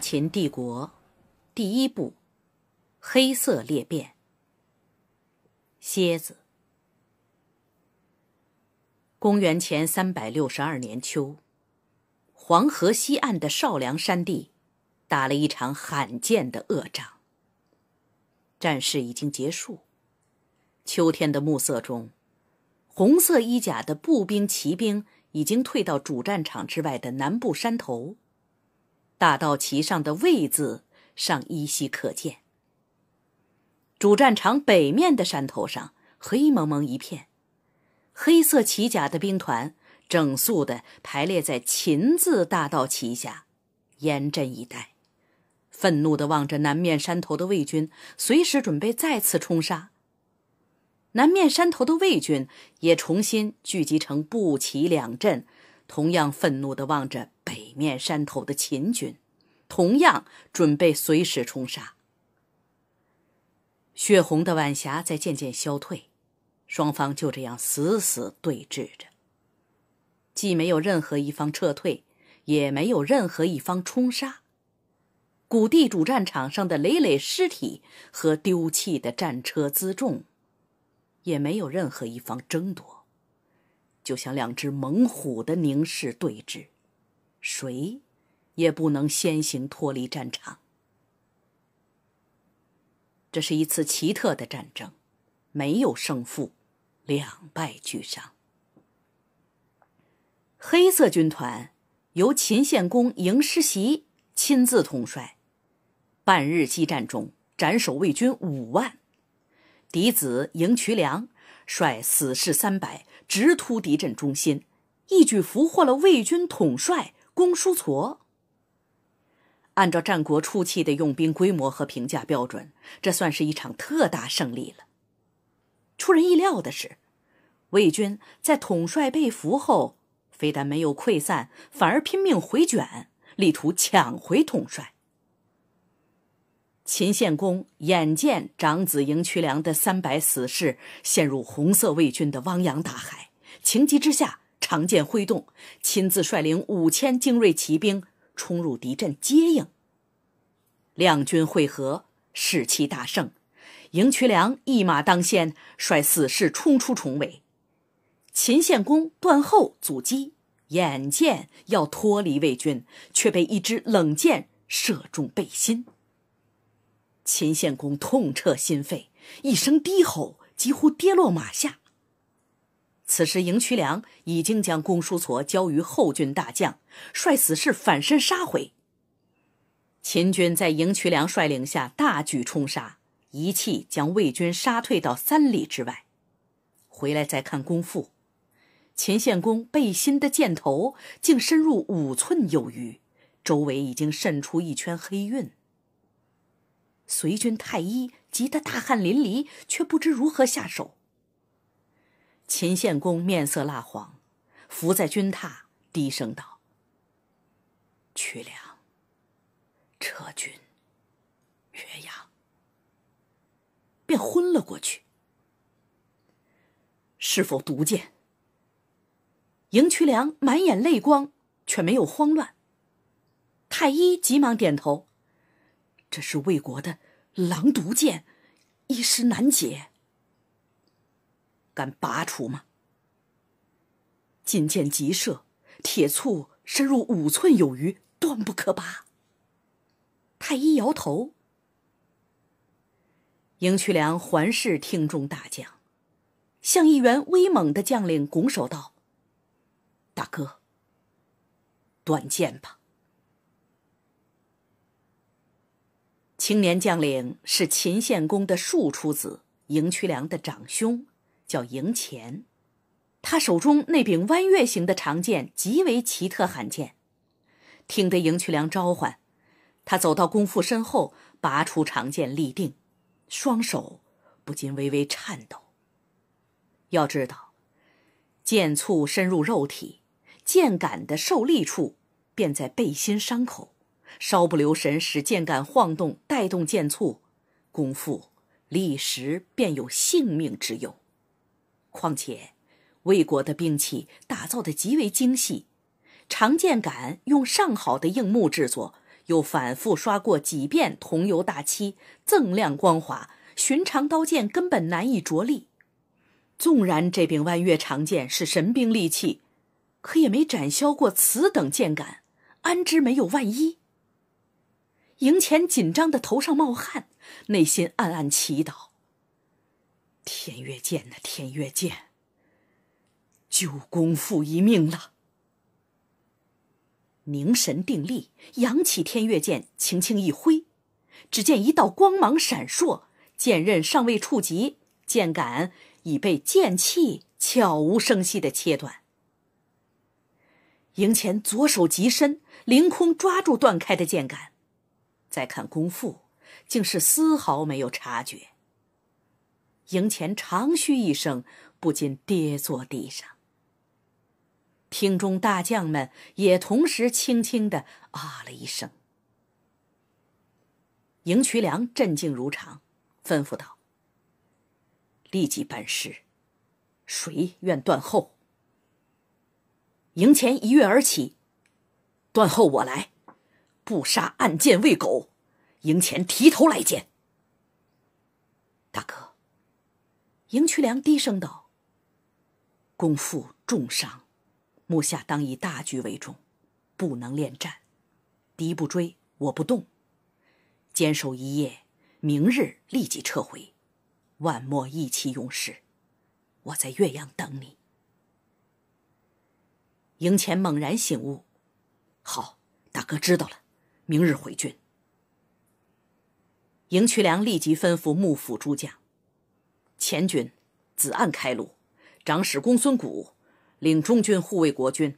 秦帝国，第一部，《黑色裂变》。蝎子。公元前三百六十二年秋，黄河西岸的少梁山地，打了一场罕见的恶仗。战事已经结束，秋天的暮色中，红色衣甲的步兵、骑兵已经退到主战场之外的南部山头。大道旗上的“魏”字尚依稀可见。主战场北面的山头上，黑蒙蒙一片，黑色旗甲的兵团整肃的排列在“秦”字大道旗下，严阵以待，愤怒地望着南面山头的魏军，随时准备再次冲杀。南面山头的魏军也重新聚集成步骑两阵，同样愤怒地望着。北面山头的秦军，同样准备随时冲杀。血红的晚霞在渐渐消退，双方就这样死死对峙着。既没有任何一方撤退，也没有任何一方冲杀。古地主战场上的累累尸体和丢弃的战车辎重，也没有任何一方争夺，就像两只猛虎的凝视对峙。谁也不能先行脱离战场。这是一次奇特的战争，没有胜负，两败俱伤。黑色军团由秦献公赢师袭亲自统帅，半日激战中斩首魏军五万。嫡子赢渠梁率死士三百直突敌阵中心，一举俘获了魏军统帅。公叔痤。按照战国初期的用兵规模和评价标准，这算是一场特大胜利了。出人意料的是，魏军在统帅被俘后，非但没有溃散，反而拼命回卷，力图抢回统帅。秦献公眼见长子嬴渠梁的三百死士陷入红色魏军的汪洋大海，情急之下。长剑挥动，亲自率领五千精锐骑兵冲入敌阵接应。两军汇合，士气大盛。赢渠梁一马当先，率死士冲出重围。秦献公断后阻击，眼见要脱离魏军，却被一支冷箭射中背心。秦献公痛彻心肺，一声低吼，几乎跌落马下。此时，赢渠梁已经将公叔痤交于后军大将，率死士反身杀回。秦军在赢渠梁率领下大举冲杀，一气将魏军杀退到三里之外。回来再看公父，秦献公背心的箭头竟深入五寸有余，周围已经渗出一圈黑晕。随军太医急得大汗淋漓，却不知如何下手。秦献公面色蜡黄，伏在军榻，低声道：“屈良，撤军，岳阳。”便昏了过去。是否毒箭？赢渠良满眼泪光，却没有慌乱。太医急忙点头：“这是魏国的狼毒箭，一时难解。”敢拔除吗？金箭急射，铁簇深入五寸有余，断不可拔。太医摇头。赢渠梁环视厅中大将，向一员威猛的将领拱手道：“大哥，断剑吧。”青年将领是秦献公的庶出子，赢渠梁的长兄。叫赢钱，他手中那柄弯月形的长剑极为奇特罕见。听得赢渠梁召唤，他走到功父身后，拔出长剑立定，双手不禁微微颤抖。要知道，剑簇深入肉体，剑杆的受力处便在背心伤口，稍不留神使剑杆晃动，带动剑簇，功父立时便有性命之忧。况且，魏国的兵器打造的极为精细，长剑杆用上好的硬木制作，又反复刷过几遍桐油大漆，锃亮光滑，寻常刀剑根本难以着力。纵然这柄弯月长剑是神兵利器，可也没斩削过此等剑杆，安知没有万一？赢虔紧张的头上冒汗，内心暗暗祈祷。天月剑呐，天月剑！救公夫一命了。凝神定力，扬起天月剑，轻轻一挥，只见一道光芒闪烁，剑刃尚未触及，剑杆已被剑气悄无声息的切断。赢前左手极伸，凌空抓住断开的剑杆，再看功夫，竟是丝毫没有察觉。营前长吁一声，不禁跌坐地上。厅中大将们也同时轻轻的啊了一声。赢渠良镇静如常，吩咐道：“立即办事，谁愿断后？”营前一跃而起，“断后我来，不杀暗箭喂狗。”营前提头来见，“大哥。”赢渠梁低声道：“公父重伤，目下当以大局为重，不能恋战。敌不追，我不动，坚守一夜，明日立即撤回，万莫意气用事。我在岳阳等你。”赢虔猛然醒悟：“好，大哥知道了，明日回军。”赢渠梁立即吩咐幕府诸将。前军，子岸开路；长史公孙谷领中军护卫国军，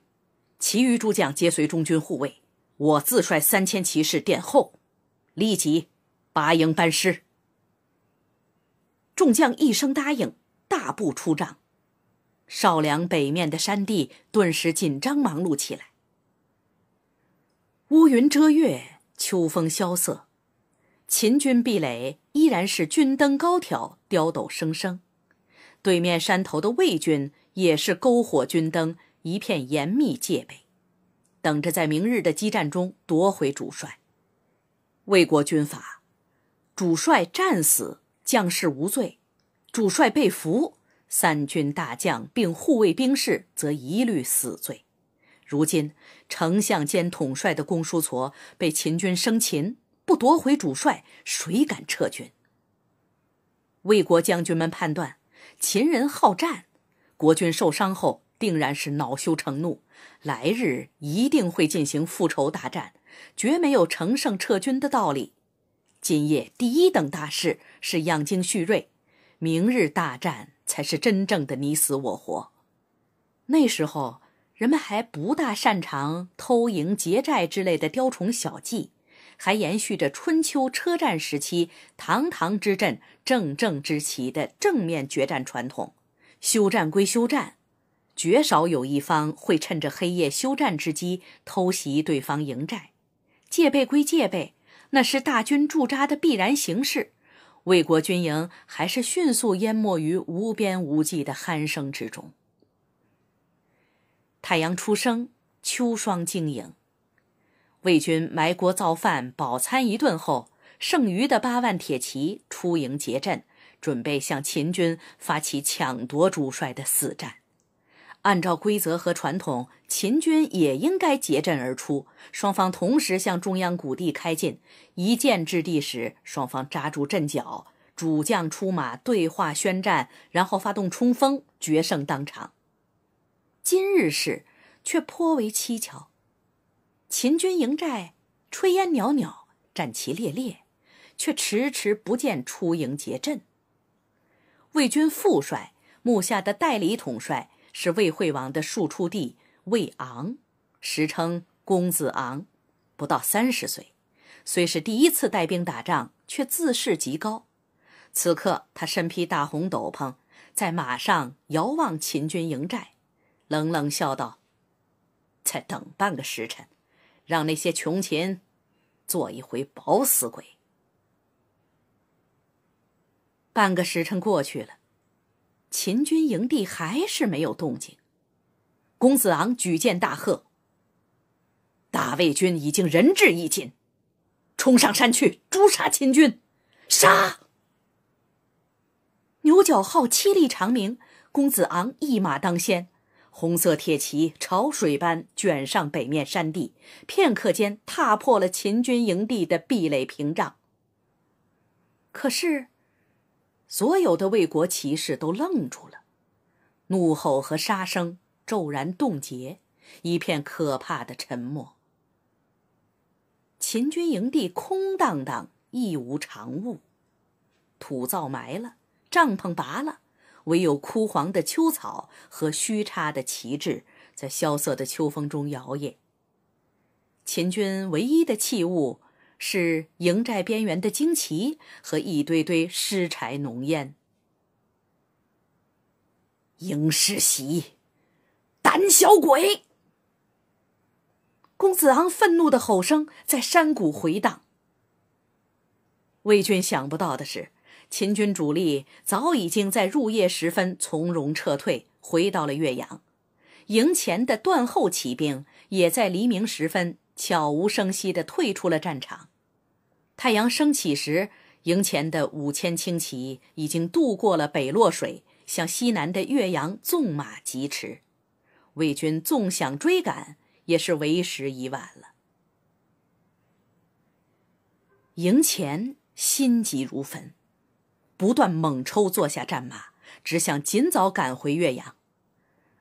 其余诸将皆随中军护卫。我自率三千骑士殿后。立即拔营班师。众将一声答应，大步出帐。少梁北面的山地顿时紧张忙碌起来。乌云遮月，秋风萧瑟，秦军壁垒。依然是军灯高挑，雕斗声声。对面山头的魏军也是篝火军灯，一片严密戒备，等着在明日的激战中夺回主帅。魏国军法：主帅战死，将士无罪；主帅被俘，三军大将并护卫兵士则一律死罪。如今，丞相兼统帅的公叔痤被秦军生擒。不夺回主帅，谁敢撤军？魏国将军们判断，秦人好战，国军受伤后定然是恼羞成怒，来日一定会进行复仇大战，绝没有乘胜撤军的道理。今夜第一等大事是养精蓄锐，明日大战才是真正的你死我活。那时候人们还不大擅长偷营劫寨之类的雕虫小技。还延续着春秋车战时期“堂堂之阵，正正之旗”的正面决战传统。休战归休战，绝少有一方会趁着黑夜休战之机偷袭对方营寨；戒备归戒备，那是大军驻扎的必然形势。魏国军营还是迅速淹没于无边无际的鼾声之中。太阳初升，秋霜晶莹。魏军埋锅造饭，饱餐一顿后，剩余的八万铁骑出营结阵，准备向秦军发起抢夺主帅的死战。按照规则和传统，秦军也应该结阵而出，双方同时向中央谷地开进，一箭之地时，双方扎住阵脚，主将出马对话宣战，然后发动冲锋，决胜当场。今日事却颇为蹊跷。秦军营寨，炊烟袅袅，战旗猎猎，却迟迟不见出营结阵。魏军副帅幕下的代理统帅是魏惠王的庶出弟魏昂，实称公子昂，不到三十岁，虽是第一次带兵打仗，却自视极高。此刻他身披大红斗篷，在马上遥望秦军营寨，冷冷笑道：“再等半个时辰。”让那些穷秦做一回饱死鬼。半个时辰过去了，秦军营地还是没有动静。公子昂举剑大喝：“大魏军已经仁至义尽，冲上山去诛杀秦军！”杀！牛角号凄厉长鸣，公子昂一马当先。红色铁骑潮水般卷上北面山地，片刻间踏破了秦军营地的壁垒屏障。可是，所有的魏国骑士都愣住了，怒吼和杀声骤然冻结，一片可怕的沉默。秦军营地空荡荡，一无长物，土灶埋了，帐篷拔了。唯有枯黄的秋草和虚插的旗帜在萧瑟的秋风中摇曳。秦军唯一的器物是营寨边缘的旌旗和一堆堆湿柴浓烟。嬴师袭，胆小鬼！公子昂愤怒的吼声在山谷回荡。魏军想不到的是。秦军主力早已经在入夜时分从容撤退，回到了岳阳。营前的断后骑兵也在黎明时分悄无声息地退出了战场。太阳升起时，营前的五千轻骑已经渡过了北洛水，向西南的岳阳纵马疾驰。魏军纵想追赶，也是为时已晚了。赢钱心急如焚。不断猛抽，坐下战马，只想尽早赶回岳阳。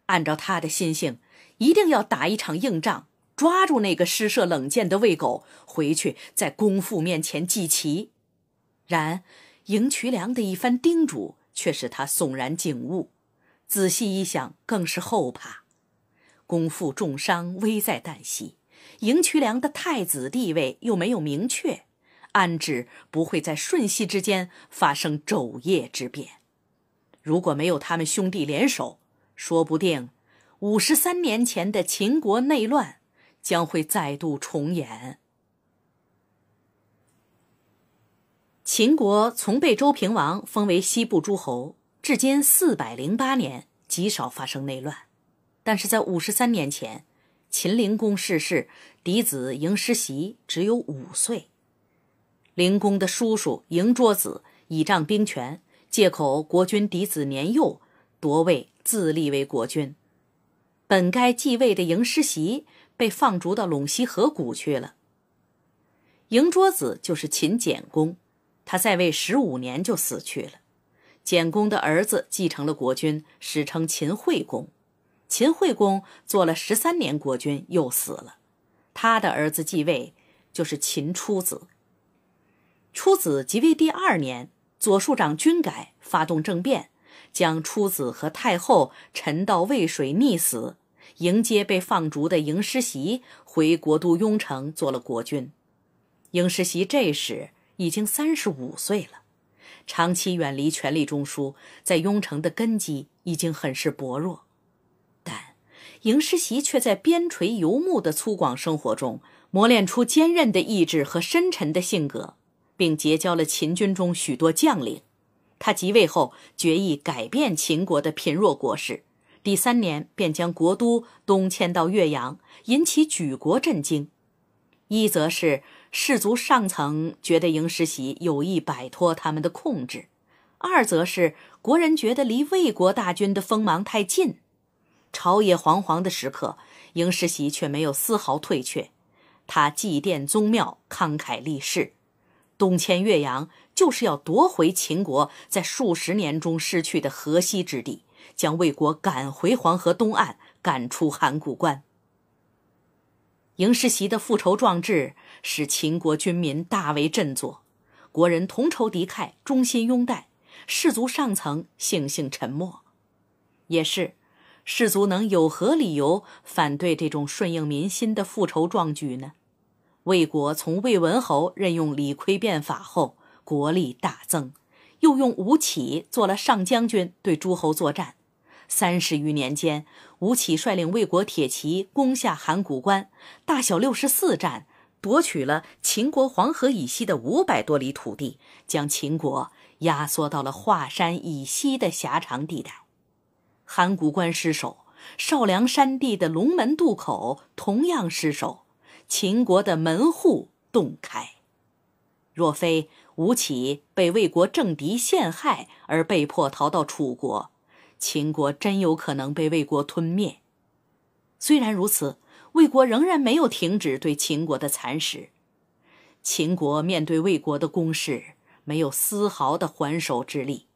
按照他的心性，一定要打一场硬仗，抓住那个施舍冷箭的魏狗，回去在公父面前祭旗。然，赢渠梁的一番叮嘱却使他悚然警悟，仔细一想，更是后怕。公父重伤，危在旦夕；赢渠梁的太子地位又没有明确。安置不会在瞬息之间发生昼夜之变。如果没有他们兄弟联手，说不定五十三年前的秦国内乱将会再度重演。秦国从被周平王封为西部诸侯至今四百零八年，极少发生内乱。但是在五十三年前，秦灵公逝世，嫡子嬴师隰只有五岁。灵公的叔叔嬴卓子倚仗兵权，借口国君嫡子年幼，夺位自立为国君。本该继位的嬴师袭被放逐到陇西河谷去了。嬴卓子就是秦简公，他在位十五年就死去了。简公的儿子继承了国君，史称秦惠公。秦惠公做了十三年国君又死了，他的儿子继位就是秦出子。初子即位第二年，左庶长军改发动政变，将初子和太后沉到渭水溺死，迎接被放逐的赢师袭回国都雍城做了国君。赢师袭这时已经三十五岁了，长期远离权力中枢，在雍城的根基已经很是薄弱，但赢师袭却在边陲游牧的粗犷生活中磨练出坚韧的意志和深沉的性格。并结交了秦军中许多将领。他即位后，决意改变秦国的贫弱国势。第三年，便将国都东迁到岳阳，引起举国震惊。一则是士族上层觉得赢世隰有意摆脱他们的控制；二则是国人觉得离魏国大军的锋芒太近。朝野惶惶的时刻，赢世隰却没有丝毫退却。他祭奠宗庙，慷慨立誓。东迁岳阳，就是要夺回秦国在数十年中失去的河西之地，将魏国赶回黄河东岸，赶出函谷关。嬴世袭的复仇壮志，使秦国军民大为振作，国人同仇敌忾，忠心拥戴；士族上层悻悻沉默。也是，士族能有何理由反对这种顺应民心的复仇壮举呢？魏国从魏文侯任用李悝变法后，国力大增，又用吴起做了上将军，对诸侯作战。三十余年间，吴起率领魏国铁骑攻下函谷关，大小六十四战，夺取了秦国黄河以西的五百多里土地，将秦国压缩到了华山以西的狭长地带。函谷关失守，少梁山地的龙门渡口同样失守。秦国的门户洞开，若非吴起被魏国政敌陷害而被迫逃到楚国，秦国真有可能被魏国吞灭。虽然如此，魏国仍然没有停止对秦国的蚕食。秦国面对魏国的攻势，没有丝毫的还手之力。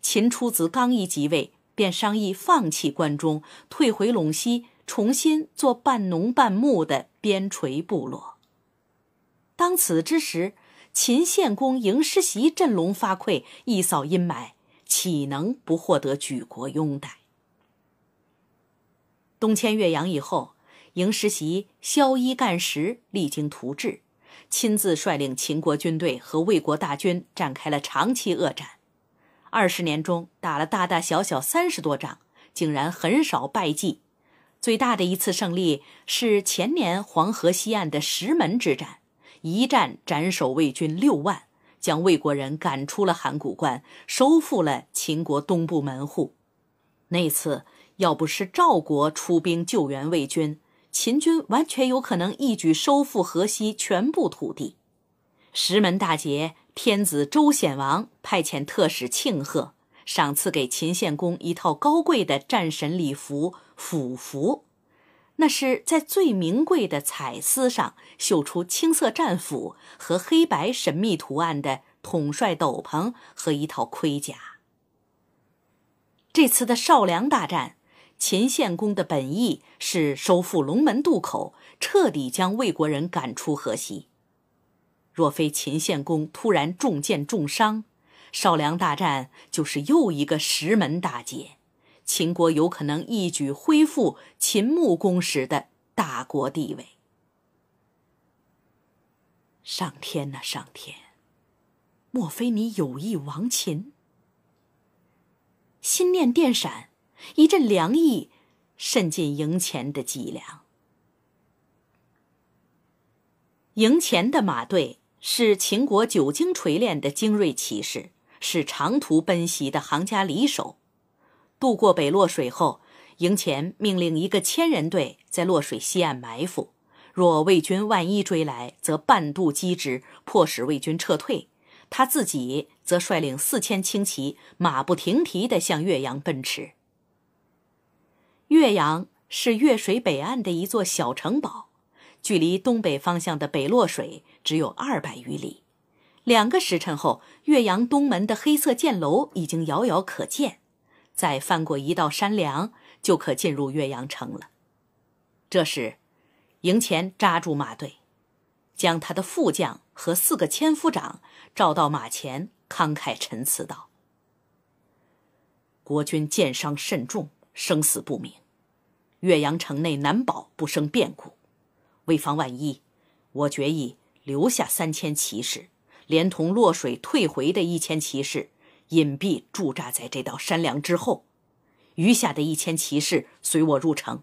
秦出子刚一即位，便商议放弃关中，退回陇西。重新做半农半牧的边陲部落。当此之时，秦献公赢师隰振聋发聩，一扫阴霾，岂能不获得举国拥戴？东迁岳阳以后，赢师隰削衣干食，励精图治，亲自率领秦国军队和魏国大军展开了长期恶战，二十年中打了大大小小三十多仗，竟然很少败绩。最大的一次胜利是前年黄河西岸的石门之战，一战斩首魏军六万，将魏国人赶出了函谷关，收复了秦国东部门户。那次要不是赵国出兵救援魏军，秦军完全有可能一举收复河西全部土地。石门大捷，天子周显王派遣特使庆贺，赏赐给秦献公一套高贵的战神礼服。斧符，那是在最名贵的彩丝上绣出青色战斧和黑白神秘图案的统帅斗篷和一套盔甲。这次的少梁大战，秦献公的本意是收复龙门渡口，彻底将魏国人赶出河西。若非秦献公突然中箭重伤，少梁大战就是又一个石门大捷。秦国有可能一举恢复秦穆公时的大国地位。上天呐，上天！莫非你有意亡秦？心念电闪，一阵凉意渗进营前的脊梁。营前的马队是秦国久经锤炼的精锐骑士，是长途奔袭的行家里手。渡过北洛水后，营前命令一个千人队在洛水西岸埋伏，若魏军万一追来，则半渡击之，迫使魏军撤退。他自己则率领四千轻骑，马不停蹄地向岳阳奔驰。岳阳是岳水北岸的一座小城堡，距离东北方向的北洛水只有二百余里。两个时辰后，岳阳东门的黑色箭楼已经遥遥可见。再翻过一道山梁，就可进入岳阳城了。这时，营前扎住马队，将他的副将和四个千夫长召到马前，慷慨陈词道：“国君箭伤甚重，生死不明，岳阳城内难保不生变故。为防万一，我决意留下三千骑士，连同落水退回的一千骑士。”隐蔽驻扎在这道山梁之后，余下的一千骑士随我入城。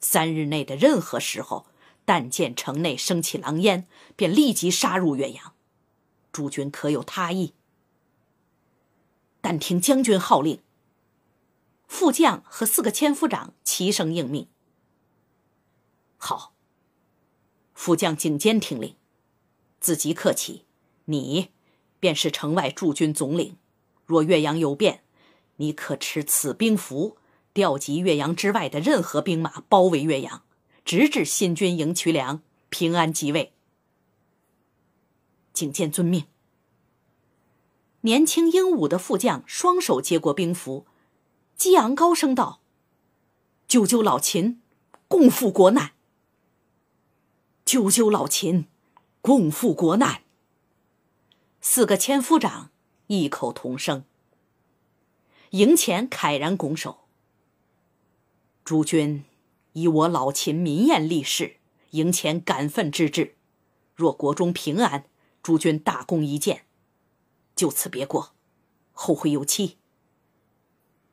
三日内的任何时候，但见城内升起狼烟，便立即杀入岳阳。诸君可有他意？但听将军号令。副将和四个千夫长齐声应命。好。副将颈监听令，自即刻起，你便是城外驻军总领。若岳阳有变，你可持此兵符，调集岳阳之外的任何兵马，包围岳阳，直至新军营渠梁平安即位。景见遵命。年轻英武的副将双手接过兵符，激昂高声道：“救救老秦，共赴国难！救救老秦，共赴国难！”四个千夫长。异口同声。赢虔慨然拱手。诸君，以我老秦民彦立誓，赢虔感奋之志，若国中平安，诸君大功一件，就此别过，后会有期。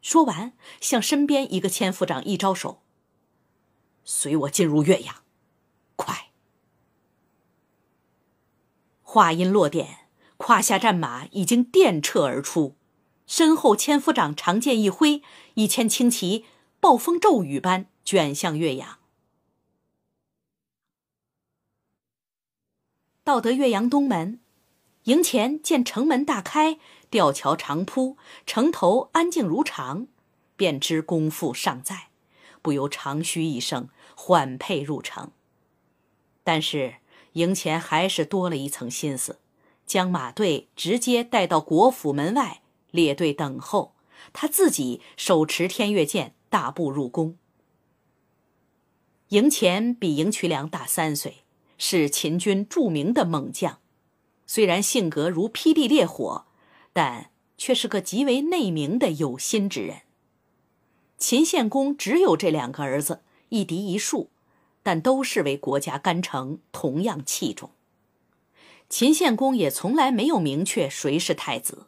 说完，向身边一个千夫长一招手，随我进入岳阳，快！话音落点。胯下战马已经电掣而出，身后千夫长长剑一挥，一千轻骑暴风骤雨般卷向岳阳。到得岳阳东门，营前见城门大开，吊桥长铺，城头安静如常，便知功夫尚在，不由长吁一声，缓辔入城。但是赢前还是多了一层心思。将马队直接带到国府门外列队等候，他自己手持天月剑大步入宫。赢虔比赢渠梁大三岁，是秦军著名的猛将，虽然性格如霹雳烈火，但却是个极为内明的有心之人。秦献公只有这两个儿子，一嫡一庶，但都是为国家干城，同样器重。秦献公也从来没有明确谁是太子，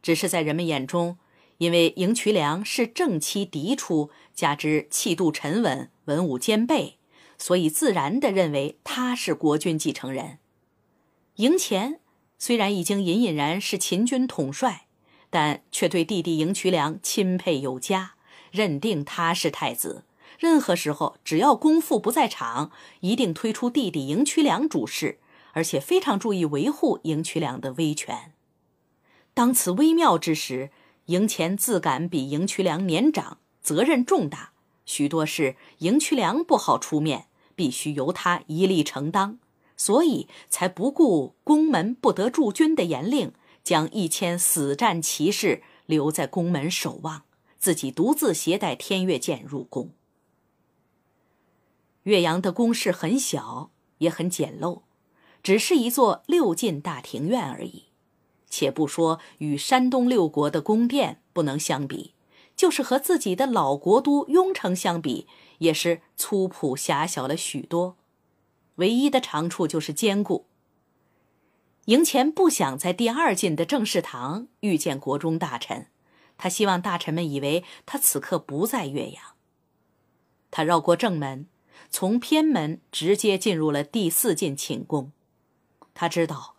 只是在人们眼中，因为赢渠梁是正妻嫡出，加之气度沉稳、文武兼备，所以自然的认为他是国君继承人。赢虔虽然已经隐隐然是秦军统帅，但却对弟弟赢渠梁钦佩有加，认定他是太子。任何时候，只要公父不在场，一定推出弟弟赢渠梁主事。而且非常注意维护赢渠梁的威权。当此微妙之时，赢钱自感比赢渠梁年长，责任重大，许多事赢渠梁不好出面，必须由他一力承当，所以才不顾宫门不得驻军的严令，将一千死战骑士留在宫门守望，自己独自携带天月剑入宫。岳阳的宫室很小，也很简陋。只是一座六进大庭院而已，且不说与山东六国的宫殿不能相比，就是和自己的老国都雍城相比，也是粗朴狭小了许多。唯一的长处就是坚固。赢虔不想在第二进的正室堂遇见国中大臣，他希望大臣们以为他此刻不在岳阳。他绕过正门，从偏门直接进入了第四进寝宫。他知道，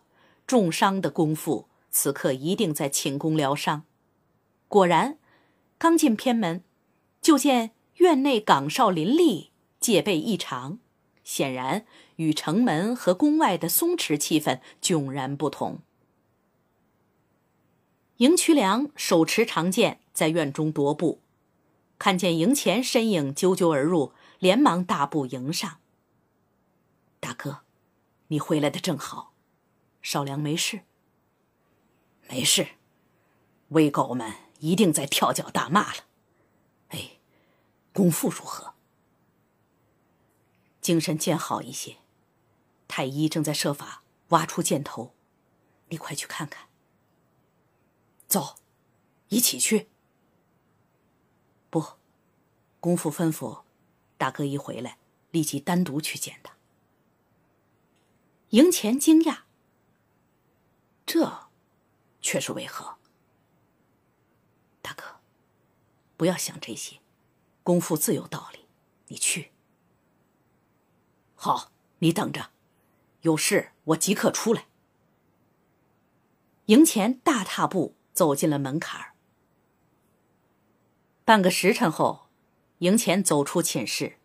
重伤的功夫此刻一定在寝宫疗伤。果然，刚进偏门，就见院内岗哨林立，戒备异常，显然与城门和宫外的松弛气氛迥然不同。赢渠梁手持长剑在院中踱步，看见赢前身影啾啾而入，连忙大步迎上：“大哥。”你回来的正好，少良没事。没事，威狗们一定在跳脚大骂了。哎，公父如何？精神渐好一些，太医正在设法挖出箭头，你快去看看。走，一起去。不，公父吩咐，大哥一回来立即单独去见他。赢钱惊讶，这却是为何？大哥，不要想这些，功夫自有道理。你去。好，你等着，有事我即刻出来。赢钱大踏步走进了门槛儿。半个时辰后，赢钱走出寝室，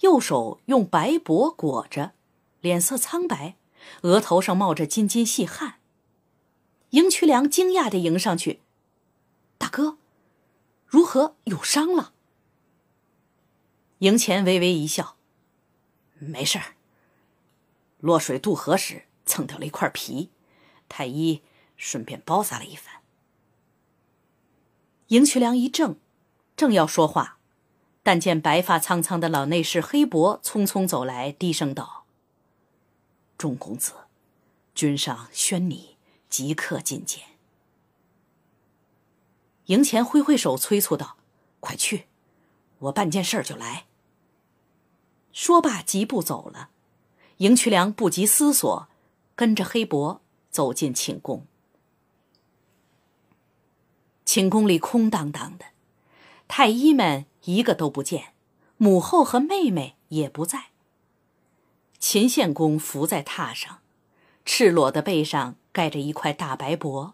右手用白帛裹着。脸色苍白，额头上冒着金金细汗。赢渠良惊讶地迎上去：“大哥，如何有伤了？”赢钱微微一笑：“没事儿。落水渡河时蹭掉了一块皮，太医顺便包扎了一番。”赢渠良一怔，正要说话，但见白发苍苍的老内侍黑伯匆匆走来，低声道。仲公子，君上宣你即刻进见。赢前挥挥手催促道：“快去，我办件事就来。”说罢，疾步走了。赢渠良不及思索，跟着黑伯走进寝宫。寝宫里空荡荡的，太医们一个都不见，母后和妹妹也不在。秦献公伏在榻上，赤裸的背上盖着一块大白帛，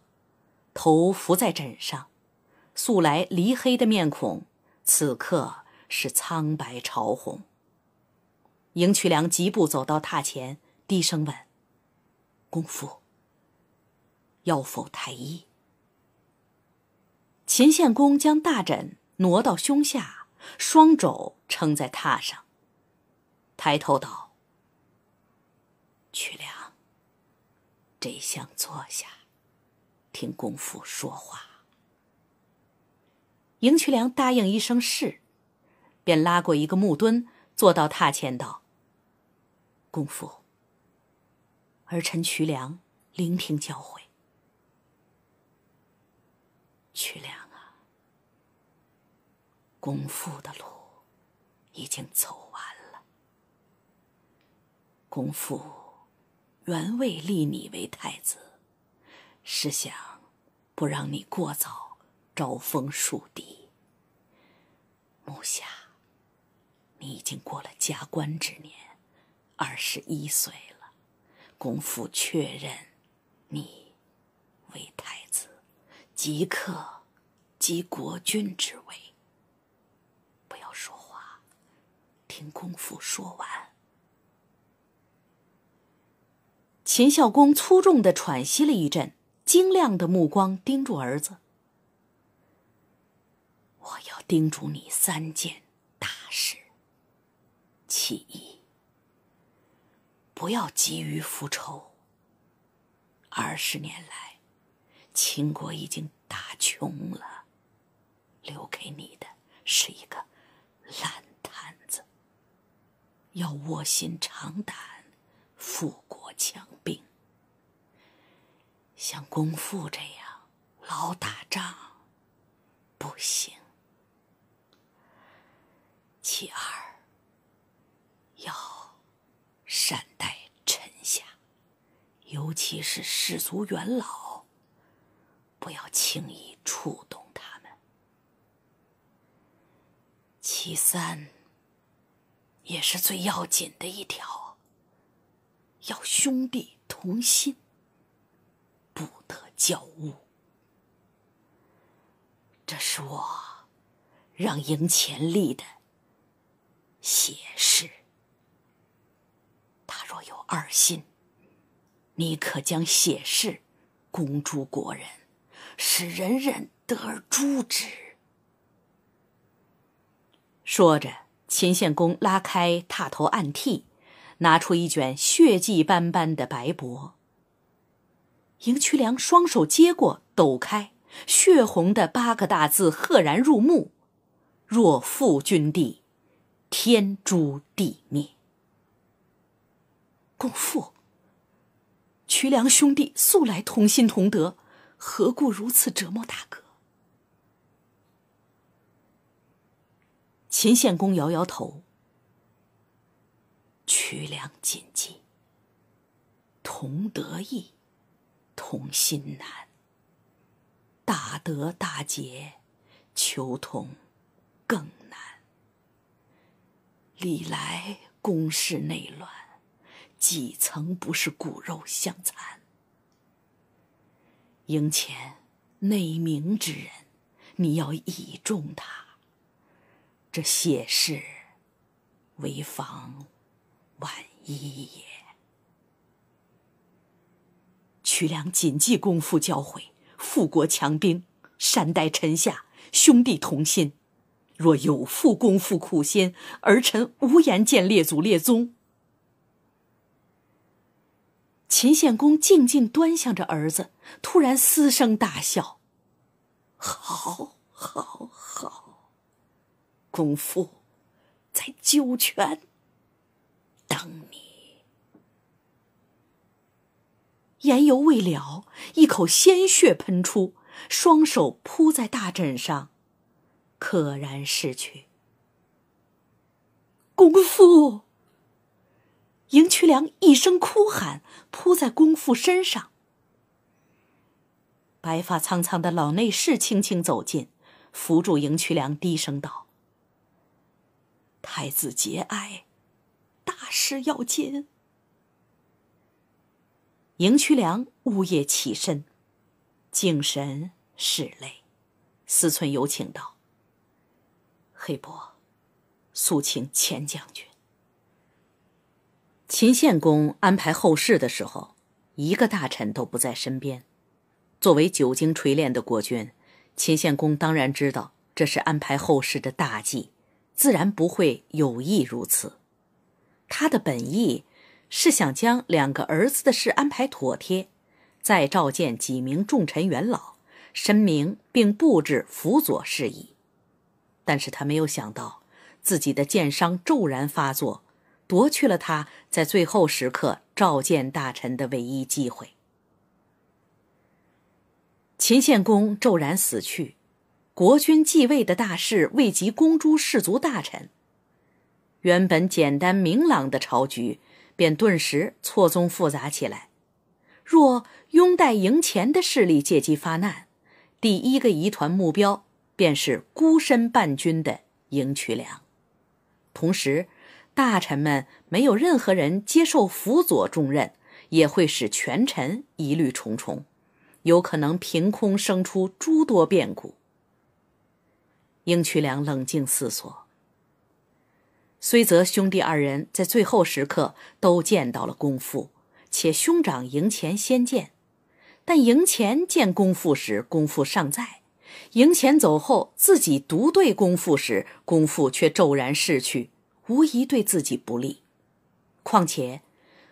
头伏在枕上。素来黧黑的面孔，此刻是苍白潮红。赢渠梁疾步走到榻前，低声问：“公夫，要否太医？”秦献公将大枕挪到胸下，双肘撑在榻上，抬头道。曲良，这厢坐下，听公父说话。迎曲良答应一声是，便拉过一个木墩，坐到榻前道：“公父，儿臣曲良聆听教诲。曲良啊，公父的路已经走完了，公父。”原未立你为太子，是想不让你过早招风树敌。目下，你已经过了加冠之年，二十一岁了。公父确认你为太子，即刻即国君之位。不要说话，听公父说完。秦孝公粗重的喘息了一阵，精亮的目光盯住儿子：“我要叮嘱你三件大事。其一，不要急于复仇。二十年来，秦国已经打穷了，留给你的是一个烂摊子，要卧薪尝胆。”富国强兵。像公父这样老打仗，不行。其二，要善待臣下，尤其是世族元老，不要轻易触动他们。其三，也是最要紧的一条。要兄弟同心，不得交恶。这是我让赢钱立的血誓。他若有二心，你可将血誓公诸国人，使人人得而诛之。说着，秦献公拉开榻头暗屉。拿出一卷血迹斑斑的白帛。赢渠梁双手接过，抖开，血红的八个大字赫然入目：“若负君帝，天诛地灭。”共父。渠梁兄弟素来同心同德，何故如此折磨大哥？秦献公摇摇头。曲梁谨记。同得意，同心难。大德大节，求同更难。历来宫室内乱，几曾不是骨肉相残？营前内明之人，你要倚重他。这谢氏，为防。万一也，曲良谨记功夫教诲，富国强兵，善待臣下，兄弟同心。若有负公父苦心，儿臣无颜见列祖列宗。秦献公静静端详着儿子，突然嘶声大笑：“好，好，好！功夫在九泉。”等你，言犹未了，一口鲜血喷出，双手扑在大枕上，溘然逝去。功父，赢渠梁一声哭喊，扑在公父身上。白发苍苍的老内侍轻轻走近，扶住赢渠梁，低声道：“太子节哀。”大事要紧。赢渠梁呜咽起身，精神拭泪，思忖有请道：“黑伯，速请钱将军。”秦献公安排后事的时候，一个大臣都不在身边。作为久经锤炼的国君，秦献公当然知道这是安排后事的大忌，自然不会有意如此。他的本意是想将两个儿子的事安排妥帖，再召见几名重臣元老，申明并布置辅佐事宜。但是他没有想到，自己的箭伤骤然发作，夺去了他在最后时刻召见大臣的唯一机会。秦献公骤然死去，国君继位的大事未及公诸士族大臣。原本简单明朗的朝局，便顿时错综复杂起来。若拥戴赢虔的势力借机发难，第一个疑团目标便是孤身伴军的赢渠梁。同时，大臣们没有任何人接受辅佐重任，也会使权臣疑虑重重，有可能凭空生出诸多变故。赢渠梁冷静思索。虽则兄弟二人在最后时刻都见到了公父，且兄长赢虔先见，但赢虔见公父时，公父尚在；赢虔走后，自己独对公父时，公父却骤然逝去，无疑对自己不利。况且，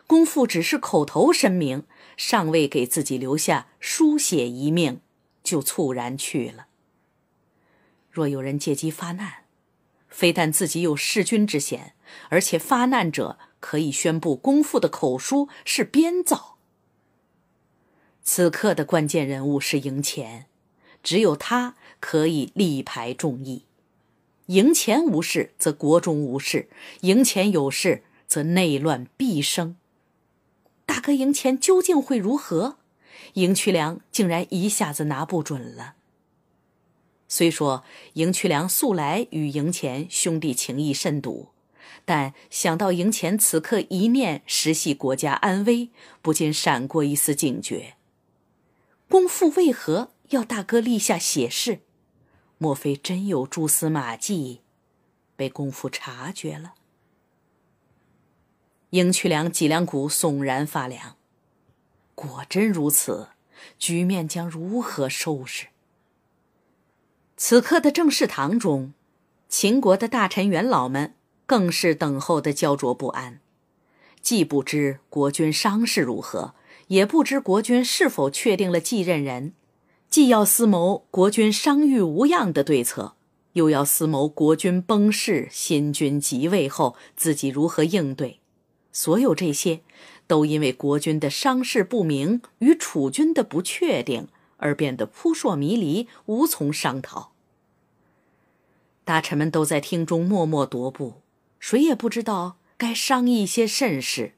公父只是口头声明，尚未给自己留下书写遗命，就猝然去了。若有人借机发难。非但自己有弑君之嫌，而且发难者可以宣布公父的口书是编造。此刻的关键人物是赢虔，只有他可以力排众议。赢虔无事，则国中无事；赢虔有事，则内乱必生。大哥赢虔究竟会如何？赢渠梁竟然一下子拿不准了。虽说赢渠梁素来与赢钱兄弟情谊甚笃，但想到赢钱此刻一念实系国家安危，不禁闪过一丝警觉。功夫为何要大哥立下血誓？莫非真有蛛丝马迹，被功夫察觉了？赢渠良脊梁骨悚然发凉。果真如此，局面将如何收拾？此刻的正室堂中，秦国的大臣元老们更是等候的焦灼不安，既不知国君伤势如何，也不知国君是否确定了继任人，既要思谋国君伤愈无恙的对策，又要思谋国君崩逝新君即位后自己如何应对。所有这些，都因为国君的伤势不明与楚军的不确定。而变得扑朔迷离，无从商讨。大臣们都在厅中默默踱步，谁也不知道该商议些甚事。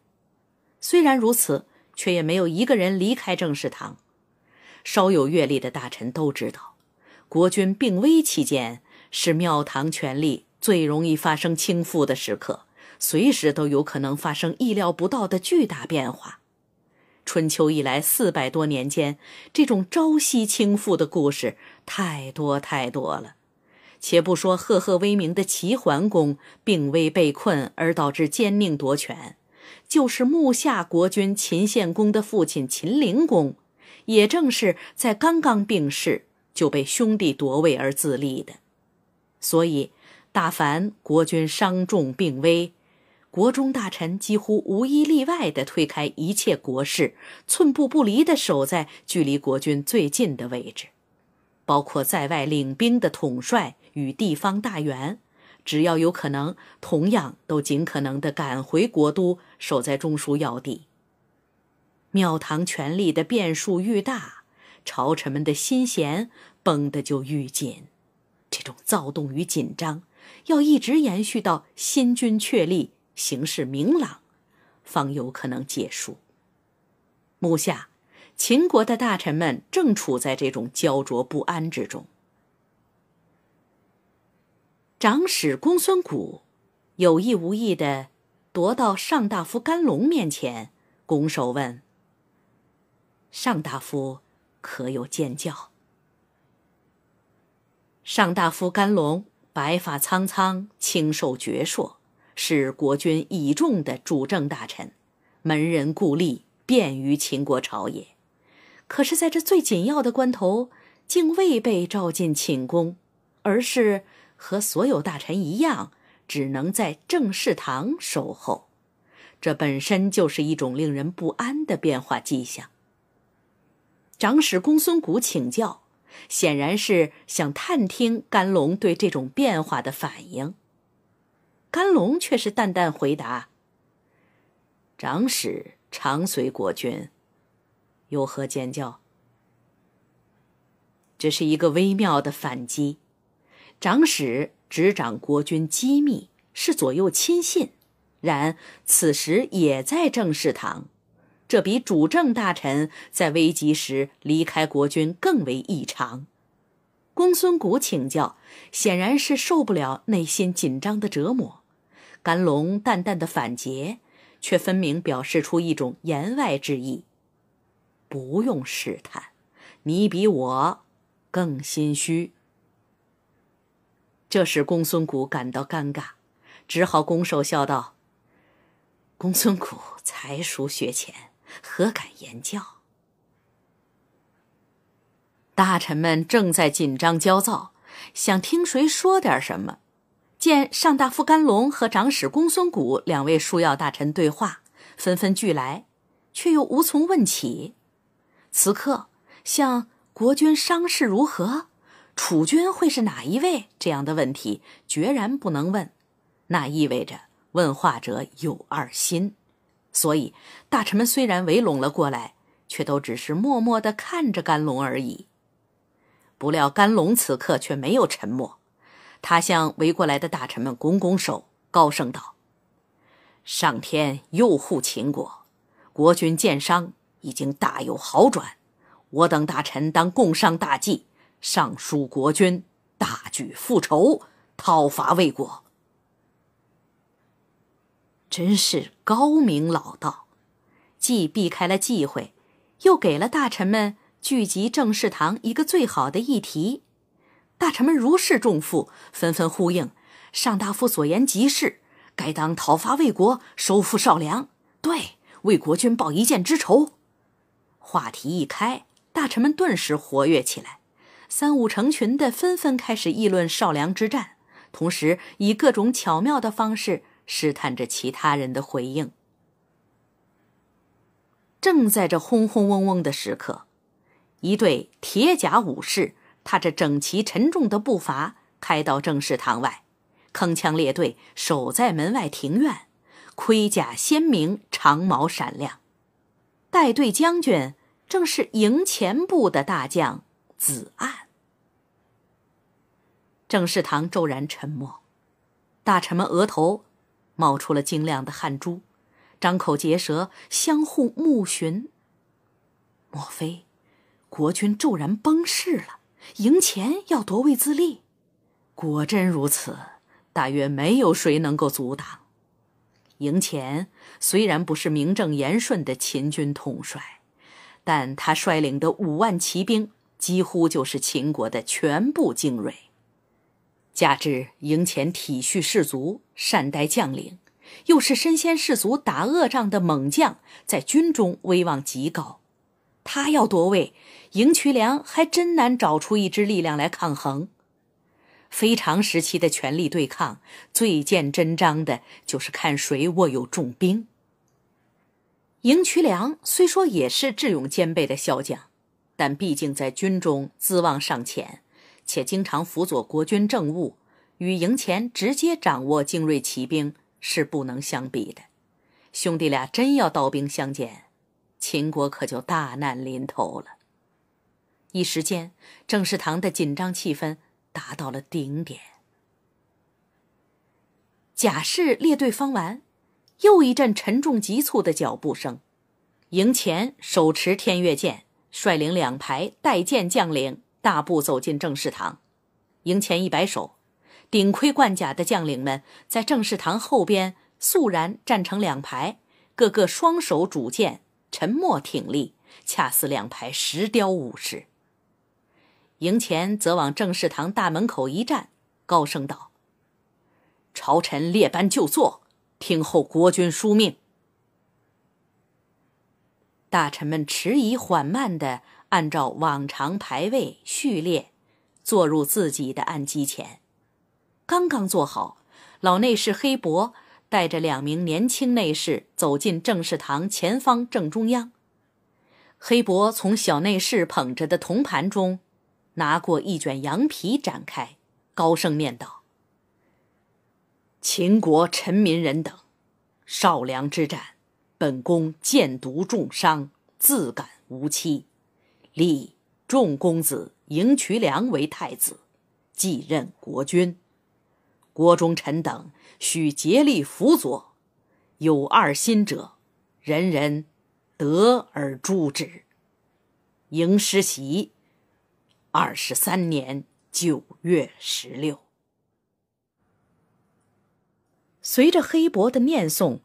虽然如此，却也没有一个人离开正室堂。稍有阅历的大臣都知道，国君病危期间是庙堂权力最容易发生倾覆的时刻，随时都有可能发生意料不到的巨大变化。春秋以来四百多年间，这种朝夕倾覆的故事太多太多了。且不说赫赫威名的齐桓公病危被困而导致奸佞夺权，就是穆下国君秦献公的父亲秦灵公，也正是在刚刚病逝就被兄弟夺位而自立的。所以，大凡国君伤重病危。国中大臣几乎无一例外地推开一切国事，寸步不离地守在距离国君最近的位置；包括在外领兵的统帅与地方大员，只要有可能，同样都尽可能地赶回国都，守在中枢要地。庙堂权力的变数愈大，朝臣们的心弦绷得就愈紧。这种躁动与紧张，要一直延续到新君确立。形势明朗，方有可能结束。目下，秦国的大臣们正处在这种焦灼不安之中。长史公孙谷有意无意的踱到尚大夫甘龙面前，拱手问：“尚大夫，可有见教？”尚大夫甘龙白发苍苍，清瘦矍铄。是国君倚重的主政大臣，门人故吏遍于秦国朝野，可是，在这最紧要的关头，竟未被召进寝宫，而是和所有大臣一样，只能在正室堂守候，这本身就是一种令人不安的变化迹象。长史公孙谷请教，显然是想探听甘龙对这种变化的反应。甘龙却是淡淡回答：“长史常随国君，有何见教？”这是一个微妙的反击。长史执掌国君机密，是左右亲信，然此时也在正室堂，这比主政大臣在危急时离开国君更为异常。公孙谷请教，显然是受不了内心紧张的折磨。甘龙淡淡的反诘，却分明表示出一种言外之意：不用试探，你比我更心虚。这使公孙谷感到尴尬，只好拱手笑道：“公孙谷才疏学浅，何敢言教？”大臣们正在紧张焦躁，想听谁说点什么。见上大夫甘龙和长史公孙谷两位枢要大臣对话，纷纷聚来，却又无从问起。此刻，像国君伤势如何，楚君会是哪一位这样的问题，决然不能问，那意味着问话者有二心。所以，大臣们虽然围拢了过来，却都只是默默地看着甘龙而已。不料，甘龙此刻却没有沉默。他向围过来的大臣们拱拱手，高声道：“上天佑护秦国，国君箭伤已经大有好转。我等大臣当共商大计，上书国君，大举复仇，讨伐魏国。”真是高明老道，既避开了忌讳，又给了大臣们聚集政事堂一个最好的议题。大臣们如释重负，纷纷呼应：“上大夫所言极是，该当讨伐魏国，收复少梁，对魏国君报一箭之仇。”话题一开，大臣们顿时活跃起来，三五成群的纷纷开始议论少梁之战，同时以各种巧妙的方式试探着其他人的回应。正在这轰轰嗡嗡的时刻，一队铁甲武士。踏着整齐沉重的步伐，开到正室堂外，铿锵列队，守在门外庭院，盔甲鲜明，长矛闪亮。带队将军正是营前部的大将子岸。正室堂骤然沉默，大臣们额头冒出了晶亮的汗珠，张口结舌，相互目询：莫非国君骤然崩逝了？赢钱要夺位自立，果真如此，大约没有谁能够阻挡。赢钱虽然不是名正言顺的秦军统帅，但他率领的五万骑兵几乎就是秦国的全部精锐。加之赢钱体恤士卒、善待将领，又是身先士卒打恶仗的猛将，在军中威望极高。他要夺位。赢渠梁还真难找出一支力量来抗衡。非常时期的权力对抗，最见真章的就是看谁握有重兵。赢渠梁虽说也是智勇兼备的骁将，但毕竟在军中资望尚浅，且经常辅佐国君政务，与赢前直接掌握精锐骑兵是不能相比的。兄弟俩真要刀兵相见，秦国可就大难临头了。一时间，正室堂的紧张气氛达到了顶点。贾氏列队方完，又一阵沉重急促的脚步声。营前手持天月剑，率领两排带剑将领大步走进正室堂。营前一摆手，顶盔冠甲的将领们在正室堂后边肃然站成两排，个个双手拄剑，沉默挺立，恰似两排石雕武士。迎前则往正室堂大门口一站，高声道：“朝臣列班就坐，听候国君书命。”大臣们迟疑缓慢的按照往常排位序列，坐入自己的案几前。刚刚坐好，老内侍黑博带着两名年轻内侍走进正室堂前方正中央。黑博从小内侍捧着的铜盘中。拿过一卷羊皮，展开，高声念道：“秦国臣民人等，少梁之战，本宫箭毒重伤，自感无期，立众公子赢渠梁为太子，继任国君。国中臣等需竭力辅佐，有二心者，人人得而诛之。赢师袭。”二十三年九月十六，随着黑伯的念诵，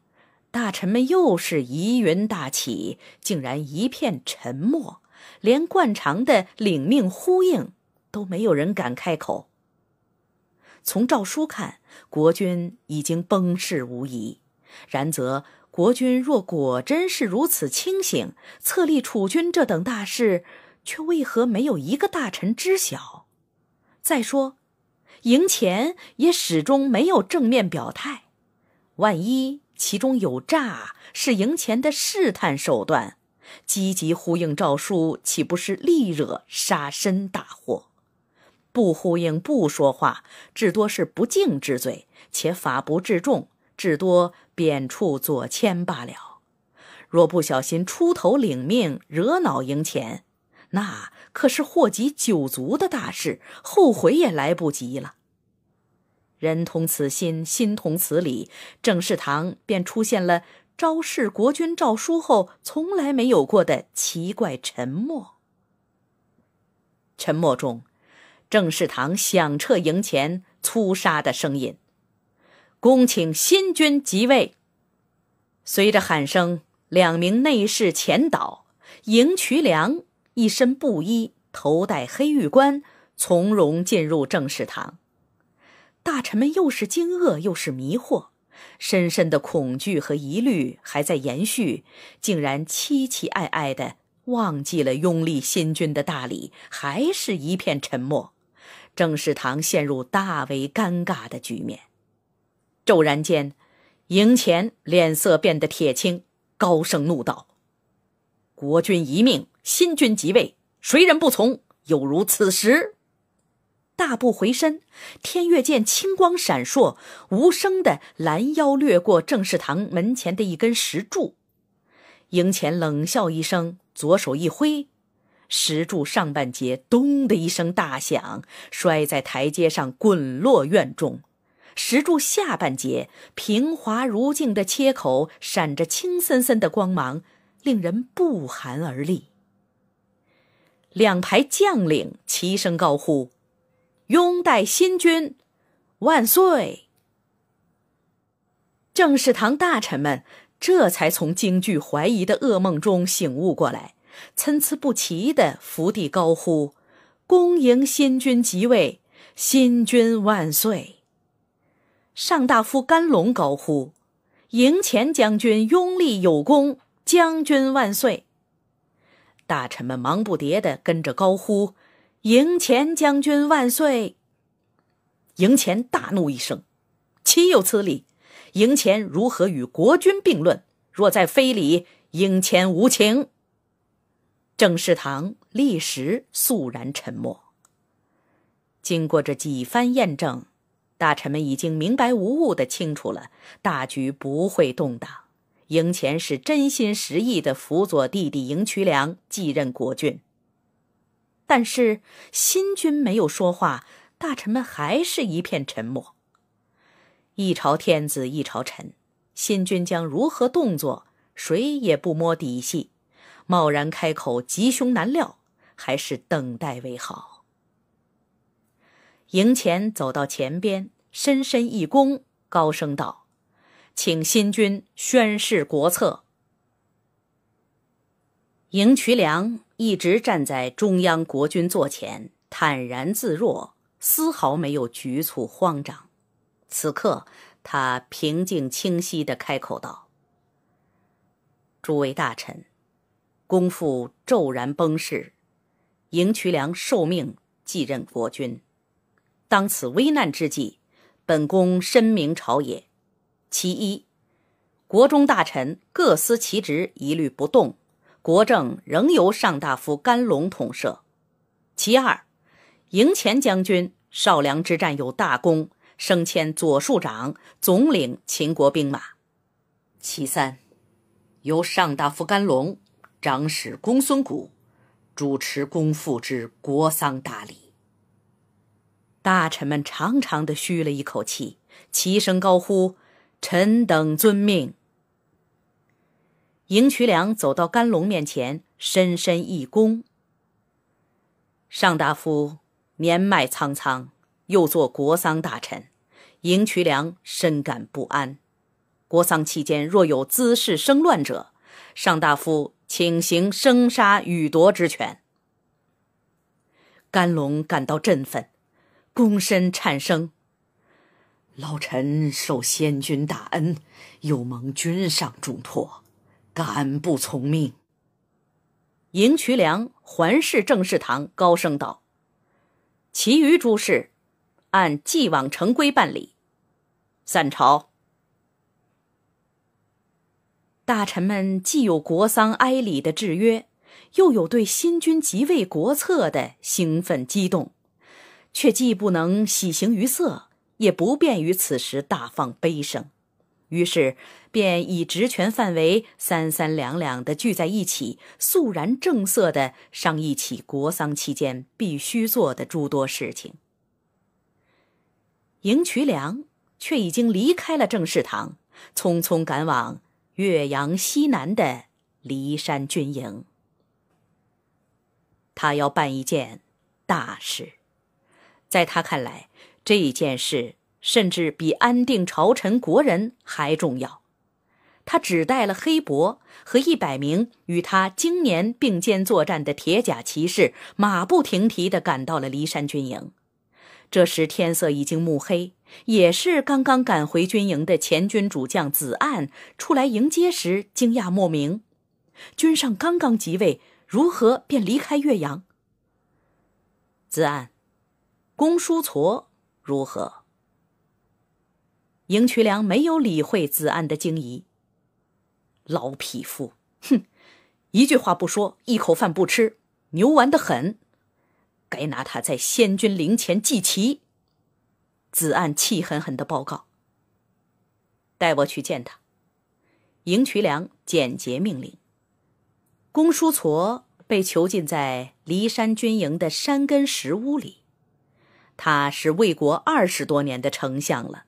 大臣们又是疑云大起，竟然一片沉默，连惯常的领命呼应都没有人敢开口。从诏书看，国君已经崩逝无疑。然则，国君若果真是如此清醒，册立储君这等大事。却为何没有一个大臣知晓？再说，赢钱也始终没有正面表态。万一其中有诈，是赢钱的试探手段，积极呼应诏书，岂不是力惹杀身大祸？不呼应，不说话，至多是不敬之罪，且法不至重，至多贬黜左迁罢了。若不小心出头领命，惹恼赢钱。那可是祸及九族的大事，后悔也来不及了。人同此心，心同此理，郑世堂便出现了昭示国君诏书后从来没有过的奇怪沉默。沉默中，郑世堂响彻营前粗沙的声音：“恭请新君即位。”随着喊声，两名内侍前导迎渠梁。一身布衣，头戴黑玉冠，从容进入正室堂。大臣们又是惊愕，又是迷惑，深深的恐惧和疑虑还在延续，竟然期期爱爱的忘记了拥立新君的大礼，还是一片沉默。正室堂陷入大为尴尬的局面。骤然间，营前脸色变得铁青，高声怒道：“国君一命！”新君即位，谁人不从？有如此时，大步回身，天月剑青光闪烁，无声的拦腰掠过正室堂门前的一根石柱。赢前冷笑一声，左手一挥，石柱上半截“咚”的一声大响，摔在台阶上，滚落院中。石柱下半截平滑如镜的切口，闪着青森森的光芒，令人不寒而栗。两排将领齐声高呼：“拥戴新君，万岁！”政事堂大臣们这才从惊惧、怀疑的噩梦中醒悟过来，参差不齐的伏地高呼：“恭迎新君即位，新君万岁！”上大夫甘龙高呼：“迎前将军拥立有功，将军万岁！”大臣们忙不迭地跟着高呼：“赢钱将军万岁！”赢钱大怒一声：“岂有此理！赢钱如何与国君并论？若在非礼，赢钱无情。”正世堂立时肃然沉默。经过这几番验证，大臣们已经明白无误的清楚了大局不会动荡。赢钱是真心实意的辅佐弟弟赢渠梁继任国君，但是新君没有说话，大臣们还是一片沉默。一朝天子一朝臣，新君将如何动作，谁也不摸底细，贸然开口，吉凶难料，还是等待为好。赢钱走到前边，深深一躬，高声道。请新君宣誓国策。赢渠梁一直站在中央国君座前，坦然自若，丝毫没有局促慌张。此刻，他平静清晰的开口道：“诸位大臣，公父骤然崩逝，赢渠梁受命继任国君。当此危难之际，本宫深明朝野。”其一，国中大臣各司其职，一律不动，国政仍由上大夫甘龙统摄。其二，赢前将军少梁之战有大功，升迁左庶长，总领秦国兵马。其三，由上大夫甘龙、长史公孙谷主持公父之国丧大礼。大臣们长长的吁了一口气，齐声高呼。臣等遵命。赢渠梁走到甘龙面前，深深一躬。尚大夫年迈苍苍，又做国丧大臣，赢渠梁深感不安。国丧期间，若有滋事生乱者，尚大夫请行生杀予夺之权。甘龙感到振奋，躬身颤声。老臣受先君大恩，又蒙君上重托，敢不从命？赢渠梁环视正事堂，高声道：“其余诸事，按既往成规办理。”散朝。大臣们既有国丧哀礼的制约，又有对新君即位国策的兴奋激动，却既不能喜形于色。也不便于此时大放悲声，于是便以职权范围三三两两的聚在一起，肃然正色地商议起国丧期间必须做的诸多事情。赢渠梁却已经离开了正室堂，匆匆赶往岳阳西南的骊山军营。他要办一件大事，在他看来。这件事甚至比安定朝臣、国人还重要。他只带了黑伯和一百名与他经年并肩作战的铁甲骑士，马不停蹄地赶到了骊山军营。这时天色已经暮黑，也是刚刚赶回军营的前军主将子岸出来迎接时，惊讶莫名。君上刚刚即位，如何便离开岳阳？子岸，公叔痤。如何？赢渠良没有理会子安的惊疑。老匹夫，哼！一句话不说，一口饭不吃，牛顽得很。该拿他在先君陵前祭旗。子安气狠狠的报告：“带我去见他。”赢渠良简洁命令：“公叔痤被囚禁在骊山军营的山根石屋里。”他是魏国二十多年的丞相了，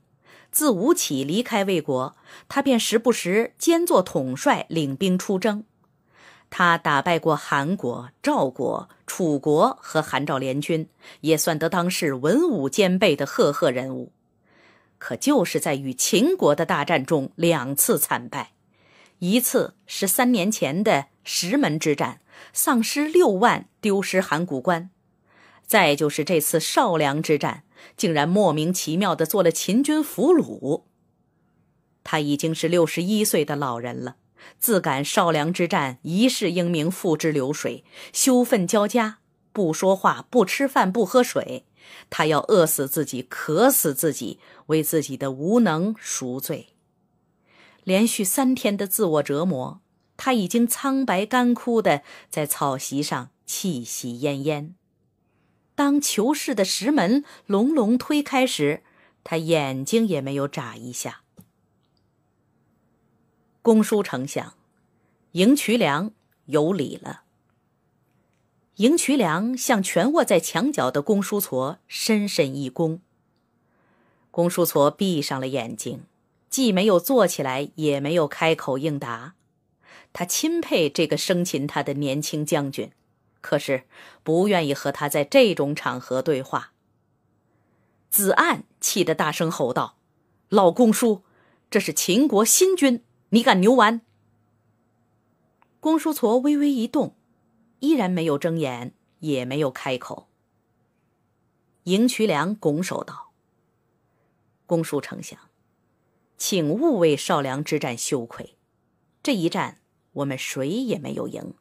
自吴起离开魏国，他便时不时兼做统帅，领兵出征。他打败过韩国、赵国、楚国和韩赵联军，也算得当是文武兼备的赫赫人物。可就是在与秦国的大战中两次惨败，一次是三年前的石门之战，丧失六万，丢失函谷关。再就是这次少梁之战，竟然莫名其妙的做了秦军俘虏。他已经是六十一岁的老人了，自感少梁之战一世英名付之流水，羞愤交加，不说话，不吃饭，不喝水，他要饿死自己，渴死自己，为自己的无能赎罪。连续三天的自我折磨，他已经苍白干枯的在草席上气息奄奄。当囚室的石门隆隆推开时，他眼睛也没有眨一下。公叔丞相，赢渠梁有礼了。赢渠梁向蜷卧在墙角的公叔痤深深一躬。公叔痤闭上了眼睛，既没有坐起来，也没有开口应答。他钦佩这个生擒他的年轻将军。可是，不愿意和他在这种场合对话。子岸气得大声吼道：“老公叔，这是秦国新军，你敢牛丸？”公叔痤微微一动，依然没有睁眼，也没有开口。赢渠梁拱手道：“公叔丞相，请勿为少梁之战羞愧，这一战我们谁也没有赢。”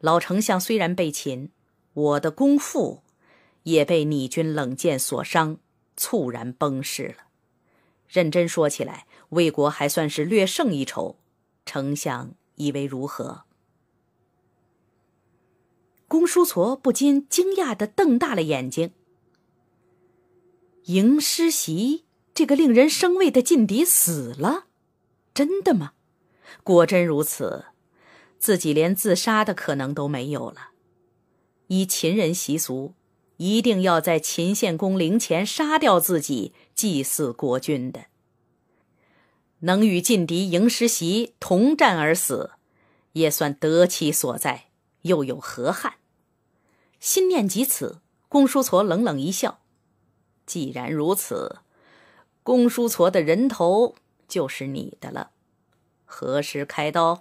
老丞相虽然被擒，我的公父也被你军冷箭所伤，猝然崩逝了。认真说起来，魏国还算是略胜一筹。丞相以为如何？公叔痤不禁惊讶的瞪大了眼睛。赢师袭这个令人生畏的劲敌死了，真的吗？果真如此。自己连自杀的可能都没有了。依秦人习俗，一定要在秦献公陵前杀掉自己，祭祀国君的。能与劲敌赢石袭同战而死，也算得其所在，又有何憾？心念及此，公叔痤冷冷一笑：“既然如此，公叔痤的人头就是你的了。何时开刀？”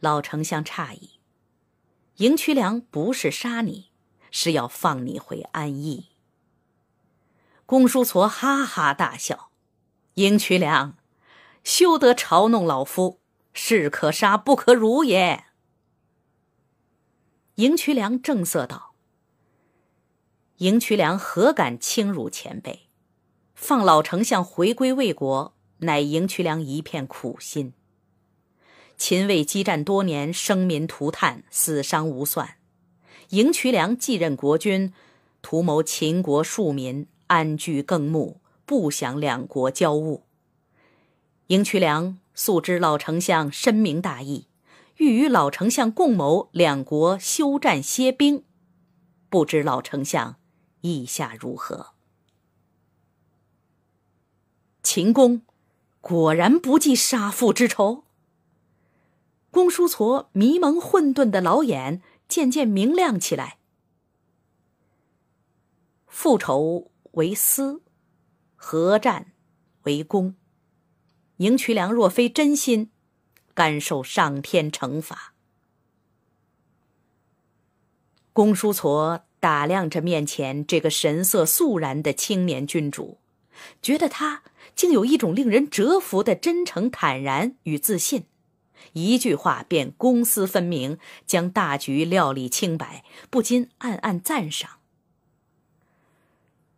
老丞相诧异：“赢渠梁不是杀你，是要放你回安邑。”公叔痤哈哈大笑：“赢渠梁，休得嘲弄老夫，士可杀不可辱也。”赢渠梁正色道：“赢渠梁何敢轻辱前辈？放老丞相回归魏国，乃赢渠梁一片苦心。”秦魏激战多年，生民涂炭，死伤无算。赢渠梁继任国君，图谋秦国庶民安居更睦，不想两国交恶。赢渠梁素知老丞相深明大义，欲与老丞相共谋两国休战歇兵，不知老丞相意下如何？秦公果然不计杀父之仇。公叔痤迷蒙混沌的老眼渐渐明亮起来。复仇为私，合战为公。赢渠梁若非真心，甘受上天惩罚。公叔痤打量着面前这个神色肃然的青年君主，觉得他竟有一种令人折服的真诚、坦然与自信。一句话便公私分明，将大局料理清白，不禁暗暗赞赏。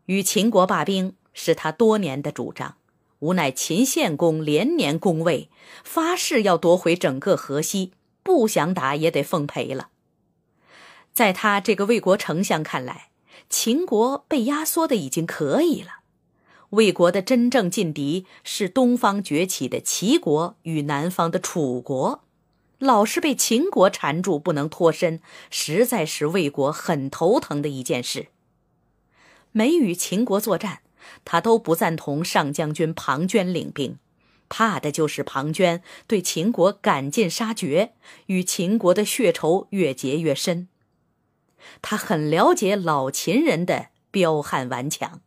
与秦国罢兵是他多年的主张，无奈秦献公连年攻魏，发誓要夺回整个河西，不想打也得奉陪了。在他这个魏国丞相看来，秦国被压缩的已经可以了。魏国的真正劲敌是东方崛起的齐国与南方的楚国，老是被秦国缠住不能脱身，实在是魏国很头疼的一件事。每与秦国作战，他都不赞同上将军庞涓领兵，怕的就是庞涓对秦国赶尽杀绝，与秦国的血仇越结越深。他很了解老秦人的彪悍顽强，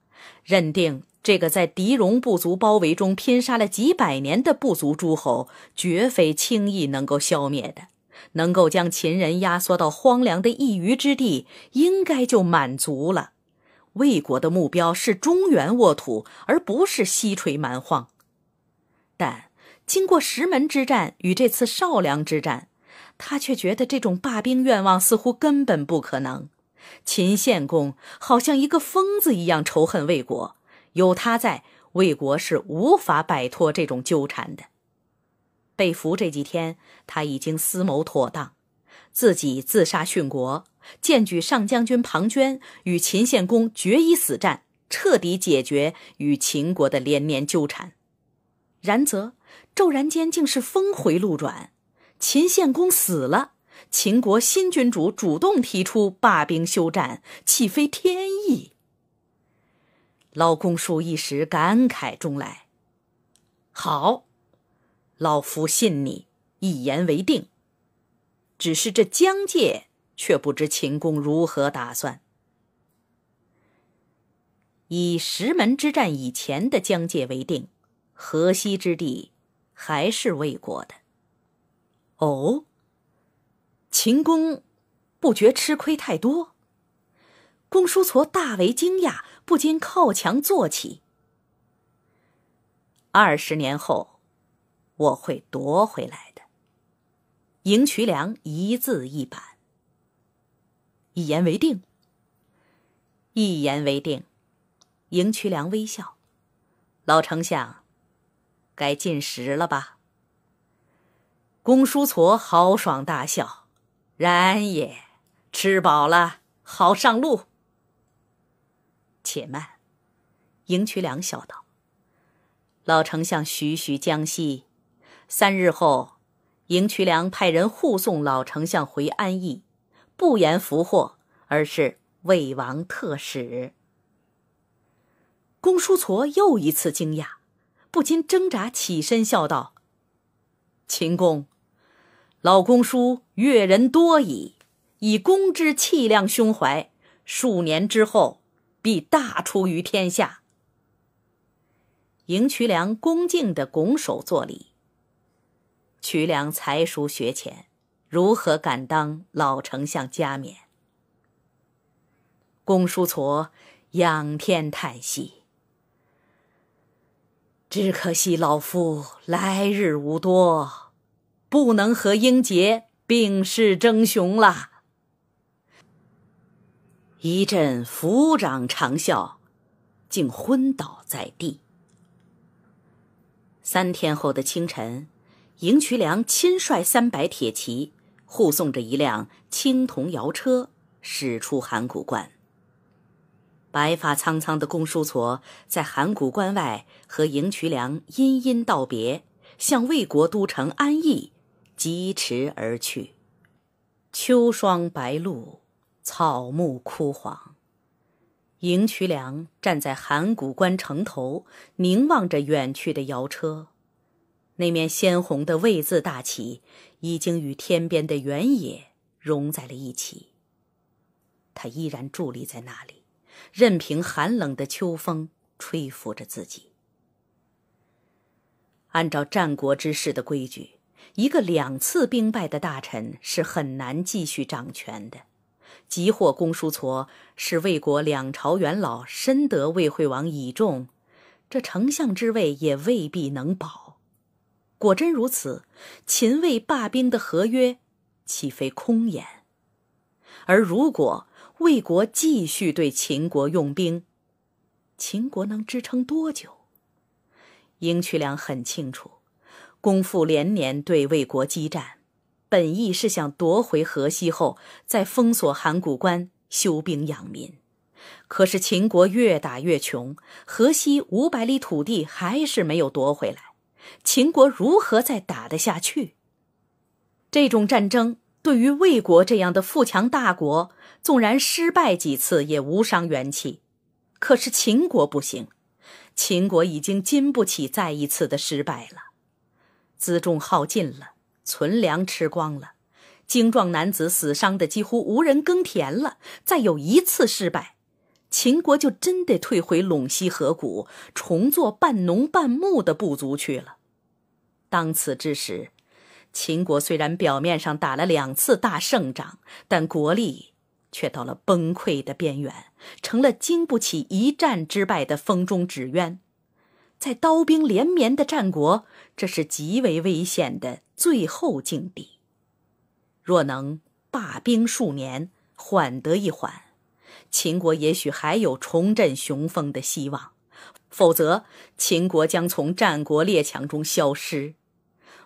认定。这个在狄戎部族包围中拼杀了几百年的部族诸侯，绝非轻易能够消灭的。能够将秦人压缩到荒凉的一隅之地，应该就满足了。魏国的目标是中原沃土，而不是西陲蛮荒。但经过石门之战与这次少梁之战，他却觉得这种罢兵愿望似乎根本不可能。秦献公好像一个疯子一样仇恨魏国。有他在，魏国是无法摆脱这种纠缠的。被俘这几天，他已经思谋妥当，自己自杀殉国，荐举上将军庞涓与秦献公决一死战，彻底解决与秦国的连年纠缠。然则骤然间竟是峰回路转，秦献公死了，秦国新君主主动提出罢兵休战，岂非天意？老公叔一时感慨中来，好，老夫信你，一言为定。只是这疆界却不知秦公如何打算。以石门之战以前的疆界为定，河西之地还是魏国的。哦，秦公不觉吃亏太多，公叔痤大为惊讶。不禁靠墙坐起。二十年后，我会夺回来的。赢渠梁一字一板：“一言为定。”“一言为定。”赢渠梁微笑：“老丞相，该进食了吧？”公叔痤豪爽大笑：“然也，吃饱了好上路。”且慢，赢渠梁笑道：“老丞相徐徐将息，三日后，赢渠梁派人护送老丞相回安邑，不言俘获，而是魏王特使。”公叔痤又一次惊讶，不禁挣扎起身，笑道：“秦公，老公叔阅人多矣，以公之气量胸怀，数年之后。”必大出于天下。赢渠梁恭敬的拱手作礼。渠梁才疏学浅，如何敢当老丞相加冕？公叔痤仰天叹息：“只可惜老夫来日无多，不能和英杰并世争雄了。”一阵抚掌长啸，竟昏倒在地。三天后的清晨，赢渠良亲率三百铁骑，护送着一辆青铜摇车，驶出函谷关。白发苍苍的公叔痤在函谷关外和赢渠良殷殷道别，向魏国都城安邑疾驰而去。秋霜白露。草木枯黄，赢渠梁站在函谷关城头，凝望着远去的摇车。那面鲜红的“魏”字大旗已经与天边的原野融在了一起。他依然伫立在那里，任凭寒冷的秋风吹拂着自己。按照战国之世的规矩，一个两次兵败的大臣是很难继续掌权的。即或公叔痤是魏国两朝元老，深得魏惠王倚重，这丞相之位也未必能保。果真如此，秦魏罢兵的合约岂非空言？而如果魏国继续对秦国用兵，秦国能支撑多久？赢渠梁很清楚，公父连年对魏国激战。本意是想夺回河西后，再封锁函谷关，休兵养民。可是秦国越打越穷，河西五百里土地还是没有夺回来。秦国如何再打得下去？这种战争对于魏国这样的富强大国，纵然失败几次也无伤元气。可是秦国不行，秦国已经经不起再一次的失败了，辎重耗尽了。存粮吃光了，精壮男子死伤的几乎无人耕田了。再有一次失败，秦国就真得退回陇西河谷，重做半农半牧的部族去了。当此之时，秦国虽然表面上打了两次大胜仗，但国力却到了崩溃的边缘，成了经不起一战之败的风中纸鸢。在刀兵连绵的战国，这是极为危险的最后境地。若能罢兵数年，缓得一缓，秦国也许还有重振雄风的希望；否则，秦国将从战国列强中消失。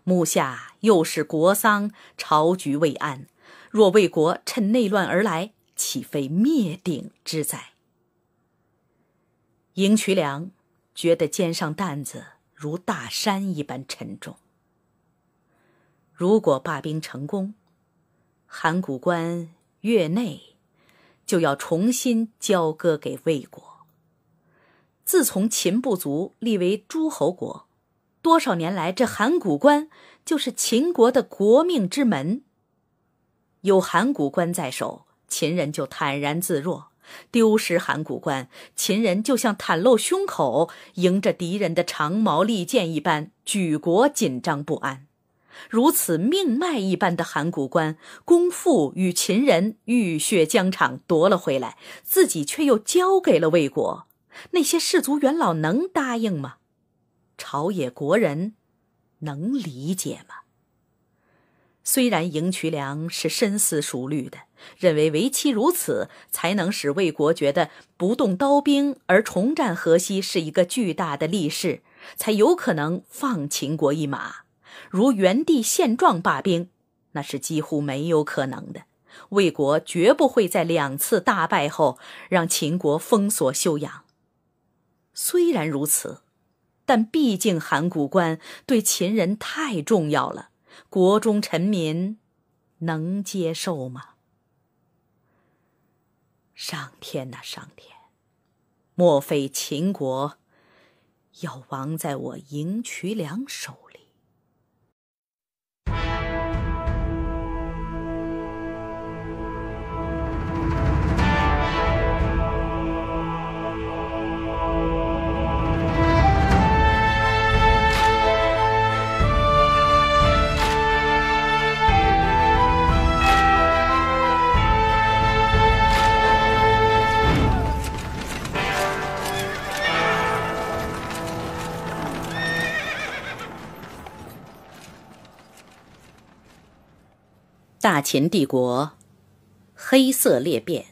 目下又是国丧，朝局未安，若魏国趁内乱而来，岂非灭顶之灾？赢渠梁。觉得肩上担子如大山一般沉重。如果罢兵成功，函谷关月内就要重新交割给魏国。自从秦部族立为诸侯国，多少年来这函谷关就是秦国的国命之门。有函谷关在手，秦人就坦然自若。丢失函谷关，秦人就像袒露胸口迎着敌人的长矛利剑一般，举国紧张不安。如此命脉一般的函谷关，公父与秦人浴血疆场夺了回来，自己却又交给了魏国，那些氏族元老能答应吗？朝野国人能理解吗？虽然赢渠梁是深思熟虑的，认为唯其如此，才能使魏国觉得不动刀兵而重占河西是一个巨大的利事，才有可能放秦国一马。如原地现状罢兵，那是几乎没有可能的。魏国绝不会在两次大败后让秦国封锁休养。虽然如此，但毕竟函谷关对秦人太重要了。国中臣民，能接受吗？上天呐，上天！莫非秦国要亡在我赢渠梁手？大秦帝国，黑色裂变。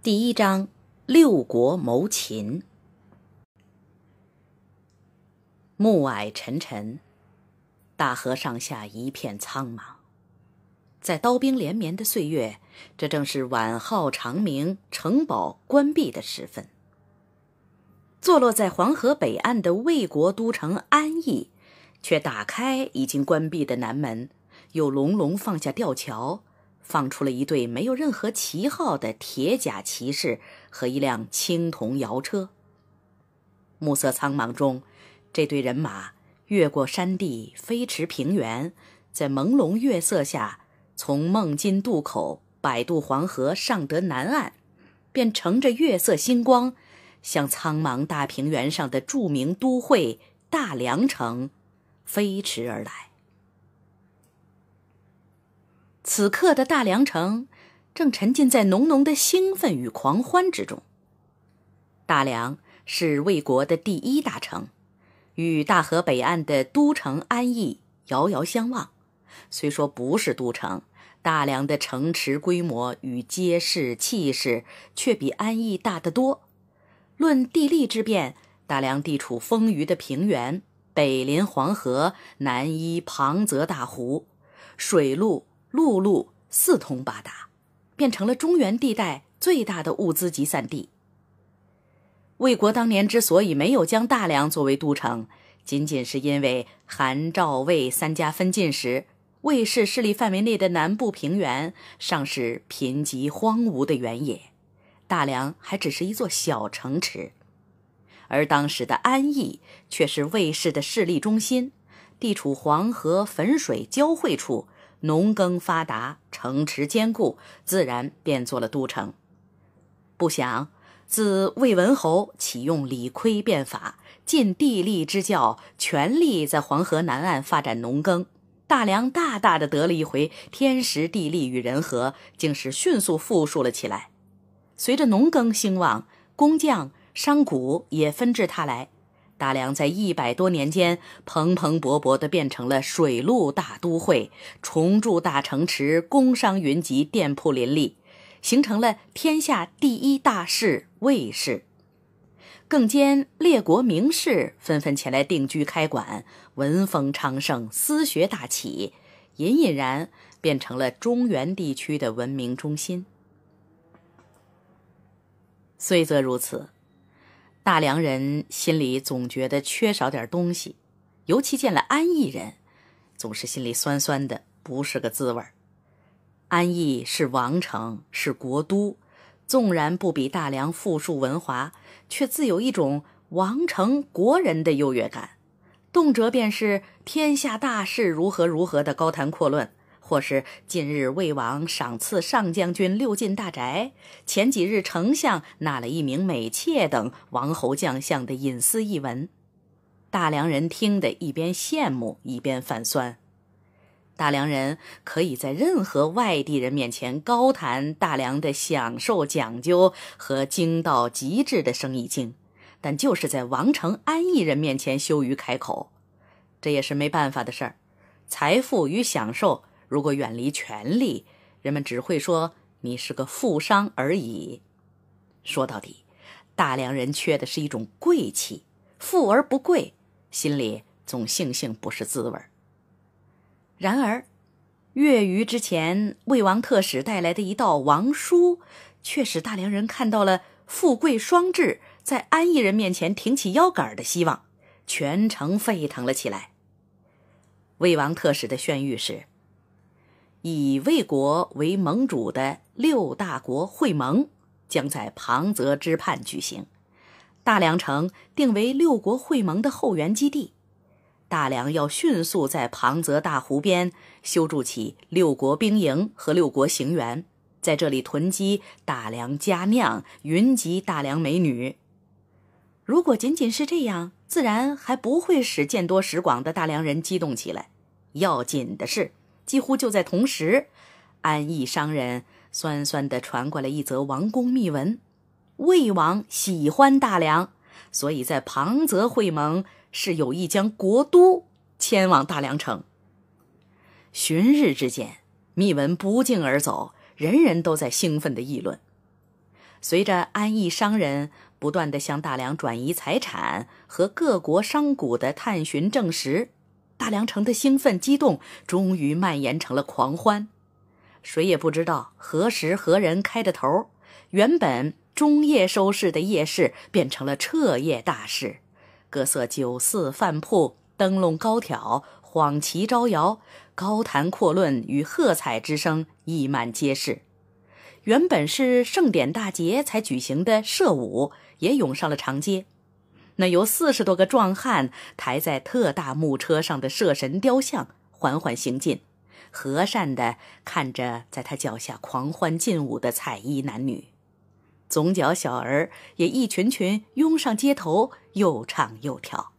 第一章，六国谋秦。暮霭沉沉，大河上下一片苍茫。在刀兵连绵的岁月，这正是晚号长鸣、城堡关闭的时分。坐落在黄河北岸的魏国都城安邑，却打开已经关闭的南门。又隆隆放下吊桥，放出了一对没有任何旗号的铁甲骑士和一辆青铜摇车。暮色苍茫中，这队人马越过山地，飞驰平原，在朦胧月色下，从孟津渡口摆渡黄河，上得南岸，便乘着月色星光，向苍茫大平原上的著名都会大梁城飞驰而来。此刻的大梁城，正沉浸在浓浓的兴奋与狂欢之中。大梁是魏国的第一大城，与大河北岸的都城安邑遥遥相望。虽说不是都城，大梁的城池规模与街市气势却比安邑大得多。论地利之便，大梁地处丰腴的平原，北临黄河，南依庞泽大湖，水路陆路四通八达，变成了中原地带最大的物资集散地。魏国当年之所以没有将大梁作为都城，仅仅是因为韩赵魏三家分晋时，魏氏势力范围内的南部平原尚是贫瘠荒芜的原野，大梁还只是一座小城池，而当时的安邑却是魏氏的势力中心，地处黄河汾水交汇处。农耕发达，城池坚固，自然便做了都城。不想自魏文侯启用李悝变法，尽地利之教，全力在黄河南岸发展农耕，大梁大大的得了一回天时地利与人和，竟是迅速富庶了起来。随着农耕兴旺，工匠、商贾也纷至沓来。大梁在一百多年间蓬蓬勃勃的变成了水陆大都会，重筑大城池，工商云集，店铺林立，形成了天下第一大市——魏士。更兼列国名士纷纷前来定居开馆，文风昌盛，私学大起，隐隐然变成了中原地区的文明中心。虽则如此。大梁人心里总觉得缺少点东西，尤其见了安邑人，总是心里酸酸的，不是个滋味儿。安邑是王城，是国都，纵然不比大梁富庶文华，却自有一种王城国人的优越感，动辄便是天下大事如何如何的高谈阔论。或是近日魏王赏赐上将军六进大宅，前几日丞相纳了一名美妾等王侯将相的隐私一文，大梁人听得一边羡慕一边泛酸。大梁人可以在任何外地人面前高谈大梁的享受讲究和精到极致的生意经，但就是在王城安邑人面前羞于开口，这也是没办法的事儿。财富与享受。如果远离权力，人们只会说你是个富商而已。说到底，大梁人缺的是一种贵气，富而不贵，心里总悻悻不是滋味儿。然而，越狱之前，魏王特使带来的一道王书，却使大梁人看到了富贵双至，在安邑人面前挺起腰杆儿的希望，全城沸腾了起来。魏王特使的劝谕是。以魏国为盟主的六大国会盟将在庞泽之畔举行，大梁城定为六国会盟的后援基地。大梁要迅速在庞泽大湖边修筑起六国兵营和六国行辕，在这里囤积大梁佳酿，云集大梁美女。如果仅仅是这样，自然还不会使见多识广的大梁人激动起来。要紧的是。几乎就在同时，安邑商人酸酸地传过来一则王宫密文：魏王喜欢大梁，所以在庞泽会盟是有意将国都迁往大梁城。旬日之间，密文不胫而走，人人都在兴奋地议论。随着安邑商人不断地向大梁转移财产，和各国商贾的探寻证实。大梁城的兴奋、激动，终于蔓延成了狂欢。谁也不知道何时何人开的头，原本中夜收市的夜市，变成了彻夜大市。各色酒肆、饭铺、灯笼高挑，幌旗招摇，高谈阔论与喝彩之声溢满街市。原本是盛典大节才举行的社舞，也涌上了长街。那由四十多个壮汉抬在特大木车上的射神雕像缓缓行进，和善的看着在他脚下狂欢劲舞的彩衣男女，总角小儿也一群群拥上街头，又唱又跳。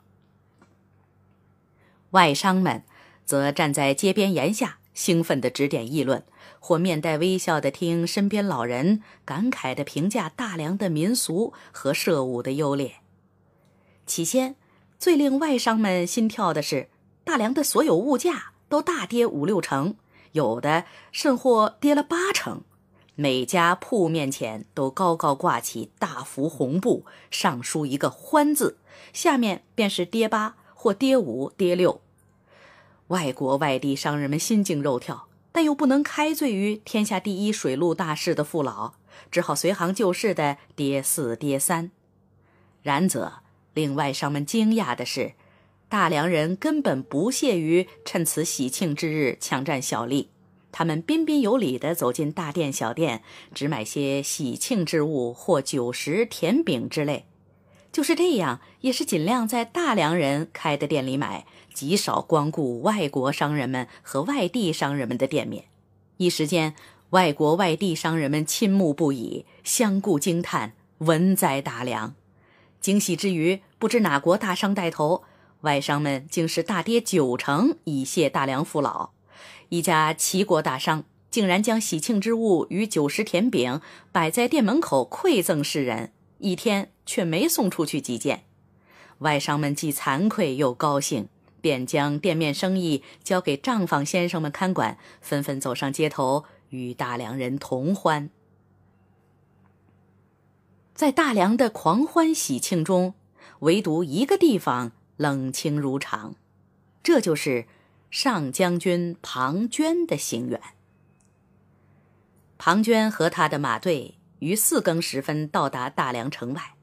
外商们则站在街边檐下，兴奋的指点议论，或面带微笑的听身边老人感慨的评价大梁的民俗和射务的优劣。起先，最令外商们心跳的是，大梁的所有物价都大跌五六成，有的甚或跌了八成。每家铺面前都高高挂起大幅红布，上书一个“欢”字，下面便是跌八或跌五、跌六。外国外地商人们心惊肉跳，但又不能开罪于天下第一水陆大事的父老，只好随行就市的跌四、跌三。然则，令外商们惊讶的是，大凉人根本不屑于趁此喜庆之日抢占小利。他们彬彬有礼地走进大店小店，只买些喜庆之物或酒食甜饼之类。就是这样，也是尽量在大凉人开的店里买，极少光顾外国商人们和外地商人们的店面。一时间，外国外地商人们倾慕不已，相顾惊叹，文哉大良。惊喜之余。不知哪国大商带头，外商们竟是大跌九成以谢大梁父老。一家齐国大商竟然将喜庆之物与酒食甜饼摆在店门口馈赠世人，一天却没送出去几件。外商们既惭愧又高兴，便将店面生意交给账房先生们看管，纷纷走上街头与大梁人同欢。在大梁的狂欢喜庆中。唯独一个地方冷清如常，这就是上将军庞涓的行辕。庞涓和他的马队于四更时分到达大梁城外，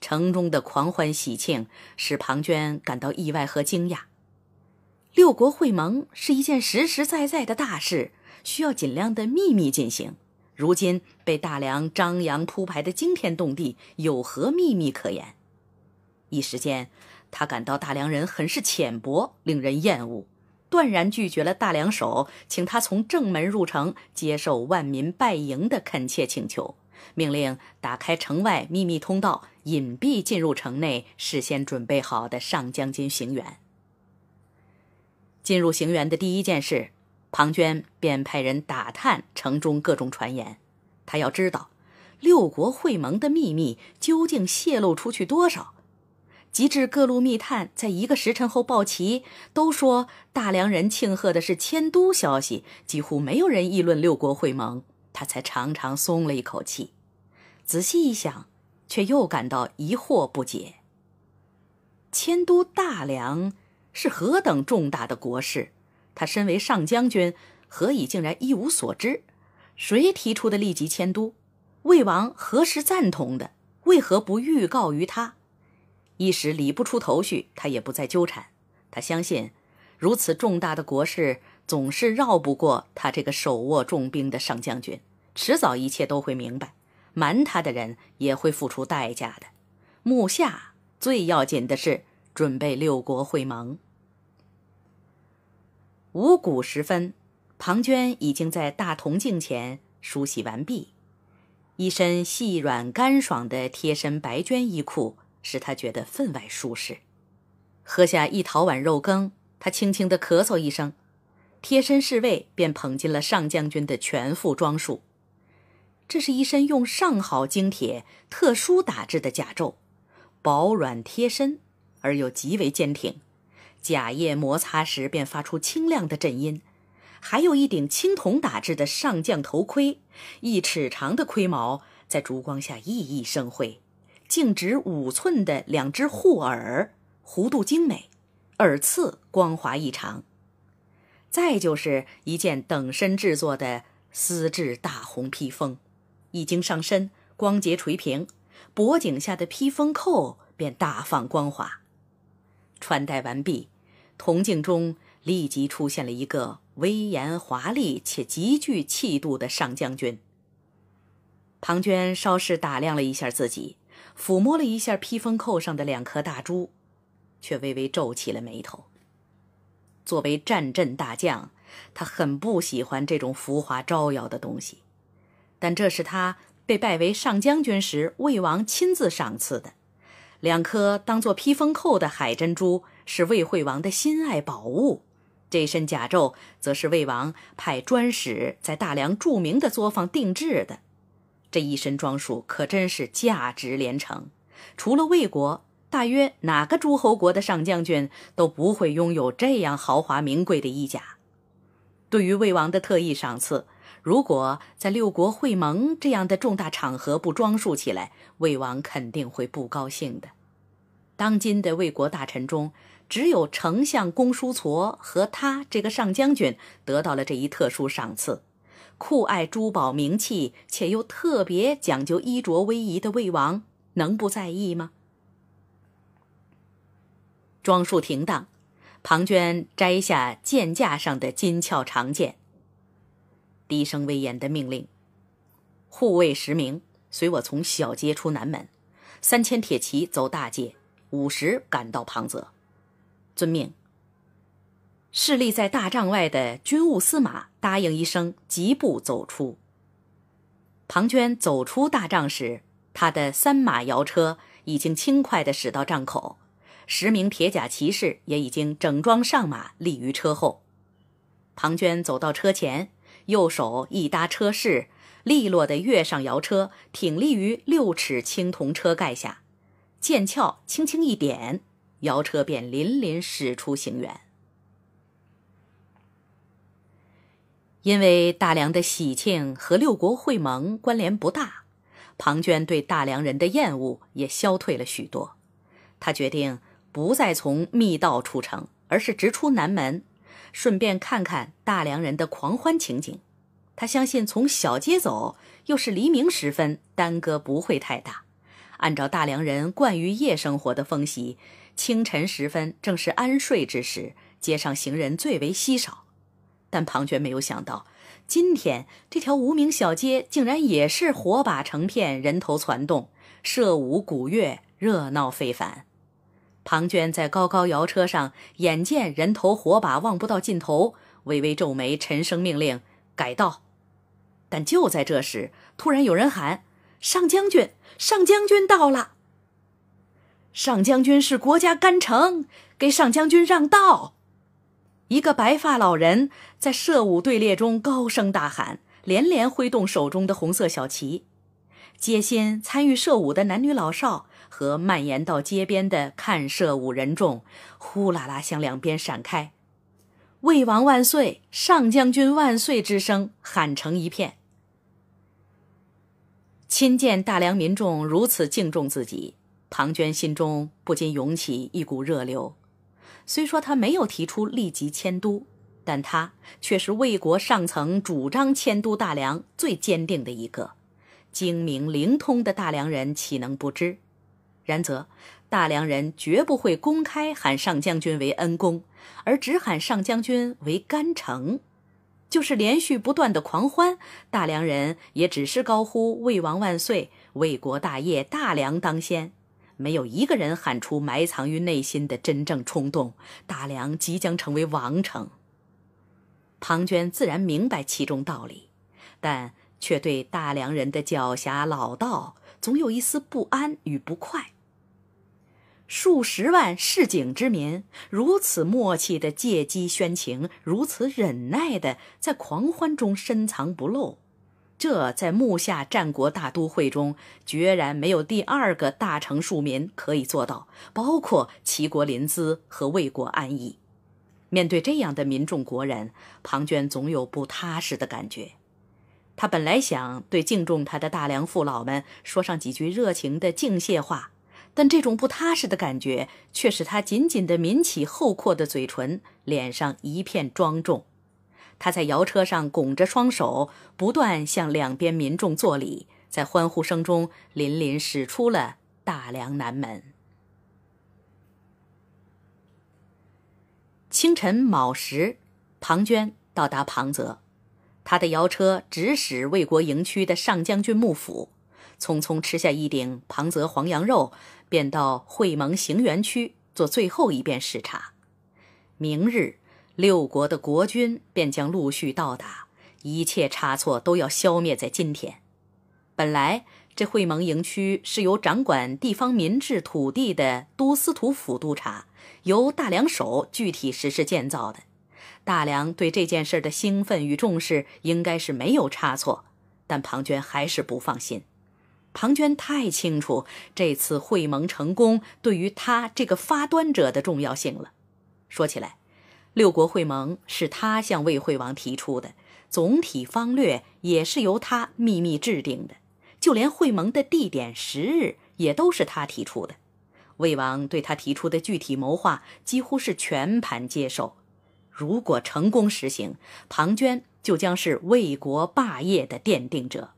城中的狂欢喜庆使庞涓感到意外和惊讶。六国会盟是一件实实在在的大事，需要尽量的秘密进行。如今被大梁张扬铺排的惊天动地，有何秘密可言？一时间，他感到大梁人很是浅薄，令人厌恶，断然拒绝了大梁首请他从正门入城接受万民拜迎的恳切请求，命令打开城外秘密通道，隐蔽进入城内事先准备好的上将军行辕。进入行辕的第一件事，庞涓便派人打探城中各种传言，他要知道，六国会盟的秘密究竟泄露出去多少。及至各路密探在一个时辰后报齐，都说大梁人庆贺的是迁都消息，几乎没有人议论六国会盟。他才长长松了一口气，仔细一想，却又感到疑惑不解。迁都大梁是何等重大的国事，他身为上将军，何以竟然一无所知？谁提出的立即迁都？魏王何时赞同的？为何不预告于他？一时理不出头绪，他也不再纠缠。他相信，如此重大的国事总是绕不过他这个手握重兵的上将军，迟早一切都会明白，瞒他的人也会付出代价的。目下最要紧的是准备六国会盟。五谷时分，庞涓已经在大铜镜前梳洗完毕，一身细软干爽的贴身白绢衣裤。使他觉得分外舒适。喝下一陶碗肉羹，他轻轻地咳嗽一声，贴身侍卫便捧进了上将军的全副装束。这是一身用上好精铁特殊打制的甲胄，薄软贴身而又极为坚挺，甲叶摩擦时便发出清亮的震音。还有一顶青铜打制的上将头盔，一尺长的盔毛在烛光下熠熠生辉。径直五寸的两只护耳，弧度精美，耳刺光滑异常。再就是一件等身制作的丝质大红披风，一经上身，光洁垂平，脖颈下的披风扣便大放光华。穿戴完毕，铜镜中立即出现了一个威严华丽且极具气度的上将军。庞涓稍事打量了一下自己。抚摸了一下披风扣上的两颗大珠，却微微皱起了眉头。作为战阵大将，他很不喜欢这种浮华招摇的东西。但这是他被拜为上将军时，魏王亲自赏赐的。两颗当做披风扣的海珍珠是魏惠王的心爱宝物，这身甲胄则是魏王派专使在大梁著名的作坊定制的。这一身装束可真是价值连城，除了魏国，大约哪个诸侯国的上将军都不会拥有这样豪华名贵的衣甲。对于魏王的特意赏赐，如果在六国会盟这样的重大场合不装束起来，魏王肯定会不高兴的。当今的魏国大臣中，只有丞相公叔痤和他这个上将军得到了这一特殊赏赐。酷爱珠宝名器，且又特别讲究衣着威仪的魏王，能不在意吗？装束停当，庞涓摘下剑架上的金鞘长剑，低声威严的命令：“护卫十名，随我从小街出南门；三千铁骑走大街，午时赶到庞泽。”遵命。侍立在大帐外的军务司马。答应一声，疾步走出。庞涓走出大帐时，他的三马摇车已经轻快地驶到帐口，十名铁甲骑士也已经整装上马，立于车后。庞涓走到车前，右手一搭车轼，利落地跃上摇车，挺立于六尺青铜车盖下，剑鞘轻轻一点，摇车便淋淋驶出行远。因为大梁的喜庆和六国会盟关联不大，庞涓对大梁人的厌恶也消退了许多。他决定不再从密道出城，而是直出南门，顺便看看大梁人的狂欢情景。他相信从小街走，又是黎明时分，耽搁不会太大。按照大梁人惯于夜生活的风习，清晨时分正是安睡之时，街上行人最为稀少。但庞涓没有想到，今天这条无名小街竟然也是火把成片，人头攒动，射舞鼓乐，热闹非凡。庞涓在高高摇车上，眼见人头火把望不到尽头，微微皱眉，沉声命令：“改道。”但就在这时，突然有人喊：“上将军，上将军到了！上将军是国家干城，给上将军让道！”一个白发老人在射舞队列中高声大喊，连连挥动手中的红色小旗。街心参与射舞的男女老少和蔓延到街边的看射舞人众，呼啦啦向两边闪开。“魏王万岁，上将军万岁！”之声喊成一片。亲见大梁民众如此敬重自己，庞涓心中不禁涌起一股热流。虽说他没有提出立即迁都，但他却是魏国上层主张迁都大梁最坚定的一个。精明灵通的大梁人岂能不知？然则，大梁人绝不会公开喊上将军为恩公，而只喊上将军为干城。就是连续不断的狂欢，大梁人也只是高呼“魏王万岁”，“魏国大业，大梁当先”。没有一个人喊出埋藏于内心的真正冲动。大梁即将成为王城。庞涓自然明白其中道理，但却对大梁人的狡黠老道总有一丝不安与不快。数十万市井之民如此默契的借机宣情，如此忍耐的在狂欢中深藏不露。这在目下战国大都会中，决然没有第二个大城庶民可以做到，包括齐国临淄和魏国安邑。面对这样的民众国人，庞涓总有不踏实的感觉。他本来想对敬重他的大梁父老们说上几句热情的敬谢话，但这种不踏实的感觉却使他紧紧地抿起厚阔的嘴唇，脸上一片庄重。他在摇车上拱着双手，不断向两边民众作礼，在欢呼声中，林林驶出了大梁南门。清晨卯时，庞涓到达庞泽，他的摇车直驶魏国营区的上将军幕府，匆匆吃下一顶庞泽黄羊肉，便到会盟行园区做最后一遍视察。明日。六国的国君便将陆续到达，一切差错都要消灭在今天。本来这会盟营区是由掌管地方民治土地的都司徒府督察，由大梁守具体实施建造的。大梁对这件事的兴奋与重视，应该是没有差错。但庞涓还是不放心。庞涓太清楚这次会盟成功对于他这个发端者的重要性了。说起来。六国会盟是他向魏惠王提出的，总体方略也是由他秘密制定的，就连会盟的地点、时日也都是他提出的。魏王对他提出的具体谋划几乎是全盘接受。如果成功实行，庞涓就将是魏国霸业的奠定者。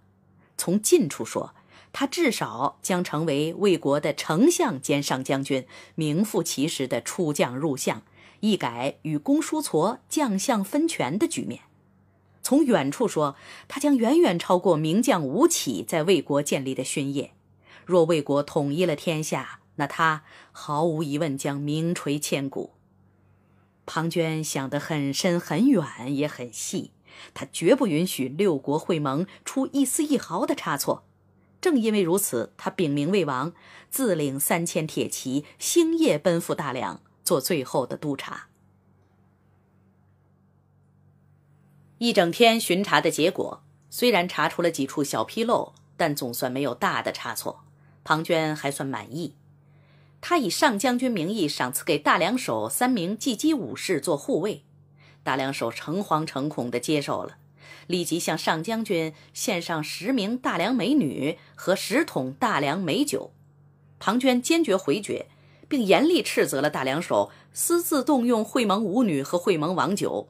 从近处说，他至少将成为魏国的丞相兼上将军，名副其实的出将入相。一改与公叔痤将相分权的局面。从远处说，他将远远超过名将吴起在魏国建立的勋业。若魏国统一了天下，那他毫无疑问将名垂千古。庞涓想得很深、很远，也很细，他绝不允许六国会盟出一丝一毫的差错。正因为如此，他禀明魏王，自领三千铁骑，星夜奔赴大梁。做最后的督查。一整天巡查的结果，虽然查出了几处小纰漏，但总算没有大的差错。庞涓还算满意。他以上将军名义赏赐给大梁守三名技击武士做护卫，大梁守诚惶诚恐的接受了，立即向上将军献上十名大梁美女和十桶大梁美酒。庞涓坚决回绝。并严厉斥责了大梁守私自动用会盟舞女和会盟王九。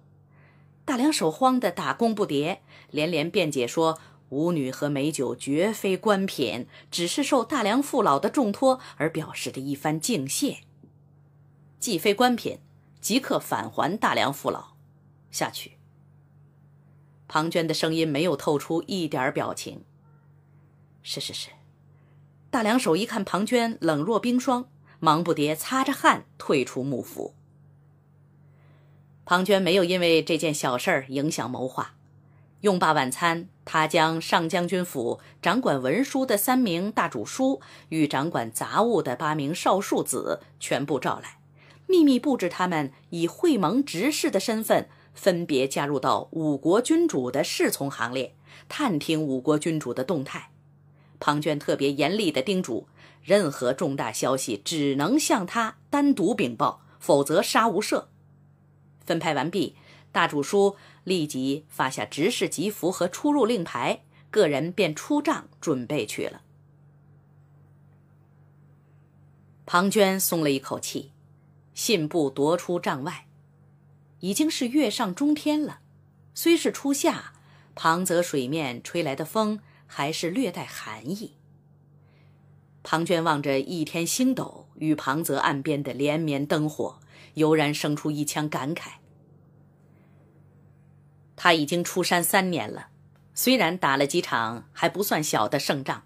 大梁守慌得打工不迭，连连辩解说，舞女和美酒绝非官品，只是受大梁父老的重托而表示的一番敬谢。既非官品，即刻返还大梁父老。下去。庞涓的声音没有透出一点表情。是是是。大梁守一看庞涓冷若冰霜。忙不迭擦着汗退出幕府。庞涓没有因为这件小事儿影响谋划。用罢晚餐，他将上将军府掌管文书的三名大主书与掌管杂物的八名少庶子全部召来，秘密布置他们以会盟执事的身份，分别加入到五国君主的侍从行列，探听五国君主的动态。庞涓特别严厉地叮嘱。任何重大消息只能向他单独禀报，否则杀无赦。分派完毕，大主书立即发下执事吉服和出入令牌，个人便出帐准备去了。庞涓松了一口气，信步踱出帐外。已经是月上中天了，虽是初夏，庞泽水面吹来的风还是略带寒意。庞涓望着一天星斗与庞泽岸边的连绵灯火，油然生出一腔感慨。他已经出山三年了，虽然打了几场还不算小的胜仗，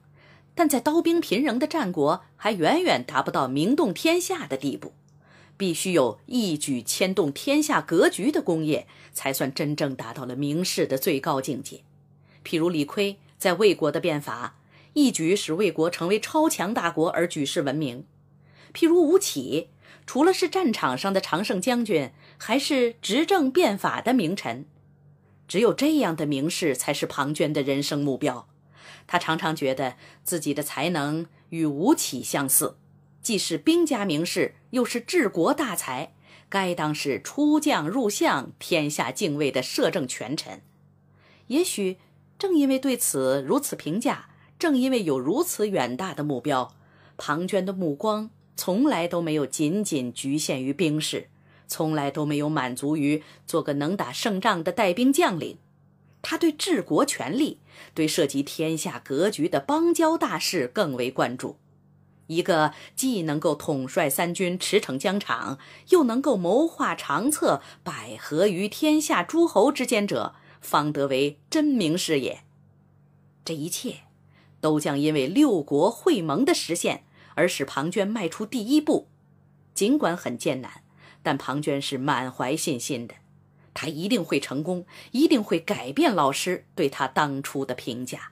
但在刀兵频仍的战国，还远远达不到名动天下的地步。必须有一举牵动天下格局的功业，才算真正达到了名士的最高境界。譬如李悝在魏国的变法。一举使魏国成为超强大国而举世闻名，譬如吴起，除了是战场上的常胜将军，还是执政变法的名臣。只有这样的名士，才是庞涓的人生目标。他常常觉得自己的才能与吴起相似，既是兵家名士，又是治国大才，该当是出将入相、天下敬畏的摄政权臣。也许正因为对此如此评价。正因为有如此远大的目标，庞涓的目光从来都没有仅仅局限于兵士，从来都没有满足于做个能打胜仗的带兵将领。他对治国权力、对涉及天下格局的邦交大事更为关注。一个既能够统帅三军、驰骋疆场，又能够谋划长策、捭阖于天下诸侯之间者，方得为真名士也。这一切。都将因为六国会盟的实现而使庞涓迈出第一步，尽管很艰难，但庞涓是满怀信心的，他一定会成功，一定会改变老师对他当初的评价。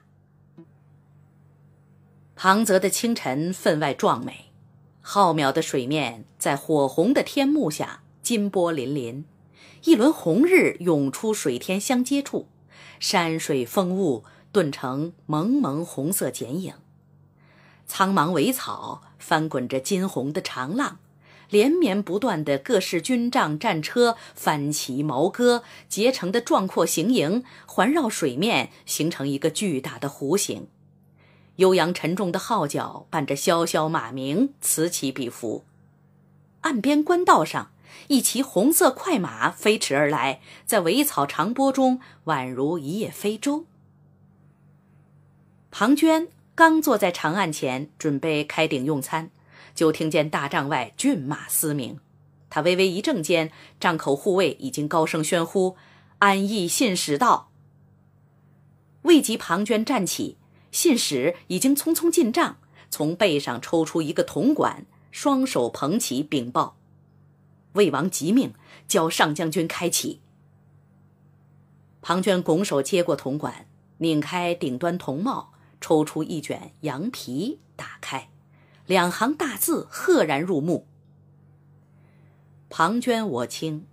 庞泽的清晨分外壮美，浩渺的水面在火红的天幕下金波粼粼，一轮红日涌出水天相接处，山水风物。顿成蒙蒙红色剪影，苍茫苇草翻滚着金红的长浪，连绵不断的各式军帐、战车、翻旗、矛戈结成的壮阔行营环绕水面，形成一个巨大的弧形。悠扬沉重的号角伴着萧萧马鸣此起彼伏。岸边官道上，一骑红色快马飞驰而来，在苇草长波中宛如一叶飞舟。庞涓刚坐在长案前准备开鼎用餐，就听见大帐外骏马嘶鸣。他微微一怔间，帐口护卫已经高声宣呼：“安逸信使到。”未及庞涓站起，信使已经匆匆进帐，从背上抽出一个铜管，双手捧起禀报：“魏王急命，叫上将军开启。”庞涓拱手接过铜管，拧开顶端铜帽。抽出一卷羊皮，打开，两行大字赫然入目：“庞涓我卿，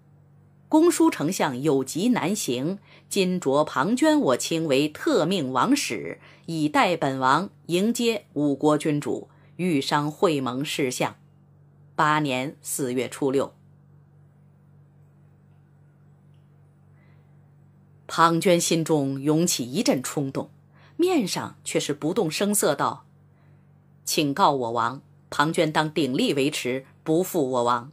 公叔丞相有疾难行，今着庞涓我卿为特命王使，以代本王迎接五国君主，豫商会盟事项。”八年四月初六，庞涓心中涌起一阵冲动。面上却是不动声色，道：“请告我王，庞涓当鼎力维持，不负我王。”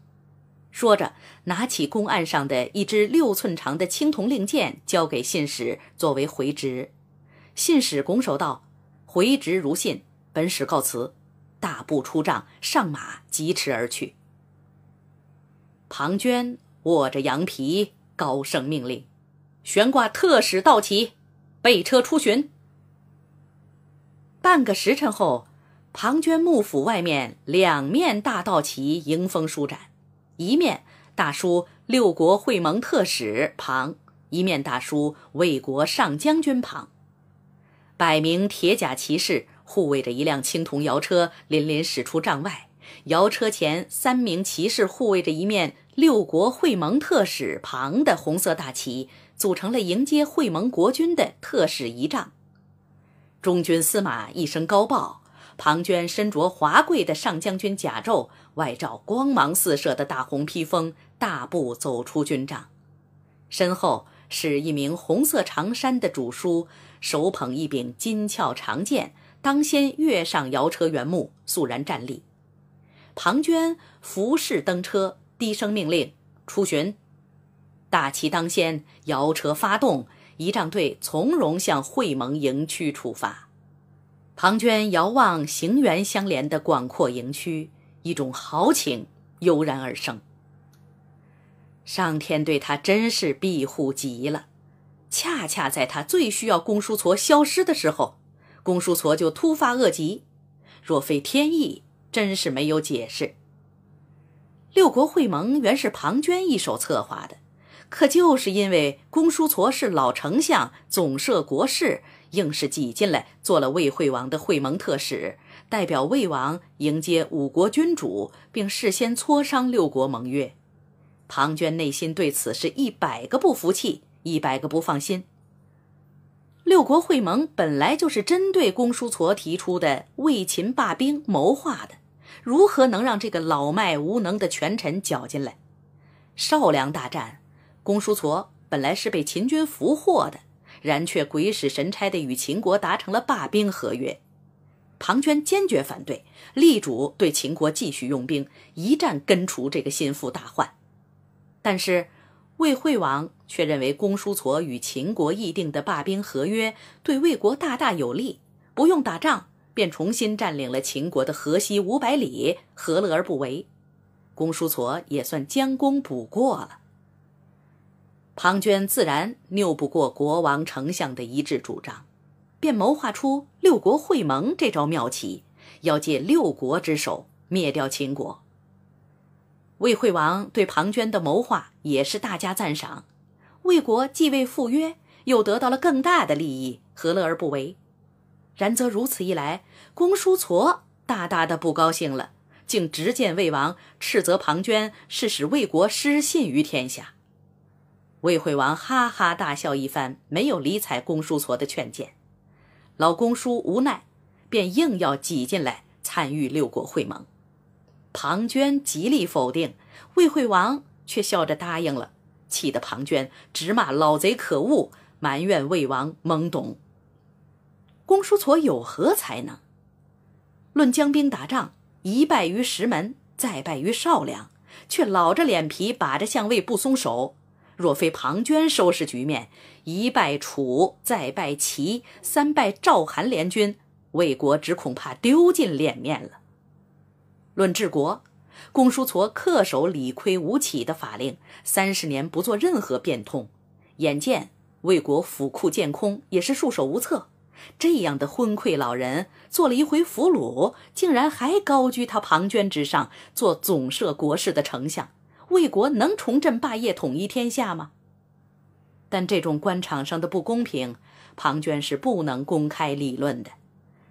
说着，拿起公案上的一支六寸长的青铜令箭，交给信使作为回执。信使拱手道：“回执如信，本使告辞。”大步出帐，上马疾驰而去。庞涓握着羊皮，高声命令：“悬挂特使道旗，备车出巡。”半个时辰后，庞涓幕府外面两面大道旗迎风舒展，一面大书“六国会盟特使庞”，一面大书“魏国上将军庞”。百名铁甲骑士护卫着一辆青铜摇车，凛凛驶出帐外。摇车前三名骑士护卫着一面“六国会盟特使庞”的红色大旗，组成了迎接会盟国君的特使仪仗。中军司马一声高报，庞涓身着华贵的上将军甲胄，外罩光芒四射的大红披风，大步走出军帐。身后是一名红色长衫的主书，手捧一柄金鞘长剑，当先跃上摇车辕木，肃然站立。庞涓服侍登车，低声命令出巡。大旗当先，摇车发动。仪仗队从容向会盟营区出发，庞涓遥望形圆相连的广阔营区，一种豪情油然而生。上天对他真是庇护极了，恰恰在他最需要公叔痤消失的时候，公叔痤就突发恶疾。若非天意，真是没有解释。六国会盟原是庞涓一手策划的。可就是因为公叔痤是老丞相，总摄国事，硬是挤进来做了魏惠王的会盟特使，代表魏王迎接五国君主，并事先磋商六国盟约。庞涓内心对此事一百个不服气，一百个不放心。六国会盟本来就是针对公叔痤提出的“魏秦罢兵”谋划的，如何能让这个老迈无能的权臣搅进来？少梁大战。公叔痤本来是被秦军俘获的，然却鬼使神差地与秦国达成了罢兵合约。庞涓坚决反对，力主对秦国继续用兵，一战根除这个心腹大患。但是魏惠王却认为公叔痤与秦国议定的罢兵合约对魏国大大有利，不用打仗便重新占领了秦国的河西五百里，何乐而不为？公叔痤也算将功补过了。庞涓自然拗不过国王、丞相的一致主张，便谋划出六国会盟这招妙棋，要借六国之手灭掉秦国。魏惠王对庞涓的谋划也是大加赞赏，魏国既未赴约，又得到了更大的利益，何乐而不为？然则如此一来，公叔痤大大的不高兴了，竟直谏魏王，斥责庞涓是使魏国失信于天下。魏惠王哈哈大笑一番，没有理睬公叔痤的劝谏。老公叔无奈，便硬要挤进来参与六国会盟。庞涓极力否定，魏惠王却笑着答应了，气得庞涓直骂老贼可恶，埋怨魏王懵懂。公叔痤有何才能？论将兵打仗，一败于石门，再败于少梁，却老着脸皮把着相位不松手。若非庞涓收拾局面，一败楚，再败齐，三败赵韩联军，魏国只恐怕丢尽脸面了。论治国，公叔痤恪守理亏无起的法令，三十年不做任何变通，眼见魏国府库渐空，也是束手无策。这样的昏聩老人，做了一回俘虏，竟然还高居他庞涓之上，做总摄国事的丞相。魏国能重振霸业、统一天下吗？但这种官场上的不公平，庞涓是不能公开理论的。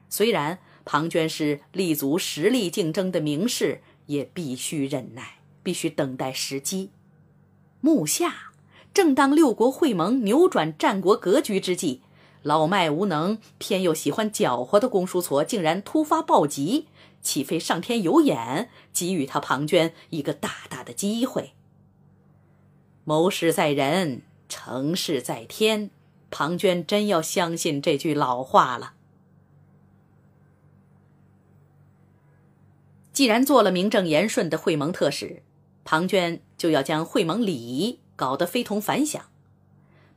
虽然庞涓是立足实力竞争的名士，也必须忍耐，必须等待时机。目下，正当六国会盟、扭转战国格局之际，老迈无能、偏又喜欢搅和的公叔痤，竟然突发暴疾。岂非上天有眼，给予他庞涓一个大大的机会？谋事在人，成事在天。庞涓真要相信这句老话了。既然做了名正言顺的会盟特使，庞涓就要将会盟礼仪搞得非同凡响。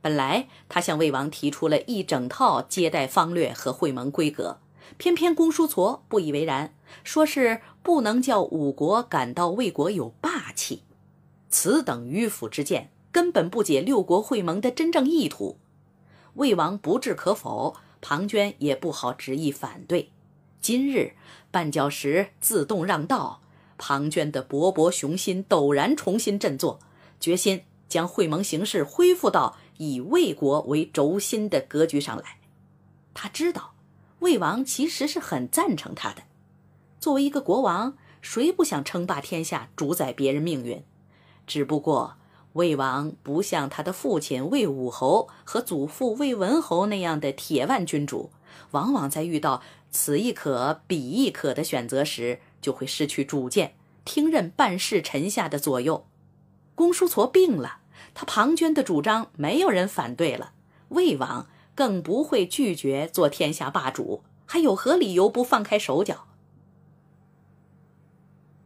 本来，他向魏王提出了一整套接待方略和会盟规格。偏偏公叔痤不以为然，说是不能叫五国感到魏国有霸气，此等迂腐之见，根本不解六国会盟的真正意图。魏王不置可否，庞涓也不好执意反对。今日绊脚石自动让道，庞涓的勃勃雄心陡然重新振作，决心将会盟形势恢复到以魏国为轴心的格局上来。他知道。魏王其实是很赞成他的。作为一个国王，谁不想称霸天下、主宰别人命运？只不过魏王不像他的父亲魏武侯和祖父魏文侯那样的铁腕君主，往往在遇到此一可、彼一可的选择时，就会失去主见，听任办事臣下的左右。公叔痤病了，他庞涓的主张没有人反对了。魏王。更不会拒绝做天下霸主，还有何理由不放开手脚？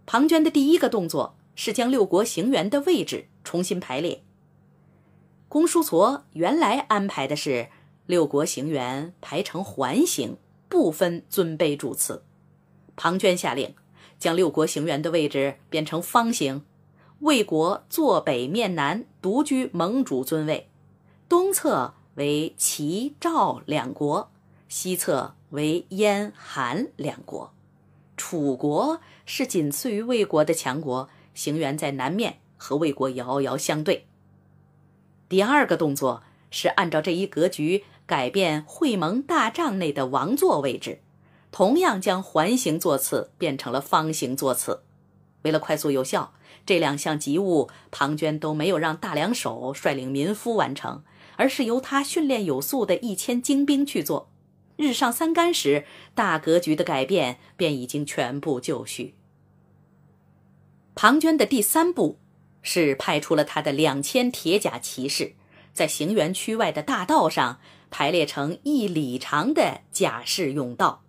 庞涓的第一个动作是将六国行辕的位置重新排列。公叔痤原来安排的是六国行辕排成环形，不分尊卑主次。庞涓下令，将六国行辕的位置变成方形，魏国坐北面南，独居盟主尊位，东侧。为齐、赵两国西侧为燕、韩两国，楚国是仅次于魏国的强国。行辕在南面和魏国遥遥相对。第二个动作是按照这一格局改变会盟大帐内的王座位置，同样将环形座次变成了方形座次。为了快速有效，这两项急务，庞涓都没有让大梁守率领民夫完成。而是由他训练有素的一千精兵去做。日上三竿时，大格局的改变便已经全部就绪。庞涓的第三步，是派出了他的两千铁甲骑士，在行辕区外的大道上排列成一里长的甲士甬道，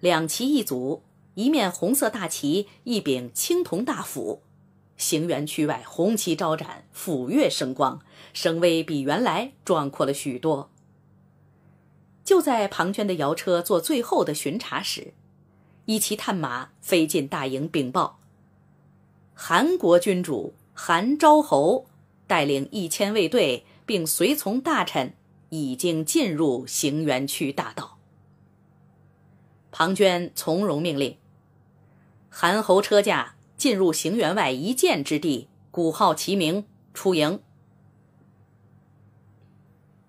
两旗一组，一面红色大旗，一柄青铜大斧。行辕区外，红旗招展，斧钺生光。声威比原来壮阔了许多。就在庞涓的摇车做最后的巡查时，一骑探马飞进大营禀报：韩国君主韩昭侯带领一千卫队并随从大臣已经进入行辕区大道。庞涓从容命令：韩侯车驾进入行辕外一箭之地，鼓号齐鸣，出营。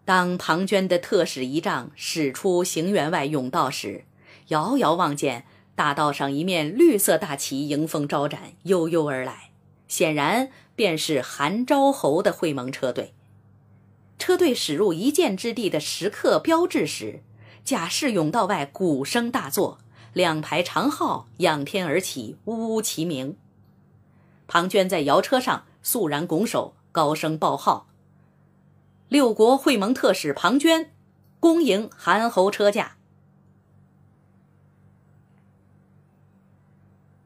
当庞涓的特使仪仗驶出行辕外甬道时，遥遥望见大道上一面绿色大旗迎风招展，悠悠而来，显然便是韩昭侯的会盟车队。车队驶入一箭之地的时刻标志时，甲士甬道外鼓声大作，两排长号仰天而起，呜呜齐鸣。庞涓在摇车上肃然拱手，高声报号。六国会盟特使庞涓，恭迎韩侯车驾。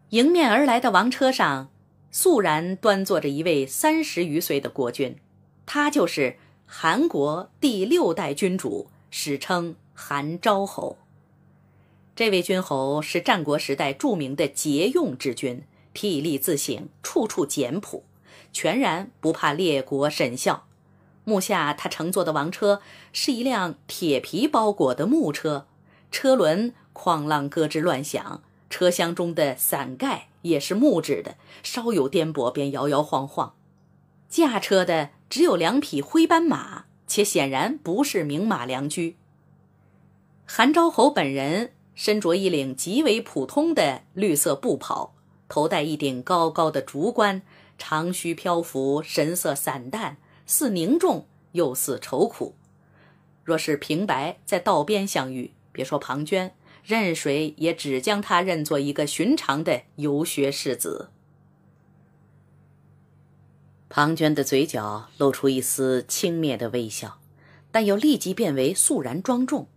迎面而来的王车上，肃然端坐着一位三十余岁的国君，他就是韩国第六代君主，史称韩昭侯。这位君侯是战国时代著名的节用之君，辟力自省，处处简朴，全然不怕列国审笑。目下他乘坐的王车是一辆铁皮包裹的木车，车轮哐啷咯吱乱响，车厢中的伞盖也是木质的，稍有颠簸便摇摇晃晃。驾车的只有两匹灰斑马，且显然不是名马良驹。韩昭侯本人身着一领极为普通的绿色布袍，头戴一顶高高的竹冠，长须漂浮，神色散淡。似凝重，又似愁苦。若是平白在道边相遇，别说庞涓，任谁也只将他认作一个寻常的游学士子。庞涓的嘴角露出一丝轻蔑的微笑，但又立即变为肃然庄重。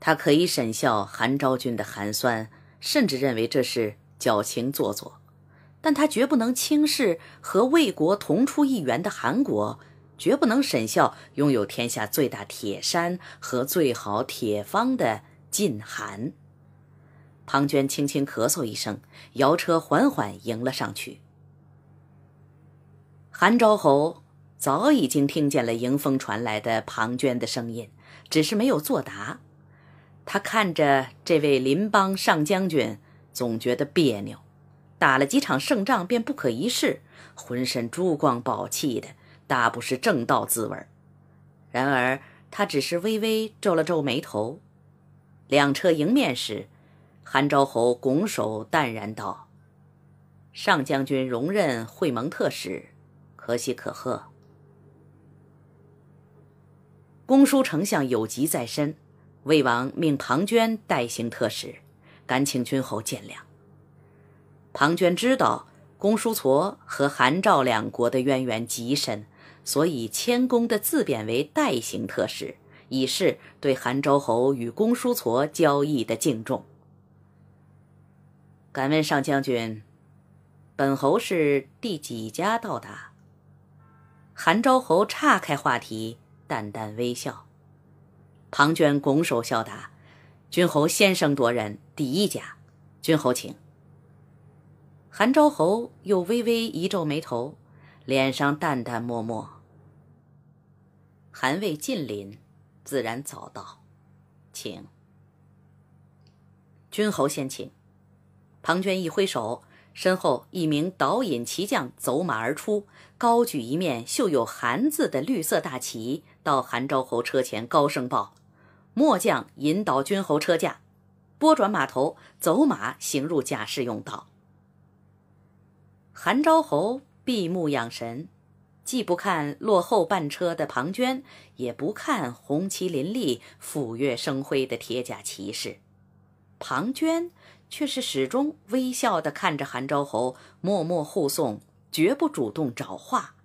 他可以审笑韩昭君的寒酸，甚至认为这是矫情做作。但他绝不能轻视和魏国同出一源的韩国，绝不能沈笑拥有天下最大铁山和最好铁方的晋韩。庞涓轻轻咳嗽一声，摇车缓缓迎了上去。韩昭侯早已经听见了迎风传来的庞涓的声音，只是没有作答。他看着这位邻邦上将军，总觉得别扭。打了几场胜仗，便不可一世，浑身珠光宝气的，大不是正道滋味然而他只是微微皱了皱眉头。两车迎面时，韩昭侯拱手淡然道：“上将军荣任会盟特使，可喜可贺。公叔丞相有疾在身，魏王命庞涓代行特使，敢请君侯见谅。”庞涓知道公叔痤和韩赵两国的渊源极深，所以谦恭地自贬为代行特使，以示对韩昭侯与公叔痤交易的敬重。敢问上将军，本侯是第几家到达？韩昭侯岔开话题，淡淡微笑。庞涓拱手笑答：“君侯先声夺人，第一家，君侯请。”韩昭侯又微微一皱眉头，脸上淡淡漠漠。韩魏近邻，自然早到，请君侯先请。庞涓一挥手，身后一名导引骑将走马而出，高举一面绣有“韩”字的绿色大旗，到韩昭侯车前高声报：“末将引导君侯车驾，拨转马头，走马行入驾驶用道。”韩昭侯闭目养神，既不看落后半车的庞涓，也不看红旗林立、斧钺生辉的铁甲骑士。庞涓却是始终微笑地看着韩昭侯，默默护送，绝不主动找话。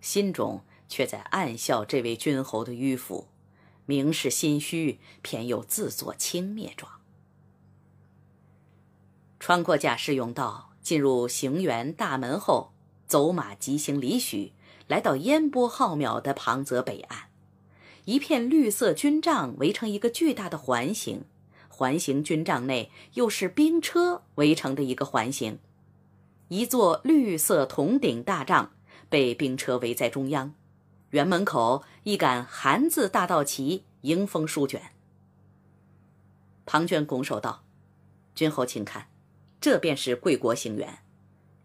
心中却在暗笑这位君侯的迂腐，明是心虚，偏又自作轻蔑状。穿过甲士甬道。进入行辕大门后，走马疾行里许，来到烟波浩渺的庞泽北岸。一片绿色军帐围成一个巨大的环形，环形军帐内又是兵车围成的一个环形。一座绿色铜顶大帐被兵车围在中央。辕门口一杆“韩”字大道旗迎风舒卷。庞涓拱手道：“君侯，请看。”这便是贵国行辕，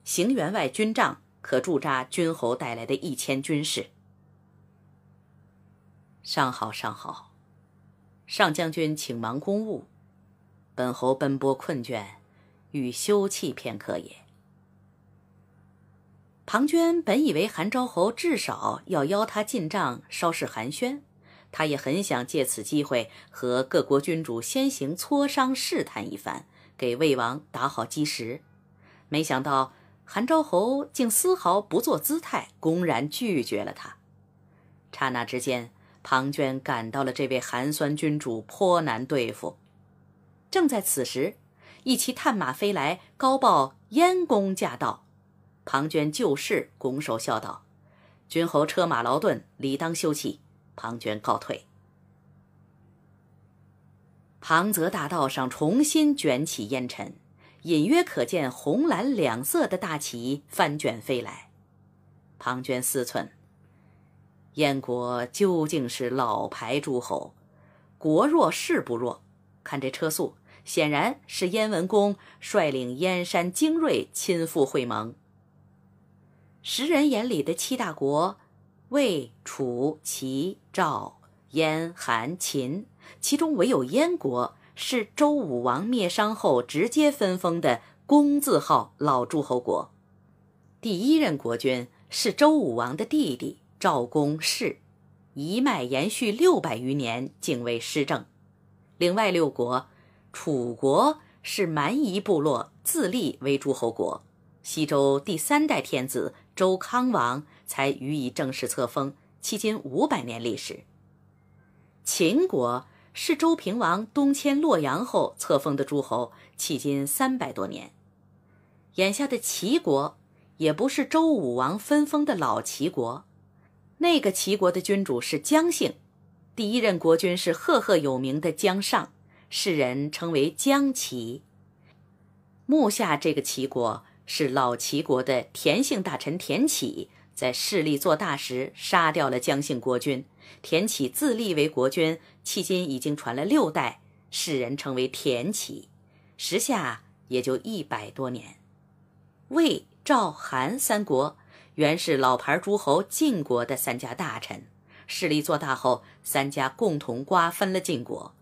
行辕外军帐可驻扎君侯带来的一千军士。上好，上好，上将军请忙公务，本侯奔波困倦，欲休憩片刻也。庞涓本以为韩昭侯至少要邀他进帐稍事寒暄，他也很想借此机会和各国君主先行磋商试探一番。给魏王打好基石，没想到韩昭侯竟丝毫不做姿态，公然拒绝了他。刹那之间，庞涓感到了这位寒酸君主颇难对付。正在此时，一骑探马飞来，高报燕公驾到。庞涓就势拱手笑道：“君侯车马劳顿，理当休憩。”庞涓告退。庞泽大道上重新卷起烟尘，隐约可见红蓝两色的大旗翻卷飞来。庞涓思忖：燕国究竟是老牌诸侯，国弱势不弱。看这车速，显然是燕文公率领燕山精锐亲赴会盟。时人眼里的七大国：魏、楚、齐、赵、燕、韩、秦。其中唯有燕国是周武王灭商后直接分封的公字号老诸侯国，第一任国君是周武王的弟弟赵公氏，一脉延续六百余年，仅为施政。另外六国，楚国是蛮夷部落自立为诸侯国，西周第三代天子周康王才予以正式册封，迄今五百年历史。秦国。是周平王东迁洛阳后册封的诸侯，迄今三百多年。眼下的齐国也不是周武王分封的老齐国，那个齐国的君主是姜姓，第一任国君是赫赫有名的姜尚，世人称为姜齐。目下这个齐国是老齐国的田姓大臣田启在势力做大时杀掉了姜姓国君。田启自立为国君，迄今已经传了六代，世人称为田启，时下也就一百多年。魏、赵、韩三国原是老牌诸侯晋国的三家大臣，势力做大后，三家共同瓜分了晋国。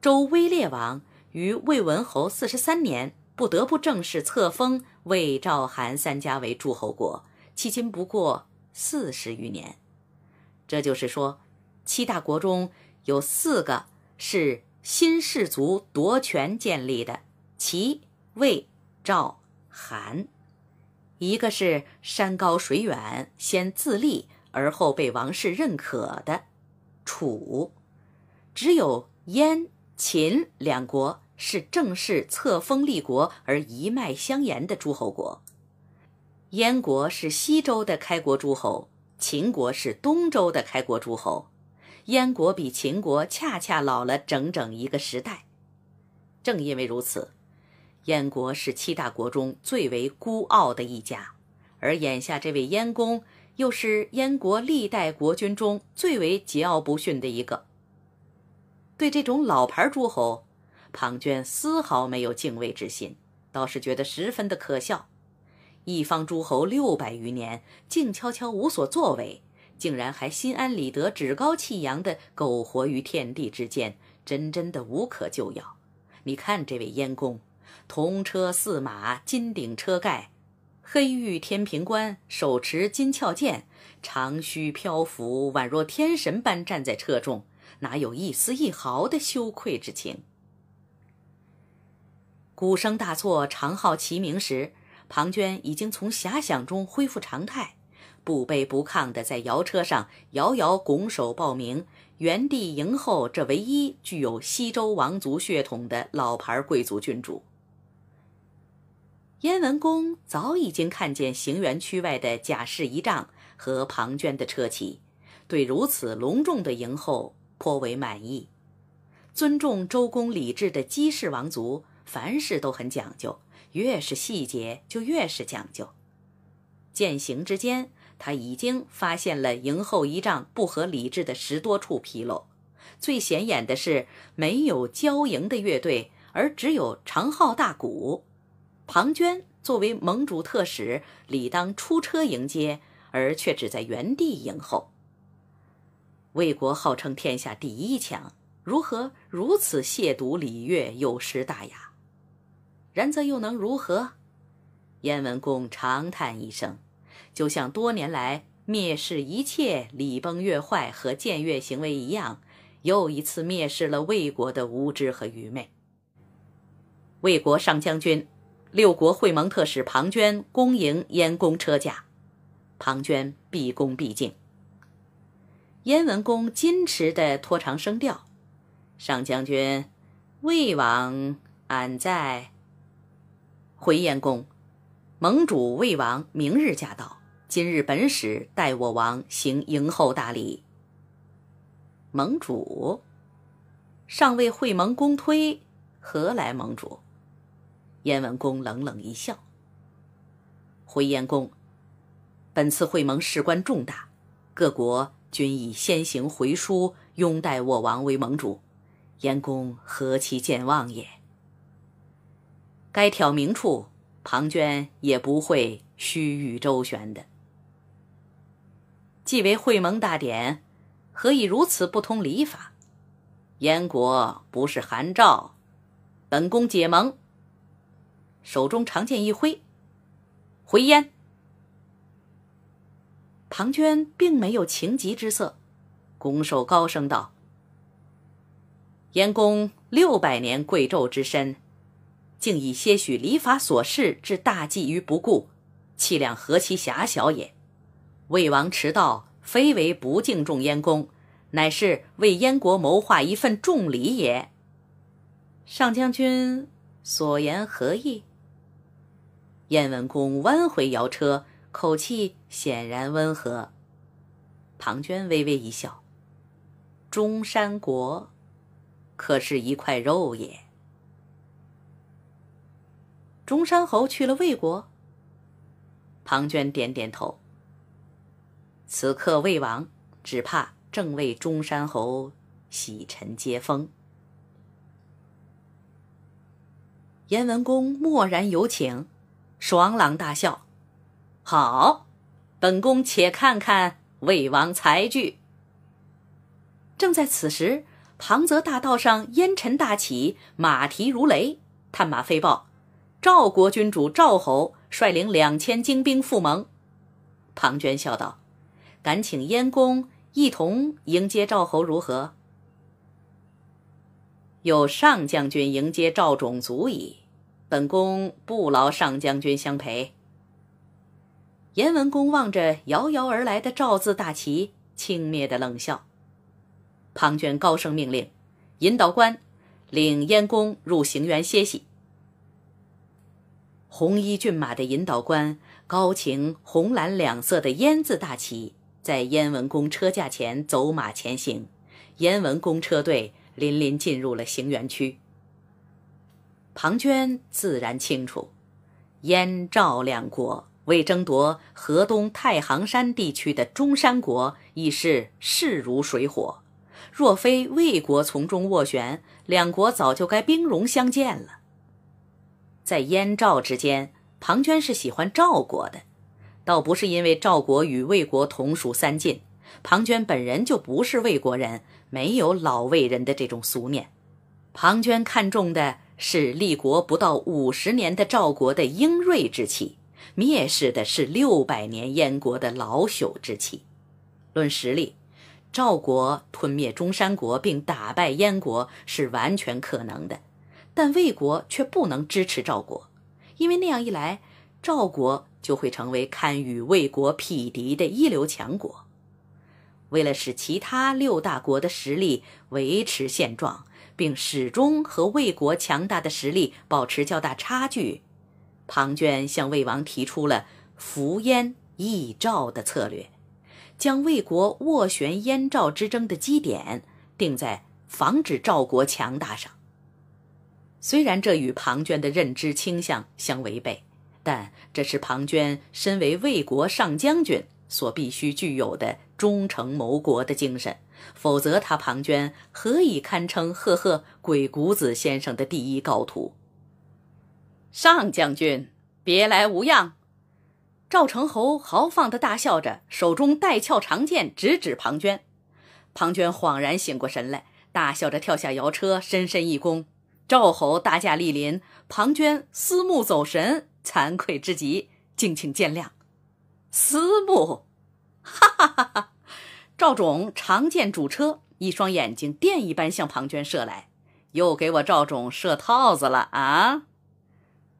周威烈王于魏文侯四十三年，不得不正式册封魏、赵、韩三家为诸侯国，迄今不过四十余年。这就是说，七大国中有四个是新氏族夺权建立的，齐、魏、赵、韩；一个是山高水远先自立而后被王室认可的，楚；只有燕、秦两国是正式册封立国而一脉相延的诸侯国。燕国是西周的开国诸侯。秦国是东周的开国诸侯，燕国比秦国恰恰老了整整一个时代。正因为如此，燕国是七大国中最为孤傲的一家，而眼下这位燕公又是燕国历代国君中最为桀骜不驯的一个。对这种老牌诸侯，庞涓丝毫没有敬畏之心，倒是觉得十分的可笑。一方诸侯六百余年，静悄悄无所作为，竟然还心安理得、趾高气扬地苟活于天地之间，真真的无可救药。你看这位燕公，铜车四马，金顶车盖，黑玉天平冠，手持金鞘剑，长须飘浮，宛若天神般站在车中，哪有一丝一毫的羞愧之情？鼓声大作，长号齐鸣时。庞涓已经从遐想中恢复常态，不卑不亢地在摇车上遥遥拱手报名，原地迎候这唯一具有西周王族血统的老牌贵族君主。燕文公早已经看见行园区外的贾氏仪仗和庞涓的车骑，对如此隆重的迎候颇为满意。尊重周公礼制的姬氏王族，凡事都很讲究。越是细节，就越是讲究。践行之间，他已经发现了迎后仪仗不合理制的十多处纰漏。最显眼的是，没有交营的乐队，而只有长号、大鼓。庞涓作为盟主特使，理当出车迎接，而却只在原地迎候。魏国号称天下第一强，如何如此亵渎礼乐，有失大雅？然则又能如何？燕文公长叹一声，就像多年来蔑视一切礼崩乐坏和僭越行为一样，又一次蔑视了魏国的无知和愚昧。魏国上将军、六国会盟特使庞涓恭迎燕公车驾，庞涓毕恭毕敬。燕文公矜持的拖长声调：“上将军，魏王，俺在。”回燕公，盟主魏王明日驾到，今日本使代我王行迎候大礼。盟主，尚未会盟公推，何来盟主？燕文公冷冷一笑。回燕公，本次会盟事关重大，各国均已先行回书拥戴我王为盟主，燕公何其健忘也！该挑明处，庞涓也不会虚与周旋的。既为会盟大典，何以如此不通礼法？燕国不是韩赵，本宫解盟。手中长剑一挥，回燕。庞涓并没有情急之色，拱手高声道：“燕公六百年贵胄之身。”竟以些许礼法琐事置大计于不顾，气量何其狭小也！魏王迟到非为不敬重燕公，乃是为燕国谋划一份重礼也。上将军所言何意？燕文公弯回摇车，口气显然温和。庞涓微微一笑：“中山国，可是一块肉也。”中山侯去了魏国。庞涓点点头。此刻魏王只怕正为中山侯洗尘接风。燕文公默然有请，爽朗大笑：“好，本宫且看看魏王才具。”正在此时，庞泽大道上烟尘大起，马蹄如雷，探马飞报。赵国君主赵侯率领两千精兵赴盟，庞涓笑道：“敢请燕公一同迎接赵侯如何？”有上将军迎接赵种足矣，本宫不劳上将军相陪。燕文公望着遥遥而来的赵字大旗，轻蔑的冷笑。庞涓高声命令：“引导官，领燕公入行辕歇息。”红衣骏马的引导官高擎红蓝两色的燕字大旗，在燕文公车驾前走马前行。燕文公车队林林进入了行园区。庞涓自然清楚，燕赵两国为争夺河东太行山地区的中山国，已是势如水火。若非魏国从中斡旋，两国早就该兵戎相见了。在燕赵之间，庞涓是喜欢赵国的，倒不是因为赵国与魏国同属三晋，庞涓本人就不是魏国人，没有老魏人的这种俗念。庞涓看中的是立国不到五十年的赵国的英锐之气，蔑视的是六百年燕国的老朽之气。论实力，赵国吞灭中山国并打败燕国是完全可能的。但魏国却不能支持赵国，因为那样一来，赵国就会成为堪与魏国匹敌的一流强国。为了使其他六大国的实力维持现状，并始终和魏国强大的实力保持较大差距，庞涓向魏王提出了扶燕抑赵的策略，将魏国斡旋燕赵之争的基点定在防止赵国强大上。虽然这与庞涓的认知倾向相违背，但这是庞涓身为魏国上将军所必须具有的忠诚谋国的精神。否则，他庞涓何以堪称赫赫鬼谷子先生的第一高徒？上将军，别来无恙！赵成侯豪放的大笑着，手中带鞘长剑直指庞涓。庞涓恍然醒过神来，大笑着跳下摇车，深深一躬。赵侯大驾莅临，庞涓思慕走神，惭愧之极，敬请见谅。思慕，哈哈哈哈！赵种长剑拄车，一双眼睛电一般向庞涓射来，又给我赵种设套子了啊！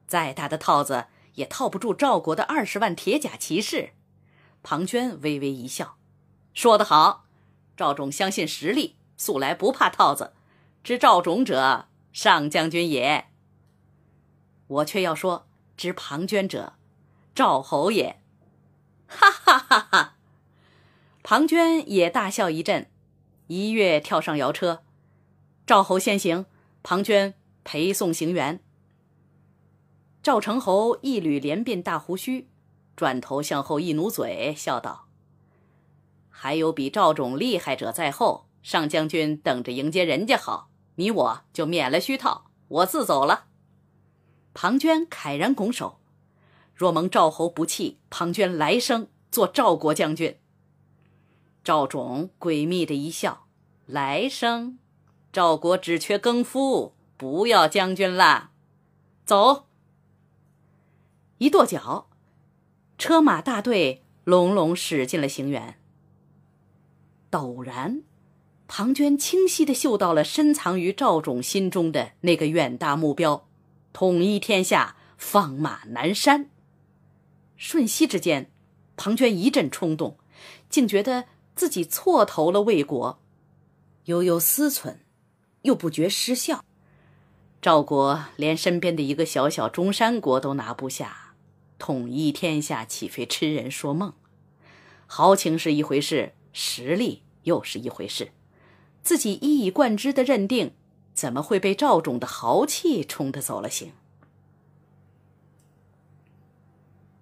再大的套子也套不住赵国的二十万铁甲骑士。庞涓微微一笑，说得好，赵种相信实力，素来不怕套子。知赵种者。上将军也，我却要说：知庞涓者，赵侯也。哈哈哈哈！庞涓也大笑一阵，一跃跳上摇车。赵侯先行，庞涓陪送行辕。赵成侯一缕连鬓大胡须，转头向后一努嘴，笑道：“还有比赵种厉害者在后，上将军等着迎接人家好。”你我就免了虚套，我自走了。庞涓慨然拱手，若蒙赵侯不弃，庞涓来生做赵国将军。赵种诡秘的一笑，来生赵国只缺耕夫，不要将军啦。”走！一跺脚，车马大队隆隆驶进了行辕。陡然。庞涓清晰地嗅到了深藏于赵种心中的那个远大目标：统一天下，放马南山。瞬息之间，庞涓一阵冲动，竟觉得自己错投了魏国。悠悠思忖，又不觉失笑。赵国连身边的一个小小中山国都拿不下，统一天下岂非痴人说梦？豪情是一回事，实力又是一回事。自己一以贯之的认定，怎么会被赵总的豪气冲的走了形？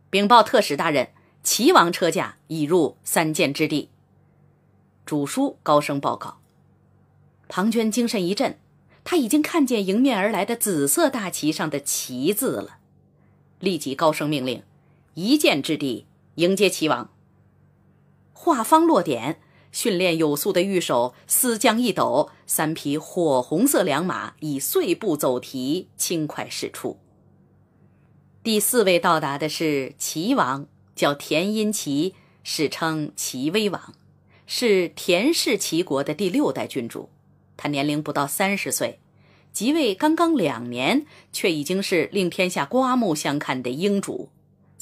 禀报特使大人，齐王车驾已入三箭之地。主书高声报告，庞涓精神一振，他已经看见迎面而来的紫色大旗上的“齐”字了，立即高声命令：“一箭之地，迎接齐王。”画方落点。训练有素的御手丝缰一抖，三匹火红色良马以碎步走蹄，轻快驶出。第四位到达的是齐王，叫田因齐，史称齐威王，是田氏齐国的第六代君主。他年龄不到三十岁，即位刚刚两年，却已经是令天下刮目相看的英主。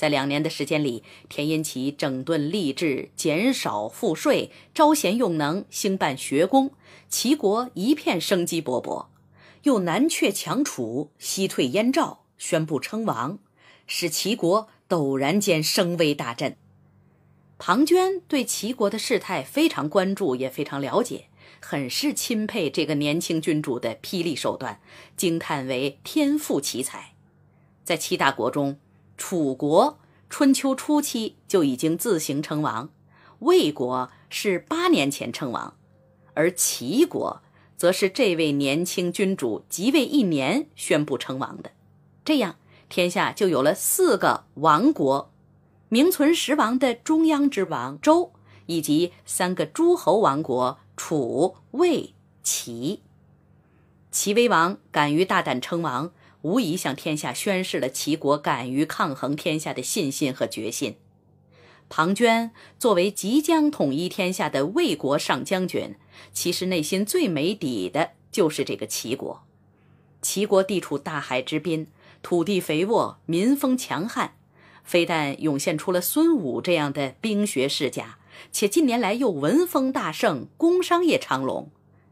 在两年的时间里，田英齐整顿吏治，减少赋税，招贤用能，兴办学宫，齐国一片生机勃勃。又南阙强楚，西退燕赵，宣布称王，使齐国陡然间声威大振。庞涓对齐国的事态非常关注，也非常了解，很是钦佩这个年轻君主的霹雳手段，惊叹为天赋奇才。在七大国中。楚国春秋初期就已经自行称王，魏国是八年前称王，而齐国则是这位年轻君主即位一年宣布称王的。这样，天下就有了四个王国，名存实亡的中央之王周，以及三个诸侯王国楚、魏、齐。齐威王敢于大胆称王。无疑向天下宣示了齐国敢于抗衡天下的信心和决心。庞涓作为即将统一天下的魏国上将军，其实内心最没底的就是这个齐国。齐国地处大海之滨，土地肥沃，民风强悍，非但涌现出了孙武这样的兵学世家，且近年来又文风大盛，工商业长隆。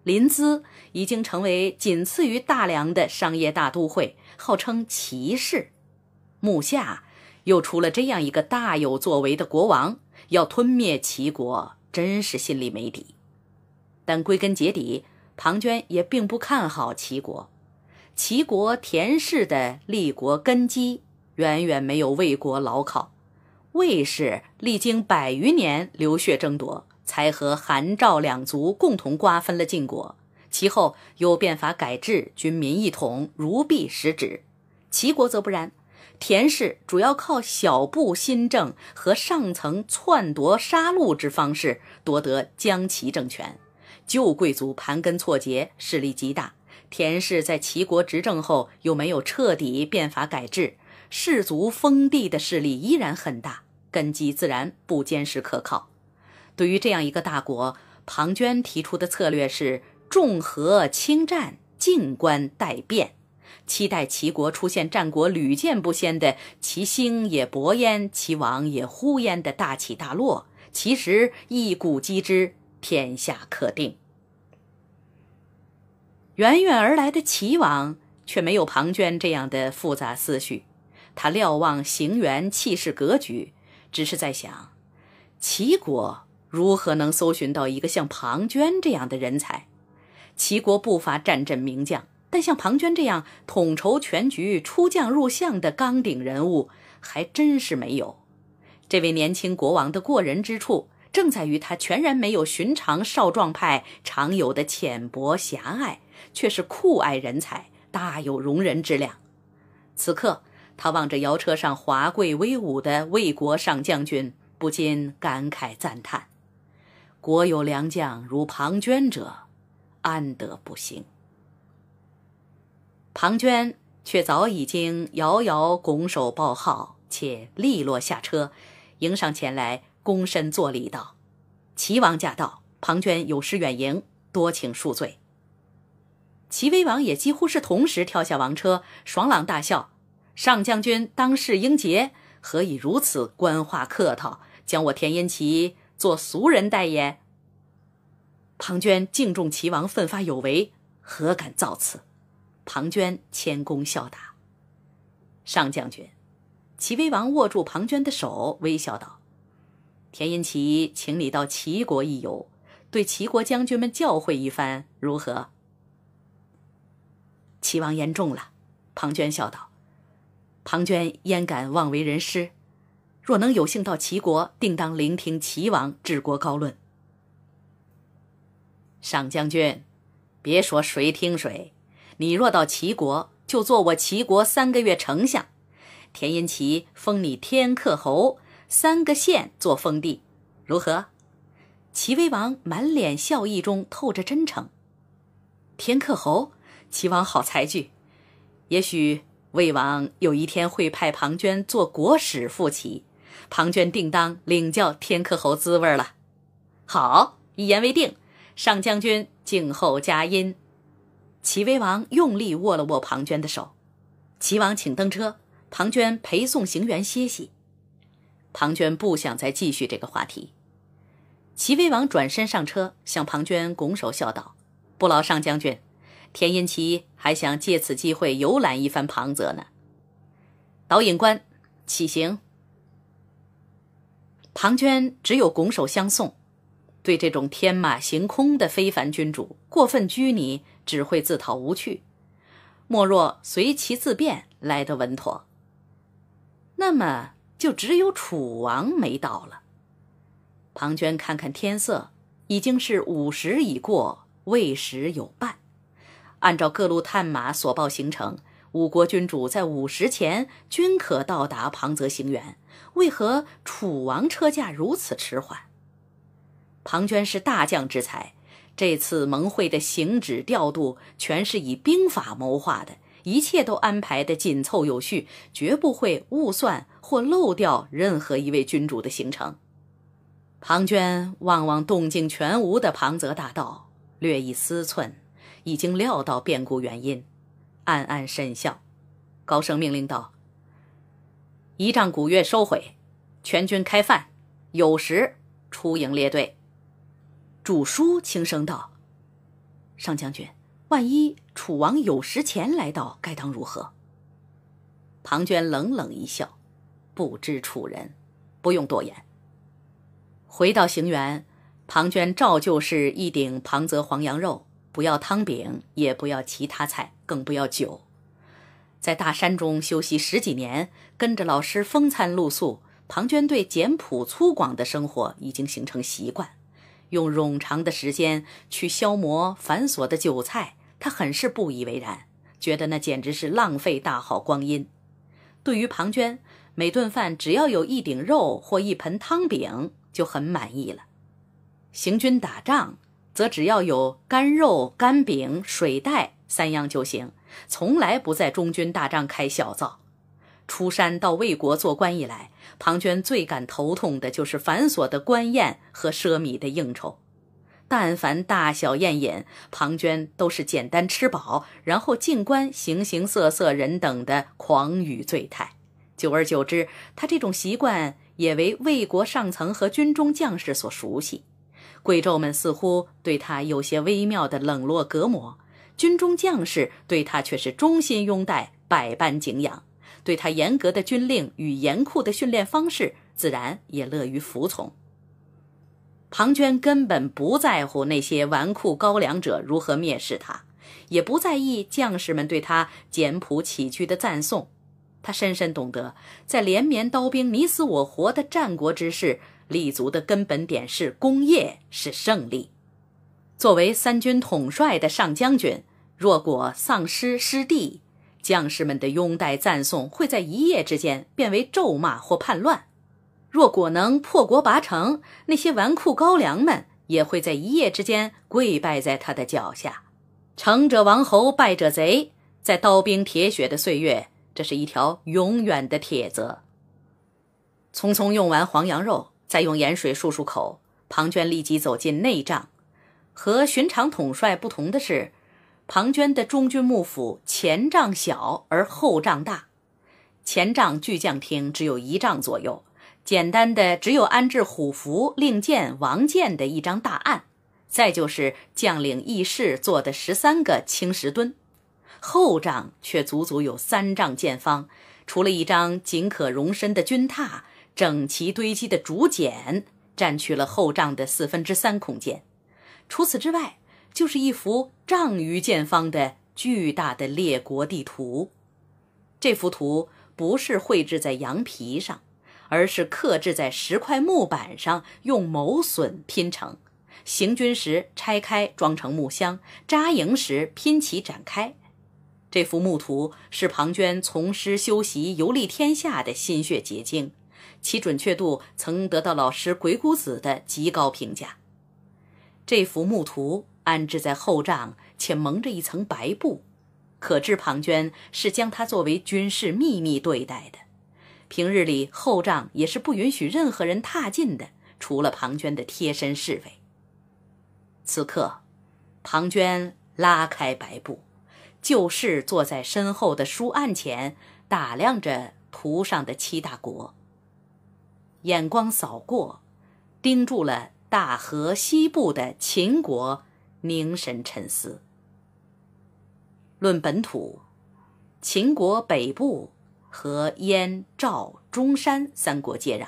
临淄已经成为仅次于大梁的商业大都会，号称齐士。目下又出了这样一个大有作为的国王，要吞灭齐国，真是心里没底。但归根结底，庞涓也并不看好齐国。齐国田氏的立国根基远远没有魏国牢靠，魏氏历经百余年流血争夺。才和韩赵两族共同瓜分了晋国，其后又变法改制，军民一统，如臂使指。齐国则不然，田氏主要靠小布新政和上层篡夺杀戮之方式夺得将齐政权。旧贵族盘根错节，势力极大。田氏在齐国执政后，又没有彻底变法改制，士族封地的势力依然很大，根基自然不坚实可靠。对于这样一个大国，庞涓提出的策略是重和轻战，静观待变，期待齐国出现战国屡见不鲜的“其兴也勃焉，其亡也忽焉”的大起大落。其实一鼓击之，天下可定。远远而来的齐王却没有庞涓这样的复杂思绪，他瞭望行辕，气势格局，只是在想，齐国。如何能搜寻到一个像庞涓这样的人才？齐国不乏战阵名将，但像庞涓这样统筹全局、出将入相的纲鼎人物还真是没有。这位年轻国王的过人之处，正在于他全然没有寻常少壮派常有的浅薄狭隘，却是酷爱人才，大有容人之量。此刻，他望着摇车上华贵威武的魏国上将军，不禁感慨赞叹。国有良将如庞涓者，安得不行？庞涓却早已经遥遥拱手报号，且利落下车，迎上前来，躬身作礼道：“齐王驾到，庞涓有失远迎，多请恕罪。”齐威王也几乎是同时跳下王车，爽朗大笑：“上将军当世英杰，何以如此官话客套，将我田言齐？”做俗人代言。庞涓敬重齐王，奋发有为，何敢造次？庞涓谦恭笑答：“上将军，齐威王握住庞涓的手，微笑道：‘田因齐，请你到齐国一游，对齐国将军们教诲一番，如何？’齐王言重了。”庞涓笑道：“庞涓焉敢妄为人师。”若能有幸到齐国，定当聆听齐王治国高论。上将军，别说谁听谁，你若到齐国，就做我齐国三个月丞相。田因齐封你天克侯，三个县做封地，如何？齐威王满脸笑意中透着真诚。天克侯，齐王好才具，也许魏王有一天会派庞涓做国使赴齐。庞涓定当领教天克侯滋味了。好，一言为定。上将军，静候佳音。齐威王用力握了握庞涓的手。齐王请登车，庞涓陪送行员歇息。庞涓不想再继续这个话题。齐威王转身上车，向庞涓拱手笑道：“不劳上将军。田因齐还想借此机会游览一番庞泽呢。”导引官，起行。庞涓只有拱手相送，对这种天马行空的非凡君主过分拘泥，只会自讨无趣。莫若随其自便来得稳妥。那么就只有楚王没到了。庞涓看看天色，已经是午时已过，未时有半。按照各路探马所报行程，五国君主在午时前均可到达庞泽行辕。为何楚王车驾如此迟缓？庞涓是大将之才，这次盟会的行止调度全是以兵法谋划的，一切都安排得紧凑有序，绝不会误算或漏掉任何一位君主的行程。庞涓望望动静全无的庞泽大道，略一思忖，已经料到变故原因，暗暗深笑，高声命令道。仪仗鼓乐收回，全军开饭。酉时出营列队。主书轻声道：“上将军，万一楚王酉时前来到，该当如何？”庞涓冷冷一笑：“不知楚人，不用多言。”回到行辕，庞涓照旧是一顶庞泽黄羊肉，不要汤饼，也不要其他菜，更不要酒。在大山中休息十几年，跟着老师风餐露宿，庞涓对简朴粗犷的生活已经形成习惯。用冗长的时间去消磨繁琐的酒菜，他很是不以为然，觉得那简直是浪费大好光阴。对于庞涓，每顿饭只要有一顶肉或一盆汤饼就很满意了。行军打仗，则只要有干肉、干饼、水袋三样就行。从来不在中军大帐开小灶。出山到魏国做官以来，庞涓最感头痛的就是繁琐的官宴和奢靡的应酬。但凡大小宴饮，庞涓都是简单吃饱，然后静观形形色色人等的狂语醉态。久而久之，他这种习惯也为魏国上层和军中将士所熟悉。贵胄们似乎对他有些微妙的冷落隔膜。军中将士对他却是忠心拥戴，百般敬仰；对他严格的军令与严酷的训练方式，自然也乐于服从。庞涓根本不在乎那些纨绔高粱者如何蔑视他，也不在意将士们对他简朴起居的赞颂。他深深懂得，在连绵刀兵、你死我活的战国之势立足的根本点是功业，是胜利。作为三军统帅的上将军。若果丧失失地，将士们的拥戴赞颂会在一夜之间变为咒骂或叛乱；若果能破国拔城，那些纨绔高粱们也会在一夜之间跪拜在他的脚下。成者王侯，败者贼，在刀兵铁血的岁月，这是一条永远的铁则。匆匆用完黄羊肉，再用盐水漱漱口，庞涓立即走进内帐。和寻常统帅不同的是。庞涓的中军幕府前帐小而后帐大，前帐巨将厅只有一丈左右，简单的只有安置虎符、令箭、王剑的一张大案，再就是将领议事坐的十三个青石墩。后帐却足足有三丈见方，除了一张仅可容身的军榻，整齐堆积的竹简占去了后帐的四分之三空间，除此之外就是一幅。丈余见方的巨大的列国地图，这幅图不是绘制在羊皮上，而是刻制在石块木板上，用笋拼成。行军时拆开装成木箱，扎营时拼起展开。这幅木图是庞涓从师修习游历天下的心血结晶，其准确度曾得到老师鬼谷子的极高评价。这幅木图。安置在后帐，且蒙着一层白布，可知庞涓是将他作为军事秘密对待的。平日里后帐也是不允许任何人踏进的，除了庞涓的贴身侍卫。此刻，庞涓拉开白布，就是坐在身后的书案前，打量着图上的七大国。眼光扫过，盯住了大河西部的秦国。凝神沉思。论本土，秦国北部和燕、赵、中山三国接壤，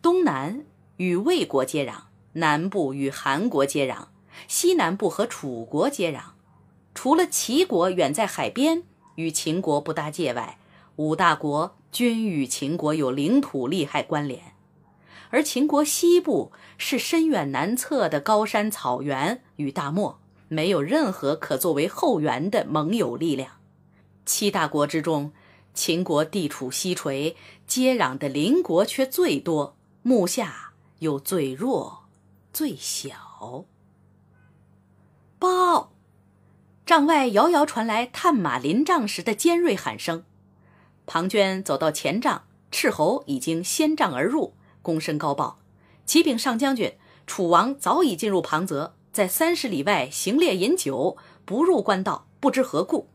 东南与魏国接壤，南部与韩国接壤，西南部和楚国接壤。除了齐国远在海边与秦国不搭界外，五大国均与秦国有领土利害关联，而秦国西部。是深远难测的高山、草原与大漠，没有任何可作为后援的盟友力量。七大国之中，秦国地处西陲，接壤的邻国却最多，目下又最弱、最小。报！帐外遥遥传来探马临帐时的尖锐喊声。庞涓走到前帐，斥候已经先帐而入，躬身高报。启禀上将军，楚王早已进入庞泽，在三十里外行猎饮酒，不入官道，不知何故。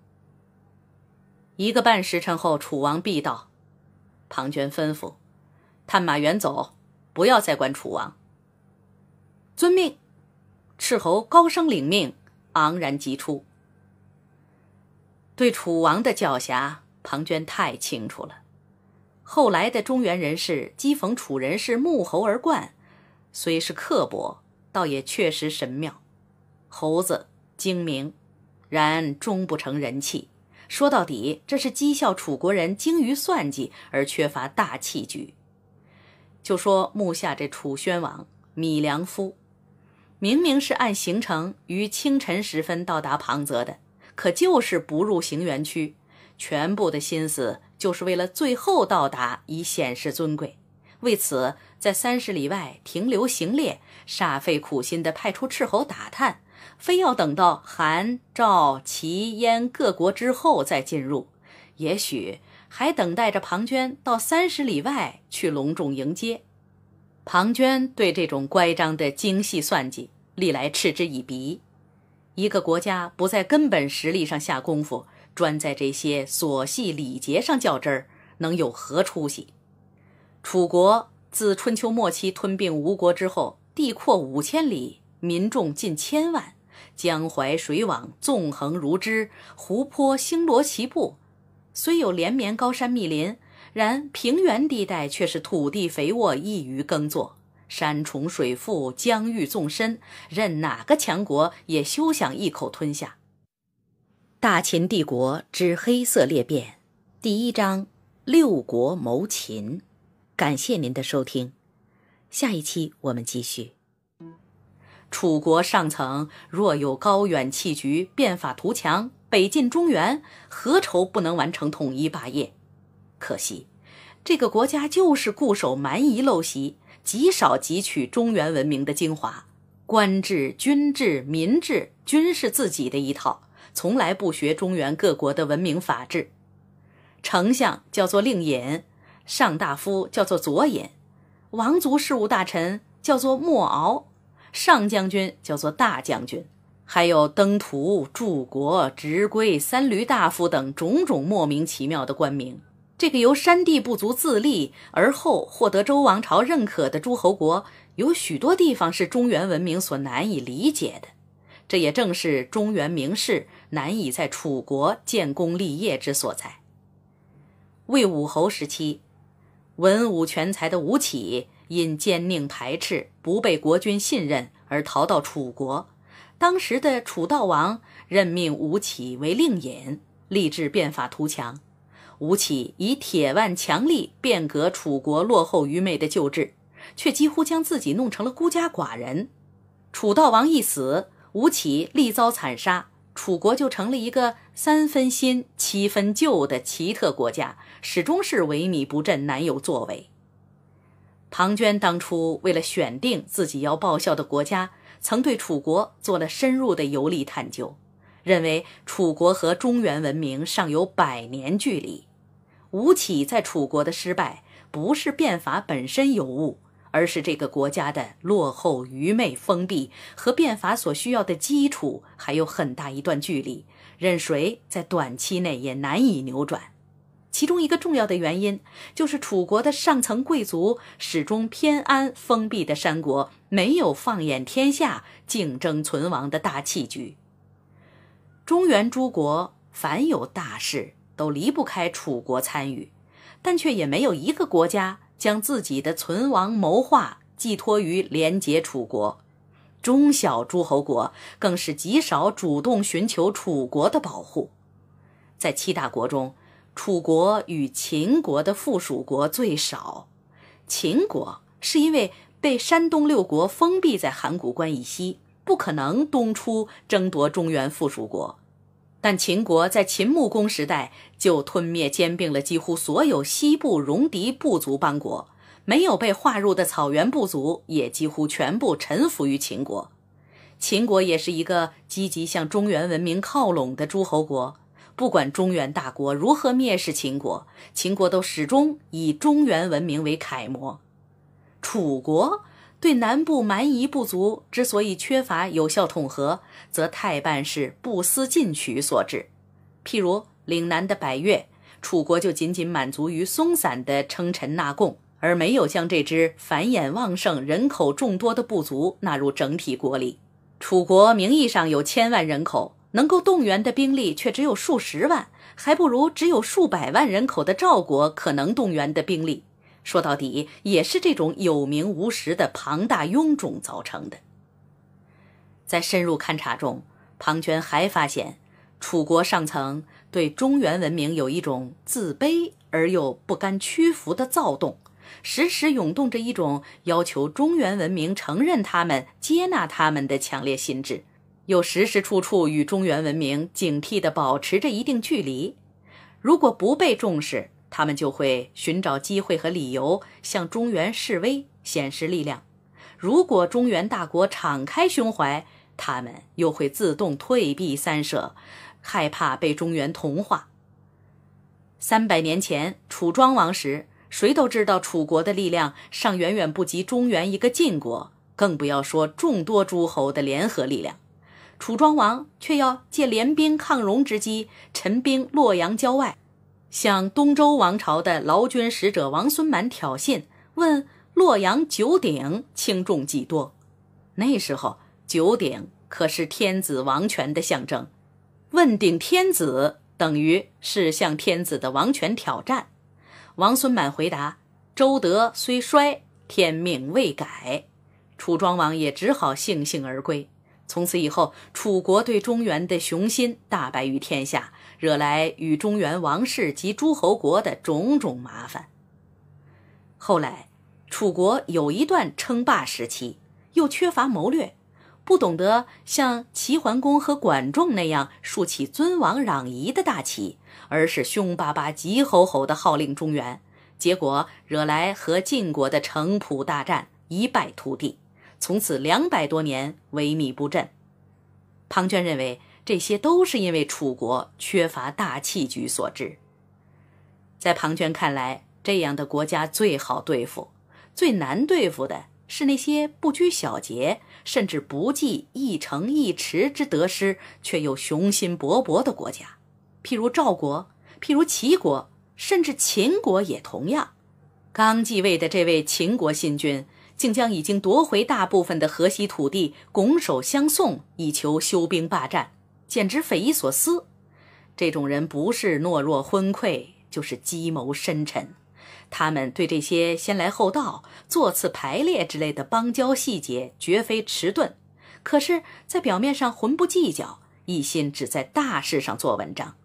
一个半时辰后，楚王必到。庞涓吩咐，探马远走，不要再管楚王。遵命。斥候高声领命，昂然疾出。对楚王的狡黠，庞涓太清楚了。后来的中原人士讥讽楚人是沐猴而冠。虽是刻薄，倒也确实神妙。猴子精明，然终不成人气。说到底，这是讥笑楚国人精于算计而缺乏大气局。就说目下这楚宣王米良夫，明明是按行程于清晨时分到达庞泽的，可就是不入行园区，全部的心思就是为了最后到达以显示尊贵。为此，在三十里外停留行猎，煞费苦心地派出斥候打探，非要等到韩、赵、齐、燕各国之后再进入。也许还等待着庞涓到三十里外去隆重迎接。庞涓对这种乖张的精细算计历来嗤之以鼻。一个国家不在根本实力上下功夫，专在这些琐细礼节上较真儿，能有何出息？楚国自春秋末期吞并吴国之后，地阔五千里，民众近千万，江淮水网纵横如织，湖泊星罗棋布。虽有连绵高山密林，然平原地带却是土地肥沃，易于耕作。山重水复，疆域纵深，任哪个强国也休想一口吞下。大秦帝国之黑色裂变，第一章：六国谋秦。感谢您的收听，下一期我们继续。楚国上层若有高远气局，变法图强，北进中原，何愁不能完成统一霸业？可惜，这个国家就是固守蛮夷陋习，极少汲取中原文明的精华。官制、军制、民制均是自己的一套，从来不学中原各国的文明法治。丞相叫做令尹。上大夫叫做左尹，王族事务大臣叫做莫敖，上将军叫做大将军，还有登徒、柱国、执圭、三闾大夫等种种莫名其妙的官名。这个由山地部族自立，而后获得周王朝认可的诸侯国，有许多地方是中原文明所难以理解的。这也正是中原名士难以在楚国建功立业之所在。魏武侯时期。文武全才的吴起，因奸佞排斥、不被国君信任而逃到楚国。当时的楚悼王任命吴起为令尹，立志变法图强。吴起以铁腕强力变革楚国落后愚昧的旧制，却几乎将自己弄成了孤家寡人。楚悼王一死，吴起立遭惨杀，楚国就成了一个三分新、七分旧的奇特国家。始终是萎靡不振，难有作为。庞涓当初为了选定自己要报效的国家，曾对楚国做了深入的游历探究，认为楚国和中原文明尚有百年距离。吴起在楚国的失败，不是变法本身有误，而是这个国家的落后、愚昧、封闭和变法所需要的基础还有很大一段距离，任谁在短期内也难以扭转。其中一个重要的原因，就是楚国的上层贵族始终偏安封闭的山国，没有放眼天下、竞争存亡的大气局。中原诸国凡有大事，都离不开楚国参与，但却也没有一个国家将自己的存亡谋划寄托于联结楚国。中小诸侯国更是极少主动寻求楚国的保护，在七大国中。楚国与秦国的附属国最少，秦国是因为被山东六国封闭在函谷关以西，不可能东出争夺中原附属国。但秦国在秦穆公时代就吞灭兼并了几乎所有西部戎狄部族邦国，没有被划入的草原部族也几乎全部臣服于秦国。秦国也是一个积极向中原文明靠拢的诸侯国。不管中原大国如何蔑视秦国，秦国都始终以中原文明为楷模。楚国对南部蛮夷部族之所以缺乏有效统合，则太半是不思进取所致。譬如岭南的百越，楚国就仅仅满足于松散的称臣纳贡，而没有将这支繁衍旺盛、人口众多的部族纳入整体国里。楚国名义上有千万人口。能够动员的兵力却只有数十万，还不如只有数百万人口的赵国可能动员的兵力。说到底，也是这种有名无实的庞大臃肿造成的。在深入勘察中，庞涓还发现，楚国上层对中原文明有一种自卑而又不甘屈服的躁动，时时涌动着一种要求中原文明承认他们、接纳他们的强烈心智。又时时处处与中原文明警惕地保持着一定距离，如果不被重视，他们就会寻找机会和理由向中原示威，显示力量；如果中原大国敞开胸怀，他们又会自动退避三舍，害怕被中原同化。三百年前楚庄王时，谁都知道楚国的力量尚远远不及中原一个晋国，更不要说众多诸侯的联合力量。楚庄王却要借联兵抗戎之机，陈兵洛阳郊外，向东周王朝的劳军使者王孙满挑衅，问洛阳九鼎轻重几多。那时候，九鼎可是天子王权的象征，问鼎天子等于是向天子的王权挑战。王孙满回答：“周德虽衰，天命未改。”楚庄王也只好悻悻而归。从此以后，楚国对中原的雄心大白于天下，惹来与中原王室及诸侯国的种种麻烦。后来，楚国有一段称霸时期，又缺乏谋略，不懂得像齐桓公和管仲那样竖起尊王攘夷的大旗，而是凶巴巴、急吼吼地号令中原，结果惹来和晋国的城濮大战，一败涂地。从此两百多年萎靡不振。庞涓认为这些都是因为楚国缺乏大气局所致。在庞涓看来，这样的国家最好对付，最难对付的是那些不拘小节，甚至不计一城一池之得失，却又雄心勃勃的国家，譬如赵国，譬如齐国，甚至秦国也同样。刚继位的这位秦国新君。竟将已经夺回大部分的河西土地拱手相送，以求休兵罢战，简直匪夷所思。这种人不是懦弱昏聩，就是计谋深沉。他们对这些先来后到、座次排列之类的邦交细节绝非迟钝，可是，在表面上浑不计较，一心只在大事上做文章。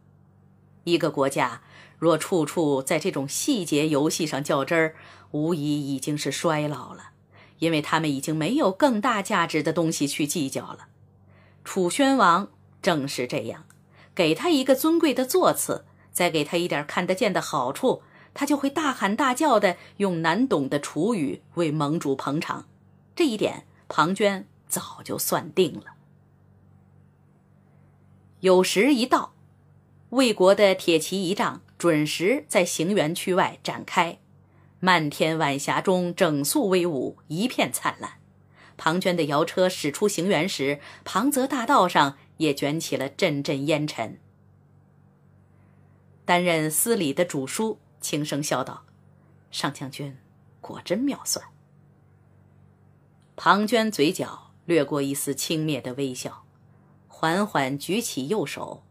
一个国家若处处在这种细节游戏上较真儿，无疑已经是衰老了。因为他们已经没有更大价值的东西去计较了，楚宣王正是这样，给他一个尊贵的座次，再给他一点看得见的好处，他就会大喊大叫的，用难懂的楚语为盟主捧场。这一点，庞涓早就算定了。有时一到，魏国的铁骑仪仗准时在行辕区外展开。漫天晚霞中，整肃威武，一片灿烂。庞涓的摇车驶出行辕时，庞泽大道上也卷起了阵阵烟尘。担任司礼的主书轻声笑道：“上将军，果真妙算。”庞涓嘴角掠过一丝轻蔑的微笑，缓缓举起右手。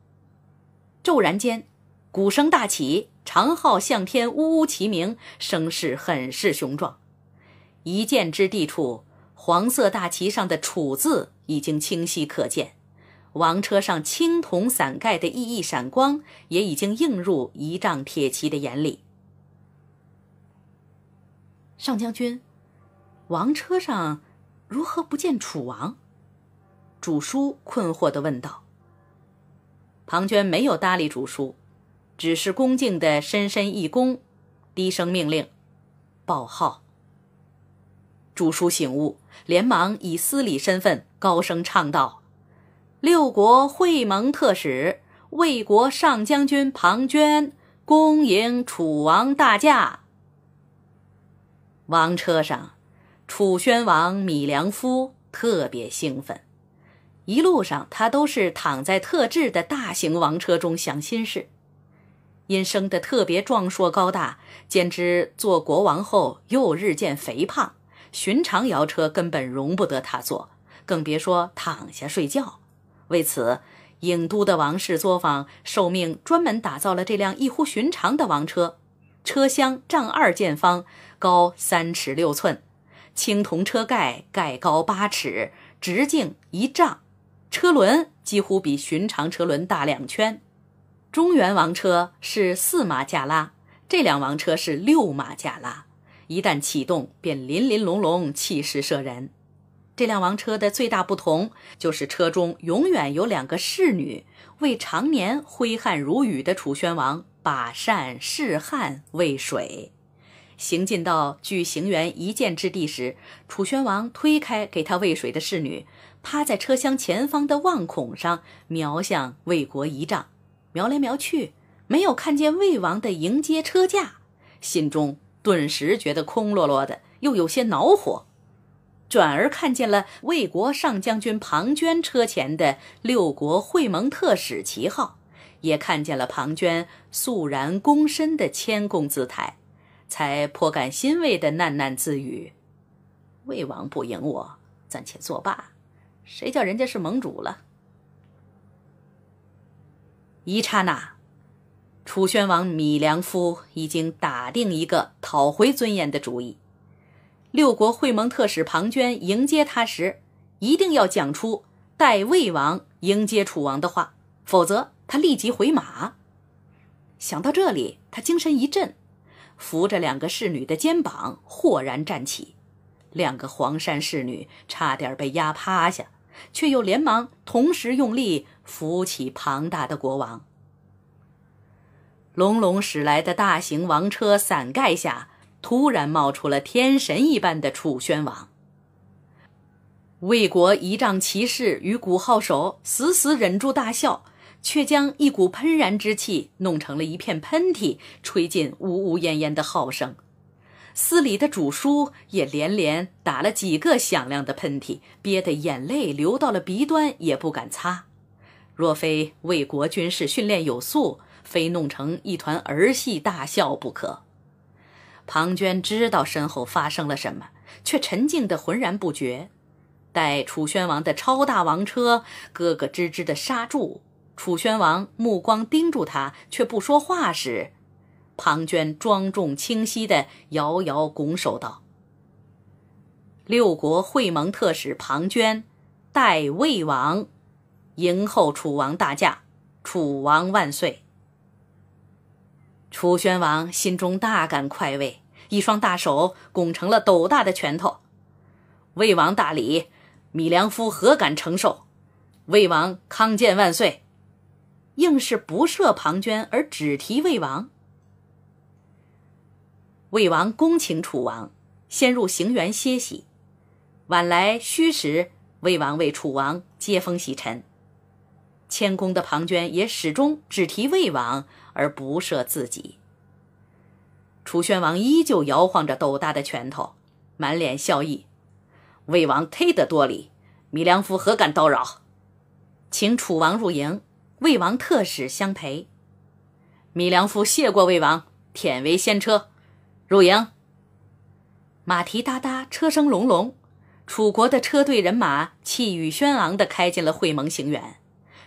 骤然间，鼓声大起。长号向天呜呜齐鸣，声势很是雄壮。一箭之地处，黄色大旗上的“楚”字已经清晰可见，王车上青铜伞盖的熠熠闪光也已经映入仪仗铁骑的眼里。上将军，王车上如何不见楚王？主叔困惑地问道。庞涓没有搭理主叔。只是恭敬的深深一躬，低声命令：“报号。”主书醒悟，连忙以司礼身份高声唱道：“六国会盟特使魏国上将军庞涓，恭迎楚王大驾。”王车上，楚宣王米良夫特别兴奋，一路上他都是躺在特制的大型王车中想心事。因生得特别壮硕高大，兼之做国王后又日渐肥胖，寻常摇车根本容不得他坐，更别说躺下睡觉。为此，郢都的王室作坊受命专门打造了这辆异乎寻常的王车。车厢丈二见方，高三尺六寸，青铜车盖盖高八尺，直径一丈，车轮几乎比寻常车轮大两圈。中原王车是四马驾拉，这辆王车是六马驾拉。一旦启动，便林林隆隆，气势慑人。这辆王车的最大不同，就是车中永远有两个侍女为常年挥汗如雨的楚宣王把扇拭汗、喂水。行进到距行辕一箭之地时，楚宣王推开给他喂水的侍女，趴在车厢前方的望孔上，瞄向魏国仪仗。瞄来瞄去，没有看见魏王的迎接车驾，心中顿时觉得空落落的，又有些恼火。转而看见了魏国上将军庞涓车前的六国会盟特使旗号，也看见了庞涓肃然躬身的谦恭姿态，才颇感欣慰地喃喃自语：“魏王不迎我，暂且作罢。谁叫人家是盟主了？”一刹那，楚宣王芈良夫已经打定一个讨回尊严的主意。六国会盟特使庞涓迎接他时，一定要讲出代魏王迎接楚王的话，否则他立即回马。想到这里，他精神一振，扶着两个侍女的肩膀，豁然站起。两个黄衫侍女差点被压趴下。却又连忙同时用力扶起庞大的国王。隆隆驶来的大型王车伞盖下，突然冒出了天神一般的楚宣王。魏国仪仗骑士与鼓号手死死忍住大笑，却将一股喷然之气弄成了一片喷嚏，吹进呜呜咽咽的号声。司里的主书也连连打了几个响亮的喷嚏，憋得眼泪流到了鼻端也不敢擦。若非魏国军事训练有素，非弄成一团儿戏大笑不可。庞涓知道身后发生了什么，却沉静的浑然不觉。待楚宣王的超大王车咯咯吱吱地刹住，楚宣王目光盯住他却不说话时，庞涓庄重清晰地遥遥拱手道：“六国会盟特使庞涓，代魏王迎候楚王大驾，楚王万岁。”楚宣王心中大感快慰，一双大手拱成了斗大的拳头。“魏王大礼，米良夫何敢承受？魏王康健万岁！”硬是不设庞涓而只提魏王。魏王恭请楚王先入行辕歇息，晚来戌时，魏王为楚王接风洗尘。谦恭的庞涓也始终只提魏王而不涉自己。楚宣王依旧摇晃着斗大的拳头，满脸笑意：“魏王忒得多礼，米良夫何敢叨扰，请楚王入营，魏王特使相陪。”米良夫谢过魏王，舔为先车。入营，马蹄哒哒，车声隆隆，楚国的车队人马气宇轩昂地开进了会盟行辕。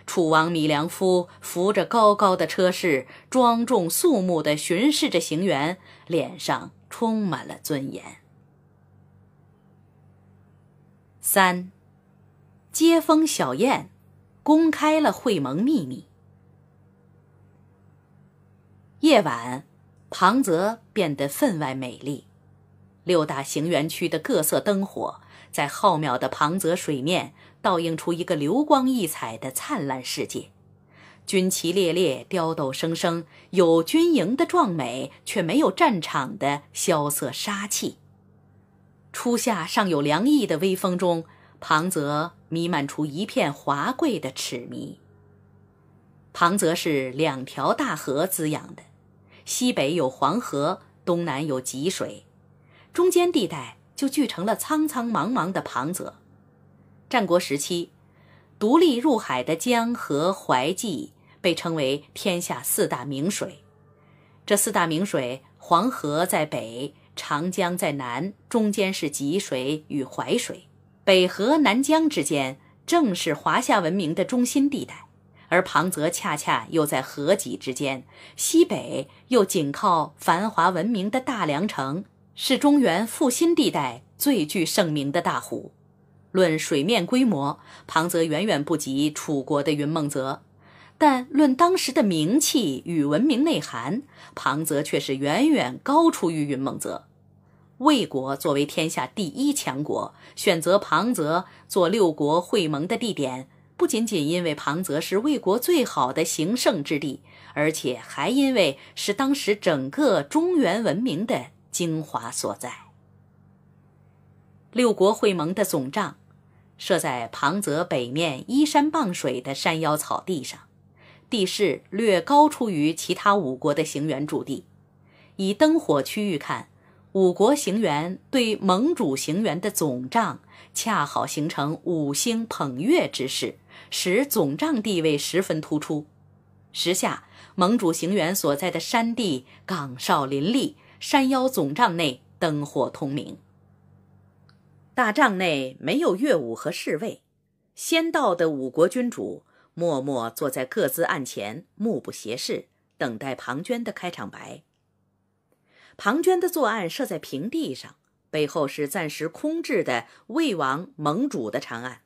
楚王米良夫扶着高高的车轼，庄重肃穆地巡视着行辕，脸上充满了尊严。三，接风小宴，公开了会盟秘密。夜晚。庞泽变得分外美丽，六大行园区的各色灯火在浩渺的庞泽水面倒映出一个流光溢彩的灿烂世界。军旗猎猎，雕斗声声，有军营的壮美，却没有战场的萧瑟杀气。初夏尚有凉意的微风中，庞泽弥漫出一片华贵的痴迷。庞泽是两条大河滋养的。西北有黄河，东南有济水，中间地带就聚成了苍苍茫茫的庞泽。战国时期，独立入海的江河淮济被称为天下四大名水。这四大名水，黄河在北，长江在南，中间是济水与淮水。北河南江之间，正是华夏文明的中心地带。而庞泽恰恰又在河脊之间，西北又紧靠繁华文明的大梁城，是中原复兴地带最具盛名的大湖。论水面规模，庞泽远远不及楚国的云梦泽，但论当时的名气与文明内涵，庞泽却是远远高出于云梦泽。魏国作为天下第一强国，选择庞泽做六国会盟的地点。不仅仅因为庞泽是魏国最好的行胜之地，而且还因为是当时整个中原文明的精华所在。六国会盟的总帐设在庞泽北面依山傍水的山腰草地上，地势略高出于其他五国的行员驻地。以灯火区域看，五国行员对盟主行员的总帐恰好形成五星捧月之势。使总帐地位十分突出。时下盟主行辕所在的山地岗哨林立，山腰总帐内灯火通明。大帐内没有乐舞和侍卫，先到的五国君主默默坐在各自案前，目不斜视，等待庞涓的开场白。庞涓的作案设在平地上，背后是暂时空置的魏王盟主的长案。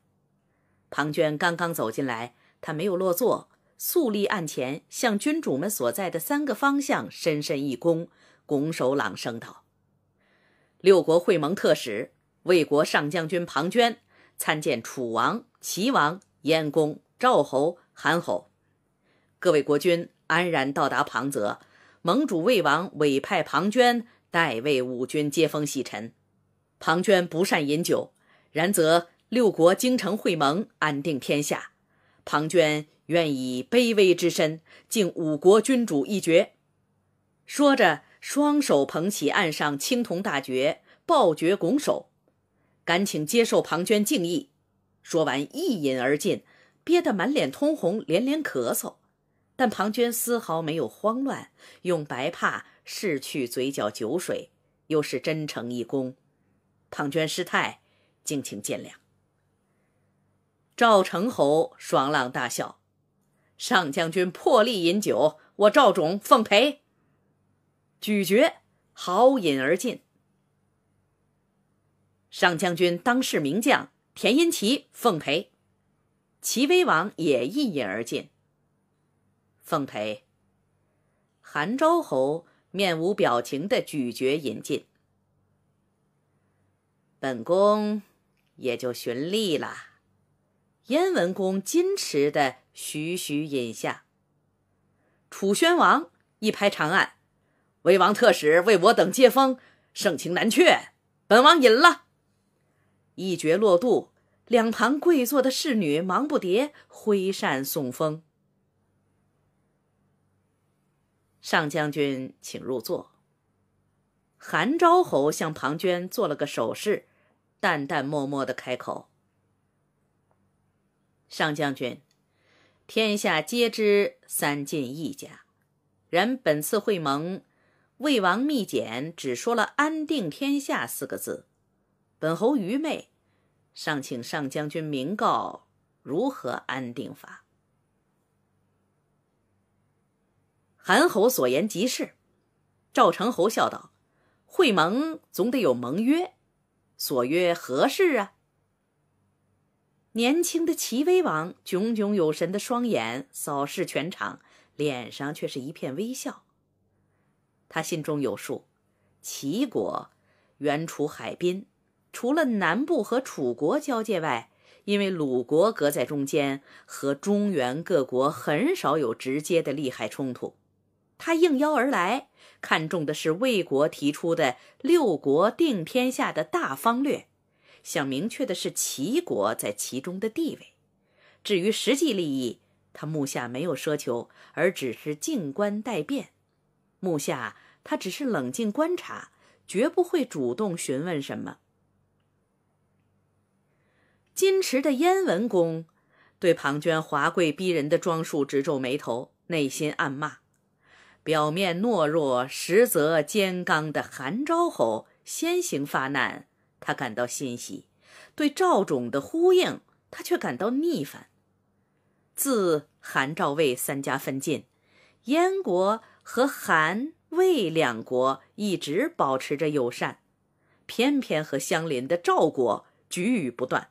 庞涓刚刚走进来，他没有落座，肃立案前，向君主们所在的三个方向深深一躬，拱手朗声道：“六国会盟特使，魏国上将军庞涓参见楚王、齐王、燕公、赵侯、韩侯。各位国君安然到达庞泽，盟主魏王委派庞涓代为五军接风洗尘。庞涓不善饮酒，然则。”六国京城会盟，安定天下。庞涓愿以卑微之身敬五国君主一爵。说着，双手捧起案上青铜大爵，抱爵拱手，敢请接受庞涓敬意。说完，一饮而尽，憋得满脸通红，连连咳嗽。但庞涓丝毫没有慌乱，用白帕拭去嘴角酒水，又是真诚一躬：“庞涓失态，敬请见谅。”赵成侯爽朗大笑：“上将军破例饮酒，我赵种奉陪。”咀嚼，豪饮而尽。上将军当世名将田英奇奉陪，齐威王也一饮而尽。奉陪。韩昭侯面无表情的咀嚼饮尽。本宫也就循例了。燕文公矜持的徐徐饮下。楚宣王一拍长案，魏王特使为我等接风，盛情难却，本王饮了。一爵落肚，两旁跪坐的侍女忙不迭挥扇送风。上将军，请入座。韩昭侯向庞涓做了个手势，淡淡漠漠的开口。上将军，天下皆知三晋一家，然本次会盟，魏王密简只说了“安定天下”四个字。本侯愚昧，尚请上将军明告如何安定法。韩侯所言极是，赵成侯笑道：“会盟总得有盟约，所约何事啊？”年轻的齐威王炯炯有神的双眼扫视全场，脸上却是一片微笑。他心中有数，齐国原处海滨，除了南部和楚国交界外，因为鲁国隔在中间，和中原各国很少有直接的利害冲突。他应邀而来，看中的是魏国提出的六国定天下的大方略。想明确的是齐国在其中的地位，至于实际利益，他目下没有奢求，而只是静观待变。目下他只是冷静观察，绝不会主动询问什么。矜持的燕文公对庞涓华贵逼人的装束直皱眉头，内心暗骂：表面懦弱，实则坚刚的韩昭侯先行发难。他感到欣喜，对赵种的呼应，他却感到逆反。自韩赵魏三家分晋，燕国和韩、魏两国一直保持着友善，偏偏和相邻的赵国局域不断。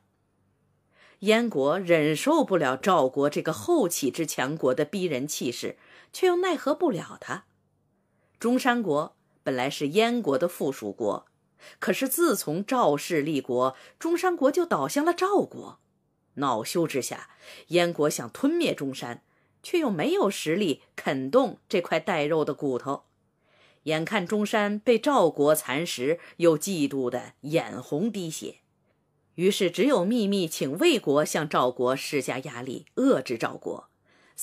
燕国忍受不了赵国这个后起之强国的逼人气势，却又奈何不了他。中山国本来是燕国的附属国。可是自从赵氏立国，中山国就倒向了赵国。恼羞之下，燕国想吞灭中山，却又没有实力啃动这块带肉的骨头。眼看中山被赵国蚕食，又嫉妒的眼红滴血，于是只有秘密请魏国向赵国施加压力，遏制赵国。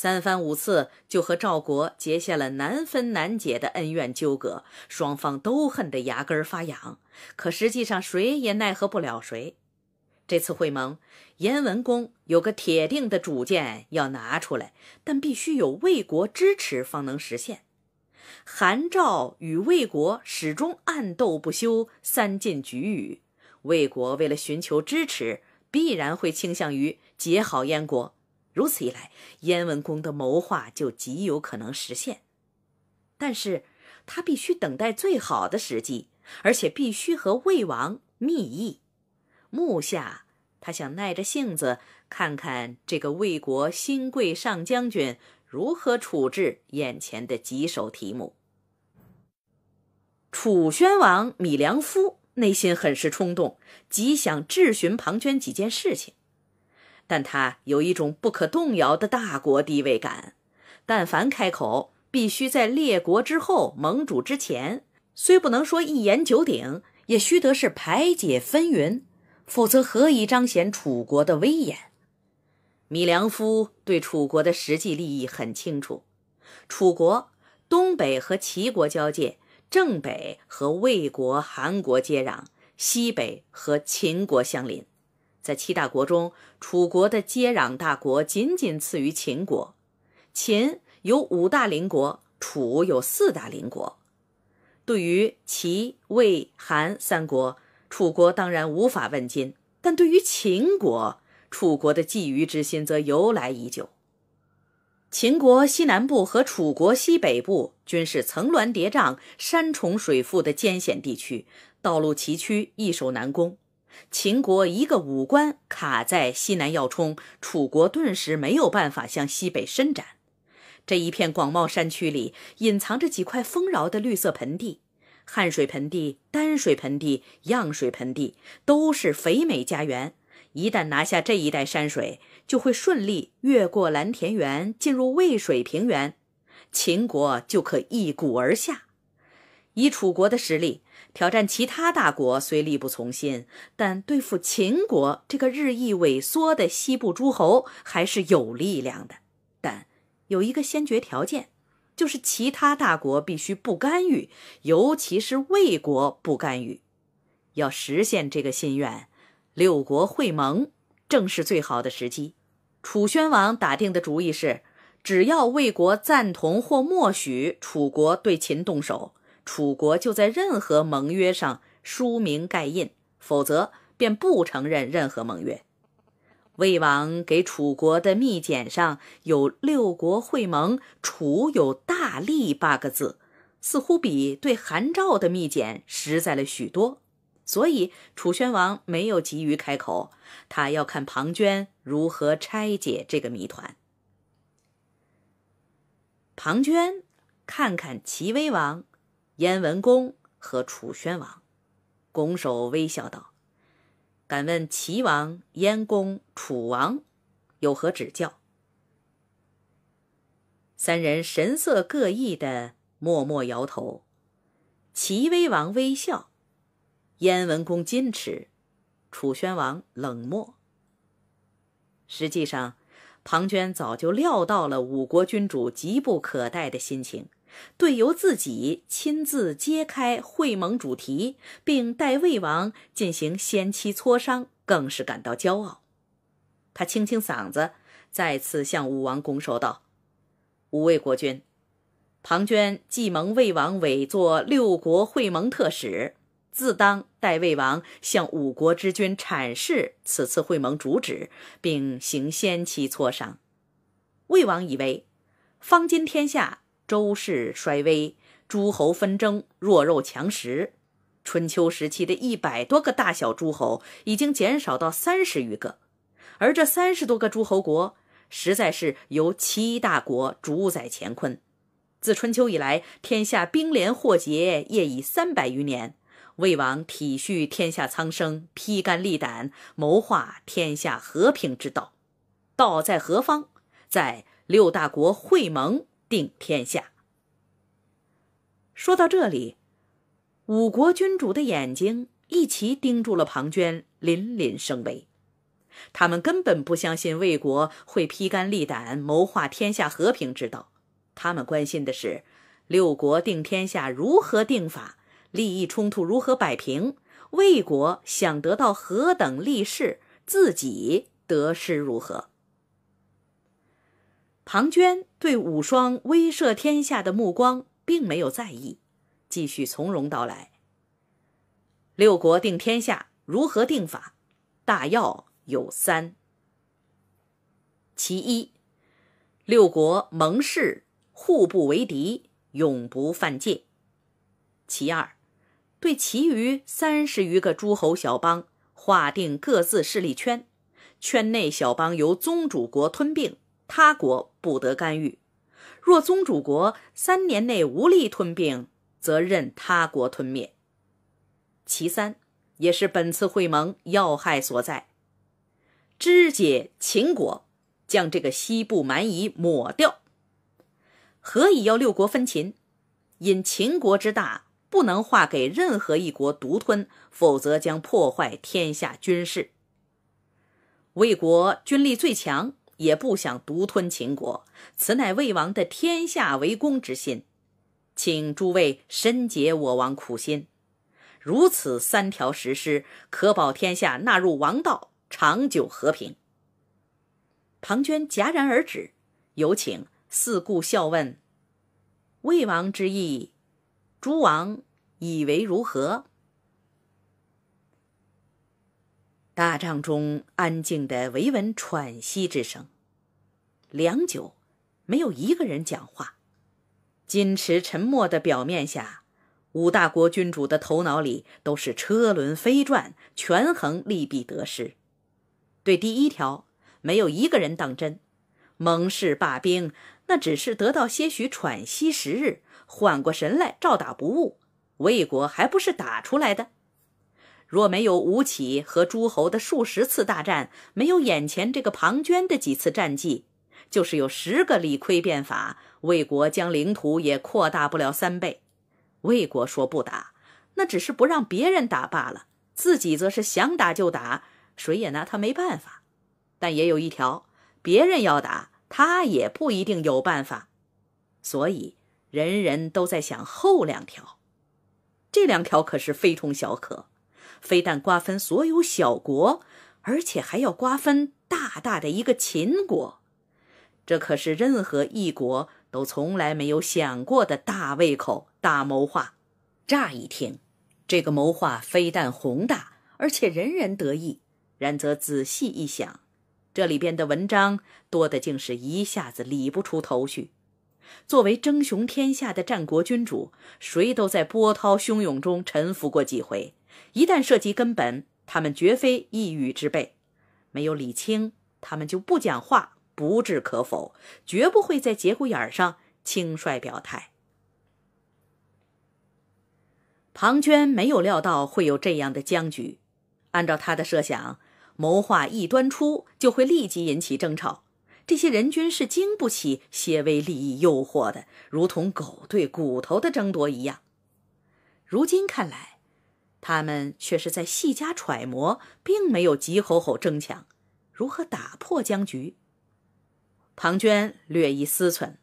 三番五次就和赵国结下了难分难解的恩怨纠葛，双方都恨得牙根发痒。可实际上，谁也奈何不了谁。这次会盟，燕文公有个铁定的主见要拿出来，但必须有魏国支持方能实现。韩赵与魏国始终暗斗不休，三晋局域，魏国为了寻求支持，必然会倾向于结好燕国。如此一来，燕文公的谋划就极有可能实现，但是他必须等待最好的时机，而且必须和魏王密议。目下，他想耐着性子看看这个魏国新贵上将军如何处置眼前的棘手题目。楚宣王米良夫内心很是冲动，极想质询庞涓几件事情。但他有一种不可动摇的大国地位感，但凡开口，必须在列国之后、盟主之前。虽不能说一言九鼎，也须得是排解纷纭，否则何以彰显楚国的威严？米良夫对楚国的实际利益很清楚：楚国东北和齐国交界，正北和魏国、韩国接壤，西北和秦国相邻。在七大国中，楚国的接壤大国仅仅次于秦国。秦有五大邻国，楚有四大邻国。对于齐、魏、韩三国，楚国当然无法问津；但对于秦国，楚国的觊觎之心则由来已久。秦国西南部和楚国西北部均是层峦叠嶂、山重水复的艰险地区，道路崎岖，易守难攻。秦国一个武关卡在西南要冲，楚国顿时没有办法向西北伸展。这一片广袤山区里隐藏着几块丰饶的绿色盆地：汉水盆地、丹水盆地、漾水盆地，都是肥美家园。一旦拿下这一带山水，就会顺利越过蓝田原，进入渭水平原，秦国就可一鼓而下。以楚国的实力，挑战其他大国虽力不从心，但对付秦国这个日益萎缩的西部诸侯还是有力量的。但有一个先决条件，就是其他大国必须不干预，尤其是魏国不干预。要实现这个心愿，六国会盟正是最好的时机。楚宣王打定的主意是，只要魏国赞同或默许楚国对秦动手。楚国就在任何盟约上书名盖印，否则便不承认任何盟约。魏王给楚国的密简上有“六国会盟，楚有大利”八个字，似乎比对韩赵的密简实在了许多。所以楚宣王没有急于开口，他要看庞涓如何拆解这个谜团。庞涓看看齐威王。燕文公和楚宣王拱手微笑道：“敢问齐王、燕公、楚王，有何指教？”三人神色各异的默默摇头。齐威王微笑，燕文公矜持，楚宣王冷漠。实际上，庞涓早就料到了五国君主急不可待的心情。对由自己亲自揭开会盟主题，并代魏王进行先期磋商，更是感到骄傲。他清清嗓子，再次向武王拱手道：“五位国君，庞涓既蒙魏王委做六国会盟特使，自当代魏王向五国之君阐释此次会盟主旨，并行先期磋商。”魏王以为，方今天下。周室衰微，诸侯纷争，弱肉强食。春秋时期的一百多个大小诸侯，已经减少到三十余个。而这三十多个诸侯国，实在是由七大国主宰乾坤。自春秋以来，天下兵连祸结，业已三百余年。魏王体恤天下苍生，披肝沥胆，谋划天下和平之道。道在何方？在六大国会盟。定天下。说到这里，五国君主的眼睛一齐盯住了庞涓，凛凛生威。他们根本不相信魏国会披肝沥胆谋划天下和平之道，他们关心的是六国定天下如何定法，利益冲突如何摆平，魏国想得到何等利势，自己得失如何。庞涓对武双威慑天下的目光并没有在意，继续从容道来：“六国定天下，如何定法？大要有三。其一，六国盟誓，互不为敌，永不犯界；其二，对其余三十余个诸侯小邦，划定各自势力圈，圈内小邦由宗主国吞并，他国。”不得干预。若宗主国三年内无力吞并，则任他国吞灭。其三，也是本次会盟要害所在：肢解秦国，将这个西部蛮夷抹掉。何以要六国分秦？因秦国之大，不能划给任何一国独吞，否则将破坏天下军事。魏国军力最强。也不想独吞秦国，此乃魏王的天下为公之心，请诸位深解我王苦心。如此三条实施，可保天下纳入王道，长久和平。庞涓戛然而止，有请四顾笑问：“魏王之意，诸王以为如何？”大帐中安静的唯闻喘息之声，良久，没有一个人讲话。矜持沉默的表面下，五大国君主的头脑里都是车轮飞转，权衡利弊得失。对第一条，没有一个人当真。蒙氏罢兵，那只是得到些许喘息时日，缓过神来照打不误。魏国还不是打出来的？若没有吴起和诸侯的数十次大战，没有眼前这个庞涓的几次战绩，就是有十个李悝变法，魏国将领土也扩大不了三倍。魏国说不打，那只是不让别人打罢了，自己则是想打就打，谁也拿他没办法。但也有一条，别人要打，他也不一定有办法。所以，人人都在想后两条，这两条可是非同小可。非但瓜分所有小国，而且还要瓜分大大的一个秦国，这可是任何一国都从来没有想过的大胃口、大谋划。乍一听，这个谋划非但宏大，而且人人得意。然则仔细一想，这里边的文章多的竟是一下子理不出头绪。作为争雄天下的战国君主，谁都在波涛汹涌中沉浮过几回。一旦涉及根本，他们绝非易语之辈。没有理清，他们就不讲话，不置可否，绝不会在节骨眼上轻率表态。庞涓没有料到会有这样的僵局。按照他的设想，谋划一端出，就会立即引起争吵。这些人均是经不起些微利益诱惑的，如同狗对骨头的争夺一样。如今看来。他们却是在细加揣摩，并没有急吼吼争抢，如何打破僵局？庞涓略一思忖，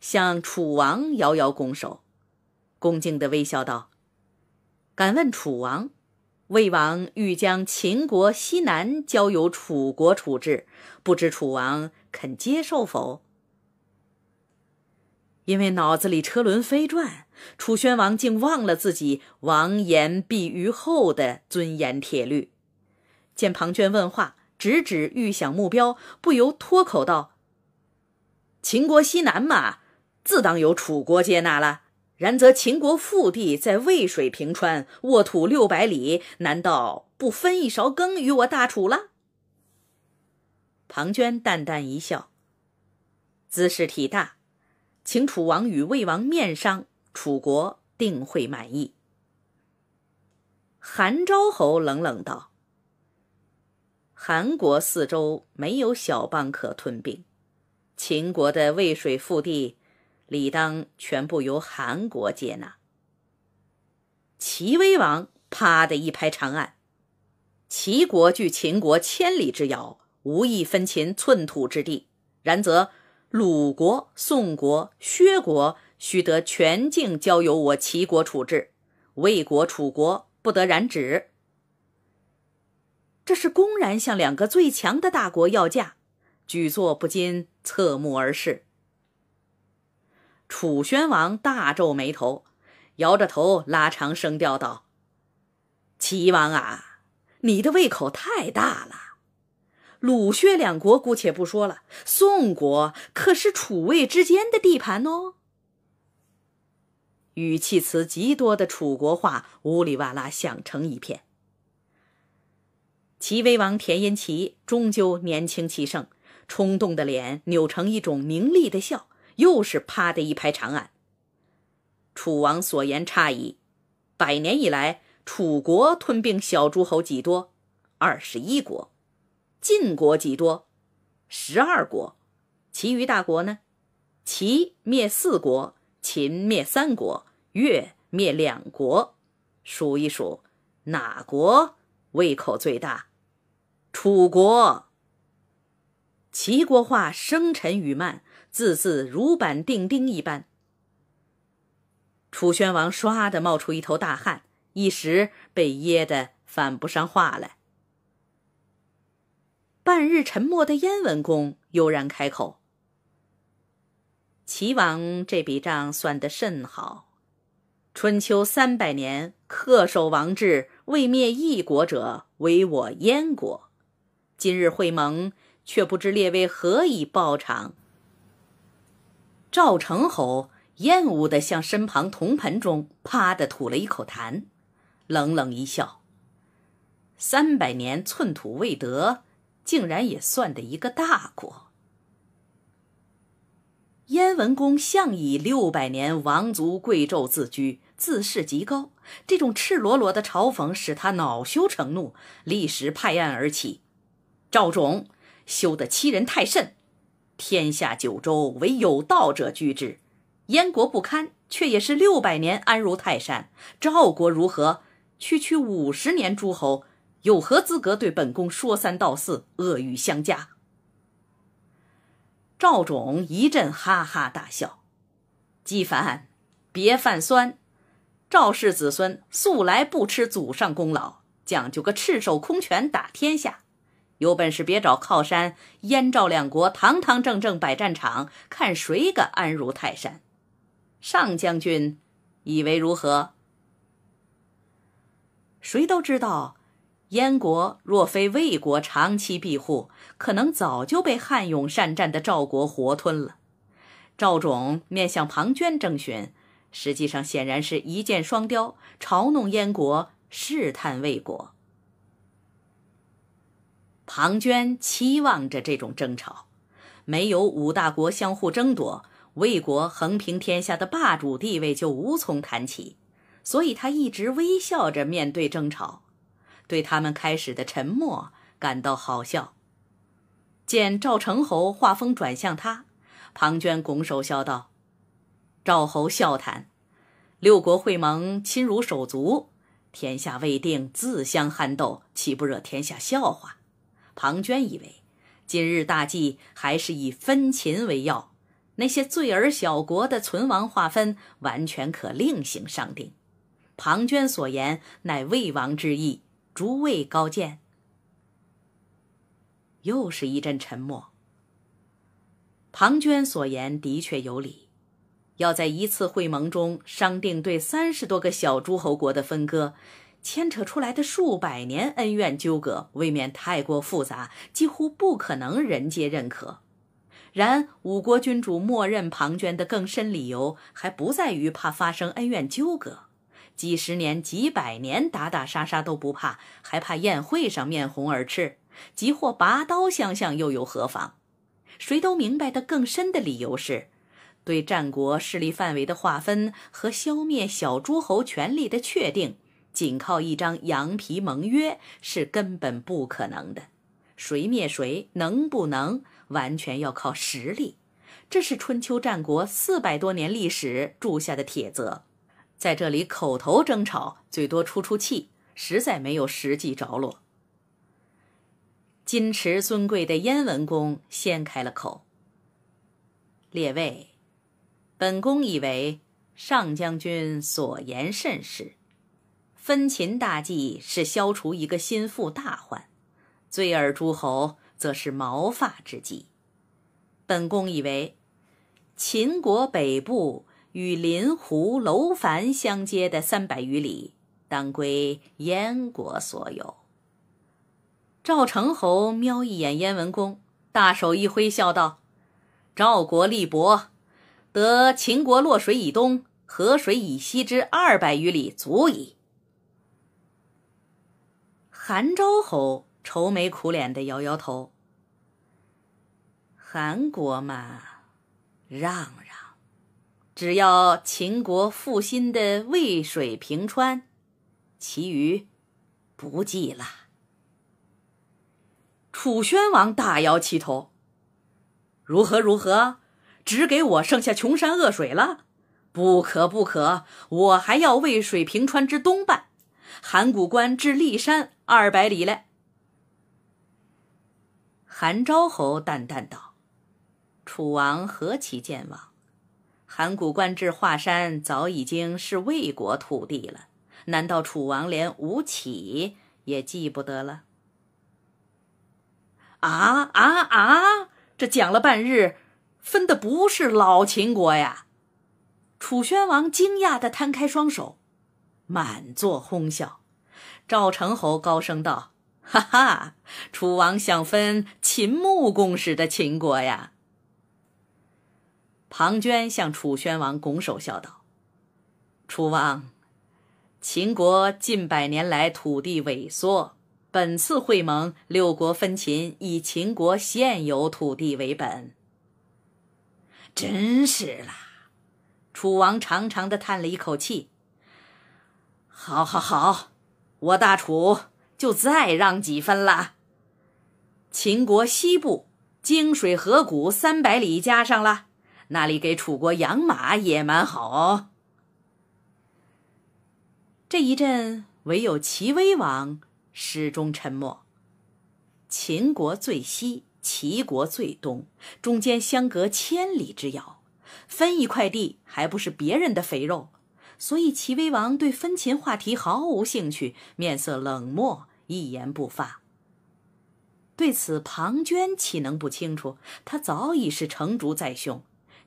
向楚王遥遥拱手，恭敬地微笑道：“敢问楚王，魏王欲将秦国西南交由楚国处置，不知楚王肯接受否？”因为脑子里车轮飞转。楚宣王竟忘了自己“王言必于后”的尊严铁律，见庞涓问话，直指预想目标，不由脱口道：“秦国西南嘛，自当由楚国接纳了。然则秦国腹地在渭水平川，沃土六百里，难道不分一勺羹与我大楚了？”庞涓淡淡一笑，姿势体大，秦楚王与魏王面商。楚国定会满意。”韩昭侯冷冷道，“韩国四周没有小邦可吞并，秦国的渭水腹地，理当全部由韩国接纳。”齐威王啪的一拍长案，“齐国距秦国千里之遥，无意分秦寸土之地。然则鲁国、宋国、薛国。”须得全境交由我齐国处置，魏国、楚国不得染指。这是公然向两个最强的大国要价，举座不禁侧目而视。楚宣王大皱眉头，摇着头，拉长声调道：“齐王啊，你的胃口太大了。鲁、薛两国姑且不说了，宋国可是楚魏之间的地盘哦。”语气词极多的楚国话，呜里哇啦响成一片。齐威王田因齐终究年轻气盛，冲动的脸扭成一种狞厉的笑，又是啪的一拍长案。楚王所言差矣，百年以来，楚国吞并小诸侯几多？二十一国，晋国几多？十二国，其余大国呢？齐灭四国。秦灭三国，越灭两国，数一数，哪国胃口最大？楚国。齐国话生沉语慢，字字如板定钉一般。楚宣王唰的冒出一头大汗，一时被噎得反不上话来。半日沉默的燕文公悠然开口。齐王这笔账算得甚好，春秋三百年恪守王制，未灭一国者唯我燕国。今日会盟，却不知列位何以报偿？赵成侯厌恶的向身旁铜盆中啪的吐了一口痰，冷冷一笑：三百年寸土未得，竟然也算得一个大国。燕文公向以六百年王族贵胄自居，自视极高。这种赤裸裸的嘲讽使他恼羞成怒，立时拍案而起：“赵种，休得欺人太甚！天下九州，唯有道者居之。燕国不堪，却也是六百年安如泰山。赵国如何？区区五十年诸侯，有何资格对本宫说三道四，恶语相加？”赵种一阵哈哈大笑，姬凡，别犯酸。赵氏子孙素来不吃祖上功劳，讲究个赤手空拳打天下。有本事别找靠山，燕赵两国堂堂正正摆战场，看谁敢安如泰山。上将军，以为如何？谁都知道。燕国若非魏国长期庇护，可能早就被悍勇善战的赵国活吞了。赵种面向庞涓征询，实际上显然是一箭双雕，嘲弄燕国，试探魏国。庞涓期望着这种争吵，没有五大国相互争夺，魏国横平天下的霸主地位就无从谈起，所以他一直微笑着面对争吵。对他们开始的沉默感到好笑。见赵成侯话锋转向他，庞涓拱手笑道：“赵侯笑谈，六国会盟，亲如手足，天下未定，自相酣斗，岂不惹天下笑话？”庞涓以为，今日大计还是以分秦为要，那些罪儿小国的存亡划分，完全可另行商定。庞涓所言，乃魏王之意。诸位高见？又是一阵沉默。庞涓所言的确有理，要在一次会盟中商定对三十多个小诸侯国的分割，牵扯出来的数百年恩怨纠葛，未免太过复杂，几乎不可能人皆认可。然五国君主默认庞涓的更深理由，还不在于怕发生恩怨纠葛。几十年、几百年打打杀杀都不怕，还怕宴会上面红耳赤？即或拔刀相向，又有何妨？谁都明白的更深的理由是：对战国势力范围的划分和消灭小诸侯权力的确定，仅靠一张羊皮盟约是根本不可能的。谁灭谁，能不能完全要靠实力？这是春秋战国四百多年历史铸下的铁则。在这里口头争吵，最多出出气，实在没有实际着落。矜持尊贵的燕文公先开了口：“列位，本宫以为上将军所言甚是，分秦大计是消除一个心腹大患，罪而诸侯则是毛发之计。本宫以为，秦国北部。”与临湖楼烦相接的三百余里，当归燕国所有。赵成侯瞄一眼燕文公，大手一挥，笑道：“赵国立薄，得秦国洛水以东、河水以西之二百余里，足矣。”韩昭侯愁眉苦脸的摇摇头：“韩国嘛，让。”只要秦国复兴的渭水平川，其余不计了。楚宣王大摇其头：“如何如何，只给我剩下穷山恶水了？不可不可，我还要渭水平川之东半，函谷关至骊山二百里嘞。”韩昭侯淡淡道：“楚王何其健忘。”函谷关至华山，早已经是魏国土地了。难道楚王连吴起也记不得了？啊啊啊！这讲了半日，分的不是老秦国呀！楚宣王惊讶的摊开双手，满座哄笑。赵成侯高声道：“哈哈，楚王想分秦穆公时的秦国呀！”庞涓向楚宣王拱手笑道：“楚王，秦国近百年来土地萎缩，本次会盟六国分秦，以秦国现有土地为本。”真是啦！楚王长长的叹了一口气：“好，好，好，我大楚就再让几分啦。秦国西部泾水河谷三百里加上了。”那里给楚国养马也蛮好哦。这一阵唯有齐威王始终沉默。秦国最西，齐国最东，中间相隔千里之遥，分一块地还不是别人的肥肉，所以齐威王对分秦话题毫无兴趣，面色冷漠，一言不发。对此，庞涓岂能不清楚？他早已是成竹在胸。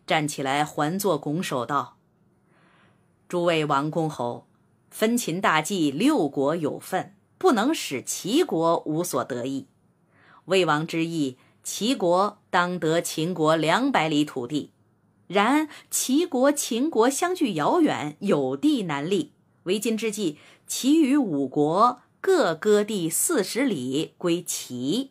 站起来，环坐拱手道：“诸位王公侯，分秦大计，六国有份，不能使齐国无所得益。魏王之意，齐国当得秦国两百里土地。然齐国、秦国相距遥远，有地难立。为今之计，齐与五国各割地四十里归齐，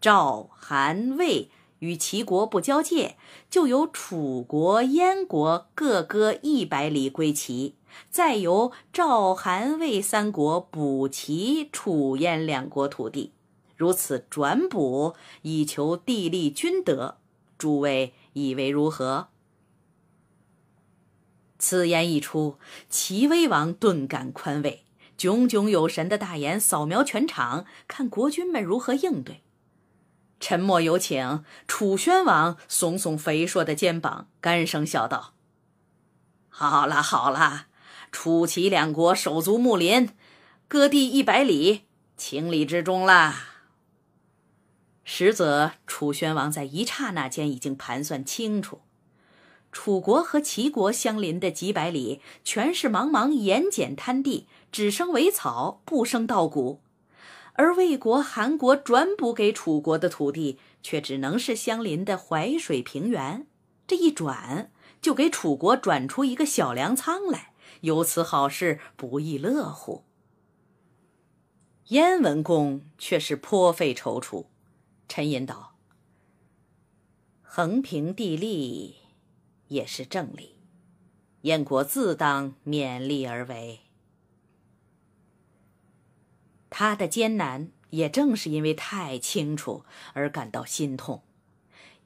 赵、韩、魏与齐国不交界。”就由楚国、燕国各割一百里归齐，再由赵、韩、魏三国补齐、楚、燕两国土地，如此转补，以求地利均得。诸位以为如何？此言一出，齐威王顿感宽慰，炯炯有神的大眼扫描全场，看国君们如何应对。沉默有请楚宣王，耸耸肥硕的肩膀，干声笑道：“好啦好啦，楚齐两国手足睦邻，割地一百里，情理之中啦。”实则楚宣王在一刹那间已经盘算清楚，楚国和齐国相邻的几百里全是茫茫盐碱滩地，只生苇草，不生稻谷。而魏国、韩国转补给楚国的土地，却只能是相邻的淮水平原。这一转，就给楚国转出一个小粮仓来，有此好事，不亦乐乎？燕文公却是颇费踌躇，沉吟道：“横平地利，也是正理，燕国自当勉力而为。”他的艰难，也正是因为太清楚而感到心痛。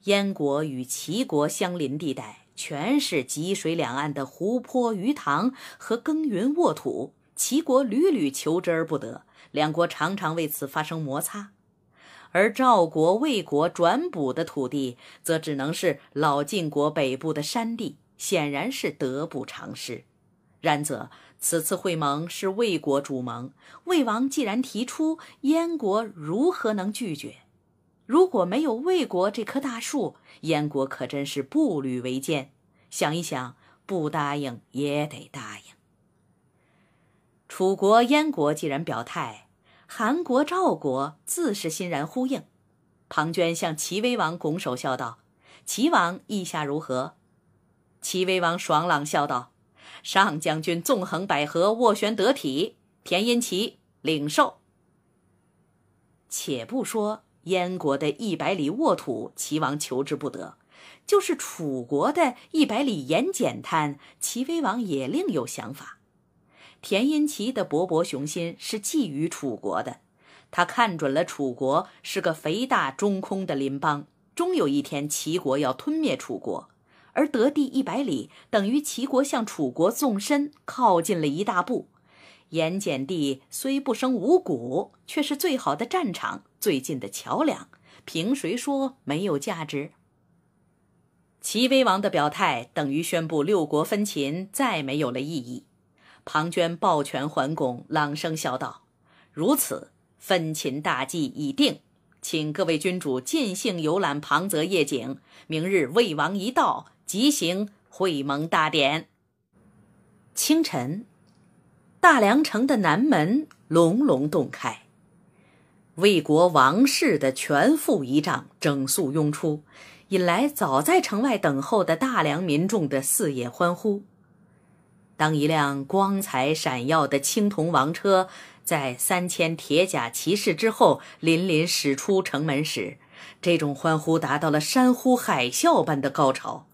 燕国与齐国相邻地带，全是济水两岸的湖泊、鱼塘和耕耘沃土。齐国屡屡求之而不得，两国常常为此发生摩擦。而赵国、魏国转补的土地，则只能是老晋国北部的山地，显然是得不偿失。然则，此次会盟是魏国主盟，魏王既然提出，燕国如何能拒绝？如果没有魏国这棵大树，燕国可真是步履维艰。想一想，不答应也得答应。楚国、燕国既然表态，韩国、赵国自是欣然呼应。庞涓向齐威王拱手笑道：“齐王意下如何？”齐威王爽朗笑道。上将军纵横捭阖，斡旋得体。田因齐领受。且不说燕国的一百里沃土，齐王求之不得；就是楚国的一百里盐碱滩，齐威王也另有想法。田因齐的勃勃雄心是寄觎楚国的，他看准了楚国是个肥大中空的邻邦，终有一天齐国要吞灭楚国。而得地一百里，等于齐国向楚国纵深靠近了一大步。盐碱地虽不生五谷，却是最好的战场、最近的桥梁。凭谁说没有价值？齐威王的表态等于宣布六国分秦再没有了意义。庞涓抱拳，桓公朗声笑道：“如此，分秦大计已定，请各位君主尽兴游览庞泽夜景。明日魏王一到。”即行会盟大典。清晨，大梁城的南门隆隆洞开，魏国王室的全副仪仗整肃拥出，引来早在城外等候的大梁民众的四野欢呼。当一辆光彩闪耀的青铜王车在三千铁甲骑士之后，凛凛驶出城门时，这种欢呼达到了山呼海啸般的高潮。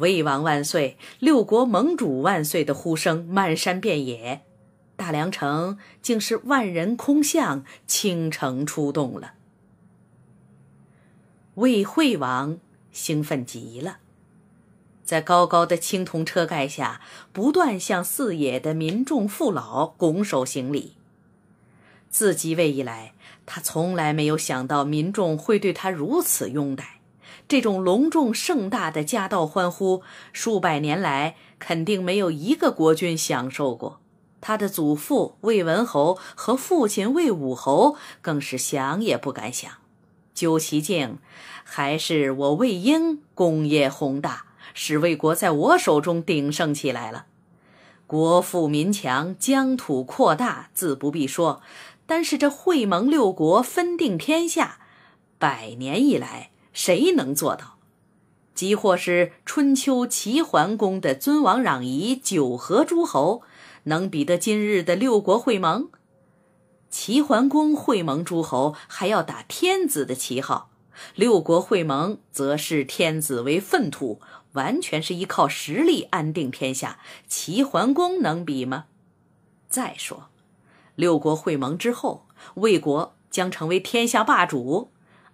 魏王万岁！六国盟主万岁的呼声漫山遍野，大梁城竟是万人空巷，倾城出动了。魏惠王兴奋极了，在高高的青铜车盖下，不断向四野的民众父老拱手行礼。自即位以来，他从来没有想到民众会对他如此拥戴。这种隆重盛大的家道欢呼，数百年来肯定没有一个国君享受过。他的祖父魏文侯和父亲魏武侯更是想也不敢想。究其境，还是我魏婴功业宏大，使魏国在我手中鼎盛起来了。国富民强，疆土扩大，自不必说。但是这会盟六国，分定天下，百年以来。谁能做到？即或是春秋齐桓公的尊王攘夷、九合诸侯，能比得今日的六国会盟？齐桓公会盟诸侯还要打天子的旗号，六国会盟则视天子为粪土，完全是依靠实力安定天下。齐桓公能比吗？再说，六国会盟之后，魏国将成为天下霸主。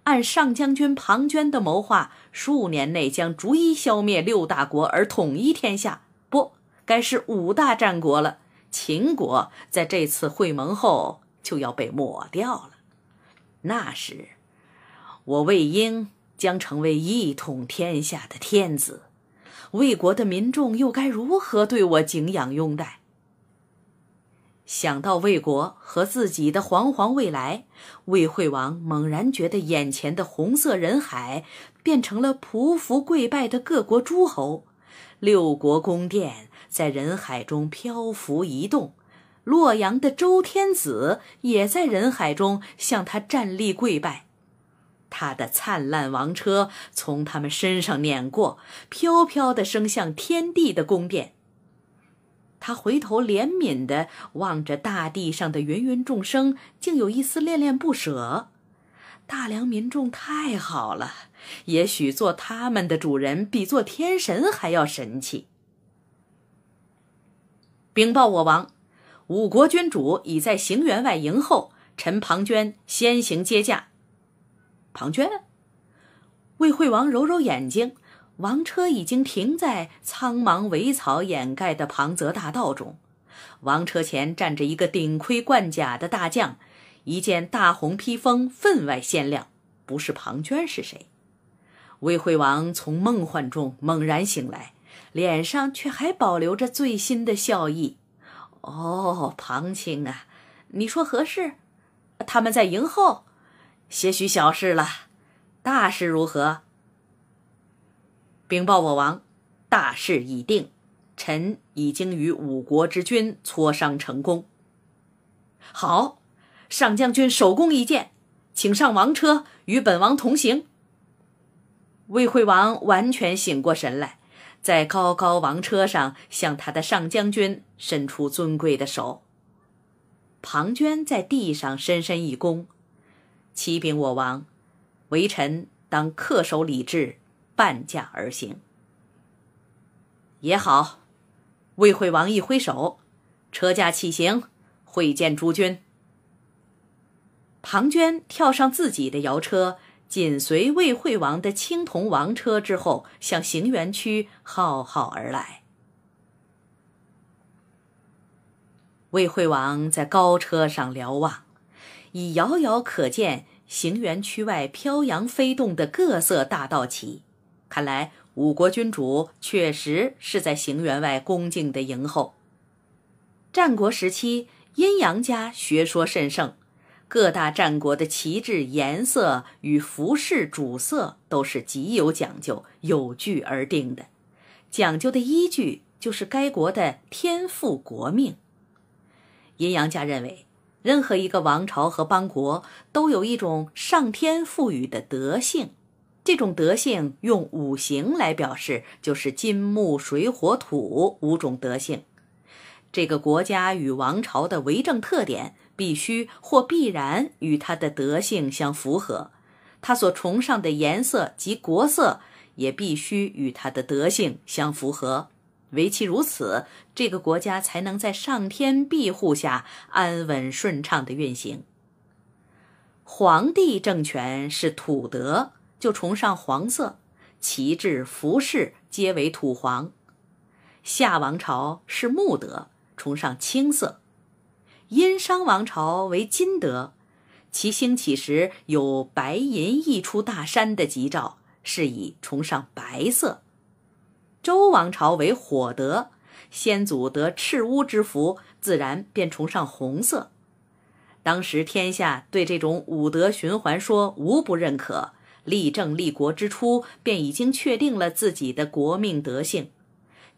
按上将军庞涓的谋划，数年内将逐一消灭六大国，而统一天下，不该是五大战国了。秦国在这次会盟后就要被抹掉了。那时，我魏婴将成为一统天下的天子，魏国的民众又该如何对我敬仰拥戴？想到魏国和自己的惶惶未来，魏惠王猛然觉得眼前的红色人海变成了匍匐跪拜的各国诸侯，六国宫殿在人海中漂浮移动，洛阳的周天子也在人海中向他站立跪拜，他的灿烂王车从他们身上碾过，飘飘地升向天地的宫殿。他回头怜悯的望着大地上的芸芸众生，竟有一丝恋恋不舍。大梁民众太好了，也许做他们的主人比做天神还要神气。禀报我王，五国君主已在行员外迎候，臣庞涓先行接驾。庞涓，魏惠王揉揉眼睛。王车已经停在苍茫苇草掩盖的庞泽大道中，王车前站着一个顶盔冠甲的大将，一件大红披风分外鲜亮，不是庞涓是谁？魏惠王从梦幻中猛然醒来，脸上却还保留着醉心的笑意。哦，庞卿啊，你说何事？他们在营后，些许小事了，大事如何？禀报我王，大事已定，臣已经与五国之君磋商成功。好，上将军首功一件，请上王车与本王同行。魏惠王完全醒过神来，在高高王车上向他的上将军伸出尊贵的手。庞涓在地上深深一躬，启禀我王，微臣当恪守礼制。半驾而行，也好。魏惠王一挥手，车驾起行，会见诸君。庞涓跳上自己的摇车，紧随魏惠王的青铜王车之后，向行园区浩浩而来。魏惠王在高车上瞭望，已遥遥可见行园区外飘扬飞动的各色大道旗。看来五国君主确实是在邢员外恭敬的迎候。战国时期，阴阳家学说甚盛，各大战国的旗帜颜色与服饰主色都是极有讲究、有据而定的。讲究的依据就是该国的天赋国命。阴阳家认为，任何一个王朝和邦国都有一种上天赋予的德性。这种德性用五行来表示，就是金木水火土五种德性。这个国家与王朝的为政特点，必须或必然与它的德性相符合；它所崇尚的颜色及国色，也必须与它的德性相符合。唯其如此，这个国家才能在上天庇护下安稳顺畅的运行。皇帝政权是土德。就崇尚黄色，旗帜、服饰皆为土黄。夏王朝是木德，崇尚青色；殷商王朝为金德，其兴起时有白银溢出大山的吉兆，是以崇尚白色。周王朝为火德，先祖得赤乌之福，自然便崇尚红色。当时天下对这种五德循环说无不认可。立政立国之初便已经确定了自己的国命德性，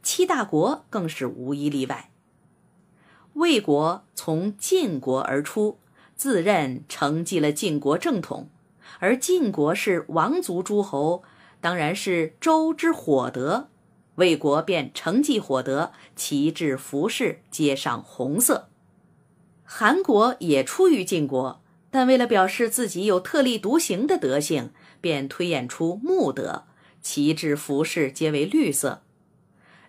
七大国更是无一例外。魏国从晋国而出，自认承继了晋国正统，而晋国是王族诸侯，当然是周之火德，魏国便承继火德，旗帜服饰皆上红色。韩国也出于晋国，但为了表示自己有特立独行的德性。便推演出木德，旗帜服饰皆为绿色。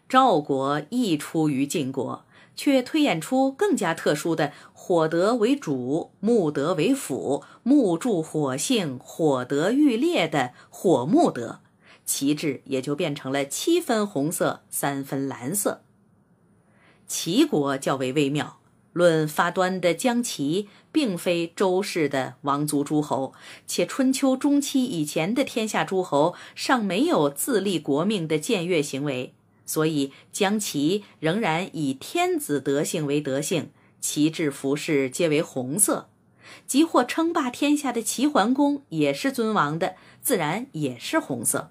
赵国亦出于晋国，却推演出更加特殊的火德为主，木德为辅，木助火性，火德愈烈的火木德，旗帜也就变成了七分红色，三分蓝色。齐国较为微妙。论发端的姜齐并非周氏的王族诸侯，且春秋中期以前的天下诸侯尚没有自立国命的僭越行为，所以姜齐仍然以天子德性为德性，旗帜服饰皆为红色。即或称霸天下的齐桓公也是尊王的，自然也是红色。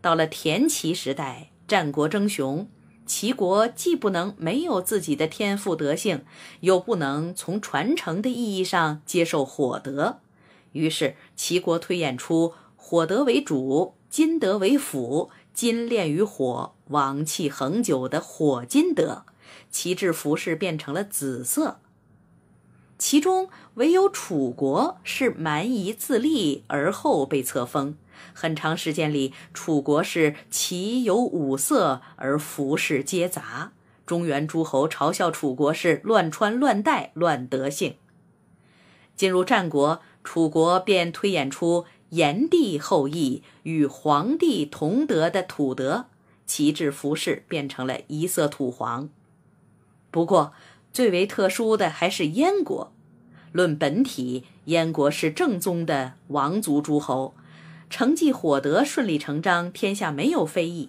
到了田齐时代，战国争雄。齐国既不能没有自己的天赋德性，又不能从传承的意义上接受火德，于是齐国推演出火德为主、金德为辅，金炼于火，王气恒久的火金德。旗帜服饰变成了紫色。其中唯有楚国是蛮夷自立而后被册封。很长时间里，楚国是齐有五色，而服饰皆杂。中原诸侯嘲笑楚国是乱穿乱戴、乱德性。进入战国，楚国便推演出炎帝后裔与黄帝同德的土德，旗帜服饰变成了一色土黄。不过，最为特殊的还是燕国。论本体，燕国是正宗的王族诸侯。成绩火德顺理成章，天下没有非议。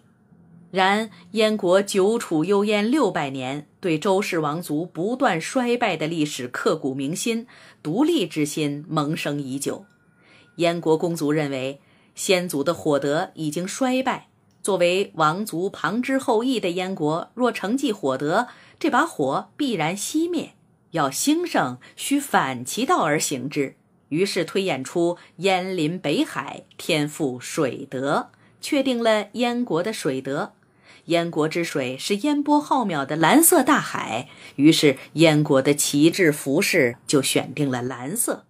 然燕国久处幽燕六百年，对周氏王族不断衰败的历史刻骨铭心，独立之心萌生已久。燕国公族认为，先祖的火德已经衰败，作为王族旁支后裔的燕国，若成绩火德，这把火必然熄灭。要兴盛，需反其道而行之。于是推演出燕临北海，天赋水德，确定了燕国的水德。燕国之水是烟波浩渺的蓝色大海，于是燕国的旗帜服饰就选定了蓝色。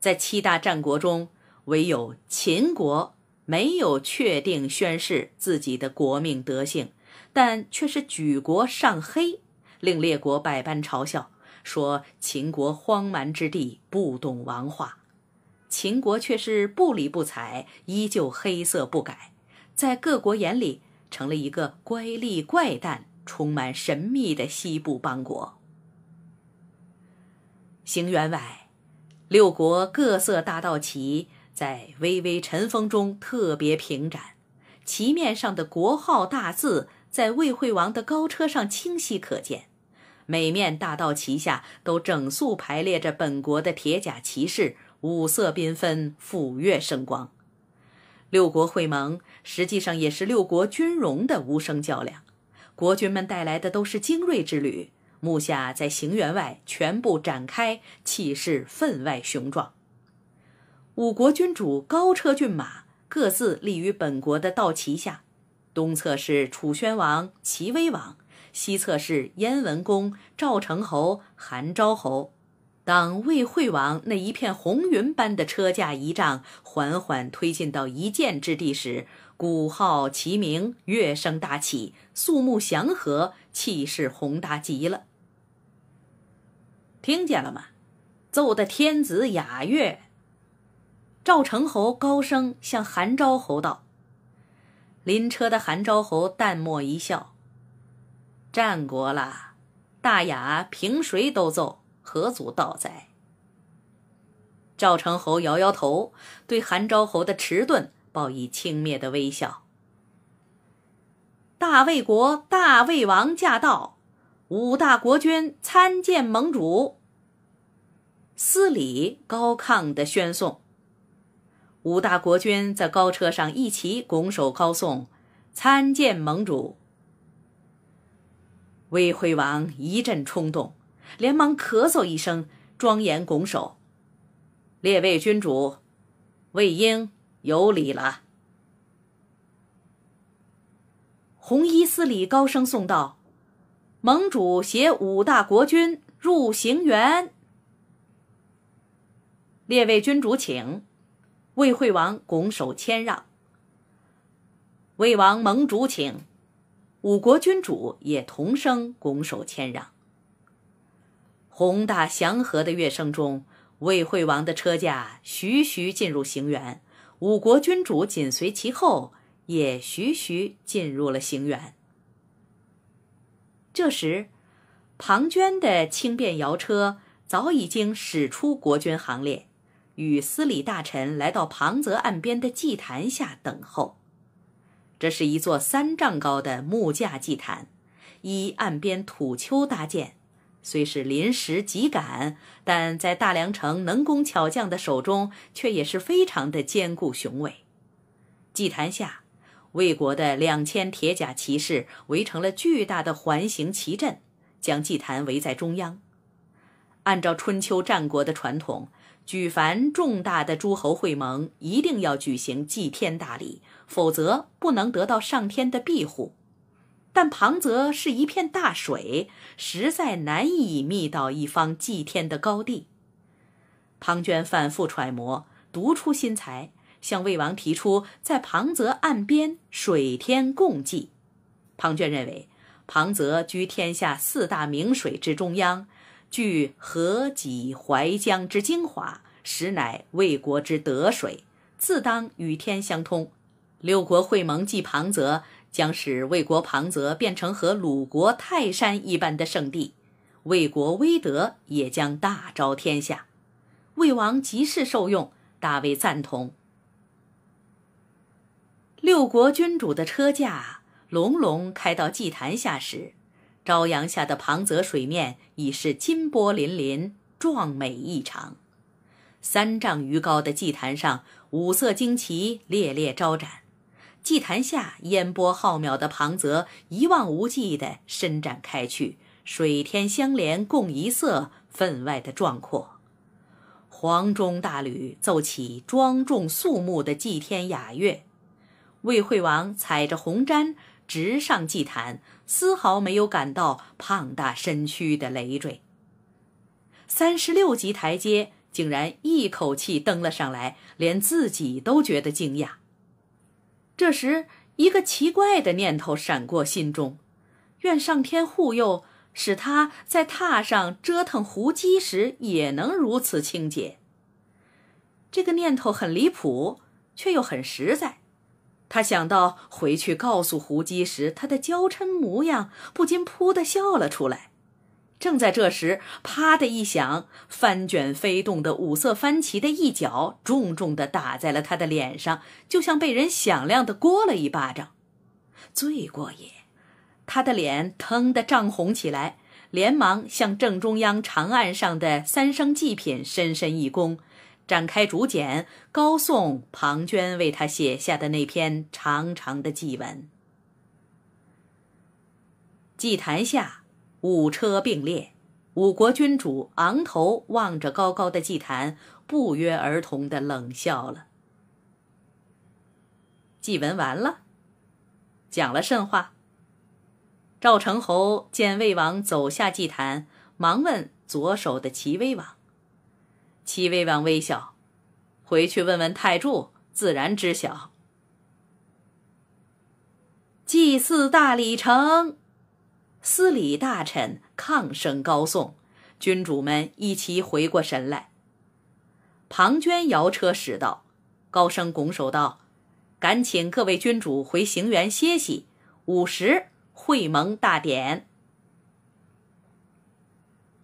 在七大战国中，唯有秦国没有确定宣示自己的国命德性，但却是举国上黑，令列国百般嘲笑。说秦国荒蛮之地，不懂王化，秦国却是不理不睬，依旧黑色不改，在各国眼里成了一个乖戾怪诞、充满神秘的西部邦国。行辕外，六国各色大道旗在微微晨风中特别平展，旗面上的国号大字在魏惠王的高车上清晰可见。每面大道旗下都整肃排列着本国的铁甲骑士，五色缤纷，斧钺生光。六国会盟实际上也是六国军容的无声较量。国君们带来的都是精锐之旅，目下在行辕外全部展开，气势分外雄壮。五国君主高车骏马，各自立于本国的道旗下。东侧是楚宣王、齐威王。西侧是燕文公、赵成侯、韩昭侯。当魏惠王那一片红云般的车驾仪仗缓缓推进到一箭之地时，鼓号齐鸣，乐声大起，肃穆祥和，气势宏大极了。听见了吗？奏的天子雅乐。赵成侯高声向韩昭侯道：“临车的韩昭侯淡漠一笑。”战国了，大雅凭谁都奏，何足道哉？赵成侯摇摇头，对韩昭侯的迟钝报以轻蔑的微笑。大魏国大魏王驾到，五大国君参见盟主。司礼高亢的宣颂，五大国君在高车上一齐拱手高颂，参见盟主。魏惠王一阵冲动，连忙咳嗽一声，庄严拱手：“列位君主，魏婴有礼了。”红衣司礼高声诵道：“盟主携五大国君入行辕。”列位君主，请。魏惠王拱手谦让。魏王盟主，请。五国君主也同声拱手谦让。宏大祥和的乐声中，魏惠王的车驾徐徐进入行辕，五国君主紧随其后，也徐徐进入了行辕。这时，庞涓的轻便摇车早已经驶出国君行列，与司礼大臣来到庞泽岸边的祭坛下等候。这是一座三丈高的木架祭坛，依岸边土丘搭建。虽是临时急赶，但在大梁城能工巧匠的手中，却也是非常的坚固雄伟。祭坛下，魏国的两千铁甲骑士围成了巨大的环形旗阵，将祭坛围在中央。按照春秋战国的传统，举凡重大的诸侯会盟，一定要举行祭天大礼。否则不能得到上天的庇护，但庞泽是一片大水，实在难以觅到一方祭天的高地。庞涓反复揣摩，独出心裁，向魏王提出在庞泽岸边水天共祭。庞涓认为，庞泽居天下四大名水之中央，具河济淮江之精华，实乃魏国之德水，自当与天相通。六国会盟祭庞泽，将使魏国庞泽变成和鲁国泰山一般的圣地，魏国威德也将大昭天下。魏王极是受用，大为赞同。六国君主的车驾隆隆开到祭坛下时，朝阳下的庞泽水面已是金波粼粼，壮美异常。三丈余高的祭坛上，五色旌旗猎猎招展。祭坛下，烟波浩渺的庞泽一望无际地伸展开去，水天相连，共一色，分外的壮阔。黄钟大吕奏起庄重肃穆的祭天雅乐，魏惠王踩着红毡直上祭坛，丝毫没有感到胖大身躯的累赘。三十六级台阶，竟然一口气登了上来，连自己都觉得惊讶。这时，一个奇怪的念头闪过心中：愿上天护佑，使他在榻上折腾胡姬时也能如此清洁。这个念头很离谱，却又很实在。他想到回去告诉胡姬时她的娇嗔模样，不禁扑的笑了出来。正在这时，啪的一响，翻卷飞动的五色幡旗的一角重重的打在了他的脸上，就像被人响亮的掴了一巴掌，罪过也。他的脸腾的涨红起来，连忙向正中央长案上的三生祭品深深一躬，展开竹简，高诵庞涓为他写下的那篇长长的祭文。祭坛下。五车并列，五国君主昂头望着高高的祭坛，不约而同的冷笑了。祭文完了，讲了甚话？赵成侯见魏王走下祭坛，忙问左手的齐威王。齐威王微笑，回去问问太柱，自然知晓。祭祀大礼成。司礼大臣抗声高颂，君主们一齐回过神来。庞涓摇车驶到，高声拱手道：“敢请各位君主回行辕歇息，午时会盟大典。”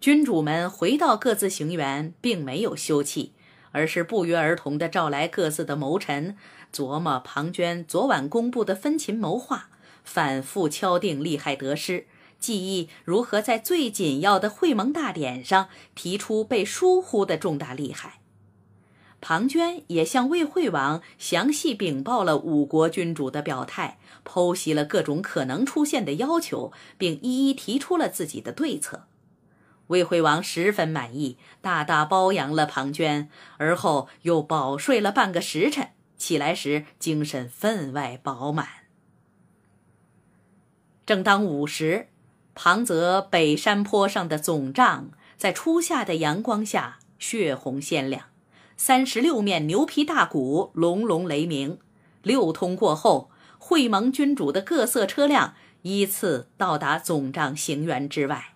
君主们回到各自行辕，并没有休憩，而是不约而同的召来各自的谋臣，琢磨庞涓昨晚公布的分秦谋划，反复敲定利害得失。记忆如何在最紧要的会盟大典上提出被疏忽的重大利害。庞涓也向魏惠王详细禀报了五国君主的表态，剖析了各种可能出现的要求，并一一提出了自己的对策。魏惠王十分满意，大大褒扬了庞涓，而后又饱睡了半个时辰，起来时精神分外饱满。正当午时。庞泽北山坡上的总帐在初夏的阳光下血红鲜亮，三十六面牛皮大鼓隆隆雷鸣。六通过后，会盟君主的各色车辆依次到达总帐行辕之外。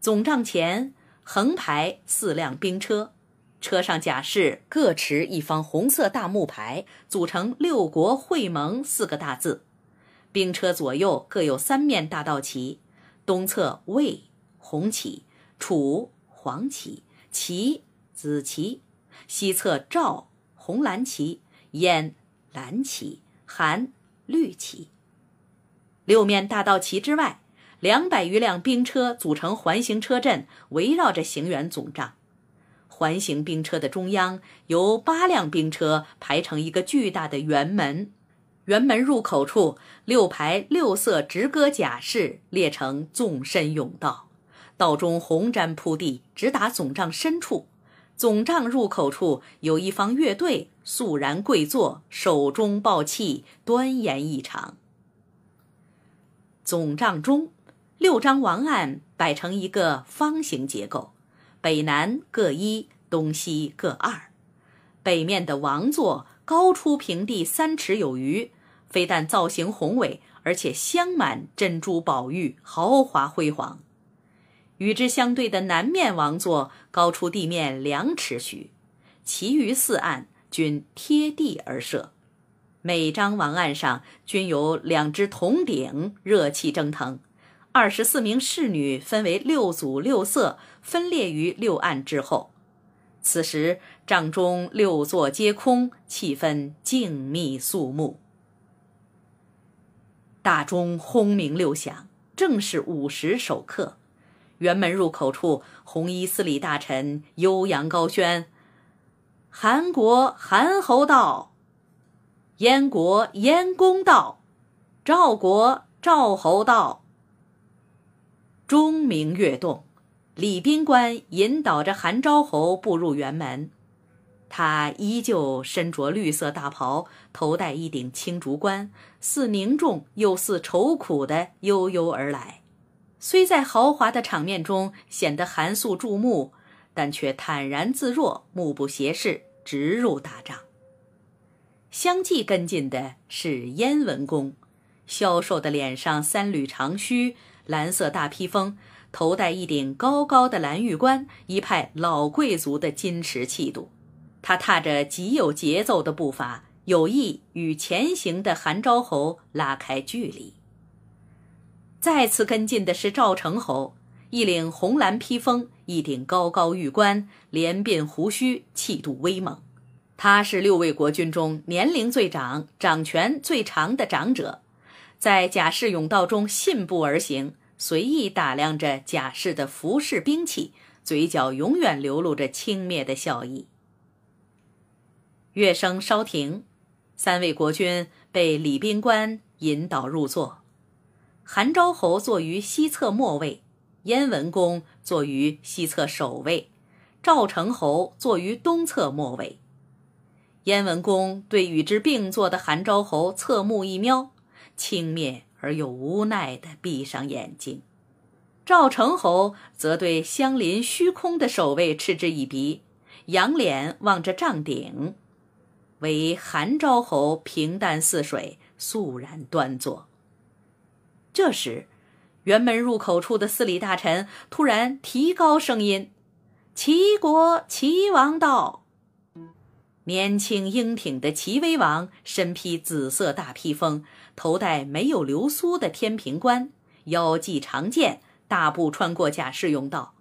总帐前横排四辆兵车，车上甲士各持一方红色大木牌，组成“六国会盟”四个大字。兵车左右各有三面大道旗，东侧魏红旗、楚黄旗、齐紫旗；西侧赵红蓝旗、燕蓝旗、韩绿旗。六面大道旗之外，两百余辆兵车组成环形车阵，围绕着行辕总帐。环形兵车的中央，由八辆兵车排成一个巨大的圆门。辕门入口处，六排六色直戈甲士列成纵深甬道，道中红毡铺地，直达总帐深处。总帐入口处有一方乐队肃然跪坐，手中抱器，端严异常。总帐中，六张王案摆成一个方形结构，北南各一，东西各二。北面的王座高出平地三尺有余。非但造型宏伟，而且镶满珍珠宝玉，豪华辉煌。与之相对的南面王座高出地面两尺许，其余四案均贴地而设。每张王案上均有两只铜鼎，热气蒸腾。二十四名侍女分为六组六色，分列于六案之后。此时帐中六座皆空，气氛静谧肃穆。大钟轰鸣六响，正是午时首刻。辕门入口处，红衣司礼大臣悠扬高宣：“韩国韩侯到，燕国燕公到，赵国赵侯到。”钟鸣乐动，李宾官引导着韩昭侯步入辕门。他依旧身着绿色大袍。头戴一顶青竹冠，似凝重又似愁苦的悠悠而来。虽在豪华的场面中显得寒肃注目，但却坦然自若，目不斜视，直入大帐。相继跟进的是燕文公，消瘦的脸上三缕长须，蓝色大披风，头戴一顶高高的蓝玉冠，一派老贵族的矜持气度。他踏着极有节奏的步伐。有意与前行的韩昭侯拉开距离。再次跟进的是赵成侯，一领红蓝披风，一顶高高玉冠，连鬓胡须，气度威猛。他是六位国君中年龄最长、掌权最长的长者，在甲士甬道中信步而行，随意打量着甲士的服饰、兵器，嘴角永远流露着轻蔑的笑意。乐声稍停。三位国君被礼宾官引导入座，韩昭侯坐于西侧末位，燕文公坐于西侧首位，赵成侯坐于东侧末位。燕文公对与之并坐的韩昭侯侧目一瞄，轻蔑而又无奈地闭上眼睛。赵成侯则对相邻虚空的守卫嗤之以鼻，仰脸望着帐顶。为韩昭侯，平淡似水，肃然端坐。这时，辕门入口处的四礼大臣突然提高声音：“齐国齐王到！”年轻英挺的齐威王身披紫色大披风，头戴没有流苏的天平冠，腰系长剑，大步穿过甲士甬道。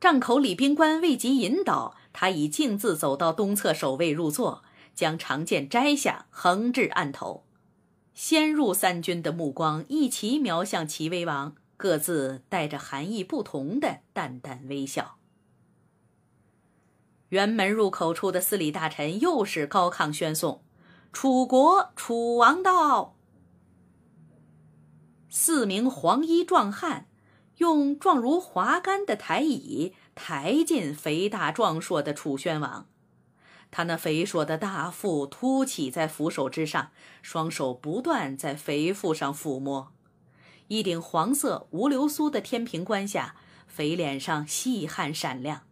帐口李兵官未及引导，他已径自走到东侧守卫入座。将长剑摘下，横至案头。先入三军的目光一齐瞄向齐威王，各自带着含义不同的淡淡微笑。辕门入口处的司礼大臣又是高亢宣送：“楚国楚王到。”四名黄衣壮汉用壮如华杆的抬椅抬进肥大壮硕的楚宣王。他那肥硕的大腹凸起在扶手之上，双手不断在肥腹上抚摸。一顶黄色无流苏的天平冠下，肥脸上细汗闪亮。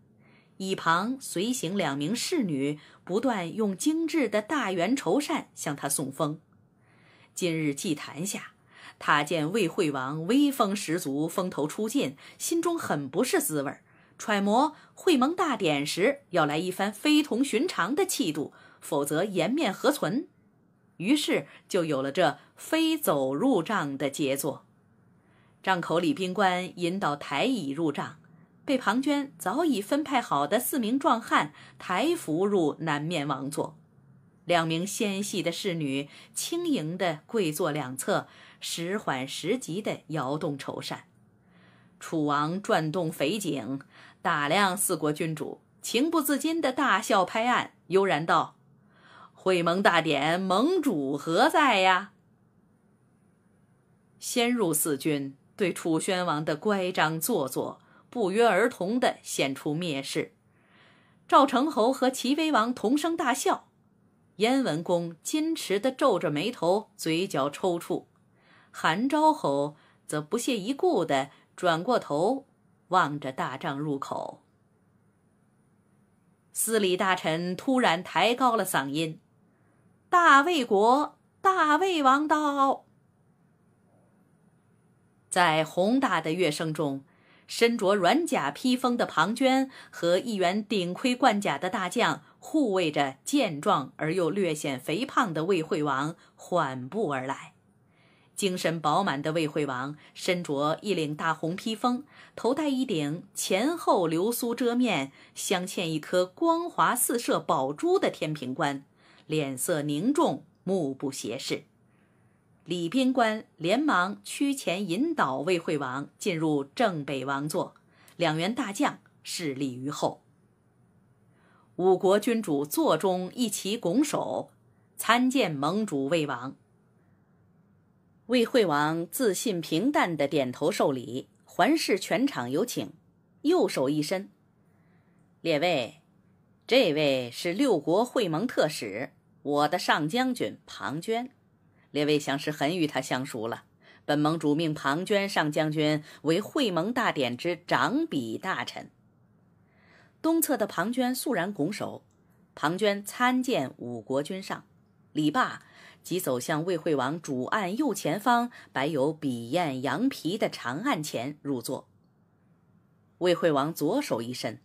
一旁随行两名侍女不断用精致的大圆绸扇向他送风。今日祭坛下，他见魏惠王威风十足、风头出尽，心中很不是滋味儿。揣摩会盟大典时要来一番非同寻常的气度，否则颜面何存？于是就有了这非走入帐的杰作。帐口里兵官引导台椅入帐，被庞涓早已分派好的四名壮汉抬扶入南面王座，两名纤细的侍女轻盈地跪坐两侧，时缓时急地摇动绸扇。楚王转动肥颈。打量四国君主，情不自禁地大笑拍案，悠然道：“会盟大典，盟主何在呀？”先入四君对楚宣王的乖张做作不约而同地显出蔑视，赵成侯和齐威王同声大笑，燕文公矜持地皱着眉头，嘴角抽搐，韩昭侯则不屑一顾地转过头。望着大帐入口，司礼大臣突然抬高了嗓音：“大魏国大魏王到！”在宏大的乐声中，身着软甲披风的庞涓和一员顶盔贯甲的大将护卫着健壮而又略显肥胖的魏惠王缓步而来。精神饱满的魏惠王身着一领大红披风，头戴一顶前后流苏遮面、镶嵌一颗光华四射宝珠的天平冠，脸色凝重，目不斜视。李宾官连忙屈前引导魏惠王进入正北王座，两员大将侍立于后。五国君主座中一齐拱手，参见盟主魏王。魏惠王自信平淡的点头受礼，环视全场有请，右手一伸。列位，这位是六国会盟特使，我的上将军庞涓。列位想是很与他相熟了。本盟主命庞涓上将军为会盟大典之长笔大臣。东侧的庞涓肃然拱手，庞涓参见五国君上，礼罢。即走向魏惠王主案右前方，摆有笔砚羊皮的长案前入座。魏惠王左手一伸：“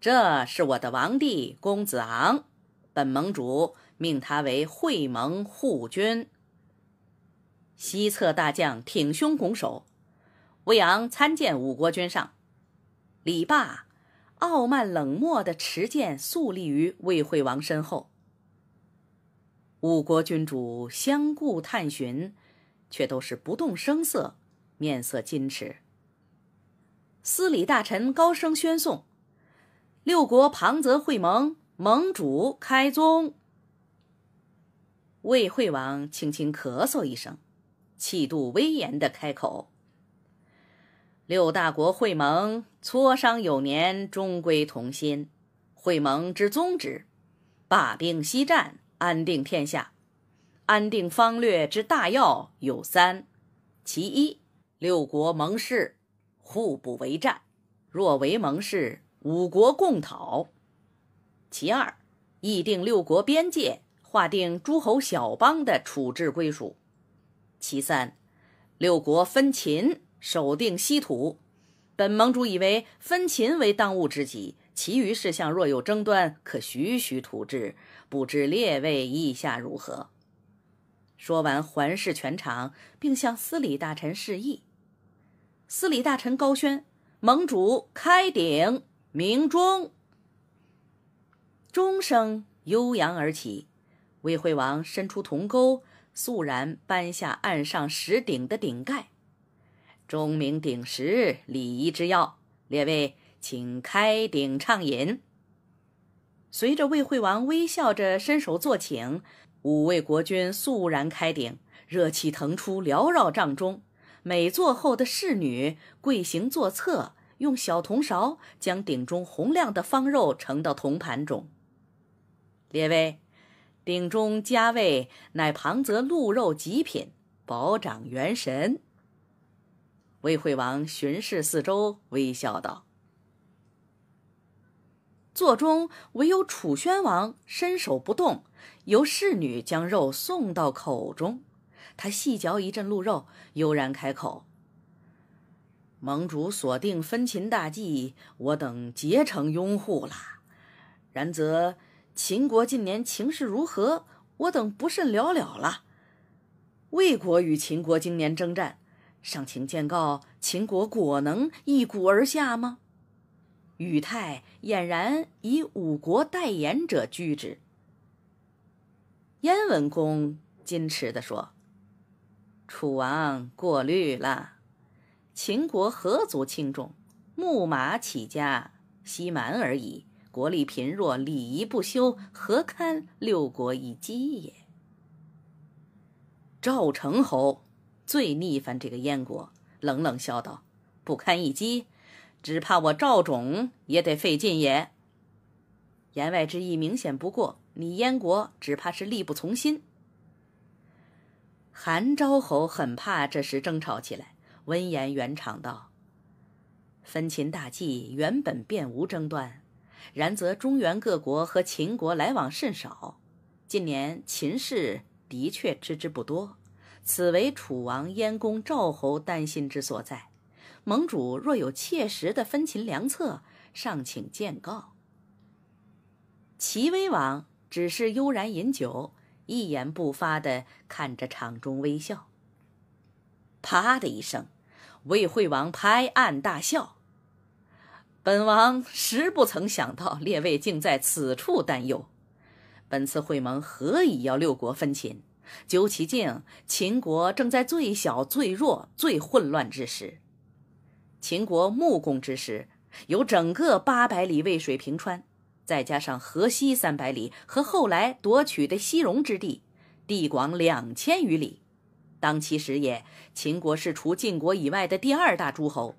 这是我的王弟公子昂，本盟主命他为会盟护军。”西侧大将挺胸拱手：“魏昂参见五国君上。”李霸傲慢冷漠的持剑肃立于魏惠王身后。五国君主相顾探寻，却都是不动声色，面色矜持。司礼大臣高声宣颂，六国庞泽会盟，盟主开宗。”魏惠王轻轻咳嗽一声，气度威严的开口：“六大国会盟，磋商有年，终归同心。会盟之宗旨，罢兵息战。”安定天下，安定方略之大要有三：其一，六国盟誓，互不为战；若为盟誓，五国共讨。其二，议定六国边界，划定诸侯小邦的处置归属。其三，六国分秦，守定西土。本盟主以为分秦为当务之急，其余事项若有争端，可徐徐图之。不知列位意下如何？说完，环视全场，并向司礼大臣示意。司礼大臣高宣：“盟主开鼎鸣钟。”钟声悠扬而起。魏惠王伸出铜钩，肃然搬下岸上石鼎的顶盖。钟鸣鼎食，礼仪之要。列位，请开鼎畅饮。随着魏惠王微笑着伸手作请，五位国君肃然开鼎，热气腾出，缭绕帐中。每座后的侍女跪行坐侧，用小铜勺将鼎中红亮的方肉盛到铜盘中。列位，鼎中佳味乃庞泽鹿肉极品，保长元神。魏惠王巡视四周，微笑道。座中唯有楚宣王伸手不动，由侍女将肉送到口中。他细嚼一阵鹿肉，悠然开口：“盟主锁定分秦大计，我等竭诚拥护了。然则秦国近年情势如何？我等不甚了了了。魏国与秦国今年征战，尚请见告：秦国果能一鼓而下吗？”语态俨然以五国代言者居之。燕文公矜持地说：“楚王过虑了，秦国何足轻重？牧马起家，西蛮而已，国力贫弱，礼仪不修，何堪六国一击也？”赵成侯最腻烦这个燕国，冷冷笑道：“不堪一击。”只怕我赵种也得费劲也。言外之意明显不过，你燕国只怕是力不从心。韩昭侯很怕这时争吵起来，闻言圆场道：“分秦大计原本便无争端，然则中原各国和秦国来往甚少，近年秦氏的确知之不多，此为楚王、燕公、赵侯担心之所在。”盟主若有切实的分秦良策，尚请见告。齐威王只是悠然饮酒，一言不发的看着场中微笑。啪的一声，魏惠王拍案大笑：“本王实不曾想到列位竟在此处担忧。本次会盟何以要六国分秦？究其境，秦国正在最小、最弱、最混乱之时。”秦国穆公之时，有整个八百里渭水平川，再加上河西三百里和后来夺取的西戎之地，地广两千余里。当其时也，秦国是除晋国以外的第二大诸侯。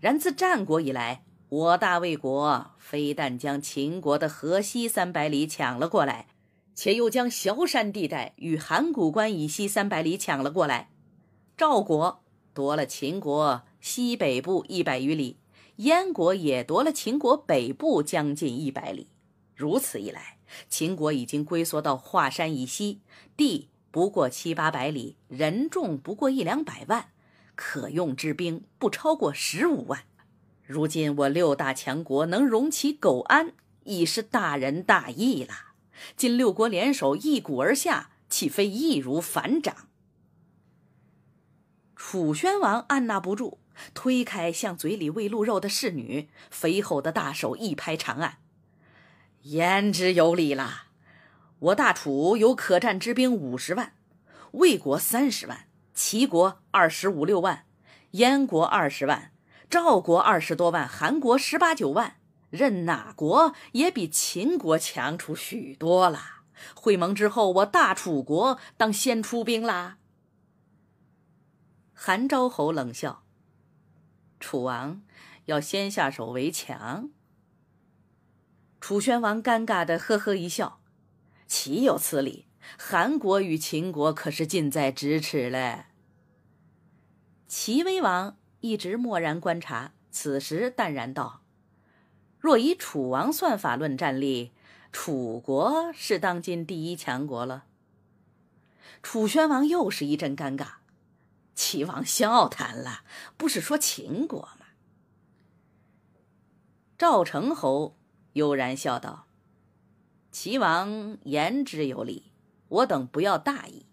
然自战国以来，我大魏国非但将秦国的河西三百里抢了过来，且又将崤山地带与函谷关以西三百里抢了过来。赵国夺了秦国。西北部一百余里，燕国也夺了秦国北部将近一百里。如此一来，秦国已经龟缩到华山以西，地不过七八百里，人众不过一两百万，可用之兵不超过十五万。如今我六大强国能容其苟安，已是大仁大义了。今六国联手一鼓而下，岂非易如反掌？楚宣王按捺不住。推开向嘴里喂鹿肉的侍女，肥厚的大手一拍长案：“言之有理啦！我大楚有可战之兵五十万，魏国三十万，齐国二十五六万，燕国二十万，赵国二十多万，韩国十八九万，任哪国也比秦国强出许多啦！会盟之后，我大楚国当先出兵啦。”韩昭侯冷笑。楚王要先下手为强。楚宣王尴尬的呵呵一笑：“岂有此理！韩国与秦国可是近在咫尺嘞。”齐威王一直默然观察，此时淡然道：“若以楚王算法论战力，楚国是当今第一强国了。”楚宣王又是一阵尴尬。齐王笑谈了，不是说秦国吗？赵成侯悠然笑道：“齐王言之有理，我等不要大意。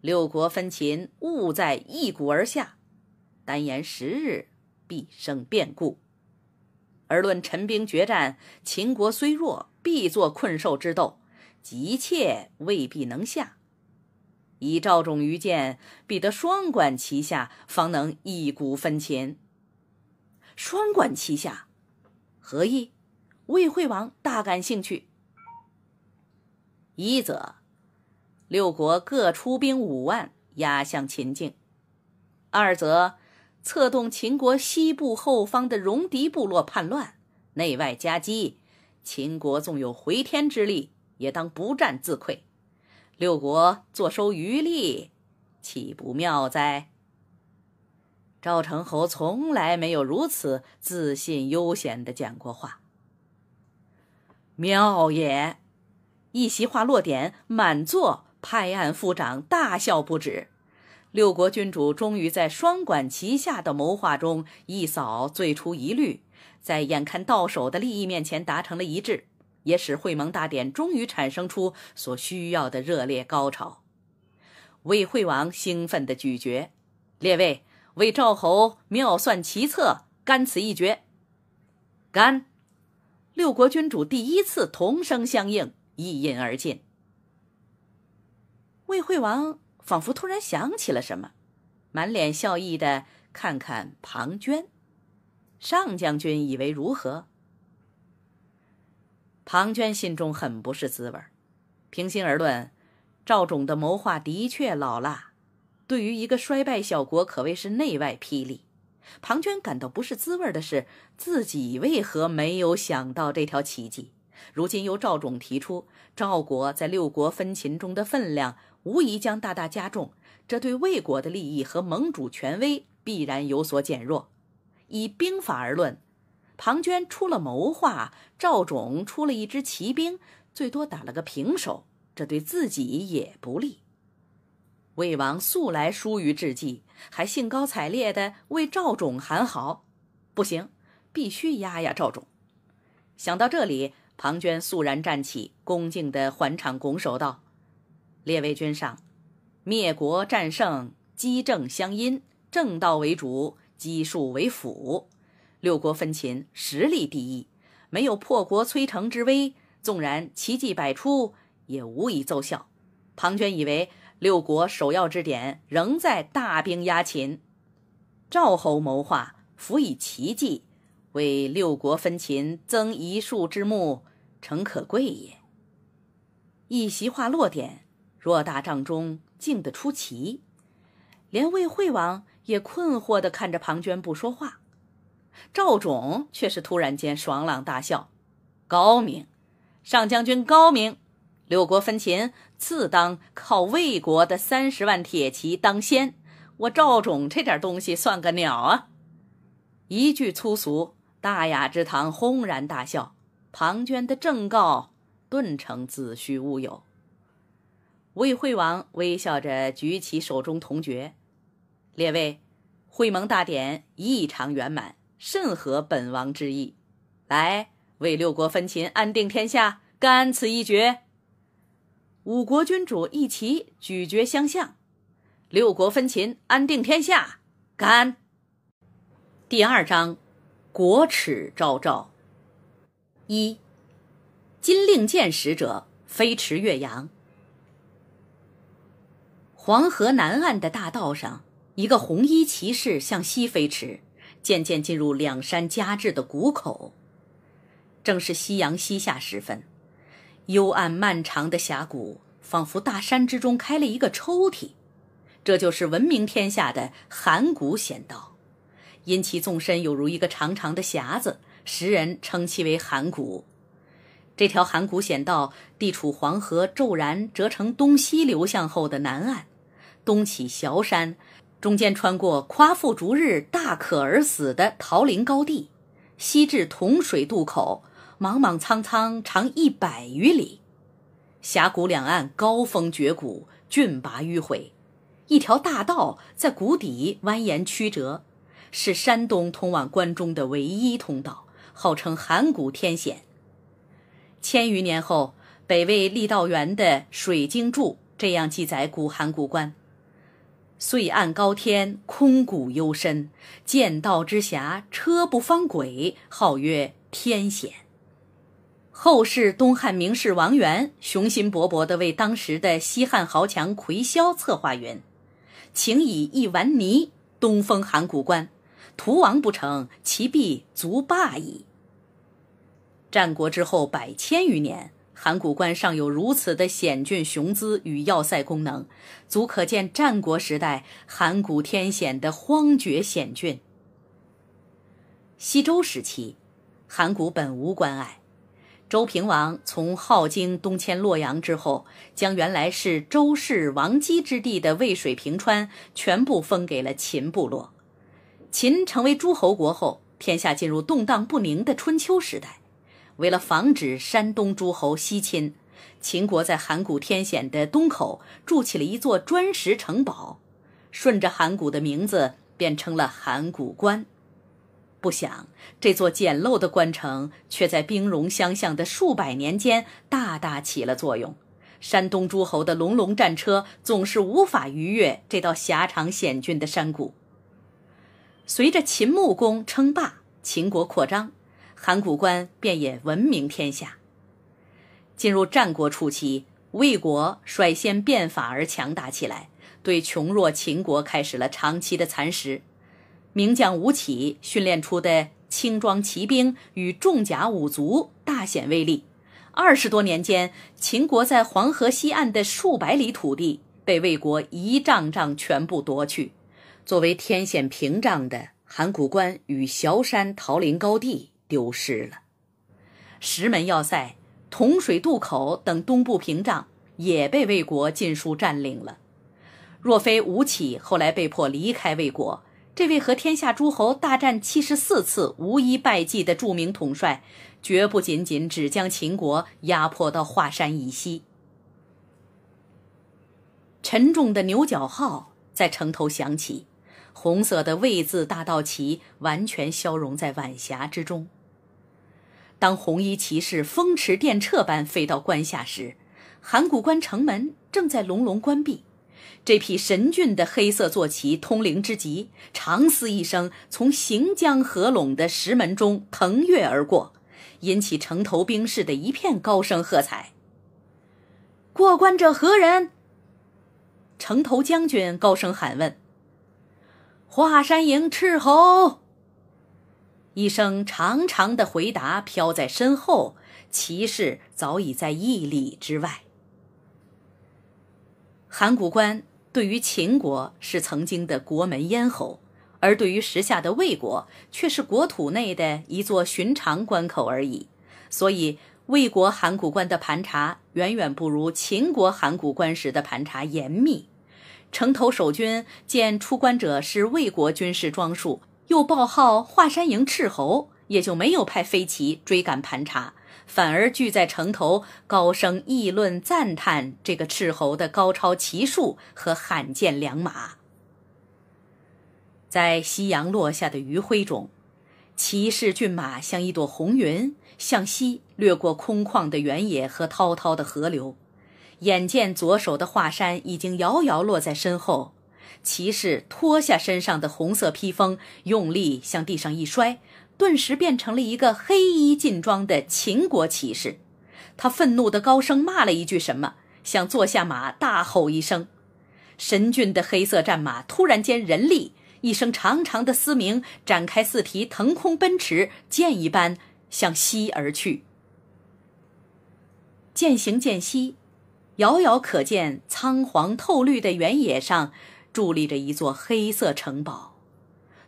六国分秦，勿在一鼓而下。单言十日，必生变故；而论陈兵决战，秦国虽弱，必作困兽之斗，急切未必能下。”以赵、种、于剑，必得双管齐下，方能一鼓分秦。双管齐下，何意？魏惠王大感兴趣。一则，六国各出兵五万，压向秦境；二则，策动秦国西部后方的戎狄部落叛乱，内外夹击，秦国纵有回天之力，也当不战自溃。六国坐收渔利，岂不妙哉？赵成侯从来没有如此自信、悠闲的讲过话，妙也！一席话落点，满座拍案副掌，大笑不止。六国君主终于在双管齐下的谋划中，一扫最初疑虑，在眼看到手的利益面前，达成了一致。也使会盟大典终于产生出所需要的热烈高潮。魏惠王兴奋地咀嚼：“列位，魏赵侯妙算奇策，干此一决！”干！六国君主第一次同声相应，一饮而尽。魏惠王仿佛突然想起了什么，满脸笑意的看看庞涓：“上将军，以为如何？”庞涓心中很不是滋味儿。平心而论，赵种的谋划的确老辣，对于一个衰败小国可谓是内外霹雳。庞涓感到不是滋味儿的是，自己为何没有想到这条奇迹？如今由赵种提出，赵国在六国分秦中的分量，无疑将大大加重。这对魏国的利益和盟主权威，必然有所减弱。以兵法而论。庞涓出了谋划，赵种出了一支骑兵，最多打了个平手，这对自己也不利。魏王素来疏于智计，还兴高采烈地为赵种喊好。不行，必须压压赵种。想到这里，庞涓肃然站起，恭敬地还场拱手道：“列位君上，灭国战胜，积政相因，正道为主，基数为辅。”六国分秦，实力第一，没有破国摧城之威，纵然奇计百出，也无以奏效。庞涓以为六国首要之点仍在大兵压秦。赵侯谋划辅以奇计，为六国分秦增一树之木，诚可贵也。一席话落点，偌大帐中静得出奇，连魏惠王也困惑的看着庞涓不说话。赵种却是突然间爽朗大笑：“高明，上将军高明！六国分秦，自当靠魏国的三十万铁骑当先。我赵种这点东西算个鸟啊！”一句粗俗，大雅之堂轰然大笑。庞涓的正告顿成子虚乌有。魏惠王微笑着举起手中铜爵：“列位，会盟大典异常圆满。”甚合本王之意，来为六国分秦，安定天下，甘此一决。五国君主一齐举绝相向，六国分秦，安定天下，甘。第二章，国耻昭昭。一，金令箭使者飞驰岳阳。黄河南岸的大道上，一个红衣骑士向西飞驰。渐渐进入两山夹峙的谷口，正是夕阳西下时分。幽暗漫长的峡谷，仿佛大山之中开了一个抽屉。这就是闻名天下的函谷险道，因其纵深有如一个长长的匣子，时人称其为函谷。这条函谷险道地处黄河骤然折成东西流向后的南岸，东起崤山。中间穿过夸父逐日、大渴而死的桃林高地，西至潼水渡口，莽莽苍苍，长一百余里。峡谷两岸高峰绝谷，峻拔迂回，一条大道在谷底蜿蜒曲折，是山东通往关中的唯一通道，号称函谷天险。千余年后，北魏郦道元的《水经注》这样记载古函谷关。遂岸高天，空谷幽深，剑道之峡，车不方轨，号曰天险。后世东汉名士王元，雄心勃勃地为当时的西汉豪强魁嚣策划云：“请以一丸泥，东风函谷关，图王不成，其必足霸矣。”战国之后百千余年。函谷关尚有如此的险峻雄姿与要塞功能，足可见战国时代函谷天险的荒绝险峻。西周时期，函谷本无关隘。周平王从镐京东迁洛阳之后，将原来是周氏王姬之地的渭水平川全部封给了秦部落。秦成为诸侯国后，天下进入动荡不宁的春秋时代。为了防止山东诸侯西侵，秦国在函谷天险的东口筑起了一座砖石城堡，顺着函谷的名字，便称了函谷关。不想这座简陋的关城，却在兵戎相向的数百年间大大起了作用。山东诸侯的隆隆战车，总是无法逾越这道狭长险峻的山谷。随着秦穆公称霸，秦国扩张。函谷关便也闻名天下。进入战国初期，魏国率先变法而强大起来，对穷弱秦国开始了长期的蚕食。名将吴起训练出的轻装骑兵与重甲武卒大显威力。二十多年间，秦国在黄河西岸的数百里土地被魏国一仗仗全部夺去。作为天险屏障的函谷关与崤山桃林高地。丢失了，石门要塞、铜水渡口等东部屏障也被魏国尽数占领了。若非吴起后来被迫离开魏国，这位和天下诸侯大战七十四次、无一败绩的著名统帅，绝不仅仅只将秦国压迫到华山以西。沉重的牛角号在城头响起，红色的魏字大道旗完全消融在晚霞之中。当红衣骑士风驰电掣般飞到关下时，函谷关城门正在隆隆关闭。这匹神骏的黑色坐骑通灵之极，长嘶一声，从行将合拢的石门中腾跃而过，引起城头兵士的一片高声喝彩。“过关者何人？”城头将军高声喊问。“华山营斥候。”一声长长的回答飘在身后，骑士早已在一里之外。函谷关对于秦国是曾经的国门咽喉，而对于时下的魏国却是国土内的一座寻常关口而已。所以魏国函谷关的盘查远远不如秦国函谷关时的盘查严密。城头守军见出关者是魏国军事装束。又报号华山营斥候，也就没有派飞骑追赶盘查，反而聚在城头高声议论赞叹这个斥候的高超骑术和罕见良马。在夕阳落下的余晖中，骑士骏马像一朵红云向西掠过空旷的原野和滔滔的河流，眼见左手的华山已经遥遥落在身后。骑士脱下身上的红色披风，用力向地上一摔，顿时变成了一个黑衣劲装的秦国骑士。他愤怒地高声骂了一句什么，想坐下马，大吼一声。神俊的黑色战马突然间人力一声长长的嘶鸣，展开四蹄，腾空奔驰，箭一般向西而去。渐行渐西，遥遥可见苍黄透绿的原野上。伫立着一座黑色城堡，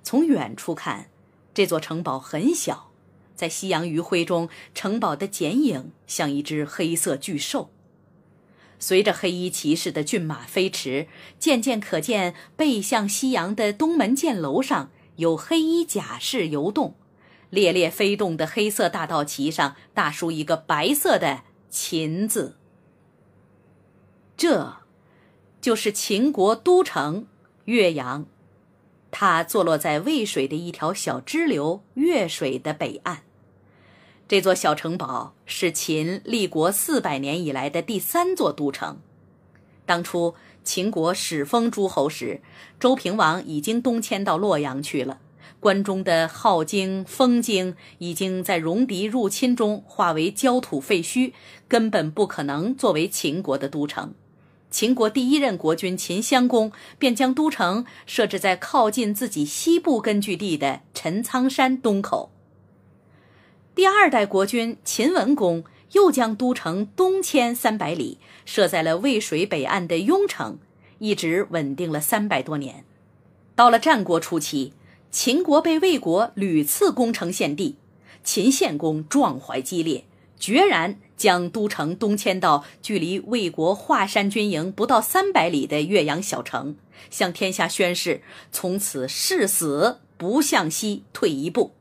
从远处看，这座城堡很小。在夕阳余晖中，城堡的剪影像一只黑色巨兽。随着黑衣骑士的骏马飞驰，渐渐可见背向夕阳的东门箭楼上有黑衣甲士游动，猎猎飞动的黑色大道旗上大书一个白色的“秦”字。这。就是秦国都城岳阳，它坐落在渭水的一条小支流岳水的北岸。这座小城堡是秦立国四百年以来的第三座都城。当初秦国始封诸侯时，周平王已经东迁到洛阳去了。关中的镐京、丰京已经在戎狄入侵中化为焦土废墟，根本不可能作为秦国的都城。秦国第一任国君秦襄公便将都城设置在靠近自己西部根据地的陈仓山东口。第二代国君秦文公又将都城东迁三百里，设在了渭水北岸的雍城，一直稳定了三百多年。到了战国初期，秦国被魏国屡次攻城陷地，秦献公壮怀激烈，决然。将都城东迁到距离魏国华山军营不到三百里的岳阳小城，向天下宣誓，从此誓死不向西退一步。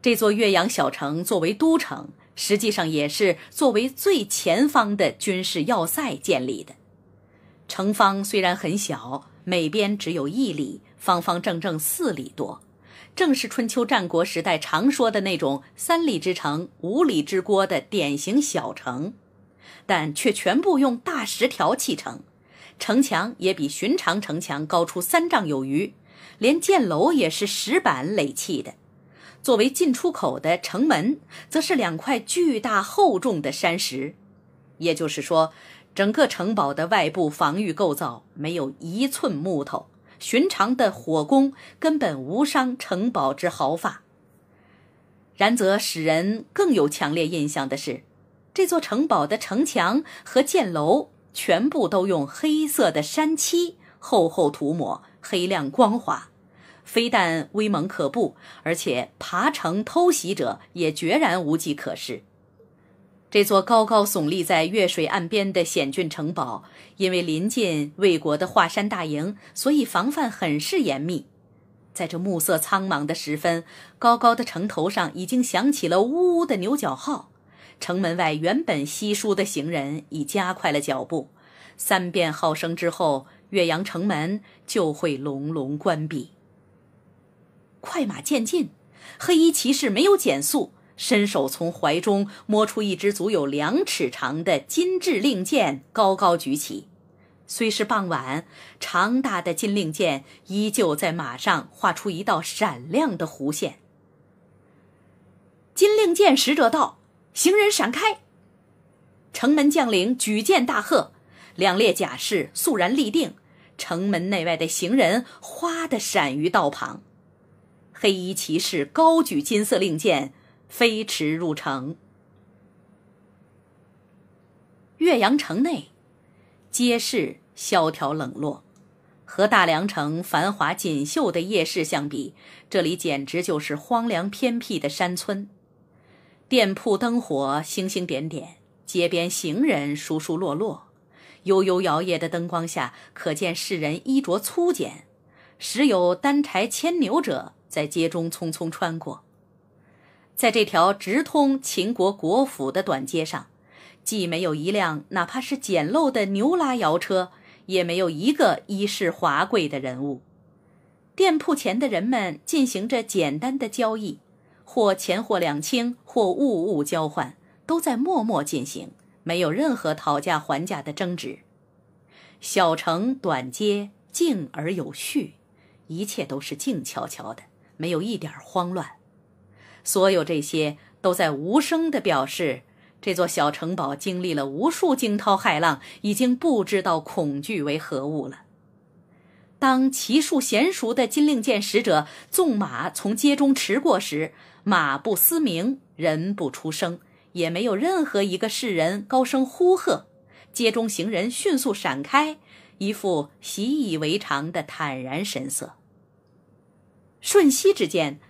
这座岳阳小城作为都城，实际上也是作为最前方的军事要塞建立的。城方虽然很小，每边只有一里，方方正正四里多。正是春秋战国时代常说的那种“三里之城，五里之郭”的典型小城，但却全部用大石条砌成，城墙也比寻常城墙高出三丈有余，连箭楼也是石板垒砌的。作为进出口的城门，则是两块巨大厚重的山石。也就是说，整个城堡的外部防御构造没有一寸木头。寻常的火攻根本无伤城堡之毫发。然则使人更有强烈印象的是，这座城堡的城墙和箭楼全部都用黑色的山漆厚厚涂抹，黑亮光滑，非但威猛可怖，而且爬城偷袭者也决然无计可施。这座高高耸立在越水岸边的险峻城堡，因为临近魏国的华山大营，所以防范很是严密。在这暮色苍茫的时分，高高的城头上已经响起了呜呜的牛角号，城门外原本稀疏的行人已加快了脚步。三遍号声之后，岳阳城门就会隆隆关闭。快马渐进，黑衣骑士没有减速。伸手从怀中摸出一支足有两尺长的金制令箭，高高举起。虽是傍晚，长大的金令箭依旧在马上画出一道闪亮的弧线。金令箭，使者道：“行人闪开！”城门将领举剑大喝，两列甲士肃然立定，城门内外的行人哗的闪于道旁。黑衣骑士高举金色令箭。飞驰入城。岳阳城内，街市萧条冷落，和大梁城繁华锦绣的夜市相比，这里简直就是荒凉偏僻的山村。店铺灯火星星点点，街边行人疏疏落落。悠悠摇曳的灯光下，可见世人衣着粗简，时有担柴牵牛者在街中匆匆穿过。在这条直通秦国国府的短街上，既没有一辆哪怕是简陋的牛拉摇车，也没有一个衣饰华贵的人物。店铺前的人们进行着简单的交易，或钱货两清，或物物交换，都在默默进行，没有任何讨价还价的争执。小城短街静而有序，一切都是静悄悄的，没有一点慌乱。所有这些都在无声地表示，这座小城堡经历了无数惊涛骇浪，已经不知道恐惧为何物了。当骑术娴熟的金令箭使者纵马从街中驰过时，马不嘶鸣，人不出声，也没有任何一个世人高声呼喝，街中行人迅速闪开，一副习以为常的坦然神色。瞬息之间。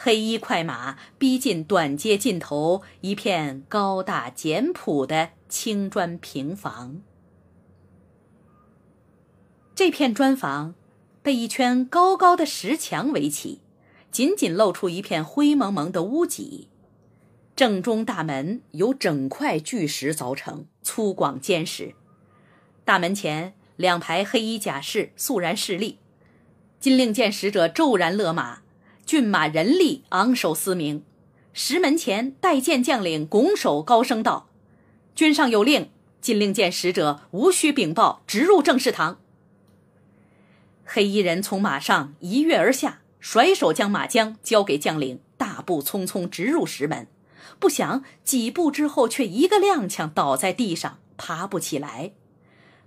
黑衣快马逼近短街尽头，一片高大简朴的青砖平房。这片砖房被一圈高高的石墙围起，仅仅露出一片灰蒙蒙的屋脊。正中大门由整块巨石凿成，粗犷坚实。大门前两排黑衣甲士肃然侍立。金令见使者骤然勒马。骏马人力昂首嘶鸣，石门前待见将领拱手高声道：“君上有令，禁令箭使者无需禀报，直入正室堂。”黑衣人从马上一跃而下，甩手将马缰交给将领，大步匆匆直入石门。不想几步之后却一个踉跄倒在地上，爬不起来。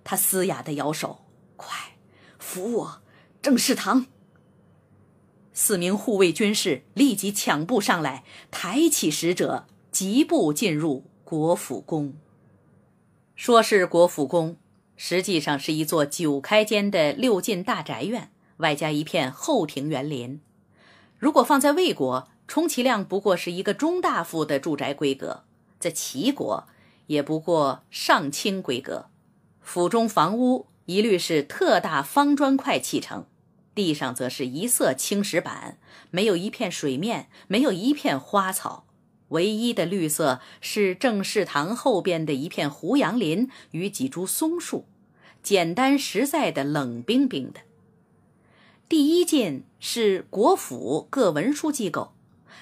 他嘶哑的摇手：“快，扶我，正室堂。”四名护卫军士立即抢步上来，抬起使者，疾步进入国府宫。说是国府宫，实际上是一座九开间的六进大宅院，外加一片后庭园林。如果放在魏国，充其量不过是一个中大夫的住宅规格；在齐国，也不过上卿规格。府中房屋一律是特大方砖块砌成。地上则是一色青石板，没有一片水面，没有一片花草，唯一的绿色是正室堂后边的一片胡杨林与几株松树，简单实在的冷冰冰的。第一进是国府各文书机构，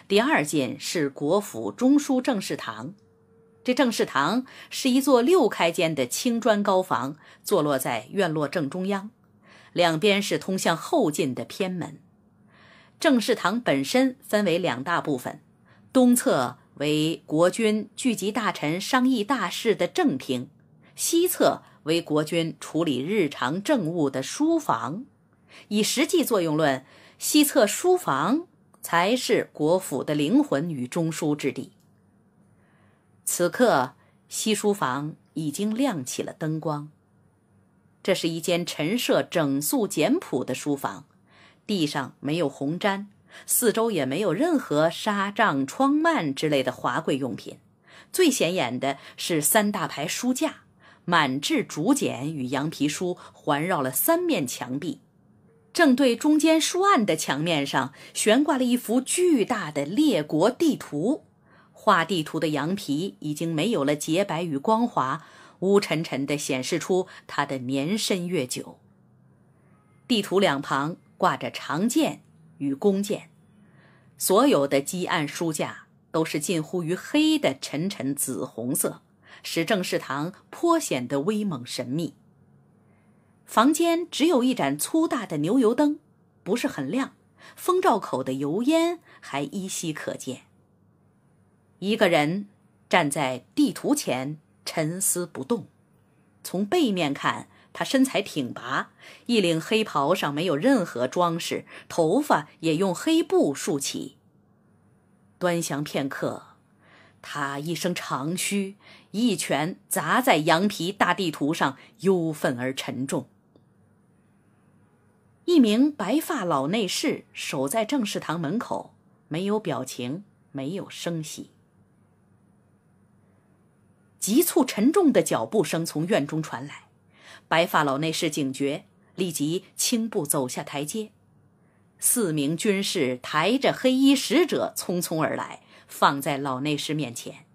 第二进是国府中书正室堂，这正室堂是一座六开间的青砖高房，坐落在院落正中央。两边是通向后进的偏门，正室堂本身分为两大部分，东侧为国君聚集大臣商议大事的正厅，西侧为国君处理日常政务的书房。以实际作用论，西侧书房才是国府的灵魂与中枢之地。此刻，西书房已经亮起了灯光。这是一间陈设整肃简朴的书房，地上没有红毡，四周也没有任何纱帐、窗幔之类的华贵用品。最显眼的是三大排书架，满制竹简与羊皮书，环绕了三面墙壁。正对中间书案的墙面上，悬挂了一幅巨大的列国地图。画地图的羊皮已经没有了洁白与光滑。乌沉沉的显示出他的年深月久。地图两旁挂着长剑与弓箭，所有的积案书架都是近乎于黑的沉沉紫红色，使正室堂颇显得威猛神秘。房间只有一盏粗大的牛油灯，不是很亮，风罩口的油烟还依稀可见。一个人站在地图前。沉思不动，从背面看，他身材挺拔，一领黑袍上没有任何装饰，头发也用黑布束起。端详片刻，他一声长吁，一拳砸在羊皮大地图上，忧愤而沉重。一名白发老内侍守在正室堂门口，没有表情，没有声息。急促沉重的脚步声从院中传来，白发老内侍警觉，立即轻步走下台阶。四名军士抬着黑衣使者匆匆而来，放在老内侍面前。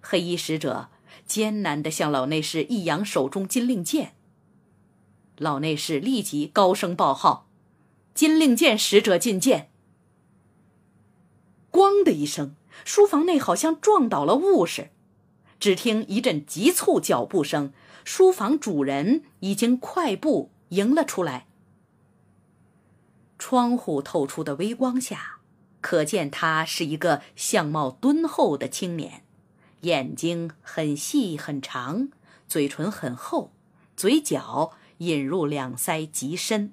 黑衣使者艰难地向老内侍一扬手中金令箭，老内侍立即高声报号：“金令箭使者觐见。”“咣”的一声，书房内好像撞倒了物似。只听一阵急促脚步声，书房主人已经快步迎了出来。窗户透出的微光下，可见他是一个相貌敦厚的青年，眼睛很细很长，嘴唇很厚，嘴角引入两腮极深，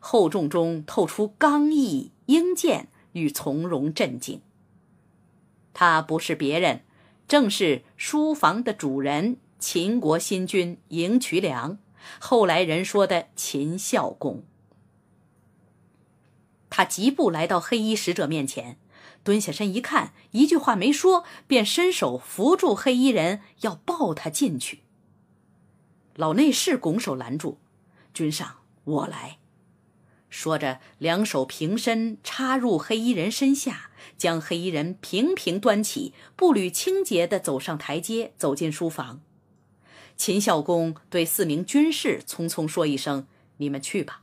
厚重中透出刚毅、英健与从容镇静。他不是别人。正是书房的主人，秦国新君赢渠梁，后来人说的秦孝公。他疾步来到黑衣使者面前，蹲下身一看，一句话没说，便伸手扶住黑衣人，要抱他进去。老内侍拱手拦住：“君上，我来。”说着，两手平身插入黑衣人身下。将黑衣人平平端起，步履清洁地走上台阶，走进书房。秦孝公对四名军士匆匆说一声：“你们去吧。”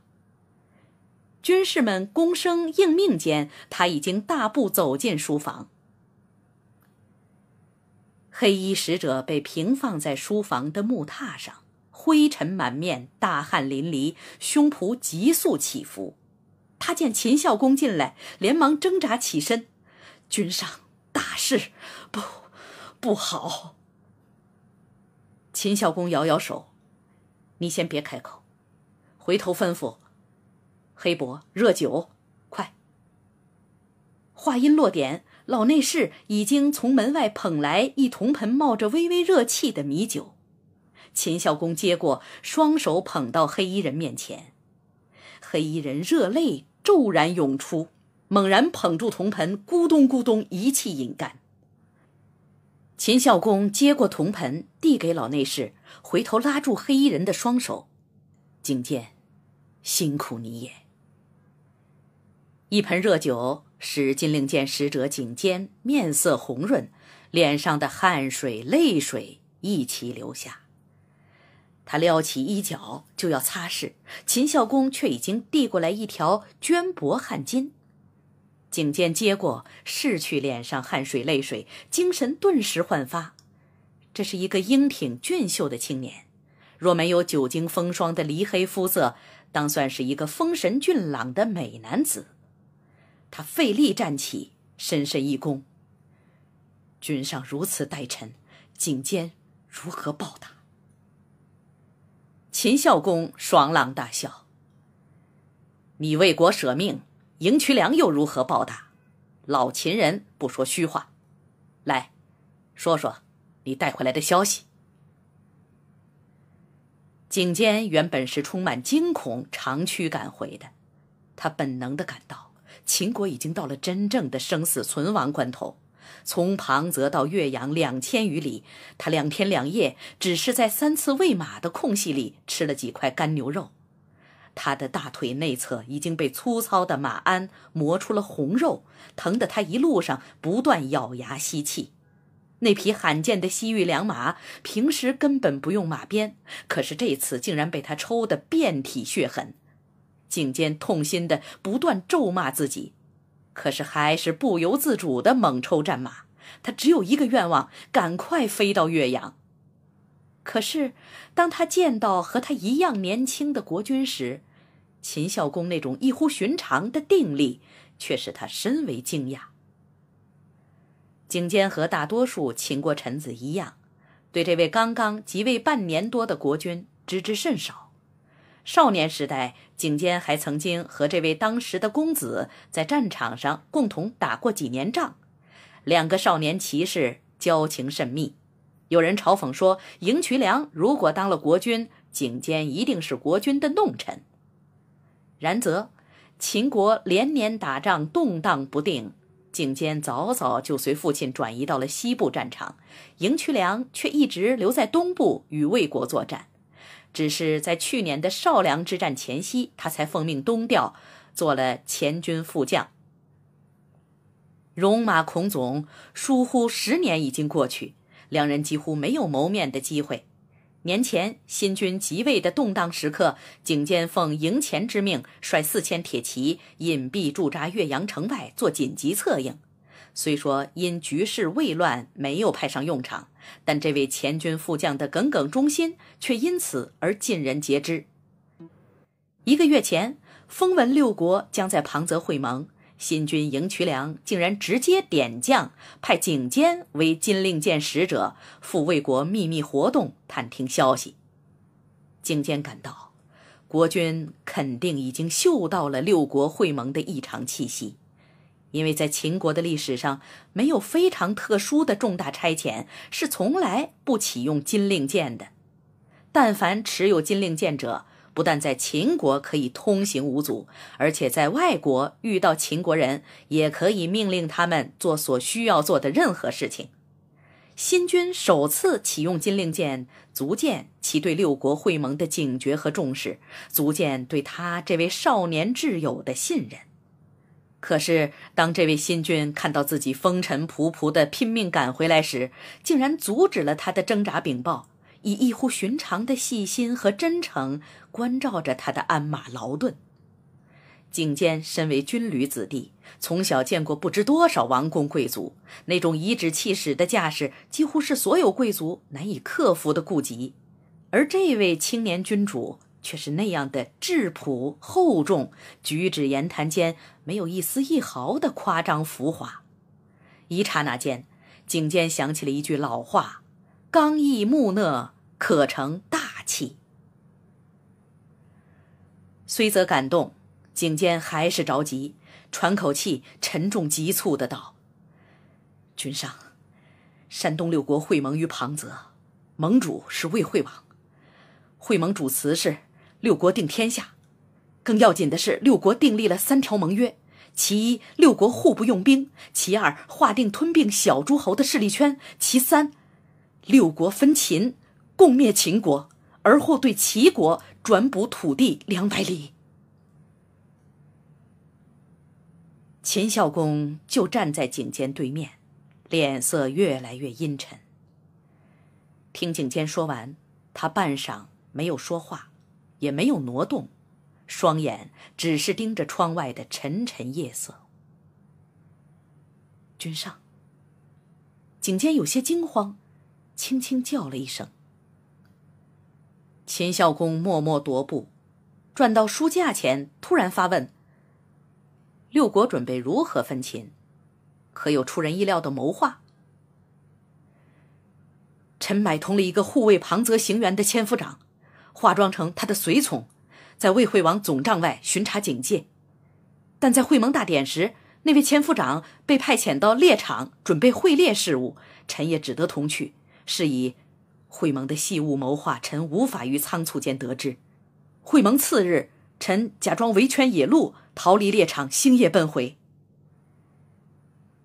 军士们躬身应命间，他已经大步走进书房。黑衣使者被平放在书房的木榻上，灰尘满面，大汗淋漓，胸脯急速起伏。他见秦孝公进来，连忙挣扎起身。君上，大事不不好。秦孝公摇摇手：“你先别开口，回头吩咐黑伯热酒，快。”话音落点，老内侍已经从门外捧来一铜盆冒着微微热气的米酒。秦孝公接过，双手捧到黑衣人面前，黑衣人热泪骤然涌出。猛然捧住铜盆，咕咚咕咚一气饮干。秦孝公接过铜盆，递给老内侍，回头拉住黑衣人的双手：“景监，辛苦你也。”一盆热酒使金令箭使者景监面色红润，脸上的汗水、泪水一齐流下。他撩起衣角就要擦拭，秦孝公却已经递过来一条绢帛汗巾。景监接过，拭去脸上汗水泪水，精神顿时焕发。这是一个英挺俊秀的青年，若没有久经风霜的黎黑肤色，当算是一个丰神俊朗的美男子。他费力站起，深深一躬：“君上如此待臣，景监如何报答？”秦孝公爽朗大笑：“你为国舍命。”赢渠梁又如何报答？老秦人不说虚话，来，说说你带回来的消息。景监原本是充满惊恐，长驱赶回的。他本能的感到，秦国已经到了真正的生死存亡关头。从庞泽到岳阳两千余里，他两天两夜，只是在三次喂马的空隙里吃了几块干牛肉。他的大腿内侧已经被粗糙的马鞍磨出了红肉，疼得他一路上不断咬牙吸气。那匹罕见的西域良马平时根本不用马鞭，可是这次竟然被他抽得遍体血痕。颈间痛心的不断咒骂自己，可是还是不由自主的猛抽战马。他只有一个愿望：赶快飞到岳阳。可是，当他见到和他一样年轻的国君时，秦孝公那种异乎寻常的定力，却使他深为惊讶。景监和大多数秦国臣子一样，对这位刚刚即位半年多的国君知之甚少。少年时代，景监还曾经和这位当时的公子在战场上共同打过几年仗，两个少年骑士交情甚密。有人嘲讽说：“赢渠梁如果当了国君，景监一定是国君的弄臣。”然则，秦国连年打仗，动荡不定，景监早早就随父亲转移到了西部战场，赢渠梁却一直留在东部与魏国作战。只是在去年的少梁之战前夕，他才奉命东调，做了前军副将。戎马孔总疏忽十年已经过去。两人几乎没有谋面的机会。年前新军即位的动荡时刻，景监奉赢虔之命，率四千铁骑隐蔽驻扎岳阳城外做紧急策应。虽说因局势未乱，没有派上用场，但这位前军副将的耿耿忠心却因此而尽人皆知。一个月前，风闻六国将在庞泽会盟。新军赢渠梁竟然直接点将，派景监为金令箭使者，赴魏国秘密活动，探听消息。景监感到，国君肯定已经嗅到了六国会盟的异常气息，因为在秦国的历史上，没有非常特殊的重大差遣是从来不启用金令箭的，但凡持有金令箭者。不但在秦国可以通行无阻，而且在外国遇到秦国人，也可以命令他们做所需要做的任何事情。新君首次启用金令箭，足见其对六国会盟的警觉和重视，足见对他这位少年挚友的信任。可是，当这位新君看到自己风尘仆仆的拼命赶回来时，竟然阻止了他的挣扎，禀报，以异乎寻常的细心和真诚。关照着他的鞍马劳顿。景监身为军旅子弟，从小见过不知多少王公贵族，那种颐指气使的架势，几乎是所有贵族难以克服的痼疾。而这位青年君主却是那样的质朴厚重，举止言谈间没有一丝一毫的夸张浮华。一刹那间，景监想起了一句老话：“刚毅木讷，可成大器。”虽则感动，景监还是着急，喘口气，沉重急促的道：“君上，山东六国会盟于庞泽，盟主是魏惠王，会盟主词是六国定天下。更要紧的是，六国订立了三条盟约：其一，六国互不用兵；其二，划定吞并小诸侯的势力圈；其三，六国分秦，共灭秦国。”而后对齐国转补土地两百里。秦孝公就站在景监对面，脸色越来越阴沉。听景监说完，他半晌没有说话，也没有挪动，双眼只是盯着窗外的沉沉夜色。君上，景监有些惊慌，轻轻叫了一声。秦孝公默默踱步，转到书架前，突然发问：“六国准备如何分秦？可有出人意料的谋划？”臣买通了一个护卫庞泽行辕的千夫长，化妆成他的随从，在魏惠王总帐外巡查警戒。但在会盟大典时，那位千夫长被派遣到猎场准备会猎事务，臣也只得同去，是以。会盟的细务谋划，臣无法于仓促间得知。会盟次日，臣假装围圈野路，逃离猎场，星夜奔回。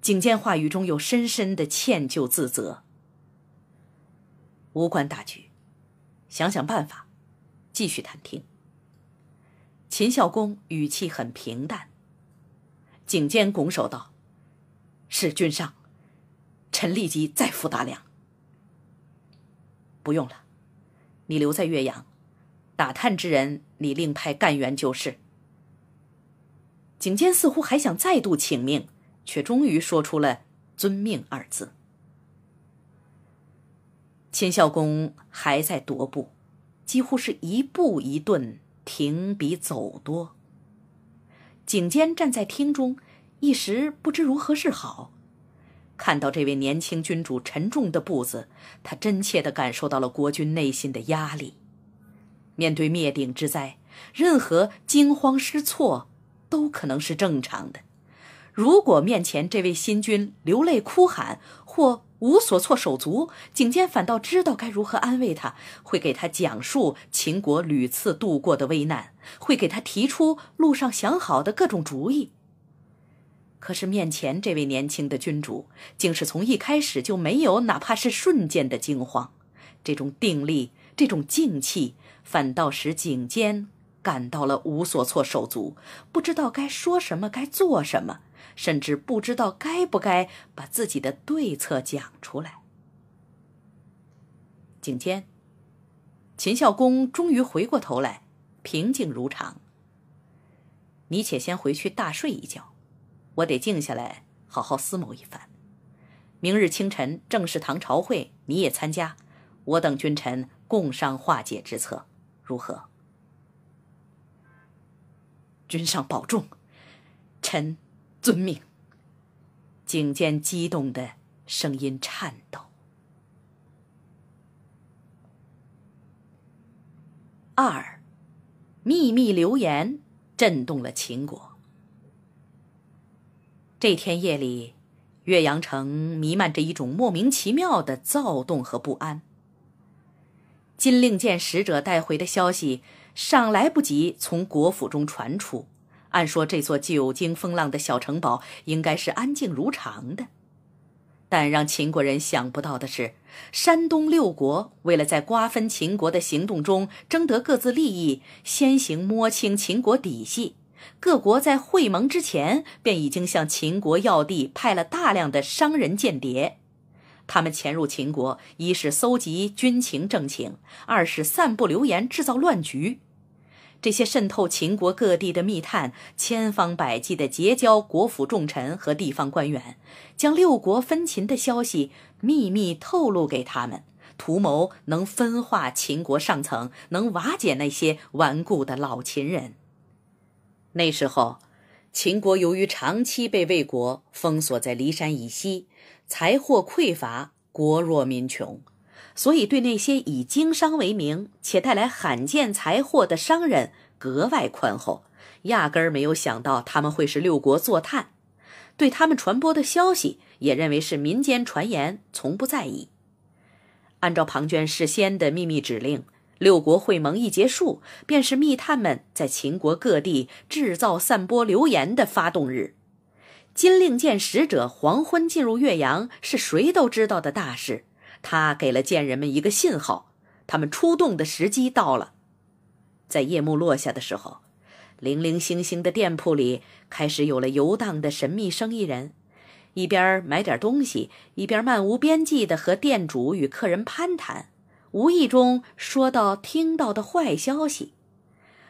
景监话语中有深深的歉疚自责。无关大局，想想办法，继续探听。秦孝公语气很平淡。景监拱手道：“是君上，臣立即再赴大梁。”不用了，你留在岳阳，打探之人你另派干员就是。景监似乎还想再度请命，却终于说出了“遵命”二字。秦孝公还在踱步，几乎是一步一顿，停笔走多。景监站在厅中，一时不知如何是好。看到这位年轻君主沉重的步子，他真切的感受到了国君内心的压力。面对灭顶之灾，任何惊慌失措都可能是正常的。如果面前这位新君流泪哭喊或无所措手足，景监反倒知道该如何安慰他，会给他讲述秦国屡次度过的危难，会给他提出路上想好的各种主意。可是，面前这位年轻的君主竟是从一开始就没有哪怕是瞬间的惊慌，这种定力、这种静气，反倒使景监感到了无所措手足，不知道该说什么，该做什么，甚至不知道该不该把自己的对策讲出来。景监，秦孝公终于回过头来，平静如常。你且先回去大睡一觉。我得静下来，好好思谋一番。明日清晨正是唐朝会，你也参加，我等君臣共商化解之策，如何？君上保重，臣遵命。景监激动的声音颤抖。二，秘密流言震动了秦国。这天夜里，岳阳城弥漫着一种莫名其妙的躁动和不安。金令箭使者带回的消息尚来不及从国府中传出，按说这座久经风浪的小城堡应该是安静如常的。但让秦国人想不到的是，山东六国为了在瓜分秦国的行动中争得各自利益，先行摸清秦国底细。各国在会盟之前，便已经向秦国要地派了大量的商人间谍，他们潜入秦国，一是搜集军情政情，二是散布流言，制造乱局。这些渗透秦国各地的密探，千方百计地结交国府重臣和地方官员，将六国分秦的消息秘密透露给他们，图谋能分化秦国上层，能瓦解那些顽固的老秦人。那时候，秦国由于长期被魏国封锁在骊山以西，财货匮乏，国弱民穷，所以对那些以经商为名且带来罕见财货的商人格外宽厚，压根儿没有想到他们会是六国坐探，对他们传播的消息也认为是民间传言，从不在意。按照庞涓事先的秘密指令。六国会盟一结束，便是密探们在秦国各地制造、散播流言的发动日。金令箭使者黄昏进入岳阳，是谁都知道的大事。他给了贱人们一个信号，他们出动的时机到了。在夜幕落下的时候，零零星星的店铺里开始有了游荡的神秘生意人，一边买点东西，一边漫无边际地和店主与客人攀谈。无意中说到听到的坏消息，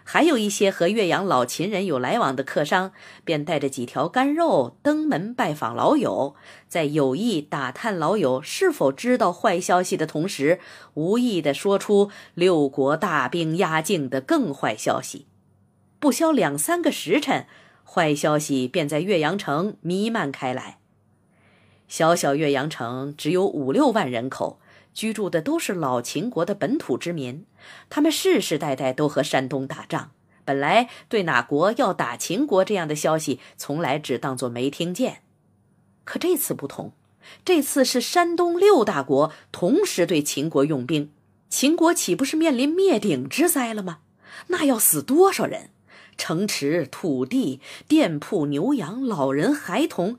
还有一些和岳阳老秦人有来往的客商，便带着几条干肉登门拜访老友，在有意打探老友是否知道坏消息的同时，无意的说出六国大兵压境的更坏消息。不消两三个时辰，坏消息便在岳阳城弥漫开来。小小岳阳城只有五六万人口。居住的都是老秦国的本土之民，他们世世代代都和山东打仗，本来对哪国要打秦国这样的消息，从来只当做没听见。可这次不同，这次是山东六大国同时对秦国用兵，秦国岂不是面临灭顶之灾了吗？那要死多少人？城池、土地、店铺、牛羊、老人、孩童，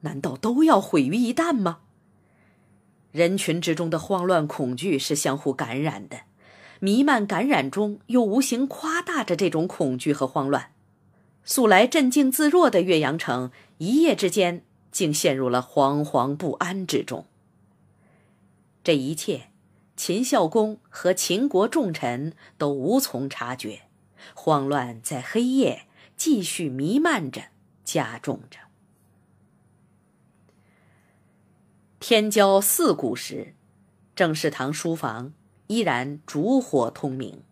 难道都要毁于一旦吗？人群之中的慌乱恐惧是相互感染的，弥漫感染中又无形夸大着这种恐惧和慌乱。素来镇静自若的岳阳城，一夜之间竟陷入了惶惶不安之中。这一切，秦孝公和秦国重臣都无从察觉。慌乱在黑夜继续弥漫着，加重着。天骄四鼓时，正室堂书房依然烛火通明。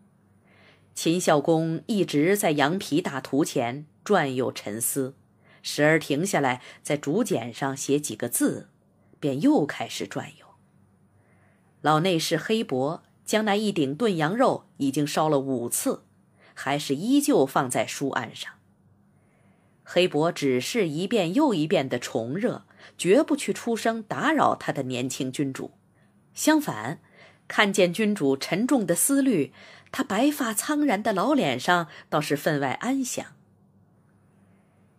秦孝公一直在羊皮大图前转悠沉思，时而停下来在竹简上写几个字，便又开始转悠。老内侍黑伯将那一顶炖羊肉已经烧了五次，还是依旧放在书案上。黑伯只是一遍又一遍的重热。绝不去出声打扰他的年轻君主，相反，看见君主沉重的思虑，他白发苍然的老脸上倒是分外安详。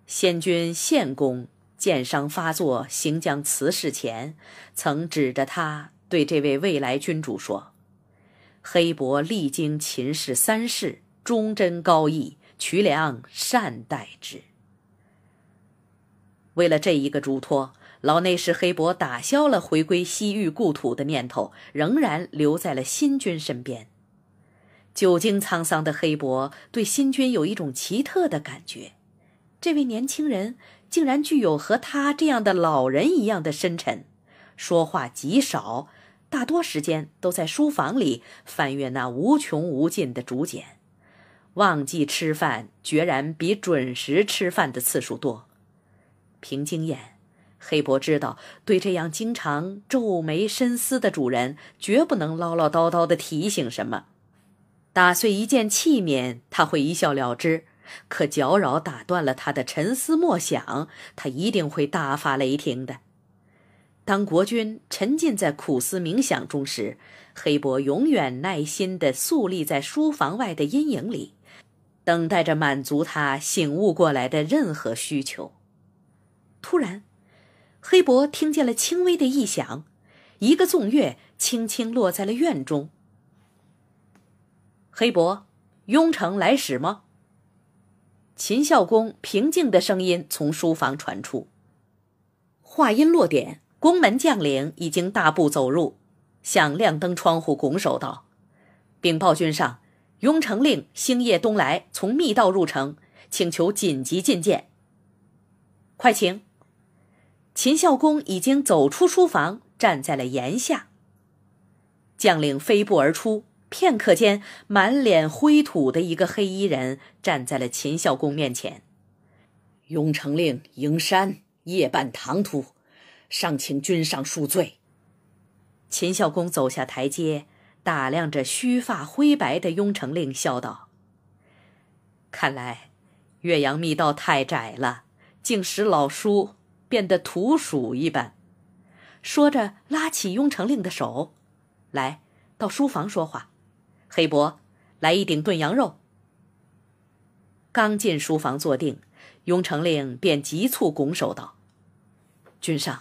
先君献公剑伤发作，行将辞世前，曾指着他对这位未来君主说：“黑伯历经秦氏三世，忠贞高义，渠梁善待之。”为了这一个嘱托。老内侍黑伯打消了回归西域故土的念头，仍然留在了新君身边。久经沧桑的黑伯对新君有一种奇特的感觉，这位年轻人竟然具有和他这样的老人一样的深沉，说话极少，大多时间都在书房里翻阅那无穷无尽的竹简，忘记吃饭，决然比准时吃饭的次数多。凭经验。黑伯知道，对这样经常皱眉深思的主人，绝不能唠唠叨叨的提醒什么。打碎一件器皿，他会一笑了之；可搅扰打断了他的沉思默想，他一定会大发雷霆的。当国君沉浸在苦思冥想中时，黑伯永远耐心地肃立在书房外的阴影里，等待着满足他醒悟过来的任何需求。突然，黑博听见了轻微的异响，一个纵跃，轻轻落在了院中。黑博，雍城来使吗？秦孝公平静的声音从书房传出。话音落点，宫门将领已经大步走入，向亮灯窗户拱手道：“禀报君上，雍城令星夜东来，从密道入城，请求紧急觐见。快请。”秦孝公已经走出书房，站在了檐下。将领飞步而出，片刻间，满脸灰土的一个黑衣人站在了秦孝公面前。雍城令迎山夜半唐突，尚请君上恕罪。秦孝公走下台阶，打量着须发灰白的雍城令，笑道：“看来，岳阳密道太窄了，竟使老叔……”变得土鼠一般，说着拉起雍城令的手，来到书房说话。黑伯，来一顶炖羊肉。刚进书房坐定，雍城令便急促拱手道：“君上，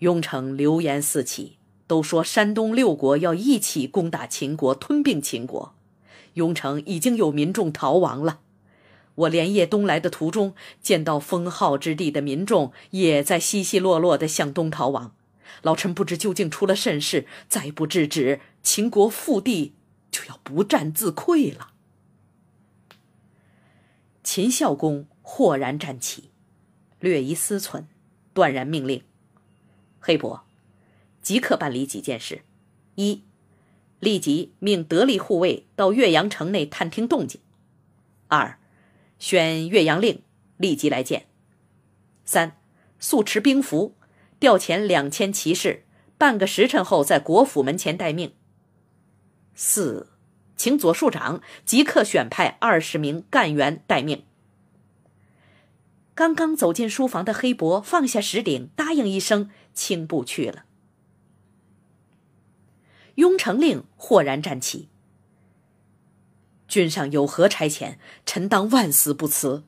雍城流言四起，都说山东六国要一起攻打秦国，吞并秦国。雍城已经有民众逃亡了。”我连夜东来的途中，见到封号之地的民众也在稀稀落落的向东逃亡。老臣不知究竟出了甚事，再不制止，秦国腹地就要不战自溃了。秦孝公豁然站起，略一思忖，断然命令：“黑伯，即刻办理几件事：一，立即命得力护卫到岳阳城内探听动静；二。”选岳阳令，立即来见。三，速持兵符，调遣两千骑士，半个时辰后在国府门前待命。四，请左庶长即刻选派二十名干员待命。刚刚走进书房的黑博放下石鼎，答应一声，轻步去了。雍城令豁然站起。君上有何差遣，臣当万死不辞。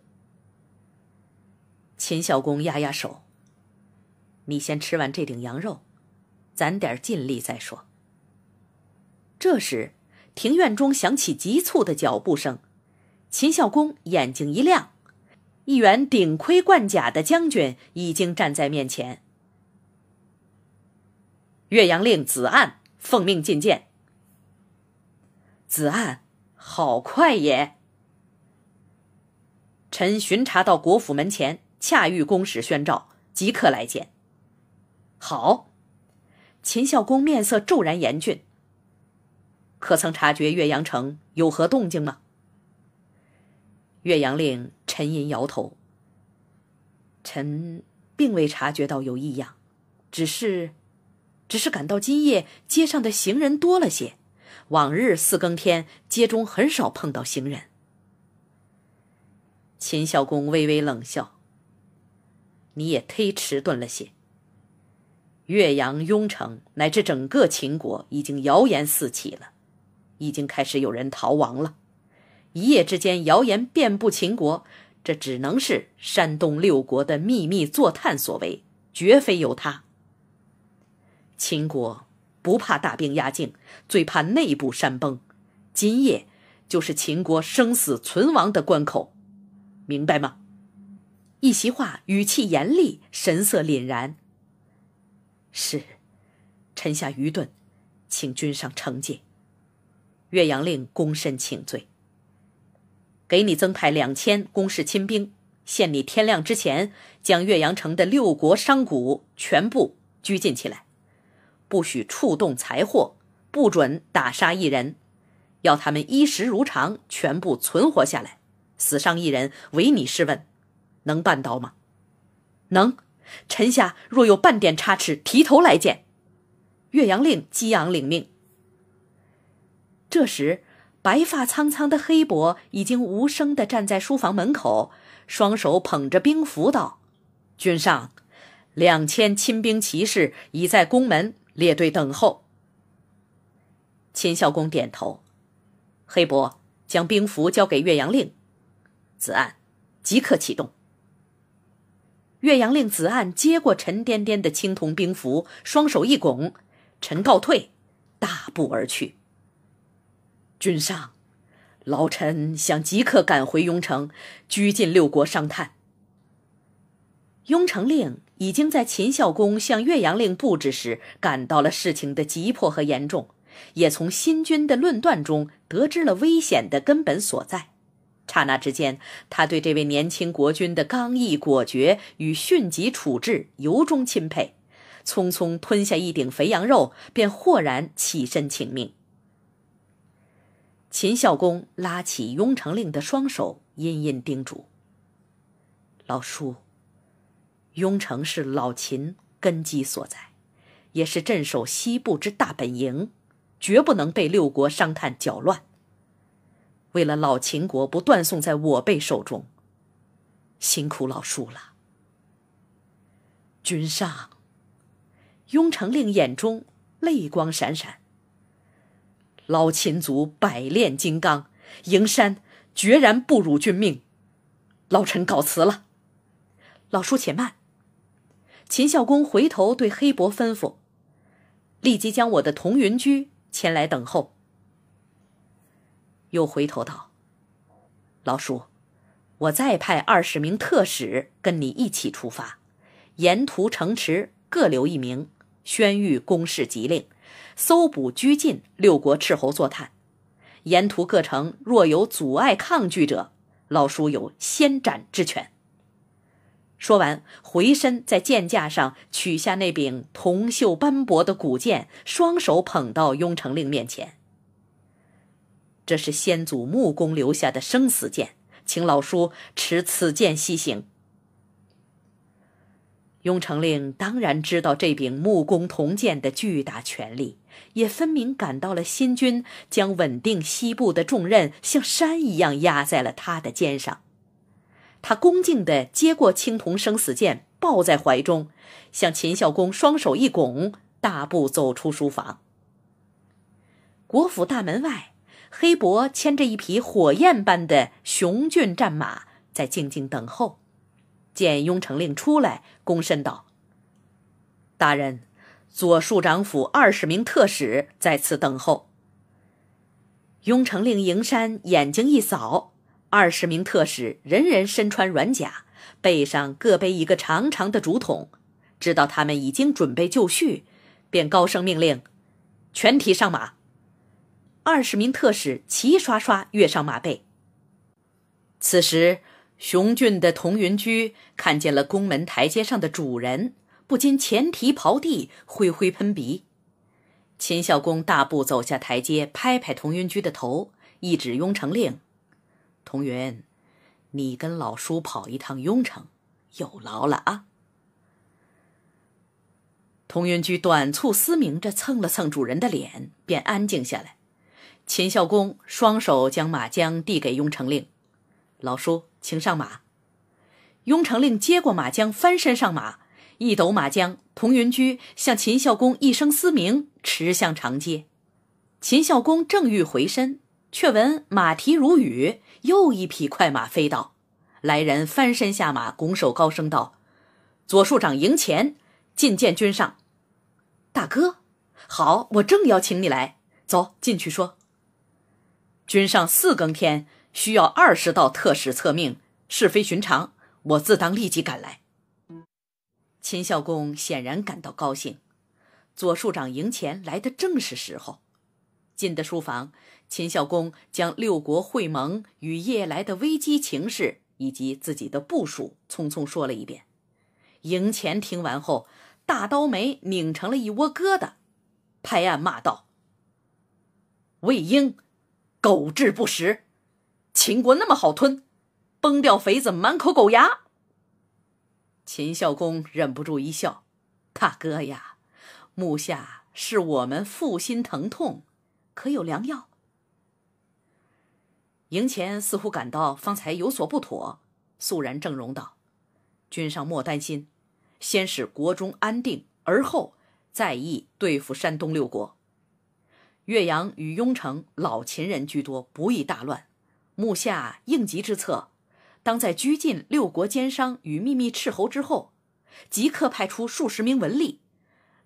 秦孝公压压手，你先吃完这顶羊肉，攒点劲力再说。这时，庭院中响起急促的脚步声，秦孝公眼睛一亮，一员顶盔贯甲的将军已经站在面前。岳阳令子岸奉命觐见，子岸。好快也！臣巡查到国府门前，恰遇公使宣召，即刻来见。好，秦孝公面色骤然严峻。可曾察觉岳阳城有何动静吗？岳阳令沉吟，摇头。臣并未察觉到有异样，只是，只是感到今夜街上的行人多了些。往日四更天，街中很少碰到行人。秦孝公微微冷笑：“你也忒迟钝了些。岳阳、雍城乃至整个秦国，已经谣言四起了，已经开始有人逃亡了。一夜之间，谣言遍布秦国，这只能是山东六国的秘密坐探所为，绝非由他。秦国。”不怕大兵压境，最怕内部山崩。今夜就是秦国生死存亡的关口，明白吗？一席话语气严厉，神色凛然。是，臣下愚钝，请君上惩戒。岳阳令躬身请罪。给你增派两千攻势亲兵，限你天亮之前将岳阳城的六国商贾全部拘禁起来。不许触动财货，不准打杀一人，要他们衣食如常，全部存活下来。死伤一人，唯你是问，能办到吗？能，臣下若有半点差池，提头来见。岳阳令激昂领命。这时，白发苍苍的黑伯已经无声的站在书房门口，双手捧着兵符道：“君上，两千亲兵骑士已在宫门。”列队等候。秦孝公点头，黑伯将兵符交给岳阳令子岸，即刻启动。岳阳令子岸接过沉甸甸的青铜兵符，双手一拱，臣告退，大步而去。君上，老臣想即刻赶回雍城，拘禁六国商探。雍城令已经在秦孝公向岳阳令布置时感到了事情的急迫和严重，也从新君的论断中得知了危险的根本所在。刹那之间，他对这位年轻国君的刚毅果决与迅疾处置由衷钦佩，匆匆吞下一顶肥羊肉，便豁然起身请命。秦孝公拉起雍城令的双手，殷殷叮嘱：“老叔。”雍城是老秦根基所在，也是镇守西部之大本营，绝不能被六国商探搅乱。为了老秦国不断送在我辈手中，辛苦老叔了，君上。雍城令眼中泪光闪闪。老秦族百炼金刚，营山决然不辱君命，老臣告辞了，老叔且慢。秦孝公回头对黑伯吩咐：“立即将我的同云驹前来等候。”又回头道：“老叔，我再派二十名特使跟你一起出发，沿途城池各留一名，宣谕公事急令，搜捕拘禁六国斥候作探。沿途各城若有阻碍抗拒者，老叔有先斩之权。”说完，回身在剑架上取下那柄铜锈斑驳的古剑，双手捧到雍成令面前。这是先祖木工留下的生死剑，请老叔持此剑西行。雍成令当然知道这柄木工铜剑的巨大权力，也分明感到了新军将稳定西部的重任像山一样压在了他的肩上。他恭敬的接过青铜生死剑，抱在怀中，向秦孝公双手一拱，大步走出书房。国府大门外，黑伯牵着一匹火焰般的雄骏战马，在静静等候。见雍城令出来，躬身道：“大人，左庶长府二十名特使在此等候。”雍城令迎山眼睛一扫。二十名特使，人人身穿软甲，背上各背一个长长的竹筒。知道他们已经准备就绪，便高声命令：“全体上马！”二十名特使齐刷刷跃上马背。此时，雄俊的童云居看见了宫门台阶上的主人，不禁前蹄刨地，挥挥喷鼻。秦孝公大步走下台阶，拍拍童云居的头，一指雍城令。同云，你跟老叔跑一趟雍城，有劳了啊。童云居短促嘶鸣着，蹭了蹭主人的脸，便安静下来。秦孝公双手将马缰递给雍城令，老叔，请上马。雍城令接过马缰，翻身上马，一抖马缰，童云居向秦孝公一声嘶鸣，驰向长街。秦孝公正欲回身，却闻马蹄如雨。又一匹快马飞到，来人翻身下马，拱手高声道：“左庶长赢前，觐见君上。大哥，好，我正要请你来。走进去说，君上四更天需要二十道特使策命，是非寻常，我自当立即赶来。”秦孝公显然感到高兴，左庶长赢前来的正是时候。进得书房。秦孝公将六国会盟与夜来的危机情势以及自己的部署匆匆说了一遍。赢虔听完后，大刀眉拧成了一窝疙瘩，拍案骂道：“魏婴，狗志不食！秦国那么好吞，崩掉肥子满口狗牙！”秦孝公忍不住一笑：“大哥呀，目下是我们腹心疼痛，可有良药？”赢前似乎感到方才有所不妥，肃然正容道：“君上莫担心，先使国中安定，而后再议对付山东六国。岳阳与雍城老秦人居多，不宜大乱。目下应急之策，当在拘禁六国奸商与秘密斥候之后，即刻派出数十名文吏，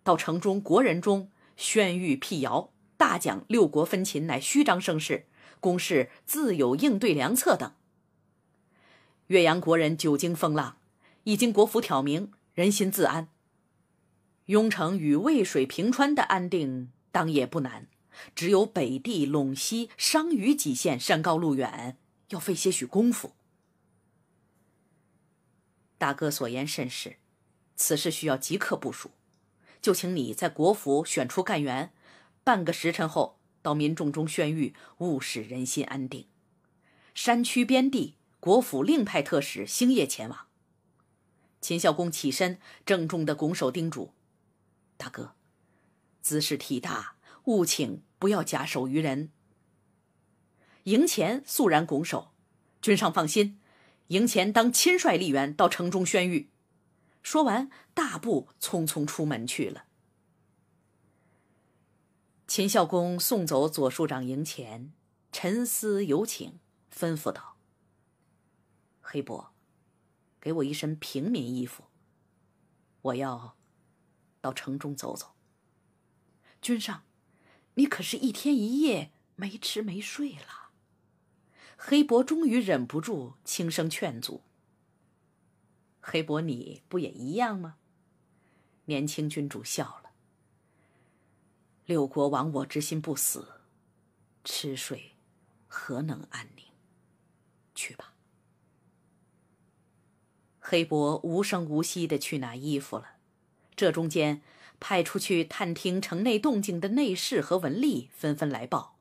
到城中国人中宣谕辟谣，大讲六国分秦乃虚张声势。”公事自有应对良策等。岳阳国人久经风浪，一经国府挑明，人心自安。雍城与渭水平川的安定，当也不难。只有北地陇西、商榆几县山高路远，要费些许功夫。大哥所言甚是，此事需要即刻部署，就请你在国府选出干员，半个时辰后。到民众中宣谕，务使人心安定。山区边地，国府另派特使星夜前往。秦孝公起身，郑重的拱手叮嘱：“大哥，兹事体大，务请不要假手于人。”赢前肃然拱手：“君上放心，赢前当亲率吏员到城中宣谕。”说完，大步匆匆出门去了。秦孝公送走左庶长赢前，沉思有请，吩咐道：“黑伯，给我一身平民衣服，我要到城中走走。”“君上，你可是一天一夜没吃没睡了。”黑伯终于忍不住轻声劝阻。“黑伯，你不也一样吗？”年轻君主笑了。六国亡我之心不死，吃水何能安宁？去吧。黑伯无声无息的去拿衣服了。这中间，派出去探听城内动静的内侍和文吏纷纷来报：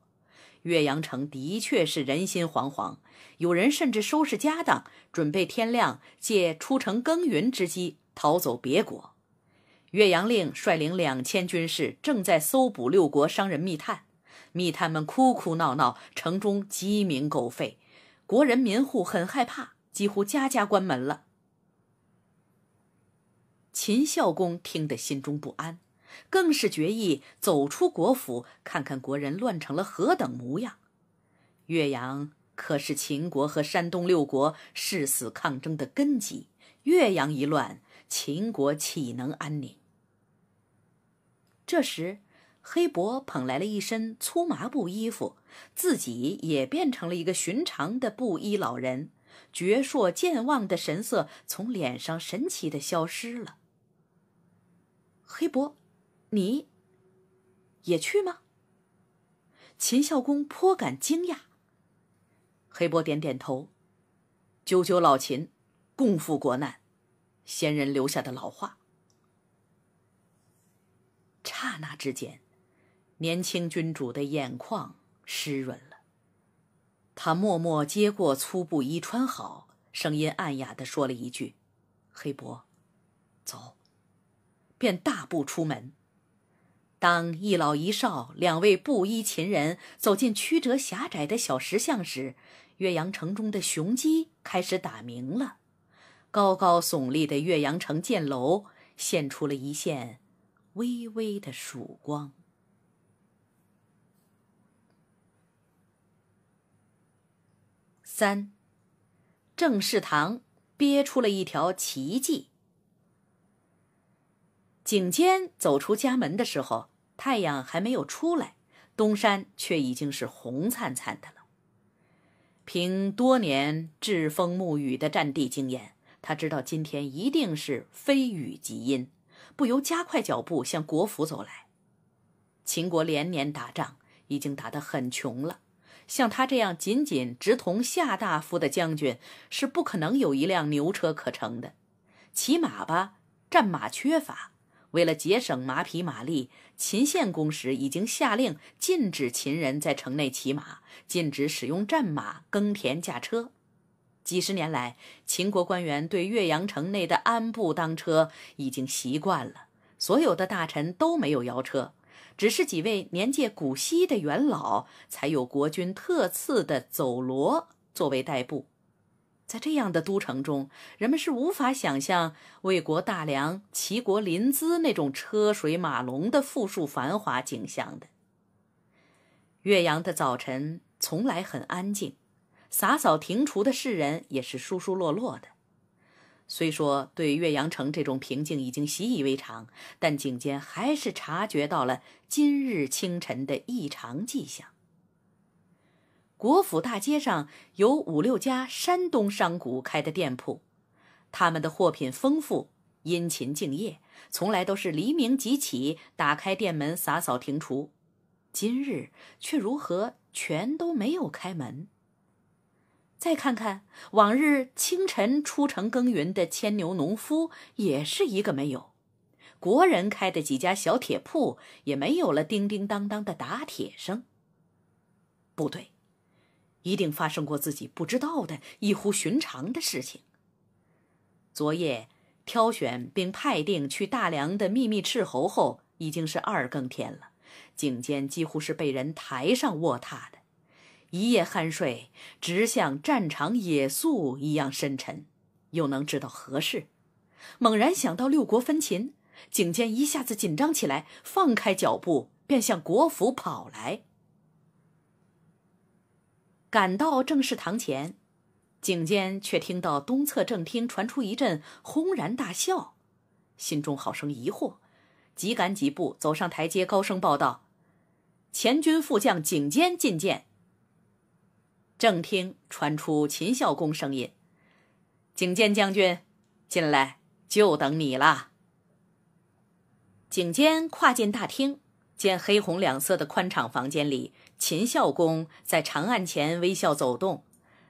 岳阳城的确是人心惶惶，有人甚至收拾家当，准备天亮借出城耕耘之机逃走别国。岳阳令率领两千军士正在搜捕六国商人密探，密探们哭哭闹闹，城中鸡鸣狗吠，国人民户很害怕，几乎家家关门了。秦孝公听得心中不安，更是决意走出国府，看看国人乱成了何等模样。岳阳可是秦国和山东六国誓死抗争的根基，岳阳一乱。秦国岂能安宁？这时，黑伯捧来了一身粗麻布衣服，自己也变成了一个寻常的布衣老人，矍铄健忘的神色从脸上神奇的消失了。黑伯，你，也去吗？秦孝公颇感惊讶。黑伯点点头，九九老秦，共赴国难。先人留下的老话。刹那之间，年轻君主的眼眶湿润了。他默默接过粗布衣，穿好，声音暗哑地说了一句：“黑伯，走。”便大步出门。当一老一少两位布衣秦人走进曲折狭窄的小石巷时，岳阳城中的雄鸡开始打鸣了。高高耸立的岳阳城箭楼现出了一线微微的曙光。三，郑世堂憋出了一条奇迹。景监走出家门的时候，太阳还没有出来，东山却已经是红灿灿的了。凭多年栉风沐雨的战地经验。他知道今天一定是非雨即阴，不由加快脚步向国府走来。秦国连年打仗，已经打得很穷了。像他这样仅仅直同下大夫的将军，是不可能有一辆牛车可乘的。骑马吧，战马缺乏。为了节省马匹马力，秦献公时已经下令禁止秦人在城内骑马，禁止使用战马耕田驾车。几十年来，秦国官员对岳阳城内的安步当车已经习惯了。所有的大臣都没有摇车，只是几位年届古稀的元老才有国君特赐的走骡作为代步。在这样的都城中，人们是无法想象魏国大梁、齐国临淄那种车水马龙的富庶繁华景象的。岳阳的早晨从来很安静。洒扫庭除的世人也是疏疏落落的，虽说对岳阳城这种平静已经习以为常，但景监还是察觉到了今日清晨的异常迹象。国府大街上有五六家山东商贾开的店铺，他们的货品丰富，殷勤敬业，从来都是黎明即起，打开店门洒扫庭除，今日却如何全都没有开门？再看看往日清晨出城耕耘的牵牛农夫，也是一个没有；国人开的几家小铁铺，也没有了叮叮当当的打铁声。不对，一定发生过自己不知道的异乎寻常的事情。昨夜挑选并派定去大梁的秘密斥候后，已经是二更天了，颈肩几乎是被人抬上卧榻的。一夜酣睡，直像战场野宿一样深沉，又能知道何事？猛然想到六国分秦，景监一下子紧张起来，放开脚步便向国府跑来。赶到正室堂前，景监却听到东侧正厅传出一阵轰然大笑，心中好生疑惑，急赶几步走上台阶，高声报道：“前军副将景监觐见。”正厅传出秦孝公声音：“景监将军，进来，就等你了。”景监跨进大厅，见黑红两色的宽敞房间里，秦孝公在长案前微笑走动。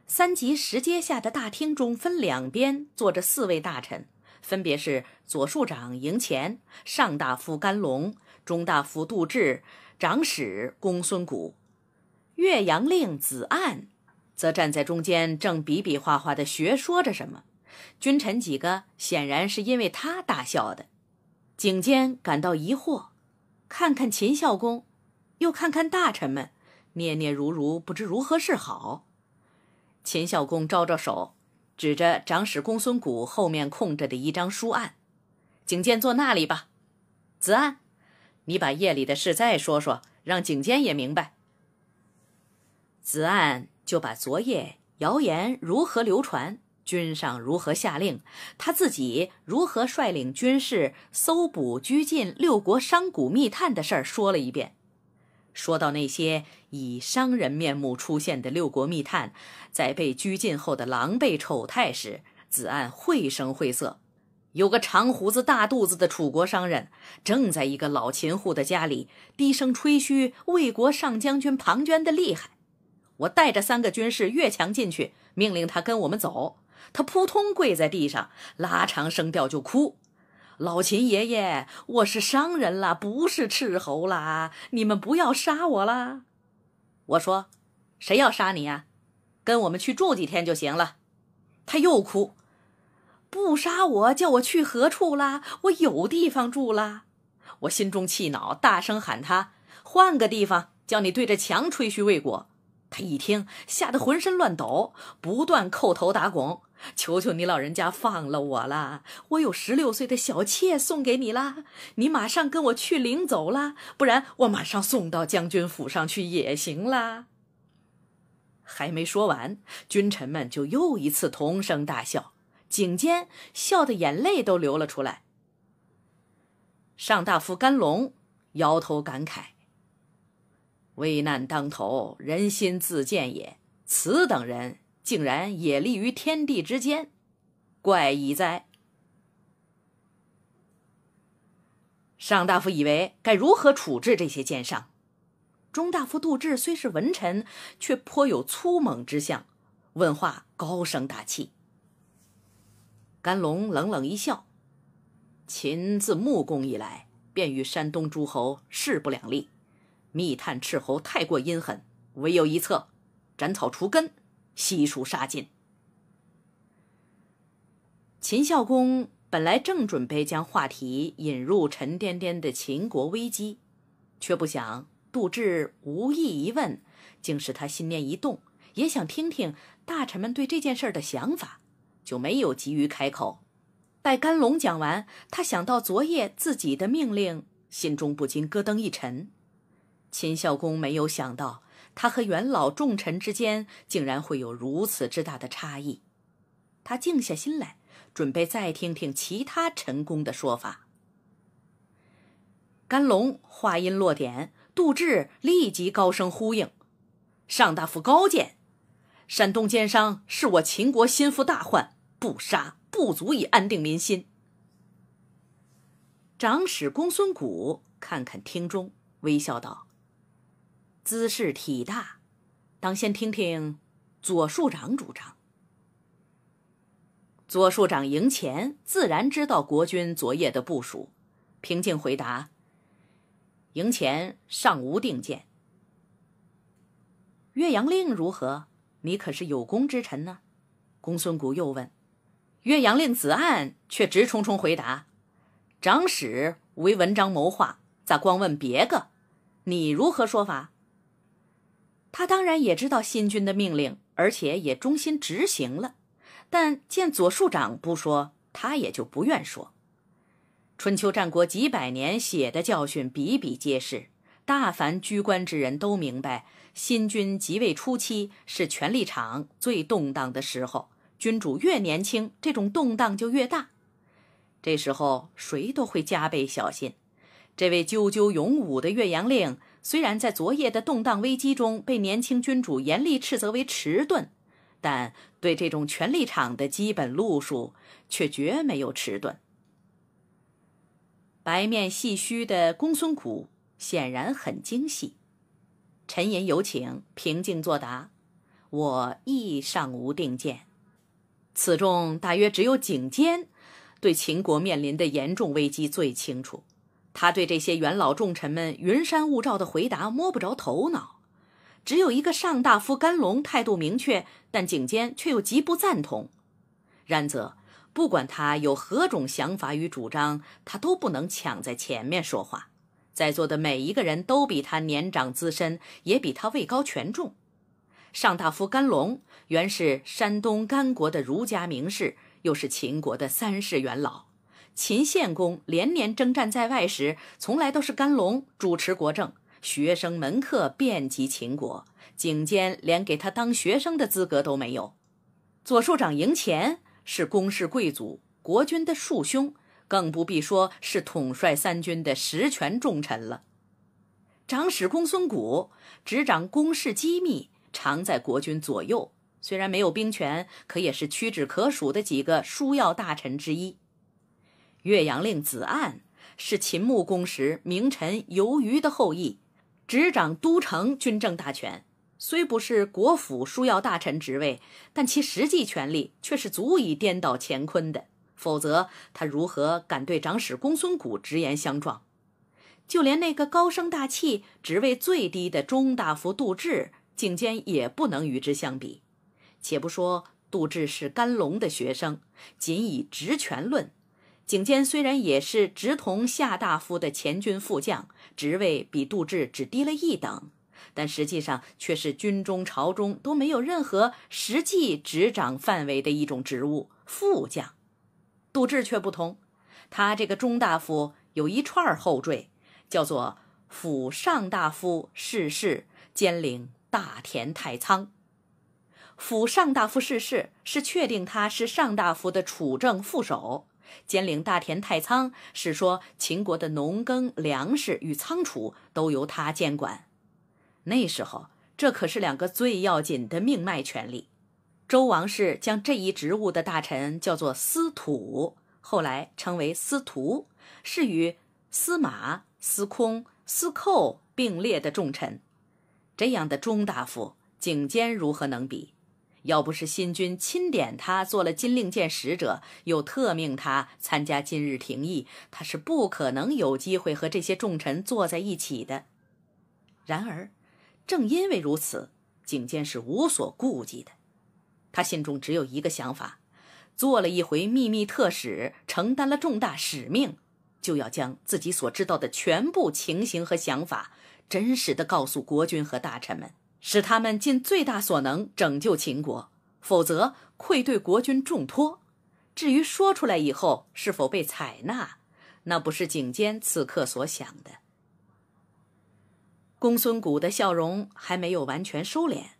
三级石阶下的大厅中，分两边坐着四位大臣，分别是左庶长赢虔、上大夫甘龙、中大夫杜志、长史公孙谷、岳阳令子岸。则站在中间，正比比划划的学说着什么。君臣几个显然是因为他大笑的，景监感到疑惑，看看秦孝公，又看看大臣们，嗫嗫如如，不知如何是好。秦孝公招招手，指着长史公孙谷后面空着的一张书案，景监坐那里吧。子安，你把夜里的事再说说，让景监也明白。子安。就把昨夜谣言如何流传，君上如何下令，他自己如何率领军士搜捕拘禁六国商贾密探的事儿说了一遍。说到那些以商人面目出现的六国密探，在被拘禁后的狼狈丑态时，子岸绘声绘色。有个长胡子、大肚子的楚国商人，正在一个老秦户的家里低声吹嘘魏国上将军庞涓的厉害。我带着三个军士越墙进去，命令他跟我们走。他扑通跪在地上，拉长声调就哭：“老秦爷爷，我是商人啦，不是斥候啦，你们不要杀我啦！”我说：“谁要杀你啊？跟我们去住几天就行了。”他又哭：“不杀我，叫我去何处啦？我有地方住啦！”我心中气恼，大声喊他：“换个地方，叫你对着墙吹嘘，未果。”他一听，吓得浑身乱抖，不断叩头打拱，求求你老人家放了我啦！我有十六岁的小妾送给你啦，你马上跟我去领走啦，不然我马上送到将军府上去也行啦。还没说完，君臣们就又一次同声大笑，颈间笑得眼泪都流了出来。上大夫甘龙摇头感慨。危难当头，人心自见也。此等人竟然也立于天地之间，怪矣哉！上大夫以为该如何处置这些奸商？中大夫杜志虽是文臣，却颇有粗猛之相，问话高声大气。甘龙冷冷一笑：“秦自穆公以来，便与山东诸侯势不两立。”密探斥候太过阴狠，唯有一策，斩草除根，悉数杀尽。秦孝公本来正准备将话题引入沉甸甸的秦国危机，却不想杜挚无意一问，竟使他心念一动，也想听听大臣们对这件事的想法，就没有急于开口。待甘龙讲完，他想到昨夜自己的命令，心中不禁咯噔一沉。秦孝公没有想到，他和元老重臣之间竟然会有如此之大的差异。他静下心来，准备再听听其他臣工的说法。甘龙话音落点，杜挚立即高声呼应：“上大夫高见，山东奸商是我秦国心腹大患，不杀不足以安定民心。”长史公孙谷看看厅中，微笑道。姿势体大，当先听听左庶长主张。左庶长赢钱，自然知道国君昨夜的部署，平静回答：“赢钱尚无定见。”岳阳令如何？你可是有功之臣呢？公孙谷又问。岳阳令子岸却直冲冲回答：“长史为文章谋划，咋光问别个？你如何说法？”他当然也知道新君的命令，而且也忠心执行了，但见左庶长不说，他也就不愿说。春秋战国几百年写的教训比比皆是，大凡居官之人都明白，新君即位初期是权力场最动荡的时候，君主越年轻，这种动荡就越大。这时候谁都会加倍小心。这位赳赳勇武的岳阳令。虽然在昨夜的动荡危机中被年轻君主严厉斥责为迟钝，但对这种权力场的基本路数却绝没有迟钝。白面细须的公孙谷显然很精细，沉吟有请，平静作答：“我亦尚无定见。此中大约只有景监，对秦国面临的严重危机最清楚。”他对这些元老重臣们云山雾罩的回答摸不着头脑，只有一个上大夫甘龙态度明确，但景监却又极不赞同。然则，不管他有何种想法与主张，他都不能抢在前面说话。在座的每一个人都比他年长资深，也比他位高权重。上大夫甘龙原是山东甘国的儒家名士，又是秦国的三世元老。秦献公连年征战在外时，从来都是甘龙主持国政，学生门客遍及秦国，景监连给他当学生的资格都没有。左庶长赢虔是公室贵族，国君的庶兄，更不必说是统帅三军的实权重臣了。长史公孙贾执掌公室机密，常在国君左右，虽然没有兵权，可也是屈指可数的几个枢要大臣之一。岳阳令子岸是秦穆公时名臣游鱼的后裔，执掌都城军政大权。虽不是国府枢要大臣职位，但其实际权力却是足以颠倒乾坤的。否则，他如何敢对长史公孙谷直言相撞？就连那个高声大气、职位最低的中大夫杜挚，竟间也不能与之相比。且不说杜挚是甘龙的学生，仅以职权论。景监虽然也是直同夏大夫的前军副将，职位比杜挚只低了一等，但实际上却是军中朝中都没有任何实际执掌范围的一种职务。副将，杜挚却不同，他这个中大夫有一串后缀，叫做府上大夫逝事兼领大田太仓。府上大夫逝事是确定他是上大夫的处政副手。兼领大田太仓，是说秦国的农耕粮食与仓储都由他监管。那时候，这可是两个最要紧的命脉权力。周王室将这一职务的大臣叫做司土，后来称为司徒，是与司马、司空、司寇并列的重臣。这样的中大夫，景监如何能比？要不是新君钦点他做了金令箭使者，又特命他参加今日廷议，他是不可能有机会和这些重臣坐在一起的。然而，正因为如此，景监是无所顾忌的。他心中只有一个想法：做了一回秘密特使，承担了重大使命，就要将自己所知道的全部情形和想法，真实的告诉国君和大臣们。使他们尽最大所能拯救秦国，否则愧对国君重托。至于说出来以后是否被采纳，那不是景监此刻所想的。公孙谷的笑容还没有完全收敛，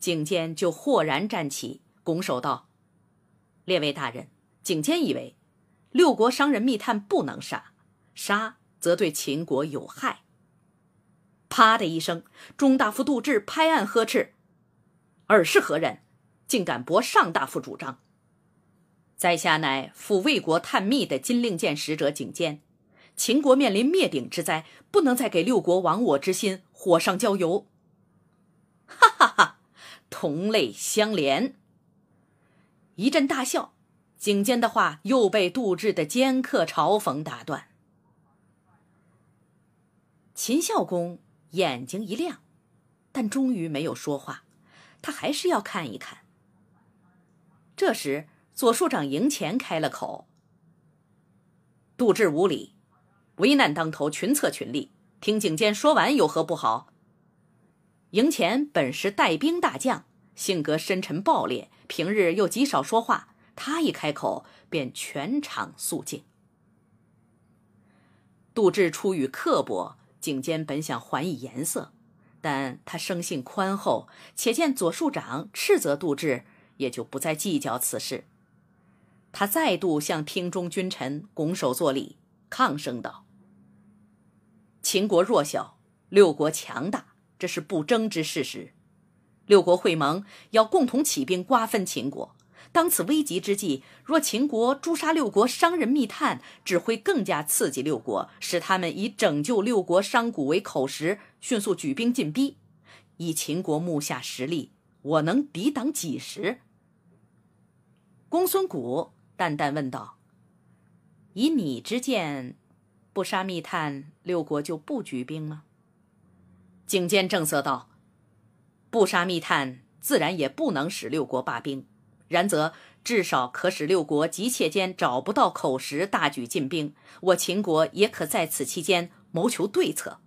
景监就豁然站起，拱手道：“列位大人，景监以为，六国商人密探不能杀，杀则对秦国有害。”啪的一声，中大夫杜挚拍案呵斥：“尔是何人，竟敢驳上大夫主张？”在下乃赴魏国探秘的金令箭使者景监。秦国面临灭顶之灾，不能再给六国亡我之心火上浇油。哈哈哈，同类相连。一阵大笑，景监的话又被杜志的尖刻嘲讽打断。秦孝公。眼睛一亮，但终于没有说话。他还是要看一看。这时，左庶长赢前开了口：“杜志无礼，危难当头，群策群力，听警监说完有何不好？”赢前本是带兵大将，性格深沉暴烈，平日又极少说话。他一开口，便全场肃静。杜志出于刻薄。景监本想还以颜色，但他生性宽厚，且见左庶长斥责杜挚，也就不再计较此事。他再度向厅中君臣拱手作礼，抗声道：“秦国弱小，六国强大，这是不争之事实。六国会盟，要共同起兵瓜分秦国。”当此危急之际，若秦国诛杀六国商人密探，只会更加刺激六国，使他们以拯救六国商贾为口实，迅速举兵进逼。以秦国目下实力，我能抵挡几时？公孙贾淡淡问道：“以你之见，不杀密探，六国就不举兵吗？”景监正色道：“不杀密探，自然也不能使六国罢兵。”然则，至少可使六国急切间找不到口实，大举进兵；我秦国也可在此期间谋求对策。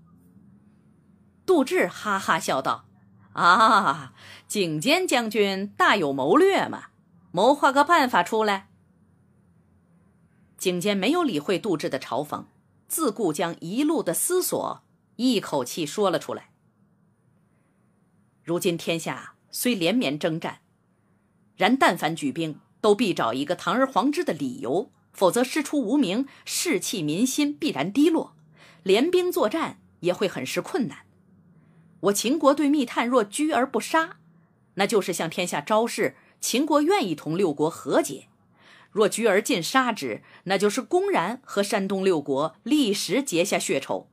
杜挚哈哈笑道：“啊，景监将军大有谋略嘛，谋划个办法出来。”景监没有理会杜挚的嘲讽，自顾将一路的思索一口气说了出来。如今天下虽连绵征战。然，但凡举兵，都必找一个堂而皇之的理由，否则师出无名，士气民心必然低落，联兵作战也会很是困难。我秦国对密探若拘而不杀，那就是向天下昭示秦国愿意同六国和解；若拘而尽杀之，那就是公然和山东六国立时结下血仇，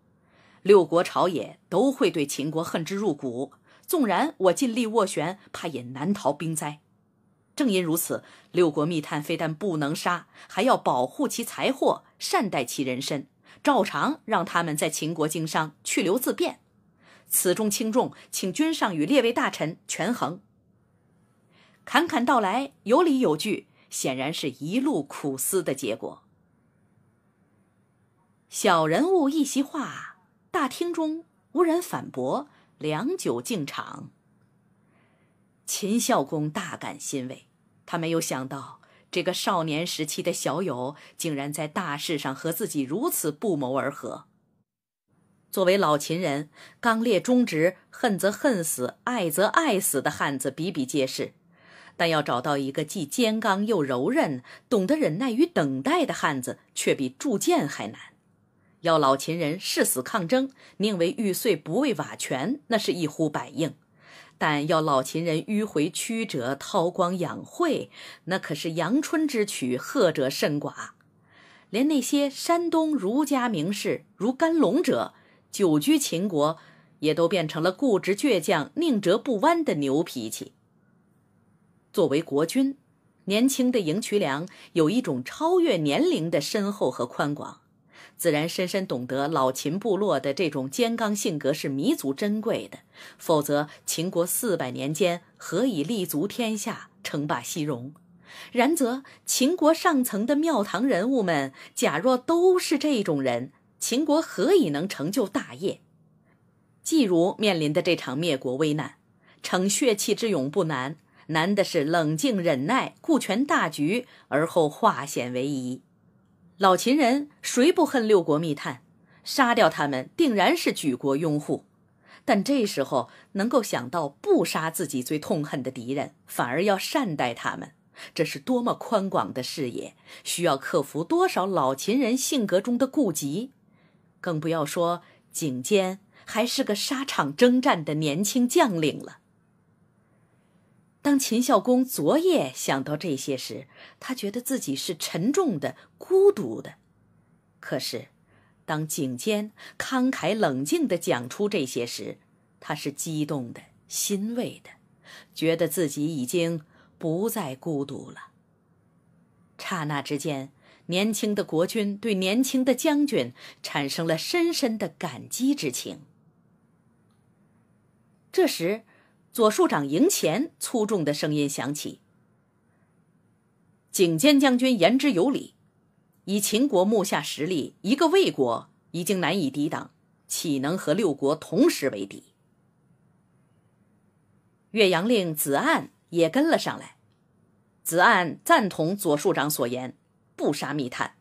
六国朝野都会对秦国恨之入骨。纵然我尽力斡旋，怕也难逃兵灾。正因如此，六国密探非但不能杀，还要保护其财货，善待其人身，照常让他们在秦国经商，去留自便。此中轻重，请君上与列位大臣权衡。侃侃道来，有理有据，显然是一路苦思的结果。小人物一席话，大厅中无人反驳，良久静场。秦孝公大感欣慰。他没有想到，这个少年时期的小友竟然在大事上和自己如此不谋而合。作为老秦人，刚烈忠直，恨则恨死，爱则爱死的汉子比比皆是，但要找到一个既坚刚又柔韧、懂得忍耐与等待的汉子，却比铸剑还难。要老秦人誓死抗争，宁为玉碎不为瓦全，那是一呼百应。但要老秦人迂回曲折、韬光养晦，那可是阳春之曲，赫者甚寡。连那些山东儒家名士，如甘龙者，久居秦国，也都变成了固执倔强、宁折不弯的牛脾气。作为国君，年轻的赢渠梁有一种超越年龄的深厚和宽广。自然深深懂得老秦部落的这种坚刚性格是弥足珍贵的，否则秦国四百年间何以立足天下、称霸西戎？然则秦国上层的庙堂人物们，假若都是这种人，秦国何以能成就大业？季如面临的这场灭国危难，逞血气之勇不难，难的是冷静忍耐、顾全大局，而后化险为夷。老秦人谁不恨六国密探？杀掉他们定然是举国拥护。但这时候能够想到不杀自己最痛恨的敌人，反而要善待他们，这是多么宽广的视野！需要克服多少老秦人性格中的痼疾？更不要说景监还是个沙场征战的年轻将领了。当秦孝公昨夜想到这些时，他觉得自己是沉重的、孤独的；可是，当景监慷慨冷静的讲出这些时，他是激动的、欣慰的，觉得自己已经不再孤独了。刹那之间，年轻的国君对年轻的将军产生了深深的感激之情。这时。左庶长赢前粗重的声音响起：“景监将军言之有理，以秦国目下实力，一个魏国已经难以抵挡，岂能和六国同时为敌？”岳阳令子岸也跟了上来。子岸赞同左庶长所言，不杀密探。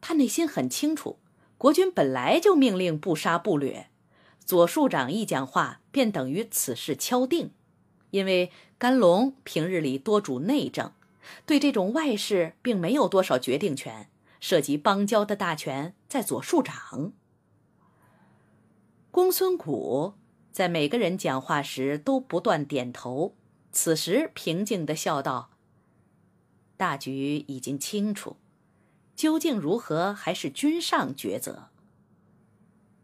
他内心很清楚，国君本来就命令不杀不掠，左庶长一讲话。便等于此事敲定，因为甘龙平日里多主内政，对这种外事并没有多少决定权。涉及邦交的大权在左庶长。公孙谷在每个人讲话时都不断点头，此时平静的笑道：“大局已经清楚，究竟如何，还是君上抉择。”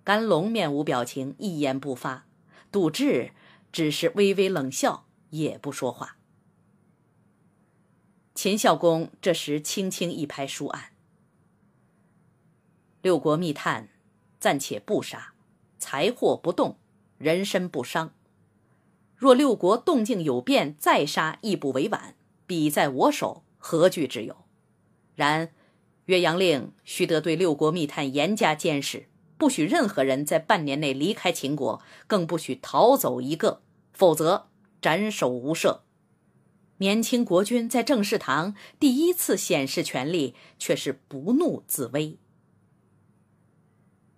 甘龙面无表情，一言不发。杜智只是微微冷笑，也不说话。秦孝公这时轻轻一拍书案：“六国密探暂且不杀，财货不动，人身不伤。若六国动静有变，再杀亦不为晚。彼在我手，何惧之有？然，岳阳令须得对六国密探严加监视。”不许任何人在半年内离开秦国，更不许逃走一个，否则斩首无赦。年轻国君在正室堂第一次显示权力，却是不怒自威。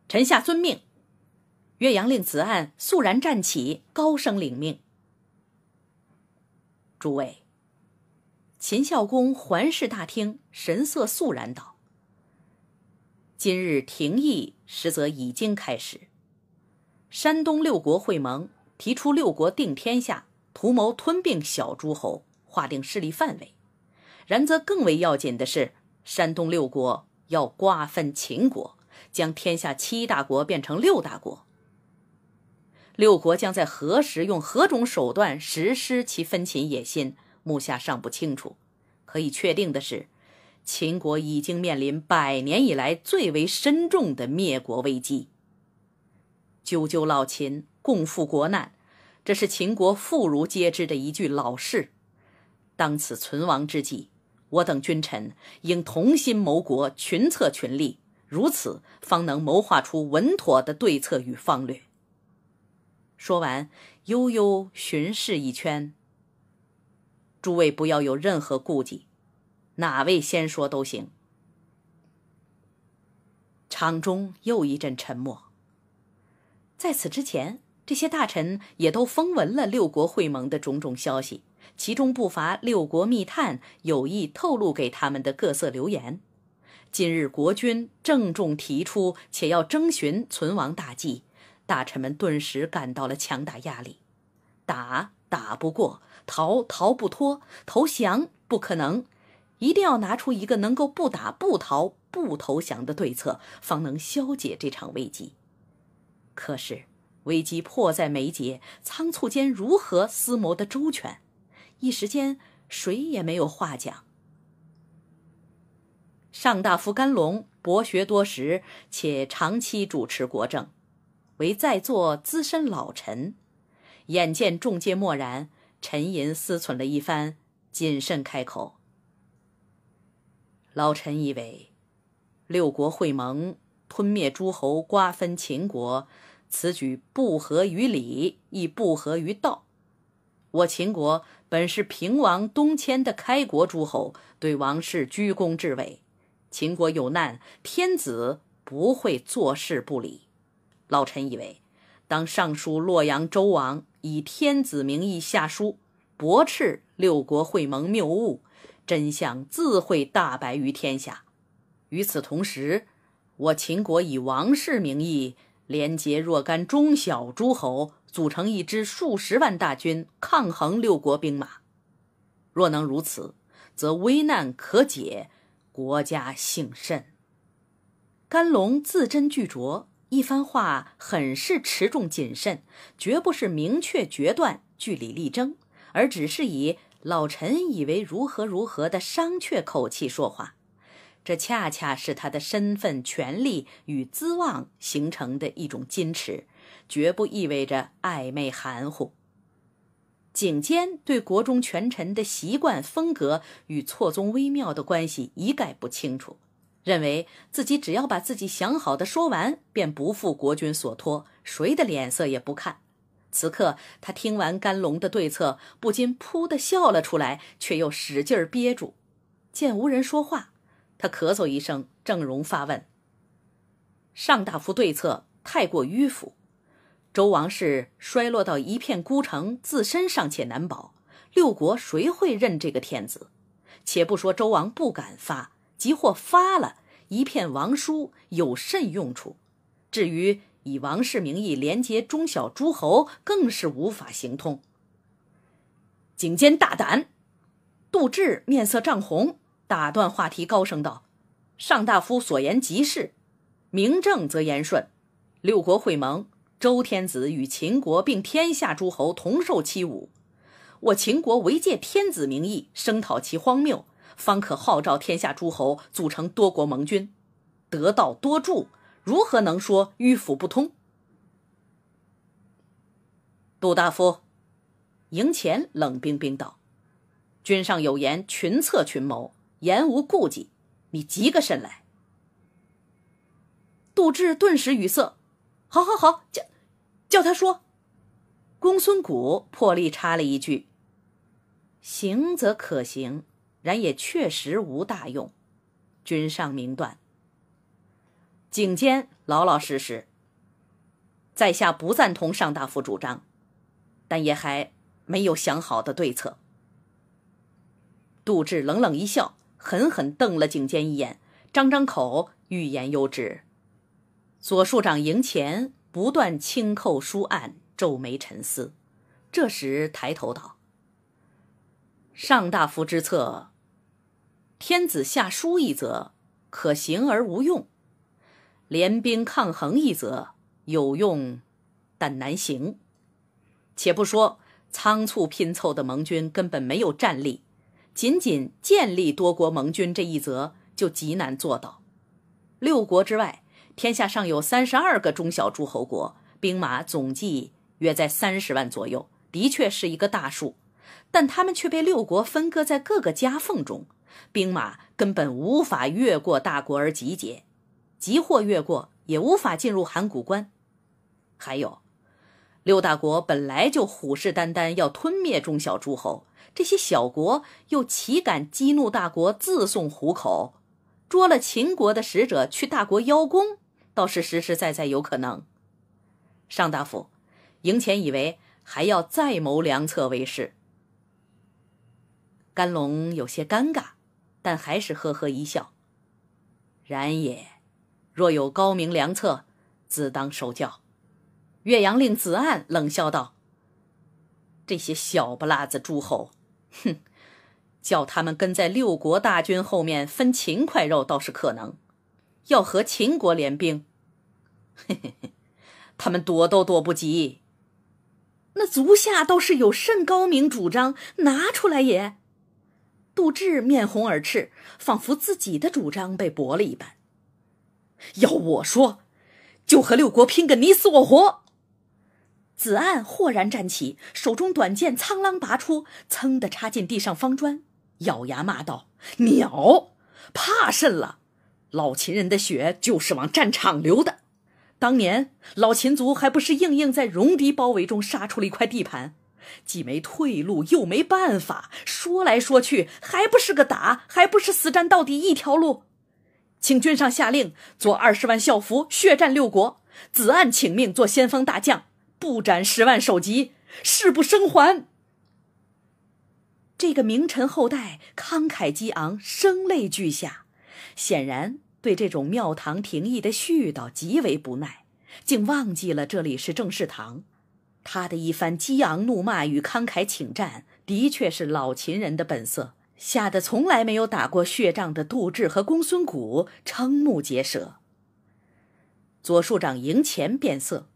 臣下遵命。岳阳令子岸肃然站起，高声领命。诸位，秦孝公环视大厅，神色肃然道。今日停议，实则已经开始。山东六国会盟，提出六国定天下，图谋吞并小诸侯，划定势力范围。然则更为要紧的是，山东六国要瓜分秦国，将天下七大国变成六大国。六国将在何时用何种手段实施其分秦野心？目下尚不清楚。可以确定的是。秦国已经面临百年以来最为深重的灭国危机。赳赳老秦，共赴国难，这是秦国妇孺皆知的一句老誓。当此存亡之际，我等君臣应同心谋国，群策群力，如此方能谋划出稳妥的对策与方略。说完，悠悠巡视一圈。诸位不要有任何顾忌。哪位先说都行。场中又一阵沉默。在此之前，这些大臣也都风闻了六国会盟的种种消息，其中不乏六国密探有意透露给他们的各色流言。今日国君郑重提出，且要征询存亡大计，大臣们顿时感到了强大压力：打打不过，逃逃不脱，投降不可能。一定要拿出一个能够不打不逃不投降的对策，方能消解这场危机。可是危机迫在眉睫，仓促间如何思谋的周全？一时间谁也没有话讲。上大夫甘龙博学多识，且长期主持国政，为在座资深老臣。眼见众皆漠然，沉吟思忖了一番，谨慎开口。老臣以为，六国会盟吞灭诸侯、瓜分秦国，此举不合于理，亦不合于道。我秦国本是平王东迁的开国诸侯，对王室居功至伟。秦国有难，天子不会坐视不理。老臣以为，当上书洛阳周王，以天子名义下书，驳斥六国会盟谬误。真相自会大白于天下。与此同时，我秦国以王室名义联结若干中小诸侯，组成一支数十万大军，抗衡六国兵马。若能如此，则危难可解，国家幸甚。甘龙字斟句酌，一番话很是持重谨慎，绝不是明确决断、据理力争，而只是以。老臣以为如何如何的商榷口气说话，这恰恰是他的身份、权力与资望形成的一种矜持，绝不意味着暧昧含糊。景监对国中权臣的习惯风格与错综微妙的关系一概不清楚，认为自己只要把自己想好的说完，便不负国君所托，谁的脸色也不看。此刻，他听完甘龙的对策，不禁“噗”的笑了出来，却又使劲憋住。见无人说话，他咳嗽一声，郑荣发问：“尚大夫对策太过迂腐，周王室衰落到一片孤城，自身尚且难保，六国谁会认这个天子？且不说周王不敢发，即或发了，一片王书有甚用处？至于……”以王室名义连接中小诸侯，更是无法行通。景监大胆，杜挚面色涨红，打断话题，高声道：“上大夫所言极是，名正则言顺。六国会盟，周天子与秦国并天下诸侯同受欺侮，我秦国唯借天子名义声讨其荒谬，方可号召天下诸侯组成多国盟军，得道多助。”如何能说迂腐不通？杜大夫，赢前冷冰冰道：“君上有言，群策群谋，言无顾忌。你急个甚来。”杜志顿时语塞。“好，好，好，叫叫他说。”公孙谷破例插了一句：“行则可行，然也确实无大用。君上明断。”景监老老实实，在下不赞同尚大夫主张，但也还没有想好的对策。杜志冷冷一笑，狠狠瞪了景监一眼，张张口欲言又止。左庶长赢前不断轻叩书案，皱眉沉思。这时抬头道：“尚大夫之策，天子下书一则，可行而无用。”联兵抗衡一则有用，但难行。且不说仓促拼凑的盟军根本没有战力，仅仅建立多国盟军这一则就极难做到。六国之外，天下尚有三十二个中小诸侯国，兵马总计约在三十万左右，的确是一个大数。但他们却被六国分割在各个夹缝中，兵马根本无法越过大国而集结。即或越过，也无法进入函谷关。还有，六大国本来就虎视眈眈，要吞灭中小诸侯，这些小国又岂敢激怒大国，自送虎口？捉了秦国的使者去大国邀功，倒是实实在在有可能。尚大夫，赢前以为还要再谋良策为是。甘龙有些尴尬，但还是呵呵一笑。然也。若有高明良策，自当受教。岳阳令子岸冷笑道：“这些小不拉子诸侯，哼，叫他们跟在六国大军后面分秦块肉倒是可能，要和秦国联兵，嘿嘿嘿，他们躲都躲不及。那足下倒是有甚高明主张，拿出来也。”杜志面红耳赤，仿佛自己的主张被驳了一般。要我说，就和六国拼个你死我活。子岸豁然站起，手中短剑苍啷拔出，噌的插进地上方砖，咬牙骂道：“鸟怕甚了？老秦人的血就是往战场流的。当年老秦族还不是硬硬在戎狄包围中杀出了一块地盘？既没退路，又没办法。说来说去，还不是个打？还不是死战到底一条路？”请君上下令，做二十万校服，血战六国。子岸请命做先锋大将，不斩十万首级，誓不生还。这个名臣后代慷慨激昂，声泪俱下，显然对这种庙堂评议的絮叨极为不耐，竟忘记了这里是正式堂。他的一番激昂怒骂与慷慨请战，的确是老秦人的本色。吓得从来没有打过血仗的杜挚和公孙谷瞠目结舌。左庶长赢前变色，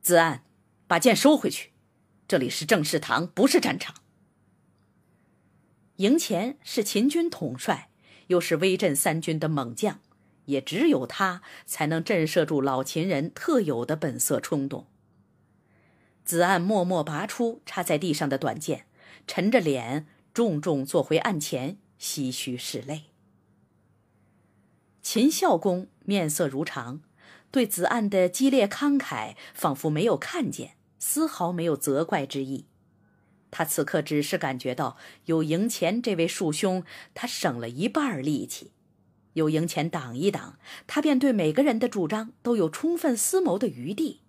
子安，把剑收回去，这里是正室堂，不是战场。赢前是秦军统帅，又是威震三军的猛将，也只有他才能震慑住老秦人特有的本色冲动。子岸默默拔出插在地上的短剑，沉着脸。重重坐回案前，唏嘘拭泪。秦孝公面色如常，对子岸的激烈慷慨仿佛没有看见，丝毫没有责怪之意。他此刻只是感觉到有赢钱这位庶兄，他省了一半力气；有赢钱挡一挡，他便对每个人的主张都有充分思谋的余地。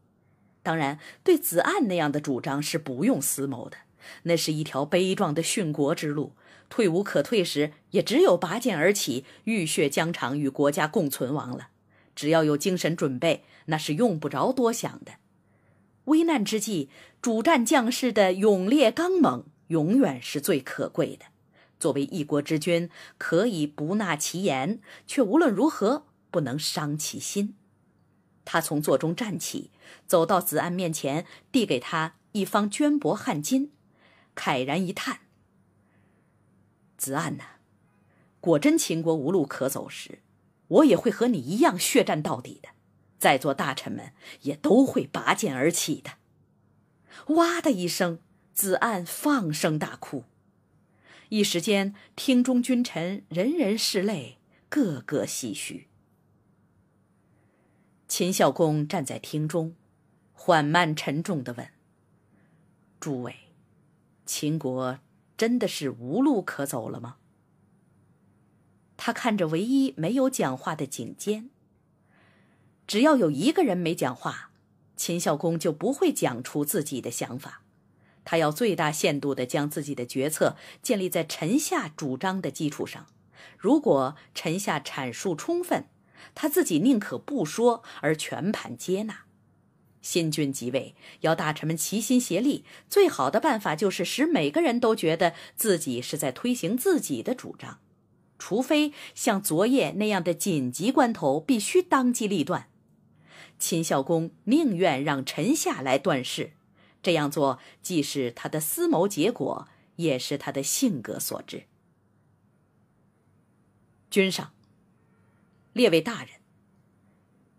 当然，对子岸那样的主张是不用思谋的。那是一条悲壮的殉国之路，退无可退时，也只有拔剑而起，浴血疆场，与国家共存亡了。只要有精神准备，那是用不着多想的。危难之际，主战将士的勇烈刚猛，永远是最可贵的。作为一国之君，可以不纳其言，却无论如何不能伤其心。他从座中站起，走到子安面前，递给他一方绢帛汗巾。慨然一叹：“子岸呐，果真秦国无路可走时，我也会和你一样血战到底的。在座大臣们也都会拔剑而起的。”哇的一声，子岸放声大哭。一时间，厅中君臣人人拭泪，个个唏嘘。秦孝公站在厅中，缓慢沉重的问：“诸位。”秦国真的是无路可走了吗？他看着唯一没有讲话的景监。只要有一个人没讲话，秦孝公就不会讲出自己的想法。他要最大限度地将自己的决策建立在臣下主张的基础上。如果臣下阐述充分，他自己宁可不说而全盘接纳。新君即位，要大臣们齐心协力。最好的办法就是使每个人都觉得自己是在推行自己的主张，除非像昨夜那样的紧急关头，必须当机立断。秦孝公宁愿让臣下来断事，这样做既是他的思谋结果，也是他的性格所致。君上，列位大人，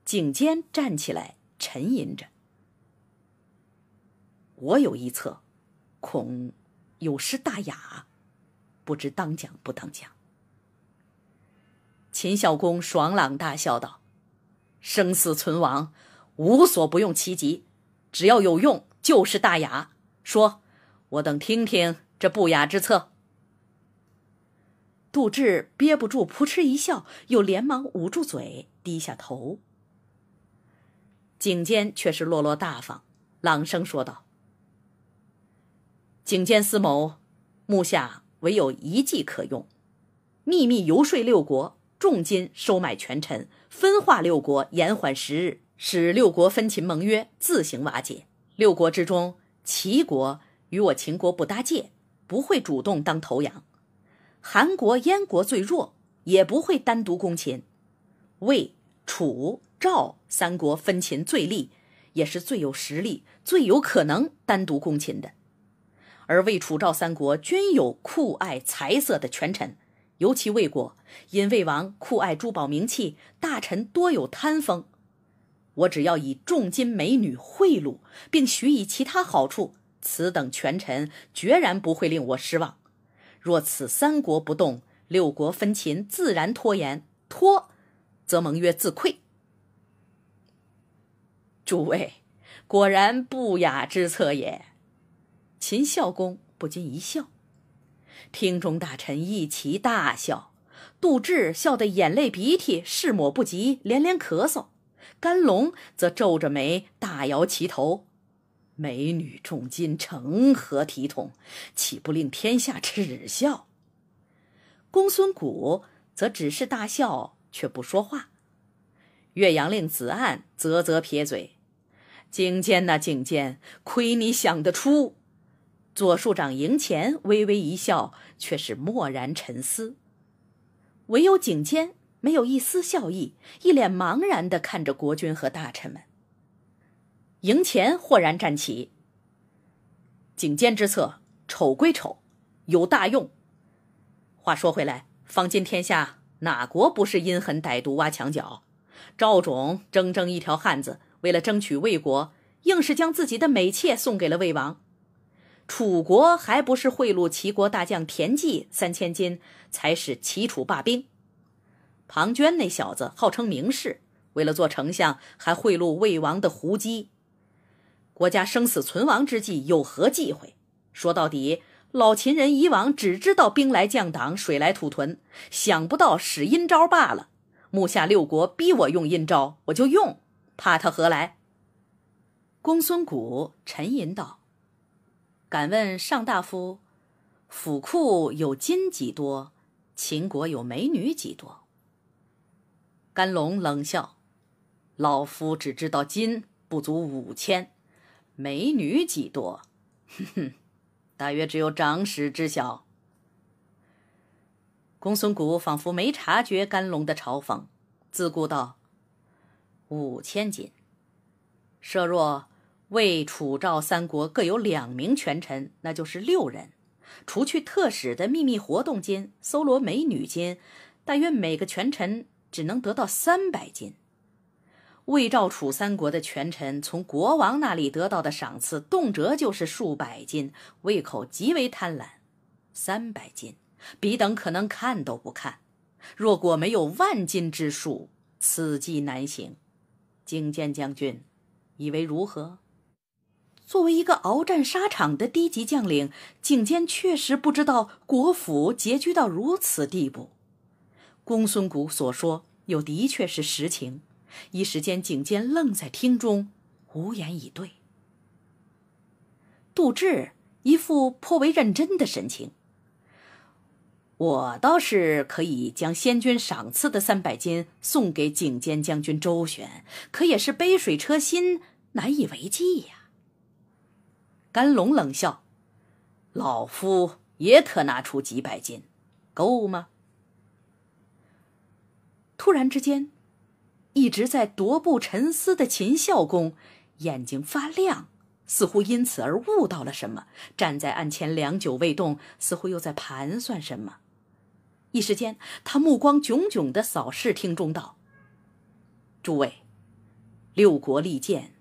景监站起来，沉吟着。我有一策，恐有失大雅，不知当讲不当讲。秦孝公爽朗大笑道：“生死存亡，无所不用其极，只要有用就是大雅。说，我等听听这不雅之策。”杜志憋不住，扑哧一笑，又连忙捂住嘴，低下头。景监却是落落大方，朗声说道。井监思谋，目下唯有一计可用：秘密游说六国，重金收买权臣，分化六国，延缓时日，使六国分秦盟约自行瓦解。六国之中，齐国与我秦国不搭界，不会主动当头羊；韩国、燕国最弱，也不会单独攻秦；魏、楚、赵三国分秦最利，也是最有实力、最有可能单独攻秦的。而魏、楚、赵三国均有酷爱财色的权臣，尤其魏国，因魏王酷爱珠宝名器，大臣多有贪风。我只要以重金、美女贿赂，并许以其他好处，此等权臣决然不会令我失望。若此三国不动，六国分秦自然拖延，拖，则盟约自溃。诸位，果然不雅之策也。秦孝公不禁一笑，厅中大臣一齐大笑，杜挚笑得眼泪鼻涕拭抹不及，连连咳嗽；甘龙则皱着眉，大摇其头：“美女重金成何体统？岂不令天下耻笑？”公孙贾则只是大笑，却不说话。岳阳令子岸啧啧撇嘴：“景监啊，景监，亏你想得出！”左庶长赢前微微一笑，却是默然沉思。唯有景监没有一丝笑意，一脸茫然地看着国君和大臣们。赢前豁然站起：“景监之策，丑归丑，有大用。话说回来，方今天下哪国不是阴狠歹毒挖墙脚？赵种铮铮一条汉子，为了争取魏国，硬是将自己的美妾送给了魏王。”楚国还不是贿赂齐国大将田忌三千金，才使齐楚罢兵。庞涓那小子号称名士，为了做丞相还贿赂魏王的胡姬。国家生死存亡之际，有何忌讳？说到底，老秦人以往只知道兵来将挡，水来土屯，想不到使阴招罢了。目下六国逼我用阴招，我就用，怕他何来？公孙谷沉吟道。敢问上大夫，府库有金几多？秦国有美女几多？甘龙冷笑：“老夫只知道金不足五千，美女几多？哼哼，大约只有长史知晓。”公孙谷仿佛没察觉甘龙的嘲讽，自顾道：“五千金，设若……”魏、楚、赵三国各有两名权臣，那就是六人。除去特使的秘密活动金、搜罗美女金，大约每个权臣只能得到三百金。魏、赵、楚三国的权臣从国王那里得到的赏赐，动辄就是数百金，胃口极为贪婪。三百金，彼等可能看都不看。若果没有万金之数，此计难行。经坚将军，以为如何？作为一个鏖战沙场的低级将领，景监确实不知道国府拮据到如此地步。公孙谷所说又的确是实情，一时间景监愣在厅中，无言以对。杜志一副颇为认真的神情：“我倒是可以将先君赏赐的三百金送给景监将军周旋，可也是杯水车薪，难以为继呀。”甘龙冷笑：“老夫也可拿出几百斤，够吗？”突然之间，一直在踱步沉思的秦孝公眼睛发亮，似乎因此而悟到了什么，站在案前良久未动，似乎又在盘算什么。一时间，他目光炯炯的扫视厅中道：“诸位，六国利剑。”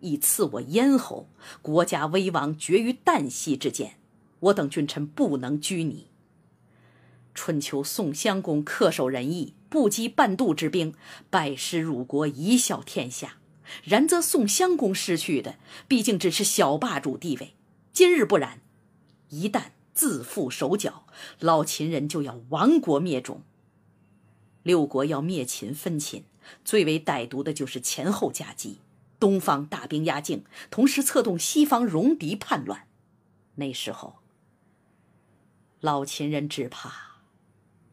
以赐我咽喉，国家危亡绝于旦夕之间，我等君臣不能拘泥。春秋宋襄公恪守仁义，不积半渡之兵，拜师辱国，贻笑天下。然则宋襄公失去的，毕竟只是小霸主地位。今日不然，一旦自缚手脚，老秦人就要亡国灭种。六国要灭秦分秦，最为歹毒的就是前后夹击。东方大兵压境，同时策动西方戎狄叛乱，那时候，老秦人只怕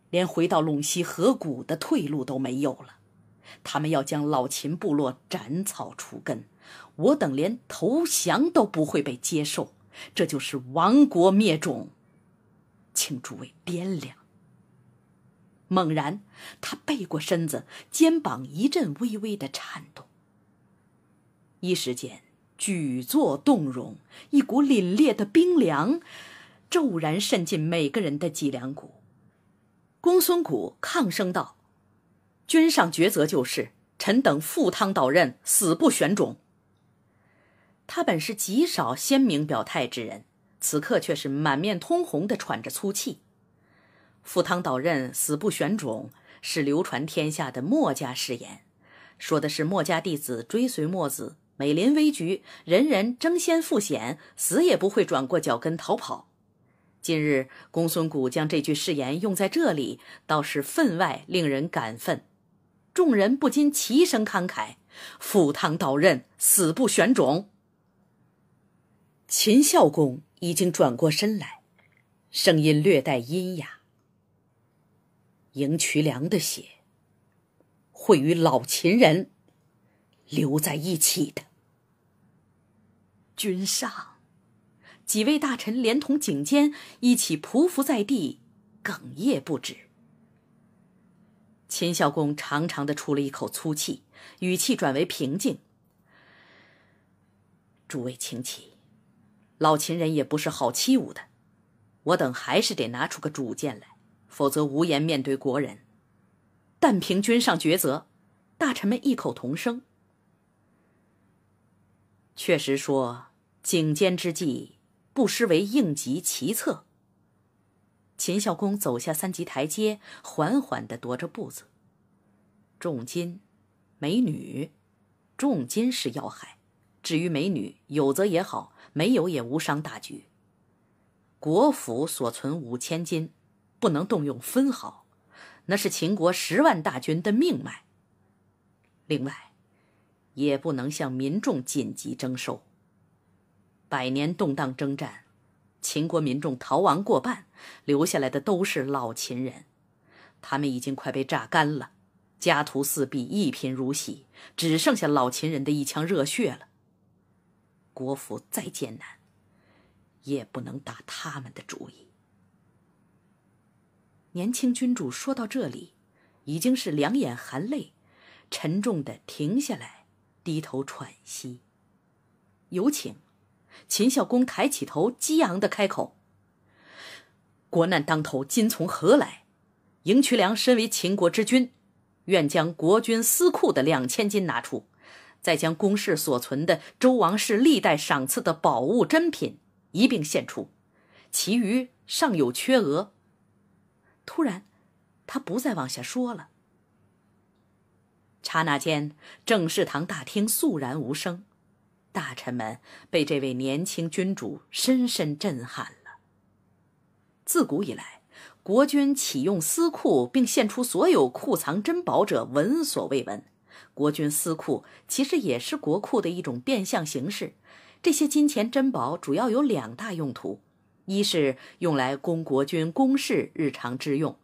连回到陇西河谷的退路都没有了。他们要将老秦部落斩草除根，我等连投降都不会被接受，这就是亡国灭种，请诸位掂量。猛然，他背过身子，肩膀一阵微微的颤动。一时间，举座动容，一股凛冽的冰凉骤然渗进每个人的脊梁骨。公孙贾抗声道：“君上抉择就是，臣等赴汤蹈刃，死不选种。”他本是极少鲜明表态之人，此刻却是满面通红的喘着粗气。赴汤蹈刃，死不选种，是流传天下的墨家誓言，说的是墨家弟子追随墨子。美临危局，人人争先赴险，死也不会转过脚跟逃跑。今日公孙谷将这句誓言用在这里，倒是分外令人感愤。众人不禁齐声慷慨：“赴汤蹈刃，死不选种。”秦孝公已经转过身来，声音略带阴哑：“赢渠梁的血，会与老秦人流在一起的。”君上，几位大臣连同景监一起匍匐在地，哽咽不止。秦孝公长长的出了一口粗气，语气转为平静：“诸位请起，老秦人也不是好欺侮的，我等还是得拿出个主见来，否则无颜面对国人。但凭君上抉择。”大臣们异口同声：“确实说。”颈肩之计，不失为应急奇策。秦孝公走下三级台阶，缓缓地踱着步子。重金、美女，重金是要害，至于美女，有则也好，没有也无伤大局。国府所存五千金，不能动用分毫，那是秦国十万大军的命脉。另外，也不能向民众紧急征收。百年动荡征战，秦国民众逃亡过半，留下来的都是老秦人，他们已经快被榨干了，家徒四壁，一贫如洗，只剩下老秦人的一腔热血了。国府再艰难，也不能打他们的主意。年轻君主说到这里，已经是两眼含泪，沉重的停下来，低头喘息。有请。秦孝公抬起头，激昂的开口：“国难当头，金从何来？”赢渠梁身为秦国之君，愿将国君私库的两千金拿出，再将宫室所存的周王室历代赏赐的宝物珍品一并献出，其余尚有缺额。”突然，他不再往下说了。刹那间，正室堂大厅肃然无声。大臣们被这位年轻君主深深震撼了。自古以来，国君启用私库并献出所有库藏珍宝者闻所未闻。国君私库其实也是国库的一种变相形式。这些金钱珍宝主要有两大用途：一是用来供国君公事日常之用；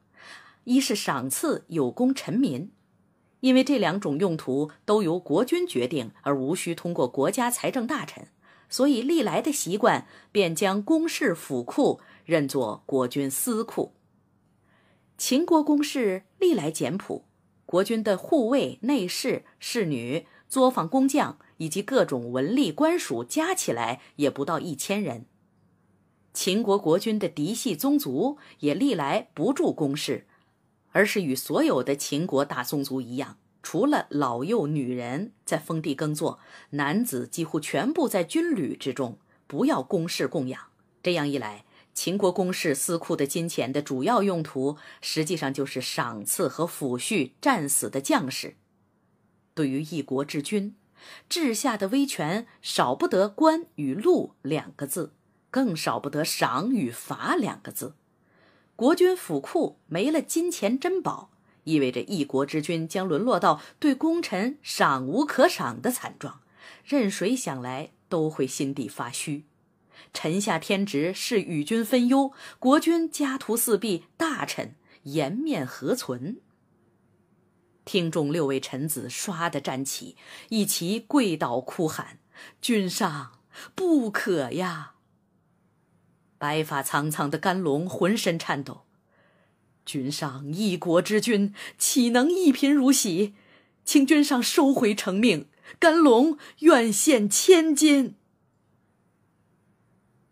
一是赏赐有功臣民。因为这两种用途都由国君决定，而无需通过国家财政大臣，所以历来的习惯便将宫室府库认作国君私库。秦国宫室历来简朴，国君的护卫、内侍、侍女、作坊工匠以及各种文吏官属加起来也不到一千人。秦国国君的嫡系宗族也历来不住宫室。而是与所有的秦国大宗族一样，除了老幼女人在封地耕作，男子几乎全部在军旅之中，不要公事供养。这样一来，秦国公室私库的金钱的主要用途，实际上就是赏赐和抚恤战死的将士。对于一国之君，治下的威权少不得“官”与“禄”两个字，更少不得“赏”与“罚”两个字。国君府库没了金钱珍宝，意味着一国之君将沦落到对功臣赏无可赏的惨状，任谁想来都会心底发虚。臣下天职是与君分忧，国君家徒四壁，大臣颜面何存？听众六位臣子唰的站起，一齐跪倒哭喊：“君上，不可呀！”白发苍苍的甘龙浑身颤抖，君上一国之君岂能一贫如洗？请君上收回成命，甘龙愿献千金。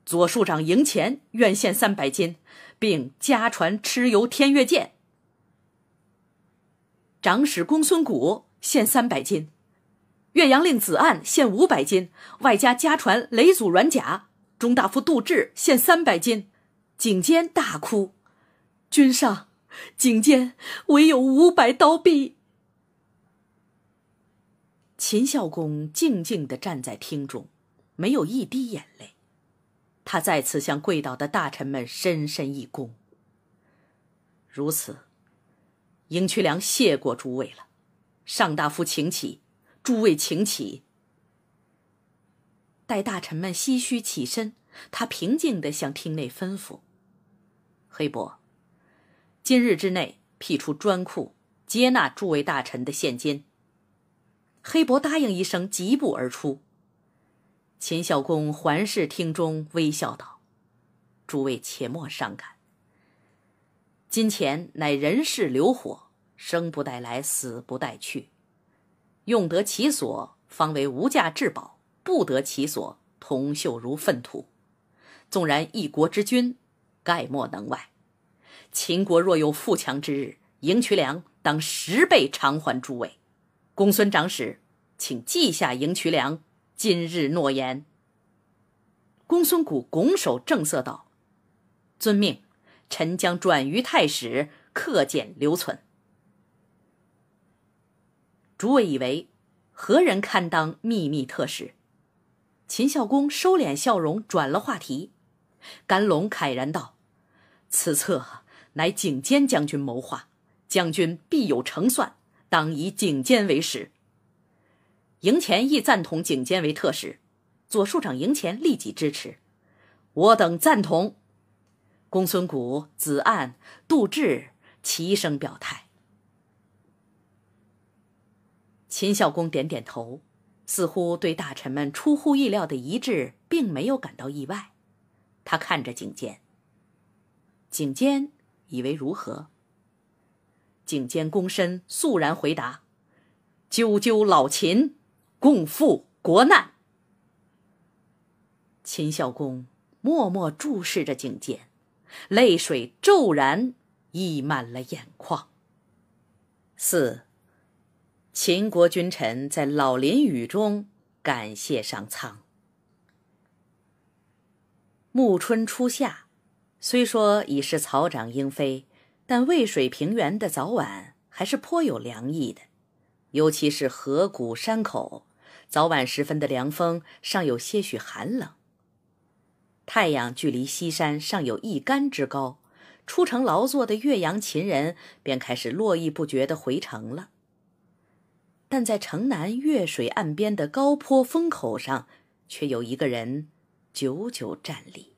左庶长赢虔愿献三百金，并家传蚩尤天月剑。长史公孙谷献三百金，岳阳令子岸献五百金，外加家传雷祖软甲。中大夫杜挚献三百金，景监大哭：“君上，景监唯有五百刀币。”秦孝公静静的站在厅中，没有一滴眼泪。他再次向跪倒的大臣们深深一躬。如此，赢渠梁谢过诸位了。上大夫请起，诸位请起。待大臣们唏嘘起身，他平静地向厅内吩咐：“黑伯，今日之内辟出专库，接纳诸位大臣的现金。”黑伯答应一声，疾步而出。秦孝公环视厅中，微笑道：“诸位且莫伤感，金钱乃人世流火，生不带来，死不带去，用得其所，方为无价至宝。”不得其所，同朽如粪土。纵然一国之君，概莫能外。秦国若有富强之日，赢渠梁当十倍偿还诸位。公孙长史，请记下赢渠梁今日诺言。公孙贾拱手正色道：“遵命，臣将转于太史，克俭留存。”诸位以为何人堪当秘密特使？秦孝公收敛笑容，转了话题。甘龙慨然道：“此策乃景监将军谋划，将军必有成算，当以景监为使。”赢前亦赞同景监为特使，左庶长赢前立即支持。我等赞同。公孙谷、子岸、杜志齐声表态。秦孝公点点头。似乎对大臣们出乎意料的一致，并没有感到意外。他看着景监，景监以为如何？景监躬身肃然回答：“赳赳老秦，共赴国难。”秦孝公默默注视着景监，泪水骤然溢满了眼眶。四。秦国君臣在老林雨中感谢上苍。暮春初夏，虽说已是草长莺飞，但渭水平原的早晚还是颇有凉意的，尤其是河谷山口，早晚时分的凉风尚有些许寒冷。太阳距离西山尚有一竿之高，出城劳作的岳阳秦人便开始络绎不绝的回城了。但在城南月水岸边的高坡风口上，却有一个人久久站立，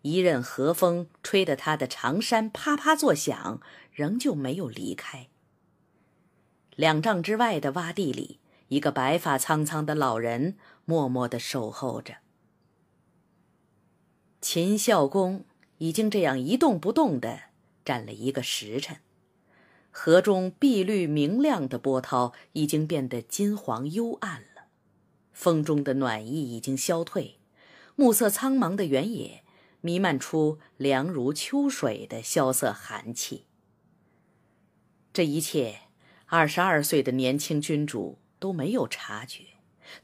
一任和风吹得他的长衫啪啪作响，仍旧没有离开。两丈之外的洼地里，一个白发苍苍的老人默默地守候着。秦孝公已经这样一动不动地站了一个时辰。河中碧绿明亮的波涛已经变得金黄幽暗了，风中的暖意已经消退，暮色苍茫的原野弥漫出凉如秋水的萧瑟寒气。这一切，二十二岁的年轻君主都没有察觉，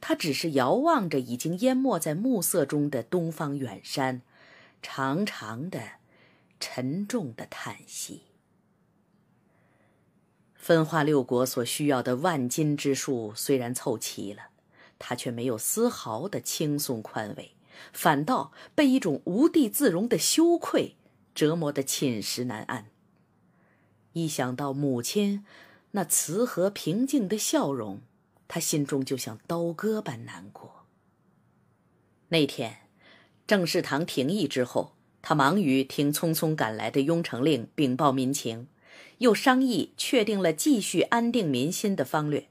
他只是遥望着已经淹没在暮色中的东方远山，长长的、沉重的叹息。分化六国所需要的万金之术虽然凑齐了，他却没有丝毫的轻松宽慰，反倒被一种无地自容的羞愧折磨得寝食难安。一想到母亲那慈和平静的笑容，他心中就像刀割般难过。那天，郑世堂停议之后，他忙于听匆匆赶来的雍城令禀报民情。又商议确定了继续安定民心的方略。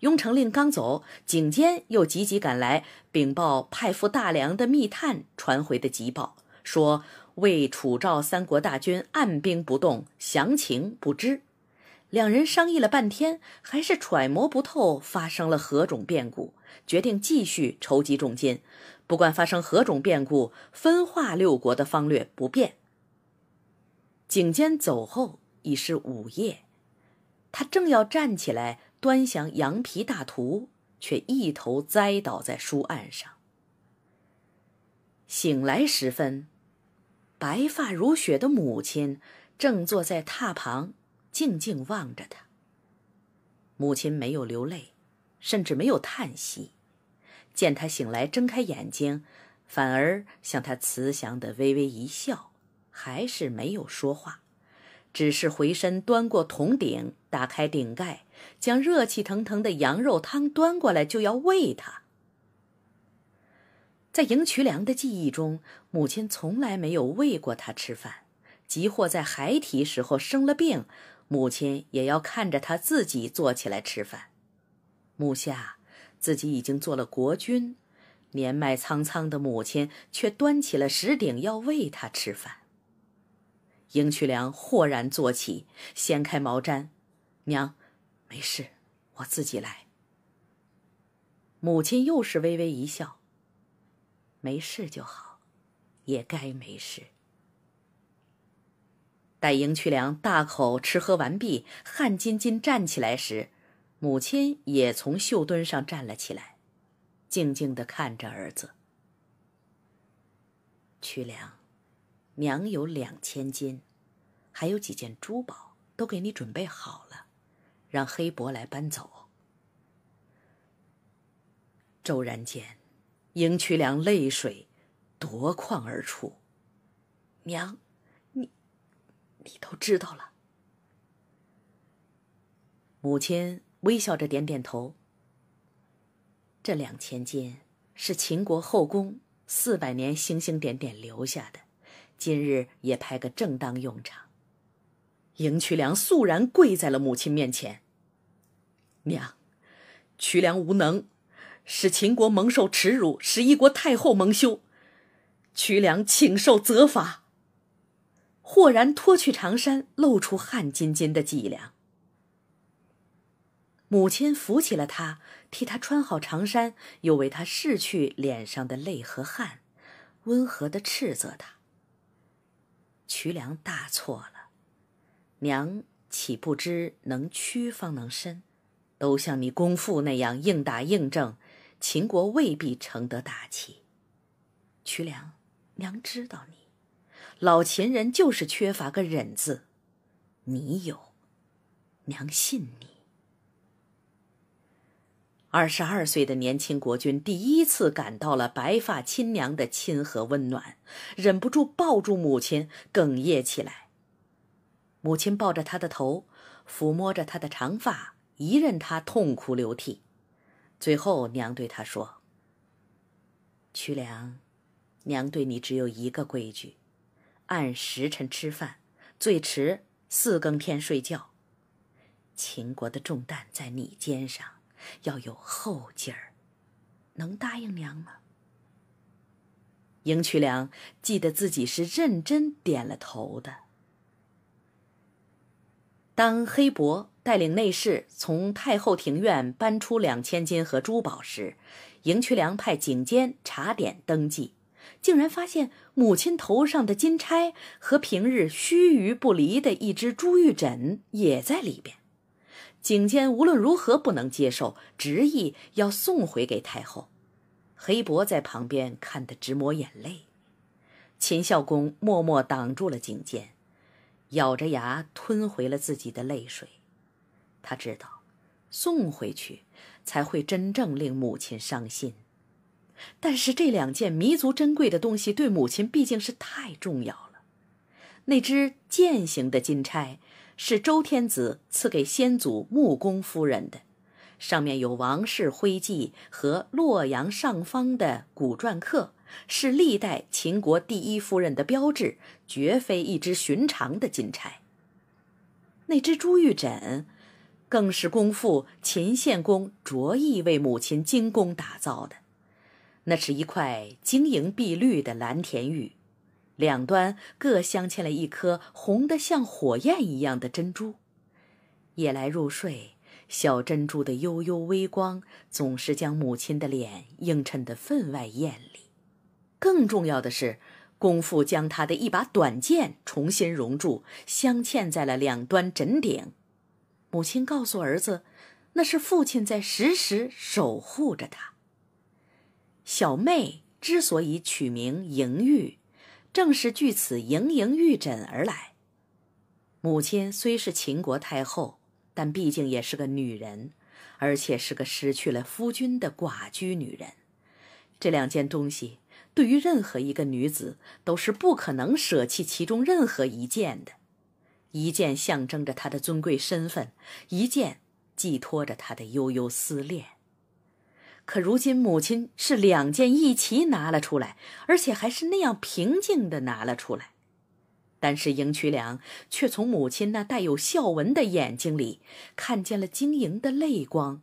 雍城令刚走，景监又急急赶来禀报派赴大梁的密探传回的急报，说魏、楚、赵三国大军按兵不动，详情不知。两人商议了半天，还是揣摩不透发生了何种变故，决定继续筹集重金，不管发生何种变故，分化六国的方略不变。景监走后。已是午夜，他正要站起来端详羊皮大图，却一头栽倒在书案上。醒来时分，白发如雪的母亲正坐在榻旁，静静望着他。母亲没有流泪，甚至没有叹息，见他醒来睁开眼睛，反而向他慈祥的微微一笑，还是没有说话。只是回身端过铜鼎，打开顶盖，将热气腾腾的羊肉汤端过来，就要喂他。在赢渠良的记忆中，母亲从来没有喂过他吃饭；即或在孩提时候生了病，母亲也要看着他自己坐起来吃饭。目下，自己已经做了国君，年迈苍苍的母亲却端起了石鼎要喂他吃饭。赢渠良豁然坐起，掀开毛毡，“娘，没事，我自己来。”母亲又是微微一笑，“没事就好，也该没事。”待赢渠良大口吃喝完毕，汗津津站起来时，母亲也从绣墩上站了起来，静静的看着儿子。渠良。娘有两千金，还有几件珠宝，都给你准备好了，让黑伯来搬走。骤然间，迎渠良泪水夺眶而出。娘，你，你都知道了。母亲微笑着点点头。这两千金是秦国后宫四百年星星点点留下的。今日也派个正当用场。赢渠梁肃然跪在了母亲面前。娘，渠梁无能，使秦国蒙受耻辱，使一国太后蒙羞，渠梁请受责罚。豁然脱去长衫，露出汗津津的脊梁。母亲扶起了他，替他穿好长衫，又为他拭去脸上的泪和汗，温和的斥责他。渠梁大错了，娘岂不知能屈方能伸？都像你公父那样硬打硬挣，秦国未必成得大器。渠梁，娘知道你，老秦人就是缺乏个忍字，你有，娘信你。二十二岁的年轻国君第一次感到了白发亲娘的亲和温暖，忍不住抱住母亲，哽咽起来。母亲抱着他的头，抚摸着他的长发，一任他痛哭流涕。最后，娘对他说：“渠梁，娘对你只有一个规矩，按时辰吃饭，最迟四更天睡觉。秦国的重担在你肩上。”要有后劲儿，能答应娘吗？赢渠良记得自己是认真点了头的。当黑博带领内侍从太后庭院搬出两千金和珠宝时，赢渠良派警监查点登记，竟然发现母亲头上的金钗和平日须臾不离的一只珠玉枕也在里边。景监无论如何不能接受，执意要送回给太后。黑伯在旁边看得直抹眼泪。秦孝公默默挡住了景监，咬着牙吞回了自己的泪水。他知道，送回去才会真正令母亲伤心。但是这两件弥足珍贵的东西，对母亲毕竟是太重要了。那支剑形的金钗。是周天子赐给先祖穆公夫人的，上面有王室徽记和洛阳上方的古篆刻，是历代秦国第一夫人的标志，绝非一只寻常的金钗。那只珠玉枕，更是公父秦献公着意为母亲精工打造的，那是一块晶莹碧绿的蓝田玉。两端各镶嵌了一颗红的像火焰一样的珍珠。夜来入睡，小珍珠的悠悠微光总是将母亲的脸映衬得分外艳丽。更重要的是，功夫将他的一把短剑重新熔铸，镶嵌在了两端枕顶。母亲告诉儿子，那是父亲在时时守护着他。小妹之所以取名莹玉。正是据此，盈盈玉枕而来。母亲虽是秦国太后，但毕竟也是个女人，而且是个失去了夫君的寡居女人。这两件东西，对于任何一个女子，都是不可能舍弃其中任何一件的。一件象征着她的尊贵身份，一件寄托着她的悠悠思恋。可如今，母亲是两件一齐拿了出来，而且还是那样平静的拿了出来。但是，赢渠良却从母亲那带有笑纹的眼睛里看见了晶莹的泪光，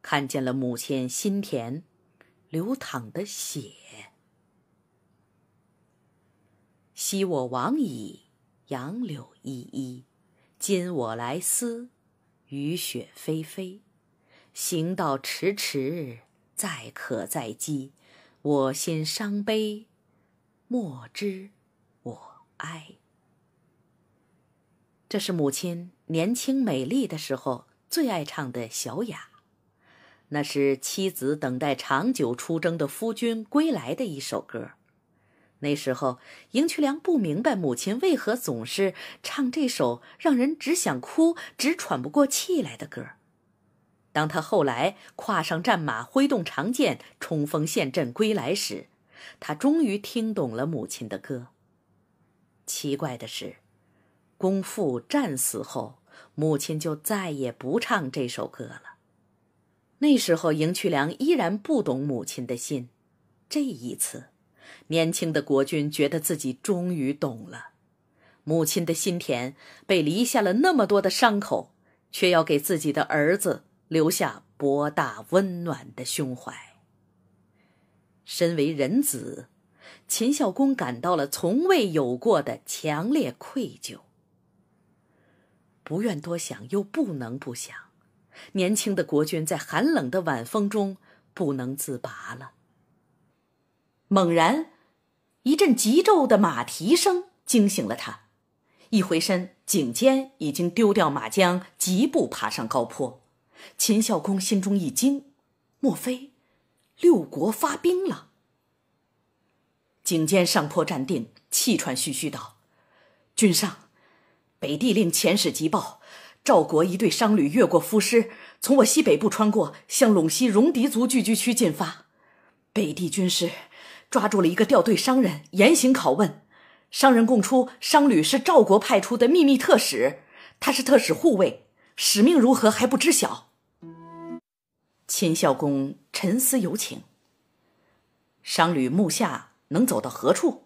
看见了母亲心田流淌的血。昔我往矣，杨柳依依；今我来思，雨雪霏霏。行道迟迟。在渴在饥，我心伤悲，莫知我哀。这是母亲年轻美丽的时候最爱唱的小雅，那是妻子等待长久出征的夫君归来的一首歌。那时候，赢渠良不明白母亲为何总是唱这首让人只想哭、直喘不过气来的歌。当他后来跨上战马，挥动长剑，冲锋陷阵归来时，他终于听懂了母亲的歌。奇怪的是，公父战死后，母亲就再也不唱这首歌了。那时候，赢渠良依然不懂母亲的心。这一次，年轻的国君觉得自己终于懂了，母亲的心田被犁下了那么多的伤口，却要给自己的儿子。留下博大温暖的胸怀。身为人子，秦孝公感到了从未有过的强烈愧疚，不愿多想，又不能不想。年轻的国君在寒冷的晚风中不能自拔了。猛然，一阵急骤的马蹄声惊醒了他，一回身，颈间已经丢掉马缰，疾步爬上高坡。秦孝公心中一惊，莫非六国发兵了？景监上坡站定，气喘吁吁道：“君上，北地令遣使急报，赵国一队商旅越过夫师，从我西北部穿过，向陇西戎狄族聚居区进发。北地军师抓住了一个掉队商人，严刑拷问，商人供出，商旅是赵国派出的秘密特使，他是特使护卫，使命如何还不知晓。”秦孝公沉思有请，商旅木下能走到何处？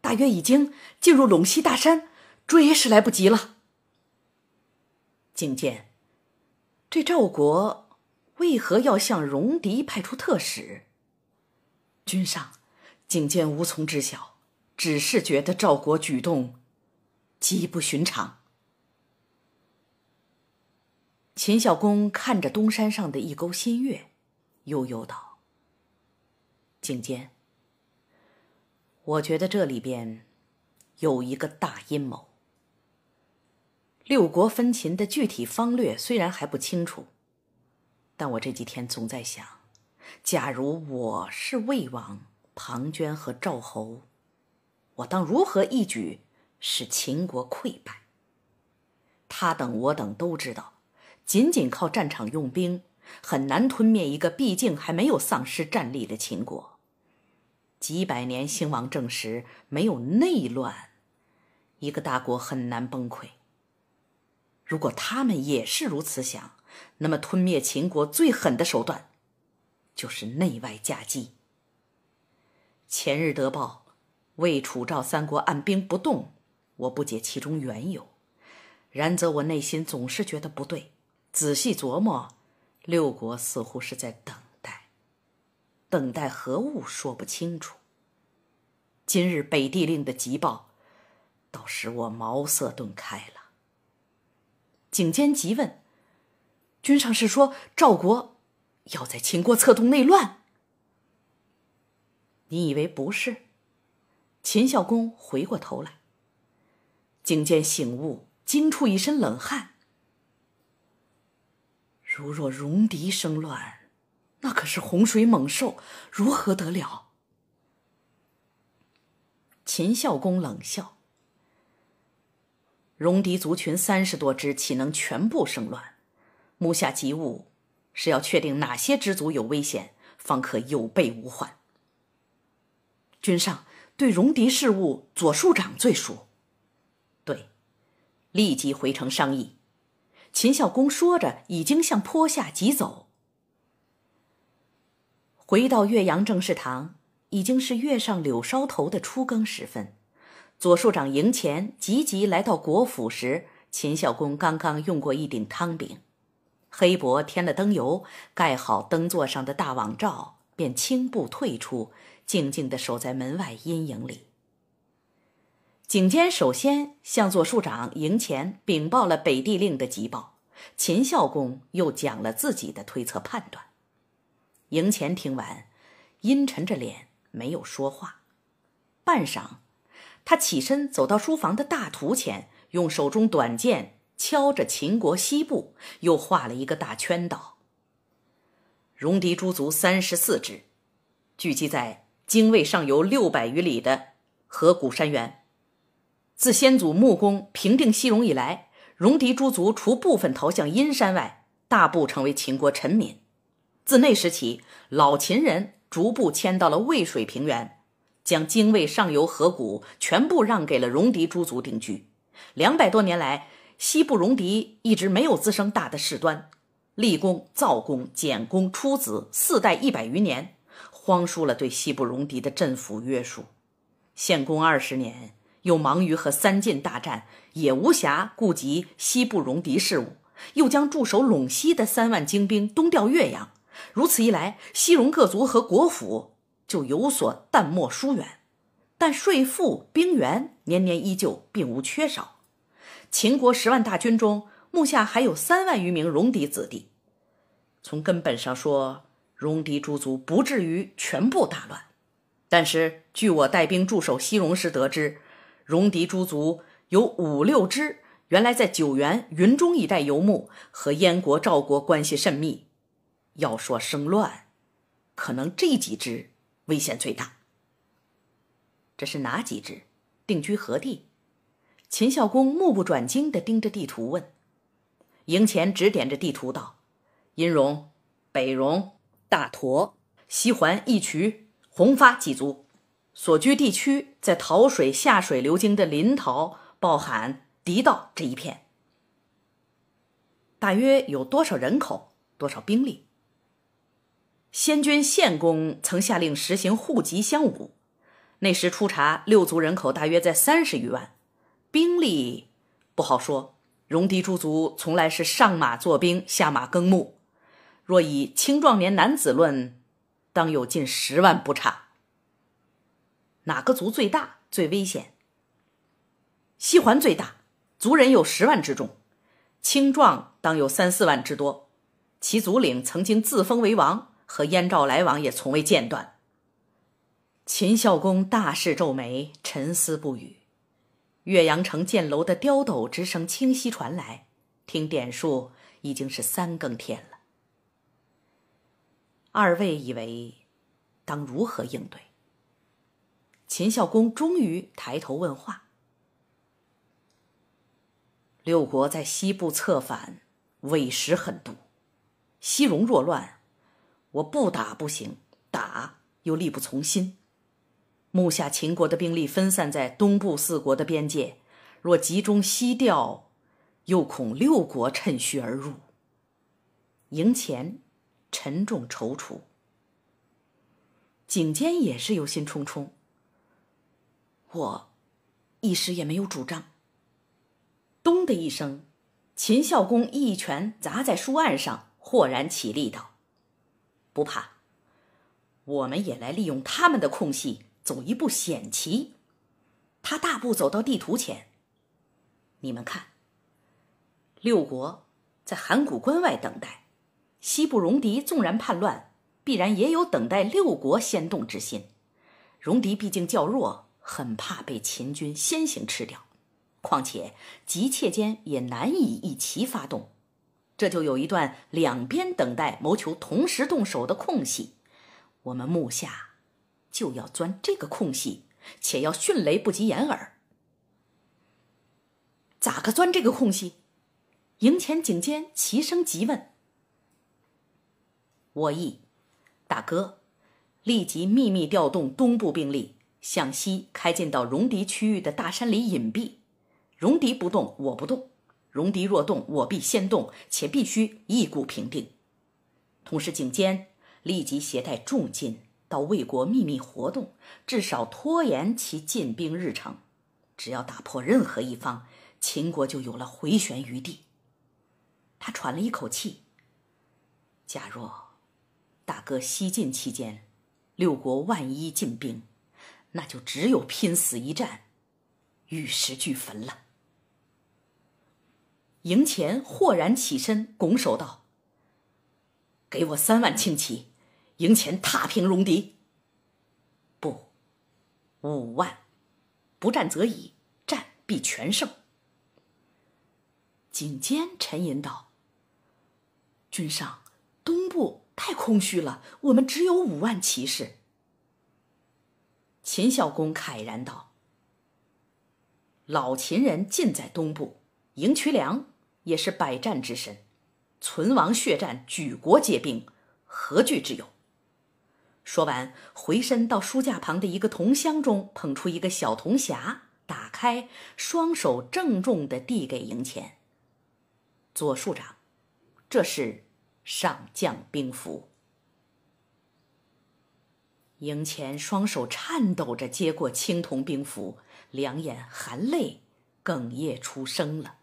大约已经进入陇西大山，追是来不及了。景监，这赵国为何要向戎狄派出特使？君上，景监无从知晓，只是觉得赵国举动极不寻常。秦孝公看着东山上的一钩新月，悠悠道：“景监，我觉得这里边有一个大阴谋。六国分秦的具体方略虽然还不清楚，但我这几天总在想，假如我是魏王庞涓和赵侯，我当如何一举使秦国溃败？他等我等都知道。”仅仅靠战场用兵，很难吞灭一个毕竟还没有丧失战力的秦国。几百年兴亡证实，没有内乱，一个大国很难崩溃。如果他们也是如此想，那么吞灭秦国最狠的手段，就是内外夹击。前日得报，魏楚赵三国按兵不动，我不解其中缘由。然则我内心总是觉得不对。仔细琢磨，六国似乎是在等待，等待何物说不清楚。今日北地令的急报，倒使我茅塞顿开了。景监急问：“君上是说赵国要在秦国策动内乱？”你以为不是？秦孝公回过头来，景监醒悟，惊出一身冷汗。如若戎狄生乱，那可是洪水猛兽，如何得了？秦孝公冷笑：“戎狄族群三十多支，岂能全部生乱？目下急务是要确定哪些支族有危险，方可有备无患。”君上对戎狄事务，左庶长最熟。对，立即回城商议。秦孝公说着，已经向坡下疾走。回到岳阳正室堂，已经是月上柳梢头的初更时分。左庶长赢前急急来到国府时，秦孝公刚刚用过一顶汤饼，黑伯添了灯油，盖好灯座上的大网罩，便轻步退出，静静地守在门外阴影里。景监首先向左庶长赢前禀报了北地令的急报，秦孝公又讲了自己的推测判断。赢前听完，阴沉着脸没有说话。半晌，他起身走到书房的大图前，用手中短剑敲着秦国西部，又画了一个大圈道：“戎狄诸族三十四支，聚集在泾渭上游六百余里的河谷山原。”自先祖穆公平定西戎以来，戎狄诸族除部分投向阴山外，大部成为秦国臣民。自那时起，老秦人逐步迁到了渭水平原，将泾渭上游河谷全部让给了戎狄诸族定居。两百多年来，西部戎狄一直没有滋生大的事端。立功、造公、简公、出子四代一百余年，荒疏了对西部戎狄的镇抚约束。献公二十年。又忙于和三晋大战，也无暇顾及西部戎狄事务，又将驻守陇西的三万精兵东调岳阳。如此一来，西戎各族和国府就有所淡漠疏远，但税赋兵源年年依旧，并无缺少。秦国十万大军中，目下还有三万余名戎狄子弟。从根本上说，戎狄诸族不至于全部大乱，但是据我带兵驻守西戎时得知。戎狄诸族有五六支，原来在九原、云中一带游牧，和燕国、赵国关系甚密。要说生乱，可能这几支危险最大。这是哪几支？定居何地？秦孝公目不转睛地盯着地图问。赢前指点着地图道：“殷戎、北戎、大坨、西环、义渠、红发几族。”所居地区在洮水下水流经的临洮、包含狄道这一片，大约有多少人口、多少兵力？先君献公曾下令实行户籍相武，那时初查六族人口大约在三十余万，兵力不好说。戎狄诸族从来是上马作兵，下马耕牧。若以青壮年男子论，当有近十万不差。哪个族最大、最危险？西环最大，族人有十万之众，青壮当有三四万之多。其族领曾经自封为王，和燕赵来往也从未间断。秦孝公大势皱眉，沉思不语。岳阳城箭楼的刁斗之声清晰传来，听点数已经是三更天了。二位以为，当如何应对？秦孝公终于抬头问话：“六国在西部策反，委实狠毒。西戎若乱，我不打不行，打又力不从心。目下秦国的兵力分散在东部四国的边界，若集中西调，又恐六国趁虚而入。”营前沉重踌躇，景监也是忧心忡忡。我一时也没有主张。咚的一声，秦孝公一拳砸在书案上，豁然起立道：“不怕，我们也来利用他们的空隙走一步险棋。”他大步走到地图前，你们看，六国在函谷关外等待，西部戎狄纵然叛乱，必然也有等待六国先动之心。戎狄毕竟较弱。很怕被秦军先行吃掉，况且急切间也难以一齐发动，这就有一段两边等待谋求同时动手的空隙，我们目下就要钻这个空隙，且要迅雷不及掩耳。咋个钻这个空隙？营前警监齐声急问。我意，大哥，立即秘密调动东部兵力。向西开进到戎狄区域的大山里隐蔽，戎狄不动我不动，戎狄若动我必先动，且必须一鼓平定。同时，颈监立即携带重金到魏国秘密活动，至少拖延其进兵日程。只要打破任何一方，秦国就有了回旋余地。他喘了一口气。假若大哥西晋期间，六国万一进兵。那就只有拼死一战，玉石俱焚了。赢虔豁然起身，拱手道：“给我三万轻骑，赢虔踏平戎狄。”不，五万，不战则已，战必全胜。景监沉吟道：“君上，东部太空虚了，我们只有五万骑士。”秦孝公慨然道：“老秦人尽在东部，赢渠梁也是百战之身，存亡血战，举国皆兵，何惧之有？”说完，回身到书架旁的一个铜箱中捧出一个小铜匣，打开，双手郑重地递给赢虔：“左庶长，这是上将兵符。”赢前双手颤抖着接过青铜兵符，两眼含泪，哽咽出声了。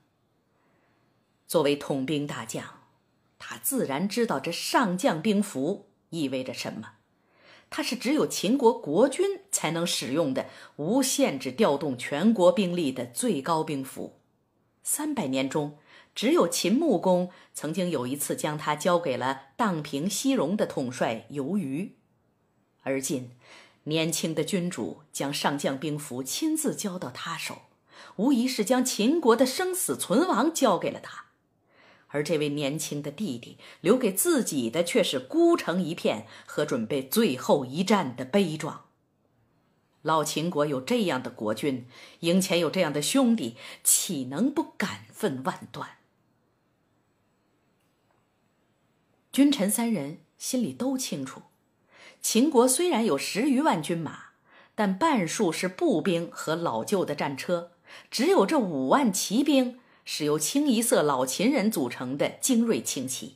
作为统兵大将，他自然知道这上将兵符意味着什么。它是只有秦国国君才能使用的、无限制调动全国兵力的最高兵符。三百年中，只有秦穆公曾经有一次将它交给了荡平西戎的统帅游于。而今，年轻的君主将上将兵符亲自交到他手，无疑是将秦国的生死存亡交给了他。而这位年轻的弟弟留给自己的却是孤城一片和准备最后一战的悲壮。老秦国有这样的国君，营前有这样的兄弟，岂能不感愤万端？君臣三人心里都清楚。秦国虽然有十余万军马，但半数是步兵和老旧的战车，只有这五万骑兵是由清一色老秦人组成的精锐轻骑。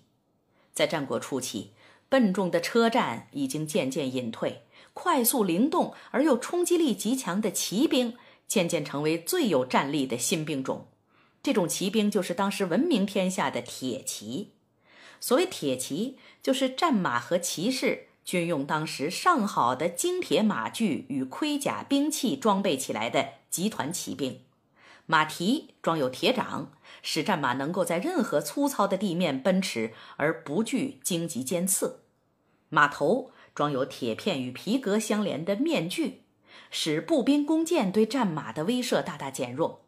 在战国初期，笨重的车战已经渐渐隐退，快速、灵动而又冲击力极强的骑兵渐渐成为最有战力的新兵种。这种骑兵就是当时闻名天下的铁骑。所谓铁骑，就是战马和骑士。军用当时上好的精铁马具与盔甲、兵器装备起来的集团骑兵，马蹄装有铁掌，使战马能够在任何粗糙的地面奔驰而不惧荆棘尖刺；马头装有铁片与皮革相连的面具，使步兵弓箭对战马的威慑大大减弱。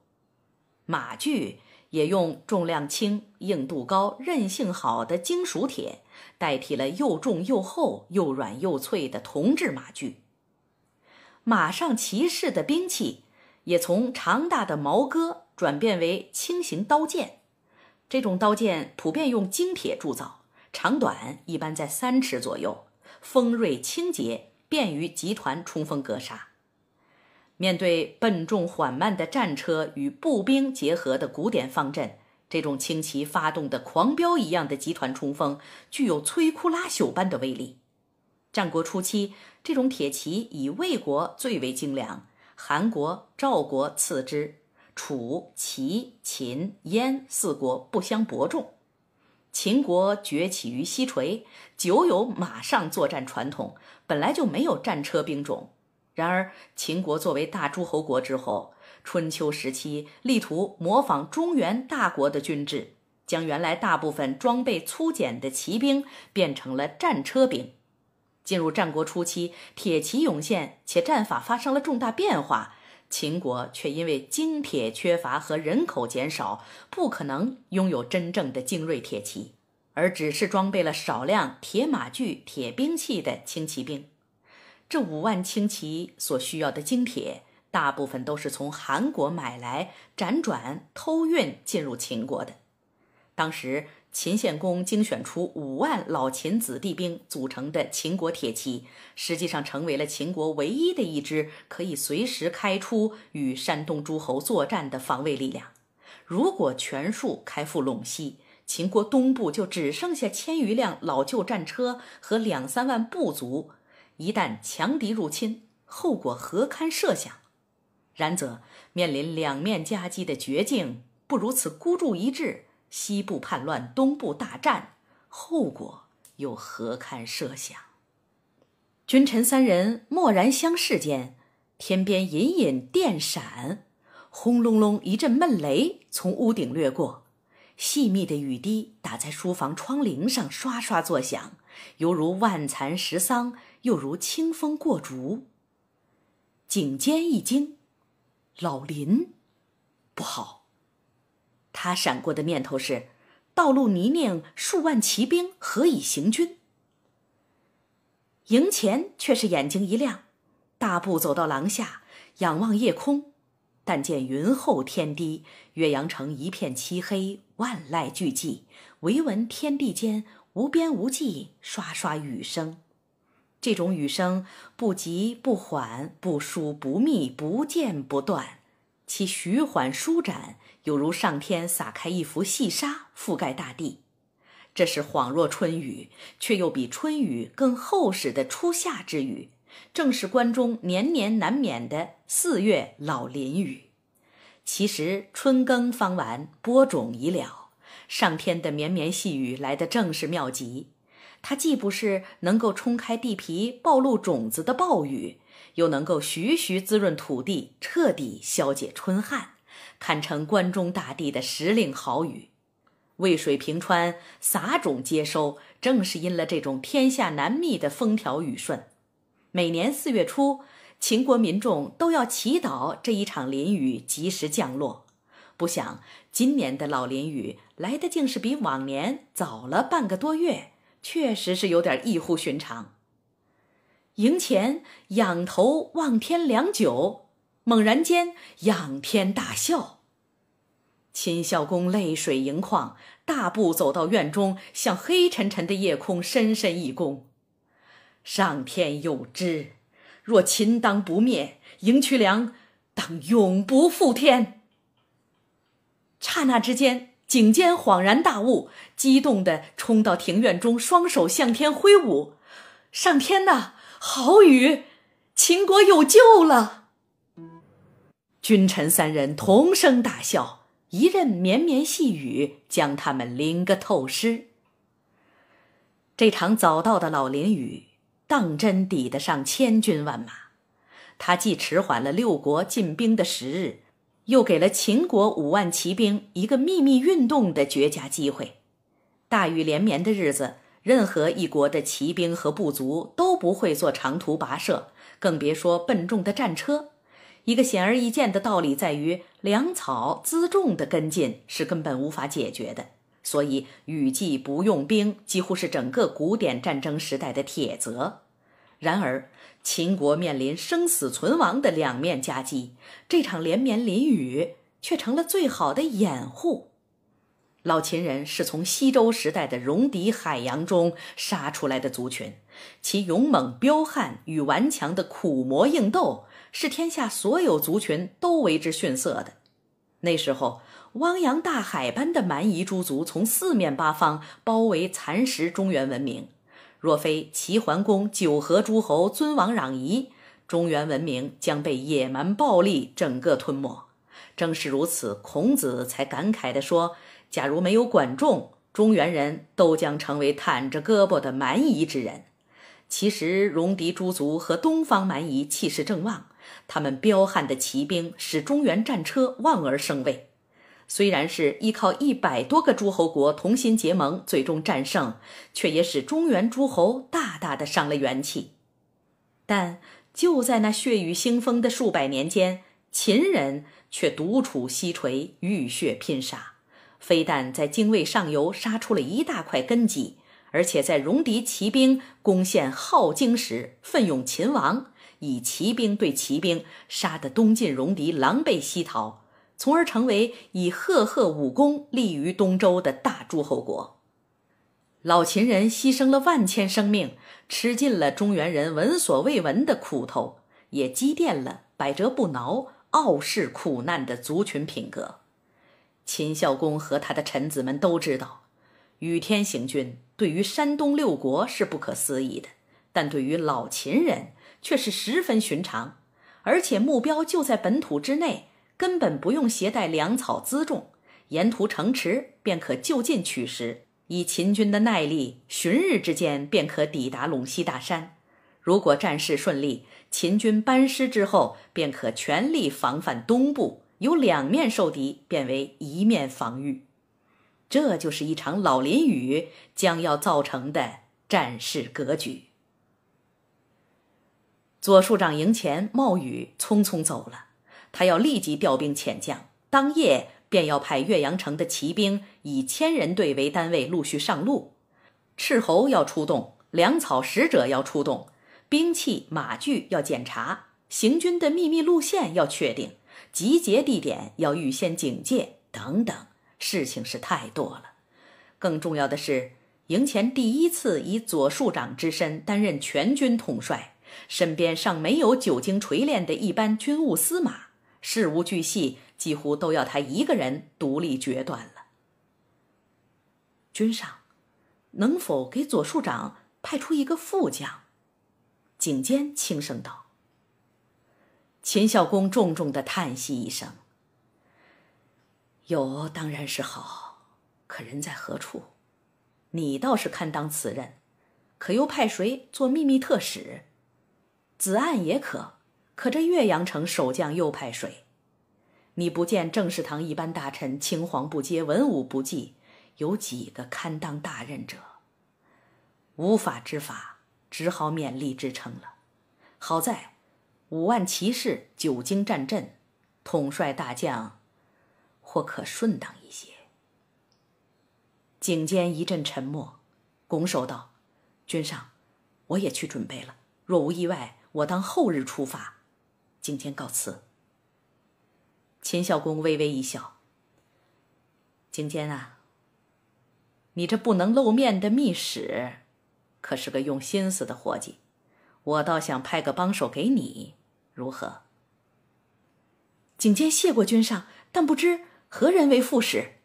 马具也用重量轻、硬度高、韧性好的金属铁。代替了又重又厚、又软又脆的铜制马具，马上骑士的兵器也从长大的矛戈转变为轻型刀剑。这种刀剑普遍用精铁铸造，长短一般在三尺左右，锋锐清洁，便于集团冲锋格杀。面对笨重缓慢的战车与步兵结合的古典方阵。这种轻骑发动的狂飙一样的集团冲锋，具有摧枯拉朽般的威力。战国初期，这种铁骑以魏国最为精良，韩国、赵国次之，楚、齐、秦、燕四国不相伯仲。秦国崛起于西陲，久有马上作战传统，本来就没有战车兵种。然而，秦国作为大诸侯国之后，春秋时期，力图模仿中原大国的军制，将原来大部分装备粗简的骑兵变成了战车兵。进入战国初期，铁骑涌现，且战法发生了重大变化。秦国却因为精铁缺乏和人口减少，不可能拥有真正的精锐铁骑，而只是装备了少量铁马具、铁兵器的轻骑兵。这五万轻骑所需要的精铁。大部分都是从韩国买来，辗转偷运进入秦国的。当时，秦献公精选出五万老秦子弟兵组成的秦国铁骑，实际上成为了秦国唯一的一支可以随时开出与山东诸侯作战的防卫力量。如果全数开赴陇西，秦国东部就只剩下千余辆老旧战车和两三万步卒，一旦强敌入侵，后果何堪设想？然则，面临两面夹击的绝境，不如此孤注一掷，西部叛乱，东部大战，后果又何堪设想？君臣三人默然相视间，天边隐隐电闪，轰隆隆一阵闷雷从屋顶掠过，细密的雨滴打在书房窗棂上，刷刷作响，犹如万蚕食桑，又如清风过竹。景监一惊。老林，不好！他闪过的念头是：道路泥泞，数万骑兵何以行军？营前却是眼睛一亮，大步走到廊下，仰望夜空，但见云厚天低，岳阳城一片漆黑，万籁俱寂，唯闻天地间无边无际，刷刷雨声。这种雨声不急不缓，不疏不密，不见不断，其徐缓舒展，犹如上天撒开一幅细沙，覆盖大地。这是恍若春雨，却又比春雨更厚实的初夏之雨，正是关中年年难免的四月老林雨。其实春耕方完，播种已了，上天的绵绵细雨来的正是妙极。它既不是能够冲开地皮、暴露种子的暴雨，又能够徐徐滋润土地、彻底消解春旱，堪称关中大地的时令好雨。渭水平川，撒种接收，正是因了这种天下难觅的风调雨顺。每年四月初，秦国民众都要祈祷这一场淋雨及时降落。不想今年的老淋雨来的竟是比往年早了半个多月。确实是有点异乎寻常。赢前仰头望天良久，猛然间仰天大笑。秦孝公泪水盈眶，大步走到院中，向黑沉沉的夜空深深一躬：“上天有知，若秦当不灭，赢渠梁当永不复天。”刹那之间。景监恍然大悟，激动地冲到庭院中，双手向天挥舞：“上天呐，好雨，秦国有救了！”君臣三人同声大笑，一任绵绵细雨将他们淋个透湿。这场早到的老林雨，当真抵得上千军万马，他既迟缓了六国进兵的时日。又给了秦国五万骑兵一个秘密运动的绝佳机会。大雨连绵的日子，任何一国的骑兵和部族都不会做长途跋涉，更别说笨重的战车。一个显而易见的道理在于，粮草辎重的跟进是根本无法解决的。所以，雨季不用兵几乎是整个古典战争时代的铁则。然而，秦国面临生死存亡的两面夹击，这场连绵淋雨却成了最好的掩护。老秦人是从西周时代的戎狄海洋中杀出来的族群，其勇猛彪悍与顽强的苦磨硬斗，是天下所有族群都为之逊色的。那时候，汪洋大海般的蛮夷诸族从四面八方包围蚕食中原文明。若非齐桓公九合诸侯、尊王攘夷，中原文明将被野蛮暴力整个吞没。正是如此，孔子才感慨地说：“假如没有管仲，中原人都将成为袒着胳膊的蛮夷之人。”其实，戎狄诸族和东方蛮夷气势正旺，他们彪悍的骑兵使中原战车望而生畏。虽然是依靠一百多个诸侯国同心结盟，最终战胜，却也使中原诸侯大大的伤了元气。但就在那血雨腥风的数百年间，秦人却独处西陲，浴血拼杀，非但在精卫上游杀出了一大块根基，而且在戎狄骑兵攻陷镐京时，奋勇擒王以骑兵对骑兵，杀得东晋戎狄狼狈西逃。从而成为以赫赫武功立于东周的大诸侯国。老秦人牺牲了万千生命，吃尽了中原人闻所未闻的苦头，也积淀了百折不挠、傲视苦难的族群品格。秦孝公和他的臣子们都知道，雨天行军对于山东六国是不可思议的，但对于老秦人却是十分寻常，而且目标就在本土之内。根本不用携带粮草辎重，沿途城池便可就近取食。以秦军的耐力，旬日之间便可抵达陇西大山。如果战事顺利，秦军班师之后，便可全力防范东部，由两面受敌变为一面防御。这就是一场老林雨将要造成的战事格局。左庶长营前冒雨匆匆走了。他要立即调兵遣将，当夜便要派岳阳城的骑兵以千人队为单位陆续上路，斥候要出动，粮草使者要出动，兵器马具要检查，行军的秘密路线要确定，集结地点要预先警戒，等等，事情是太多了。更重要的是，营前第一次以左庶长之身担任全军统帅，身边尚没有久经锤炼的一般军务司马。事无巨细，几乎都要他一个人独立决断了。君上，能否给左庶长派出一个副将？景监轻声道。秦孝公重重的叹息一声：“有当然是好，可人在何处？你倒是堪当此任，可又派谁做秘密特使？子岸也可。”可这岳阳城守将又派谁？你不见正史堂一般大臣青黄不接，文武不济，有几个堪当大任者？无法之法，只好勉力支撑了。好在五万骑士久经战阵，统帅大将，或可顺当一些。景监一阵沉默，拱手道：“君上，我也去准备了。若无意外，我当后日出发。”景监告辞。秦孝公微微一笑：“景监啊，你这不能露面的密使，可是个用心思的活计。我倒想派个帮手给你，如何？”景监谢过君上，但不知何人为副使。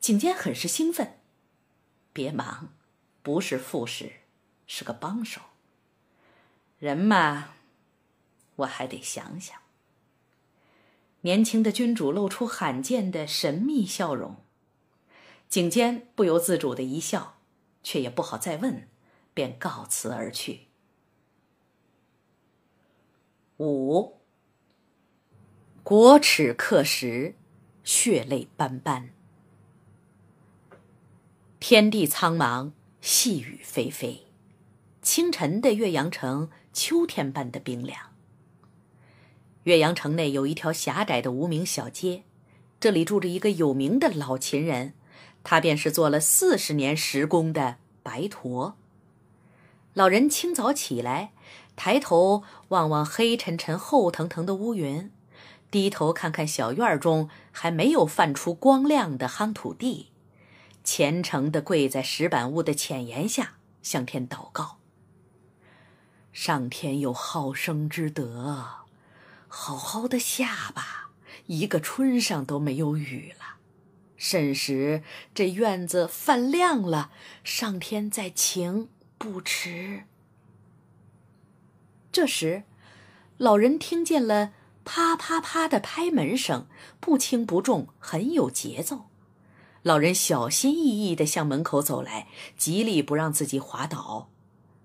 景监很是兴奋。别忙，不是副使，是个帮手。人嘛。我还得想想。年轻的君主露出罕见的神秘笑容，景监不由自主的一笑，却也不好再问，便告辞而去。五。国耻刻石，血泪斑斑。天地苍茫，细雨霏霏。清晨的岳阳城，秋天般的冰凉。岳阳城内有一条狭窄的无名小街，这里住着一个有名的老秦人，他便是做了四十年石工的白驼。老人清早起来，抬头望望黑沉沉、厚腾腾的乌云，低头看看小院中还没有泛出光亮的夯土地，虔诚地跪在石板屋的浅檐下，向天祷告：“上天有好生之德。”好好的下吧，一个春上都没有雨了。甚时这院子泛亮了，上天再晴不迟。这时，老人听见了啪啪啪的拍门声，不轻不重，很有节奏。老人小心翼翼地向门口走来，极力不让自己滑倒。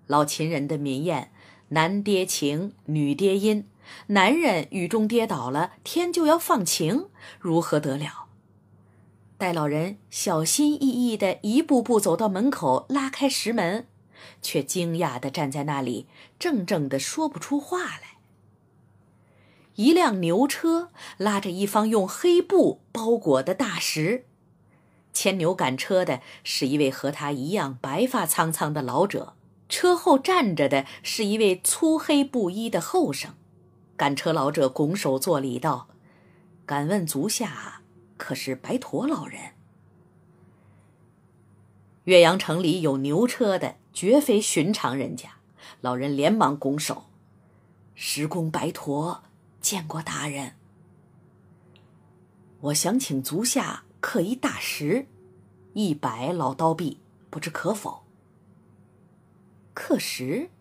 老秦人的民谚：男爹晴，女爹阴。男人雨中跌倒了，天就要放晴，如何得了？戴老人小心翼翼地一步步走到门口，拉开石门，却惊讶地站在那里，怔怔地说不出话来。一辆牛车拉着一方用黑布包裹的大石，牵牛赶车的是一位和他一样白发苍苍的老者，车后站着的是一位粗黑布衣的后生。赶车老者拱手作礼道：“敢问足下可是白驼老人？岳阳城里有牛车的，绝非寻常人家。”老人连忙拱手：“石公白驼，见过大人。我想请足下刻一大石，一百老刀币，不知可否？”刻石，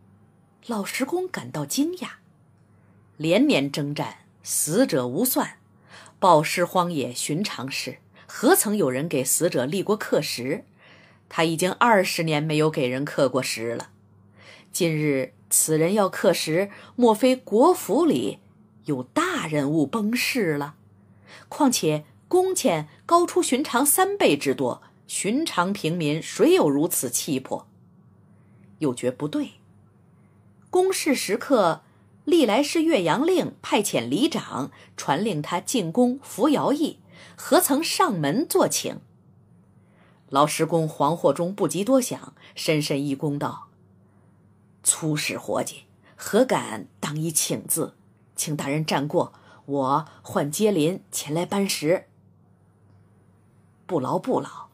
老石工感到惊讶。连年征战，死者无算，暴尸荒野寻常事，何曾有人给死者立过刻石？他已经二十年没有给人刻过石了。近日此人要刻石，莫非国府里有大人物崩逝了？况且工钱高出寻常三倍之多，寻常平民谁有如此气魄？又觉不对，公事时刻。历来是岳阳令派遣里长传令他进宫扶摇役，何曾上门作请？劳师公黄惑中不及多想，深深一躬道：“粗使伙计，何敢当一请字？请大人暂过，我唤接邻前来搬石。不劳不劳，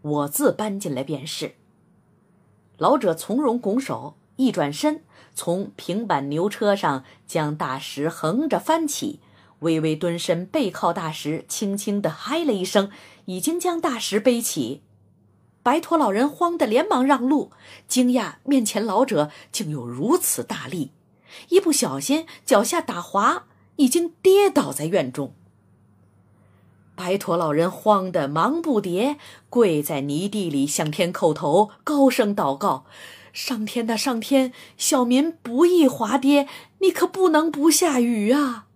我自搬进来便是。”老者从容拱手，一转身。从平板牛车上将大石横着翻起，微微蹲身，背靠大石，轻轻地嗨了一声，已经将大石背起。白驼老人慌得连忙让路，惊讶面前老者竟有如此大力，一不小心脚下打滑，已经跌倒在院中。白驼老人慌得忙不迭跪在泥地里向天叩头，高声祷告。上天呐，上天！小民不易滑跌，你可不能不下雨啊！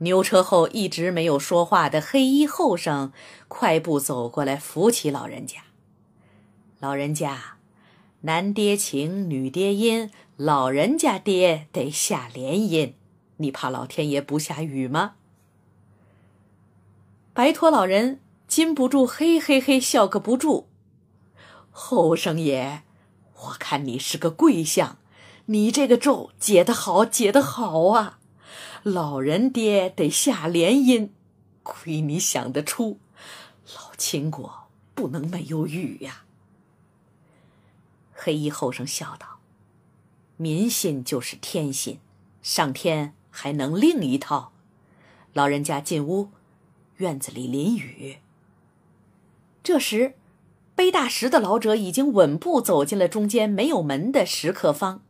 牛车后一直没有说话的黑衣后生，快步走过来扶起老人家。老人家，男爹晴，女爹阴，老人家爹得下联姻，你怕老天爷不下雨吗？白驼老人禁不住嘿嘿嘿笑个不住。后生爷，我看你是个贵相，你这个咒解得好，解得好啊！老人爹得下联姻，亏你想得出，老秦国不能没有雨呀。黑衣后生笑道：“民心就是天心，上天还能另一套？老人家进屋，院子里淋雨。这时。”背大石的老者已经稳步走进了中间没有门的石刻坊，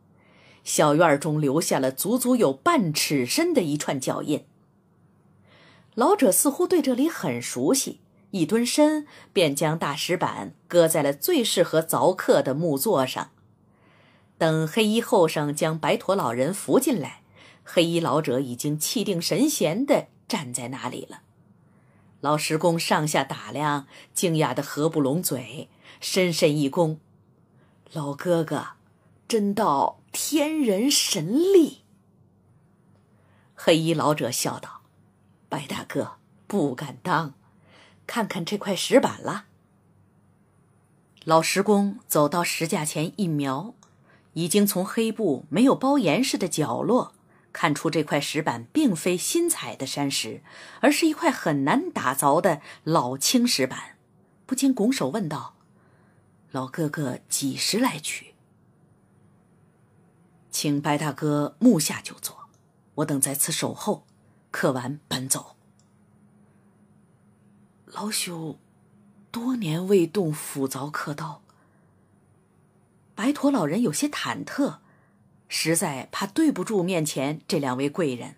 小院中留下了足足有半尺深的一串脚印。老者似乎对这里很熟悉，一蹲身便将大石板搁在了最适合凿刻的木座上。等黑衣后生将白驼老人扶进来，黑衣老者已经气定神闲地站在那里了。老石工上下打量，惊讶的合不拢嘴，深深一躬：“老哥哥，真到天人神力。”黑衣老者笑道：“白大哥，不敢当。看看这块石板了。”老石工走到石架前一瞄，已经从黑布没有包严实的角落。看出这块石板并非新采的山石，而是一块很难打凿的老青石板，不禁拱手问道：“老哥哥几时来取？”请白大哥目下就坐，我等在此守候，刻完搬走。老朽多年未动斧凿刻刀，白驼老人有些忐忑。实在怕对不住面前这两位贵人，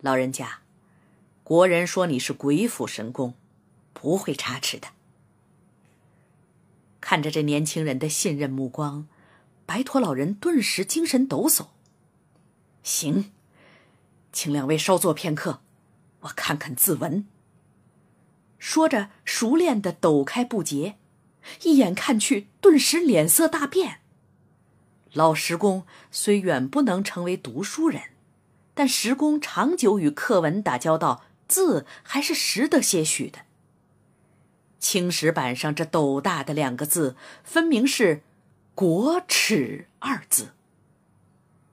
老人家，国人说你是鬼斧神工，不会差池的。看着这年轻人的信任目光，白驼老人顿时精神抖擞。行，请两位稍坐片刻，我看看字文。说着，熟练的抖开布结，一眼看去，顿时脸色大变。老石工虽远不能成为读书人，但石工长久与课文打交道，字还是识得些许的。青石板上这斗大的两个字，分明是“国耻”二字。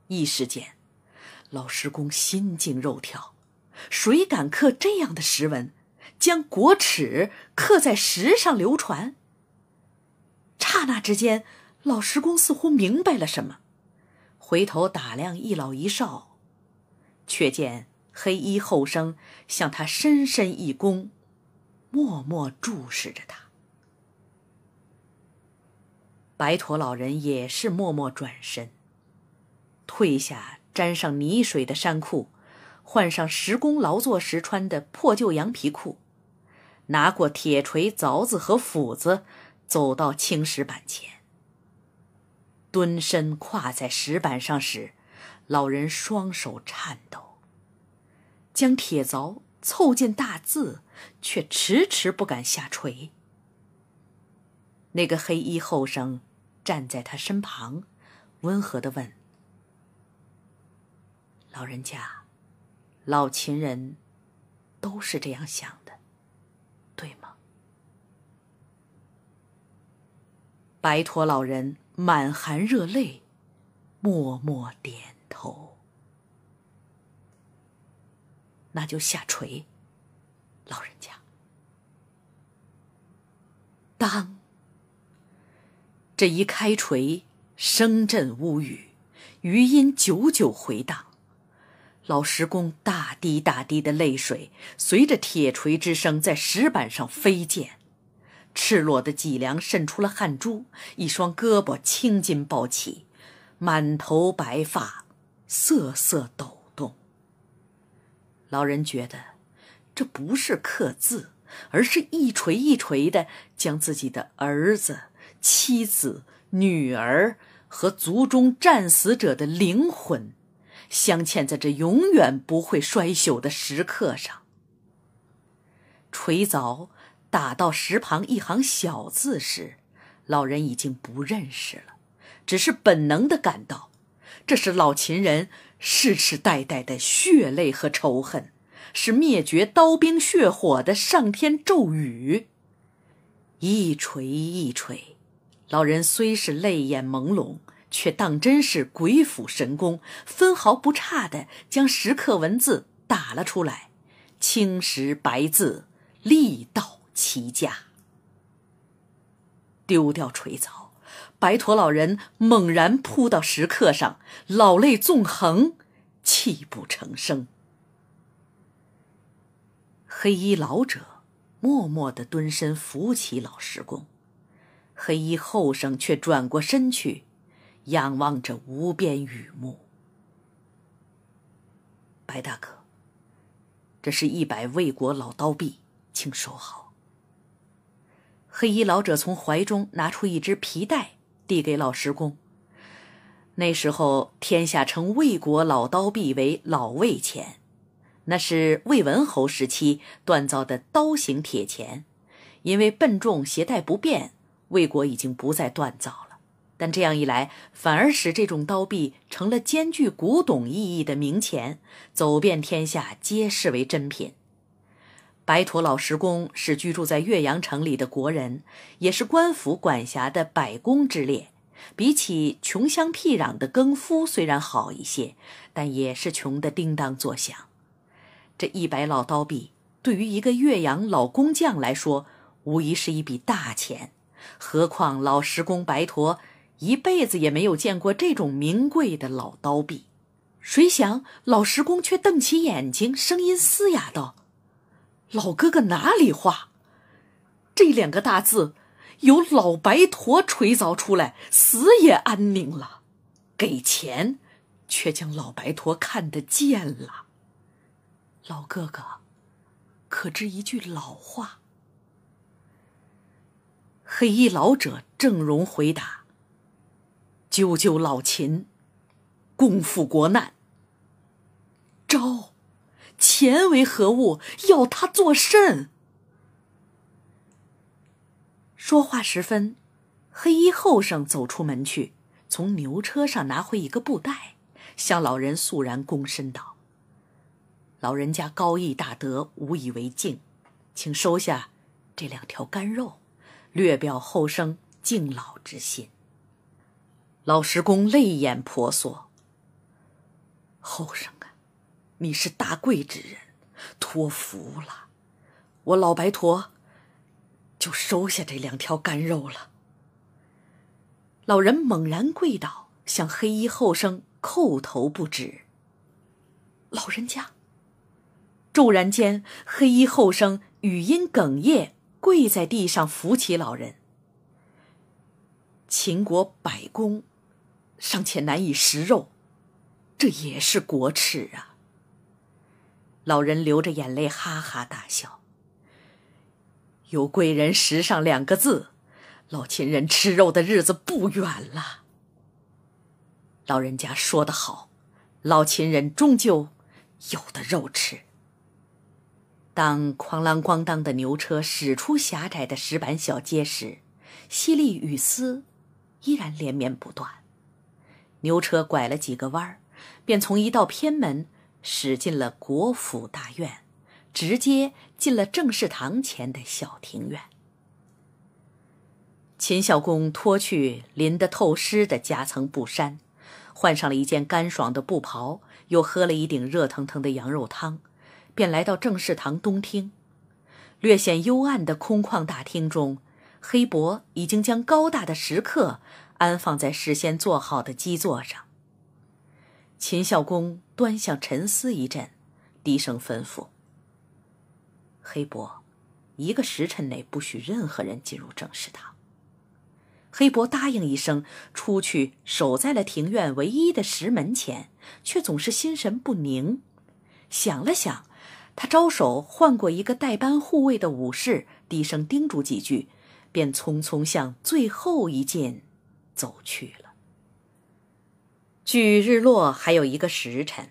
一时间，老石工心惊肉跳：谁敢刻这样的石文，将“国耻”刻在石上流传？刹那之间。老石工似乎明白了什么，回头打量一老一少，却见黑衣后生向他深深一躬，默默注视着他。白驼老人也是默默转身，褪下沾上泥水的衫裤，换上石工劳作时穿的破旧羊皮裤，拿过铁锤、凿子和斧子，走到青石板前。蹲身跨在石板上时，老人双手颤抖，将铁凿凑近大字，却迟迟不敢下垂。那个黑衣后生站在他身旁，温和的问：“老人家，老秦人都是这样想的，对吗？”白驼老人。满含热泪，默默点头。那就下垂，老人家。当，这一开锤，声震屋宇，余音久久回荡。老石工大滴大滴的泪水，随着铁锤之声，在石板上飞溅。赤裸的脊梁渗出了汗珠，一双胳膊青筋暴起，满头白发瑟瑟抖动。老人觉得，这不是刻字，而是一锤一锤的将自己的儿子、妻子、女儿和族中战死者的灵魂，镶嵌在这永远不会衰朽的石刻上。锤凿。打到石旁一行小字时，老人已经不认识了，只是本能的感到，这是老秦人世世代代的血泪和仇恨，是灭绝刀兵血火的上天咒语。一锤一锤，老人虽是泪眼朦胧，却当真是鬼斧神工，分毫不差的将石刻文字打了出来，青石白字，力道。齐家。丢掉锤凿，白驼老人猛然扑到石刻上，老泪纵横，泣不成声。黑衣老者默默的蹲身扶起老石工，黑衣后生却转过身去，仰望着无边雨幕。白大哥，这是一百魏国老刀币，请收好。黑衣老者从怀中拿出一只皮带，递给老石公。那时候，天下称魏国老刀币为“老魏钱”，那是魏文侯时期锻造的刀形铁钱。因为笨重，携带不便，魏国已经不再锻造了。但这样一来，反而使这种刀币成了兼具古董意义的名钱，走遍天下皆视为珍品。白驼老石公是居住在岳阳城里的国人，也是官府管辖的百工之列。比起穷乡僻壤的耕夫，虽然好一些，但也是穷得叮当作响。这一百老刀币，对于一个岳阳老工匠来说，无疑是一笔大钱。何况老石工白驼一辈子也没有见过这种名贵的老刀币，谁想老石工却瞪起眼睛，声音嘶哑道。老哥哥哪里话？这两个大字由老白驼锤凿出来，死也安宁了。给钱，却将老白驼看得贱了。老哥哥，可知一句老话？黑衣老者郑荣回答：“舅舅老秦，共赴国难。”招。钱为何物？要它作甚？说话时分，黑衣后生走出门去，从牛车上拿回一个布袋，向老人肃然躬身道：“老人家高义大德，无以为敬，请收下这两条干肉，略表后生敬老之心。”老石公泪眼婆娑，后生。你是大贵之人，托福了，我老白驼就收下这两条干肉了。老人猛然跪倒，向黑衣后生叩头不止。老人家，骤然间，黑衣后生语音哽咽，跪在地上扶起老人。秦国百公尚且难以食肉，这也是国耻啊！老人流着眼泪，哈哈大笑。有贵人识上两个字，老秦人吃肉的日子不远了。老人家说得好，老秦人终究有的肉吃。当哐啷咣当的牛车驶出狭窄的石板小街时，淅沥雨丝依然连绵不断。牛车拐了几个弯儿，便从一道偏门。驶进了国府大院，直接进了正室堂前的小庭院。秦孝公脱去淋得透湿的夹层布衫，换上了一件干爽的布袍，又喝了一顶热腾腾的羊肉汤，便来到正室堂东厅。略显幽暗的空旷大厅中，黑伯已经将高大的石刻安放在事先做好的基座上。秦孝公。端详沉思一阵，低声吩咐：“黑伯，一个时辰内不许任何人进入正室堂。”黑伯答应一声，出去守在了庭院唯一的石门前，却总是心神不宁。想了想，他招手唤过一个代班护卫的武士，低声叮嘱几句，便匆匆向最后一间走去了。距日落还有一个时辰，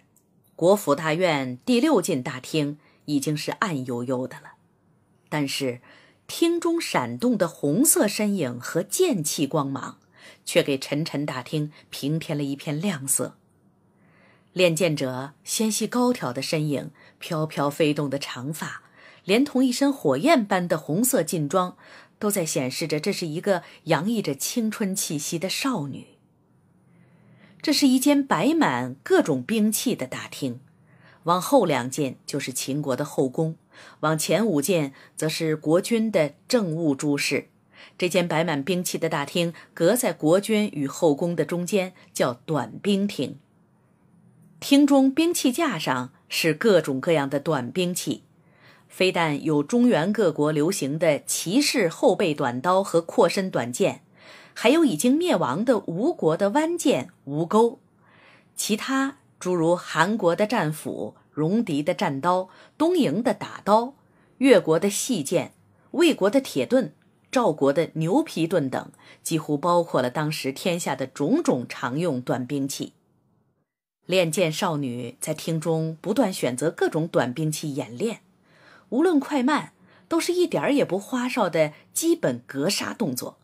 国府大院第六进大厅已经是暗幽幽的了。但是，厅中闪动的红色身影和剑气光芒，却给沉沉大厅平添了一片亮色。练剑者纤细高挑的身影、飘飘飞动的长发，连同一身火焰般的红色劲装，都在显示着这是一个洋溢着青春气息的少女。这是一间摆满各种兵器的大厅，往后两间就是秦国的后宫，往前五间则是国君的政务诸事。这间摆满兵器的大厅隔在国君与后宫的中间，叫短兵厅。厅中兵器架上是各种各样的短兵器，非但有中原各国流行的骑士后背短刀和阔身短剑。还有已经灭亡的吴国的弯剑、吴钩，其他诸如韩国的战斧、戎狄的战刀、东瀛的打刀、越国的细剑、魏国的铁盾、赵国的牛皮盾等，几乎包括了当时天下的种种常用短兵器。练剑少女在厅中不断选择各种短兵器演练，无论快慢，都是一点儿也不花哨的基本格杀动作。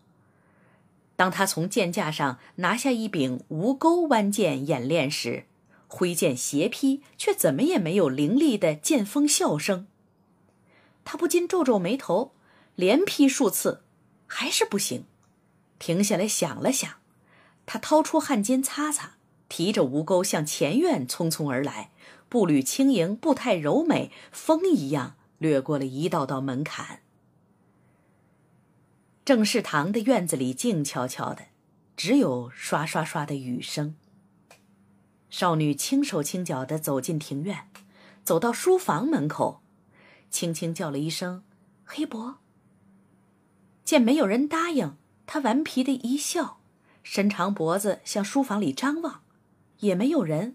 当他从剑架上拿下一柄吴钩弯剑演练时，挥剑斜劈，却怎么也没有凌厉的剑锋啸声。他不禁皱皱眉头，连劈数次，还是不行。停下来想了想，他掏出汗巾擦擦，提着吴钩向前院匆匆而来，步履轻盈，步态柔美，风一样掠过了一道道门槛。正式堂的院子里静悄悄的，只有刷刷刷的雨声。少女轻手轻脚地走进庭院，走到书房门口，轻轻叫了一声“黑伯”。见没有人答应，她顽皮地一笑，伸长脖子向书房里张望，也没有人。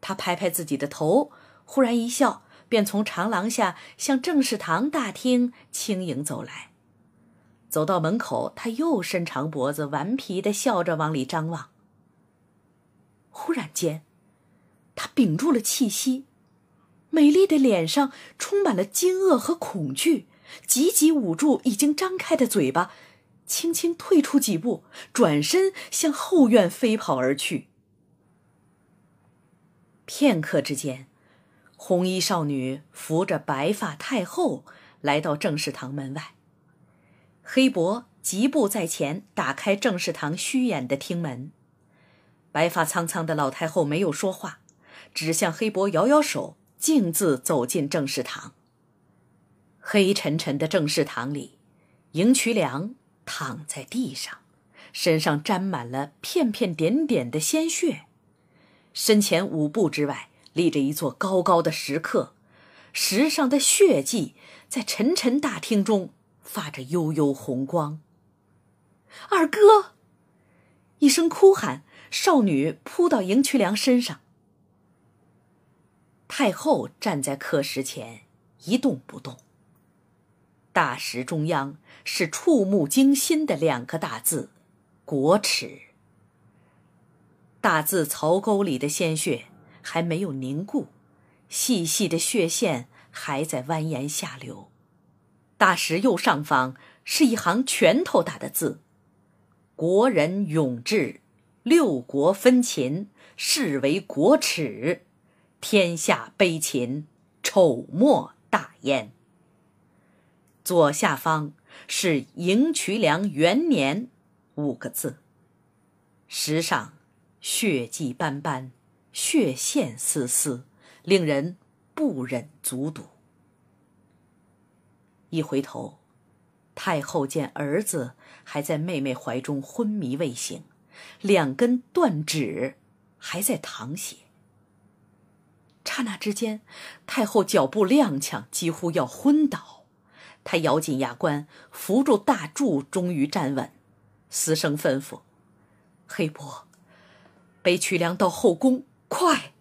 她拍拍自己的头，忽然一笑，便从长廊下向正室堂大厅轻盈走来。走到门口，他又伸长脖子，顽皮的笑着往里张望。忽然间，他屏住了气息，美丽的脸上充满了惊愕和恐惧，急急捂住已经张开的嘴巴，轻轻退出几步，转身向后院飞跑而去。片刻之间，红衣少女扶着白发太后来到正室堂门外。黑伯疾步在前，打开正室堂虚掩的厅门。白发苍苍的老太后没有说话，只向黑伯摇摇手，径自走进正室堂。黑沉沉的正室堂里，赢渠梁躺在地上，身上沾满了片片点点的鲜血。身前五步之外，立着一座高高的石刻，石上的血迹在沉沉大厅中。发着悠悠红光。二哥，一声哭喊，少女扑到迎渠良身上。太后站在刻石前一动不动。大石中央是触目惊心的两个大字“国耻”。大字槽沟里的鲜血还没有凝固，细细的血线还在蜿蜒下流。大石右上方是一行拳头大的字：“国人永志，六国分秦，是为国耻，天下悲秦，丑莫大焉。”左下方是“迎渠梁元年”五个字。石上血迹斑斑，血线丝丝，令人不忍卒读。一回头，太后见儿子还在妹妹怀中昏迷未醒，两根断指还在淌血。刹那之间，太后脚步踉跄，几乎要昏倒。她咬紧牙关，扶住大柱，终于站稳，嘶声吩咐：“黑伯，背渠梁到后宫，快！”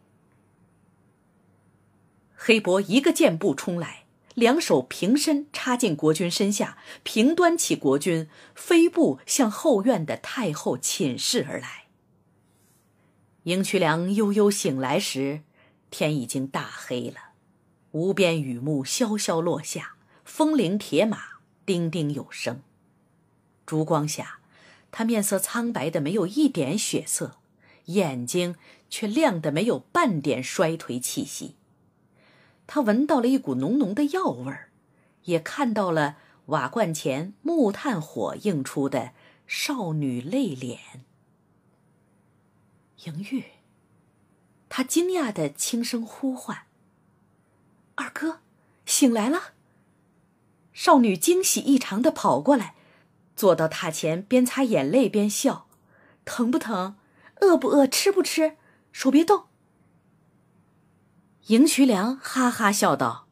黑伯一个箭步冲来。两手平身插进国君身下，平端起国君，飞步向后院的太后寝室而来。赢渠梁悠悠醒来时，天已经大黑了，无边雨幕萧萧落下，风铃铁马叮叮有声。烛光下，他面色苍白的没有一点血色，眼睛却亮的没有半点衰颓气息。他闻到了一股浓浓的药味儿，也看到了瓦罐前木炭火映出的少女泪脸。莹玉，他惊讶的轻声呼唤：“二哥，醒来了！”少女惊喜异常的跑过来，坐到榻前，边擦眼泪边笑：“疼不疼？饿不饿？吃不吃？手别动。”赢渠良哈哈笑道：“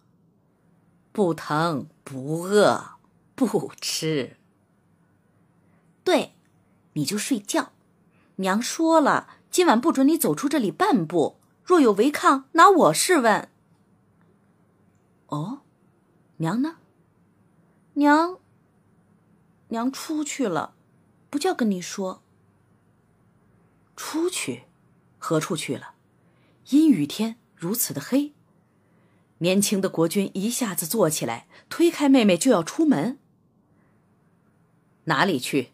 不疼，不饿，不吃。对，你就睡觉。娘说了，今晚不准你走出这里半步。若有违抗，拿我试问。哦，娘呢？娘，娘出去了，不叫跟你说。出去，何处去了？阴雨天。”如此的黑，年轻的国君一下子坐起来，推开妹妹就要出门。哪里去？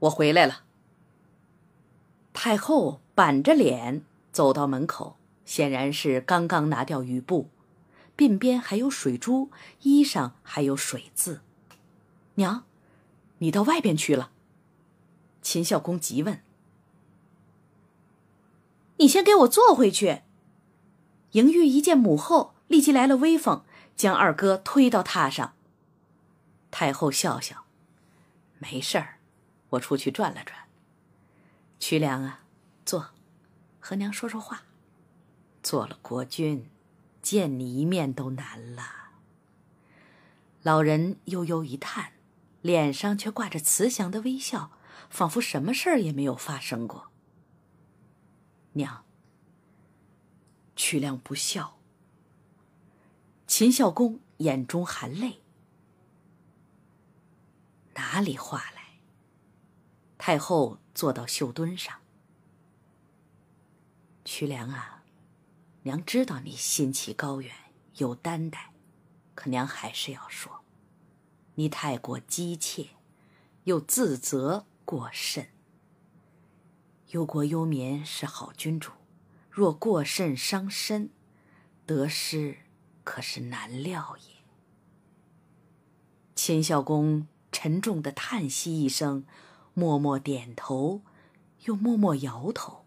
我回来了。太后板着脸走到门口，显然是刚刚拿掉雨布，鬓边还有水珠，衣裳还有水渍。娘，你到外边去了？秦孝公急问。你先给我坐回去。盈玉一见母后，立即来了威风，将二哥推到榻上。太后笑笑：“没事儿，我出去转了转。渠良啊，坐，和娘说说话。做了国君，见你一面都难了。”老人悠悠一叹，脸上却挂着慈祥的微笑，仿佛什么事儿也没有发生过。娘。曲良不笑，秦孝公眼中含泪。哪里话来？太后坐到绣墩上。屈良啊，娘知道你心气高远，有担待，可娘还是要说，你太过急切，又自责过甚。忧国忧民是好君主。若过甚伤身，得失可是难料也。秦孝公沉重的叹息一声，默默点头，又默默摇头。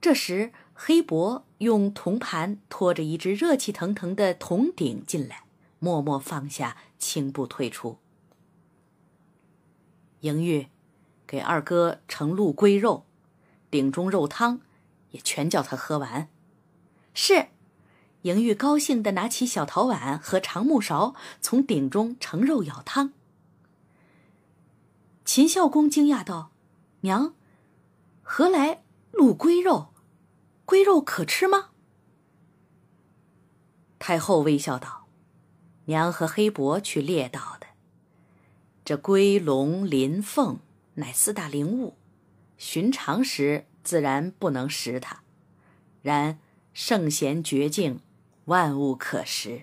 这时，黑伯用铜盘托着一只热气腾腾的铜鼎进来，默默放下，轻步退出。莹玉，给二哥盛鹿龟肉，鼎中肉汤。也全叫他喝完，是。莹玉高兴的拿起小陶碗和长木勺，从鼎中盛肉舀汤。秦孝公惊讶道：“娘，何来鹿龟肉？龟肉可吃吗？”太后微笑道：“娘和黑伯去猎到的。这龟、龙、麟、凤乃四大灵物，寻常时。”自然不能食它，然圣贤绝境，万物可食。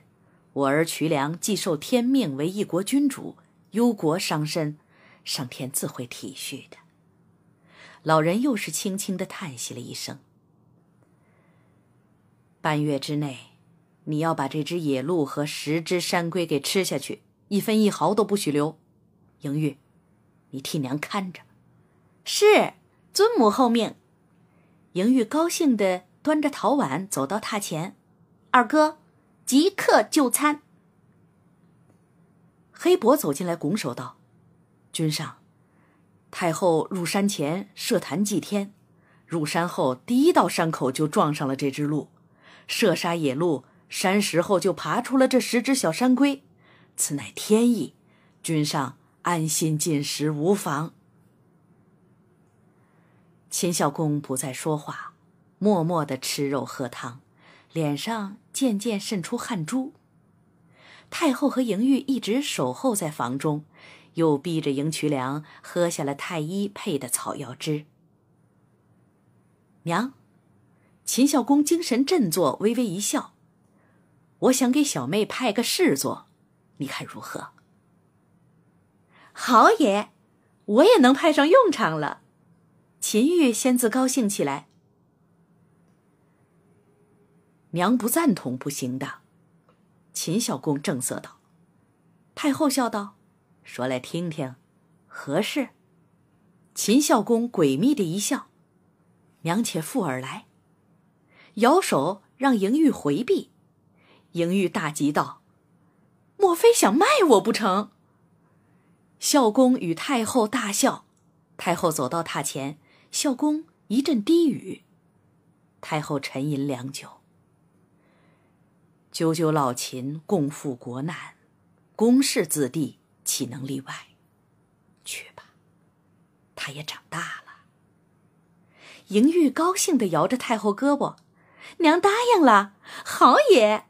我儿渠梁既受天命为一国君主，忧国伤身，上天自会体恤的。老人又是轻轻的叹息了一声。半月之内，你要把这只野鹿和十只山龟给吃下去，一分一毫都不许留。莹玉，你替娘看着。是，尊母厚命。盈玉高兴地端着陶碗走到榻前，二哥，即刻就餐。黑伯走进来，拱手道：“君上，太后入山前设坛祭天，入山后第一道山口就撞上了这只鹿，射杀野鹿，山石后就爬出了这十只小山龟，此乃天意，君上安心进食无妨。”秦孝公不再说话，默默的吃肉喝汤，脸上渐渐渗出汗珠。太后和嬴玉一直守候在房中，又逼着嬴渠梁喝下了太医配的草药汁。娘，秦孝公精神振作，微微一笑：“我想给小妹派个事做，你看如何？”好也，我也能派上用场了。秦玉先自高兴起来，娘不赞同不行的。秦孝公正色道：“太后笑道，说来听听，何事？”秦孝公诡秘的一笑，娘且附耳来，摇手让嬴玉回避。嬴玉大急道：“莫非想卖我不成？”孝公与太后大笑，太后走到榻前。孝公一阵低语，太后沉吟良久。九九老秦共赴国难，公氏子弟岂能例外？去吧，他也长大了。莹玉高兴的摇着太后胳膊：“娘答应了，好也。”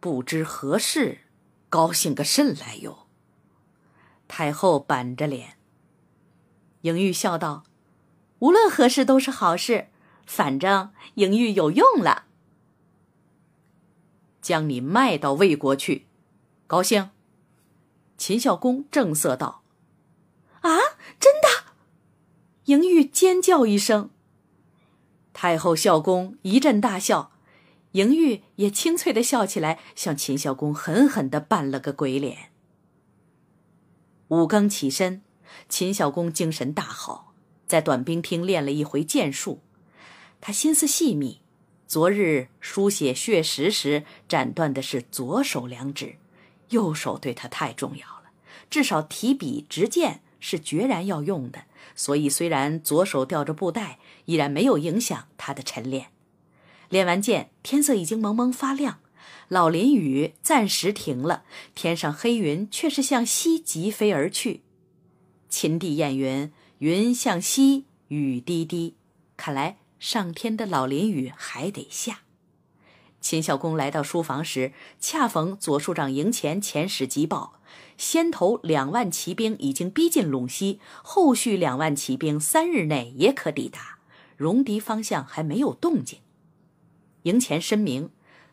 不知何事，高兴个甚来哟？太后板着脸。盈玉笑道：“无论何事都是好事，反正盈玉有用了，将你卖到魏国去，高兴？”秦孝公正色道：“啊，真的！”盈玉尖叫一声，太后孝公一阵大笑，盈玉也清脆的笑起来，向秦孝公狠狠的扮了个鬼脸。五更起身。秦孝公精神大好，在短兵厅练了一回剑术。他心思细密，昨日书写血石时斩断的是左手两指，右手对他太重要了。至少提笔执剑是决然要用的，所以虽然左手吊着布袋，依然没有影响他的晨练。练完剑，天色已经蒙蒙发亮，老林雨暂时停了，天上黑云却是向西疾飞而去。秦地燕云，云向西，雨滴滴。看来上天的老林雨还得下。秦孝公来到书房时，恰逢左庶长赢前遣使急报：先头两万骑兵已经逼近陇西，后续两万骑兵三日内也可抵达。戎狄方向还没有动静。赢前申明：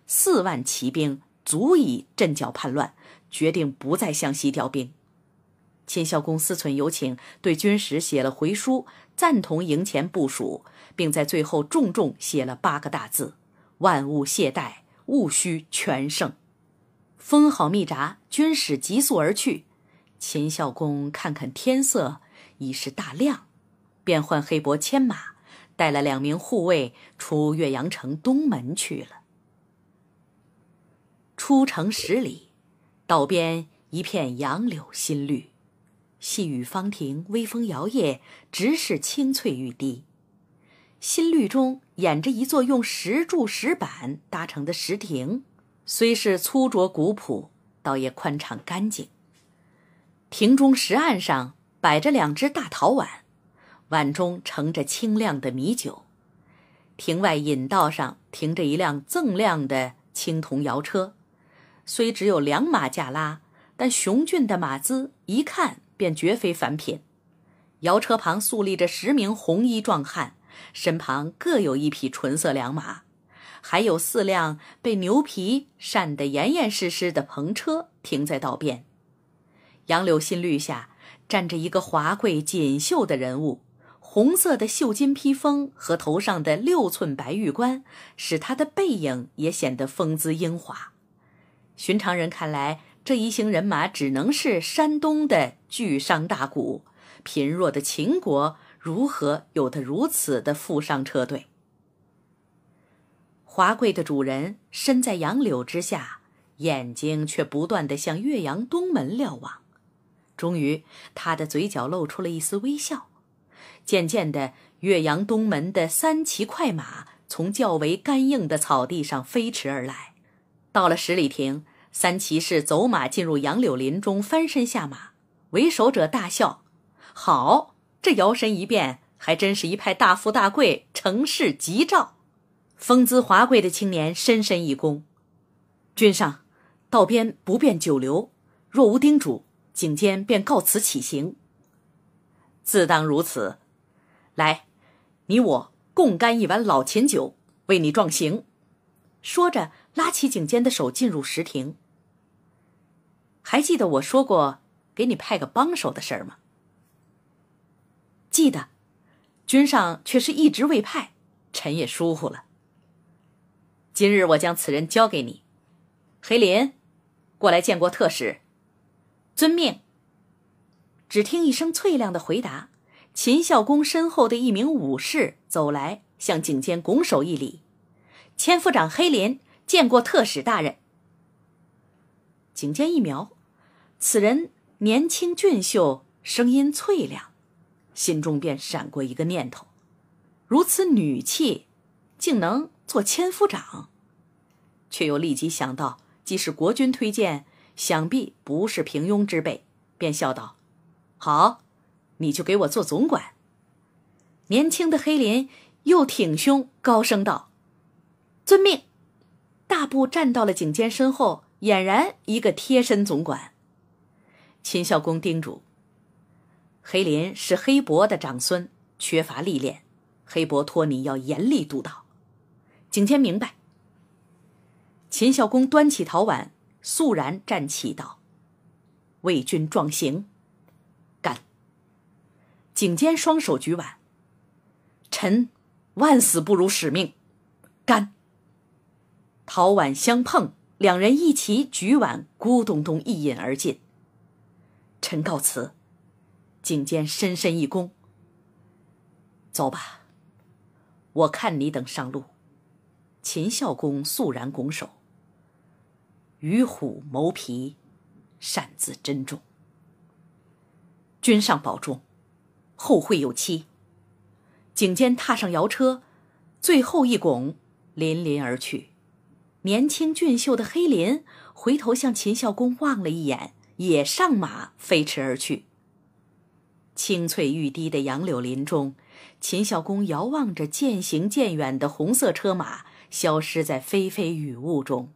四万骑兵足以镇剿叛乱，决定不再向西调兵。秦孝公思忖有请，对军使写了回书，赞同营前部署，并在最后重重写了八个大字：“万物懈怠，务须全胜。”封好密闸，军使急速而去。秦孝公看看天色，已是大亮，便唤黑伯牵马，带了两名护卫出岳阳城东门去了。出城十里，道边一片杨柳新绿。细雨方停，微风摇曳，直是青翠欲滴。新绿中掩着一座用石柱石板搭成的石亭，虽是粗拙古朴，倒也宽敞干净。亭中石案上摆着两只大陶碗，碗中盛着清亮的米酒。亭外引道上停着一辆锃亮的青铜摇车，虽只有两马驾拉，但雄俊的马姿一看。便绝非凡品。摇车旁肃立着十名红衣壮汉，身旁各有一匹纯色良马，还有四辆被牛皮扇得严严实实的篷车停在道边。杨柳新绿下站着一个华贵锦绣的人物，红色的绣金披风和头上的六寸白玉冠，使他的背影也显得风姿英华。寻常人看来。这一行人马只能是山东的巨商大贾，贫弱的秦国如何有的如此的富商车队？华贵的主人身在杨柳之下，眼睛却不断的向岳阳东门瞭望。终于，他的嘴角露出了一丝微笑。渐渐的，岳阳东门的三骑快马从较为干硬的草地上飞驰而来，到了十里亭。三骑士走马进入杨柳林中，翻身下马。为首者大笑：“好，这摇身一变，还真是一派大富大贵、成事吉兆。”风姿华贵的青年深深一躬：“君上，道边不便久留，若无叮嘱，景监便告辞起行。自当如此。来，你我共干一碗老秦酒，为你壮行。”说着，拉起景监的手，进入石亭。还记得我说过，给你派个帮手的事儿吗？记得，君上却是一直未派，臣也疏忽了。今日我将此人交给你，黑林，过来见过特使。遵命。只听一声脆亮的回答，秦孝公身后的一名武士走来，向景监拱手一礼：“千夫长黑林见过特使大人。”景监一瞄。此人年轻俊秀，声音脆亮，心中便闪过一个念头：如此女气，竟能做千夫长，却又立即想到，既是国君推荐，想必不是平庸之辈，便笑道：“好，你就给我做总管。”年轻的黑林又挺胸高声道：“遵命！”大步站到了景监身后，俨然一个贴身总管。秦孝公叮嘱：“黑林是黑伯的长孙，缺乏历练，黑伯托你要严厉督导。”景监明白。秦孝公端起陶碗，肃然站起道：“为君壮行，干！”景监双手举碗，臣万死不辱使命，干！陶碗相碰，两人一齐举碗，咕咚咚一饮而尽。臣告辞，景监深深一躬。走吧，我看你等上路。秦孝公肃然拱手。与虎谋皮，擅自珍重。君上保重，后会有期。景监踏上摇车，最后一拱，临临而去。年轻俊秀的黑林回头向秦孝公望了一眼。也上马飞驰而去。青翠欲滴的杨柳林中，秦孝公遥望着渐行渐远的红色车马，消失在霏霏雨雾中。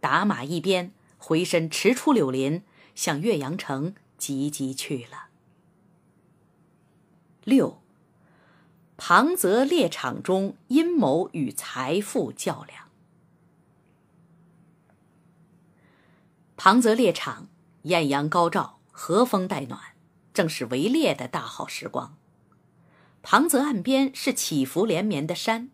打马一鞭，回身驰出柳林，向岳阳城急急去了。六，庞泽猎场中阴谋与财富较量。庞泽猎场。艳阳高照，和风带暖，正是围猎的大好时光。庞泽岸边是起伏连绵的山，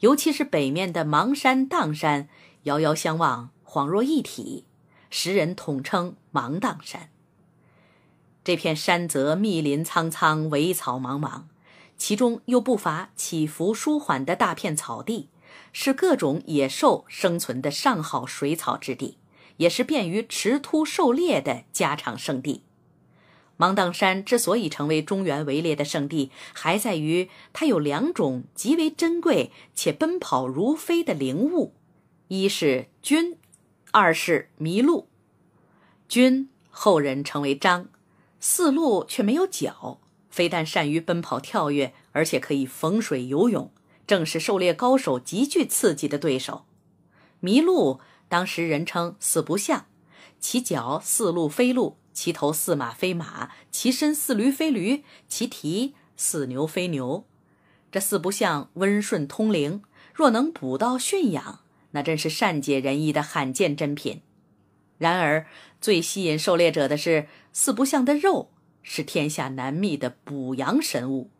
尤其是北面的芒山、砀山，遥遥相望，恍若一体，时人统称芒砀山。这片山泽密林苍苍，苇草茫茫，其中又不乏起伏舒缓的大片草地，是各种野兽生存的上好水草之地。也是便于持突狩猎的家常圣地。芒砀山之所以成为中原围猎的圣地，还在于它有两种极为珍贵且奔跑如飞的灵物：一是麇，二是麋鹿。麇后人称为獐，四鹿却没有角，非但善于奔跑跳跃，而且可以逢水游泳，正是狩猎高手极具刺激的对手。麋鹿。当时人称四不像，其脚似鹿非鹿，其头似马非马，其身似驴非驴，其蹄似牛非牛。这四不像温顺通灵，若能捕到驯养，那真是善解人意的罕见珍品。然而，最吸引狩猎者的是四不像的肉，是天下难觅的补阳神物。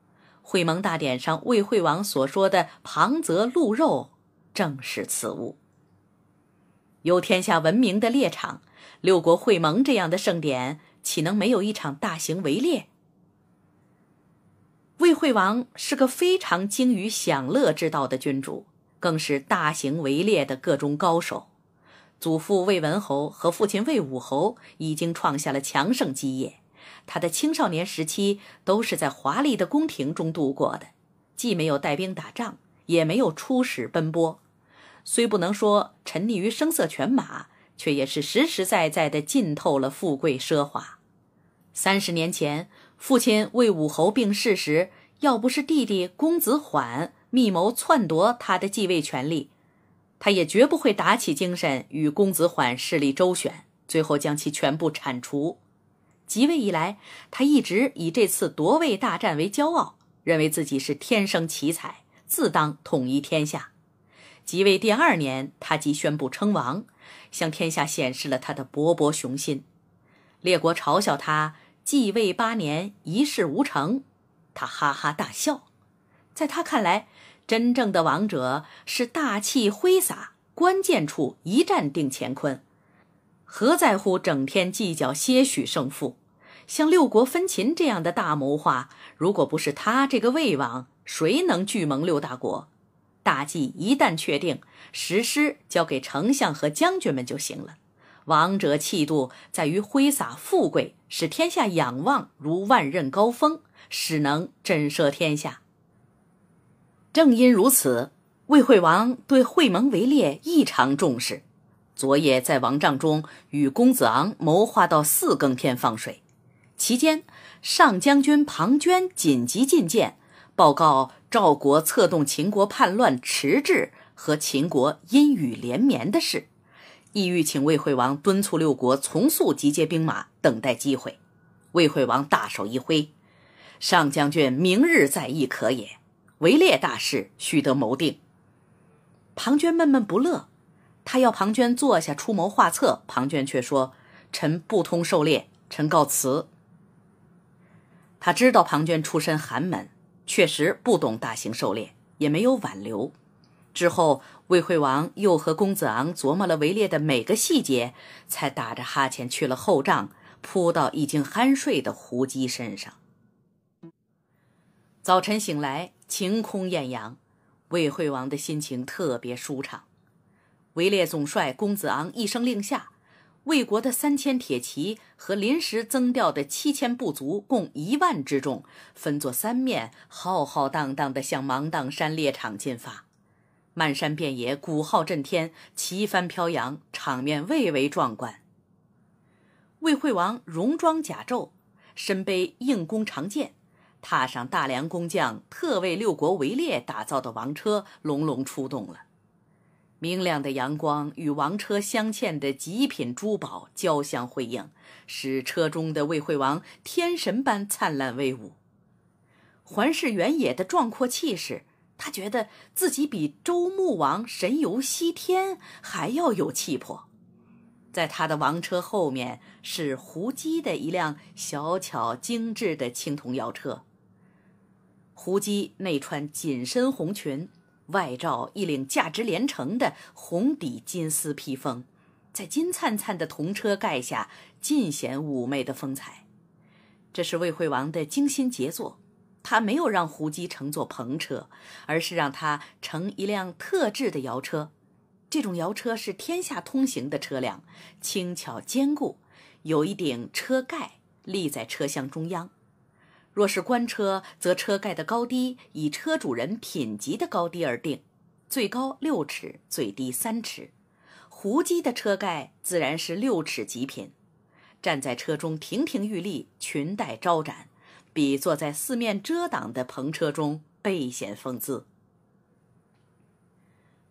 会盟大典上，魏惠王所说的庞泽鹿肉，正是此物。有天下闻名的猎场，六国会盟这样的盛典，岂能没有一场大型围猎？魏惠王是个非常精于享乐之道的君主，更是大型围猎的各种高手。祖父魏文侯和父亲魏武侯已经创下了强盛基业，他的青少年时期都是在华丽的宫廷中度过的，既没有带兵打仗，也没有出使奔波。虽不能说沉溺于声色犬马，却也是实实在在的浸透了富贵奢华。三十年前，父亲魏武侯病逝时，要不是弟弟公子缓密谋篡夺他的继位权利，他也绝不会打起精神与公子缓势力周旋，最后将其全部铲除。即位以来，他一直以这次夺位大战为骄傲，认为自己是天生奇才，自当统一天下。即位第二年，他即宣布称王，向天下显示了他的勃勃雄心。列国嘲笑他继位八年一事无成，他哈哈大笑。在他看来，真正的王者是大气挥洒，关键处一战定乾坤，何在乎整天计较些许胜负？像六国分秦这样的大谋划，如果不是他这个魏王，谁能聚盟六大国？大计一旦确定，实施交给丞相和将军们就行了。王者气度在于挥洒富贵，使天下仰望如万仞高峰，使能震慑天下。正因如此，魏惠王对会盟围猎异常重视。昨夜在王帐中与公子昂谋划到四更天放水，其间上将军庞涓紧急进谏，报告。赵国策动秦国叛乱迟滞和秦国阴雨连绵的事，意欲请魏惠王敦促六国从速集结兵马，等待机会。魏惠王大手一挥：“上将军明日再议可也，围猎大事须得谋定。”庞涓闷闷不乐，他要庞涓坐下出谋划策，庞涓却说：“臣不通狩猎，臣告辞。”他知道庞涓出身寒门。确实不懂大型狩猎，也没有挽留。之后，魏惠王又和公子昂琢磨了围猎的每个细节，才打着哈欠去了后帐，扑到已经酣睡的胡姬身上。早晨醒来，晴空艳阳，魏惠王的心情特别舒畅。围猎总帅公子昂一声令下。魏国的三千铁骑和临时增调的七千部卒，共一万之众，分作三面，浩浩荡荡地向芒砀山猎场进发。漫山遍野，鼓号震天，旗帆飘扬，场面蔚为壮观。魏惠王戎装甲胄，身背硬弓长剑，踏上大梁工匠特为六国围猎打造的王车，隆隆出动了。明亮的阳光与王车镶嵌的极品珠宝交相辉映，使车中的魏惠王天神般灿烂威武。环视原野的壮阔气势，他觉得自己比周穆王神游西天还要有气魄。在他的王车后面是胡姬的一辆小巧精致的青铜摇车。胡姬内穿紧身红裙。外罩一领价值连城的红底金丝披风，在金灿灿的铜车盖下，尽显妩媚的风采。这是魏惠王的精心杰作。他没有让胡姬乘坐篷车，而是让她乘一辆特制的摇车。这种摇车是天下通行的车辆，轻巧坚固，有一顶车盖立在车厢中央。若是官车，则车盖的高低以车主人品级的高低而定，最高六尺，最低三尺。胡姬的车盖自然是六尺极品，站在车中亭亭玉立，裙带招展，比坐在四面遮挡的篷车中倍显风姿。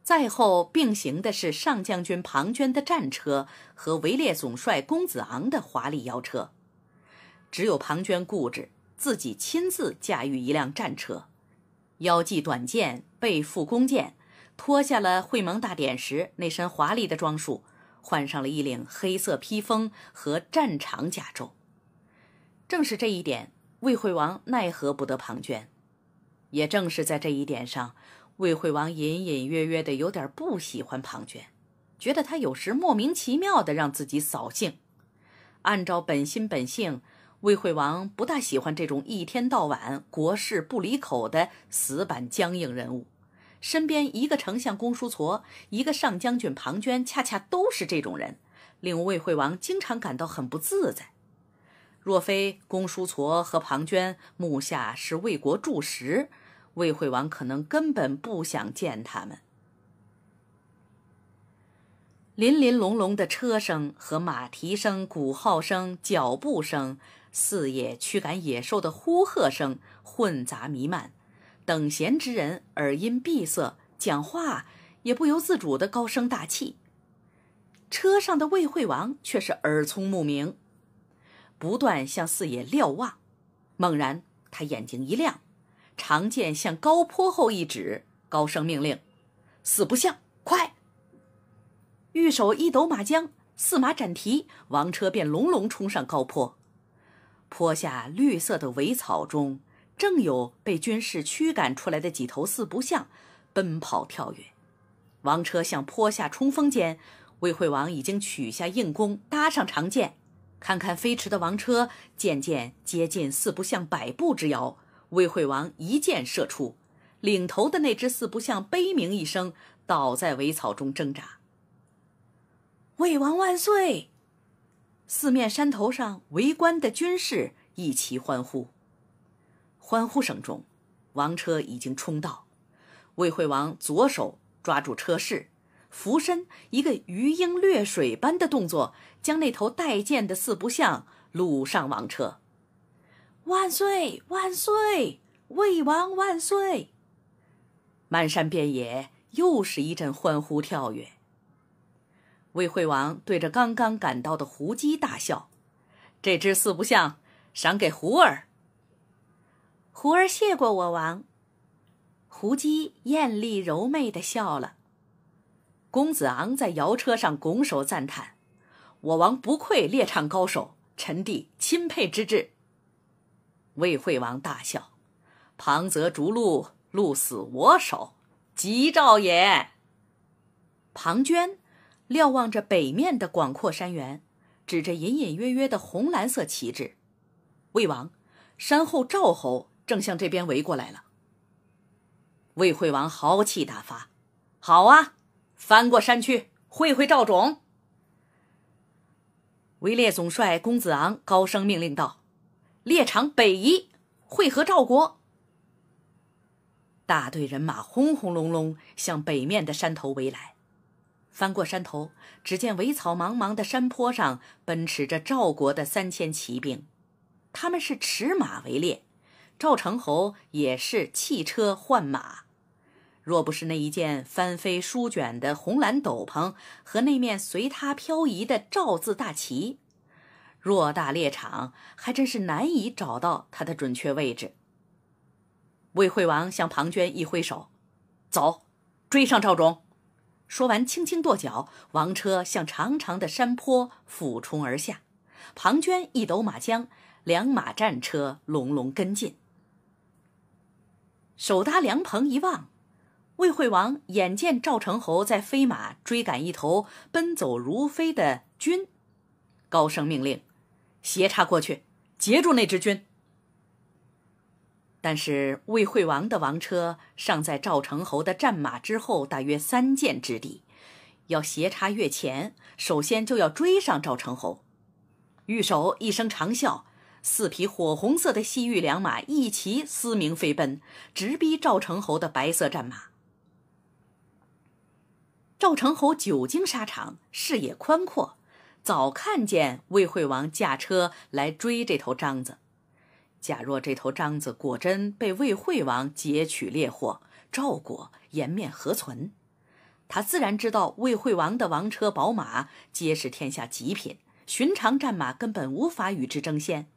再后并行的是上将军庞涓的战车和围猎总帅公子昂的华丽腰车，只有庞涓固执。自己亲自驾驭一辆战车，腰系短剑，背负弓箭，脱下了会盟大典时那身华丽的装束，换上了一领黑色披风和战场甲胄。正是这一点，魏惠王奈何不得庞涓。也正是在这一点上，魏惠王隐隐约约的有点不喜欢庞涓，觉得他有时莫名其妙的让自己扫兴。按照本心本性。魏惠王不大喜欢这种一天到晚国事不离口的死板僵硬人物，身边一个丞相公叔痤，一个上将军庞涓，恰恰都是这种人，令魏惠王经常感到很不自在。若非公叔痤和庞涓目下是魏国柱石，魏惠王可能根本不想见他们。林林隆隆的车声和马蹄声、鼓号声、脚步声。四野驱赶野兽的呼喝声混杂弥漫，等闲之人耳音闭塞，讲话也不由自主的高声大气。车上的魏惠王却是耳聪目明，不断向四野瞭望。猛然，他眼睛一亮，长剑向高坡后一指，高声命令：“死不像，快！”玉手一抖，马缰四马展蹄，王车便隆隆冲上高坡。坡下绿色的苇草中，正有被军士驱赶出来的几头四不像奔跑跳跃。王车向坡下冲锋间，魏惠王已经取下硬弓，搭上长箭。看看飞驰的王车，渐渐接近四不像百步之遥，魏惠王一箭射出，领头的那只四不像悲鸣一声，倒在苇草中挣扎。魏王万岁！四面山头上围观的军士一齐欢呼。欢呼声中，王车已经冲到。魏惠王左手抓住车势，俯身一个鱼鹰掠水般的动作，将那头带剑的四不像掳上王车。万岁！万岁！魏王万岁！漫山遍野又是一阵欢呼跳跃。魏惠王对着刚刚赶到的胡姬大笑：“这只四不像，赏给胡儿。”胡儿谢过我王。胡姬艳丽柔媚的笑了。公子昂在摇车上拱手赞叹：“我王不愧猎场高手，臣弟钦佩之至。”魏惠王大笑：“庞泽逐鹿，鹿死我手，急召也。”庞涓。瞭望着北面的广阔山原，指着隐隐约约的红蓝色旗帜，魏王，山后赵侯正向这边围过来了。魏惠王豪气大发：“好啊，翻过山去会会赵种。”围猎总帅公子昂高声命令道：“猎场北移，会合赵国。”大队人马轰轰隆隆向北面的山头围来。翻过山头，只见苇草茫茫的山坡上奔驰着赵国的三千骑兵，他们是驰马为猎，赵成侯也是弃车换马。若不是那一件翻飞舒卷的红蓝斗篷和那面随他漂移的赵字大旗，偌大猎场还真是难以找到他的准确位置。魏惠王向庞涓一挥手：“走，追上赵忠。”说完，轻轻跺脚，王车向长长的山坡俯冲而下。庞涓一抖马缰，两马战车隆隆跟进。手搭凉棚一望，魏惠王眼见赵成侯在飞马追赶一头奔走如飞的军，高声命令：“斜插过去，截住那只军。”但是魏惠王的王车尚在赵成侯的战马之后大约三箭之地，要斜插越前，首先就要追上赵成侯。玉手一声长啸，四匹火红色的西域良马一齐嘶鸣飞奔，直逼赵成侯的白色战马。赵成侯久经沙场，视野宽阔，早看见魏惠王驾车来追这头獐子。假若这头獐子果真被魏惠王劫取猎获，赵国颜面何存？他自然知道魏惠王的王车宝马皆是天下极品，寻常战马根本无法与之争先。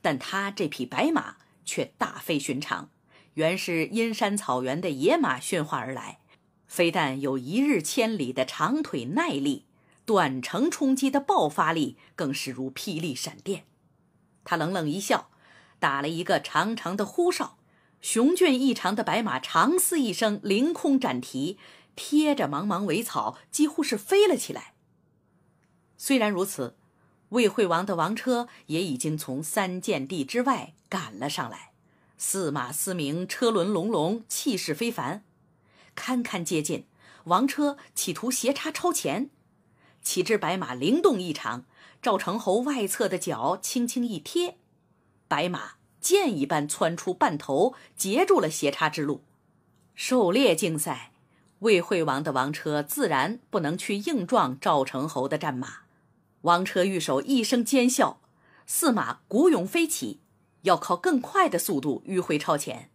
但他这匹白马却大非寻常，原是阴山草原的野马驯化而来，非但有一日千里的长腿耐力，短程冲击的爆发力更是如霹雳闪电。他冷冷一笑。打了一个长长的呼哨，雄俊异常的白马长嘶一声，凌空展蹄，贴着茫茫苇草，几乎是飞了起来。虽然如此，魏惠王的王车也已经从三剑地之外赶了上来，四马嘶鸣，车轮隆隆，气势非凡，堪堪接近。王车企图斜插超前，岂知白马灵动异常，赵成侯外侧的脚轻轻一贴。白马箭一般窜出半头，截住了斜插之路。狩猎竞赛，魏惠王的王车自然不能去硬撞赵成侯的战马。王车御手一声尖笑，四马鼓勇飞起，要靠更快的速度迂回超前。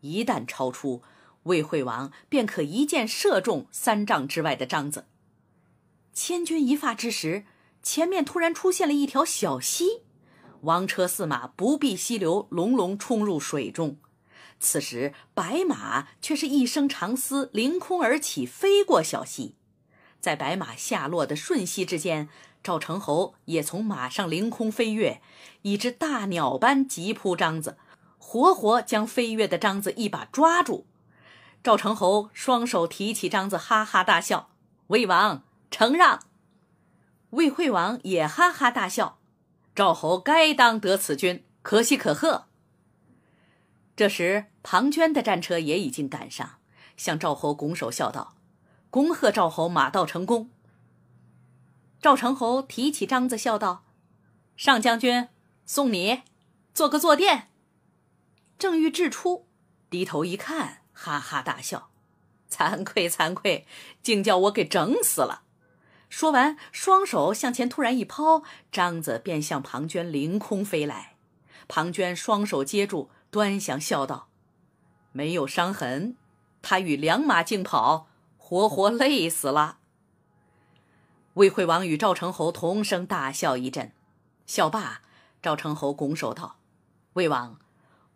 一旦超出，魏惠王便可一箭射中三丈之外的章子。千钧一发之时，前面突然出现了一条小溪。王车驷马，不避溪流，隆隆冲入水中。此时，白马却是一声长嘶，凌空而起，飞过小溪。在白马下落的瞬息之间，赵成侯也从马上凌空飞跃，一只大鸟般急扑张子，活活将飞跃的张子一把抓住。赵成侯双手提起张子，哈哈大笑：“魏王承让。”魏惠王也哈哈大笑。赵侯该当得此君，可喜可贺。这时，庞涓的战车也已经赶上，向赵侯拱手笑道：“恭贺赵侯马到成功。”赵成侯提起章子笑道：“上将军，送你做个坐垫。”正欲掷出，低头一看，哈哈大笑：“ 惭愧惭愧，竟叫我给整死了。”说完，双手向前突然一抛，章子便向庞涓凌空飞来。庞涓双手接住，端详，笑道：“没有伤痕，他与两马竞跑，活活累死了。”魏惠王与赵成侯同声大笑一阵，笑罢，赵成侯拱手道：“魏王，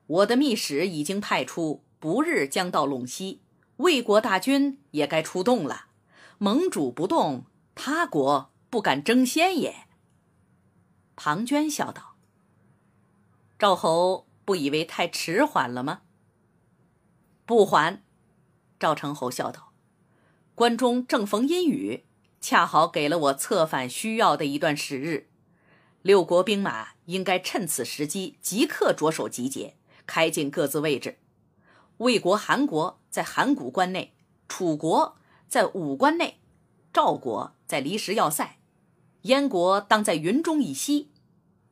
我的密使已经派出，不日将到陇西，魏国大军也该出动了。盟主不动。”他国不敢争先也。庞涓笑道：“赵侯不以为太迟缓了吗？”“不缓。”赵成侯笑道：“关中正逢阴雨，恰好给了我策反需要的一段时日。六国兵马应该趁此时机，即刻着手集结，开进各自位置。魏国、韩国在函谷关内，楚国在武关内。”赵国在离石要塞，燕国当在云中以西。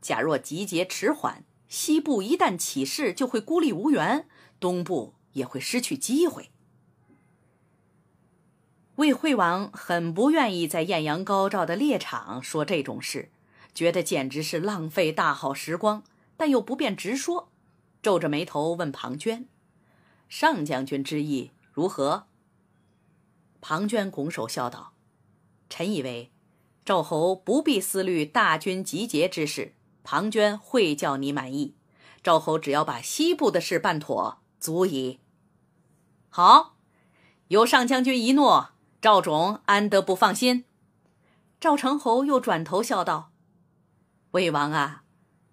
假若集结迟缓，西部一旦起事，就会孤立无援；东部也会失去机会。魏惠王很不愿意在艳阳高照的猎场说这种事，觉得简直是浪费大好时光，但又不便直说，皱着眉头问庞涓：“上将军之意如何？”庞涓拱手笑道。臣以为，赵侯不必思虑大军集结之事，庞涓会叫你满意。赵侯只要把西部的事办妥，足以。好，有上将军一诺，赵种安得不放心？赵成侯又转头笑道：“魏王啊，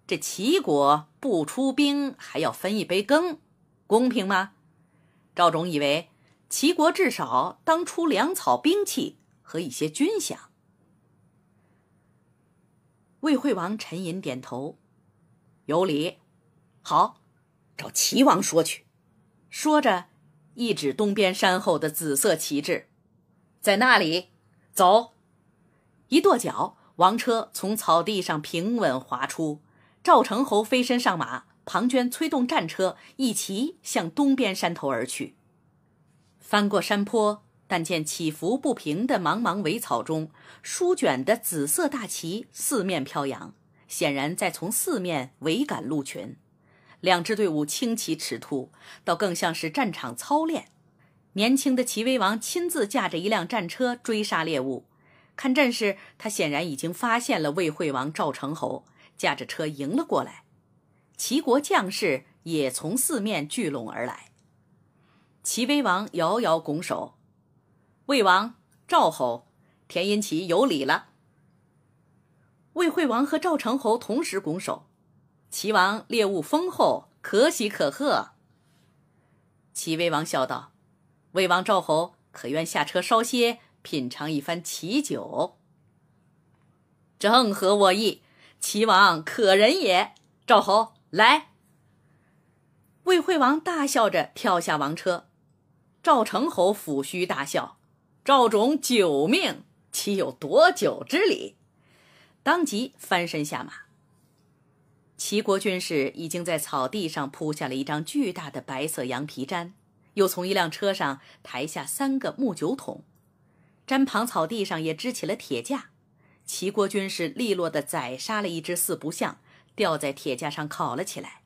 这齐国不出兵，还要分一杯羹，公平吗？”赵种以为，齐国至少当出粮草兵器。和一些军饷。魏惠王沉吟，点头，有理，好，找齐王说去。说着，一指东边山后的紫色旗帜，在那里，走。一跺脚，王车从草地上平稳滑出。赵成侯飞身上马，庞涓催动战车，一齐向东边山头而去。翻过山坡。但见起伏不平的茫茫苇草中，舒卷的紫色大旗四面飘扬，显然在从四面围赶鹿群。两支队伍轻骑驰突，倒更像是战场操练。年轻的齐威王亲自驾着一辆战车追杀猎物，看阵势，他显然已经发现了魏惠王赵成侯驾着车迎了过来。齐国将士也从四面聚拢而来。齐威王遥遥拱手。魏王、赵侯、田因齐有礼了。魏惠王和赵成侯同时拱手，齐王猎物丰厚，可喜可贺。齐威王笑道：“魏王、赵侯可愿下车稍歇，品尝一番齐酒？正合我意。齐王可人也。赵侯来。”魏惠王大笑着跳下王车，赵成侯抚须大笑。赵种九命岂有夺酒之理？当即翻身下马。齐国军士已经在草地上铺下了一张巨大的白色羊皮毡，又从一辆车上抬下三个木酒桶。毡旁草地上也支起了铁架。齐国军士利落地宰杀了一只四不像，吊在铁架上烤了起来。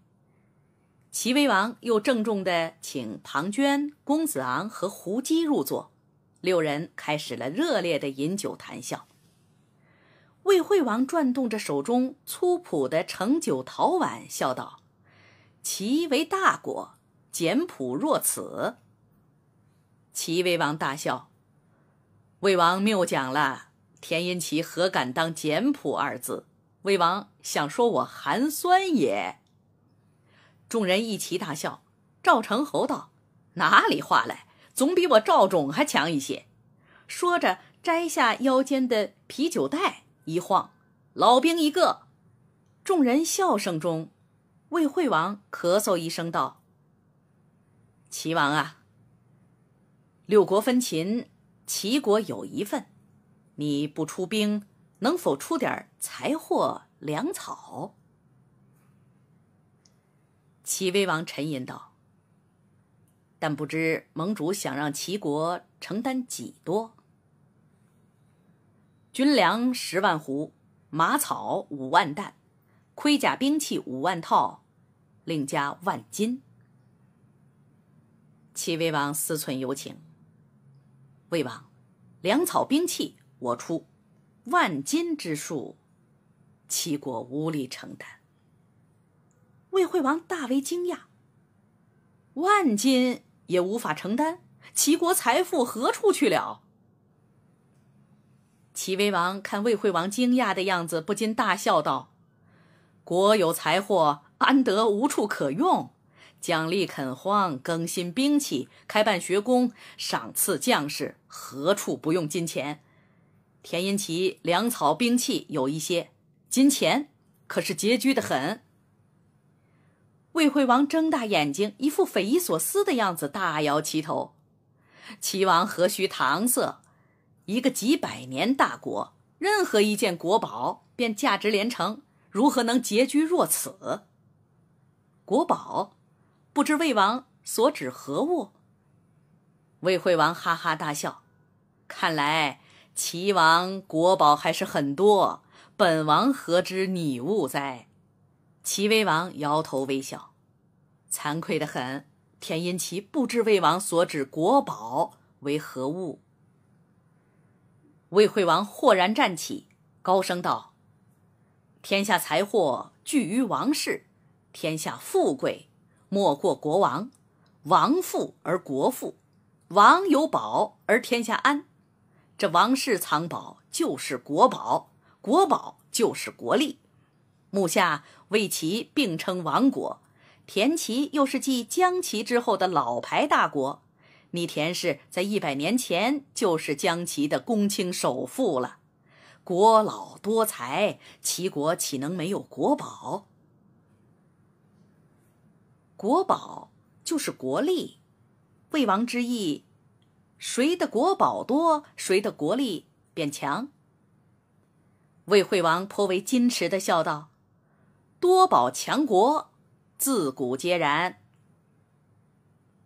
齐威王又郑重地请庞涓、公子昂和胡姬入座。六人开始了热烈的饮酒谈笑。魏惠王转动着手中粗朴的盛酒陶碗，笑道：“齐为大国，简朴若此。”齐威王大笑：“魏王谬讲了，田因齐何敢当‘简朴’二字？”魏王想说：“我寒酸也。”众人一齐大笑。赵成侯道：“哪里话来？”总比我赵仲还强一些，说着摘下腰间的啤酒袋，一晃，老兵一个。众人笑声中，魏惠王咳嗽一声道：“齐王啊，六国分秦，齐国有一份，你不出兵，能否出点财货粮草？”齐威王沉吟道。但不知盟主想让齐国承担几多？军粮十万斛，马草五万担，盔甲兵器五万套，另加万金。齐威王思忖有请。魏王，粮草兵器我出，万金之数，齐国无力承担。魏惠王大为惊讶，万金。也无法承担，齐国财富何处去了？齐威王看魏惠王惊讶的样子，不禁大笑道：“国有财货，安得无处可用？奖励垦荒，更新兵器，开办学宫，赏赐将士，何处不用金钱？田、因其粮草、兵器有一些，金钱可是拮据的很。”魏惠王睁大眼睛，一副匪夷所思的样子，大摇其头。齐王何须搪塞？一个几百年大国，任何一件国宝便价值连城，如何能拮据若此？国宝，不知魏王所指何物？魏惠王哈哈大笑，看来齐王国宝还是很多，本王何知你误哉？齐威王摇头微笑。惭愧的很，田因其不知魏王所指国宝为何物。魏惠王豁然站起，高声道：“天下财货聚于王室，天下富贵莫过国王。王富而国富，王有宝而天下安。这王室藏宝就是国宝，国宝就是国力。目下魏齐并称王国。”田齐又是继姜齐之后的老牌大国，你田氏在一百年前就是姜齐的公卿首富了，国老多才，齐国岂能没有国宝？国宝就是国力，魏王之意，谁的国宝多，谁的国力便强。魏惠王颇为矜持的笑道：“多宝强国。”自古皆然。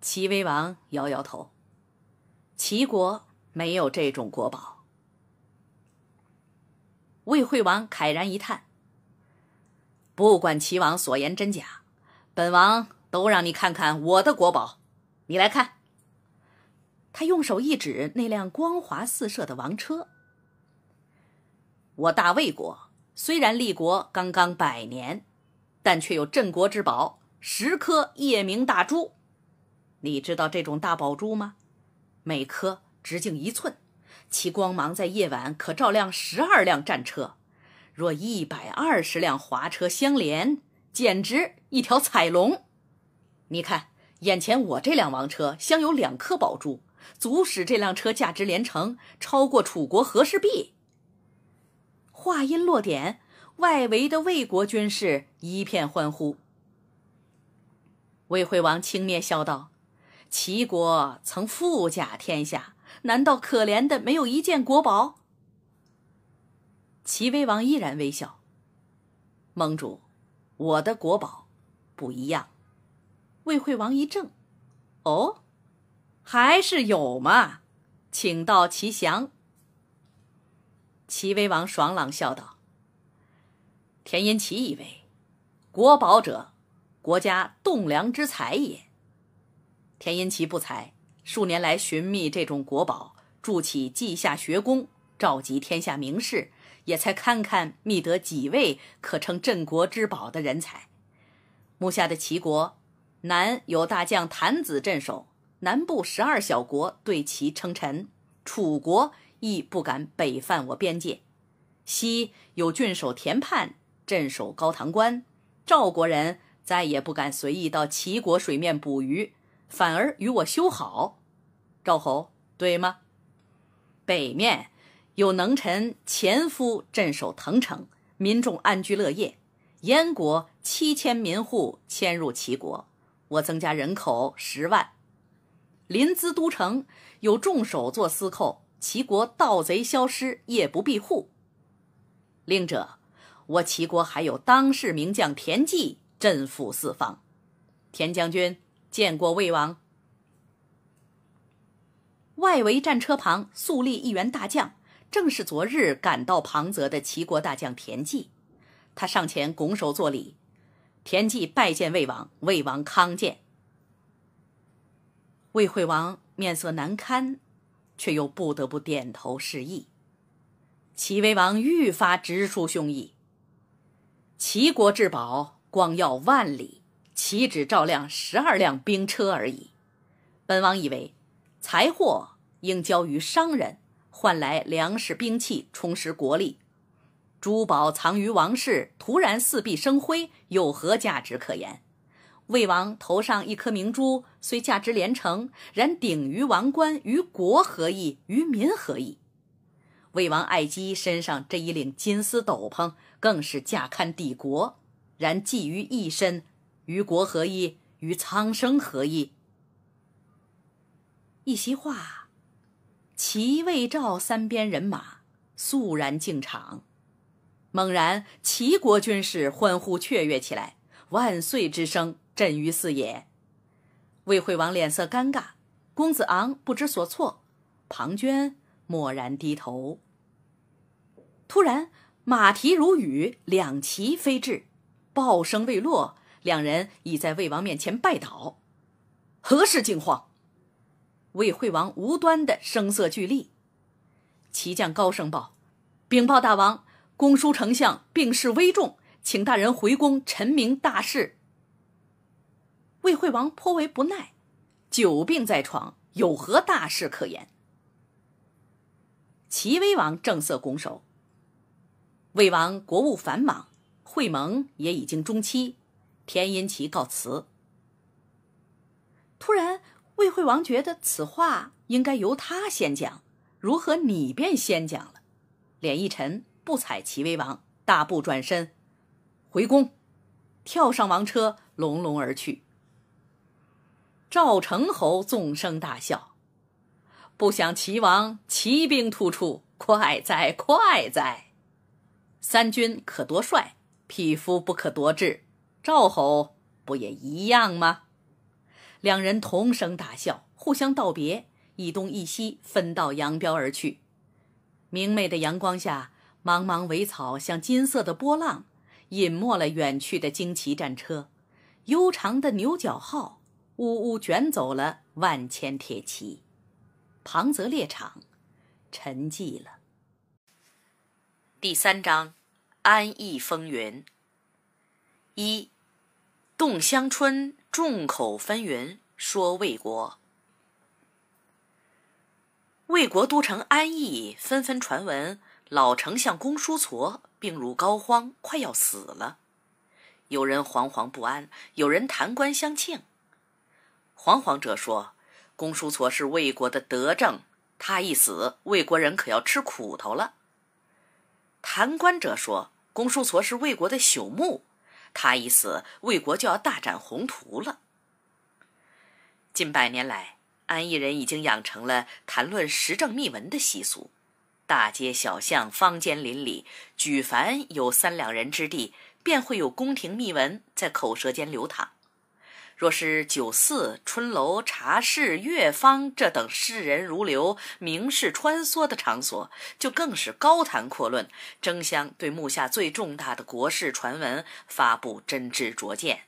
齐威王摇摇头：“齐国没有这种国宝。”魏惠王慨然一叹：“不管齐王所言真假，本王都让你看看我的国宝，你来看。”他用手一指那辆光华四射的王车：“我大魏国虽然立国刚刚百年。”但却有镇国之宝——十颗夜明大珠。你知道这种大宝珠吗？每颗直径一寸，其光芒在夜晚可照亮十二辆战车。若一百二十辆华车相连，简直一条彩龙。你看，眼前我这辆王车镶有两颗宝珠，足使这辆车价值连城，超过楚国和氏璧。话音落点，外围的魏国军士。一片欢呼。魏惠王轻蔑笑道：“齐国曾富甲天下，难道可怜的没有一件国宝？”齐威王依然微笑。盟主，我的国宝不一样。魏惠王一怔：“哦，还是有嘛，请到齐祥。”齐威王爽朗笑道：“田婴齐以为。”国宝者，国家栋梁之才也。田因其不才，数年来寻觅这种国宝，筑起稷下学宫，召集天下名士，也才堪堪觅得几位可称镇国之宝的人才。目下的齐国，南有大将谭子镇守，南部十二小国对其称臣；楚国亦不敢北犯我边界，西有郡守田盼镇守高唐关。赵国人再也不敢随意到齐国水面捕鱼，反而与我修好，赵侯对吗？北面有能臣前夫镇守滕城，民众安居乐业。燕国七千民户迁入齐国，我增加人口十万。临淄都城有众手做司寇，齐国盗贼消失，夜不闭户。令者。我齐国还有当世名将田忌镇抚四方，田将军见过魏王。外围战车旁肃立一员大将，正是昨日赶到庞泽的齐国大将田忌。他上前拱手作礼，田忌拜见魏王。魏王康健，魏惠王面色难堪，却又不得不点头示意。齐威王愈发直抒胸臆。齐国至宝，光耀万里，岂止照亮十二辆兵车而已？本王以为，财货应交于商人，换来粮食、兵器，充实国力。珠宝藏于王室，徒然四壁生辉，有何价值可言？魏王头上一颗明珠，虽价值连城，然顶于王冠，于国何益？于民何益？魏王爱姬身上这一领金丝斗篷，更是驾堪帝国。然寄于一身，于国何益？于苍生何益？一席话，齐、魏、赵三边人马肃然敬场。猛然，齐国军士欢呼雀跃起来，万岁之声震于四野。魏惠王脸色尴尬，公子昂不知所措，庞涓默然低头。突然，马蹄如雨，两骑飞至，报声未落，两人已在魏王面前拜倒。何事惊慌？魏惠王无端的声色俱厉。齐将高声报：“禀报大王，公叔丞相病势危重，请大人回宫，陈明大事。”魏惠王颇为不耐，久病在床，有何大事可言？齐威王正色拱手。魏王国务繁忙，会盟也已经中期，田因齐告辞。突然，魏惠王觉得此话应该由他先讲，如何？你便先讲了，脸一沉，不睬齐威王，大步转身回宫，跳上王车，隆隆而去。赵成侯纵声大笑，不想齐王骑兵突出，快哉，快哉！三军可夺帅，匹夫不可夺志。赵侯不也一样吗？两人同声大笑，互相道别，一东一西，分道扬镳而去。明媚的阳光下，茫茫苇草像金色的波浪，隐没了远去的旌旗战车。悠长的牛角号呜呜卷走了万千铁骑，庞泽猎场，沉寂了。第三章，安逸风云。一，洞香春，众口纷纭，说魏国。魏国都城安邑，纷纷传闻老丞相公叔痤病入膏肓，快要死了。有人惶惶不安，有人谈官相庆。惶惶者说，公叔痤是魏国的德政，他一死，魏国人可要吃苦头了。谈官者说：“公叔痤是魏国的朽木，他一死，魏国就要大展宏图了。”近百年来，安邑人已经养成了谈论时政秘闻的习俗，大街小巷、坊间邻里，举凡有三两人之地，便会有宫廷秘闻在口舌间流淌。若是酒肆、春楼、茶室、月坊这等世人如流、名士穿梭的场所，就更是高谈阔论，争相对目下最重大的国事传闻发布真知灼见。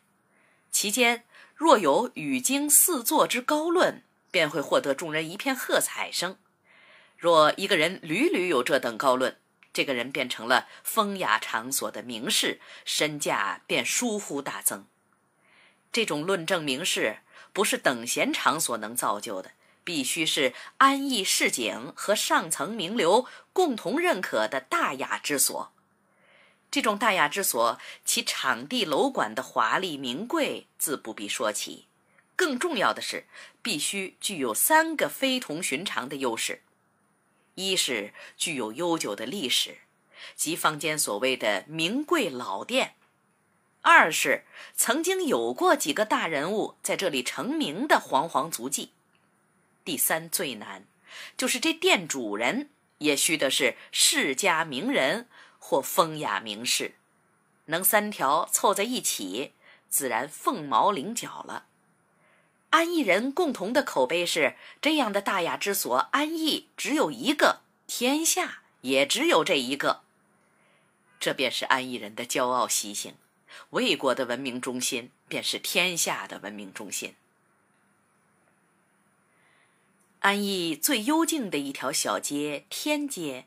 其间，若有语惊四座之高论，便会获得众人一片喝彩声。若一个人屡屡有这等高论，这个人变成了风雅场所的名士，身价便疏忽大增。这种论证名士不是等闲场所能造就的，必须是安逸市井和上层名流共同认可的大雅之所。这种大雅之所，其场地楼馆的华丽名贵自不必说起，更重要的是，必须具有三个非同寻常的优势：一是具有悠久的历史，即坊间所谓的名贵老店。二是曾经有过几个大人物在这里成名的煌煌足迹，第三最难，就是这店主人也须的是世家名人或风雅名士，能三条凑在一起，自然凤毛麟角了。安逸人共同的口碑是：这样的大雅之所，安逸只有一个，天下也只有这一个。这便是安逸人的骄傲习性。魏国的文明中心，便是天下的文明中心。安邑最幽静的一条小街——天街，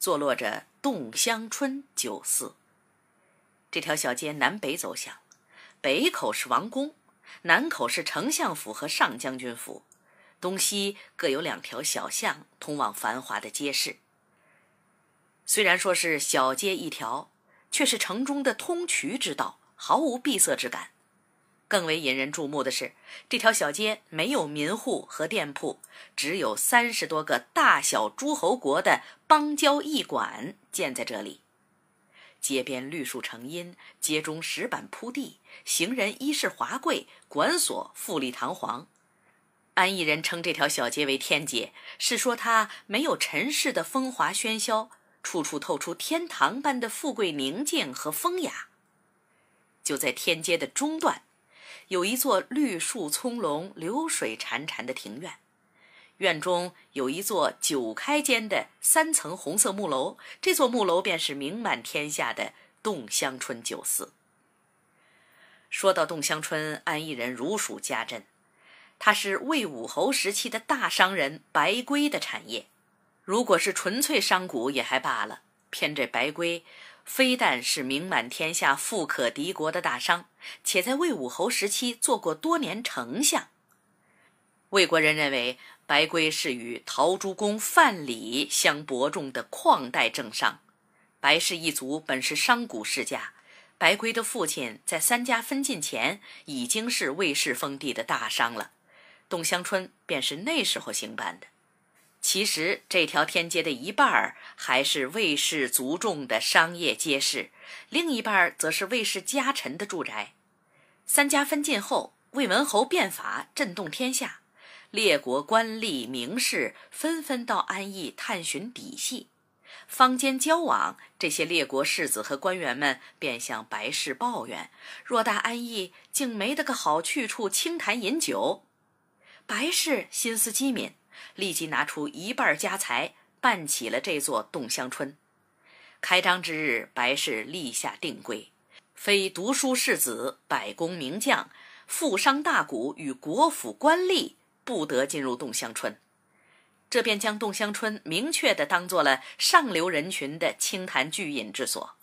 坐落着洞香春酒肆。这条小街南北走向，北口是王宫，南口是丞相府和上将军府，东西各有两条小巷通往繁华的街市。虽然说是小街一条。却是城中的通衢之道，毫无闭塞之感。更为引人注目的是，这条小街没有民户和店铺，只有三十多个大小诸侯国的邦交驿馆建在这里。街边绿树成荫，街中石板铺地，行人衣饰华贵，馆所富丽堂皇。安邑人称这条小街为“天街”，是说它没有尘世的风华喧嚣。处处透出天堂般的富贵宁静和风雅。就在天街的中段，有一座绿树葱茏、流水潺潺的庭院，院中有一座九开间的三层红色木楼，这座木楼便是名满天下的洞香春酒肆。说到洞香春，安邑人如数家珍，它是魏武侯时期的大商人白圭的产业。如果是纯粹商贾也还罢了，偏这白圭，非但是名满天下、富可敌国的大商，且在魏武侯时期做过多年丞相。魏国人认为白圭是与陶朱公范蠡相伯仲的旷代政商。白氏一族本是商贾世家，白圭的父亲在三家分晋前已经是魏氏封地的大商了。董香春便是那时候兴办的。其实，这条天街的一半儿还是魏氏族众的商业街市，另一半儿则是魏氏家臣的住宅。三家分晋后，魏文侯变法，震动天下，列国官吏、名士纷纷到安邑探寻底细。坊间交往，这些列国世子和官员们便向白氏抱怨：偌大安邑，竟没得个好去处，清谈饮酒。白氏心思机敏。立即拿出一半家财，办起了这座洞香春。开张之日，白氏立下定规：非读书士子、百工名将、富商大贾与国府官吏，不得进入洞香春。这便将洞香春明确地当做了上流人群的清谈聚饮之所。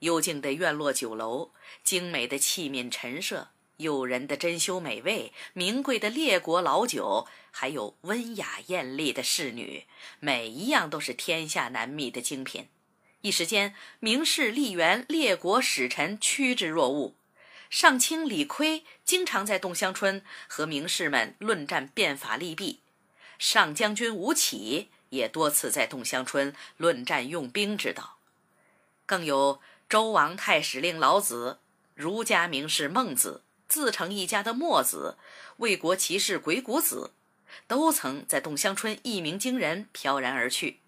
幽静的院落、酒楼，精美的器皿陈设。诱人的珍馐美味，名贵的列国老酒，还有温雅艳丽的侍女，每一样都是天下难觅的精品。一时间，名士、立员、列国使臣趋之若鹜。上卿李悝经常在洞香春和名士们论战变法利弊，上将军吴起也多次在洞香春论战用兵之道。更有周王太史令老子，儒家名士孟子。自成一家的墨子、魏国骑士鬼谷子，都曾在洞香春一鸣惊人，飘然而去。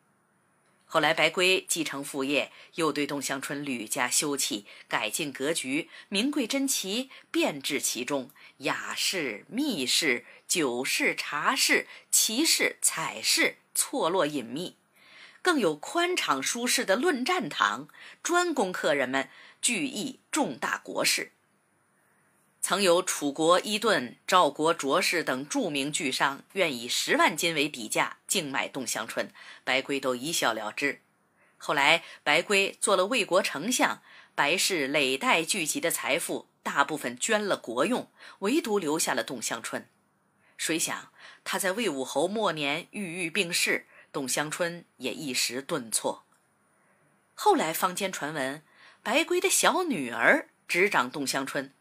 后来白圭继承父业，又对洞香春屡加修葺、改进格局，名贵珍奇遍置其中。雅室、密室、酒室、茶室、骑士、彩室错落隐秘，更有宽敞舒适的论战堂，专供客人们聚议重大国事。曾有楚国伊顿、赵国卓氏等著名巨商，愿以十万金为底价竞买董香春，白圭都一笑了之。后来白圭做了魏国丞相，白氏累代聚集的财富大部分捐了国用，唯独留下了董香春。谁想他在魏武侯末年郁郁病逝，董香春也一时顿挫。后来坊间传闻，白圭的小女儿执掌董香春。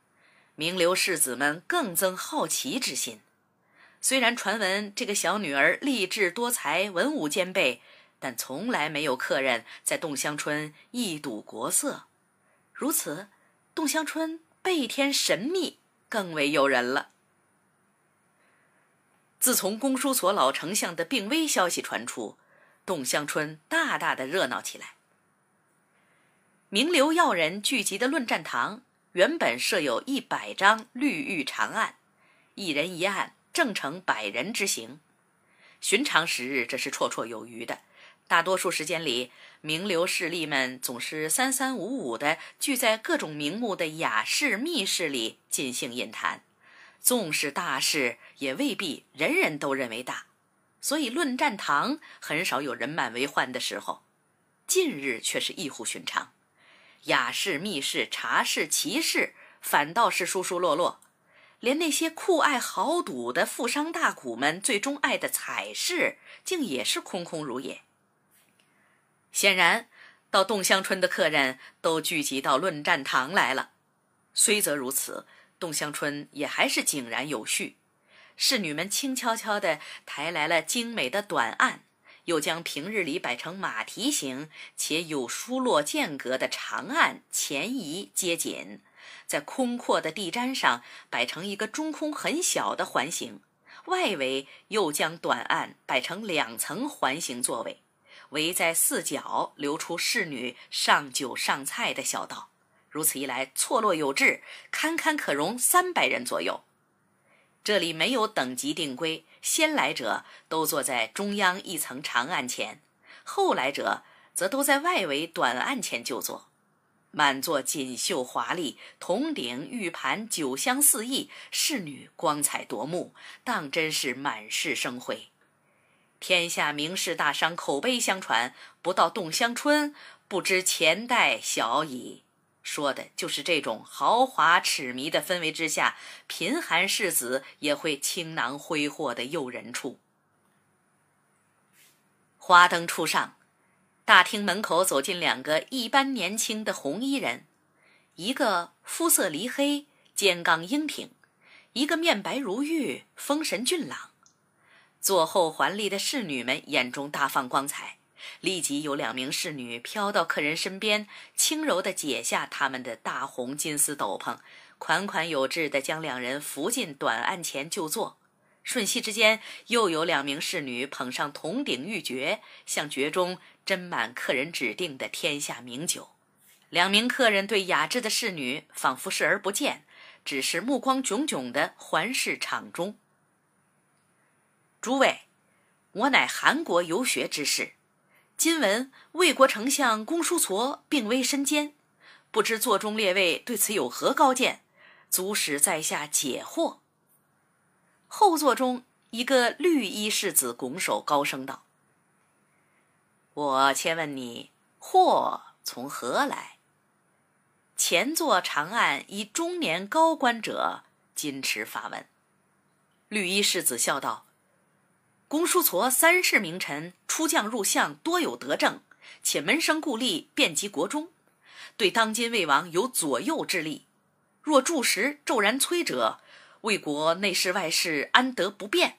名流世子们更增好奇之心。虽然传闻这个小女儿励志多才，文武兼备，但从来没有客人在洞香春一睹国色。如此，洞香春倍添神秘，更为诱人了。自从公叔所老丞相的病危消息传出，洞香春大大的热闹起来。名流要人聚集的论战堂。原本设有一百张绿玉长案，一人一案，正成百人之行。寻常时日，这是绰绰有余的。大多数时间里，名流势力们总是三三五五的聚在各种名目的雅室密室里尽兴饮谈。纵是大事，也未必人人都认为大，所以论战堂很少有人满为患的时候。近日却是异乎寻常。雅室、密室、茶室、骑士，反倒是疏疏落落；连那些酷爱豪赌的富商大贾们最钟爱的彩事，竟也是空空如也。显然，到洞香春的客人都聚集到论战堂来了。虽则如此，洞香春也还是井然有序。侍女们轻悄悄地抬来了精美的短案。又将平日里摆成马蹄形且有疏落间隔的长案前移接紧，在空阔的地毡上摆成一个中空很小的环形，外围又将短案摆成两层环形座位，围在四角留出侍女上酒上菜的小道。如此一来，错落有致，堪堪可容三百人左右。这里没有等级定规，先来者都坐在中央一层长案前，后来者则都在外围短案前就坐。满座锦绣华丽，铜鼎玉盘，酒香四溢，侍女光彩夺目，当真是满室生辉。天下名士大商口碑相传，不到洞香春，不知前代小矣。说的就是这种豪华痴迷的氛围之下，贫寒世子也会倾囊挥霍的诱人处。花灯初上，大厅门口走进两个一般年轻的红衣人，一个肤色黧黑，肩刚英挺；一个面白如玉，风神俊朗。坐后环立的侍女们眼中大放光彩。立即有两名侍女飘到客人身边，轻柔地解下他们的大红金丝斗篷，款款有致地将两人扶进短案前就坐。瞬息之间，又有两名侍女捧上铜鼎玉爵，向爵中斟满客人指定的天下名酒。两名客人对雅致的侍女仿佛视而不见，只是目光炯炯地环视场中。诸位，我乃韩国游学之士。今闻魏国丞相公叔痤病危身兼，不知座中列位对此有何高见，足使在下解惑。后座中一个绿衣世子拱手高声道：“我先问你，祸从何来？”前座长案一中年高官者矜持发问，绿衣世子笑道。公叔痤三世名臣，出将入相，多有德政，且门生故吏遍及国中，对当今魏王有左右之力。若柱石骤然摧折，魏国内事外事安得不便？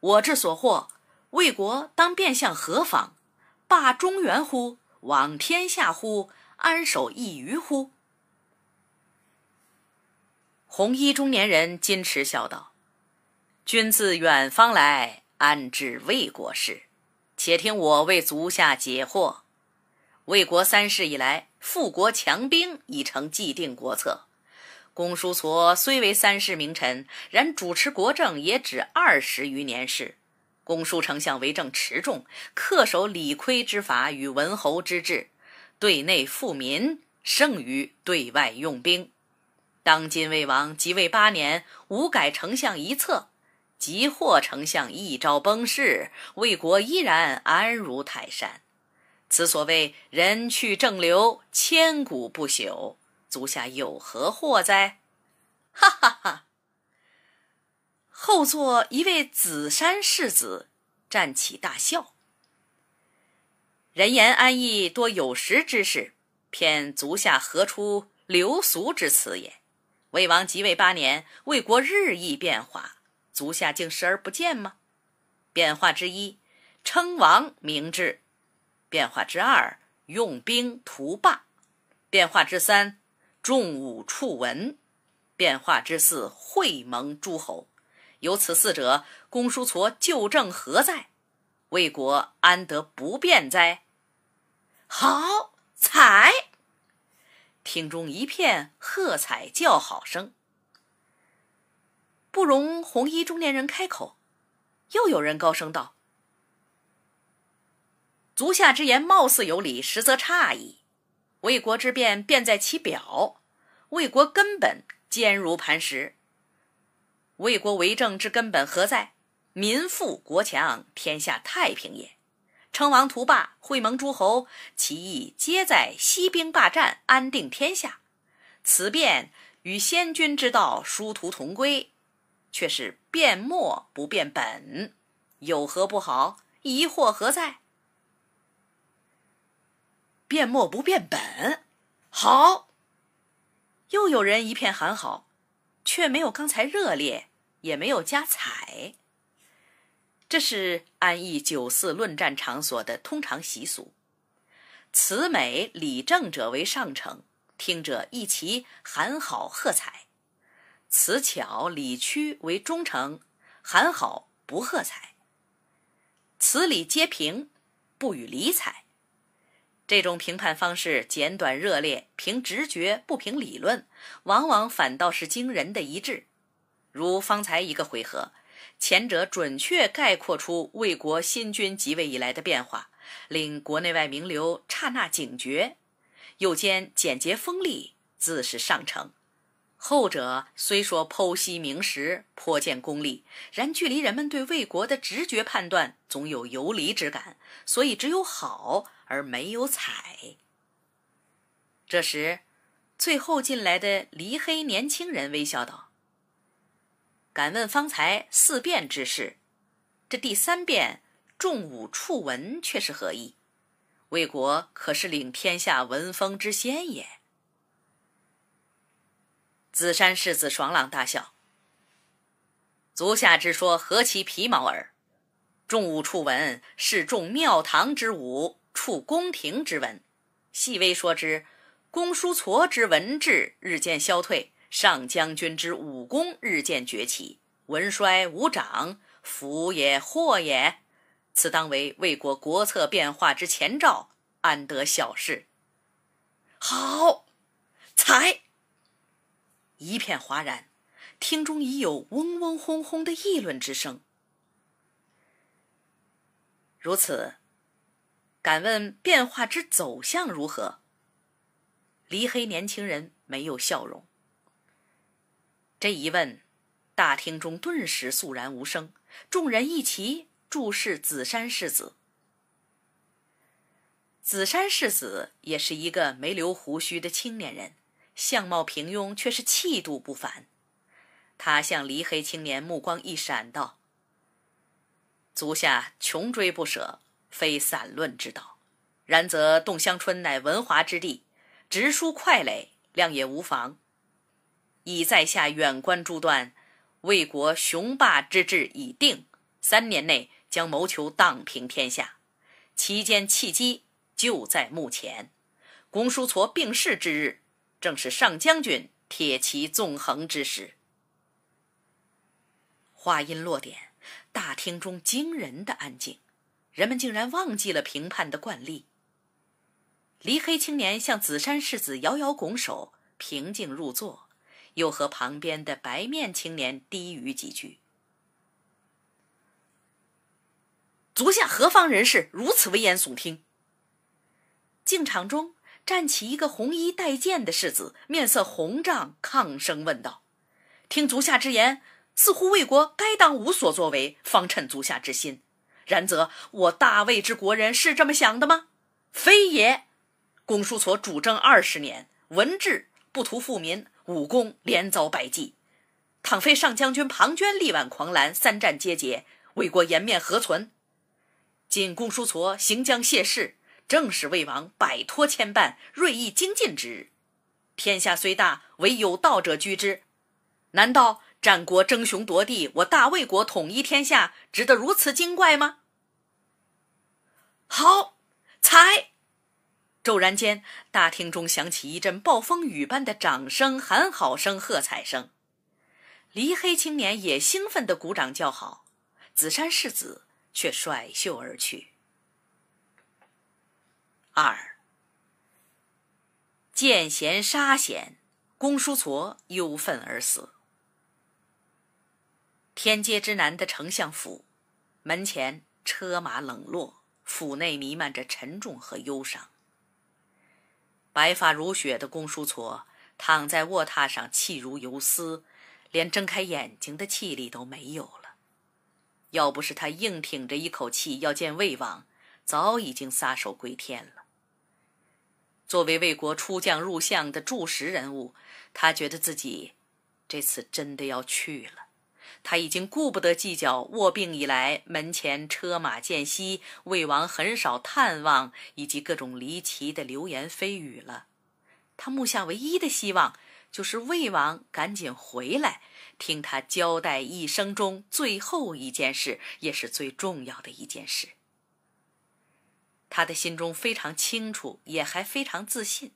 我之所获，魏国当变向何方？霸中原乎？往天下乎？安守一隅乎？红衣中年人矜持笑道：“君自远方来。”安置魏国事，且听我为足下解惑。魏国三世以来，富国强兵已成既定国策。公叔痤虽为三世名臣，然主持国政也只二十余年事。公叔丞相为政持重，恪守理亏之法与文侯之治，对内富民胜于对外用兵。当今魏王即位八年，无改丞相一策。即获丞相一朝崩逝，魏国依然安如泰山。此所谓人去政留，千古不朽。足下有何祸哉？哈哈哈！后座一位紫衫世子站起大笑。人言安逸多有识之士，偏足下何出流俗之词也？魏王即位八年，魏国日益变化。足下竟视而不见吗？变化之一，称王明志；变化之二，用兵图霸；变化之三，重武黜文；变化之四，会盟诸侯。由此四者，公叔痤旧政何在？魏国安得不变哉？好彩！厅中一片喝彩叫好声。不容红衣中年人开口，又有人高声道：“足下之言貌似有理，实则差矣。魏国之变，便在其表；魏国根本坚如磐石。魏国为政之根本何在？民富国强，天下太平也。称王图霸，会盟诸侯，其意皆在西兵霸占，安定天下。此变与先君之道殊途同归。”却是变末不变本，有何不好？疑惑何在？变末不变本，好。又有人一片喊好，却没有刚才热烈，也没有加彩。这是安逸九四论战场所的通常习俗。此美理正者为上乘，听者一齐喊好喝彩。此巧理屈为忠诚，含好不喝彩；此理皆平，不予理睬。这种评判方式简短热烈，凭直觉不凭理论，往往反倒是惊人的一致。如方才一个回合，前者准确概括出魏国新君即位以来的变化，令国内外名流刹那警觉；又兼简洁锋利，自是上乘。后者虽说剖析明实颇见功力，然距离人们对魏国的直觉判断总有游离之感，所以只有好而没有彩。这时，最后进来的黎黑年轻人微笑道：“敢问方才四辩之事，这第三辩重武触文却是何意？魏国可是领天下文风之先也？”紫山世子爽朗大笑：“足下之说，何其皮毛耳！众武处文，是众庙堂之武，处宫廷之文。细微说之，公叔痤之文治日渐消退，上将军之武功日渐崛起。文衰武长，福也，祸也。此当为魏国国策变化之前兆，安得小事？好，才。”一片哗然，厅中已有嗡嗡轰轰的议论之声。如此，敢问变化之走向如何？黎黑年轻人没有笑容。这一问，大厅中顿时肃然无声，众人一齐注视紫山世子。紫山世子也是一个没留胡须的青年人。相貌平庸，却是气度不凡。他向黎黑青年目光一闪，道：“足下穷追不舍，非散论之道。然则洞香春乃文华之地，直抒快垒，谅也无妨。以在下远观诸段，魏国雄霸之志已定，三年内将谋求荡平天下。其间契机就在目前。公叔痤病逝之日。”正是上将军铁骑纵横之时。话音落点，大厅中惊人的安静，人们竟然忘记了评判的惯例。黎黑青年向紫山世子遥遥拱手，平静入座，又和旁边的白面青年低语几句。足下何方人士，如此危言耸听？进场中。站起一个红衣带剑的世子，面色红胀，抗声问道：“听足下之言，似乎魏国该当无所作为，方称足下之心。然则我大魏之国人是这么想的吗？”“非也。”公叔痤主政二十年，文治不图富民，武功连遭败绩。倘非上将军庞涓力挽狂澜，三战皆捷，魏国颜面何存？今公叔痤行将谢世。正是魏王摆脱牵绊、锐意精进之日。天下虽大，唯有道者居之。难道战国争雄夺地，我大魏国统一天下，值得如此精怪吗？好！才！骤然间，大厅中响起一阵暴风雨般的掌声、喊好声、喝彩声。黎黑青年也兴奋地鼓掌叫好，紫山世子却甩袖而去。二，见贤杀贤，公叔痤忧愤而死。天街之南的丞相府，门前车马冷落，府内弥漫着沉重和忧伤。白发如雪的公叔痤躺在卧榻上，气如游丝，连睁开眼睛的气力都没有了。要不是他硬挺着一口气要见魏王，早已经撒手归天了。作为魏国出将入相的柱石人物，他觉得自己这次真的要去了。他已经顾不得计较卧病以来门前车马渐稀、魏王很少探望以及各种离奇的流言蜚语了。他目下唯一的希望就是魏王赶紧回来，听他交代一生中最后一件事，也是最重要的一件事。他的心中非常清楚，也还非常自信。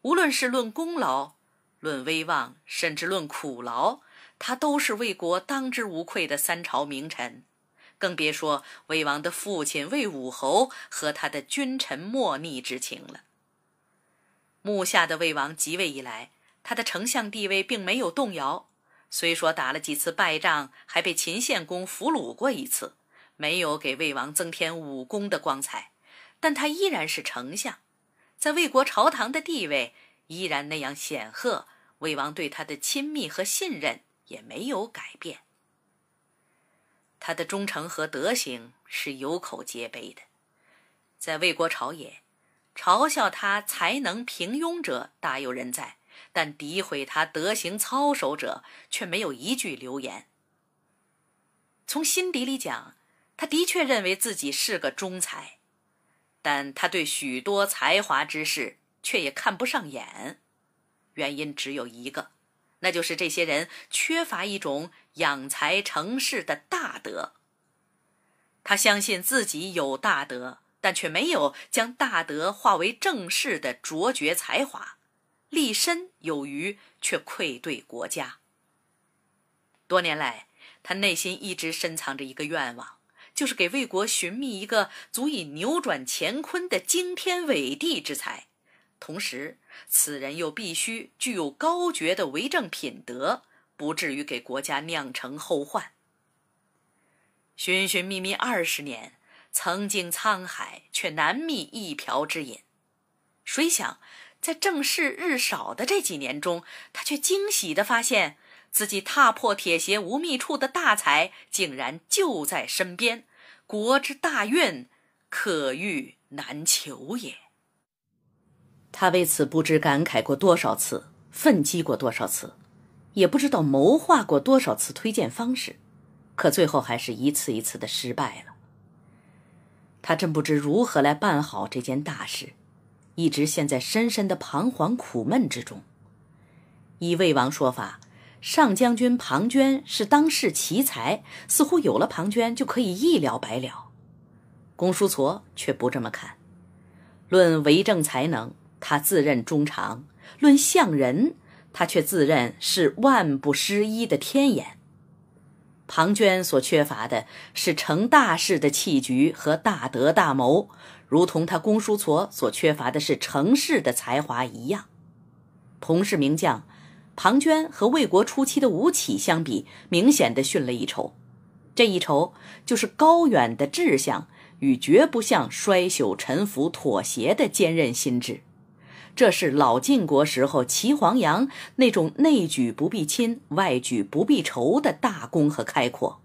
无论是论功劳、论威望，甚至论苦劳，他都是魏国当之无愧的三朝名臣。更别说魏王的父亲魏武侯和他的君臣莫逆之情了。幕下的魏王即位以来，他的丞相地位并没有动摇。虽说打了几次败仗，还被秦献公俘虏过一次，没有给魏王增添武功的光彩。但他依然是丞相，在魏国朝堂的地位依然那样显赫，魏王对他的亲密和信任也没有改变。他的忠诚和德行是有口皆碑的，在魏国朝野，嘲笑他才能平庸者大有人在，但诋毁他德行操守者却没有一句流言。从心底里讲，他的确认为自己是个忠才。但他对许多才华之士却也看不上眼，原因只有一个，那就是这些人缺乏一种养才成事的大德。他相信自己有大德，但却没有将大德化为正式的卓绝才华，立身有余却愧对国家。多年来，他内心一直深藏着一个愿望。就是给魏国寻觅一个足以扭转乾坤的惊天伟地之才，同时，此人又必须具有高绝的为政品德，不至于给国家酿成后患。寻寻觅觅二十年，曾经沧海，却难觅一瓢之饮。谁想，在政事日少的这几年中，他却惊喜地发现。自己踏破铁鞋无觅处的大才，竟然就在身边。国之大运，可遇难求也。他为此不知感慨过多少次，愤激过多少次，也不知道谋划过多少次推荐方式，可最后还是一次一次的失败了。他真不知如何来办好这件大事，一直陷在深深的彷徨苦闷之中。依魏王说法。上将军庞涓是当世奇才，似乎有了庞涓就可以一了百了。公叔痤却不这么看。论为政才能，他自认中长；论相人，他却自认是万不失一的天眼。庞涓所缺乏的是成大事的气局和大德大谋，如同他公叔痤所缺乏的是成事的才华一样。同是名将。庞涓和魏国初期的吴起相比，明显的逊了一筹。这一筹就是高远的志向与绝不向衰朽沉浮妥协的坚韧心智。这是老晋国时候齐黄羊那种内举不避亲，外举不避仇的大功和开阔。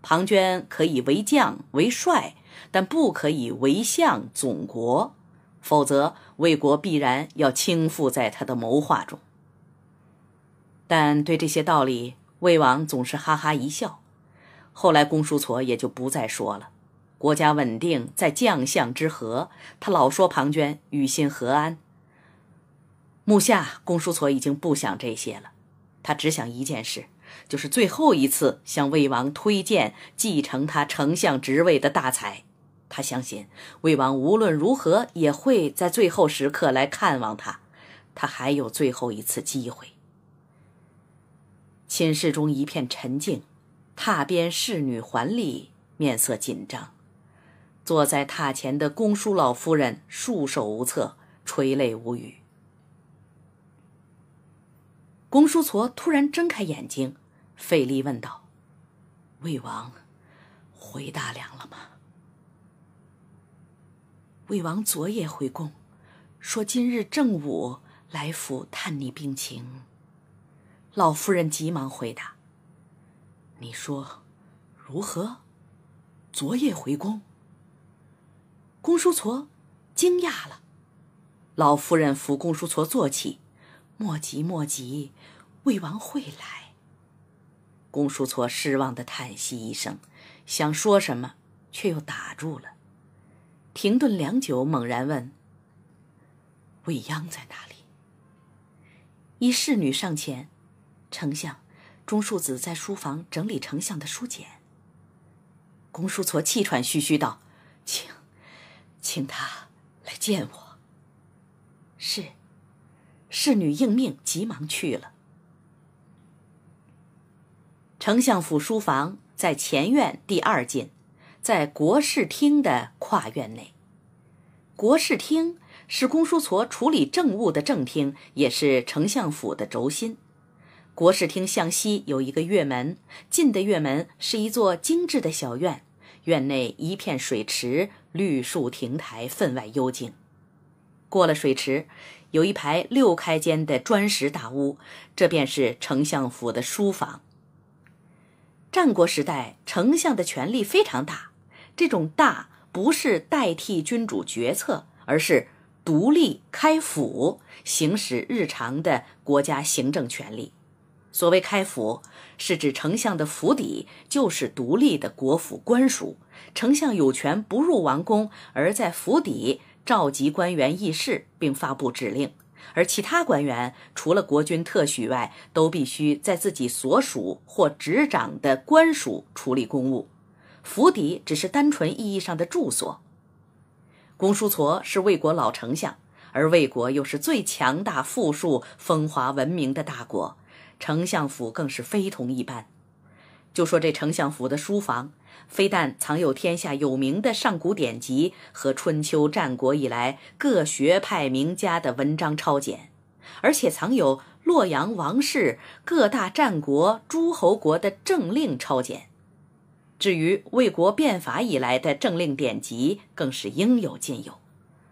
庞涓可以为将为帅，但不可以为相总国，否则魏国必然要倾覆在他的谋划中。但对这些道理，魏王总是哈哈一笑。后来公叔痤也就不再说了。国家稳定在将相之和，他老说庞涓与心何安。目下，公叔痤已经不想这些了，他只想一件事，就是最后一次向魏王推荐继承他丞相职位的大才。他相信魏王无论如何也会在最后时刻来看望他，他还有最后一次机会。寝室中一片沉静，榻边侍女桓立，面色紧张。坐在榻前的公叔老夫人束手无策，垂泪无语。公叔痤突然睁开眼睛，费力问道：“魏王回大梁了吗？”魏王昨夜回宫，说今日正午来府探你病情。老夫人急忙回答：“你说，如何？昨夜回宫。”公叔痤惊讶了。老夫人扶公叔痤坐起：“莫急莫急，魏王会来。”公叔痤失望的叹息一声，想说什么，却又打住了。停顿良久，猛然问：“未央在哪里？”一侍女上前。丞相，钟庶子在书房整理丞相的书简。公叔痤气喘吁吁道：“请，请他来见我。”是，侍女应命，急忙去了。丞相府书房在前院第二进，在国事厅的跨院内。国事厅是公叔痤处理政务的正厅，也是丞相府的轴心。国事厅向西有一个月门，进的月门是一座精致的小院，院内一片水池，绿树亭台，分外幽静。过了水池，有一排六开间的砖石大屋，这便是丞相府的书房。战国时代，丞相的权力非常大，这种大不是代替君主决策，而是独立开府，行使日常的国家行政权力。所谓开府，是指丞相的府邸就是独立的国府官署，丞相有权不入王宫，而在府邸召集官员议事，并发布指令；而其他官员除了国君特许外，都必须在自己所属或执掌的官署处理公务。府邸只是单纯意义上的住所。公叔痤是魏国老丞相，而魏国又是最强大、富庶、风华文明的大国。丞相府更是非同一般。就说这丞相府的书房，非但藏有天下有名的上古典籍和春秋战国以来各学派名家的文章抄检，而且藏有洛阳王室各大战国诸侯国的政令抄检。至于魏国变法以来的政令典籍，更是应有尽有。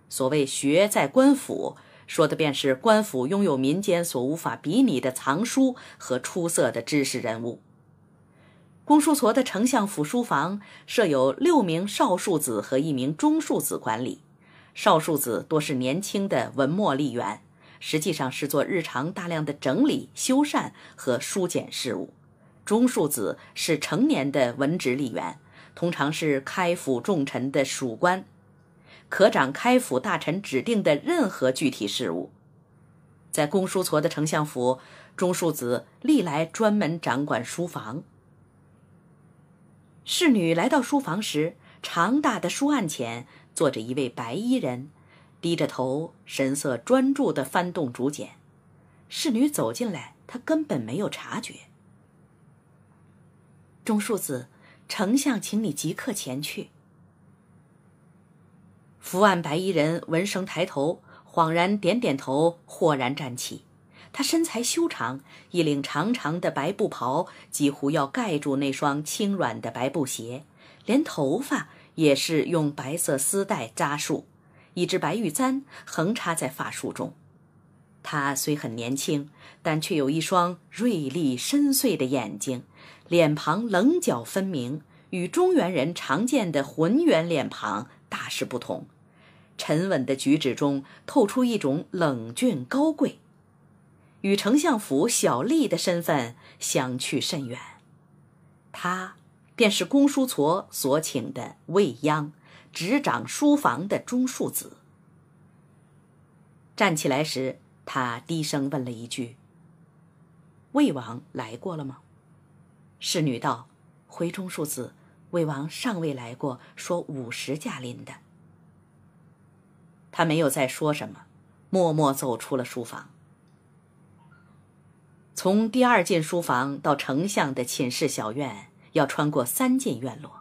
所谓“学在官府”。说的便是官府拥有民间所无法比拟的藏书和出色的知识人物。公叔痤的丞相府书房设有六名少庶子和一名中庶子管理。少庶子多是年轻的文墨吏员，实际上是做日常大量的整理、修缮和书简事务。中庶子是成年的文职吏员，通常是开府重臣的属官。可掌开府大臣指定的任何具体事务。在公叔痤的丞相府，钟庶子历来专门掌管书房。侍女来到书房时，长大的书案前坐着一位白衣人，低着头，神色专注地翻动竹简。侍女走进来，他根本没有察觉。钟庶子，丞相，请你即刻前去。伏案白衣人闻声抬头，恍然点点头，豁然站起。他身材修长，一领长长的白布袍几乎要盖住那双轻软的白布鞋，连头发也是用白色丝带扎束，一只白玉簪横插在发束中。他虽很年轻，但却有一双锐利深邃的眼睛，脸庞棱角分明，与中原人常见的浑圆脸庞大是不同。沉稳的举止中透出一种冷峻高贵，与丞相府小吏的身份相去甚远。他便是公叔痤所请的未央，执掌书房的中庶子。站起来时，他低声问了一句：“魏王来过了吗？”侍女道：“回中庶子，魏王尚未来过，说午时驾临的。”他没有再说什么，默默走出了书房。从第二进书房到丞相的寝室小院，要穿过三进院落。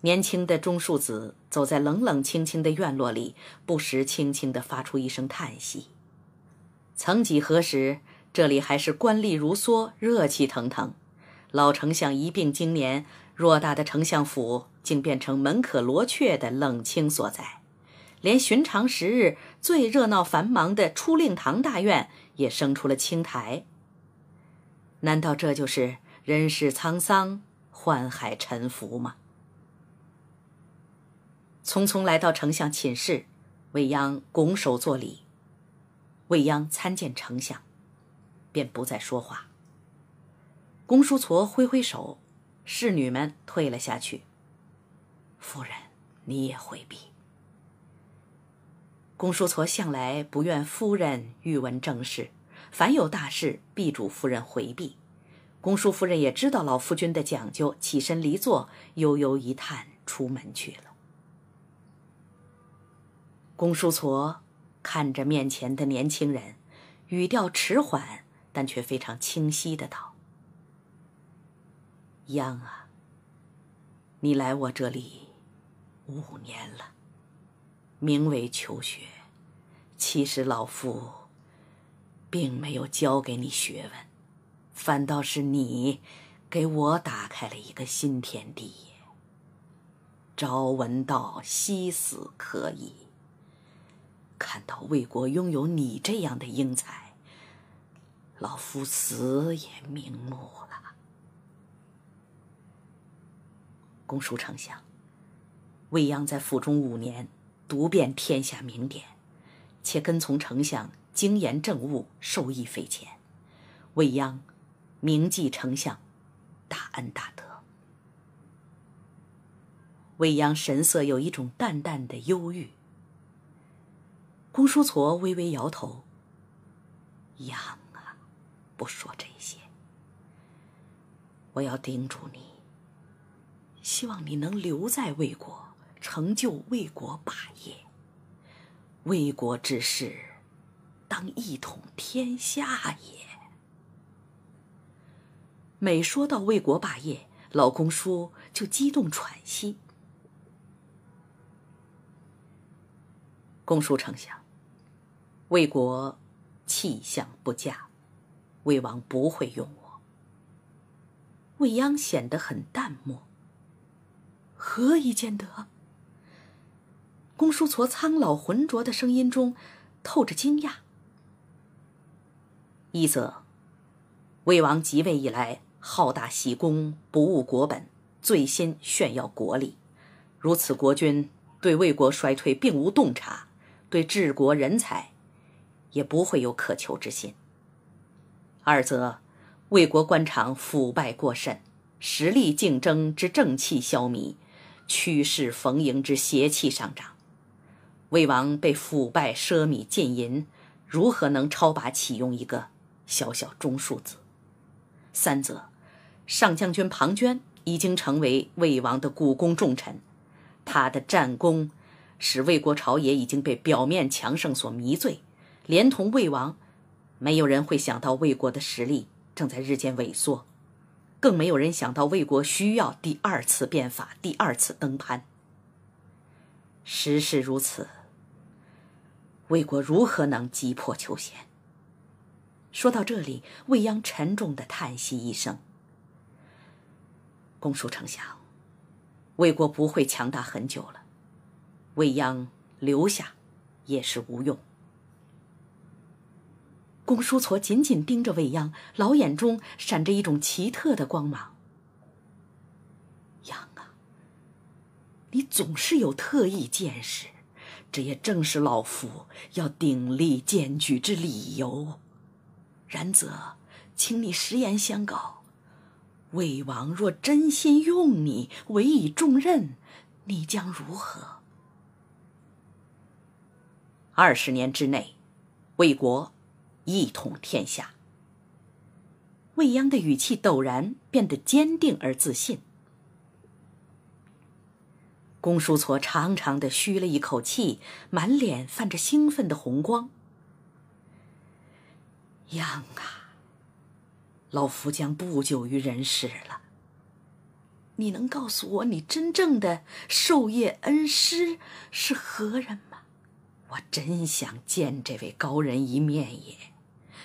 年轻的钟树子走在冷冷清清的院落里，不时轻轻地发出一声叹息。曾几何时，这里还是官吏如梭、热气腾腾；老丞相一病经年，偌大的丞相府竟变成门可罗雀的冷清所在。连寻常时日最热闹繁忙的初令堂大院也生出了青苔。难道这就是人世沧桑、宦海沉浮吗？匆匆来到丞相寝室，未央拱手作礼：“未央参见丞相。”便不再说话。公叔痤挥挥手，侍女们退了下去。夫人，你也回避。公叔痤向来不愿夫人欲闻政事，凡有大事必嘱夫人回避。公叔夫人也知道老夫君的讲究，起身离座，悠悠一叹，出门去了。公叔痤看着面前的年轻人，语调迟缓，但却非常清晰的道：“鞅啊，你来我这里五年了，名为求学。”其实老夫，并没有教给你学问，反倒是你，给我打开了一个新天地。朝闻道，夕死可矣。看到魏国拥有你这样的英才，老夫死也瞑目了。公叔丞相，未央在府中五年，读遍天下名典。且跟从丞相精研政务，受益匪浅。未央，铭记丞相大恩大德。未央神色有一种淡淡的忧郁。公叔痤微微摇头：“央啊，不说这些。我要叮嘱你，希望你能留在魏国，成就魏国霸业。”魏国之事，当一统天下也。每说到魏国霸业，老公叔就激动喘息。公叔丞相，魏国气象不佳，魏王不会用我。未央显得很淡漠。何以见得？公叔痤苍老浑浊的声音中，透着惊讶。一则，魏王即位以来好大喜功，不务国本，最先炫耀国力；如此国君对魏国衰退并无洞察，对治国人才，也不会有渴求之心。二则，魏国官场腐败过甚，实力竞争之正气消弭，趋势逢迎之邪气上涨。魏王被腐败奢靡浸淫，如何能超拔启用一个小小中庶子？三则，上将军庞涓已经成为魏王的股肱重臣，他的战功使魏国朝野已经被表面强盛所迷醉，连同魏王，没有人会想到魏国的实力正在日渐萎缩，更没有人想到魏国需要第二次变法，第二次登攀。时势如此。魏国如何能击破求贤？说到这里，未央沉重的叹息一声。公叔丞相，魏国不会强大很久了，未央留下也是无用。公叔痤紧紧盯着未央，老眼中闪着一种奇特的光芒。阳啊，你总是有特异见识。这也正是老夫要鼎力荐举之理由。然则，请你实言相告：魏王若真心用你，委以重任，你将如何？二十年之内，魏国一统天下。未央的语气陡然变得坚定而自信。公叔痤长长的吁了一口气，满脸泛着兴奋的红光。样啊，老夫将不久于人世了。你能告诉我你真正的授业恩师是何人吗？我真想见这位高人一面也，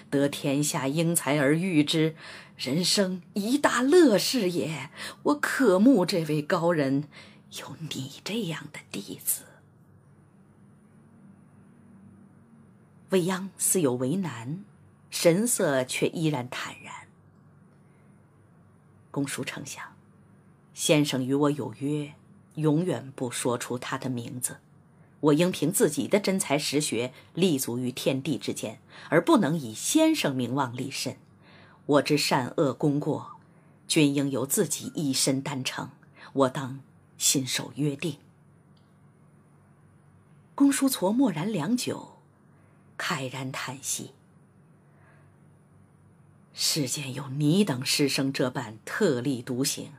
得天下英才而育之，人生一大乐事也。我渴慕这位高人。有你这样的弟子，未央似有为难，神色却依然坦然。公叔丞相，先生与我有约，永远不说出他的名字。我应凭自己的真才实学立足于天地之间，而不能以先生名望立身。我之善恶功过，均应由自己一身担承。我当。信守约定。公叔痤默然良久，慨然叹息：“世间有你等师生这般特立独行，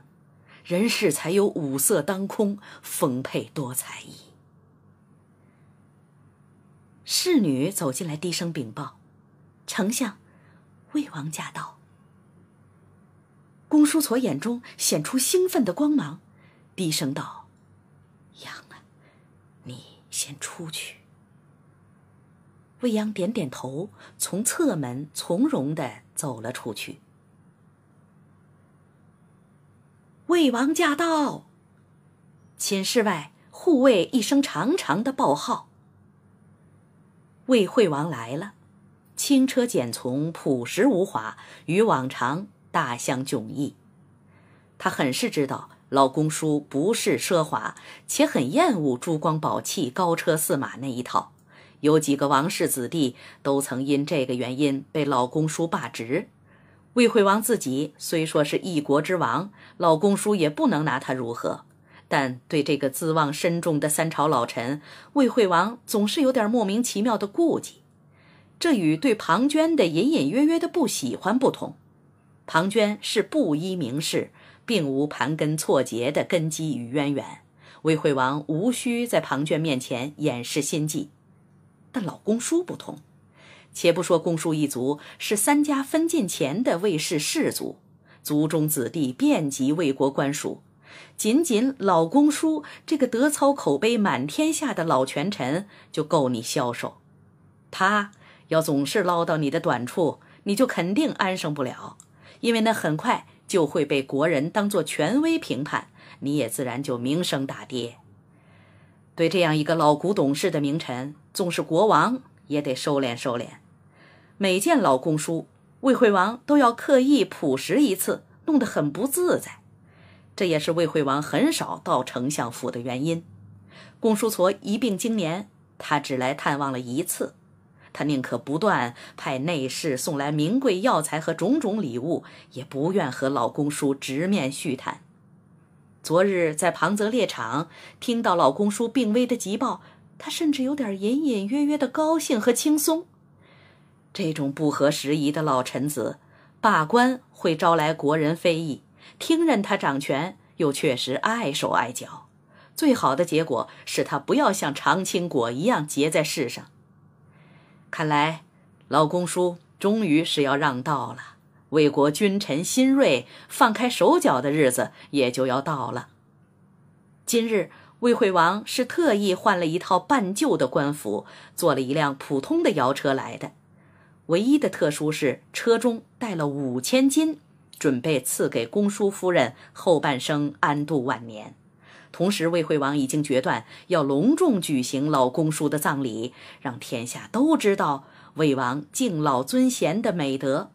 人世才有五色当空，丰沛多才矣。”侍女走进来，低声禀报：“丞相，魏王驾到。”公叔痤眼中显出兴奋的光芒。低声道：“杨啊，你先出去。”未央点点头，从侧门从容的走了出去。魏王驾到，寝室外护卫一声长长的报号。魏惠王来了，轻车简从，朴实无华，与往常大相迥异。他很是知道。老公叔不是奢华，且很厌恶珠光宝气、高车驷马那一套。有几个王室子弟都曾因这个原因被老公叔罢职。魏惠王自己虽说是一国之王，老公叔也不能拿他如何。但对这个自望深重的三朝老臣，魏惠王总是有点莫名其妙的顾忌。这与对庞涓的隐隐约约的不喜欢不同。庞涓是布衣名士。并无盘根错节的根基与渊源，魏惠王无需在庞涓面前掩饰心计，但老公叔不同。且不说公叔一族是三家分晋前的魏氏氏族，族中子弟遍及魏国官署，仅仅老公叔这个德操口碑满天下的老权臣就够你消受。他要总是唠叨你的短处，你就肯定安生不了，因为那很快。就会被国人当作权威评判，你也自然就名声大跌。对这样一个老古董似的名臣，纵是国王也得收敛收敛。每见老公叔，魏惠王都要刻意朴实一次，弄得很不自在。这也是魏惠王很少到丞相府的原因。公叔痤一病经年，他只来探望了一次。他宁可不断派内侍送来名贵药材和种种礼物，也不愿和老公叔直面叙谈。昨日在庞泽猎场听到老公叔病危的急报，他甚至有点隐隐约约的高兴和轻松。这种不合时宜的老臣子，罢官会招来国人非议；听任他掌权，又确实碍手碍脚。最好的结果是，他不要像常青果一样结在世上。看来，老公叔终于是要让道了。魏国君臣新锐放开手脚的日子也就要到了。今日，魏惠王是特意换了一套半旧的官服，坐了一辆普通的摇车来的。唯一的特殊是，车中带了五千金，准备赐给公叔夫人后半生安度晚年。同时，魏惠王已经决断，要隆重举行老公叔的葬礼，让天下都知道魏王敬老尊贤的美德。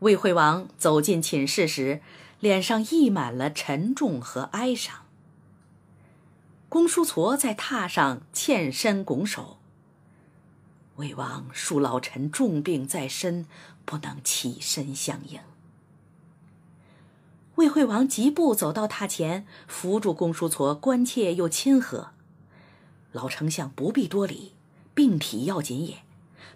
魏惠王走进寝室时，脸上溢满了沉重和哀伤。公叔痤在榻上欠身拱手：“魏王恕老臣重病在身，不能起身相迎。”魏惠王疾步走到榻前，扶住公叔痤，关切又亲和：“老丞相不必多礼，病体要紧也。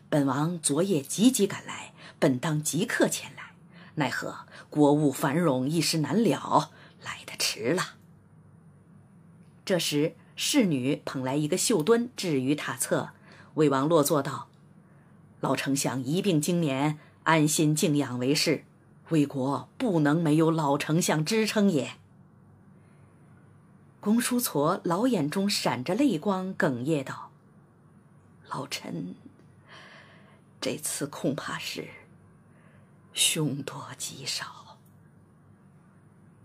本王昨夜急急赶来，本当即刻前来，奈何国务繁荣，一时难了，来得迟了。”这时，侍女捧来一个绣墩，置于榻侧。魏王落座道：“老丞相一病经年，安心静养为是。”魏国不能没有老丞相支撑也。公叔痤老眼中闪着泪光，哽咽道：“老臣这次恐怕是凶多吉少。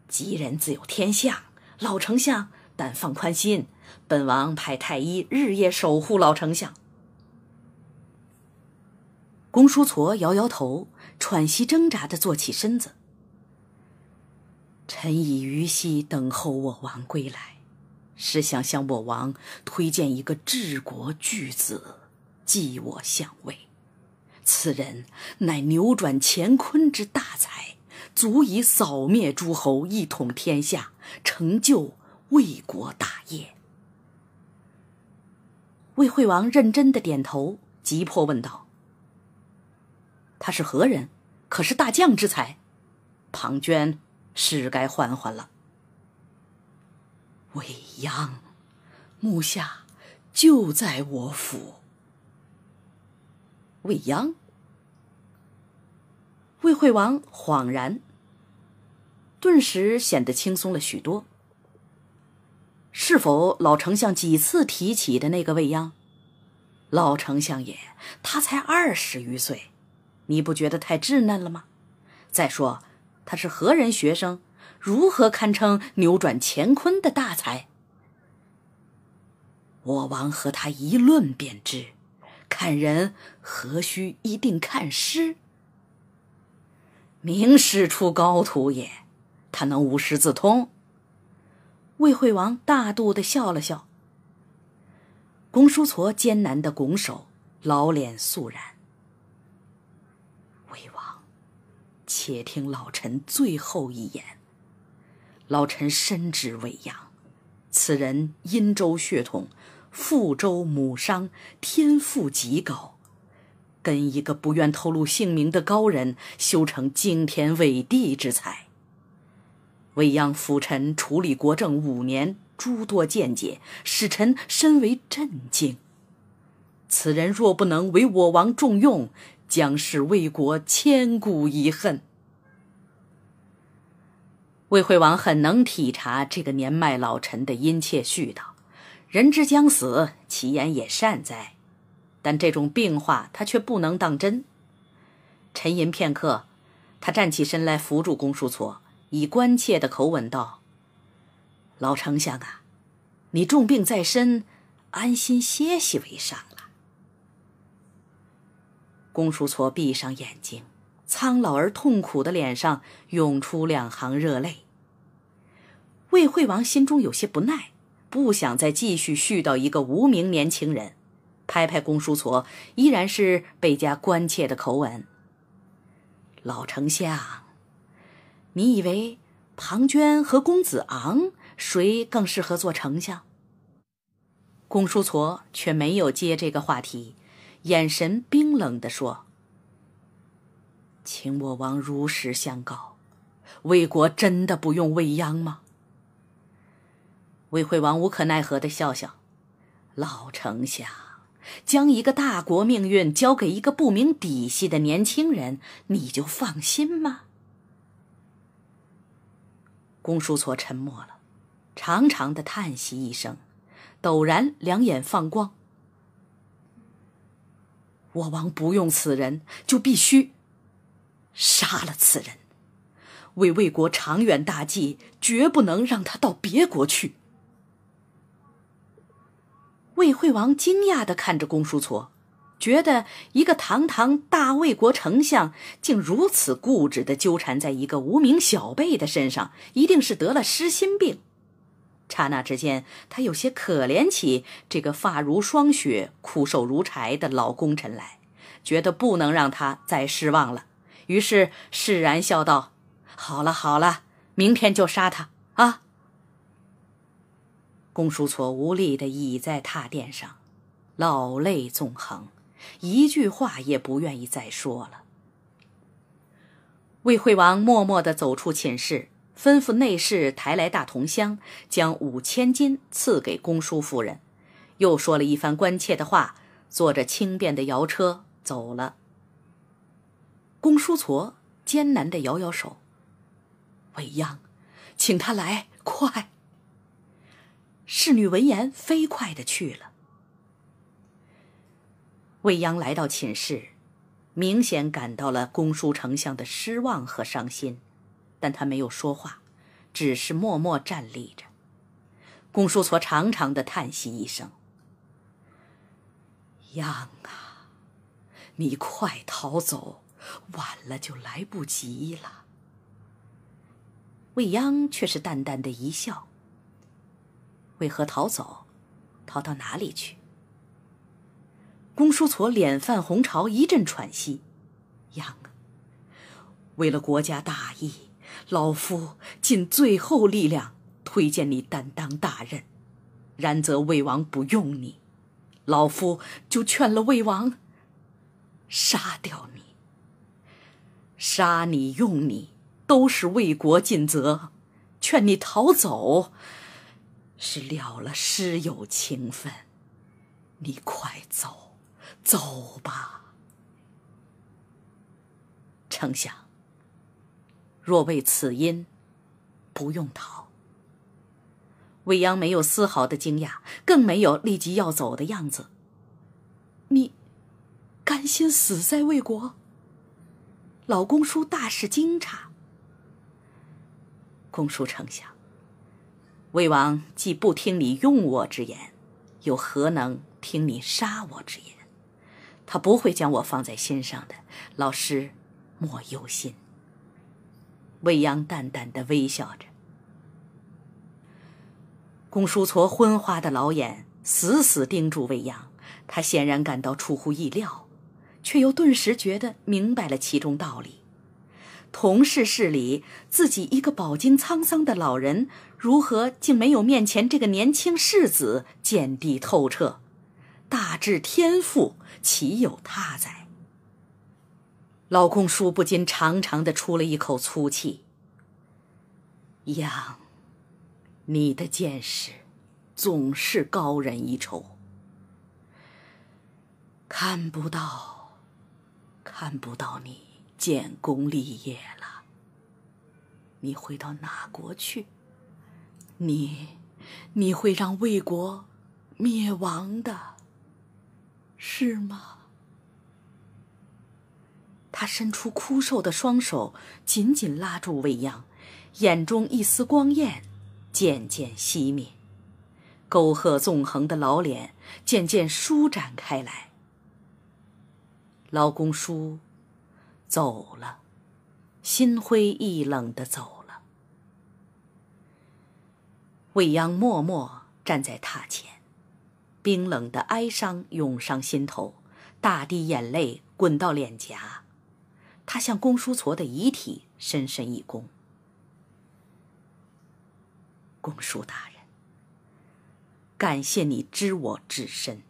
吉人自有天相，老丞相，但放宽心，本王派太医日夜守护老丞相。”公叔痤摇摇头，喘息挣扎的坐起身子。臣以于西等候我王归来，是想向我王推荐一个治国巨子，继我相位。此人乃扭转乾坤之大才，足以扫灭诸侯，一统天下，成就魏国大业。魏惠王认真的点头，急迫问道。他是何人？可是大将之才，庞涓是该换换了。未央，木下就在我府。未央，魏惠王恍然，顿时显得轻松了许多。是否老丞相几次提起的那个未央？老丞相也，他才二十余岁。你不觉得太稚嫩了吗？再说，他是何人学生，如何堪称扭转乾坤的大才？我王和他一论便知。看人何须一定看诗？名师出高徒也，他能无师自通。魏惠王大度的笑了笑。公叔痤艰难的拱手，老脸肃然。且听老臣最后一言。老臣深知未央，此人阴州血统，父州母商，天赋极高，跟一个不愿透露姓名的高人修成惊天伟地之才。未央辅臣处理国政五年，诸多见解，使臣深为震惊。此人若不能为我王重用，将是魏国千古遗恨。魏惠王很能体察这个年迈老臣的殷切絮叨，人之将死，其言也善哉。但这种病话，他却不能当真。沉吟片刻，他站起身来扶住公叔痤，以关切的口吻道：“老丞相啊，你重病在身，安心歇息为上了。”公叔痤闭上眼睛。苍老而痛苦的脸上涌出两行热泪。魏惠王心中有些不耐，不想再继续絮叨一个无名年轻人，拍拍公叔痤，依然是倍加关切的口吻：“老丞相，你以为庞涓和公子昂谁更适合做丞相？”公叔痤却没有接这个话题，眼神冰冷地说。请我王如实相告，魏国真的不用未央吗？魏惠王无可奈何的笑笑，老丞相，将一个大国命运交给一个不明底细的年轻人，你就放心吗？公叔痤沉默了，长长的叹息一声，陡然两眼放光。我王不用此人，就必须。杀了此人，为魏国长远大计，绝不能让他到别国去。魏惠王惊讶的看着公叔痤，觉得一个堂堂大魏国丞相，竟如此固执的纠缠在一个无名小辈的身上，一定是得了失心病。刹那之间，他有些可怜起这个发如霜雪、枯瘦如柴的老功臣来，觉得不能让他再失望了。于是释然笑道：“好了好了，明天就杀他啊！”公叔痤无力的倚在榻垫上，老泪纵横，一句话也不愿意再说了。魏惠王默默的走出寝室，吩咐内侍抬来大铜箱，将五千金赐给公叔夫人，又说了一番关切的话，坐着轻便的摇车走了。公叔痤艰难的摇摇手。未央，请他来，快！侍女闻言，飞快的去了。未央来到寝室，明显感到了公叔丞相的失望和伤心，但他没有说话，只是默默站立着。公叔痤长长的叹息一声：“央啊，你快逃走！”晚了就来不及了。未央却是淡淡的一笑：“为何逃走？逃到哪里去？”公叔痤脸泛红潮，一阵喘息：“央啊，为了国家大义，老夫尽最后力量推荐你担当大任。然则魏王不用你，老夫就劝了魏王，杀掉你。”杀你、用你，都是为国尽责；劝你逃走，是了了师友情分。你快走，走吧。丞相，若为此因，不用逃。未央没有丝毫的惊讶，更没有立即要走的样子。你甘心死在魏国？老公叔大是惊诧。公叔丞相，魏王既不听你用我之言，又何能听你杀我之言？他不会将我放在心上的，老师莫忧心。未央淡淡的微笑着。公叔痤昏花的老眼死死盯住魏央，他显然感到出乎意料。却又顿时觉得明白了其中道理。同是世里，自己一个饱经沧桑的老人，如何竟没有面前这个年轻世子见地透彻，大智天赋岂有他哉？老公叔不禁长长的出了一口粗气。养，你的见识总是高人一筹，看不到。看不到你建功立业了，你会到哪国去？你，你会让魏国灭亡的，是吗？他伸出枯瘦的双手，紧紧拉住未央，眼中一丝光焰渐渐熄灭，沟壑纵横的老脸渐渐舒展开来。老公叔走了，心灰意冷的走了。未央默默站在榻前，冰冷的哀伤涌上心头，大滴眼泪滚到脸颊。他向公叔痤的遗体深深一躬：“公叔大人，感谢你知我至深，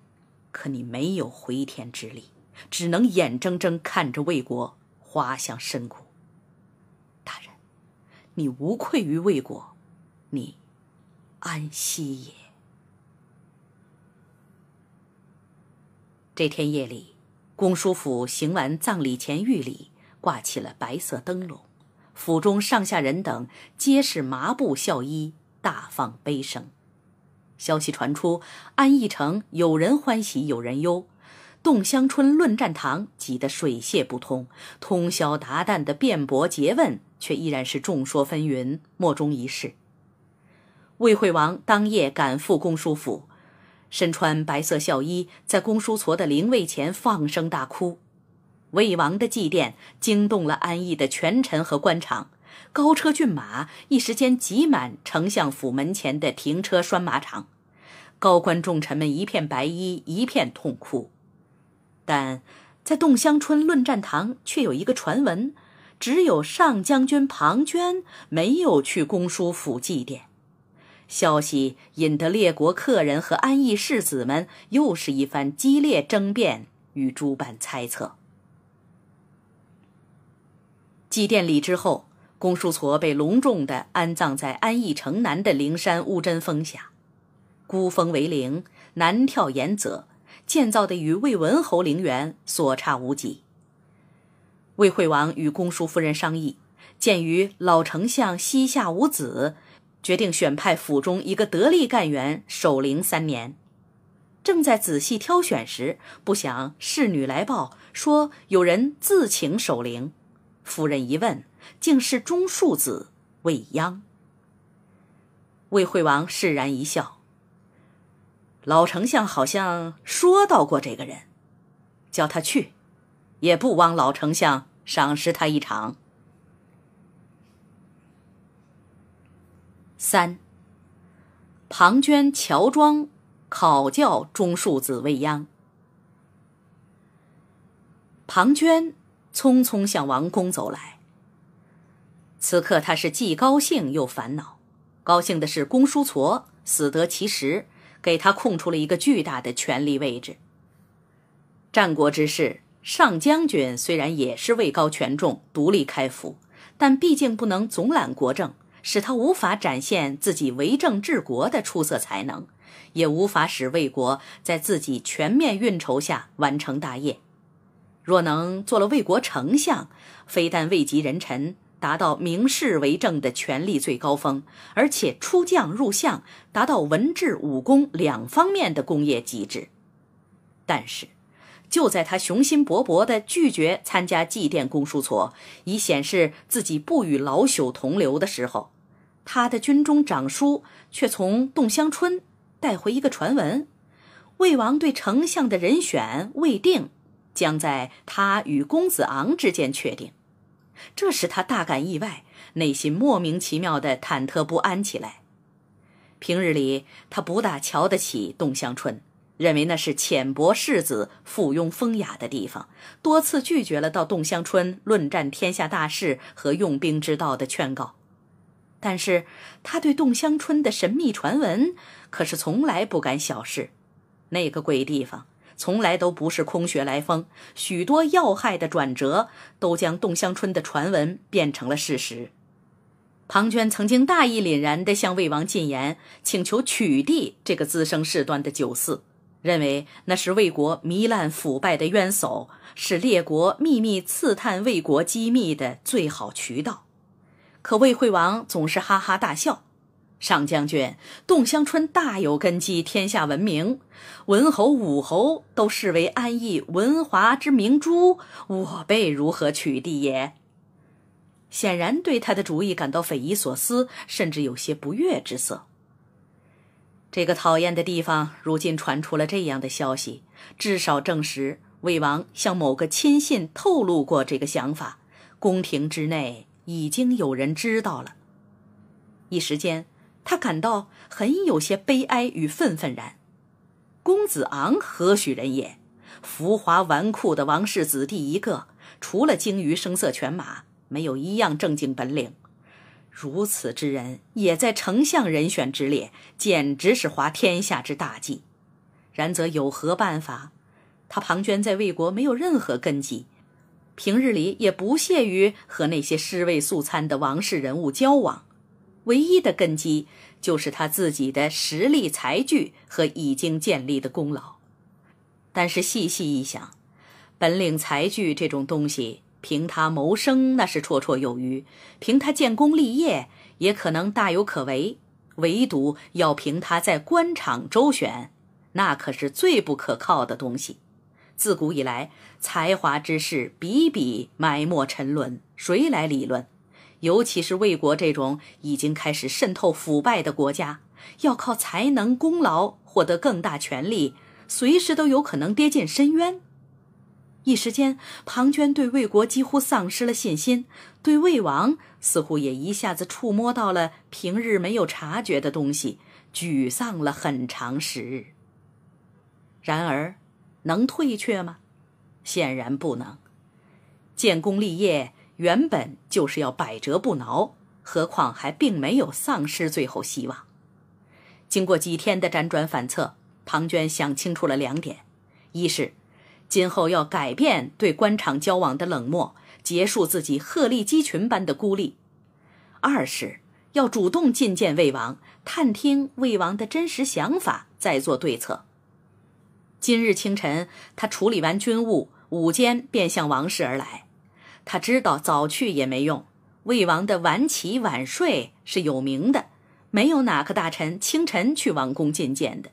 可你没有回天之力。”只能眼睁睁看着魏国滑向深谷。大人，你无愧于魏国，你安息也。这天夜里，公叔府行完葬礼前御礼，挂起了白色灯笼，府中上下人等皆是麻布孝衣，大放悲声。消息传出，安义城有人欢喜，有人忧。宋香春论战堂挤得水泄不通，通宵达旦的辩驳诘问，却依然是众说纷纭，莫衷一是。魏惠王当夜赶赴公叔府，身穿白色孝衣，在公叔痤的灵位前放声大哭。魏王的祭奠惊动了安邑的权臣和官场，高车骏马一时间挤满丞相府门前的停车拴马场，高官重臣们一片白衣，一片痛哭。但在洞香春论战堂，却有一个传闻：只有上将军庞涓没有去公叔府祭奠。消息引得列国客人和安邑世子们又是一番激烈争辩与诸般猜测。祭奠礼之后，公叔痤被隆重地安葬在安邑城南的灵山乌真峰下，孤峰为陵，南眺岩泽。建造的与魏文侯陵园所差无几。魏惠王与公叔夫人商议，鉴于老丞相膝下无子，决定选派府中一个得力干员守陵三年。正在仔细挑选时，不想侍女来报说有人自请守陵。夫人一问，竟是中庶子魏鞅。魏惠王释然一笑。老丞相好像说到过这个人，叫他去，也不枉老丞相赏识他一场。三。庞涓乔装考教中庶子未央。庞涓匆匆向王宫走来。此刻他是既高兴又烦恼，高兴的是公叔痤死得其时。给他空出了一个巨大的权力位置。战国之事，上将军虽然也是位高权重、独立开府，但毕竟不能总揽国政，使他无法展现自己为政治国的出色才能，也无法使魏国在自己全面运筹下完成大业。若能做了魏国丞相，非但位极人臣。达到明视为政的权力最高峰，而且出将入相，达到文治武功两方面的工业极致。但是，就在他雄心勃勃地拒绝参加祭奠公叔痤，以显示自己不与老朽同流的时候，他的军中长书却从洞香春带回一个传闻：魏王对丞相的人选未定，将在他与公子昂之间确定。这使他大感意外，内心莫名其妙的忐忑不安起来。平日里，他不大瞧得起洞香春，认为那是浅薄世子附庸风雅的地方，多次拒绝了到洞香春论战天下大事和用兵之道的劝告。但是，他对洞香春的神秘传闻可是从来不敢小视，那个鬼地方。从来都不是空穴来风，许多要害的转折都将洞香春的传闻变成了事实。庞涓曾经大义凛然地向魏王进言，请求取缔这个滋生事端的酒肆，认为那是魏国糜烂腐败的冤薮，是列国秘密刺探魏国机密的最好渠道。可魏惠王总是哈哈大笑。上将军，洞香春大有根基，天下闻名。文侯、武侯都视为安邑文华之明珠，我辈如何取缔也？显然对他的主意感到匪夷所思，甚至有些不悦之色。这个讨厌的地方，如今传出了这样的消息，至少证实魏王向某个亲信透露过这个想法，宫廷之内已经有人知道了。一时间。他感到很有些悲哀与愤愤然。公子昂何许人也？浮华纨绔的王室子弟一个，除了精于声色犬马，没有一样正经本领。如此之人也在丞相人选之列，简直是滑天下之大稽。然则有何办法？他庞涓在魏国没有任何根基，平日里也不屑于和那些尸位素餐的王室人物交往。唯一的根基就是他自己的实力、才具和已经建立的功劳。但是细细一想，本领、才具这种东西，凭他谋生那是绰绰有余；凭他建功立业，也可能大有可为。唯独要凭他在官场周旋，那可是最不可靠的东西。自古以来，才华之士比比埋没沉沦，谁来理论？尤其是魏国这种已经开始渗透腐败的国家，要靠才能、功劳获得更大权力，随时都有可能跌进深渊。一时间，庞涓对魏国几乎丧失了信心，对魏王似乎也一下子触摸到了平日没有察觉的东西，沮丧了很长时日。然而，能退却吗？显然不能。建功立业。原本就是要百折不挠，何况还并没有丧失最后希望。经过几天的辗转反侧，庞涓想清楚了两点：一是今后要改变对官场交往的冷漠，结束自己鹤立鸡群般的孤立；二是要主动觐见魏王，探听魏王的真实想法，再做对策。今日清晨，他处理完军务，午间便向王室而来。他知道早去也没用。魏王的晚起晚睡是有名的，没有哪个大臣清晨去王宫觐见的。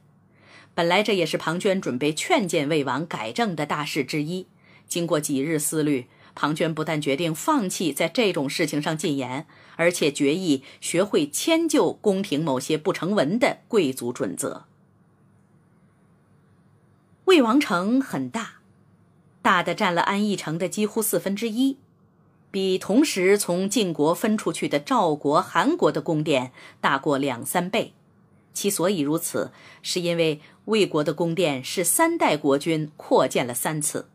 本来这也是庞涓准备劝谏魏王改正的大事之一。经过几日思虑，庞涓不但决定放弃在这种事情上进言，而且决意学会迁就宫廷某些不成文的贵族准则。魏王城很大，大的占了安邑城的几乎四分之一。比同时从晋国分出去的赵国、韩国的宫殿大过两三倍，其所以如此，是因为魏国的宫殿是三代国君扩建了三次。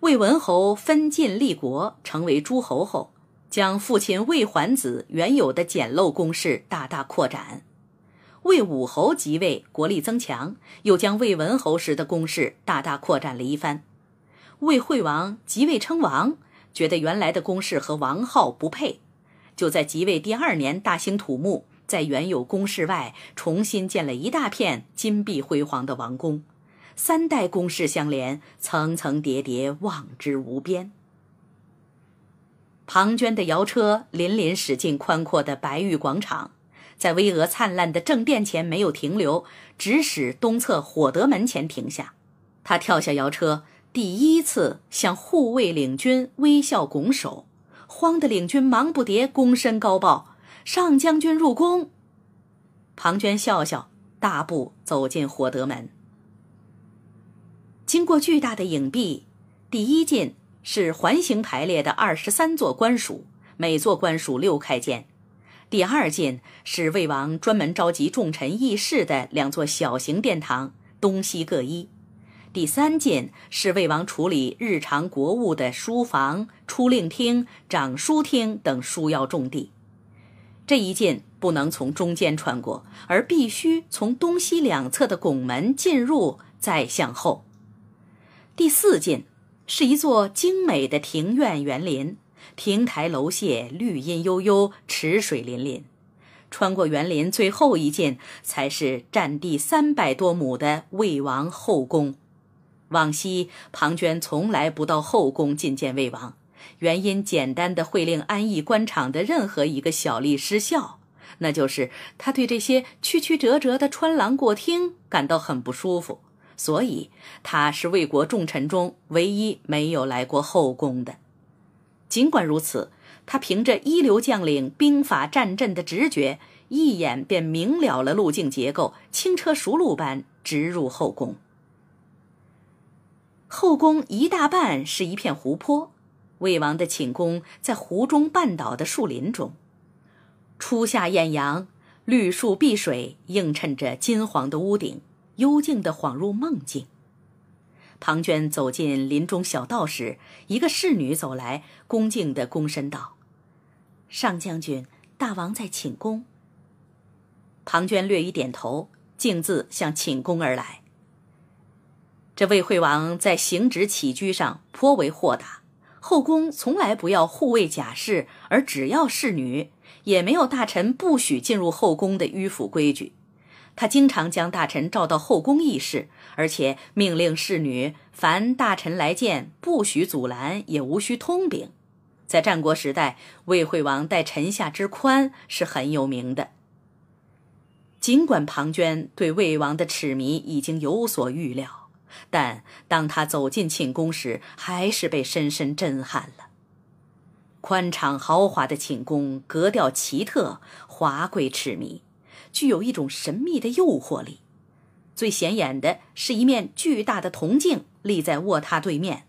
魏文侯分晋立国，成为诸侯后，将父亲魏桓子原有的简陋宫室大大扩展。魏武侯即位，国力增强，又将魏文侯时的宫室大大扩展了一番。魏惠王即位称王。觉得原来的宫室和王浩不配，就在即位第二年大兴土木，在原有宫室外重新建了一大片金碧辉煌的王宫，三代宫室相连，层层叠叠，望之无边。庞涓的摇车辚辚驶进宽阔的白玉广场，在巍峨灿烂的正殿前没有停留，直驶东侧火德门前停下，他跳下摇车。第一次向护卫领军微笑拱手，慌得领军忙不迭躬身高报：“上将军入宫。”庞涓笑笑，大步走进火德门。经过巨大的影壁，第一进是环形排列的二十三座官署，每座官署六开间；第二进是魏王专门召集重臣议事的两座小型殿堂，东西各一。第三进是魏王处理日常国务的书房、出令厅、长书厅等书要重地，这一进不能从中间穿过，而必须从东西两侧的拱门进入，再向后。第四进是一座精美的庭院园林，亭台楼榭，绿荫悠悠，池水粼粼。穿过园林，最后一进才是占地三百多亩的魏王后宫。往昔，庞涓从来不到后宫觐见魏王，原因简单的会令安逸官场的任何一个小吏失笑，那就是他对这些曲曲折折的穿廊过厅感到很不舒服。所以，他是魏国重臣中唯一没有来过后宫的。尽管如此，他凭着一流将领兵法战阵的直觉，一眼便明了了路径结构，轻车熟路般直入后宫。后宫一大半是一片湖泊，魏王的寝宫在湖中半岛的树林中。初夏艳阳，绿树碧水映衬着金黄的屋顶，幽静的恍入梦境。庞涓走进林中小道时，一个侍女走来，恭敬的躬身道：“上将军，大王在寝宫。”庞涓略一点头，径自向寝宫而来。这魏惠王在行止起居上颇为豁达，后宫从来不要护卫甲士，而只要侍女，也没有大臣不许进入后宫的迂腐规矩。他经常将大臣召到后宫议事，而且命令侍女，凡大臣来见，不许阻拦，也无需通禀。在战国时代，魏惠王待臣下之宽是很有名的。尽管庞涓对魏王的痴迷已经有所预料。但当他走进寝宫时，还是被深深震撼了。宽敞豪华的寝宫，格调奇特，华贵痴迷，具有一种神秘的诱惑力。最显眼的是一面巨大的铜镜，立在卧榻对面。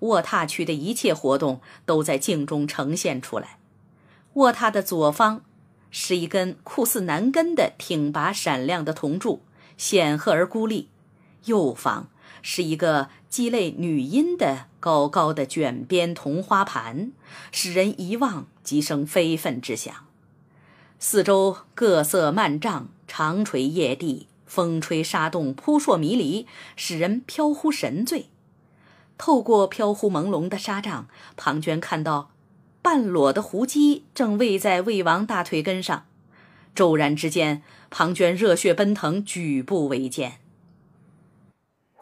卧榻区的一切活动都在镜中呈现出来。卧榻的左方，是一根酷似男根的挺拔闪亮的铜柱，显赫而孤立；右方。是一个鸡肋女音的高高的卷边铜花盘，使人一望即生非分之想。四周各色幔帐长垂曳地，风吹沙动，扑朔迷离，使人飘忽神醉。透过飘忽朦胧的纱帐，庞涓看到半裸的胡姬正偎在魏王大腿根上。骤然之间，庞涓热血奔腾，举步维艰。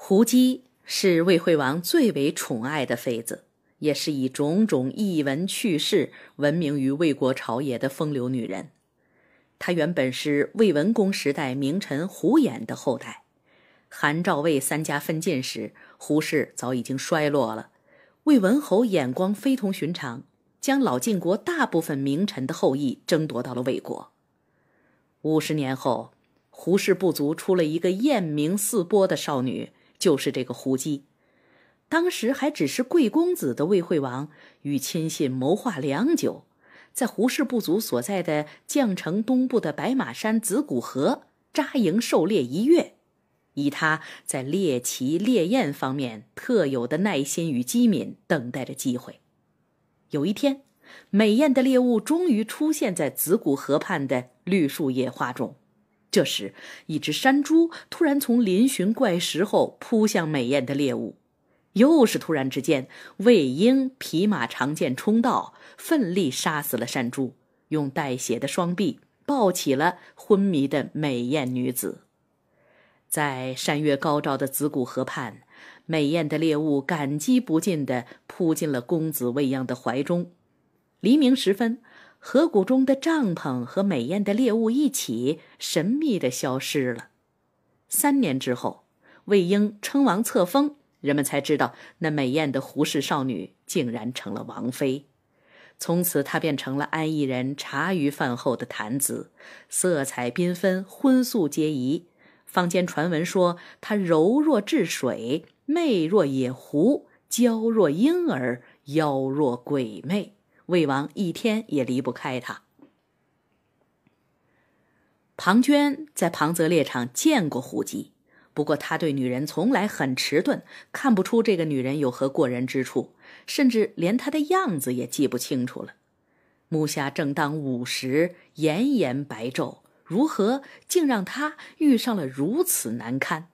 胡姬是魏惠王最为宠爱的妃子，也是以种种逸闻趣事闻名于魏国朝野的风流女人。她原本是魏文公时代名臣胡衍的后代。韩赵魏三家分晋时，胡氏早已经衰落了。魏文侯眼光非同寻常，将老晋国大部分名臣的后裔争夺到了魏国。五十年后，胡氏部族出了一个艳名四播的少女。就是这个胡姬，当时还只是贵公子的魏惠王与亲信谋划良久，在胡氏部族所在的绛城东部的白马山子谷河扎营狩猎一月，以他在猎奇猎艳方面特有的耐心与机敏，等待着机会。有一天，美艳的猎物终于出现在子谷河畔的绿树野花中。这时，一只山猪突然从嶙峋怪石后扑向美艳的猎物，又是突然之间，魏婴匹马长剑冲到，奋力杀死了山猪，用带血的双臂抱起了昏迷的美艳女子。在山月高照的子谷河畔，美艳的猎物感激不尽的扑进了公子未央的怀中。黎明时分。河谷中的帐篷和美艳的猎物一起神秘的消失了。三年之后，魏婴称王册封，人们才知道那美艳的胡氏少女竟然成了王妃。从此，她便成了安邑人茶余饭后的谈资，色彩缤纷，荤素皆宜。坊间传闻说，她柔若治水，媚若野狐，娇若婴儿，妖若鬼魅。魏王一天也离不开他。庞涓在庞泽猎场见过胡姬，不过他对女人从来很迟钝，看不出这个女人有何过人之处，甚至连她的样子也记不清楚了。目下正当午时，炎炎白昼，如何竟让他遇上了如此难堪？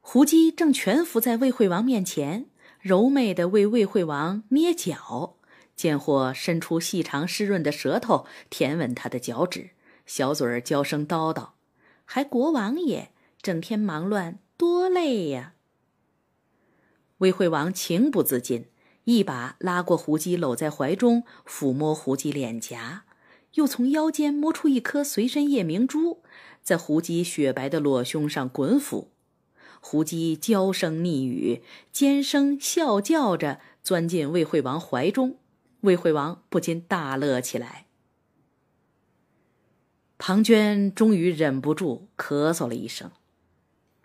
胡姬正蜷伏在魏惠王面前，柔媚的为魏惠王捏脚。贱货伸出细长湿润的舌头舔吻他的脚趾，小嘴儿娇声叨叨，还国王也整天忙乱，多累呀！魏惠王情不自禁，一把拉过胡姬，搂在怀中，抚摸胡姬脸颊，又从腰间摸出一颗随身夜明珠，在胡姬雪白的裸胸上滚抚。胡姬娇声腻语，尖声笑叫着钻进魏惠王怀中。魏惠王不禁大乐起来。庞涓终于忍不住咳嗽了一声，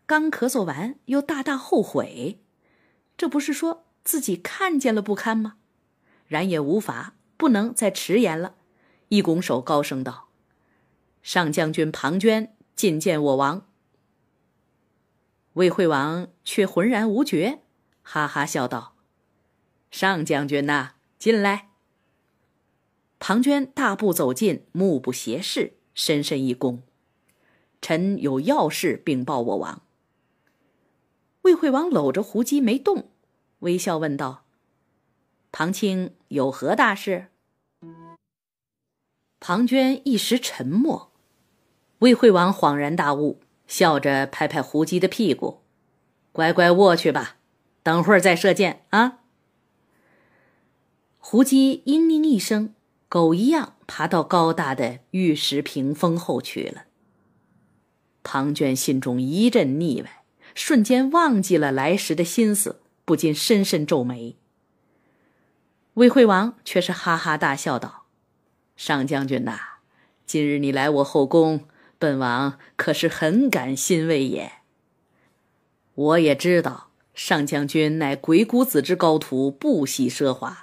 刚咳嗽完，又大大后悔，这不是说自己看见了不堪吗？然也无法，不能再迟延了，一拱手，高声道：“上将军庞涓觐见我王。”魏惠王却浑然无觉，哈哈笑道：“上将军呐！”进来。庞涓大步走进，目不斜视，深深一躬：“臣有要事禀报我王。”魏惠王搂着胡姬没动，微笑问道：“庞卿有何大事？”庞涓一时沉默。魏惠王恍然大悟，笑着拍拍胡姬的屁股：“乖乖卧去吧，等会儿再射箭啊。”胡姬嘤咛一声，狗一样爬到高大的玉石屏风后去了。庞涓心中一阵腻歪，瞬间忘记了来时的心思，不禁深深皱眉。魏惠王却是哈哈大笑道：“上将军呐，今日你来我后宫，本王可是很感欣慰也。我也知道上将军乃鬼谷子之高徒，不喜奢华。”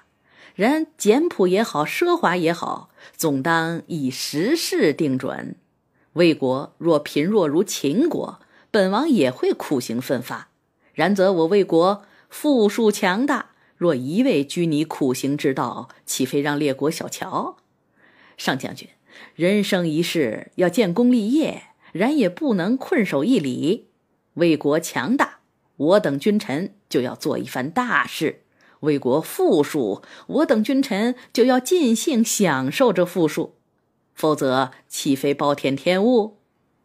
然简朴也好，奢华也好，总当以时势定准。魏国若贫弱如秦国，本王也会苦行奋发。然则我魏国富庶强大，若一味拘泥苦行之道，岂非让列国小瞧？上将军，人生一世要建功立业，然也不能困守一里。魏国强大，我等君臣就要做一番大事。为国富庶，我等君臣就要尽兴享受这富庶，否则岂非暴殄天物？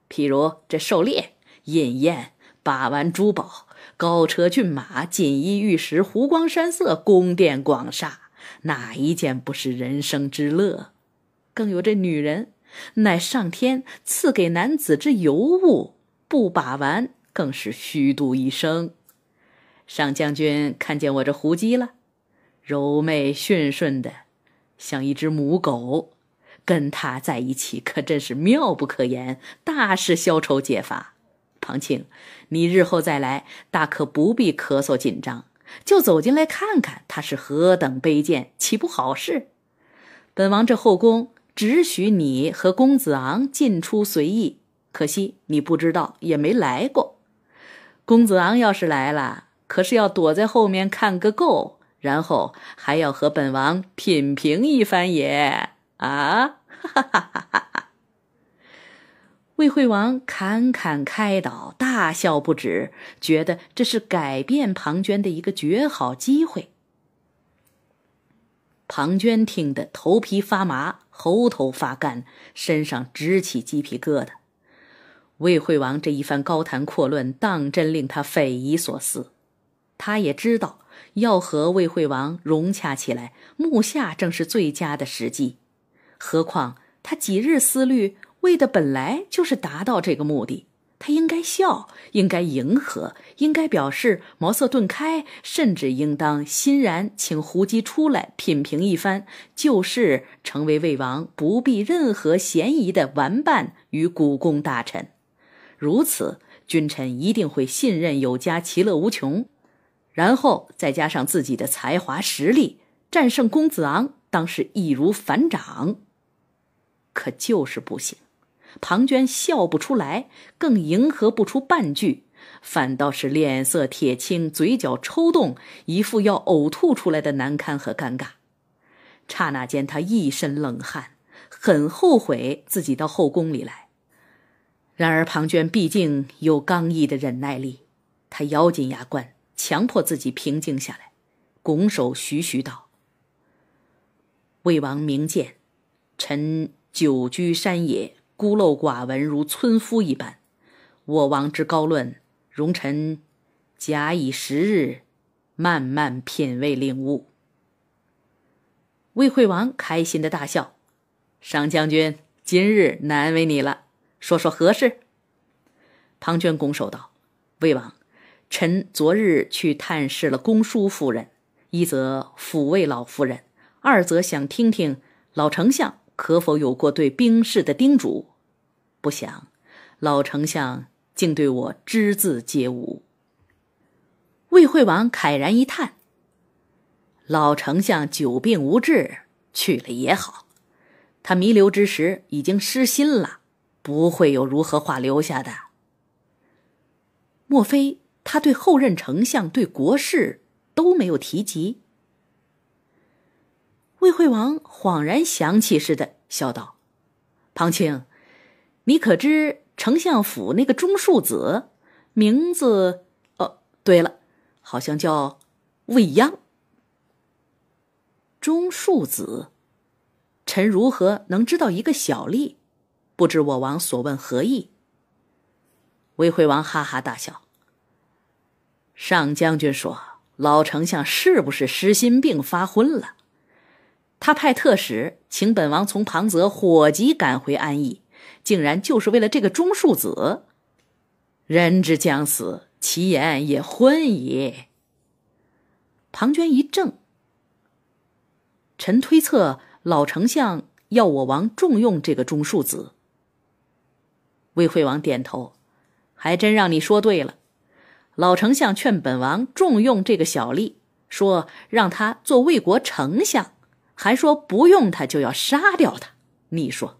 譬如这狩猎、饮宴、把玩珠宝、高车骏马、锦衣玉食、湖光山色、宫殿广厦，哪一件不是人生之乐？更有这女人，乃上天赐给男子之尤物，不把玩更是虚度一生。上将军看见我这胡姬了，柔媚驯顺的，像一只母狗，跟她在一起可真是妙不可言，大是消愁解乏。庞庆，你日后再来，大可不必咳嗽紧张，就走进来看看她是何等卑贱，岂不好事？本王这后宫只许你和公子昂进出随意，可惜你不知道，也没来过。公子昂要是来了。可是要躲在后面看个够，然后还要和本王品评一番也啊！哈哈哈哈哈哈！魏惠王侃侃开导，大笑不止，觉得这是改变庞涓的一个绝好机会。庞涓听得头皮发麻，喉头发干，身上直起鸡皮疙瘩。魏惠王这一番高谈阔论，当真令他匪夷所思。他也知道，要和魏惠王融洽起来，目下正是最佳的时机。何况他几日思虑，为的本来就是达到这个目的。他应该笑，应该迎合，应该表示茅塞顿开，甚至应当欣然请胡姬出来品评一番，就是成为魏王不必任何嫌疑的玩伴与古宫大臣。如此，君臣一定会信任有加，其乐无穷。然后再加上自己的才华实力，战胜公子昂，当是易如反掌。可就是不行，庞涓笑不出来，更迎合不出半句，反倒是脸色铁青，嘴角抽动，一副要呕吐出来的难堪和尴尬。刹那间，他一身冷汗，很后悔自己到后宫里来。然而，庞涓毕竟有刚毅的忍耐力，他咬紧牙关。强迫自己平静下来，拱手徐徐道：“魏王明鉴，臣久居山野，孤陋寡闻，如村夫一般。我王之高论，容臣假以时日，慢慢品味领悟。”魏惠王开心的大笑：“商将军，今日难为你了，说说何事？”庞涓拱手道：“魏王。”臣昨日去探视了公叔夫人，一则抚慰老夫人，二则想听听老丞相可否有过对兵士的叮嘱。不想，老丞相竟对我只字皆无。魏惠王慨然一叹：“老丞相久病无治，去了也好。他弥留之时已经失心了，不会有如何话留下的。莫非？”他对后任丞相、对国事都没有提及。魏惠王恍然想起似的，笑道：“庞卿，你可知丞相府那个中庶子名字？哦，对了，好像叫未央。”中庶子，臣如何能知道一个小吏？不知我王所问何意？魏惠王哈哈大笑。上将军说：“老丞相是不是失心病发昏了？他派特使请本王从庞泽火急赶回安邑，竟然就是为了这个钟庶子。人之将死，其言也昏矣。”庞涓一怔：“臣推测老丞相要我王重用这个钟庶子。”魏惠王点头：“还真让你说对了。”老丞相劝本王重用这个小吏，说让他做魏国丞相，还说不用他就要杀掉他。你说，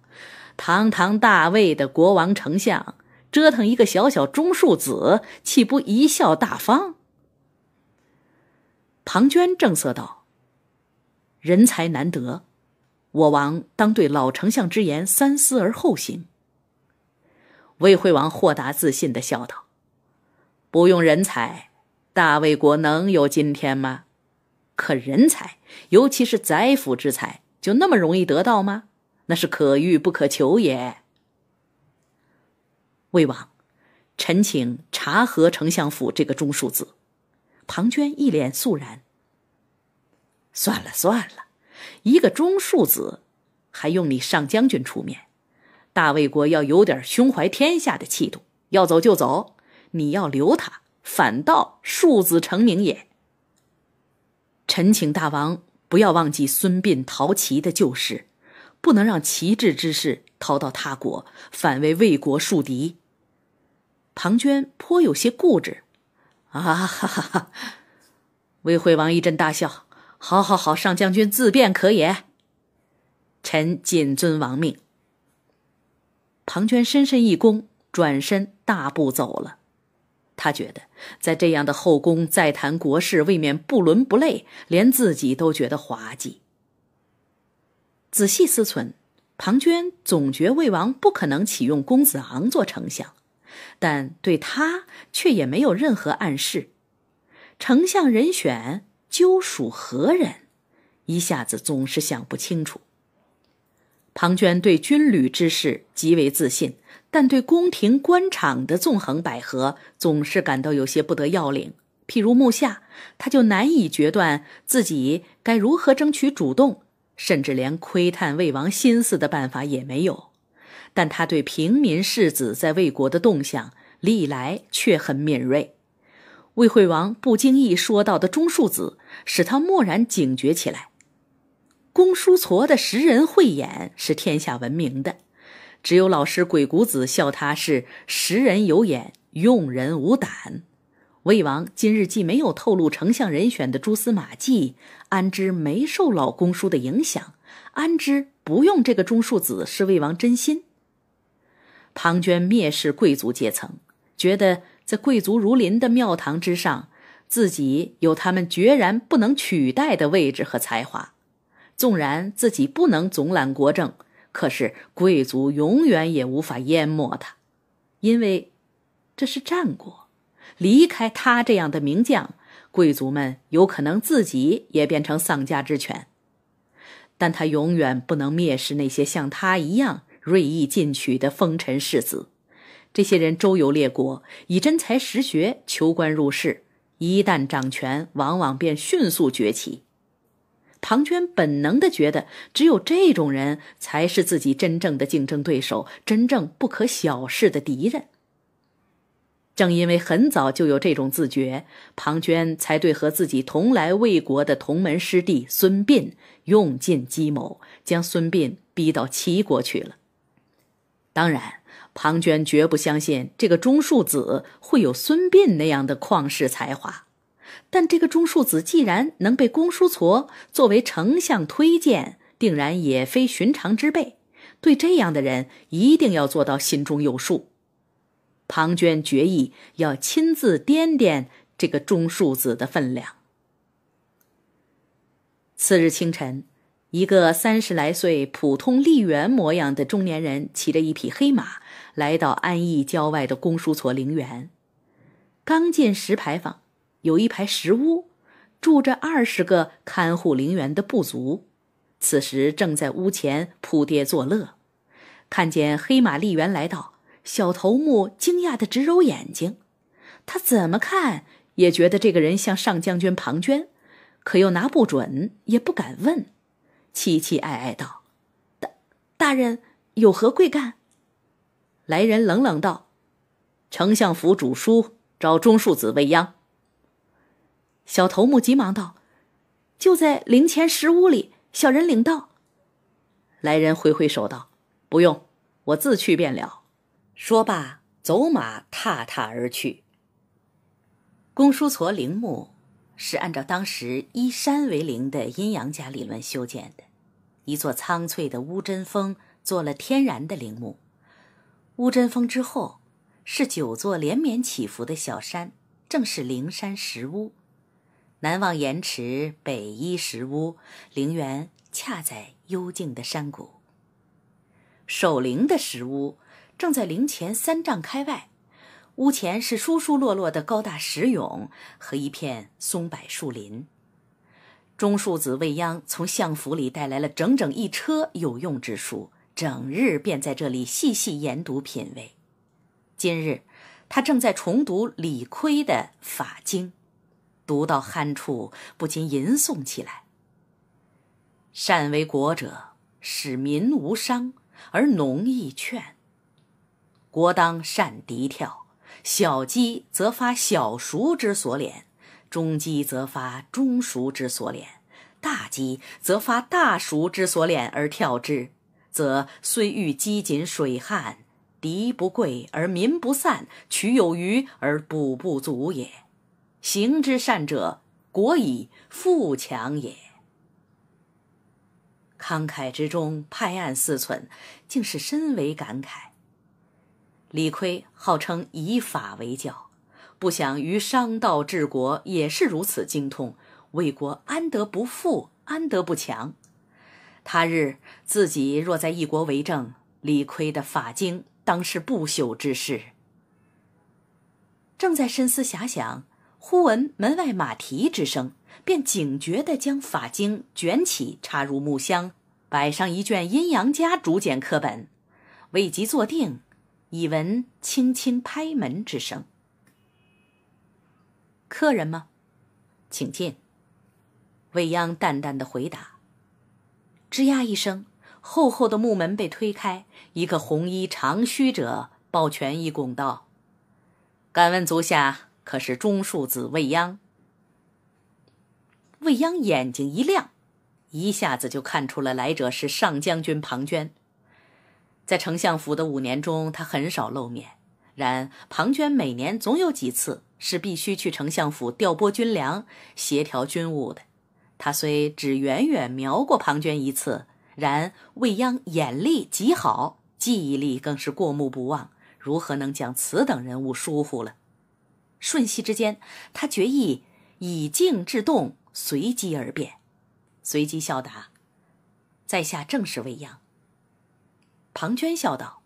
堂堂大魏的国王丞相，折腾一个小小中庶子，岂不贻笑大方？庞涓正色道：“人才难得，我王当对老丞相之言三思而后行。”魏惠王豁达自信的笑道。不用人才，大魏国能有今天吗？可人才，尤其是宰辅之才，就那么容易得到吗？那是可遇不可求也。魏王，臣请查核丞相府这个中庶子。庞涓一脸肃然。算了算了，一个中庶子，还用你上将军出面？大魏国要有点胸怀天下的气度，要走就走。你要留他，反倒庶子成名也。臣请大王不要忘记孙膑逃齐的旧事，不能让齐智之士逃到他国，反为魏国树敌。庞涓颇有些固执。啊哈哈哈！魏惠王一阵大笑。好好好，上将军自便可也。臣谨遵王命。庞涓深深一躬，转身大步走了。他觉得，在这样的后宫再谈国事，未免不伦不类，连自己都觉得滑稽。仔细思忖，庞涓总觉魏王不可能启用公子昂做丞相，但对他却也没有任何暗示。丞相人选究属何人？一下子总是想不清楚。庞涓对军旅之事极为自信。但对宫廷官场的纵横捭阖，总是感到有些不得要领。譬如穆夏，他就难以决断自己该如何争取主动，甚至连窥探魏王心思的办法也没有。但他对平民世子在魏国的动向，历来却很敏锐。魏惠王不经意说到的钟庶子，使他蓦然警觉起来。公叔痤的识人慧眼是天下闻名的。只有老师鬼谷子笑他是识人有眼，用人无胆。魏王今日既没有透露丞相人选的蛛丝马迹，安知没受老公叔的影响？安知不用这个中庶子是魏王真心？庞涓蔑视贵族阶层，觉得在贵族如林的庙堂之上，自己有他们决然不能取代的位置和才华。纵然自己不能总揽国政。可是贵族永远也无法淹没他，因为这是战国。离开他这样的名将，贵族们有可能自己也变成丧家之犬。但他永远不能蔑视那些像他一样锐意进取的风尘世子。这些人周游列国，以真才实学求官入仕，一旦掌权，往往便迅速崛起。庞涓本能的觉得，只有这种人才是自己真正的竞争对手，真正不可小视的敌人。正因为很早就有这种自觉，庞涓才对和自己同来魏国的同门师弟孙膑用尽计谋，将孙膑逼到齐国去了。当然，庞涓绝不相信这个中庶子会有孙膑那样的旷世才华。但这个钟庶子既然能被公叔痤作为丞相推荐，定然也非寻常之辈。对这样的人，一定要做到心中有数。庞涓决意要亲自掂掂这个钟庶子的分量。次日清晨，一个三十来岁、普通吏员模样的中年人，骑着一匹黑马，来到安邑郊外的公叔痤陵园。刚进石牌坊。有一排石屋，住着二十个看护陵园的部族，此时正在屋前铺爹作乐。看见黑马立元来到，小头目惊讶的直揉眼睛。他怎么看也觉得这个人像上将军庞涓，可又拿不准，也不敢问，凄凄哀哀道：“大，大人有何贵干？”来人冷冷道：“丞相府主书找中庶子未央。”小头目急忙道：“就在灵前石屋里，小人领到。”来人挥挥手道：“不用，我自去便了。”说罢，走马踏踏而去。公叔痤陵墓是按照当时依山为陵的阴阳家理论修建的，一座苍翠的乌真峰做了天然的陵墓。乌真峰之后，是九座连绵起伏的小山，正是灵山石屋。南望盐池，北依石屋，陵园恰在幽静的山谷。守陵的石屋正在陵前三丈开外，屋前是疏疏落落的高大石俑和一片松柏树林。钟庶子未央从相府里带来了整整一车有用之书，整日便在这里细细研读品味。今日，他正在重读李逵的法经。读到酣处，不禁吟诵起来：“善为国者，使民无伤而农亦劝。国当善敌跳，小鸡则发小熟之所敛，中鸡则发中熟之所敛，大鸡则发大熟之所敛而跳之，则虽遇饥馑水旱，敌不贵而民不散，取有余而补不足也。”行之善者，国以富强也。慷慨之中，拍案四寸，竟是深为感慨。李逵号称以法为教，不想于商道治国也是如此精通。为国安得不富？安得不强？他日自己若在一国为政，李逵的法经当是不朽之事。正在深思遐想。忽闻门外马蹄之声，便警觉地将法经卷起，插入木箱，摆上一卷阴阳家竹简课本，未及坐定，已闻轻轻拍门之声。客人吗？请进。未央淡淡的回答。吱呀一声，厚厚的木门被推开，一个红衣长须者抱拳一拱道：“敢问足下。”可是中庶子未央，未央眼睛一亮，一下子就看出了来者是上将军庞涓。在丞相府的五年中，他很少露面。然庞涓每年总有几次是必须去丞相府调拨军粮、协调军务的。他虽只远远瞄过庞涓一次，然未央眼力极好，记忆力更是过目不忘，如何能将此等人物疏忽了？瞬息之间，他决意以静制动，随机而变。随即笑答：“在下正是未央。”庞涓笑道：“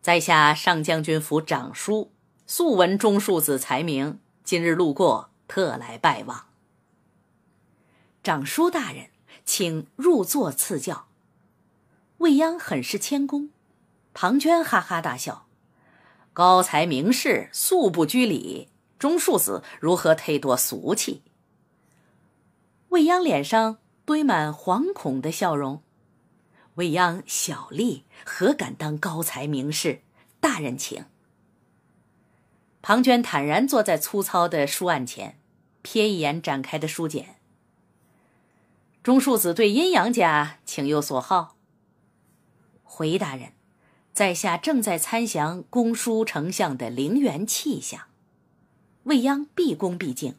在下上将军府长叔，素闻钟庶子才名，今日路过，特来拜望。”长叔大人，请入座赐教。未央很是谦恭，庞涓哈哈大笑。高才名士素不拘礼，钟庶子如何忒多俗气？未央脸上堆满惶恐的笑容。未央小吏何敢当高才名士？大人请。庞涓坦然坐在粗糙的书案前，瞥一眼展开的书简。钟庶子对阴阳家情有所好。回大人。在下正在参详公叔丞相的陵园气象，未央毕恭毕敬。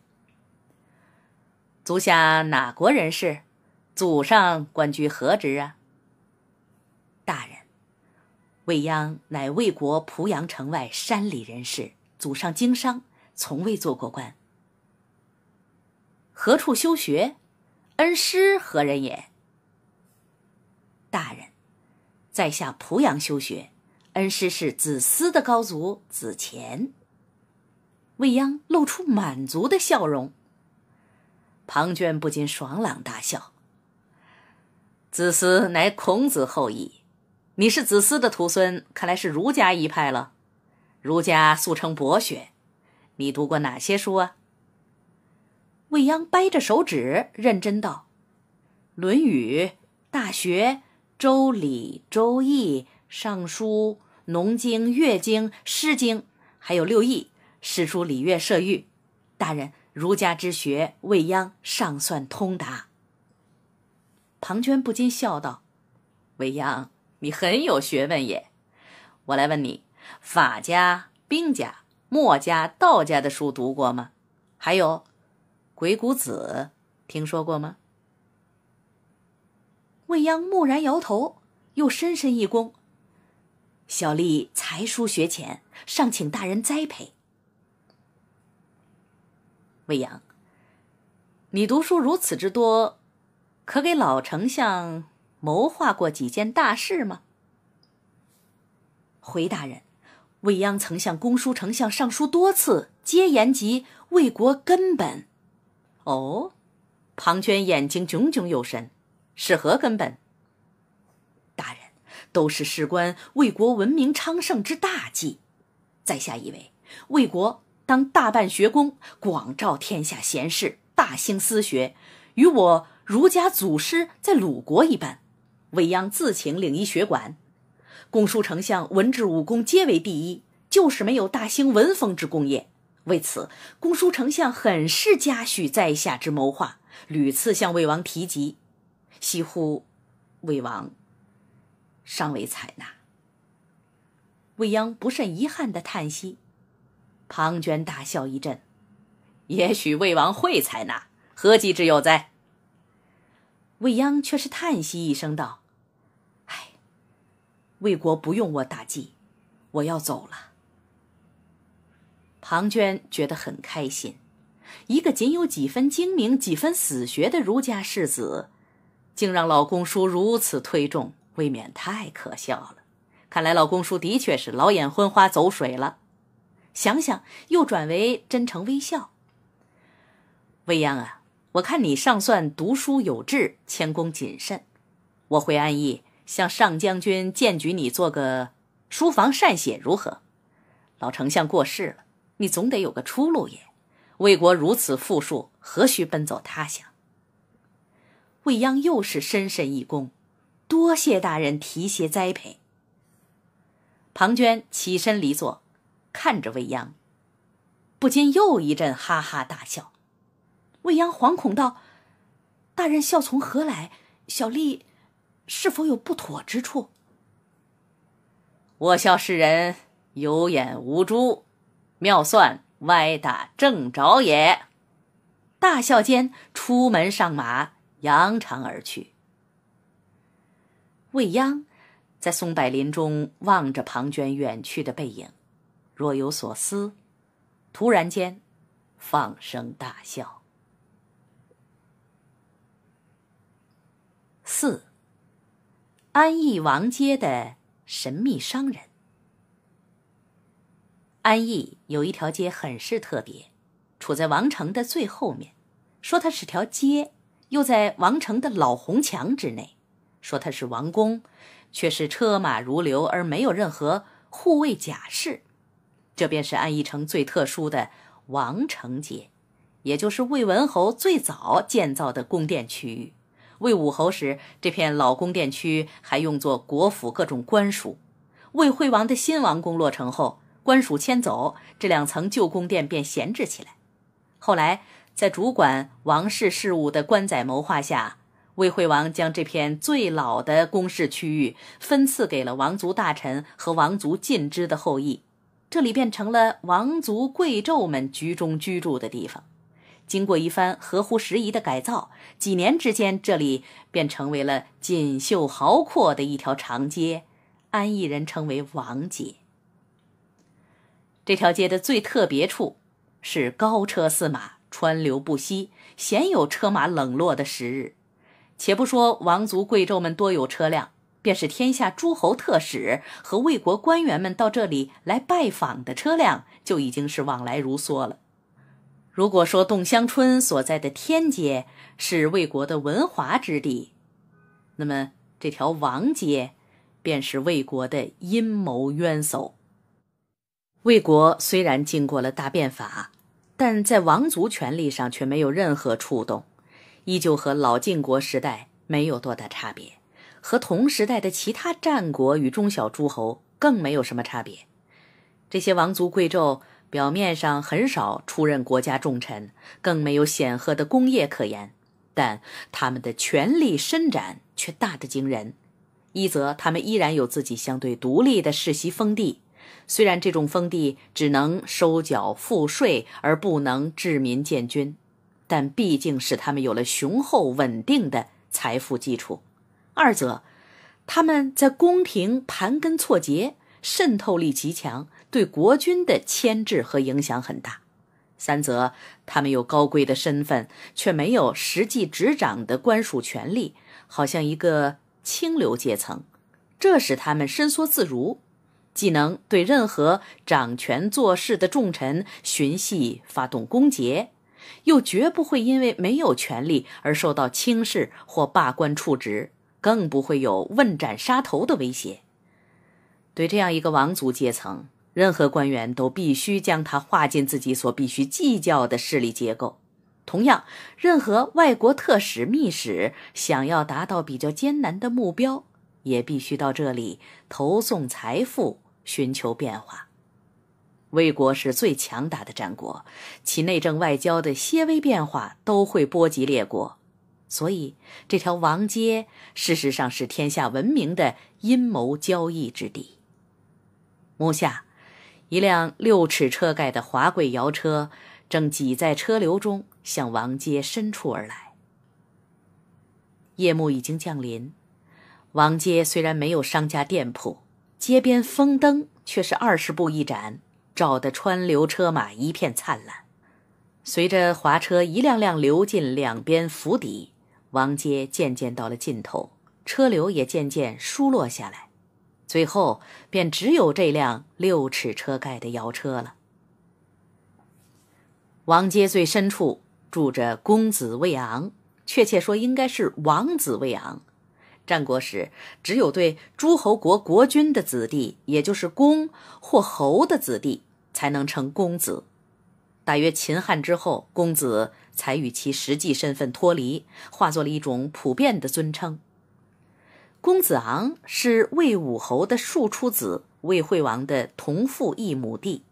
足下哪国人士？祖上官居何职啊？大人，未央乃魏国濮阳城外山里人士，祖上经商，从未做过官。何处修学？恩师何人也？大人。在下濮阳修学，恩师是子思的高祖子虔。未央露出满足的笑容。庞涓不禁爽朗大笑。子思乃孔子后裔，你是子思的徒孙，看来是儒家一派了。儒家素称博学，你读过哪些书啊？未央掰着手指认真道：“《论语》《大学》。”《周礼》《周易》《尚书》《农经》《乐经》《诗经》，还有六艺，《诗书》《礼乐射御》，大人儒家之学，未央尚算通达。庞涓不禁笑道：“未央，你很有学问也。我来问你，法家、兵家、墨家、道家的书读过吗？还有《鬼谷子》，听说过吗？”未央蓦然摇头，又深深一躬。小吏才疏学浅，尚请大人栽培。未央，你读书如此之多，可给老丞相谋划过几件大事吗？回大人，未央曾向公叔丞相上书多次，皆言及魏国根本。哦，庞涓眼睛炯炯有神。是何根本？大人，都是事关魏国文明昌盛之大计。在下以为，魏国当大办学宫，广召天下贤士，大兴私学，与我儒家祖师在鲁国一般。未央自请领一学馆，公叔丞相文治武功皆为第一，就是没有大兴文风之功业。为此，公叔丞相很是嘉许在下之谋划，屡次向魏王提及。惜乎，魏王尚未采纳。未央不甚遗憾的叹息。庞涓大笑一阵，也许魏王会采纳，何计之有哉？未央却是叹息一声道：“唉，魏国不用我打计，我要走了。”庞涓觉得很开心，一个仅有几分精明、几分死学的儒家世子。竟让老公叔如此推重，未免太可笑了。看来老公叔的确是老眼昏花、走水了。想想又转为真诚微笑。未央啊，我看你尚算读书有志，谦恭谨慎。我回安意向上将军荐举你做个书房善写如何？老丞相过世了，你总得有个出路也。魏国如此富庶，何须奔走他乡？未央又是深深一躬，多谢大人提携栽培。庞涓起身离座，看着未央，不禁又一阵哈哈大笑。未央惶恐道：“大人笑从何来？小吏是否有不妥之处？”我笑世人有眼无珠，妙算歪打正着也。大笑间，出门上马。扬长而去。未央，在松柏林中望着庞涓远去的背影，若有所思。突然间，放声大笑。四。安义王街的神秘商人。安义有一条街，很是特别，处在王城的最后面。说它是条街。又在王城的老红墙之内，说他是王宫，却是车马如流而没有任何护卫甲士，这便是安义城最特殊的王城街，也就是魏文侯最早建造的宫殿区域。魏武侯时，这片老宫殿区还用作国府各种官署。魏惠王的新王宫落成后，官署迁走，这两层旧宫殿便闲置起来，后来。在主管王室事务的官宰谋划下，魏惠王将这片最老的宫室区域分赐给了王族大臣和王族近支的后裔，这里便成了王族贵胄们居中居住的地方。经过一番合乎时宜的改造，几年之间，这里便成为了锦绣豪阔的一条长街，安邑人称为“王街”。这条街的最特别处是高车驷马。川流不息，鲜有车马冷落的时日。且不说王族贵胄们多有车辆，便是天下诸侯特使和魏国官员们到这里来拜访的车辆，就已经是往来如梭了。如果说洞香春所在的天街是魏国的文华之地，那么这条王街，便是魏国的阴谋冤首。魏国虽然经过了大变法。但在王族权力上却没有任何触动，依旧和老晋国时代没有多大差别，和同时代的其他战国与中小诸侯更没有什么差别。这些王族贵胄表面上很少出任国家重臣，更没有显赫的功业可言，但他们的权力伸展却大得惊人。一则他们依然有自己相对独立的世袭封地。虽然这种封地只能收缴赋税而不能治民建军，但毕竟使他们有了雄厚稳定的财富基础。二则，他们在宫廷盘根错节，渗透力极强，对国君的牵制和影响很大。三则，他们有高贵的身份，却没有实际执掌的官属权力，好像一个清流阶层，这使他们伸缩自如。既能对任何掌权做事的重臣寻隙发动攻讦，又绝不会因为没有权力而受到轻视或罢官处职，更不会有问斩杀头的威胁。对这样一个王族阶层，任何官员都必须将他划进自己所必须计较的势力结构。同样，任何外国特使、密使想要达到比较艰难的目标，也必须到这里投送财富。寻求变化，魏国是最强大的战国，其内政外交的些微变化都会波及列国，所以这条王街事实上是天下闻名的阴谋交易之地。目下，一辆六尺车盖的华贵摇车，正挤在车流中向王街深处而来。夜幕已经降临，王街虽然没有商家店铺。街边风灯却是二十步一盏，照得川流车马一片灿烂。随着华车一辆辆流进两边府邸，王街渐渐到了尽头，车流也渐渐疏落下来，最后便只有这辆六尺车盖的摇车了。王街最深处住着公子魏昂，确切说应该是王子魏昂。战国时，只有对诸侯国国君的子弟，也就是公或侯的子弟，才能称公子。大约秦汉之后，公子才与其实际身份脱离，化作了一种普遍的尊称。公子昂是魏武侯的庶出子，魏惠王的同父异母弟。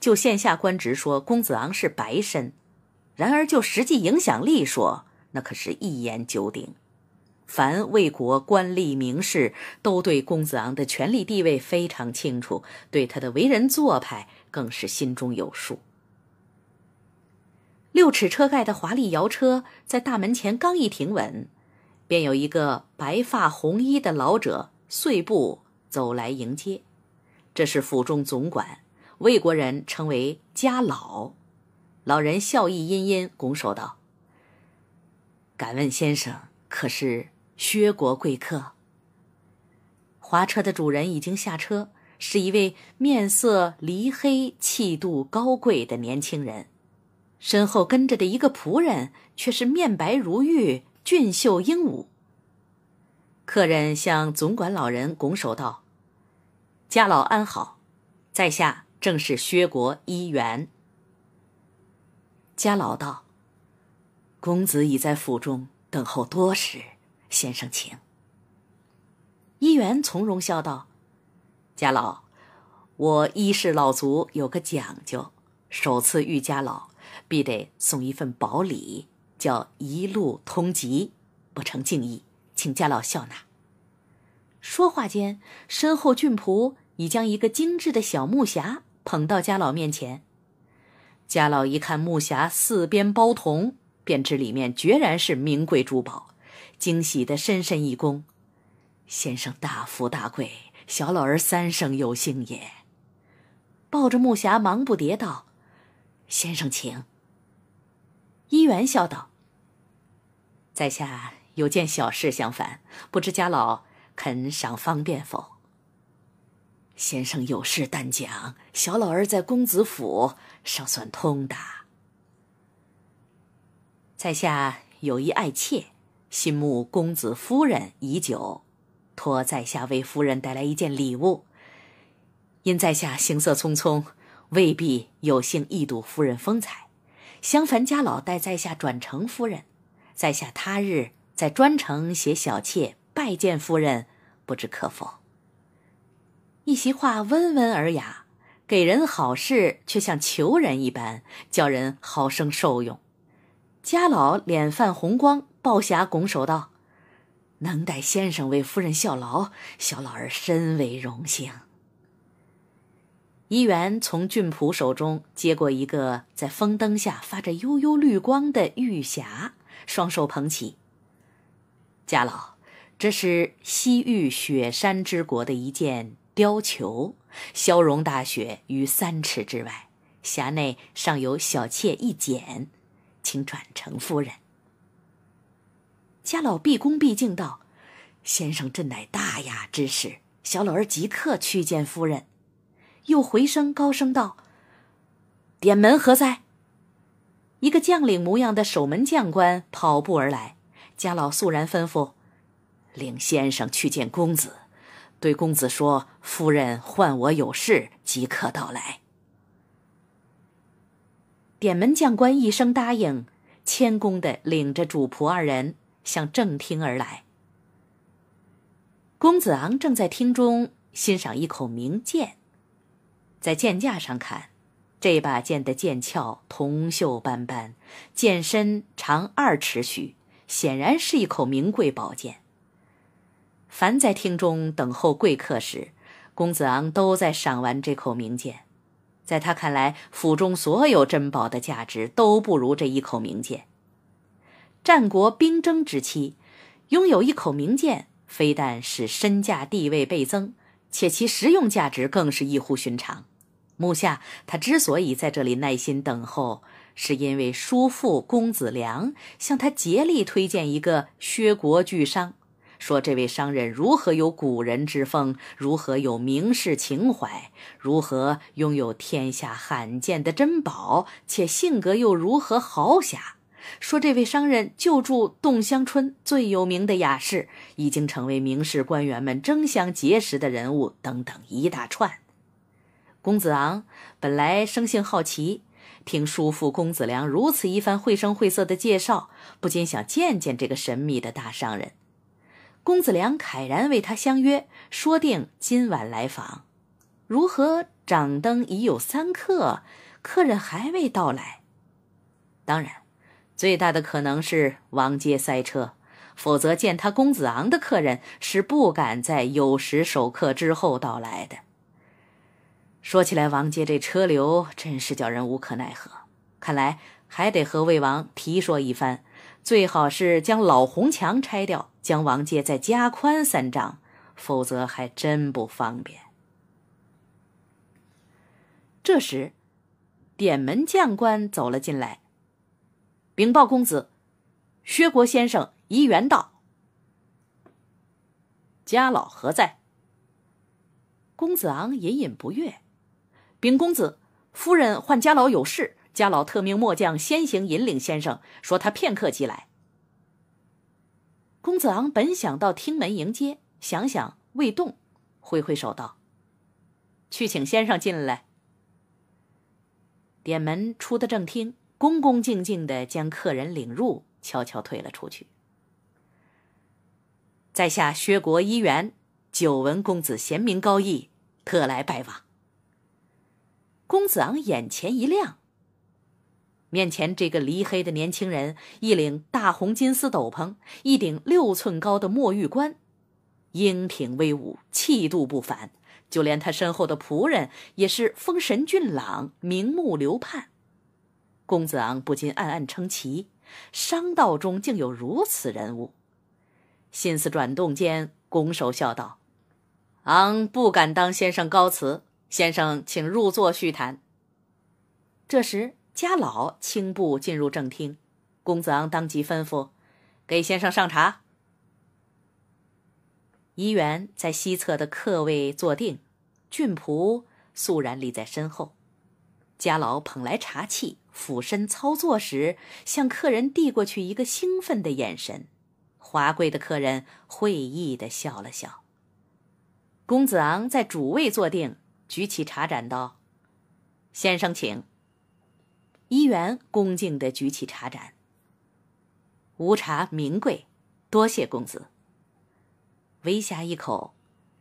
就线下官职说，公子昂是白身；然而就实际影响力说，那可是一言九鼎。凡魏国官吏名士，都对公子昂的权力地位非常清楚，对他的为人做派更是心中有数。六尺车盖的华丽摇车在大门前刚一停稳，便有一个白发红衣的老者碎步走来迎接。这是府中总管，魏国人称为家老。老人笑意殷殷，拱手道：“敢问先生，可是？”薛国贵客。华车的主人已经下车，是一位面色黧黑、气度高贵的年轻人，身后跟着的一个仆人却是面白如玉、俊秀英武。客人向总管老人拱手道：“家老安好，在下正是薛国一员。”家老道：“公子已在府中等候多时。”先生，请。一元从容笑道：“家老，我一氏老族有个讲究，首次遇家老，必得送一份薄礼，叫一路通吉，不成敬意，请家老笑纳。”说话间，身后俊仆已将一个精致的小木匣捧到家老面前。家老一看木匣四边包铜，便知里面绝然是名贵珠宝。惊喜的深深一躬，先生大富大贵，小老儿三生有幸也。抱着木匣，忙不迭道：“先生请。”一元笑道：“在下有件小事相烦，不知家老肯赏方便否？”先生有事但讲，小老儿在公子府尚算通达。在下有一爱妾。心慕公子夫人已久，托在下为夫人带来一件礼物。因在下行色匆匆，未必有幸一睹夫人风采。相烦家老代在下转呈夫人，在下他日再专程携小妾拜见夫人，不知可否？一席话温文尔雅，给人好事却像求人一般，叫人好生受用。家老脸泛红光。鲍霞拱手道：“能代先生为夫人效劳，小老儿深为荣幸。”一元从俊仆手中接过一个在风灯下发着幽幽绿光的玉匣，双手捧起。贾老，这是西域雪山之国的一件貂裘，消融大雪于三尺之外。匣内尚有小妾一剪，请转呈夫人。家老毕恭毕敬道：“先生，真乃大雅之士，小老儿即刻去见夫人。”又回声高声道：“点门何在？”一个将领模样的守门将官跑步而来。家老肃然吩咐：“领先生去见公子，对公子说，夫人唤我有事，即刻到来。”点门将官一声答应，谦恭的领着主仆二人。向正厅而来。公子昂正在厅中欣赏一口名剑，在剑架上看，这把剑的剑鞘铜锈斑斑，剑身长二尺许，显然是一口名贵宝剑。凡在厅中等候贵客时，公子昂都在赏完这口名剑。在他看来，府中所有珍宝的价值都不如这一口名剑。战国兵争之期，拥有一口名剑，非但使身价地位倍增，且其实用价值更是异乎寻常。目下他之所以在这里耐心等候，是因为叔父公子良向他竭力推荐一个薛国巨商，说这位商人如何有古人之风，如何有名士情怀，如何拥有天下罕见的珍宝，且性格又如何豪侠。说这位商人就住洞香春，最有名的雅士，已经成为名士官员们争相结识的人物，等等一大串。公子昂本来生性好奇，听叔父公子良如此一番绘声绘色的介绍，不禁想见见这个神秘的大商人。公子良慨然为他相约，说定今晚来访。如何掌灯已有三刻，客人还未到来？当然。最大的可能是王街塞车，否则见他公子昂的客人是不敢在酉时守客之后到来的。说起来，王街这车流真是叫人无可奈何。看来还得和魏王提说一番，最好是将老红墙拆掉，将王街再加宽三丈，否则还真不方便。这时，点门将官走了进来。禀报公子，薛国先生怡园道。家老何在？公子昂隐隐不悦。禀公子，夫人唤家老有事，家老特命末将先行引领先生，说他片刻即来。公子昂本想到厅门迎接，想想未动，挥挥手道：“去请先生进来。”点门出的正厅。恭恭敬敬的将客人领入，悄悄退了出去。在下薛国一员，久闻公子贤明高义，特来拜望。公子昂眼前一亮，面前这个黎黑的年轻人，一领大红金丝斗篷，一顶六寸高的墨玉冠，英挺威武，气度不凡，就连他身后的仆人也是风神俊朗，明目流盼。公子昂不禁暗暗称奇，商道中竟有如此人物。心思转动间，拱手笑道：“昂不敢当先生高辞，先生请入座叙谈。”这时，家老轻步进入正厅，公子昂当即吩咐：“给先生上茶。”怡园在西侧的客位坐定，俊仆肃然立在身后，家老捧来茶器。俯身操作时，向客人递过去一个兴奋的眼神。华贵的客人会意的笑了笑。公子昂在主位坐定，举起茶盏道：“先生请。”一元恭敬的举起茶盏。无茶名贵，多谢公子。微呷一口，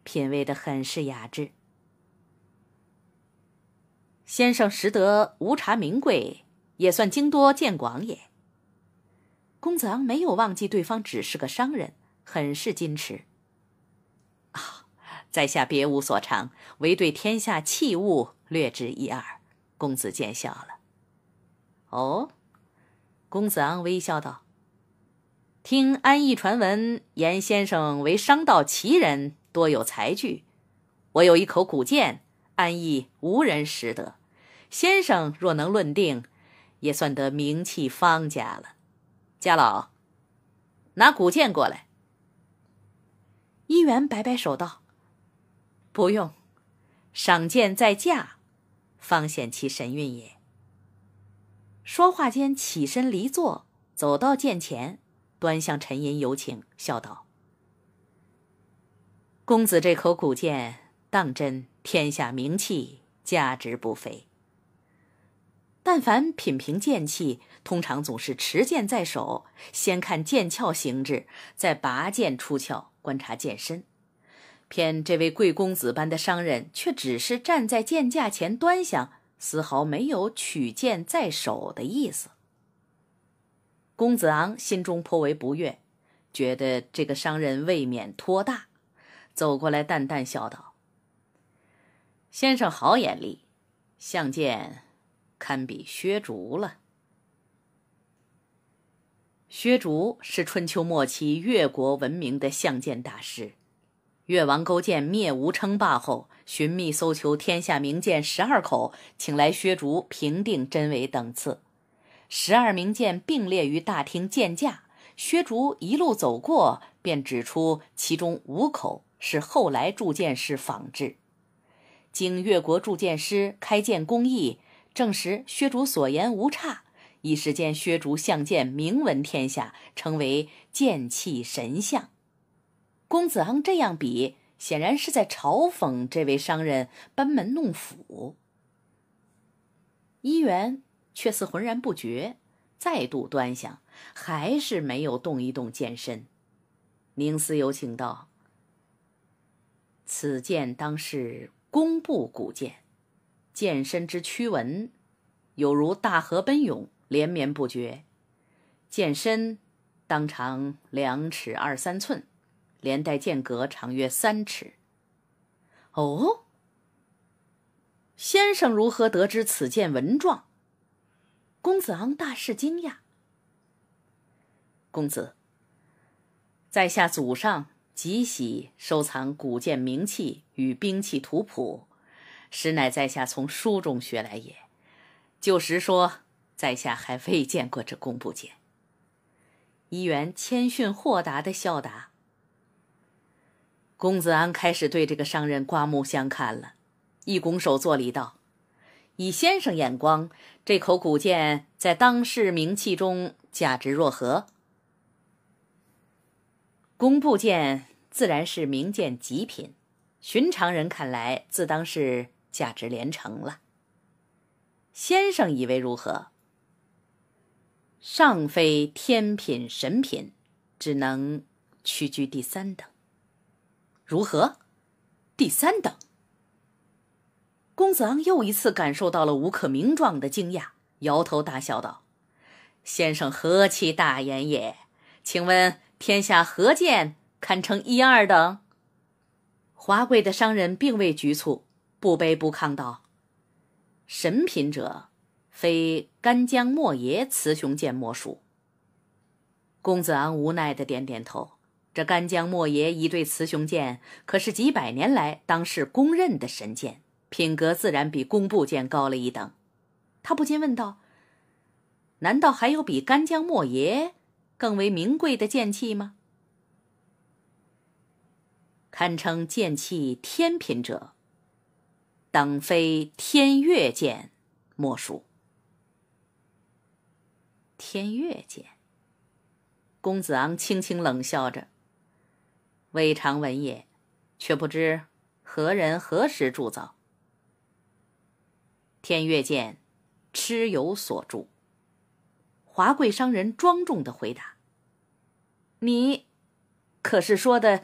品味的很是雅致。先生识得无茶名贵。也算经多见广也。公子昂没有忘记对方只是个商人，很是矜持。在下别无所长，唯对天下器物略知一二，公子见笑了。哦，公子昂微笑道：“听安逸传闻，严先生为商道奇人，多有才具。我有一口古剑，安逸无人识得。先生若能论定。”也算得名气方家了，家老，拿古剑过来。一元摆摆手道：“不用，赏剑在架，方显其神韵也。”说话间起身离座，走到剑前，端详沉吟，有请，笑道：“公子这口古剑，当真天下名器，价值不菲。”但凡品评剑器，通常总是持剑在手，先看剑鞘形制，再拔剑出鞘观察剑身。偏这位贵公子般的商人，却只是站在剑架前端详，丝毫没有取剑在手的意思。公子昂心中颇为不悦，觉得这个商人未免托大，走过来淡淡笑道：“先生好眼力，相剑。”堪比薛烛了。薛烛是春秋末期越国闻名的相剑大师。越王勾践灭吴称霸后，寻觅搜求天下名剑十二口，请来薛烛评定真伪等次。十二名剑并列于大厅剑架，薛烛一路走过，便指出其中五口是后来铸剑师仿制。经越国铸剑师开剑工艺。证实薛竹所言无差，一时间，薛竹相剑名闻天下，成为剑气神相。公子昂这样比，显然是在嘲讽这位商人班门弄斧。一元却似浑然不觉，再度端详，还是没有动一动剑身。宁思有请道：“此剑当是工部古剑。”剑身之曲纹，有如大河奔涌，连绵不绝。剑身当长两尺二三寸，连带剑格长约三尺。哦，先生如何得知此剑纹状？公子昂大是惊讶。公子，在下祖上极喜收藏古剑名器与兵器图谱。实乃在下从书中学来也。旧时说，在下还未见过这工部剑。一员谦逊豁达的笑答。公子安开始对这个商人刮目相看了，一拱手作礼道：“以先生眼光，这口古剑在当世名器中价值若何？”工部剑自然是名剑极品，寻常人看来，自当是。价值连城了。先生以为如何？尚非天品神品，只能屈居第三等。如何？第三等？公子昂又一次感受到了无可名状的惊讶，摇头大笑道：“先生何其大言也！请问天下何见堪称一二等？”华贵的商人并未局促。不卑不亢道：“神品者，非干将莫邪雌雄剑莫属。”公子昂无奈的点点头。这干将莫邪一对雌雄剑，可是几百年来当世公认的神剑，品格自然比工部剑高了一等。他不禁问道：“难道还有比干将莫邪更为名贵的剑器吗？”堪称剑气天品者。当非天月剑莫属。天月剑，公子昂轻轻冷笑着。未尝闻也，却不知何人何时铸造。天月剑，蚩尤所铸。华贵商人庄重的回答：“你，可是说的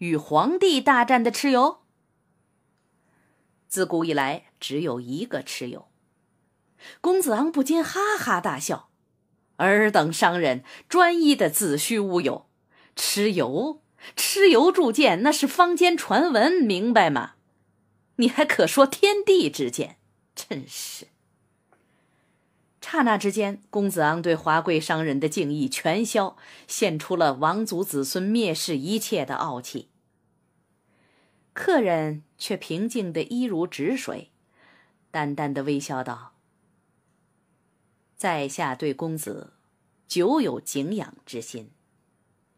与皇帝大战的蚩尤？”自古以来只有一个蚩尤，公子昂不禁哈哈大笑。尔等商人专一的子虚乌有，蚩尤，蚩尤铸剑那是坊间传闻，明白吗？你还可说天地之剑，真是！刹那之间，公子昂对华贵商人的敬意全消，现出了王族子孙蔑视一切的傲气。客人。却平静的一如止水，淡淡的微笑道：“在下对公子，久有敬仰之心，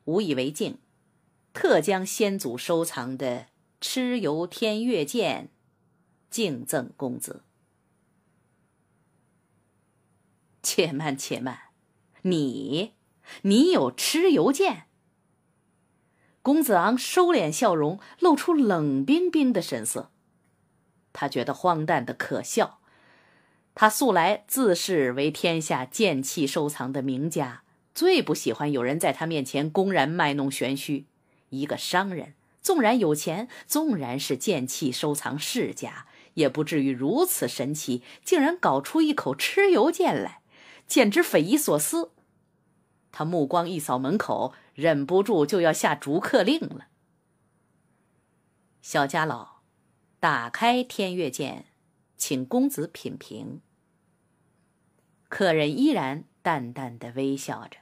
无以为敬，特将先祖收藏的蚩尤天月剑，敬赠公子。”且慢，且慢，你，你有蚩尤剑？公子昂收敛笑容，露出冷冰冰的神色。他觉得荒诞的可笑。他素来自视为天下剑器收藏的名家，最不喜欢有人在他面前公然卖弄玄虚。一个商人，纵然有钱，纵然是剑器收藏世家，也不至于如此神奇，竟然搞出一口蚩尤剑来，简直匪夷所思。他目光一扫门口。忍不住就要下逐客令了。小家老，打开天月剑，请公子品评。客人依然淡淡的微笑着。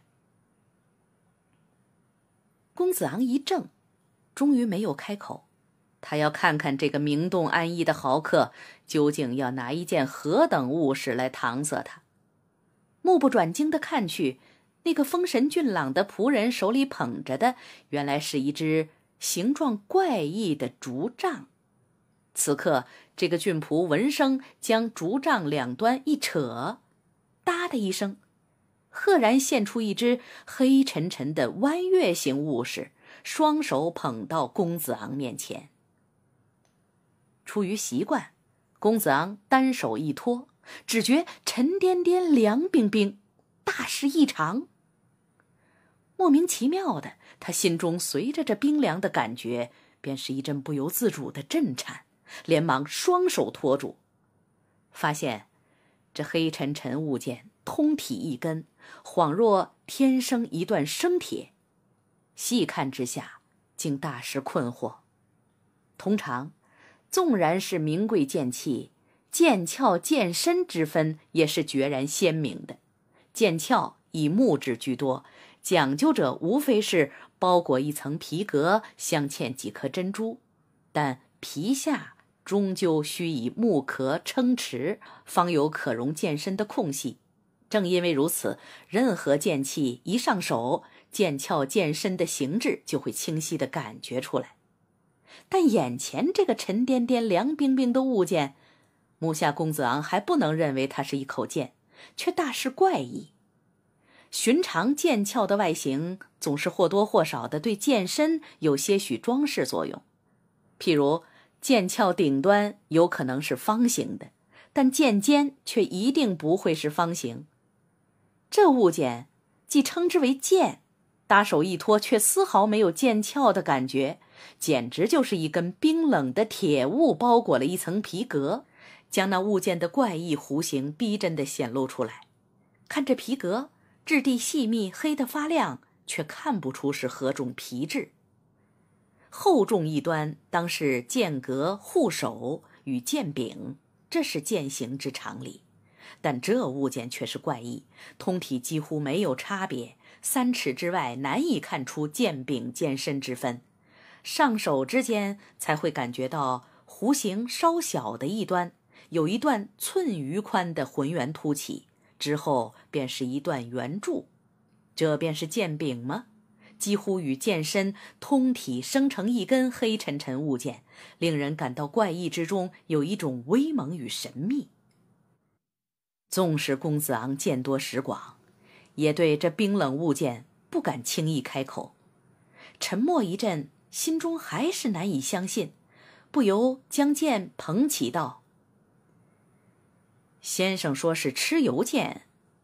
公子昂一怔，终于没有开口。他要看看这个明动安逸的豪客，究竟要拿一件何等物事来搪塞他。目不转睛的看去。那个风神俊朗的仆人手里捧着的，原来是一只形状怪异的竹杖。此刻，这个俊仆闻声将竹杖两端一扯，“哒的一声，赫然现出一只黑沉沉的弯月形物事，双手捧到公子昂面前。出于习惯，公子昂单手一托，只觉沉甸甸、凉冰冰，大事异常。莫名其妙的，他心中随着这冰凉的感觉，便是一阵不由自主的震颤，连忙双手托住，发现这黑沉沉物件通体一根，恍若天生一段生铁。细看之下，竟大失困惑。通常，纵然是名贵剑器，剑鞘、剑身之分也是决然鲜明的，剑鞘以木质居多。讲究者无非是包裹一层皮革，镶嵌几颗珍珠，但皮下终究需以木壳撑持，方有可容剑身的空隙。正因为如此，任何剑器一上手，剑鞘、剑身的形制就会清晰的感觉出来。但眼前这个沉甸甸、凉冰冰的物件，木下公子昂还不能认为它是一口剑，却大是怪异。寻常剑鞘的外形总是或多或少的对剑身有些许装饰作用，譬如剑鞘顶端有可能是方形的，但剑尖却一定不会是方形。这物件既称之为剑，搭手一托却丝毫没有剑鞘的感觉，简直就是一根冰冷的铁物包裹了一层皮革，将那物件的怪异弧形逼真的显露出来。看这皮革。质地细密，黑得发亮，却看不出是何种皮质。厚重一端当是剑格、护手与剑柄，这是剑形之常理。但这物件却是怪异，通体几乎没有差别，三尺之外难以看出剑柄、剑身之分，上手之间才会感觉到弧形稍小的一端有一段寸余宽的浑圆凸起。之后便是一段圆柱，这便是剑柄吗？几乎与剑身通体生成一根黑沉沉物件，令人感到怪异之中有一种威猛与神秘。纵使公子昂见多识广，也对这冰冷物件不敢轻易开口。沉默一阵，心中还是难以相信，不由将剑捧起道。先生说是蚩尤剑，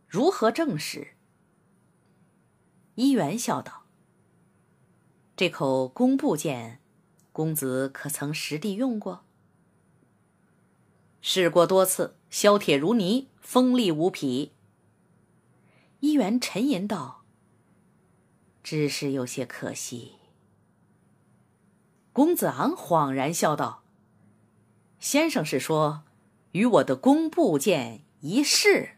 如何证实？一元笑道：“这口工部剑，公子可曾实地用过？试过多次，削铁如泥，锋利无匹。”一元沉吟道：“只是有些可惜。”公子昂恍然笑道：“先生是说？”与我的弓步剑一试。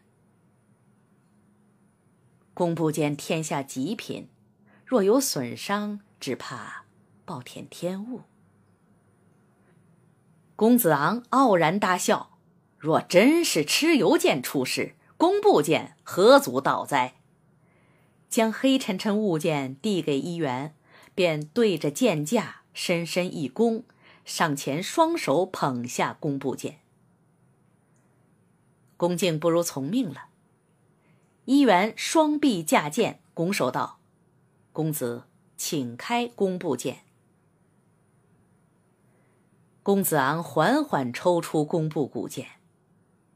弓步剑天下极品，若有损伤，只怕暴殄天物。公子昂傲然大笑：“若真是蚩尤剑出世，弓步剑何足道哉？”将黑沉沉物件递给一元，便对着剑架深深一躬，上前双手捧下弓步剑。恭敬不如从命了。一元双臂架剑，拱手道：“公子，请开弓步剑。”公子昂缓缓抽出弓步古剑，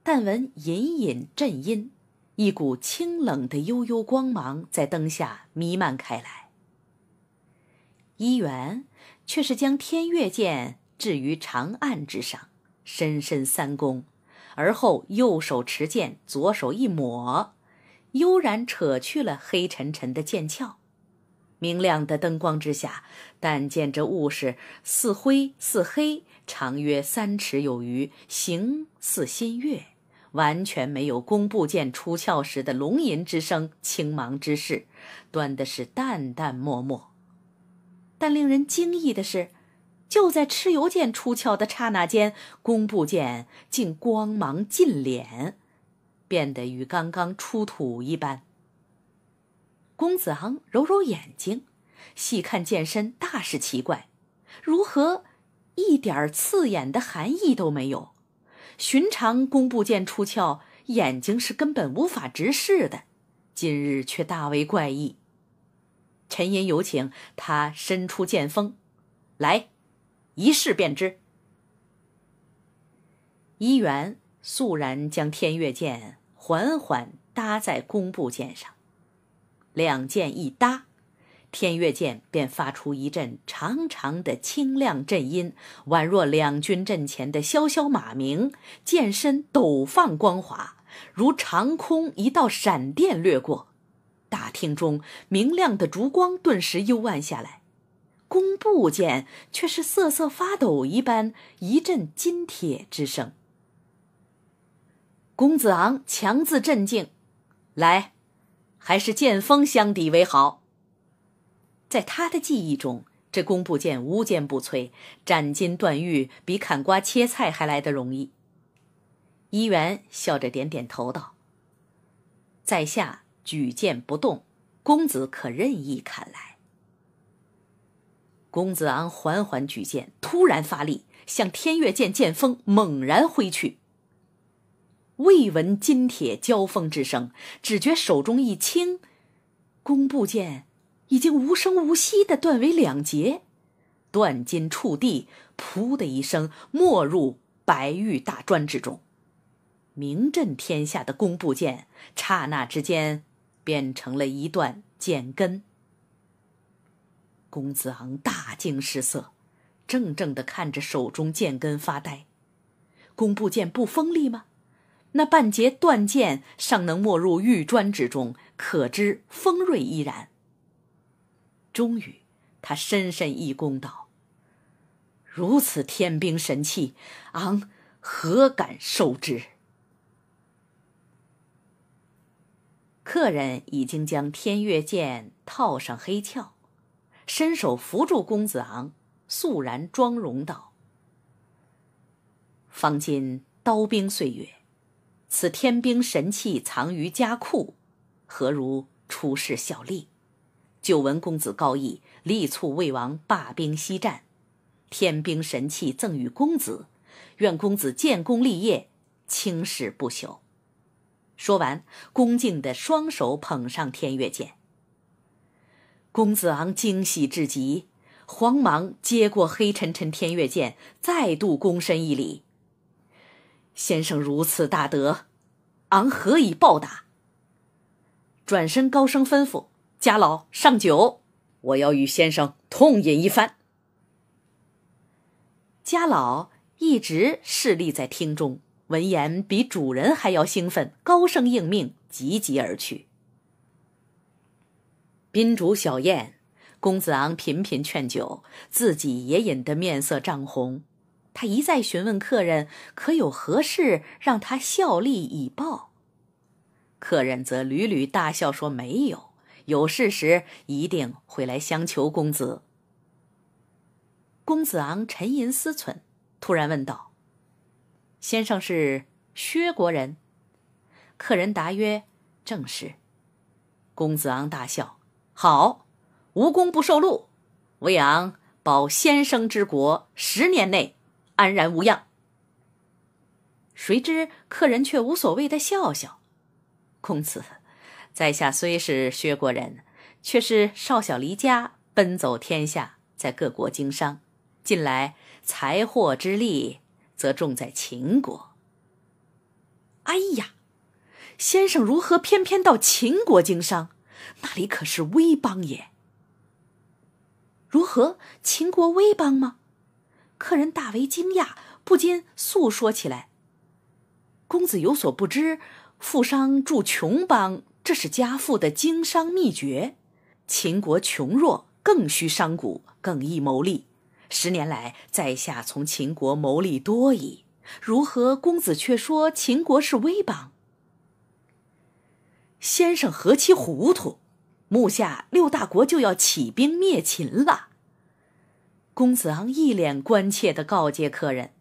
但闻隐隐震音，一股清冷的悠悠光芒在灯下弥漫开来。一元却是将天月剑置于长案之上，深深三弓。而后，右手持剑，左手一抹，悠然扯去了黑沉沉的剑鞘。明亮的灯光之下，但见这物事似灰似黑，长约三尺有余，形似新月，完全没有弓步剑出鞘时的龙吟之声、青芒之势，端的是淡淡漠漠。但令人惊异的是。就在蚩尤剑出鞘的刹那间，弓步剑竟光芒尽敛，变得与刚刚出土一般。公子昂揉揉眼睛，细看剑身，大是奇怪，如何一点刺眼的寒意都没有？寻常弓步剑出鞘，眼睛是根本无法直视的，今日却大为怪异。沉吟有请，他伸出剑锋，来。一试便知。一元肃然将天月剑缓缓搭在弓步剑上，两剑一搭，天月剑便发出一阵长长的清亮震音，宛若两军阵前的萧萧马鸣。剑身抖放光华，如长空一道闪电掠过，大厅中明亮的烛光顿时幽暗下来。弓步剑却是瑟瑟发抖一般，一阵金铁之声。公子昂强自镇静，来，还是剑锋相抵为好。在他的记忆中，这弓步剑无坚不摧，斩金断玉比砍瓜切菜还来得容易。伊元笑着点点头道：“在下举剑不动，公子可任意砍来。”公子昂缓缓举剑，突然发力，向天月剑剑锋猛然挥去。未闻金铁交锋之声，只觉手中一轻，弓步剑已经无声无息的断为两截，断金触地，噗的一声没入白玉大砖之中。名震天下的弓步剑，刹那之间变成了一段剑根。公子昂大惊失色，怔怔的看着手中剑根发呆。弓步剑不锋利吗？那半截断剑尚能没入玉砖之中，可知锋锐依然。终于，他深深一躬道：“如此天兵神器，昂何敢受之？”客人已经将天月剑套上黑鞘。伸手扶住公子昂，肃然妆容道：“方今刀兵岁月，此天兵神器藏于家库，何如出世效力？久闻公子高义，力促魏王罢兵西战，天兵神器赠与公子，愿公子建功立业，青史不朽。”说完，恭敬的双手捧上天月剑。公子昂惊喜至极，慌忙接过黑沉沉天月剑，再度躬身一礼。先生如此大德，昂何以报答？转身高声吩咐：“家老上酒，我要与先生痛饮一番。”家老一直侍立在厅中，闻言比主人还要兴奋，高声应命，急急而去。宾主小宴，公子昂频频劝酒，自己也饮得面色涨红。他一再询问客人可有何事让他效力以报，客人则屡屡大笑说没有，有事时一定会来相求公子。公子昂沉吟思忖，突然问道：“先生是薛国人？”客人答曰：“正是。”公子昂大笑。好，无功不受禄，未昂保先生之国十年内安然无恙。谁知客人却无所谓的笑笑，公子，在下虽是薛国人，却是少小离家，奔走天下，在各国经商，近来财货之利则重在秦国。哎呀，先生如何偏偏到秦国经商？那里可是威邦也？如何？秦国威邦吗？客人大为惊讶，不禁诉说起来。公子有所不知，富商住穷邦，这是家父的经商秘诀。秦国穷弱，更需商贾，更易谋利。十年来，在下从秦国谋利多矣。如何，公子却说秦国是威邦？先生何其糊涂！目下六大国就要起兵灭秦了。公子昂一脸关切的告诫客人：“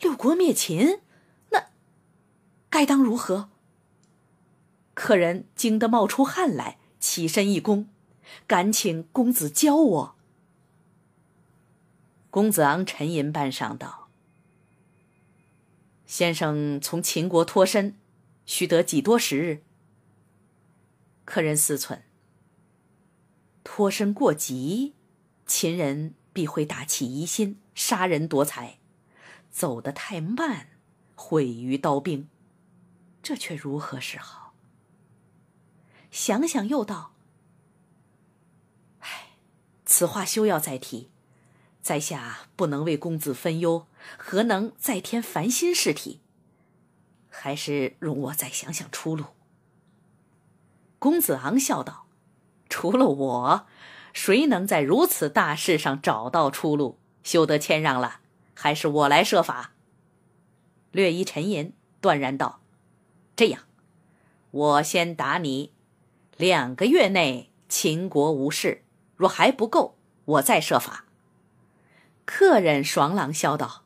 六国灭秦，那该当如何？”客人惊得冒出汗来，起身一躬：“敢请公子教我。”公子昂沉吟半晌，道：“先生从秦国脱身。”须得几多时日？客人思忖：脱身过急，秦人必会大起疑心，杀人夺财；走得太慢，毁于刀兵。这却如何是好？想想又道：“唉，此话休要再提，在下不能为公子分忧，何能再添烦心事体？”还是容我再想想出路。公子昂笑道：“除了我，谁能在如此大事上找到出路？休得谦让了，还是我来设法。”略一沉吟，断然道：“这样，我先打你。两个月内秦国无事，若还不够，我再设法。”客人爽朗笑道。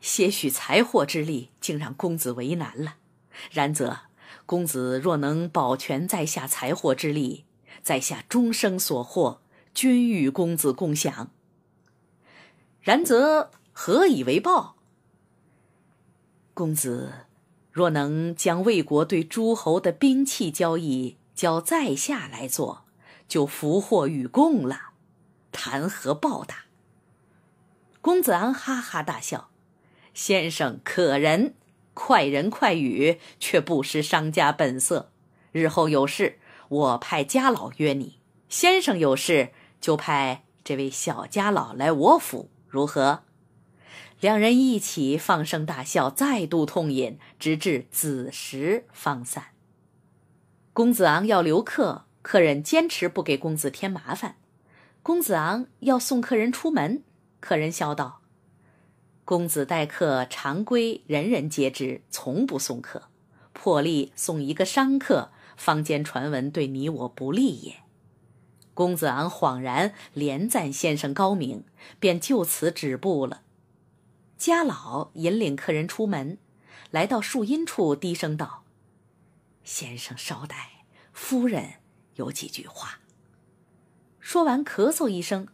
些许财货之力，竟让公子为难了。然则，公子若能保全在下财货之力，在下终生所获，均与公子共享。然则何以为报？公子若能将魏国对诸侯的兵器交易交在下来做，就福祸与共了，谈何报答？公子安哈哈大笑。先生可人，快人快语，却不失商家本色。日后有事，我派家老约你。先生有事，就派这位小家老来我府，如何？两人一起放声大笑，再度痛饮，直至子时方散。公子昂要留客，客人坚持不给公子添麻烦。公子昂要送客人出门，客人笑道。公子待客常规，人人皆知，从不送客。破例送一个商客，坊间传闻对你我不利也。公子昂恍然，连赞先生高明，便就此止步了。家老引领客人出门，来到树荫处，低声道：“先生稍待，夫人有几句话。”说完咳嗽一声，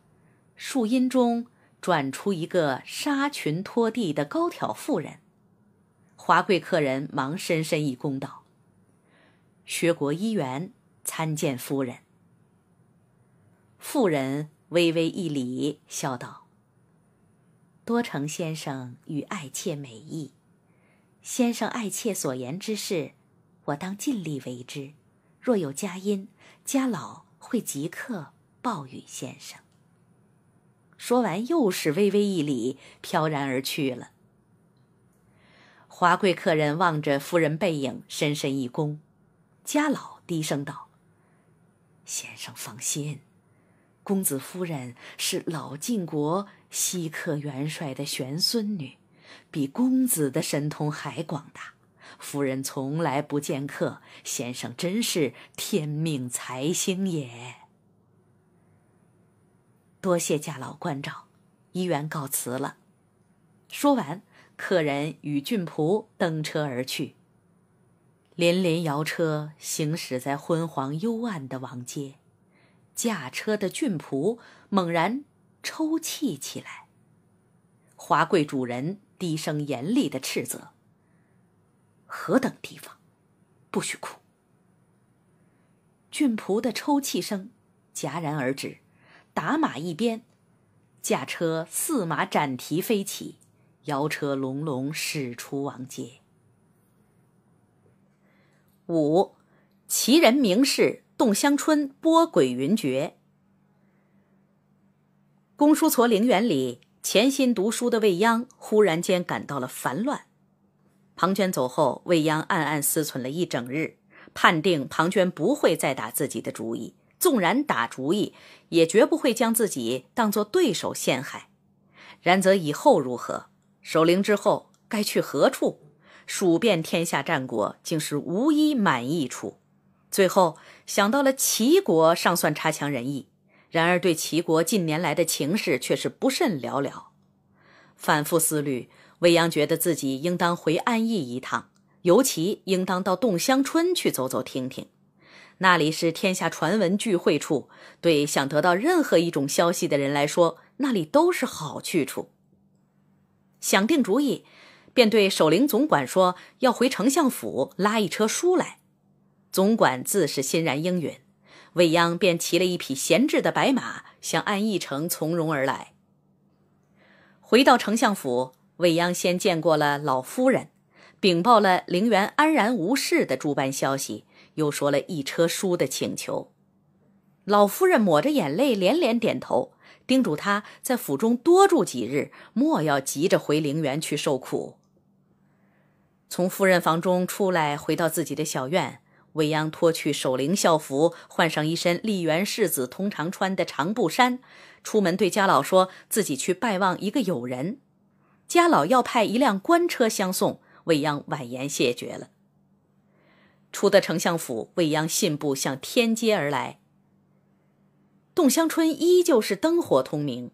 树荫中。转出一个纱裙拖地的高挑妇人，华贵客人忙深深一躬道：“学国一员，参见夫人。”妇人微微一礼，笑道：“多承先生与爱妾美意，先生爱妾所言之事，我当尽力为之。若有佳音，家老会即刻报与先生。”说完，又是微微一礼，飘然而去了。华贵客人望着夫人背影，深深一躬。家老低声道：“先生放心，公子夫人是老晋国西客元帅的玄孙女，比公子的神通还广大。夫人从来不见客，先生真是天命财星也。”多谢家老关照，医员告辞了。说完，客人与俊仆登车而去。连连摇车行驶在昏黄幽暗的王街，驾车的俊仆猛然抽泣起来。华贵主人低声严厉地斥责：“何等地方，不许哭！”俊仆的抽泣声戛然而止。打马一鞭，驾车四马展蹄飞起，摇车隆隆驶出王街。五，齐人名士洞香春波诡云谲。公叔痤陵园里，潜心读书的未央忽然间感到了烦乱。庞涓走后，未央暗暗思忖了一整日，判定庞涓不会再打自己的主意。纵然打主意，也绝不会将自己当做对手陷害。然则以后如何？守灵之后该去何处？数遍天下战国，竟是无一满意处。最后想到了齐国，尚算差强人意。然而对齐国近年来的情势，却是不甚了了。反复思虑，未央觉得自己应当回安邑一趟，尤其应当到洞香春去走走听听。那里是天下传闻聚会处，对想得到任何一种消息的人来说，那里都是好去处。想定主意，便对守灵总管说：“要回丞相府拉一车书来。”总管自是欣然应允。未央便骑了一匹闲置的白马，向安义城从容而来。回到丞相府，未央先见过了老夫人，禀报了陵园安然无事的诸般消息。又说了一车书的请求，老夫人抹着眼泪连连点头，叮嘱他在府中多住几日，莫要急着回陵园去受苦。从夫人房中出来，回到自己的小院，未央脱去守灵校服，换上一身丽园世子通常穿的长布衫，出门对家老说自己去拜望一个友人，家老要派一辆官车相送，未央婉言谢绝了。出得丞相府，未央信步向天街而来。洞香春依旧是灯火通明，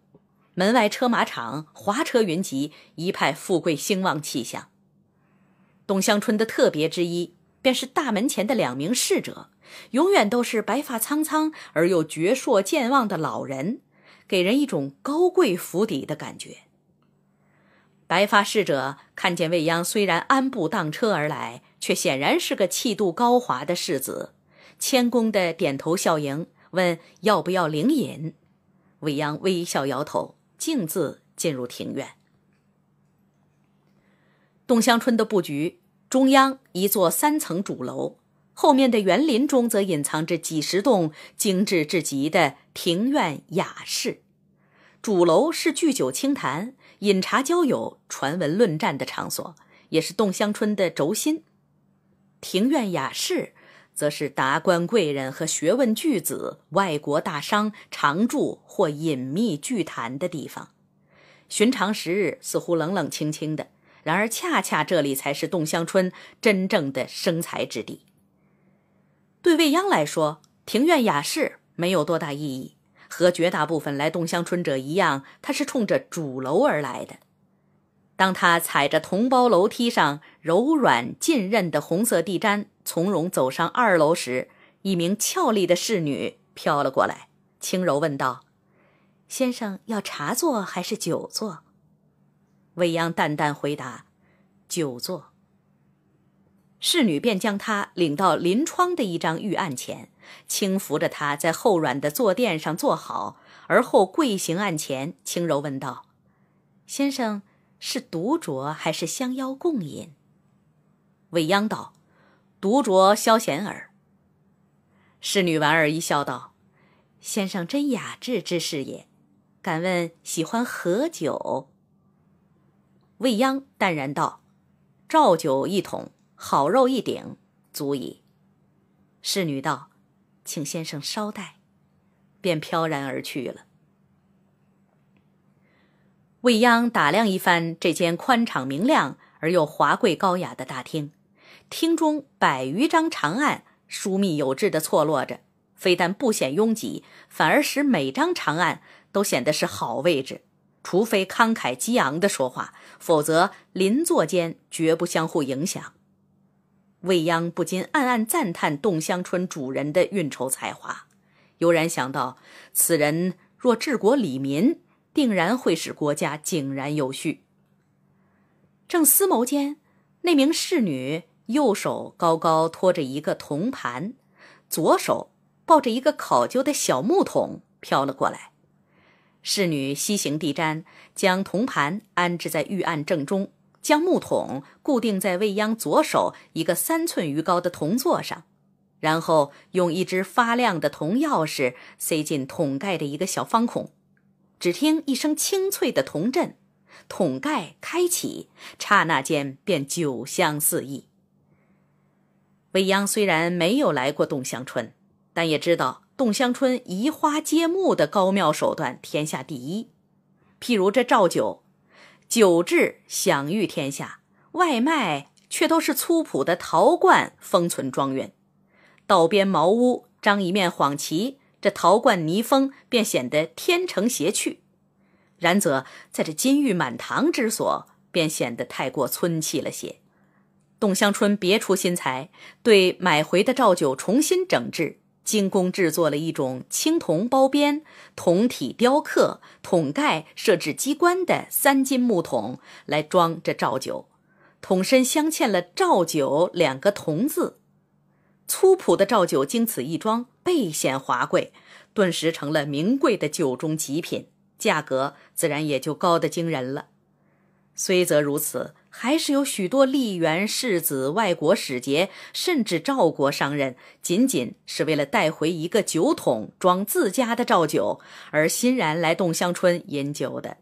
门外车马场，华车云集，一派富贵兴旺气象。洞香春的特别之一，便是大门前的两名侍者，永远都是白发苍苍而又矍铄健忘的老人，给人一种高贵府邸的感觉。白发侍者看见未央，虽然安步当车而来。却显然是个气度高华的世子，谦恭的点头笑迎，问要不要灵隐。未央微笑摇头，径自进入庭院。洞香春的布局，中央一座三层主楼，后面的园林中则隐藏着几十栋精致至极的庭院雅室。主楼是聚酒清谈、饮茶交友、传闻论战的场所，也是洞香春的轴心。庭院雅室，则是达官贵人和学问巨子、外国大商常住或隐秘聚谈的地方。寻常时日似乎冷冷清清的，然而恰恰这里才是洞香春真正的生财之地。对未央来说，庭院雅室没有多大意义，和绝大部分来洞香春者一样，他是冲着主楼而来的。当他踩着同胞楼梯上柔软浸润的红色地毡，从容走上二楼时，一名俏丽的侍女飘了过来，轻柔问道：“先生要茶坐还是酒坐？”未央淡淡回答：“酒坐。”侍女便将他领到临窗的一张玉案前，轻扶着他在厚软的坐垫上坐好，而后跪行案前，轻柔问道：“先生。”是独酌还是相邀共饮？未央道：“独酌消闲耳。”侍女莞尔一笑道：“先生真雅致之士也，敢问喜欢何酒？”未央淡然道：“照酒一桶，好肉一鼎，足矣。”侍女道：“请先生稍待。”便飘然而去了。未央打量一番这间宽敞明亮而又华贵高雅的大厅，厅中百余张长案疏密有致地错落着，非但不显拥挤，反而使每张长案都显得是好位置。除非慷慨激昂地说话，否则邻座间绝不相互影响。未央不禁暗暗赞叹洞香春主人的运筹才华，悠然想到此人若治国理民。定然会使国家井然有序。正思谋间，那名侍女右手高高托着一个铜盘，左手抱着一个考究的小木桶飘了过来。侍女膝行地毡，将铜盘安置在玉案正中，将木桶固定在未央左手一个三寸余高的铜座上，然后用一只发亮的铜钥匙塞进桶盖的一个小方孔。只听一声清脆的铜震，桶盖开启，刹那间便酒香四溢。未央虽然没有来过洞香春，但也知道洞香春移花接木的高妙手段天下第一。譬如这赵酒，酒质享誉天下，外卖却都是粗朴的陶罐封存庄园，道边茅屋张一面幌旗。这陶罐泥封便显得天成邪趣，然则在这金玉满堂之所，便显得太过村气了些。董香春别出心裁，对买回的赵酒重新整治，精工制作了一种青铜包边、铜体雕刻、桶盖设置机关的三金木桶来装这赵酒，桶身镶嵌了“赵酒”两个铜字。粗朴的赵酒经此一装。倍显华贵，顿时成了名贵的酒中极品，价格自然也就高的惊人了。虽则如此，还是有许多丽园世子、外国使节，甚至赵国商人，仅仅是为了带回一个酒桶装自家的赵酒而欣然来洞香春饮酒的。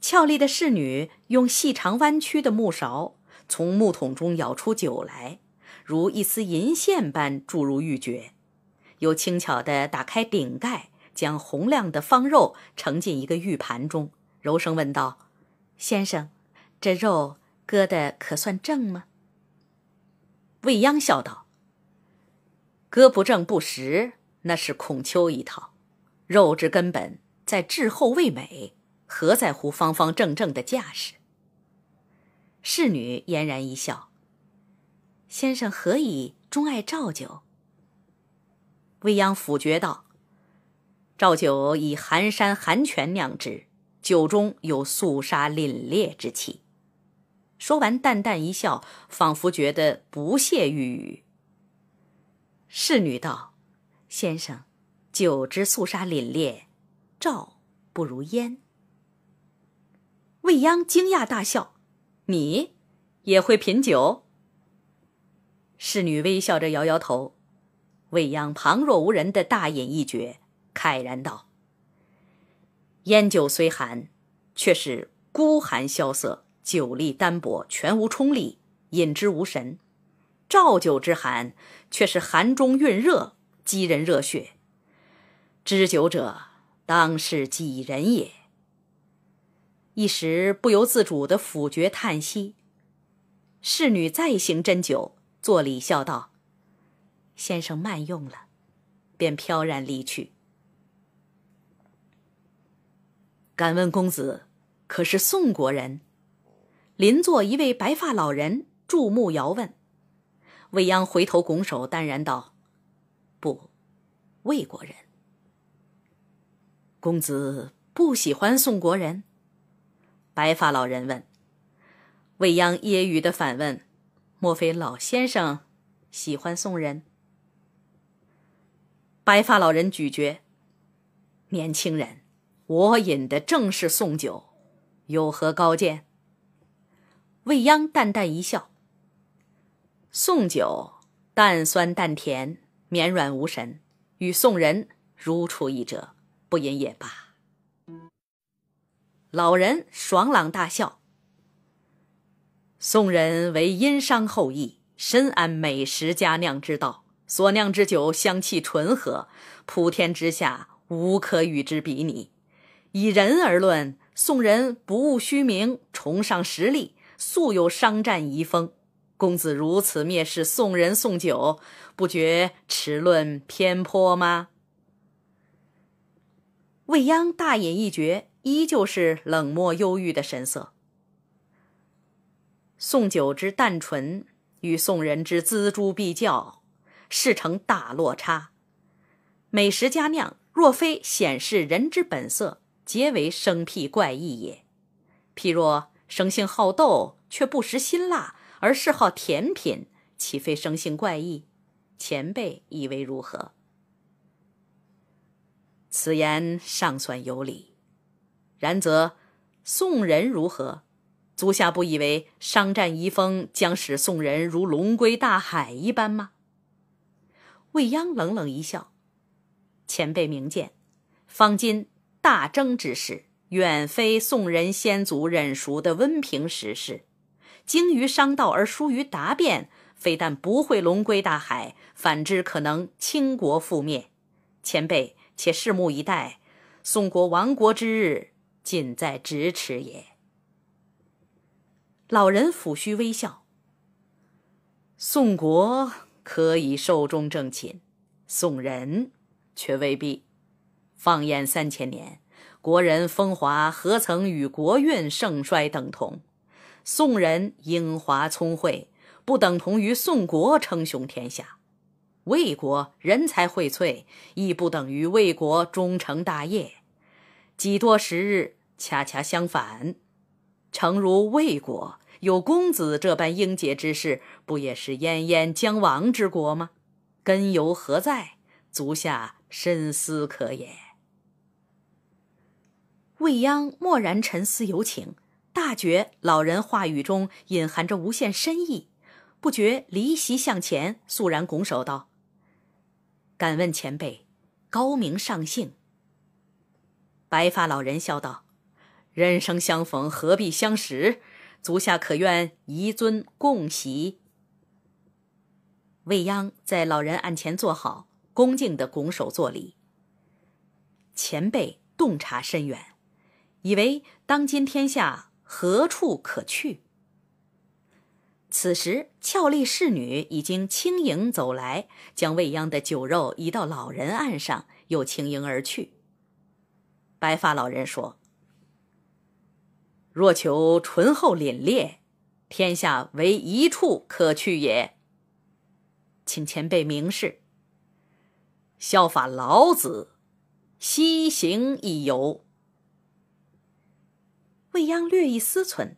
俏丽的侍女用细长弯曲的木勺，从木桶中舀出酒来。如一丝银线般注入玉珏，又轻巧地打开顶盖，将红亮的方肉盛进一个玉盘中，柔声问道：“先生，这肉割的可算正吗？”未央笑道：“割不正不食，那是孔丘一套。肉之根本在质厚味美，何在乎方方正正的架势？”侍女嫣然一笑。先生何以钟爱赵酒？未央抚决道：“赵酒以寒山寒泉酿制，酒中有肃杀凛冽之气。”说完淡淡一笑，仿佛觉得不屑欲语。侍女道：“先生，酒之肃杀凛冽，赵不如烟。”未央惊讶大笑：“你也会品酒？”侍女微笑着摇摇头，未央旁若无人的大饮一爵，慨然道：“烟酒虽寒，却是孤寒萧瑟，酒力单薄，全无冲力，饮之无神。照酒之寒，却是寒中蕴热，激人热血。知酒者，当是几人也？”一时不由自主的抚觉叹息。侍女再行斟酒。作礼笑道：“先生慢用了。”便飘然离去。敢问公子，可是宋国人？邻座一位白发老人注目遥问。未央回头拱手淡然道：“不，魏国人。”公子不喜欢宋国人？白发老人问。未央揶揄的反问。莫非老先生喜欢送人？白发老人咀嚼。年轻人，我饮的正是宋酒，有何高见？未央淡淡一笑。宋酒淡酸淡甜，绵软无神，与送人如出一辙，不饮也罢。老人爽朗大笑。宋人为殷商后裔，深谙美食佳酿之道，所酿之酒香气醇和，普天之下无可与之比拟。以人而论，宋人不务虚名，崇尚实力，素有商战遗风。公子如此蔑视宋人宋酒，不觉持论偏颇吗？未央大饮一绝，依旧是冷漠忧郁的神色。宋酒之淡醇与宋人之锱铢必较，是成大落差。美食佳酿若非显示人之本色，皆为生僻怪异也。譬若生性好斗却不食辛辣，而嗜好甜品，岂非生性怪异？前辈以为如何？此言尚算有理。然则宋人如何？足下不以为商战遗风将使宋人如龙归大海一般吗？未央冷冷一笑：“前辈明鉴，方今大争之势远非宋人先祖忍熟的温平时事，精于商道而疏于答辩，非但不会龙归大海，反之可能倾国覆灭。前辈且拭目以待，宋国亡国之日近在咫尺也。”老人抚须微笑。宋国可以寿终正寝，宋人却未必。放眼三千年，国人风华何曾与国运盛衰等同？宋人英华聪慧，不等同于宋国称雄天下；魏国人才荟萃，亦不等于魏国终成大业。几多时日，恰恰相反。诚如魏国有公子这般英杰之士，不也是奄奄将亡之国吗？根由何在？足下深思可也。未央默然沉思，有请。大觉老人话语中隐含着无限深意，不觉离席向前，肃然拱手道：“敢问前辈，高明上姓？”白发老人笑道。人生相逢何必相识？足下可愿一尊共席？未央在老人案前坐好，恭敬的拱手作礼。前辈洞察深远，以为当今天下何处可去？此时，俏丽侍女已经轻盈走来，将未央的酒肉移到老人案上，又轻盈而去。白发老人说。若求醇厚凛冽，天下唯一处可去也。请前辈明示。效法老子，西行一游。未央略一思忖，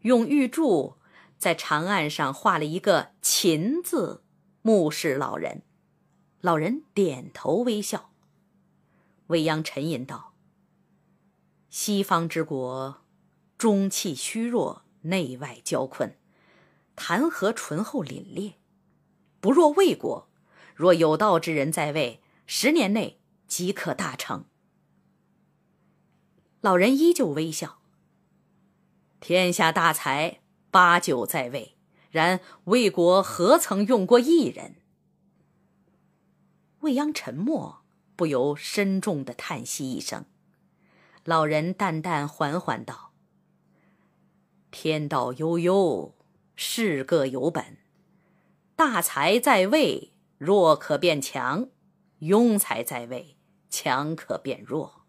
用玉柱在长案上画了一个“秦”字，目视老人。老人点头微笑。未央沉吟道：“西方之国。”中气虚弱，内外交困，谈何醇厚凛冽？不若魏国，若有道之人在位，十年内即可大成。老人依旧微笑。天下大才八九在位，然魏国何曾用过一人？未央沉默，不由深重的叹息一声。老人淡淡缓缓道。天道悠悠，事各有本。大才在位，弱可变强；庸才在位，强可变弱。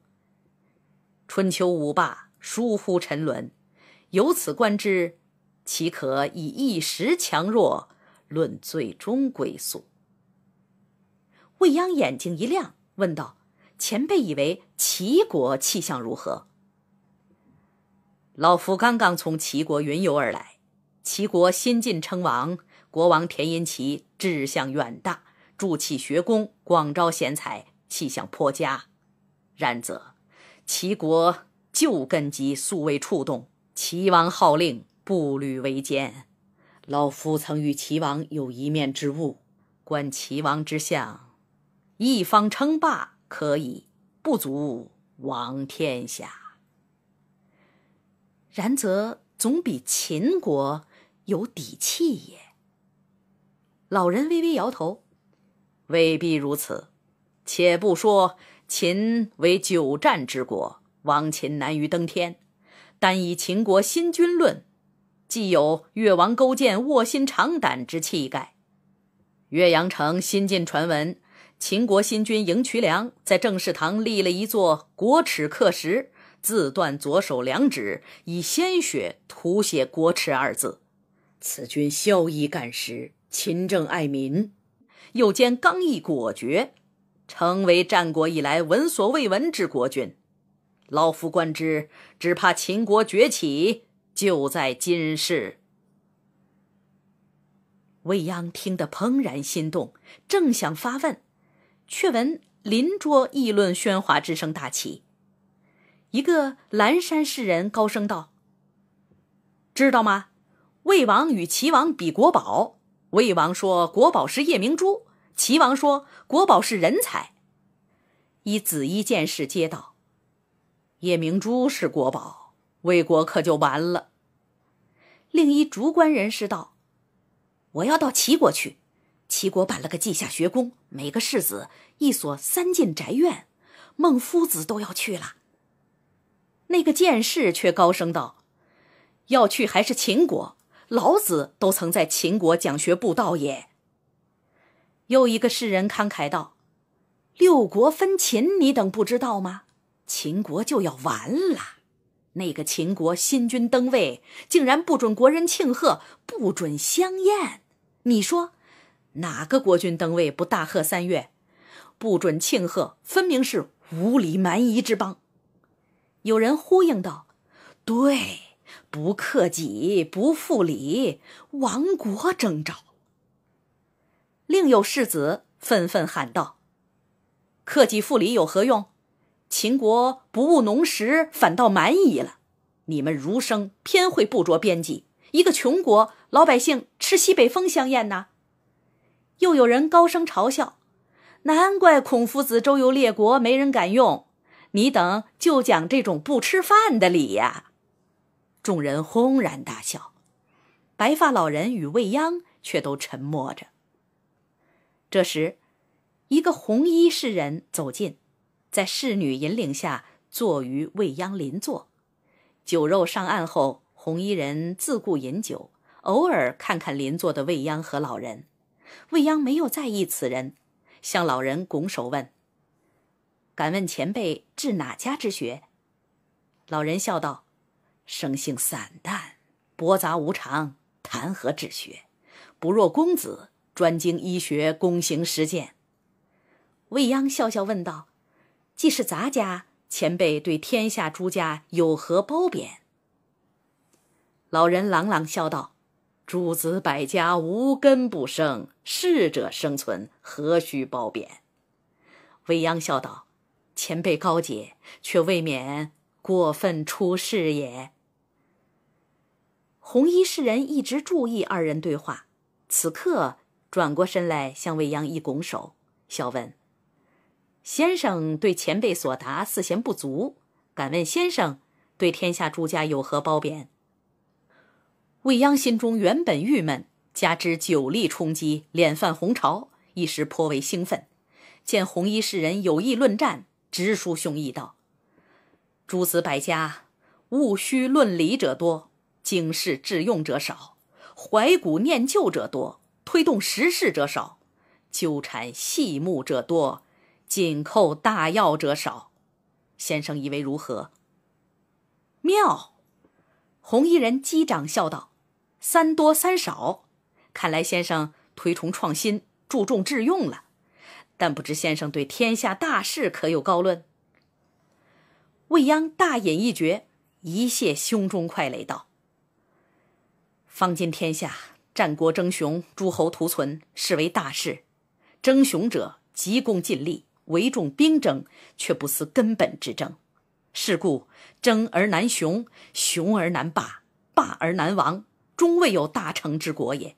春秋五霸，疏忽沉沦。由此观之，岂可以一时强弱论最终归宿？未央眼睛一亮，问道：“前辈以为齐国气象如何？”老夫刚刚从齐国云游而来，齐国新晋称王，国王田因齐志向远大，筑起学宫，广招贤才，气象颇佳。然则，齐国旧根基素未触动，齐王号令步履维艰。老夫曾与齐王有一面之晤，观齐王之相，一方称霸可以不足王天下。然则总比秦国有底气也。老人微微摇头，未必如此。且不说秦为久战之国，亡秦难于登天；单以秦国新军论，既有越王勾践卧薪尝胆之气概。岳阳城新近传闻，秦国新军赢渠梁在正事堂立了一座国耻刻石。自断左手两指，以鲜血涂写“国耻”二字。此君削衣干食，勤政爱民，又兼刚毅果决，成为战国以来闻所未闻之国君。老夫观之，只怕秦国崛起就在今世。未央听得怦然心动，正想发问，却闻邻桌议论喧哗之声大起。一个蓝山士人高声道：“知道吗？魏王与齐王比国宝，魏王说国宝是夜明珠，齐王说国宝是人才。”一紫衣剑士接道：“夜明珠是国宝，魏国可就完了。”另一竹官人士道：“我要到齐国去，齐国办了个稷下学宫，每个士子一所三进宅院，孟夫子都要去了。”那个剑士却高声道：“要去还是秦国？老子都曾在秦国讲学布道也。”又一个世人慷慨道：“六国分秦，你等不知道吗？秦国就要完了。那个秦国新君登位，竟然不准国人庆贺，不准相宴。你说，哪个国君登位不大贺三月？不准庆贺，分明是无礼蛮夷之邦。”有人呼应道：“对，不克己不复礼，亡国征兆。”另有世子愤愤喊道：“克己复礼有何用？秦国不务农时，反倒蛮夷了。你们儒生偏会不着边际，一个穷国，老百姓吃西北风香艳呐！”又有人高声嘲笑：“难怪孔夫子周游列国，没人敢用。”你等就讲这种不吃饭的理呀？众人轰然大笑，白发老人与未央却都沉默着。这时，一个红衣侍人走近，在侍女引领下坐于未央邻座。酒肉上岸后，红衣人自顾饮酒，偶尔看看邻座的未央和老人。未央没有在意此人，向老人拱手问。敢问前辈治哪家之学？老人笑道：“生性散淡，驳杂无常，谈何治学？不若公子专精医学，躬行实践。”未央笑笑问道：“既是杂家，前辈对天下诸家有何褒贬？”老人朗朗笑道：“诸子百家无根不生，适者生存，何须褒贬？”未央笑道。前辈高解，却未免过分出世也。红衣士人一直注意二人对话，此刻转过身来向未央一拱手，笑问：“先生对前辈所答似嫌不足，敢问先生对天下诸家有何褒贬？”未央心中原本郁闷，加之酒力冲击，脸泛红潮，一时颇为兴奋，见红衣士人有意论战。直抒胸臆道：“诸子百家，务虚论理者多，经世致用者少；怀古念旧者多，推动时事者少；纠缠细目者多，紧扣大要者少。先生以为如何？”妙！红衣人击掌笑道：“三多三少，看来先生推崇创新，注重致用了。”但不知先生对天下大事可有高论？未央大饮一爵，一泻胸中快垒道。方今天下，战国争雄，诸侯图存，是为大事。争雄者急功近利，唯重兵争，却不思根本之争。是故争而难雄，雄而难霸，霸而难亡，终未有大成之国也。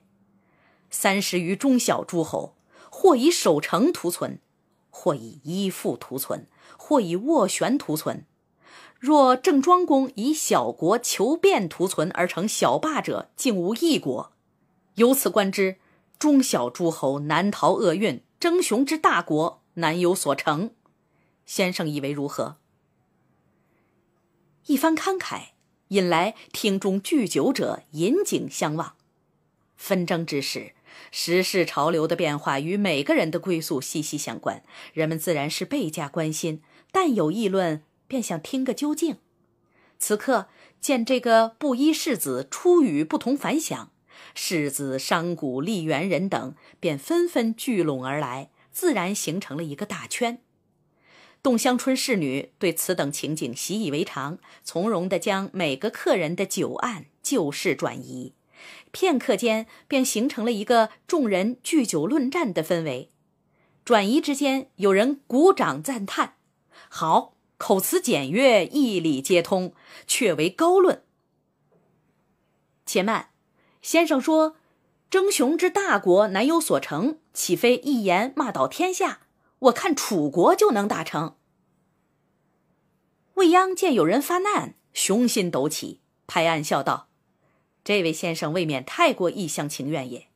三十余中小诸侯。或以守城图存，或以依附图存，或以斡旋图存。若郑庄公以小国求变图存而成小霸者，竟无一国。由此观之，中小诸侯难逃厄运，争雄之大国难有所成。先生以为如何？一番慷慨，引来厅中聚酒者引颈相望。纷争之时。时事潮流的变化与每个人的归宿息息相关，人们自然是倍加关心。但有议论，便想听个究竟。此刻见这个布衣世子出语不同凡响，世子、商贾、立园人等便纷纷聚拢而来，自然形成了一个大圈。冻香春侍女对此等情景习以为常，从容地将每个客人的酒案旧事转移。片刻间便形成了一个众人聚酒论战的氛围，转移之间有人鼓掌赞叹：“好，口词简约，义理皆通，却为高论。”且慢，先生说：“争雄之大国难有所成，岂非一言骂倒天下？我看楚国就能达成。”未央见有人发难，雄心陡起，拍案笑道。这位先生未免太过一厢情愿也。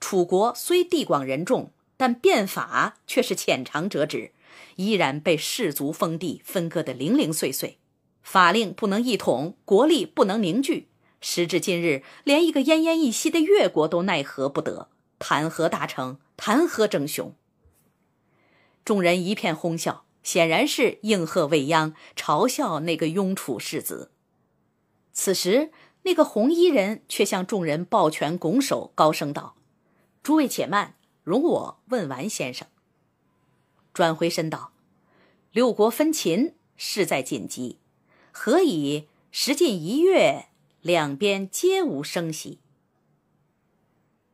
楚国虽地广人众，但变法却是浅尝辄止，依然被氏族封地分割得零零碎碎，法令不能一统，国力不能凝聚。时至今日，连一个奄奄一息的越国都奈何不得，谈何大成？谈何争雄？众人一片哄笑，显然是应和未央，嘲笑那个庸楚世子。此时。那个红衣人却向众人抱拳拱手，高声道：“诸位且慢，容我问完先生。”转回身道：“六国分秦，势在紧急，何以时近一月，两边皆无声息？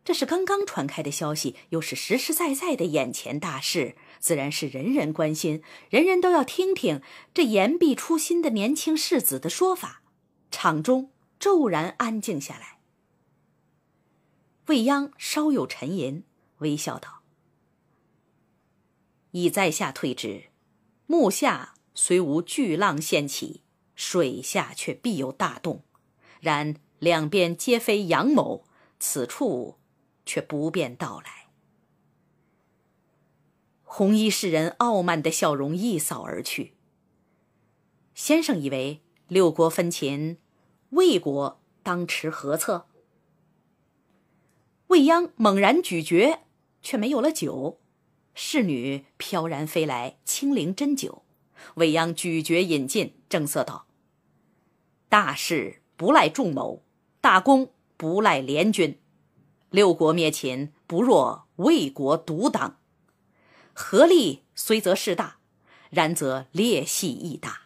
这是刚刚传开的消息，又是实实在在的眼前大事，自然是人人关心，人人都要听听这言必出新的年轻世子的说法。”场中。骤然安静下来。未央稍有沉吟，微笑道：“已在下退之，目下虽无巨浪掀起，水下却必有大动。然两边皆非阳谋，此处却不便到来。”红衣世人傲慢的笑容一扫而去。先生以为六国分秦？魏国当持何策？未央猛然咀嚼，却没有了酒。侍女飘然飞来，清灵斟酒。未央咀嚼饮尽，正色道：“大事不赖众谋，大功不赖联军。六国灭秦，不若魏国独当。合力虽则势大，然则裂隙亦大。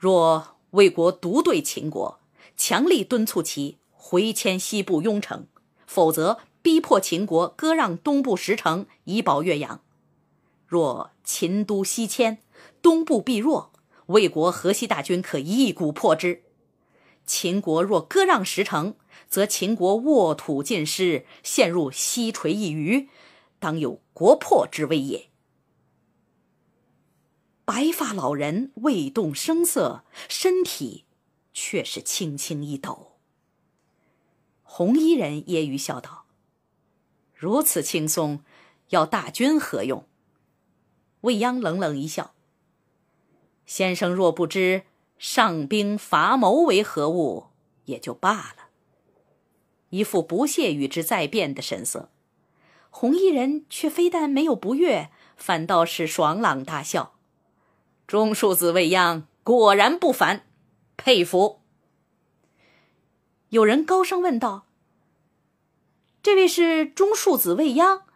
若……”魏国独对秦国，强力敦促其回迁西部雍城，否则逼迫秦国割让东部十城以保岳阳。若秦都西迁，东部必弱，魏国河西大军可一鼓破之。秦国若割让十城，则秦国沃土尽失，陷入西陲一隅，当有国破之危也。白发老人未动声色，身体却是轻轻一抖。红衣人揶揄笑道：“如此轻松，要大军何用？”未央冷冷一笑：“先生若不知上兵伐谋为何物，也就罢了。”一副不屑与之再辩的神色。红衣人却非但没有不悦，反倒是爽朗大笑。中庶子未央果然不凡，佩服。有人高声问道：“这位是中庶子未央，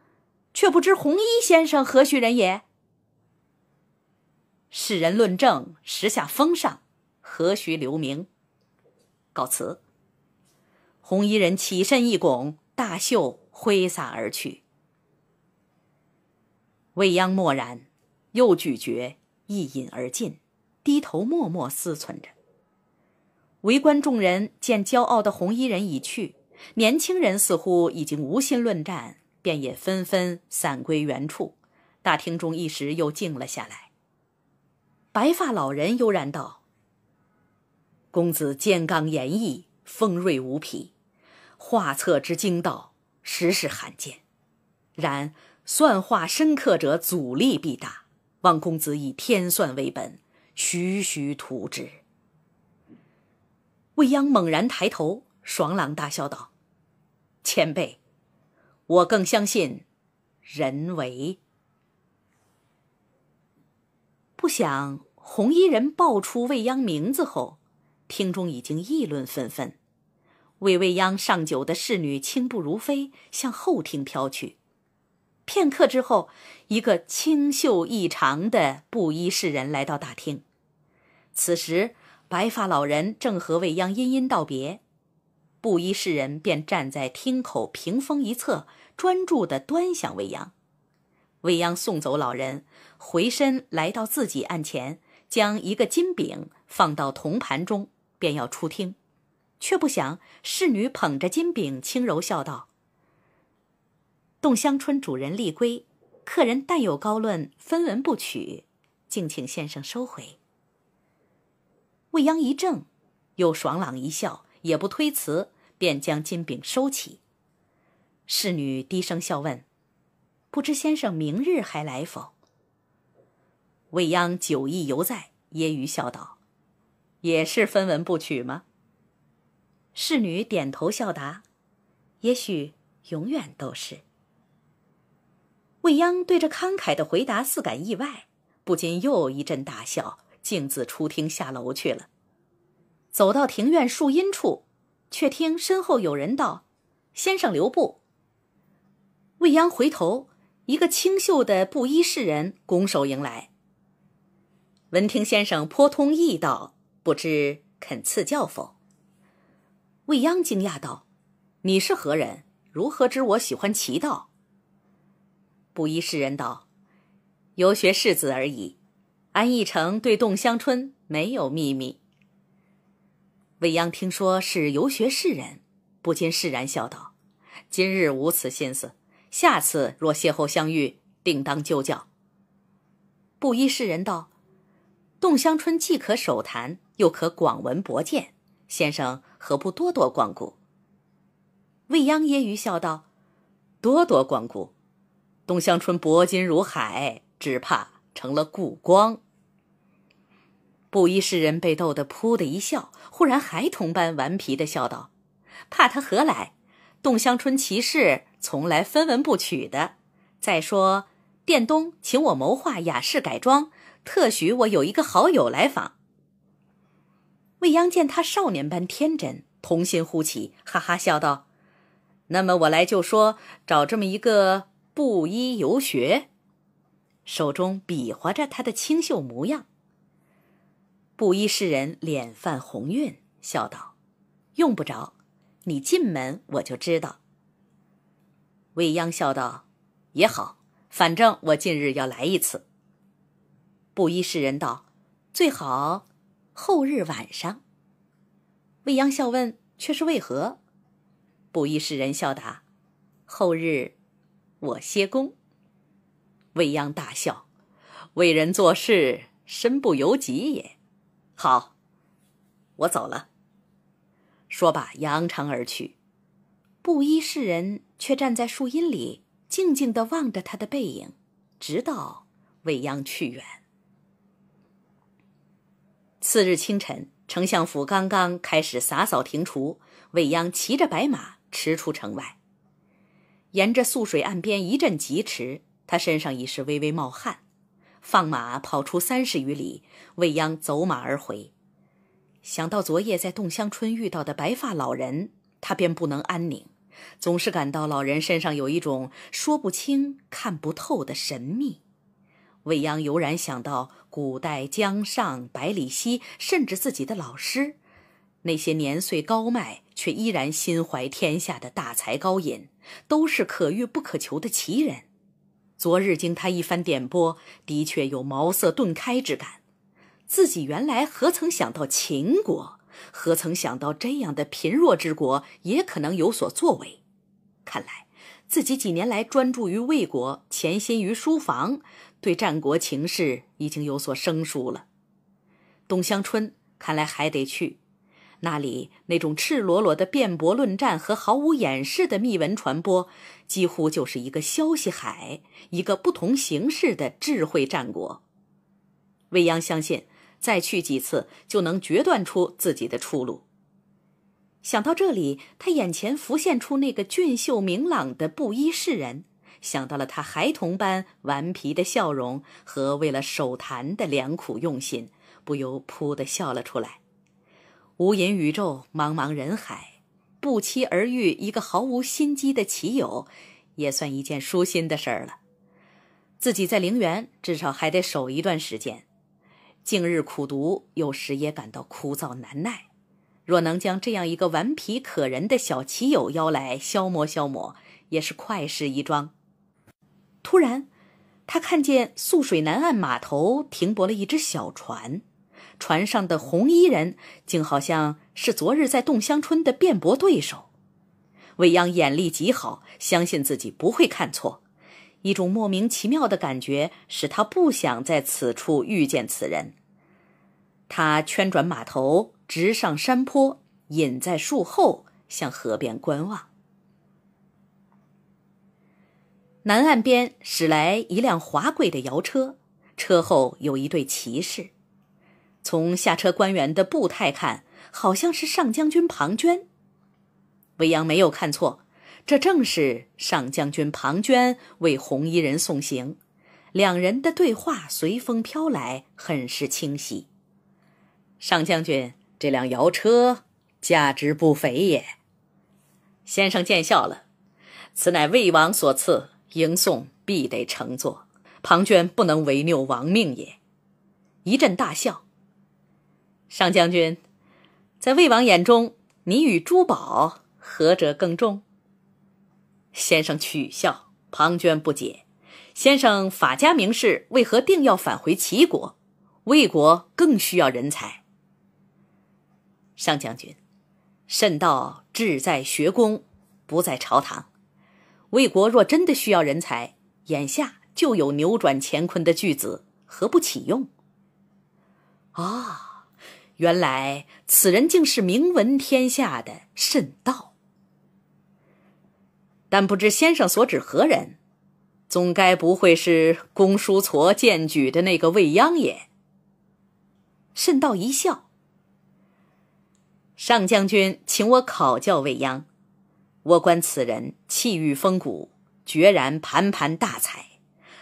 却不知红衣先生何许人也？”世人论政，时下风尚，何须留名？告辞。红衣人起身一拱，大袖挥洒而去。未央默然，又咀嚼。一饮而尽，低头默默思忖着。围观众人见骄傲的红衣人已去，年轻人似乎已经无心论战，便也纷纷散归原处。大厅中一时又静了下来。白发老人悠然道：“公子坚刚严毅，锋锐无匹，画册之精道实是罕见。然算画深刻者，阻力必大。”望公子以天算为本，徐徐图之。未央猛然抬头，爽朗大笑道：“前辈，我更相信人为。”不想红衣人报出未央名字后，厅中已经议论纷纷。为未央上酒的侍女轻步如飞向后厅飘去。片刻之后。一个清秀异常的布衣士人来到大厅，此时白发老人正和未央殷殷道别，布衣士人便站在厅口屏风一侧，专注地端详未央。未央送走老人，回身来到自己案前，将一个金饼放到铜盘中，便要出厅，却不想侍女捧着金饼轻柔笑道：“洞香春主人立规。”客人但有高论，分文不取，敬请先生收回。未央一怔，又爽朗一笑，也不推辞，便将金饼收起。侍女低声笑问：“不知先生明日还来否？”未央酒意犹在，揶揄笑道：“也是分文不取吗？”侍女点头笑答：“也许永远都是。”未央对着慷慨的回答似感意外，不禁又一阵大笑，径自出厅下楼去了。走到庭院树荫处，却听身后有人道：“先生留步。”未央回头，一个清秀的布衣士人拱手迎来。闻听先生颇通意道，不知肯赐教否？未央惊讶道：“你是何人？如何知我喜欢奇道？”布衣士人道：“游学士子而已。”安义成对洞香春没有秘密。未央听说是游学士人，不禁释然笑道：“今日无此心思，下次若邂逅相遇，定当就教。”布衣士人道：“洞香春既可手谈，又可广闻博见，先生何不多多光顾？”未央揶揄笑道：“多多光顾。”东香春薄金如海，只怕成了故光。布衣士人被逗得噗的一笑，忽然孩童般顽皮地笑道：“怕他何来？洞香春骑士从来分文不取的。再说，殿东请我谋划雅室改装，特许我有一个好友来访。”未央见他少年般天真，童心忽起，哈哈笑道：“那么我来就说，找这么一个。”布衣游学，手中比划着他的清秀模样。布衣诗人脸泛红晕，笑道：“用不着，你进门我就知道。”未央笑道：“也好，反正我近日要来一次。”布衣诗人道：“最好后日晚上。”未央笑问：“却是为何？”布衣诗人笑答：“后日。”我歇工。未央大笑，为人做事，身不由己也。好，我走了。说罢，扬长而去。布衣士人却站在树荫里，静静的望着他的背影，直到未央去远。次日清晨，丞相府刚刚开始洒扫庭除，未央骑着白马驰出城外。沿着宿水岸边一阵疾驰，他身上已是微微冒汗。放马跑出三十余里，未央走马而回。想到昨夜在洞香村遇到的白发老人，他便不能安宁，总是感到老人身上有一种说不清、看不透的神秘。未央悠然想到古代江上百里奚，甚至自己的老师。那些年岁高迈却依然心怀天下的大才高隐，都是可遇不可求的奇人。昨日经他一番点拨，的确有茅塞顿开之感。自己原来何曾想到秦国，何曾想到这样的贫弱之国也可能有所作为？看来自己几年来专注于魏国，潜心于书房，对战国情势已经有所生疏了。董香春，看来还得去。那里那种赤裸裸的辩驳论战和毫无掩饰的密文传播，几乎就是一个消息海，一个不同形式的智慧战国。未央相信，再去几次就能决断出自己的出路。想到这里，他眼前浮现出那个俊秀明朗的布衣士人，想到了他孩童般顽皮的笑容和为了手谈的良苦用心，不由噗的笑了出来。无垠宇宙，茫茫人海，不期而遇一个毫无心机的棋友，也算一件舒心的事儿了。自己在陵园至少还得守一段时间，近日苦读，有时也感到枯燥难耐。若能将这样一个顽皮可人的小棋友邀来消磨消磨，也是快事一桩。突然，他看见宿水南岸码头停泊了一只小船。船上的红衣人竟好像是昨日在洞香春的辩驳对手。未央眼力极好，相信自己不会看错。一种莫名其妙的感觉使他不想在此处遇见此人。他圈转码头，直上山坡，隐在树后，向河边观望。南岸边驶来一辆华贵的摇车，车后有一对骑士。从下车官员的步态看，好像是上将军庞涓。未央没有看错，这正是上将军庞涓为红衣人送行。两人的对话随风飘来，很是清晰。上将军，这辆摇车价值不菲也。先生见笑了，此乃魏王所赐，迎送必得乘坐。庞涓不能违拗王命也。一阵大笑。上将军，在魏王眼中，你与珠宝何者更重？先生取笑，庞涓不解。先生，法家名士为何定要返回齐国？魏国更需要人才。上将军，慎道志在学宫，不在朝堂。魏国若真的需要人才，眼下就有扭转乾坤的巨子，何不启用？啊！原来此人竟是名闻天下的慎道，但不知先生所指何人，总该不会是公叔痤荐举的那个未央也。慎道一笑：“上将军请我考教未央，我观此人气宇风骨，决然盘盘大才，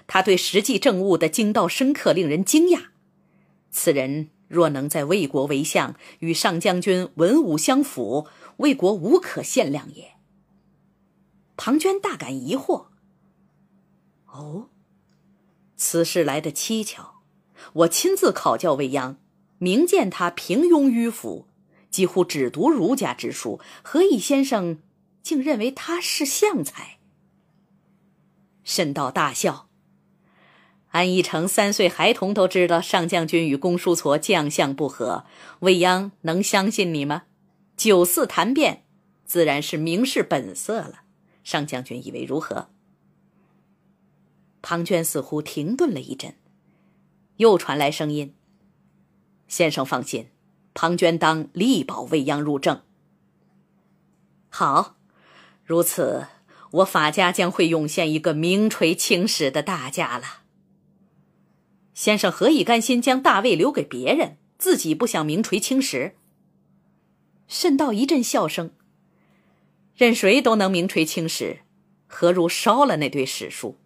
他对实际政务的精到深刻，令人惊讶。此人。”若能在魏国为相，与上将军文武相辅，魏国无可限量也。庞涓大感疑惑。哦，此事来得蹊跷，我亲自考教未央，明见他平庸迂腐，几乎只读儒家之书，何以先生竟认为他是相才？沈道大笑。安义城三岁孩童都知道，上将军与公叔痤将相不和，未央能相信你吗？九四谈辩，自然是明示本色了。上将军以为如何？庞涓似乎停顿了一阵，又传来声音：“先生放心，庞涓当力保未央入政。”好，如此，我法家将会涌现一个名垂青史的大家了。先生何以甘心将大卫留给别人？自己不想名垂青史。慎道一阵笑声。任谁都能名垂青史，何如烧了那堆史书？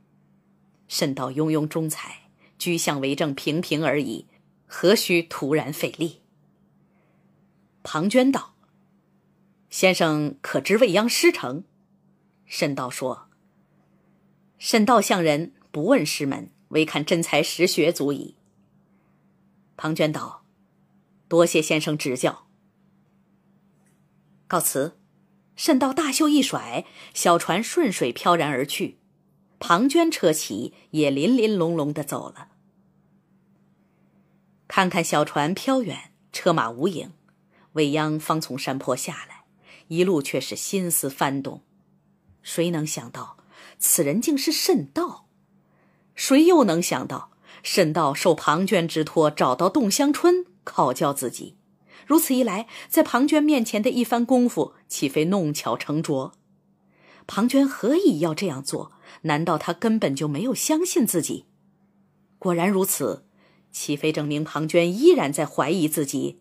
慎道庸庸中才，居相为政平平而已，何须徒然费力？庞涓道：“先生可知未央师承？”慎道说：“慎道向人不问师门。”唯看真才实学足矣。庞涓道：“多谢先生指教。”告辞。慎道大袖一甩，小船顺水飘然而去。庞涓车骑也林林笼笼的走了。看看小船飘远，车马无影，未央方从山坡下来，一路却是心思翻动。谁能想到，此人竟是慎道？谁又能想到，慎道受庞涓之托，找到洞香春考教自己？如此一来，在庞涓面前的一番功夫，岂非弄巧成拙？庞涓何以要这样做？难道他根本就没有相信自己？果然如此，岂非证明庞涓依然在怀疑自己？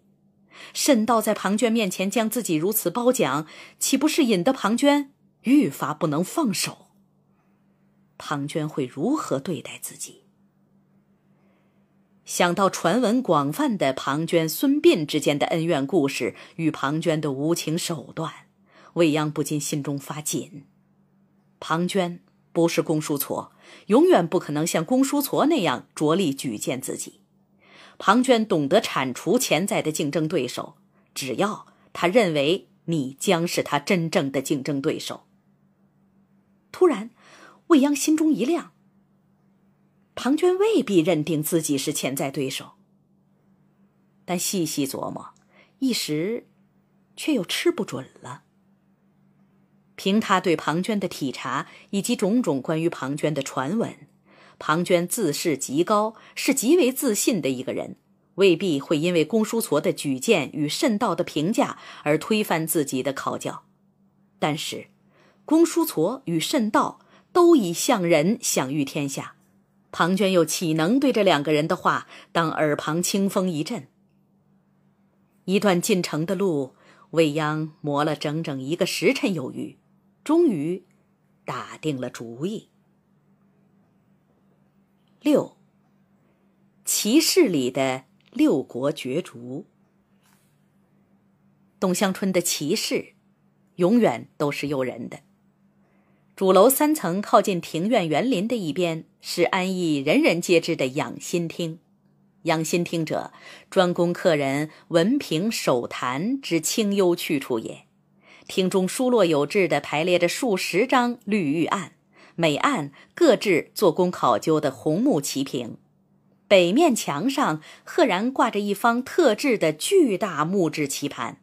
慎道在庞涓面前将自己如此褒奖，岂不是引得庞涓愈发不能放手？庞涓会如何对待自己？想到传闻广泛的庞涓孙膑之间的恩怨故事与庞涓的无情手段，未央不禁心中发紧。庞涓不是公叔痤，永远不可能像公叔痤那样着力举荐自己。庞涓懂得铲除潜在的竞争对手，只要他认为你将是他真正的竞争对手。突然。未央心中一亮，庞涓未必认定自己是潜在对手，但细细琢磨，一时却又吃不准了。凭他对庞涓的体察以及种种关于庞涓的传闻，庞涓自视极高，是极为自信的一个人，未必会因为公叔痤的举荐与慎道的评价而推翻自己的考教。但是，公叔痤与慎道都以相人享誉天下，庞涓又岂能对这两个人的话当耳旁清风一阵？一段进城的路，未央磨了整整一个时辰有余，终于打定了主意。六，骑士里的六国角逐。董香春的骑士，永远都是诱人的。主楼三层靠近庭院园林的一边是安逸人人皆知的养心厅。养心厅者，专供客人文凭手谈之清幽去处也。厅中疏落有致地排列着数十张绿玉案，每案各置做工考究的红木棋瓶。北面墙上赫然挂着一方特制的巨大木质棋盘，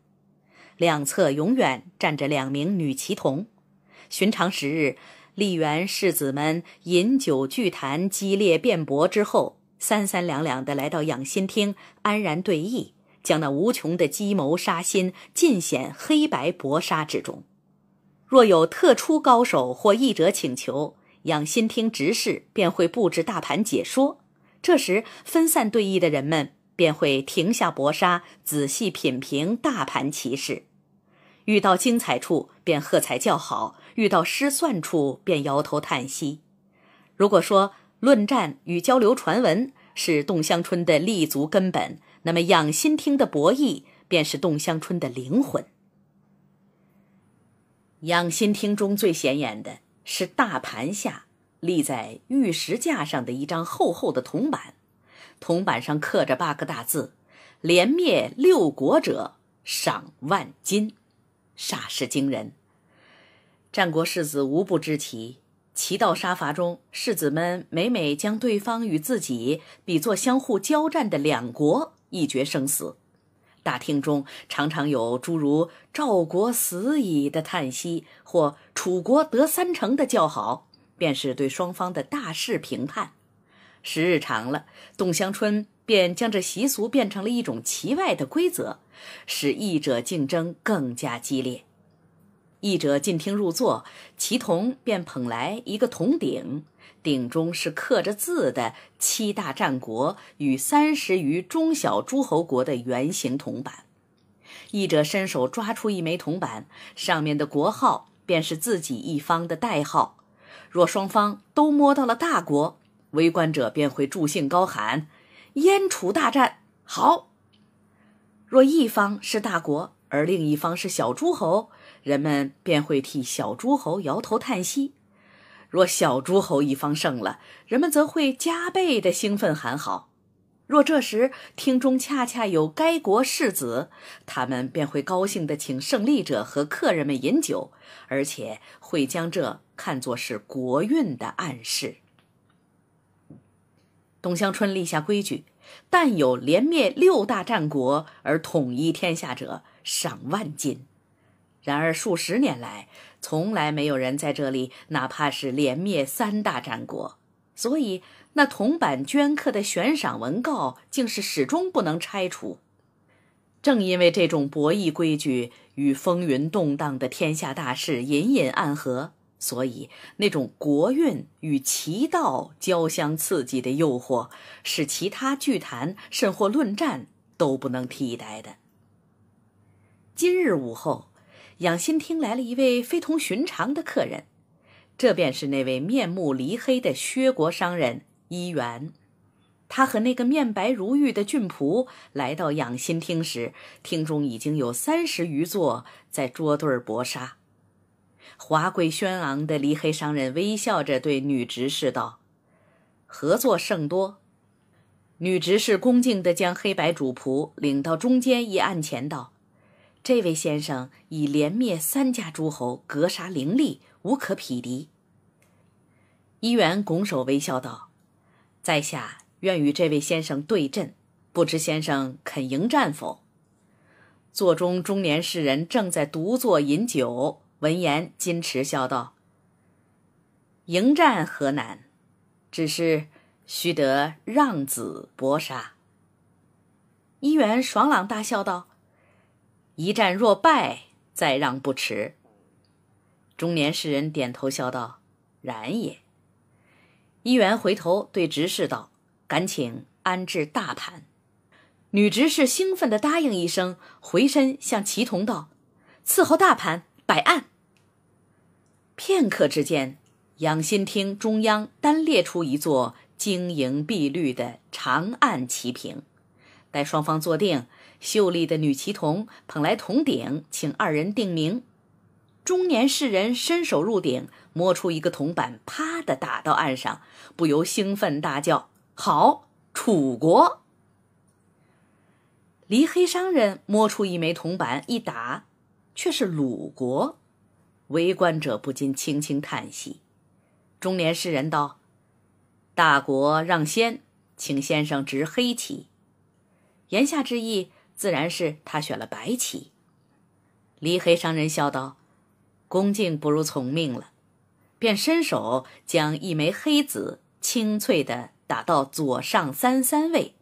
两侧永远站着两名女棋童。寻常时日，历元世子们饮酒聚谈、激烈辩驳之后，三三两两地来到养心厅，安然对弈，将那无穷的机谋杀心尽显黑白搏杀之中。若有特殊高手或异者请求，养心厅执事便会布置大盘解说，这时分散对弈的人们便会停下搏杀，仔细品评大盘棋势，遇到精彩处便喝彩叫好。遇到失算处，便摇头叹息。如果说论战与交流传闻是洞香春的立足根本，那么养心厅的博弈便是洞香春的灵魂。养心厅中最显眼的是大盘下立在玉石架上的一张厚厚的铜板，铜板上刻着八个大字：“连灭六国者，赏万金。”煞是惊人。战国世子无不知其。棋道杀伐中，世子们每每将对方与自己比作相互交战的两国，一决生死。大厅中常常有诸如“赵国死矣”的叹息，或“楚国得三城”的叫好，便是对双方的大势评判。时日长了，董香春便将这习俗变成了一种棋外的规则，使弈者竞争更加激烈。译者进厅入座，齐童便捧来一个铜鼎，鼎中是刻着字的七大战国与三十余中小诸侯国的圆形铜板。译者伸手抓出一枚铜板，上面的国号便是自己一方的代号。若双方都摸到了大国，围观者便会助兴高喊：“燕楚大战，好！”若一方是大国，而另一方是小诸侯。人们便会替小诸侯摇头叹息，若小诸侯一方胜了，人们则会加倍的兴奋喊好。若这时厅中恰恰有该国世子，他们便会高兴地请胜利者和客人们饮酒，而且会将这看作是国运的暗示。董香春立下规矩：但有连灭六大战国而统一天下者，赏万金。然而数十年来，从来没有人在这里，哪怕是连灭三大战国，所以那铜板镌刻的悬赏文告，竟是始终不能拆除。正因为这种博弈规矩与风云动荡的天下大势隐隐暗合，所以那种国运与奇道交相刺激的诱惑，是其他剧谈甚或论战都不能替代的。今日午后。养心厅来了一位非同寻常的客人，这便是那位面目黧黑的薛国商人一元。他和那个面白如玉的俊仆来到养心厅时，厅中已经有三十余座在捉对儿杀。华贵轩昂的黧黑商人微笑着对女执事道：“合作甚多？”女执事恭敬地将黑白主仆领到中间一案前道。这位先生已连灭三家诸侯，格杀凌厉，无可匹敌。一元拱手微笑道：“在下愿与这位先生对阵，不知先生肯迎战否？”座中中年士人正在独坐饮酒，闻言矜持笑道：“迎战何难，只是须得让子搏杀。”一元爽朗大笑道。一战若败，再让不迟。中年士人点头笑道：“然也。”一元回头对执事道：“敢请安置大盘。”女执事兴奋地答应一声，回身向齐同道：“伺候大盘摆案。”片刻之间，养心厅中央单列出一座晶莹碧绿的长案齐平，待双方坐定。秀丽的女旗童捧来铜鼎，请二人定名。中年士人伸手入鼎，摸出一个铜板，啪的打到岸上，不由兴奋大叫：“好，楚国！”黑商人摸出一枚铜板一打，却是鲁国。围观者不禁轻轻叹息。中年士人道：“大国让先，请先生执黑棋。”言下之意。自然是他选了白棋。离黑商人笑道：“恭敬不如从命了。”便伸手将一枚黑子清脆的打到左上三三位，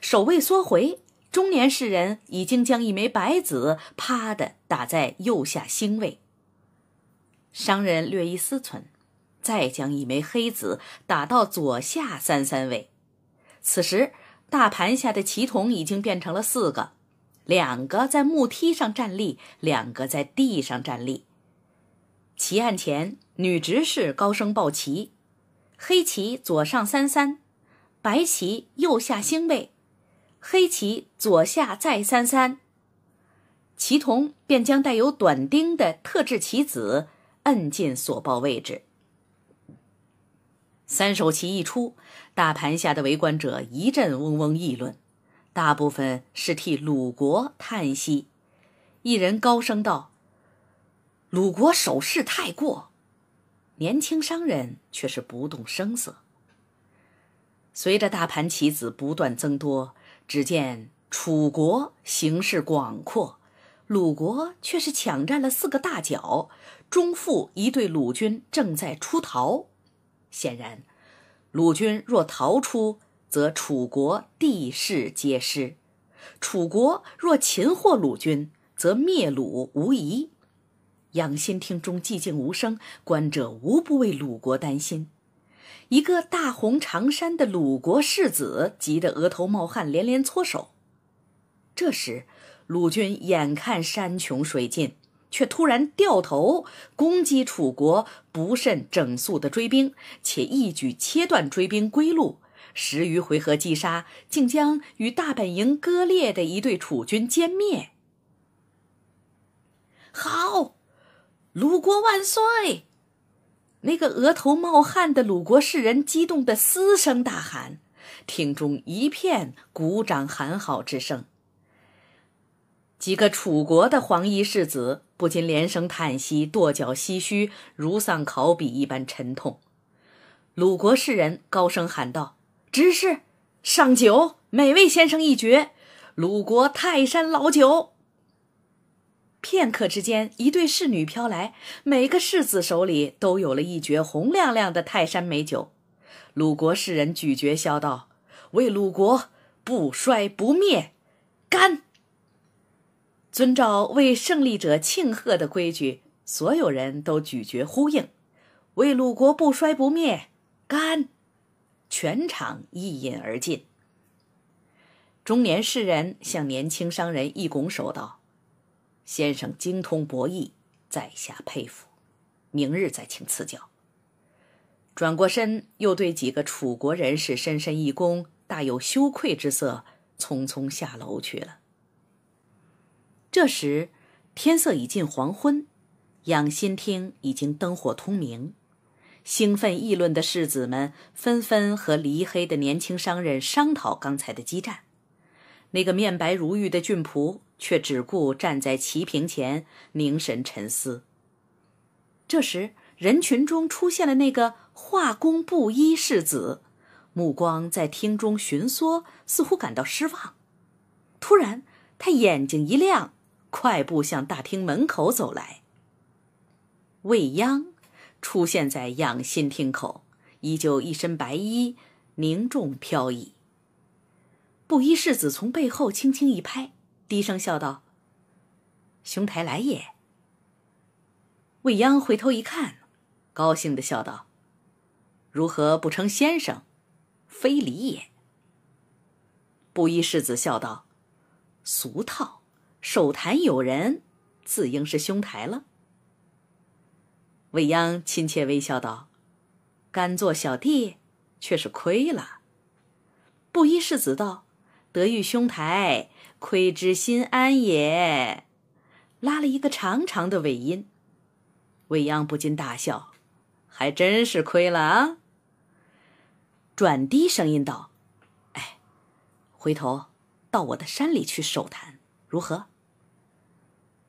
手未缩回。中年士人已经将一枚白子“啪”的打在右下星位。商人略一思忖，再将一枚黑子打到左下三三位。此时大盘下的棋童已经变成了四个。两个在木梯上站立，两个在地上站立。棋案前，女执事高声报棋：黑棋左上三三，白棋右下星位；黑棋左下再三三。棋童便将带有短钉的特制棋子摁进所报位置。三手棋一出，大盘下的围观者一阵嗡嗡议论。大部分是替鲁国叹息，一人高声道：“鲁国守势太过。”年轻商人却是不动声色。随着大盘棋子不断增多，只见楚国形势广阔，鲁国却是抢占了四个大角。中腹一队鲁军正在出逃，显然，鲁军若逃出。则楚国地势皆失，楚国若擒获鲁军，则灭鲁无疑。养心厅中寂静无声，观者无不为鲁国担心。一个大红长衫的鲁国世子急得额头冒汗，连连搓手。这时，鲁军眼看山穷水尽，却突然掉头攻击楚国不慎整肃的追兵，且一举切断追兵归路。十余回合击杀，竟将与大本营割裂的一队楚军歼灭。好，鲁国万岁！那个额头冒汗的鲁国士人激动的嘶声大喊，厅中一片鼓掌喊好之声。几个楚国的黄衣世子不禁连声叹息、跺脚唏嘘，如丧考妣一般沉痛。鲁国士人高声喊道。只是，上酒，每位先生一绝，鲁国泰山老酒。片刻之间，一对侍女飘来，每个世子手里都有了一绝红亮亮的泰山美酒。鲁国世人咀嚼笑道：“为鲁国不衰不灭，干！”遵照为胜利者庆贺的规矩，所有人都咀嚼呼应：“为鲁国不衰不灭，干！”全场一饮而尽。中年士人向年轻商人一拱手道：“先生精通博弈，在下佩服。明日再请赐教。”转过身，又对几个楚国人士深深一躬，大有羞愧之色，匆匆下楼去了。这时，天色已近黄昏，养心厅已经灯火通明。兴奋议论的世子们纷纷和黎黑的年轻商人商讨刚才的激战，那个面白如玉的俊仆却只顾站在棋平前凝神沉思。这时，人群中出现了那个化工布衣世子，目光在厅中巡梭，似乎感到失望。突然，他眼睛一亮，快步向大厅门口走来。未央。出现在养心厅口，依旧一身白衣，凝重飘逸。布衣世子从背后轻轻一拍，低声笑道：“兄台来也。”未央回头一看，高兴的笑道：“如何不成先生？非礼也。”布衣世子笑道：“俗套，手谈友人，自应是兄台了。”未央亲切微笑道：“甘做小弟，却是亏了。”布衣世子道：“德育兄台，亏之心安也。”拉了一个长长的尾音。未央不禁大笑：“还真是亏了啊！”转低声音道：“哎，回头到我的山里去守坛，如何？”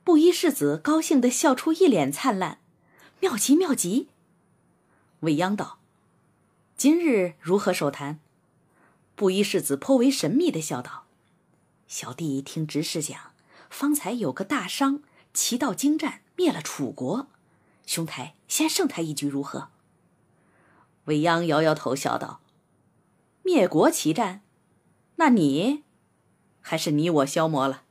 布衣世子高兴的笑出一脸灿烂。妙极妙极！未央道：“今日如何首谈？”布衣世子颇为神秘的笑道：“小弟听执事讲，方才有个大商棋道精湛，灭了楚国。兄台先胜他一局如何？”未央摇摇头笑道：“灭国齐战，那你还是你我消磨了。”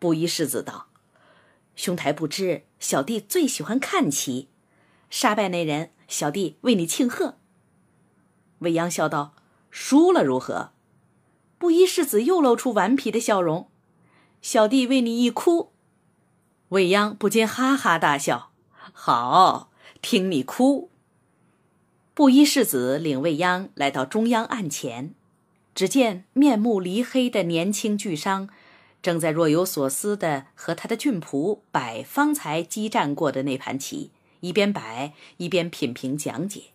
布衣世子道：“兄台不知。”小弟最喜欢看棋，杀败那人，小弟为你庆贺。未央笑道：“输了如何？”布衣世子又露出顽皮的笑容：“小弟为你一哭。”未央不禁哈哈大笑：“好，听你哭。”布衣世子领未央来到中央案前，只见面目黧黑的年轻巨商。正在若有所思的和他的俊仆摆方才激战过的那盘棋，一边摆一边品评讲解。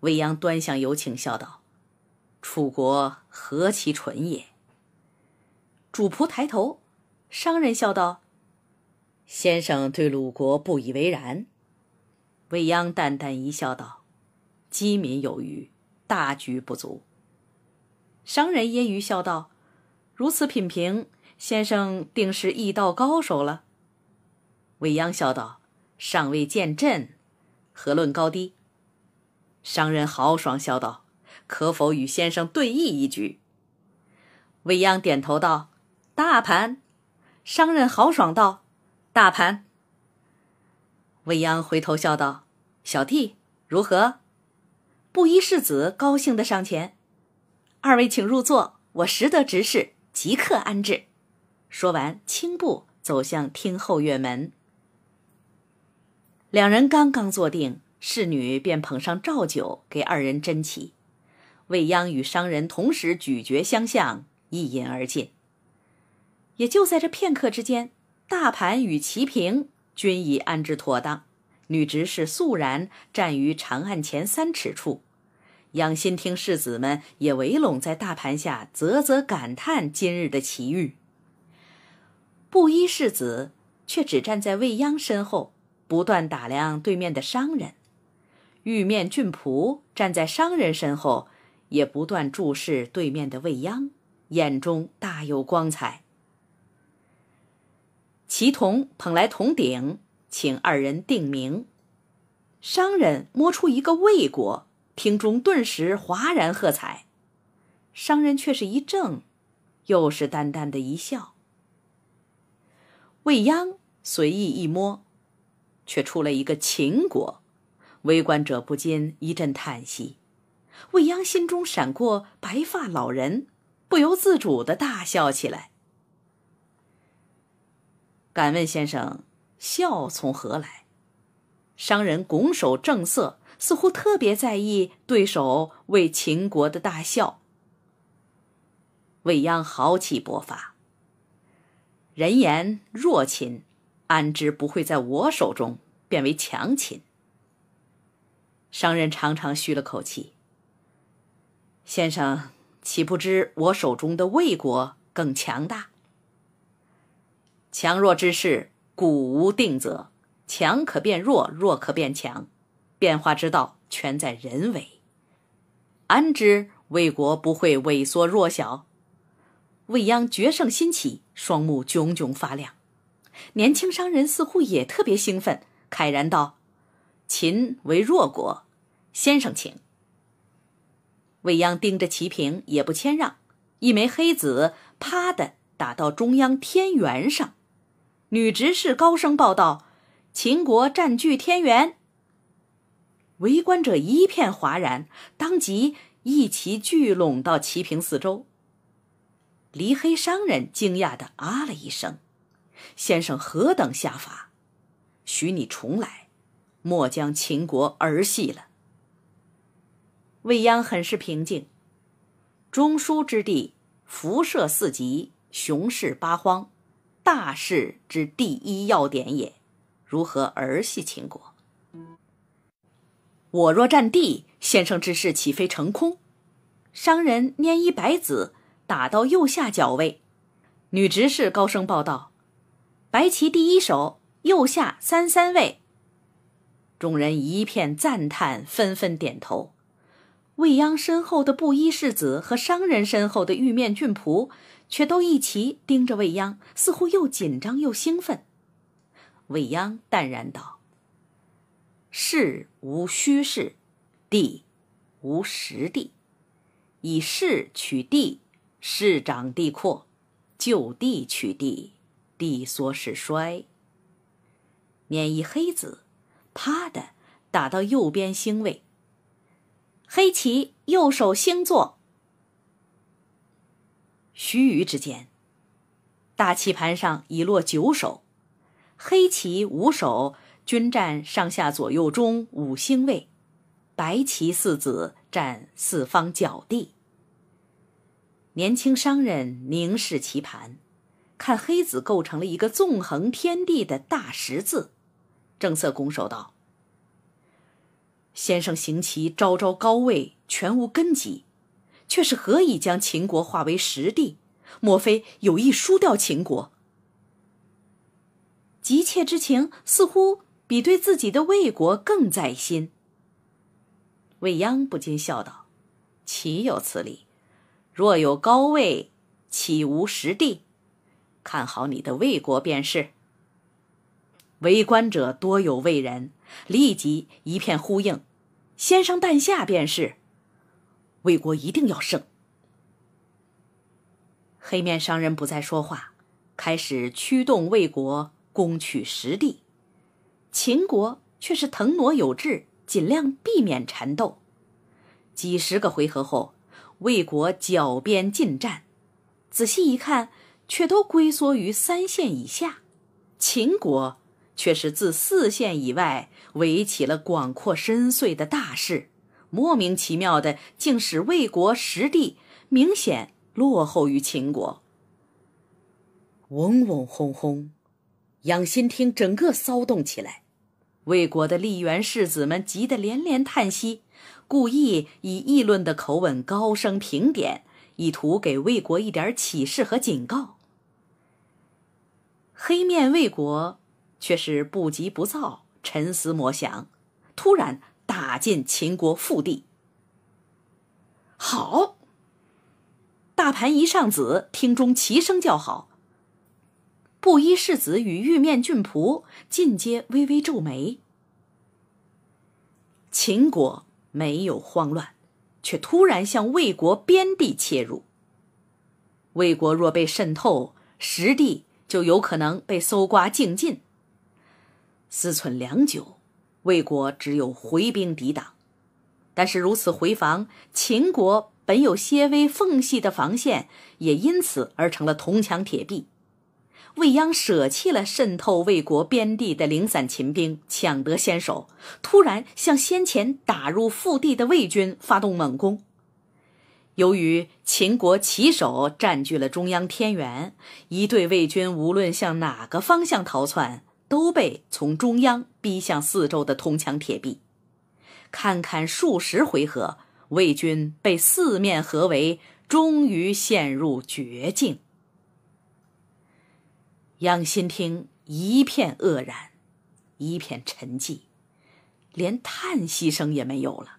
未央端详有请，笑道：“楚国何其纯也。”主仆抬头，商人笑道：“先生对鲁国不以为然。”未央淡淡一笑，道：“机敏有余，大局不足。”商人揶揄笑道：“如此品评。”先生定是易道高手了。未央笑道：“尚未见朕，何论高低？”商人豪爽笑道：“可否与先生对弈一局？”未央点头道：“大盘。”商人豪爽道：“大盘。”未央回头笑道：“小弟如何？”布衣世子高兴的上前：“二位请入座，我识得执事，即刻安置。”说完，轻步走向厅后院门。两人刚刚坐定，侍女便捧上照酒给二人斟起。未央与商人同时咀嚼相向，一饮而尽。也就在这片刻之间，大盘与棋平均已安置妥当，女执事肃然站于长案前三尺处。养心厅世子们也围拢在大盘下，啧啧感叹今日的奇遇。布衣世子却只站在未央身后，不断打量对面的商人；玉面俊仆站在商人身后，也不断注视对面的未央，眼中大有光彩。齐童捧来铜鼎，请二人定名。商人摸出一个“魏”国，厅中顿时哗然喝彩。商人却是一怔，又是淡淡的一笑。未央随意一摸，却出了一个秦国。围观者不禁一阵叹息。未央心中闪过白发老人，不由自主的大笑起来。敢问先生，笑从何来？商人拱手正色，似乎特别在意对手为秦国的大笑。未央豪气勃发。人言弱秦，安知不会在我手中变为强秦？商人长长吁了口气：“先生，岂不知我手中的魏国更强大？强弱之势，古无定则，强可变弱，弱可变强，变化之道，全在人为。安知魏国不会萎缩弱小？”未央决胜心起，双目炯炯发亮。年轻商人似乎也特别兴奋，慨然道：“秦为弱国，先生请。”未央盯着齐平，也不谦让，一枚黑子“啪”的打到中央天元上。女执事高声报道：“秦国占据天元。”围观者一片哗然，当即一齐聚拢到齐平四周。黎黑商人惊讶的啊了一声：“先生何等下法？许你重来，莫将秦国儿戏了。”未央很是平静：“中枢之地，辐射四极，雄视八荒，大事之第一要点也。如何儿戏秦国？我若占地，先生之事岂非成空？”商人拈一白子。打到右下角位，女执事高声报道：“白棋第一手右下三三位。”众人一片赞叹，纷纷点头。未央身后的布衣世子和商人身后的玉面俊仆，却都一齐盯着未央，似乎又紧张又兴奋。未央淡然道：“势无虚势，地无实地，以势取地。”士长地阔，就地取地；地缩势衰。捻一黑子，啪的打到右边星位。黑棋右手星座，须臾之间，大棋盘上已落九手，黑棋五手均占上下左右中五星位，白棋四子占四方角地。年轻商人凝视棋盘，看黑子构成了一个纵横天地的大十字，正色拱手道：“先生行棋，招招高位，全无根基，却是何以将秦国化为实地？莫非有意输掉秦国？”急切之情似乎比对自己的魏国更在心。未央不禁笑道：“岂有此理！”若有高位，岂无实地？看好你的魏国便是。围观者多有魏人，立即一片呼应：“先上弹下便是，魏国一定要胜。”黑面商人不再说话，开始驱动魏国攻取实地。秦国却是腾挪有致，尽量避免缠斗。几十个回合后。魏国脚边近战，仔细一看，却都龟缩于三县以下；秦国却是自四县以外围起了广阔深邃的大势，莫名其妙的竟使魏国实地明显落后于秦国。嗡嗡轰轰，养心厅整个骚动起来，魏国的立园世子们急得连连叹息。故意以议论的口吻高声评点，意图给魏国一点启示和警告。黑面魏国却是不急不躁，沉思默想，突然打进秦国腹地。好！大盘一上子，厅中齐声叫好。布衣世子与玉面俊仆尽皆微微皱眉。秦国。没有慌乱，却突然向魏国边地切入。魏国若被渗透，实地就有可能被搜刮净尽。思忖良久，魏国只有回兵抵挡，但是如此回防，秦国本有些微缝隙的防线也因此而成了铜墙铁壁。未央舍弃了渗透魏国边地的零散秦兵，抢得先手，突然向先前打入腹地的魏军发动猛攻。由于秦国骑手占据了中央天元，一队魏军无论向哪个方向逃窜，都被从中央逼向四周的铜墙铁壁。看看数十回合，魏军被四面合围，终于陷入绝境。养心厅一片愕然，一片沉寂，连叹息声也没有了。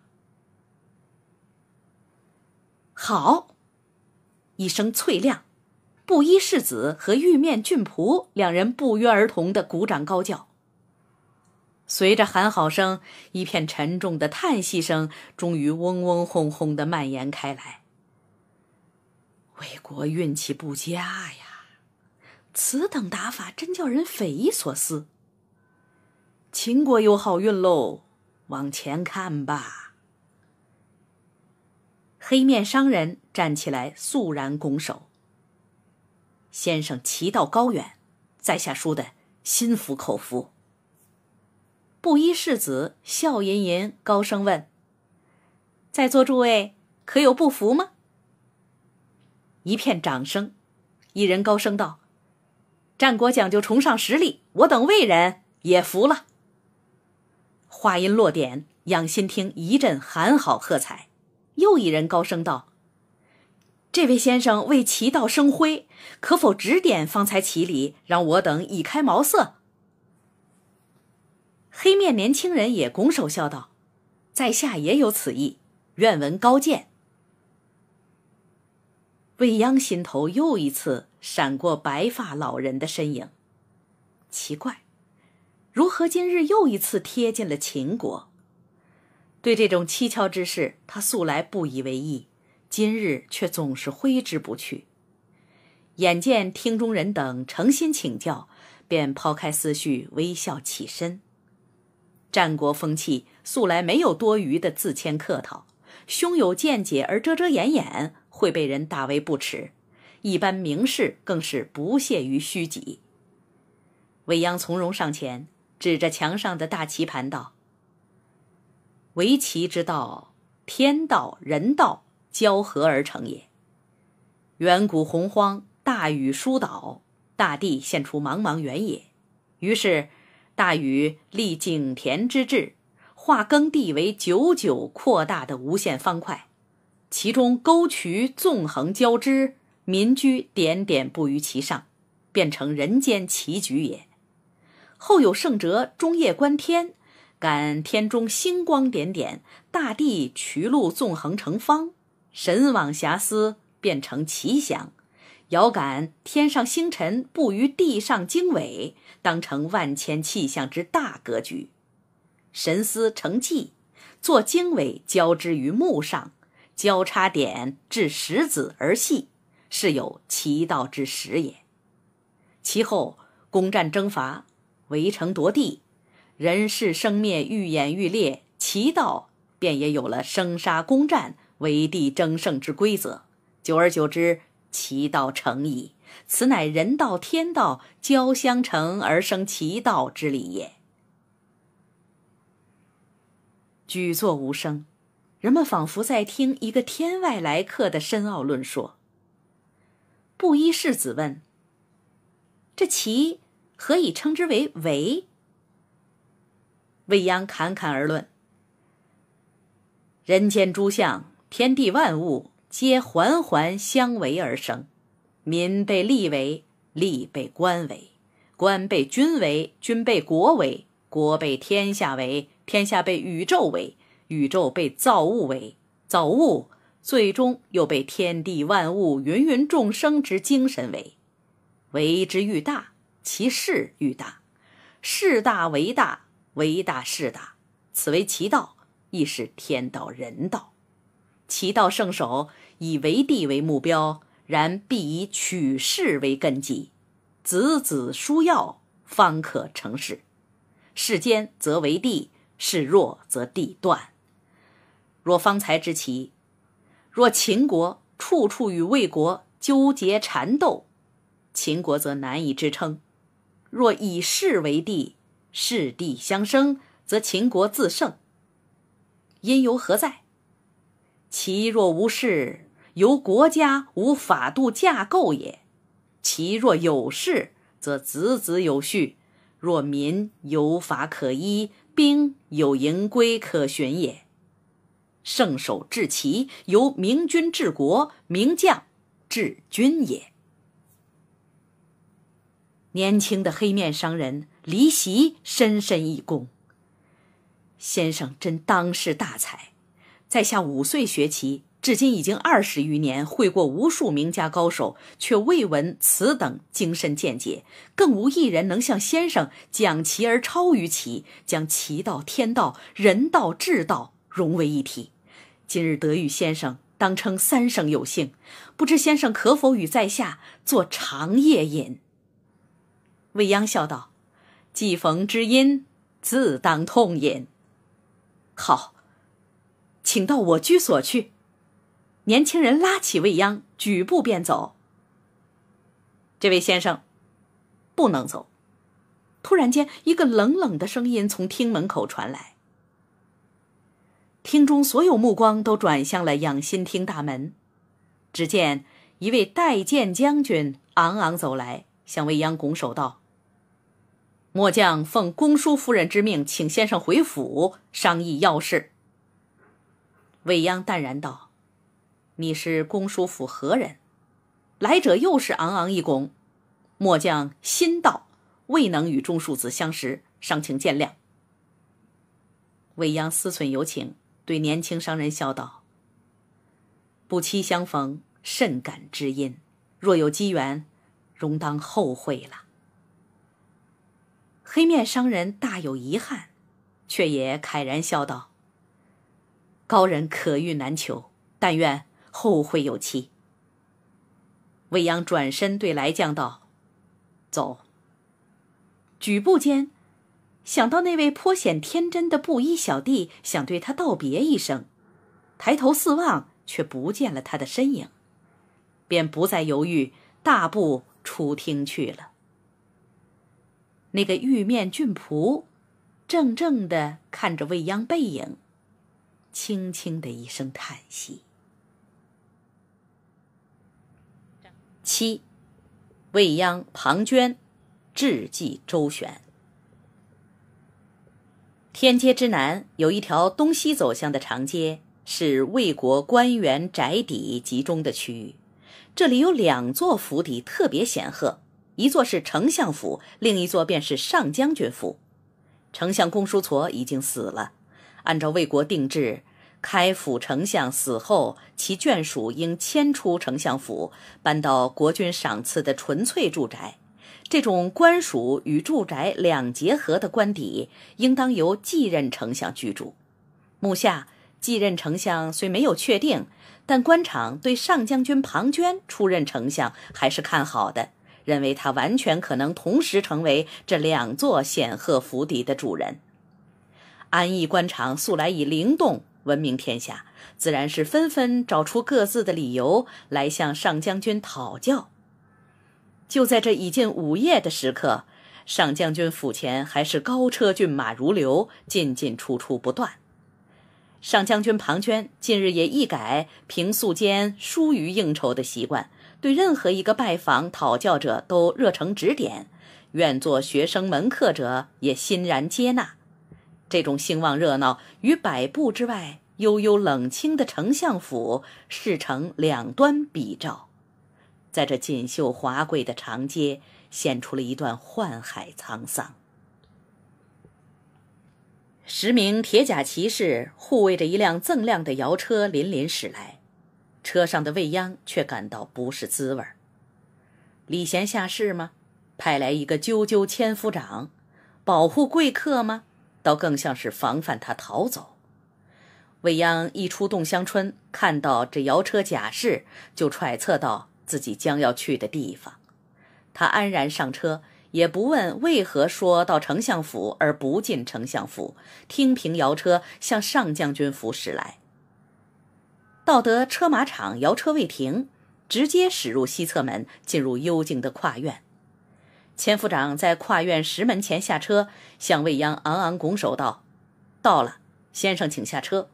好，一声脆亮，布衣世子和玉面俊仆两人不约而同的鼓掌高叫。随着喊好声，一片沉重的叹息声终于嗡嗡轰轰的蔓延开来。魏国运气不佳呀。此等打法真叫人匪夷所思。秦国有好运喽！往前看吧。黑面商人站起来，肃然拱手：“先生棋道高远，在下输的心服口服。”布衣世子笑吟吟高声问：“在座诸位可有不服吗？”一片掌声。一人高声道。战国讲究崇尚实力，我等魏人也服了。话音落点，养心厅一阵喊好喝彩。又一人高声道：“这位先生为齐道生辉，可否指点方才齐礼，让我等以开茅塞？”黑面年轻人也拱手笑道：“在下也有此意，愿闻高见。”未央心头又一次。闪过白发老人的身影，奇怪，如何今日又一次贴近了秦国？对这种蹊跷之事，他素来不以为意，今日却总是挥之不去。眼见厅中人等诚心请教，便抛开思绪，微笑起身。战国风气素来没有多余的自谦客套，胸有见解而遮遮掩掩，会被人大为不齿。一般名士更是不屑于虚己。未央从容上前，指着墙上的大棋盘道：“围棋之道，天道、人道交合而成也。远古洪荒，大禹疏导，大地现出茫茫原野。于是，大禹立井田之制，化耕地为久久扩大的无限方块，其中沟渠纵横交织。”民居点点布于其上，变成人间棋局也。后有圣哲，终夜观天，感天中星光点点，大地渠路纵横成方，神往遐思，变成奇想。遥感天上星辰布于地上经纬，当成万千气象之大格局。神思成计，作经纬交织于目上，交叉点置石子而戏。是有其道之始也，其后攻战征伐、围城夺地，人事生灭愈演愈烈，其道便也有了生杀、攻战、为地、争胜之规则。久而久之，其道成矣。此乃人道、天道交相成而生其道之理也。举座无声，人们仿佛在听一个天外来客的深奥论说。布衣世子问：“这‘其’何以称之为‘为’？”未央侃侃而论：“人间诸相，天地万物，皆环环相围而生。民被立为，立被官为，官被君为，君被国为，国被天下为，天下被宇宙为，宇宙被造物为，造物。”最终又被天地万物、芸芸众生之精神为，为之愈大，其势愈大，势大为大，为大势大，此为其道，亦是天道人道。其道圣手，以为地为目标，然必以取势为根基，子子书要，方可成事。世间则为地势弱，则地断。若方才之其。若秦国处处与魏国纠结缠斗，秦国则难以支撑；若以势为帝，势帝相生，则秦国自胜。因由何在？其若无势，由国家无法度架构也；其若有势，则子子有序，若民有法可依，兵有营规可循也。圣手治齐，由明君治国，明将治军也。年轻的黑面商人离席，深深一躬。先生真当世大才，在下五岁学棋，至今已经二十余年，会过无数名家高手，却未闻此等精深见解，更无一人能像先生讲棋而超于棋，将棋道、天道、人道、智道。融为一体。今日得遇先生，当称三生有幸。不知先生可否与在下做长夜饮？未央笑道：“既逢知音，自当痛饮。”好，请到我居所去。年轻人拉起未央，举步便走。这位先生，不能走。突然间，一个冷冷的声音从厅门口传来。厅中所有目光都转向了养心厅大门，只见一位待剑将军昂昂走来，向未央拱手道：“末将奉公叔夫人之命，请先生回府商议要事。”未央淡然道：“你是公叔府何人？”来者又是昂昂一拱：“末将心到，未能与钟庶子相识，尚请见谅。”未央思忖有请。对年轻商人笑道：“不期相逢，甚感知音。若有机缘，容当后会了。”黑面商人大有遗憾，却也慨然笑道：“高人可遇难求，但愿后会有期。”未央转身对来将道：“走。”举步间。想到那位颇显天真的布衣小弟想对他道别一声，抬头四望却不见了他的身影，便不再犹豫，大步出厅去了。那个玉面俊仆，怔怔地看着未央背影，轻轻的一声叹息。七，未央、庞涓，智记周旋。天街之南有一条东西走向的长街，是魏国官员宅邸集中的区域。这里有两座府邸特别显赫，一座是丞相府，另一座便是上将军府。丞相公叔痤已经死了，按照魏国定制，开府丞相死后，其眷属应迁出丞相府，搬到国君赏赐的纯粹住宅。这种官署与住宅两结合的官邸，应当由继任丞相居住。目下继任丞相虽没有确定，但官场对上将军庞涓出任丞相还是看好的，认为他完全可能同时成为这两座显赫府邸的主人。安邑官场素来以灵动闻名天下，自然是纷纷找出各自的理由来向上将军讨教。就在这已近午夜的时刻，上将军府前还是高车骏马如流，进进出出不断。上将军庞涓近日也一改平素间疏于应酬的习惯，对任何一个拜访讨教者都热诚指点，愿做学生门客者也欣然接纳。这种兴旺热闹与百步之外悠悠冷清的丞相府是成两端比照。在这锦绣华贵的长街，现出了一段宦海沧桑。十名铁甲骑士护卫着一辆锃亮的摇车，粼粼驶来。车上的未央却感到不是滋味儿。礼贤下士吗？派来一个啾啾千夫长，保护贵客吗？倒更像是防范他逃走。未央一出洞香春，看到这摇车甲士，就揣测到。自己将要去的地方，他安然上车，也不问为何说到丞相府而不进丞相府。听凭摇车向上将军府驶来，到得车马场，摇车未停，直接驶入西侧门，进入幽静的跨院。千夫长在跨院石门前下车，向未央昂昂拱手道：“到了，先生请下车。”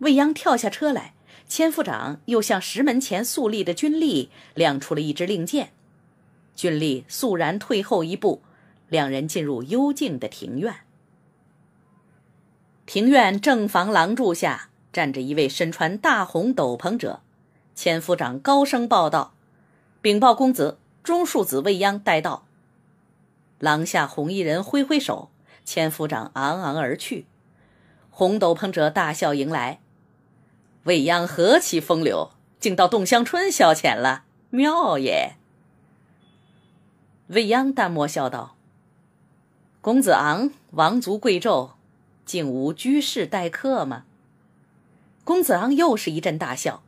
未央跳下车来。千夫长又向石门前肃立的军吏亮出了一支令箭，军吏肃然退后一步，两人进入幽静的庭院。庭院正房廊柱下站着一位身穿大红斗篷者，千夫长高声报道：“禀报公子，中庶子未央待到。”廊下红衣人挥挥手，千夫长昂昂而去，红斗篷者大笑迎来。未央何其风流，竟到洞香春消遣了，妙也。未央淡漠笑道：“公子昂，王族贵胄，竟无居士待客吗？”公子昂又是一阵大笑：“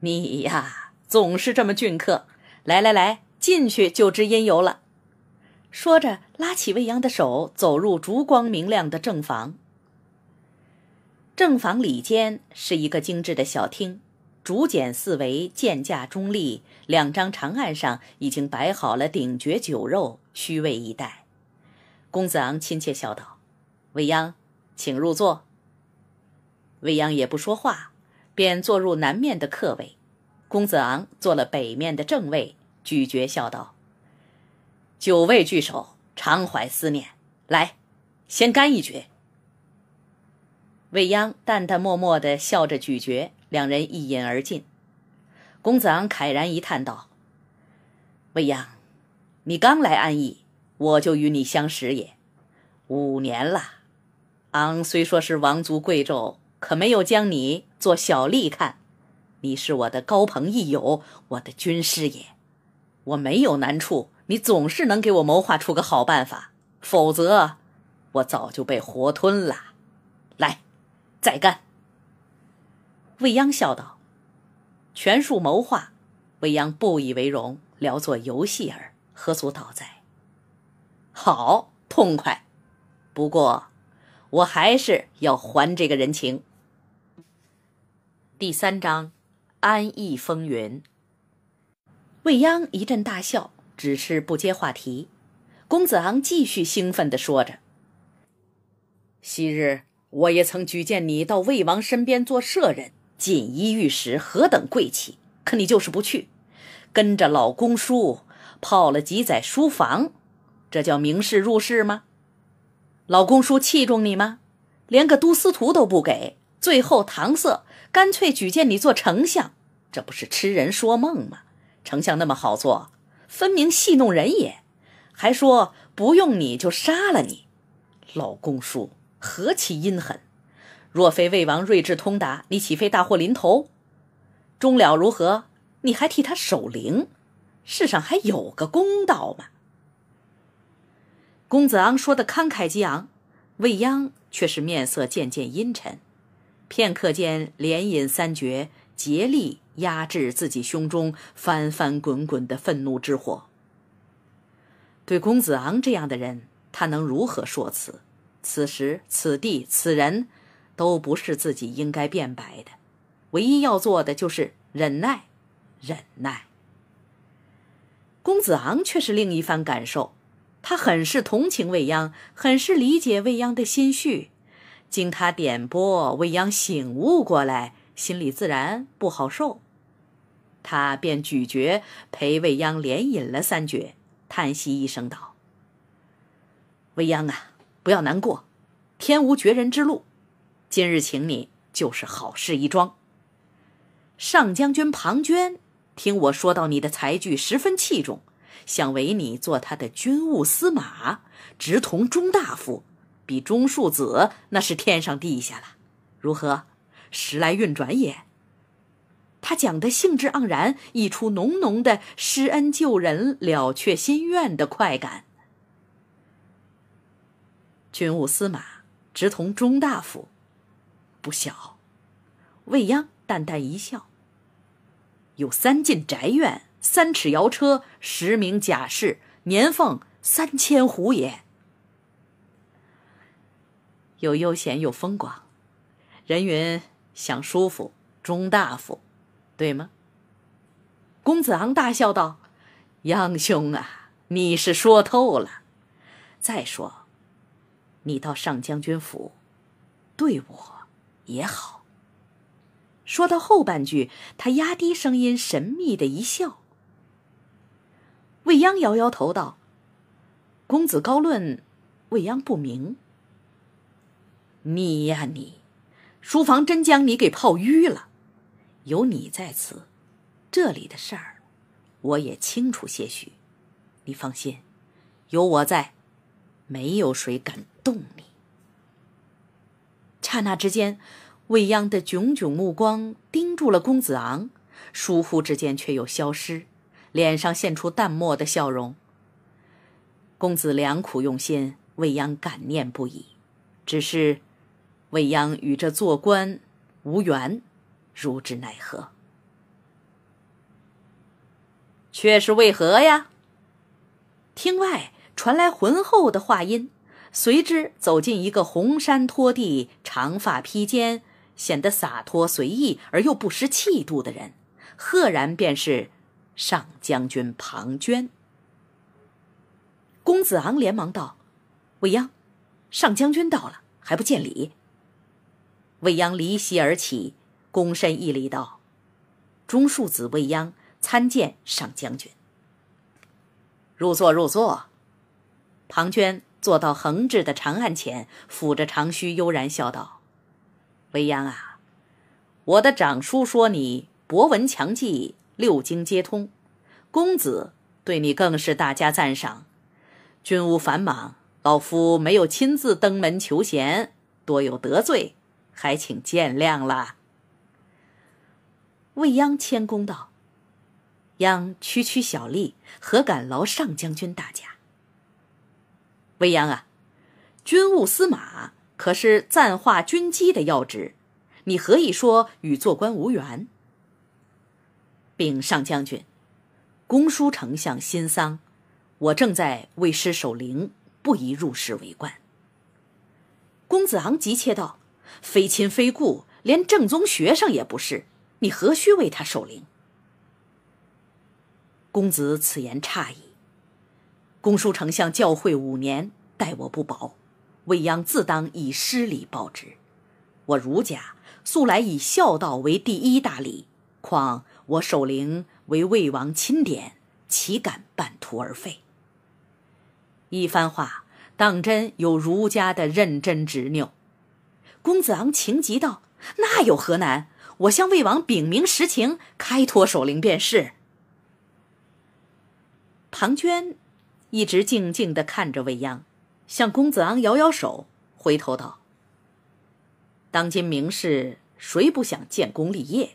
你呀，总是这么俊客。来来来，进去就知因由了。”说着，拉起未央的手，走入烛光明亮的正房。正房里间是一个精致的小厅，竹简四围，剑架中立，两张长案上已经摆好了顶级酒肉，虚位以待。公子昂亲切笑道：“未央，请入座。”未央也不说话，便坐入南面的客位，公子昂坐了北面的正位，咀嚼笑道：“九位聚首，常怀思念，来，先干一局。”未央淡淡漠漠的笑着咀嚼，两人一饮而尽。公子昂慨然一叹道：“未央，你刚来安邑，我就与你相识也五年了。昂虽说是王族贵胄，可没有将你做小吏看。你是我的高朋益友，我的军师也。我没有难处，你总是能给我谋划出个好办法。否则，我早就被活吞了。来。”再干！未央笑道：“权术谋划，未央不以为荣，聊作游戏耳，何足道哉？”好，痛快！不过，我还是要还这个人情。第三章，安逸风云。未央一阵大笑，只是不接话题。公子昂继续兴奋的说着：“昔日……”我也曾举荐你到魏王身边做舍人，锦衣玉食，何等贵气！可你就是不去，跟着老公叔泡了几载书房，这叫明世入世吗？老公叔器重你吗？连个都司徒都不给，最后搪塞，干脆举荐你做丞相，这不是痴人说梦吗？丞相那么好做，分明戏弄人也，还说不用你就杀了你，老公叔。何其阴狠！若非魏王睿智通达，你岂非大祸临头？终了如何？你还替他守灵？世上还有个公道吗？公子昂说的慷慨激昂，未央却是面色渐渐阴沉。片刻间，连饮三绝，竭力压制自己胸中翻翻滚滚的愤怒之火。对公子昂这样的人，他能如何说辞？此时此地此人，都不是自己应该辩白的，唯一要做的就是忍耐，忍耐。公子昂却是另一番感受，他很是同情未央，很是理解未央的心绪。经他点拨，未央醒悟过来，心里自然不好受。他便咀嚼陪未央连饮了三爵，叹息一声道：“未央啊。”不要难过，天无绝人之路。今日请你就是好事一桩。上将军庞涓，听我说到你的才具，十分器重，想为你做他的军务司马，直同中大夫，比中庶子那是天上地下了。如何？时来运转也。他讲的兴致盎然，溢出浓浓的施恩救人、了却心愿的快感。军务司马，直同中大夫，不小。未央淡淡一笑：“有三进宅院，三尺摇车，十名甲士，年俸三千斛也。又悠闲又风光。人云想舒服，中大夫，对吗？”公子昂大笑道：“杨兄啊，你是说透了。再说。”你到上将军府，对我也好。说到后半句，他压低声音，神秘的一笑。未央摇摇头道：“公子高论，未央不明。”你呀你，书房真将你给泡淤了。有你在此，这里的事儿我也清楚些许。你放心，有我在。没有谁敢动你。刹那之间，未央的炯炯目光盯住了公子昂，疏忽之间却又消失，脸上现出淡漠的笑容。公子良苦用心，未央感念不已。只是，未央与这做官无缘，如之奈何？却是为何呀？厅外。传来浑厚的话音，随之走进一个红衫拖地、长发披肩，显得洒脱随意而又不失气度的人，赫然便是上将军庞涓。公子昂连忙道：“未央，上将军到了，还不见礼？”未央离席而起，躬身一礼道：“中庶子未央参见上将军。”入座，入座。庞涓坐到横置的长案前，抚着长须，悠然笑道：“未央啊，我的长叔说你博闻强记，六经皆通，公子对你更是大加赞赏。军务繁忙，老夫没有亲自登门求贤，多有得罪，还请见谅了。”未央谦恭道：“央区区小吏，何敢劳上将军大驾？”未央啊，军务司马可是暂化军机的要职，你何以说与做官无缘？禀上将军，公叔丞相新丧，我正在为师守灵，不宜入室为官。公子昂急切道：“非亲非故，连正宗学生也不是，你何须为他守灵？”公子此言差矣。公叔丞相教诲五年，待我不薄，未央自当以失礼报之。我儒家素来以孝道为第一大礼，况我守灵为魏王钦点，岂敢半途而废？一番话当真有儒家的认真执拗。公子昂情急道：“那有何难？我向魏王禀明实情，开脱守灵便是。”庞涓。一直静静的看着未央，向公子昂摇摇手，回头道：“当今名士谁不想建功立业？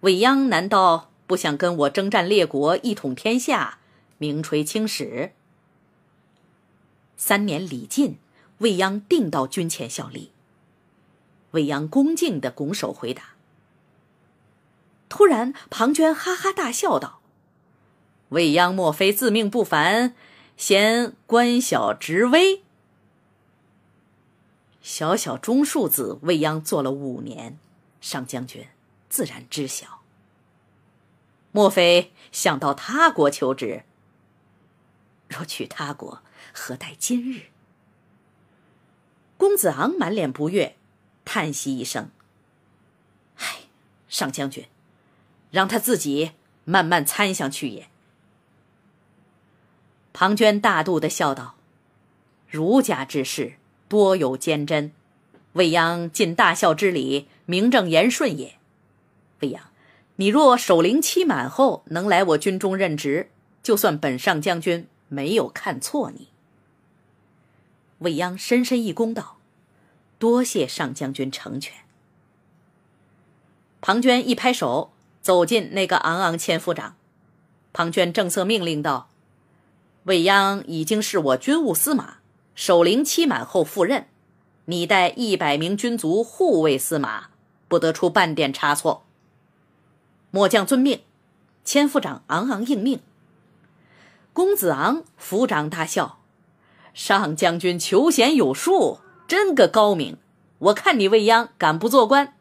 未央难道不想跟我征战列国，一统天下，名垂青史？三年李进，未央定到军前效力。”未央恭敬的拱手回答。突然，庞涓哈哈大笑道：“未央莫非自命不凡？”嫌官小职微，小小中庶子未央做了五年，上将军自然知晓。莫非想到他国求职？若去他国，何待今日？公子昂满脸不悦，叹息一声：“唉，上将军，让他自己慢慢参详去也。”庞涓大度的笑道：“儒家之事多有坚贞，未央尽大孝之礼，名正言顺也。未央，你若守灵期满后能来我军中任职，就算本上将军没有看错你。”未央深深一躬道：“多谢上将军成全。”庞涓一拍手，走进那个昂昂千夫长。庞涓正色命令道。未央已经是我军务司马，守陵期满后赴任。你带一百名军卒护卫司马，不得出半点差错。末将遵命。千夫长昂昂应命。公子昂抚掌大笑：“上将军求贤有术，真个高明。我看你未央敢不做官。”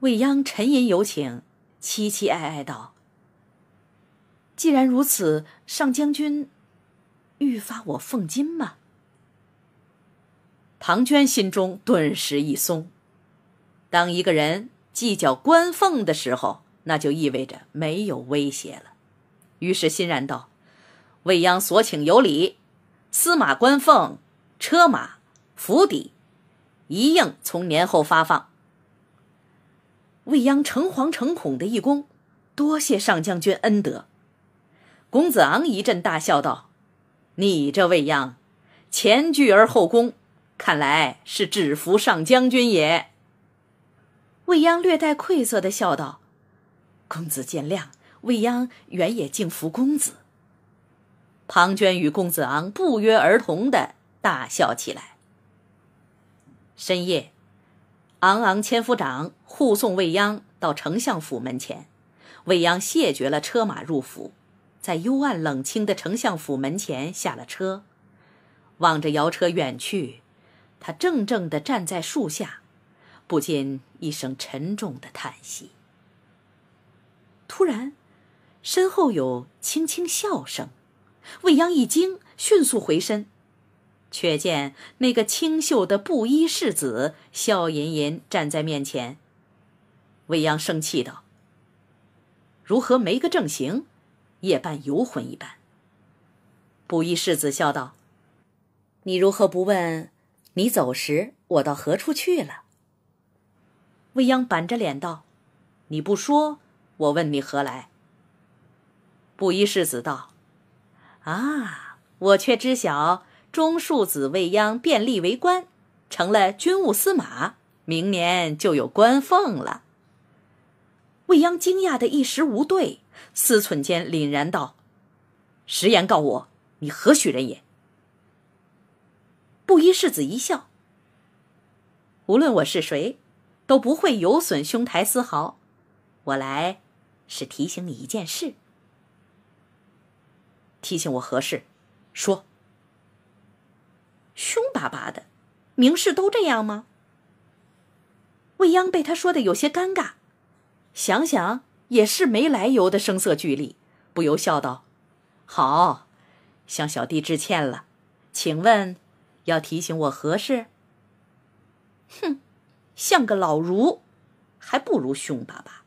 未央沉吟有请，凄凄哀哀道。既然如此，上将军，欲发我奉金吗？庞涓心中顿时一松。当一个人计较官俸的时候，那就意味着没有威胁了。于是欣然道：“未央所请有礼，司马官俸、车马、府邸，一应从年后发放。”未央诚惶诚恐的一躬：“多谢上将军恩德。”公子昂一阵大笑道：“你这未央，前拒而后攻，看来是只服上将军也。”未央略带愧色的笑道：“公子见谅，未央原也敬服公子。”庞涓与公子昂不约而同的大笑起来。深夜，昂昂千夫长护送未央到丞相府门前，未央谢绝了车马入府。在幽暗冷清的丞相府门前下了车，望着摇车远去，他怔怔地站在树下，不禁一声沉重的叹息。突然，身后有轻轻笑声，未央一惊，迅速回身，却见那个清秀的布衣世子笑吟吟站在面前。未央生气道：“如何没个正形？”夜半游魂一般。布衣世子笑道：“你如何不问？你走时，我到何处去了？”未央板着脸道：“你不说，我问你何来？”布衣世子道：“啊，我却知晓，中庶子未央便利为官，成了军务司马，明年就有官俸了。”未央惊讶的一时无对。思忖间，凛然道：“实言告我，你何许人也？”布衣世子一笑：“无论我是谁，都不会有损兄台丝毫。我来是提醒你一件事。提醒我何事？说。”凶巴巴的，明士都这样吗？未央被他说的有些尴尬，想想。也是没来由的声色俱厉，不由笑道：“好，向小弟致歉了。请问，要提醒我何事？”哼，像个老儒，还不如凶巴巴。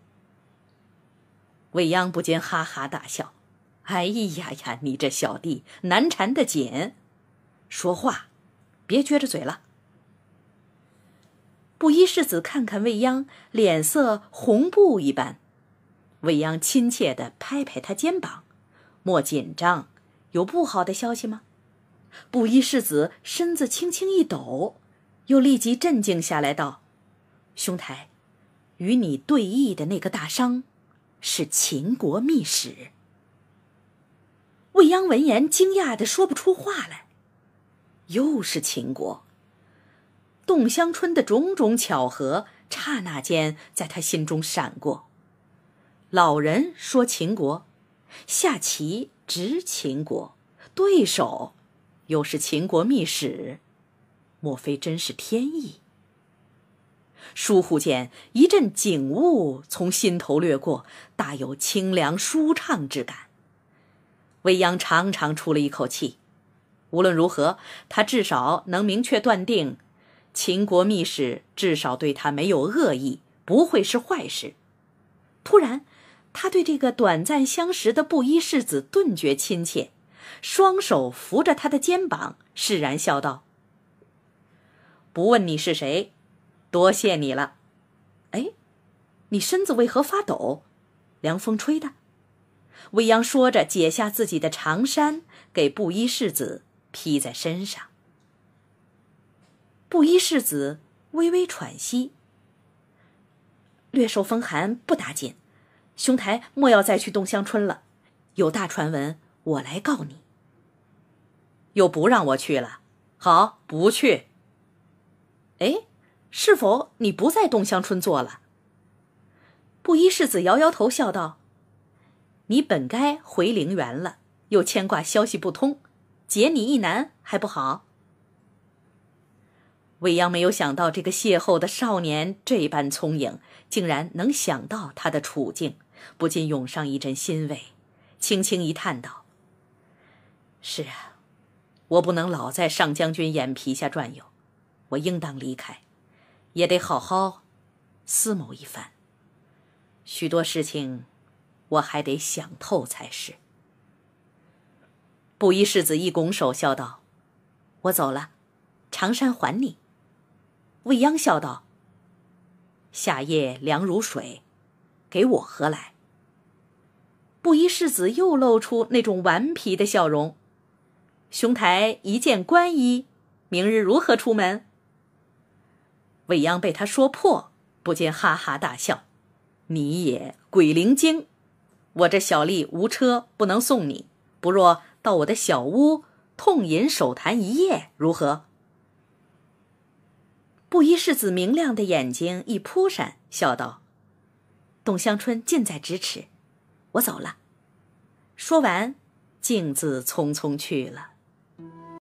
未央不禁哈哈大笑：“哎呀呀，你这小弟难缠的紧，说话别撅着嘴了。”布衣世子看看未央，脸色红布一般。未央亲切的拍拍他肩膀，莫紧张，有不好的消息吗？布衣世子身子轻轻一抖，又立即镇静下来，道：“兄台，与你对弈的那个大商，是秦国密使。”未央闻言惊讶的说不出话来，又是秦国。冻香春的种种巧合，刹那间在他心中闪过。老人说：“秦国，下棋执秦国对手，又是秦国密使，莫非真是天意？”倏忽间，一阵景物从心头掠过，大有清凉舒畅之感。未央长长出了一口气。无论如何，他至少能明确断定，秦国密使至少对他没有恶意，不会是坏事。突然。他对这个短暂相识的布衣世子顿觉亲切，双手扶着他的肩膀，释然笑道：“不问你是谁，多谢你了。哎，你身子为何发抖？凉风吹的。”未央说着，解下自己的长衫给布衣世子披在身上。布衣世子微微喘息，略受风寒不打紧。兄台莫要再去洞香春了，有大传闻，我来告你。又不让我去了，好不去。哎，是否你不在洞香春做了？布衣世子摇摇头笑道：“你本该回陵园了，又牵挂消息不通，解你一难还不好。”未央没有想到这个邂逅的少年这般聪颖，竟然能想到他的处境。不禁涌上一阵欣慰，轻轻一叹道：“是啊，我不能老在上将军眼皮下转悠，我应当离开，也得好好思谋一番。许多事情我还得想透才是。”布衣世子一拱手笑道：“我走了，长衫还你。”未央笑道：“夏夜凉如水，给我何来。”布衣世子又露出那种顽皮的笑容，兄台一见官衣，明日如何出门？未央被他说破，不禁哈哈大笑。你也鬼灵精，我这小吏无车不能送你，不若到我的小屋痛饮手谈一夜如何？布衣世子明亮的眼睛一扑闪，笑道：“董香春近在咫尺。”我走了。说完，径自匆匆去了。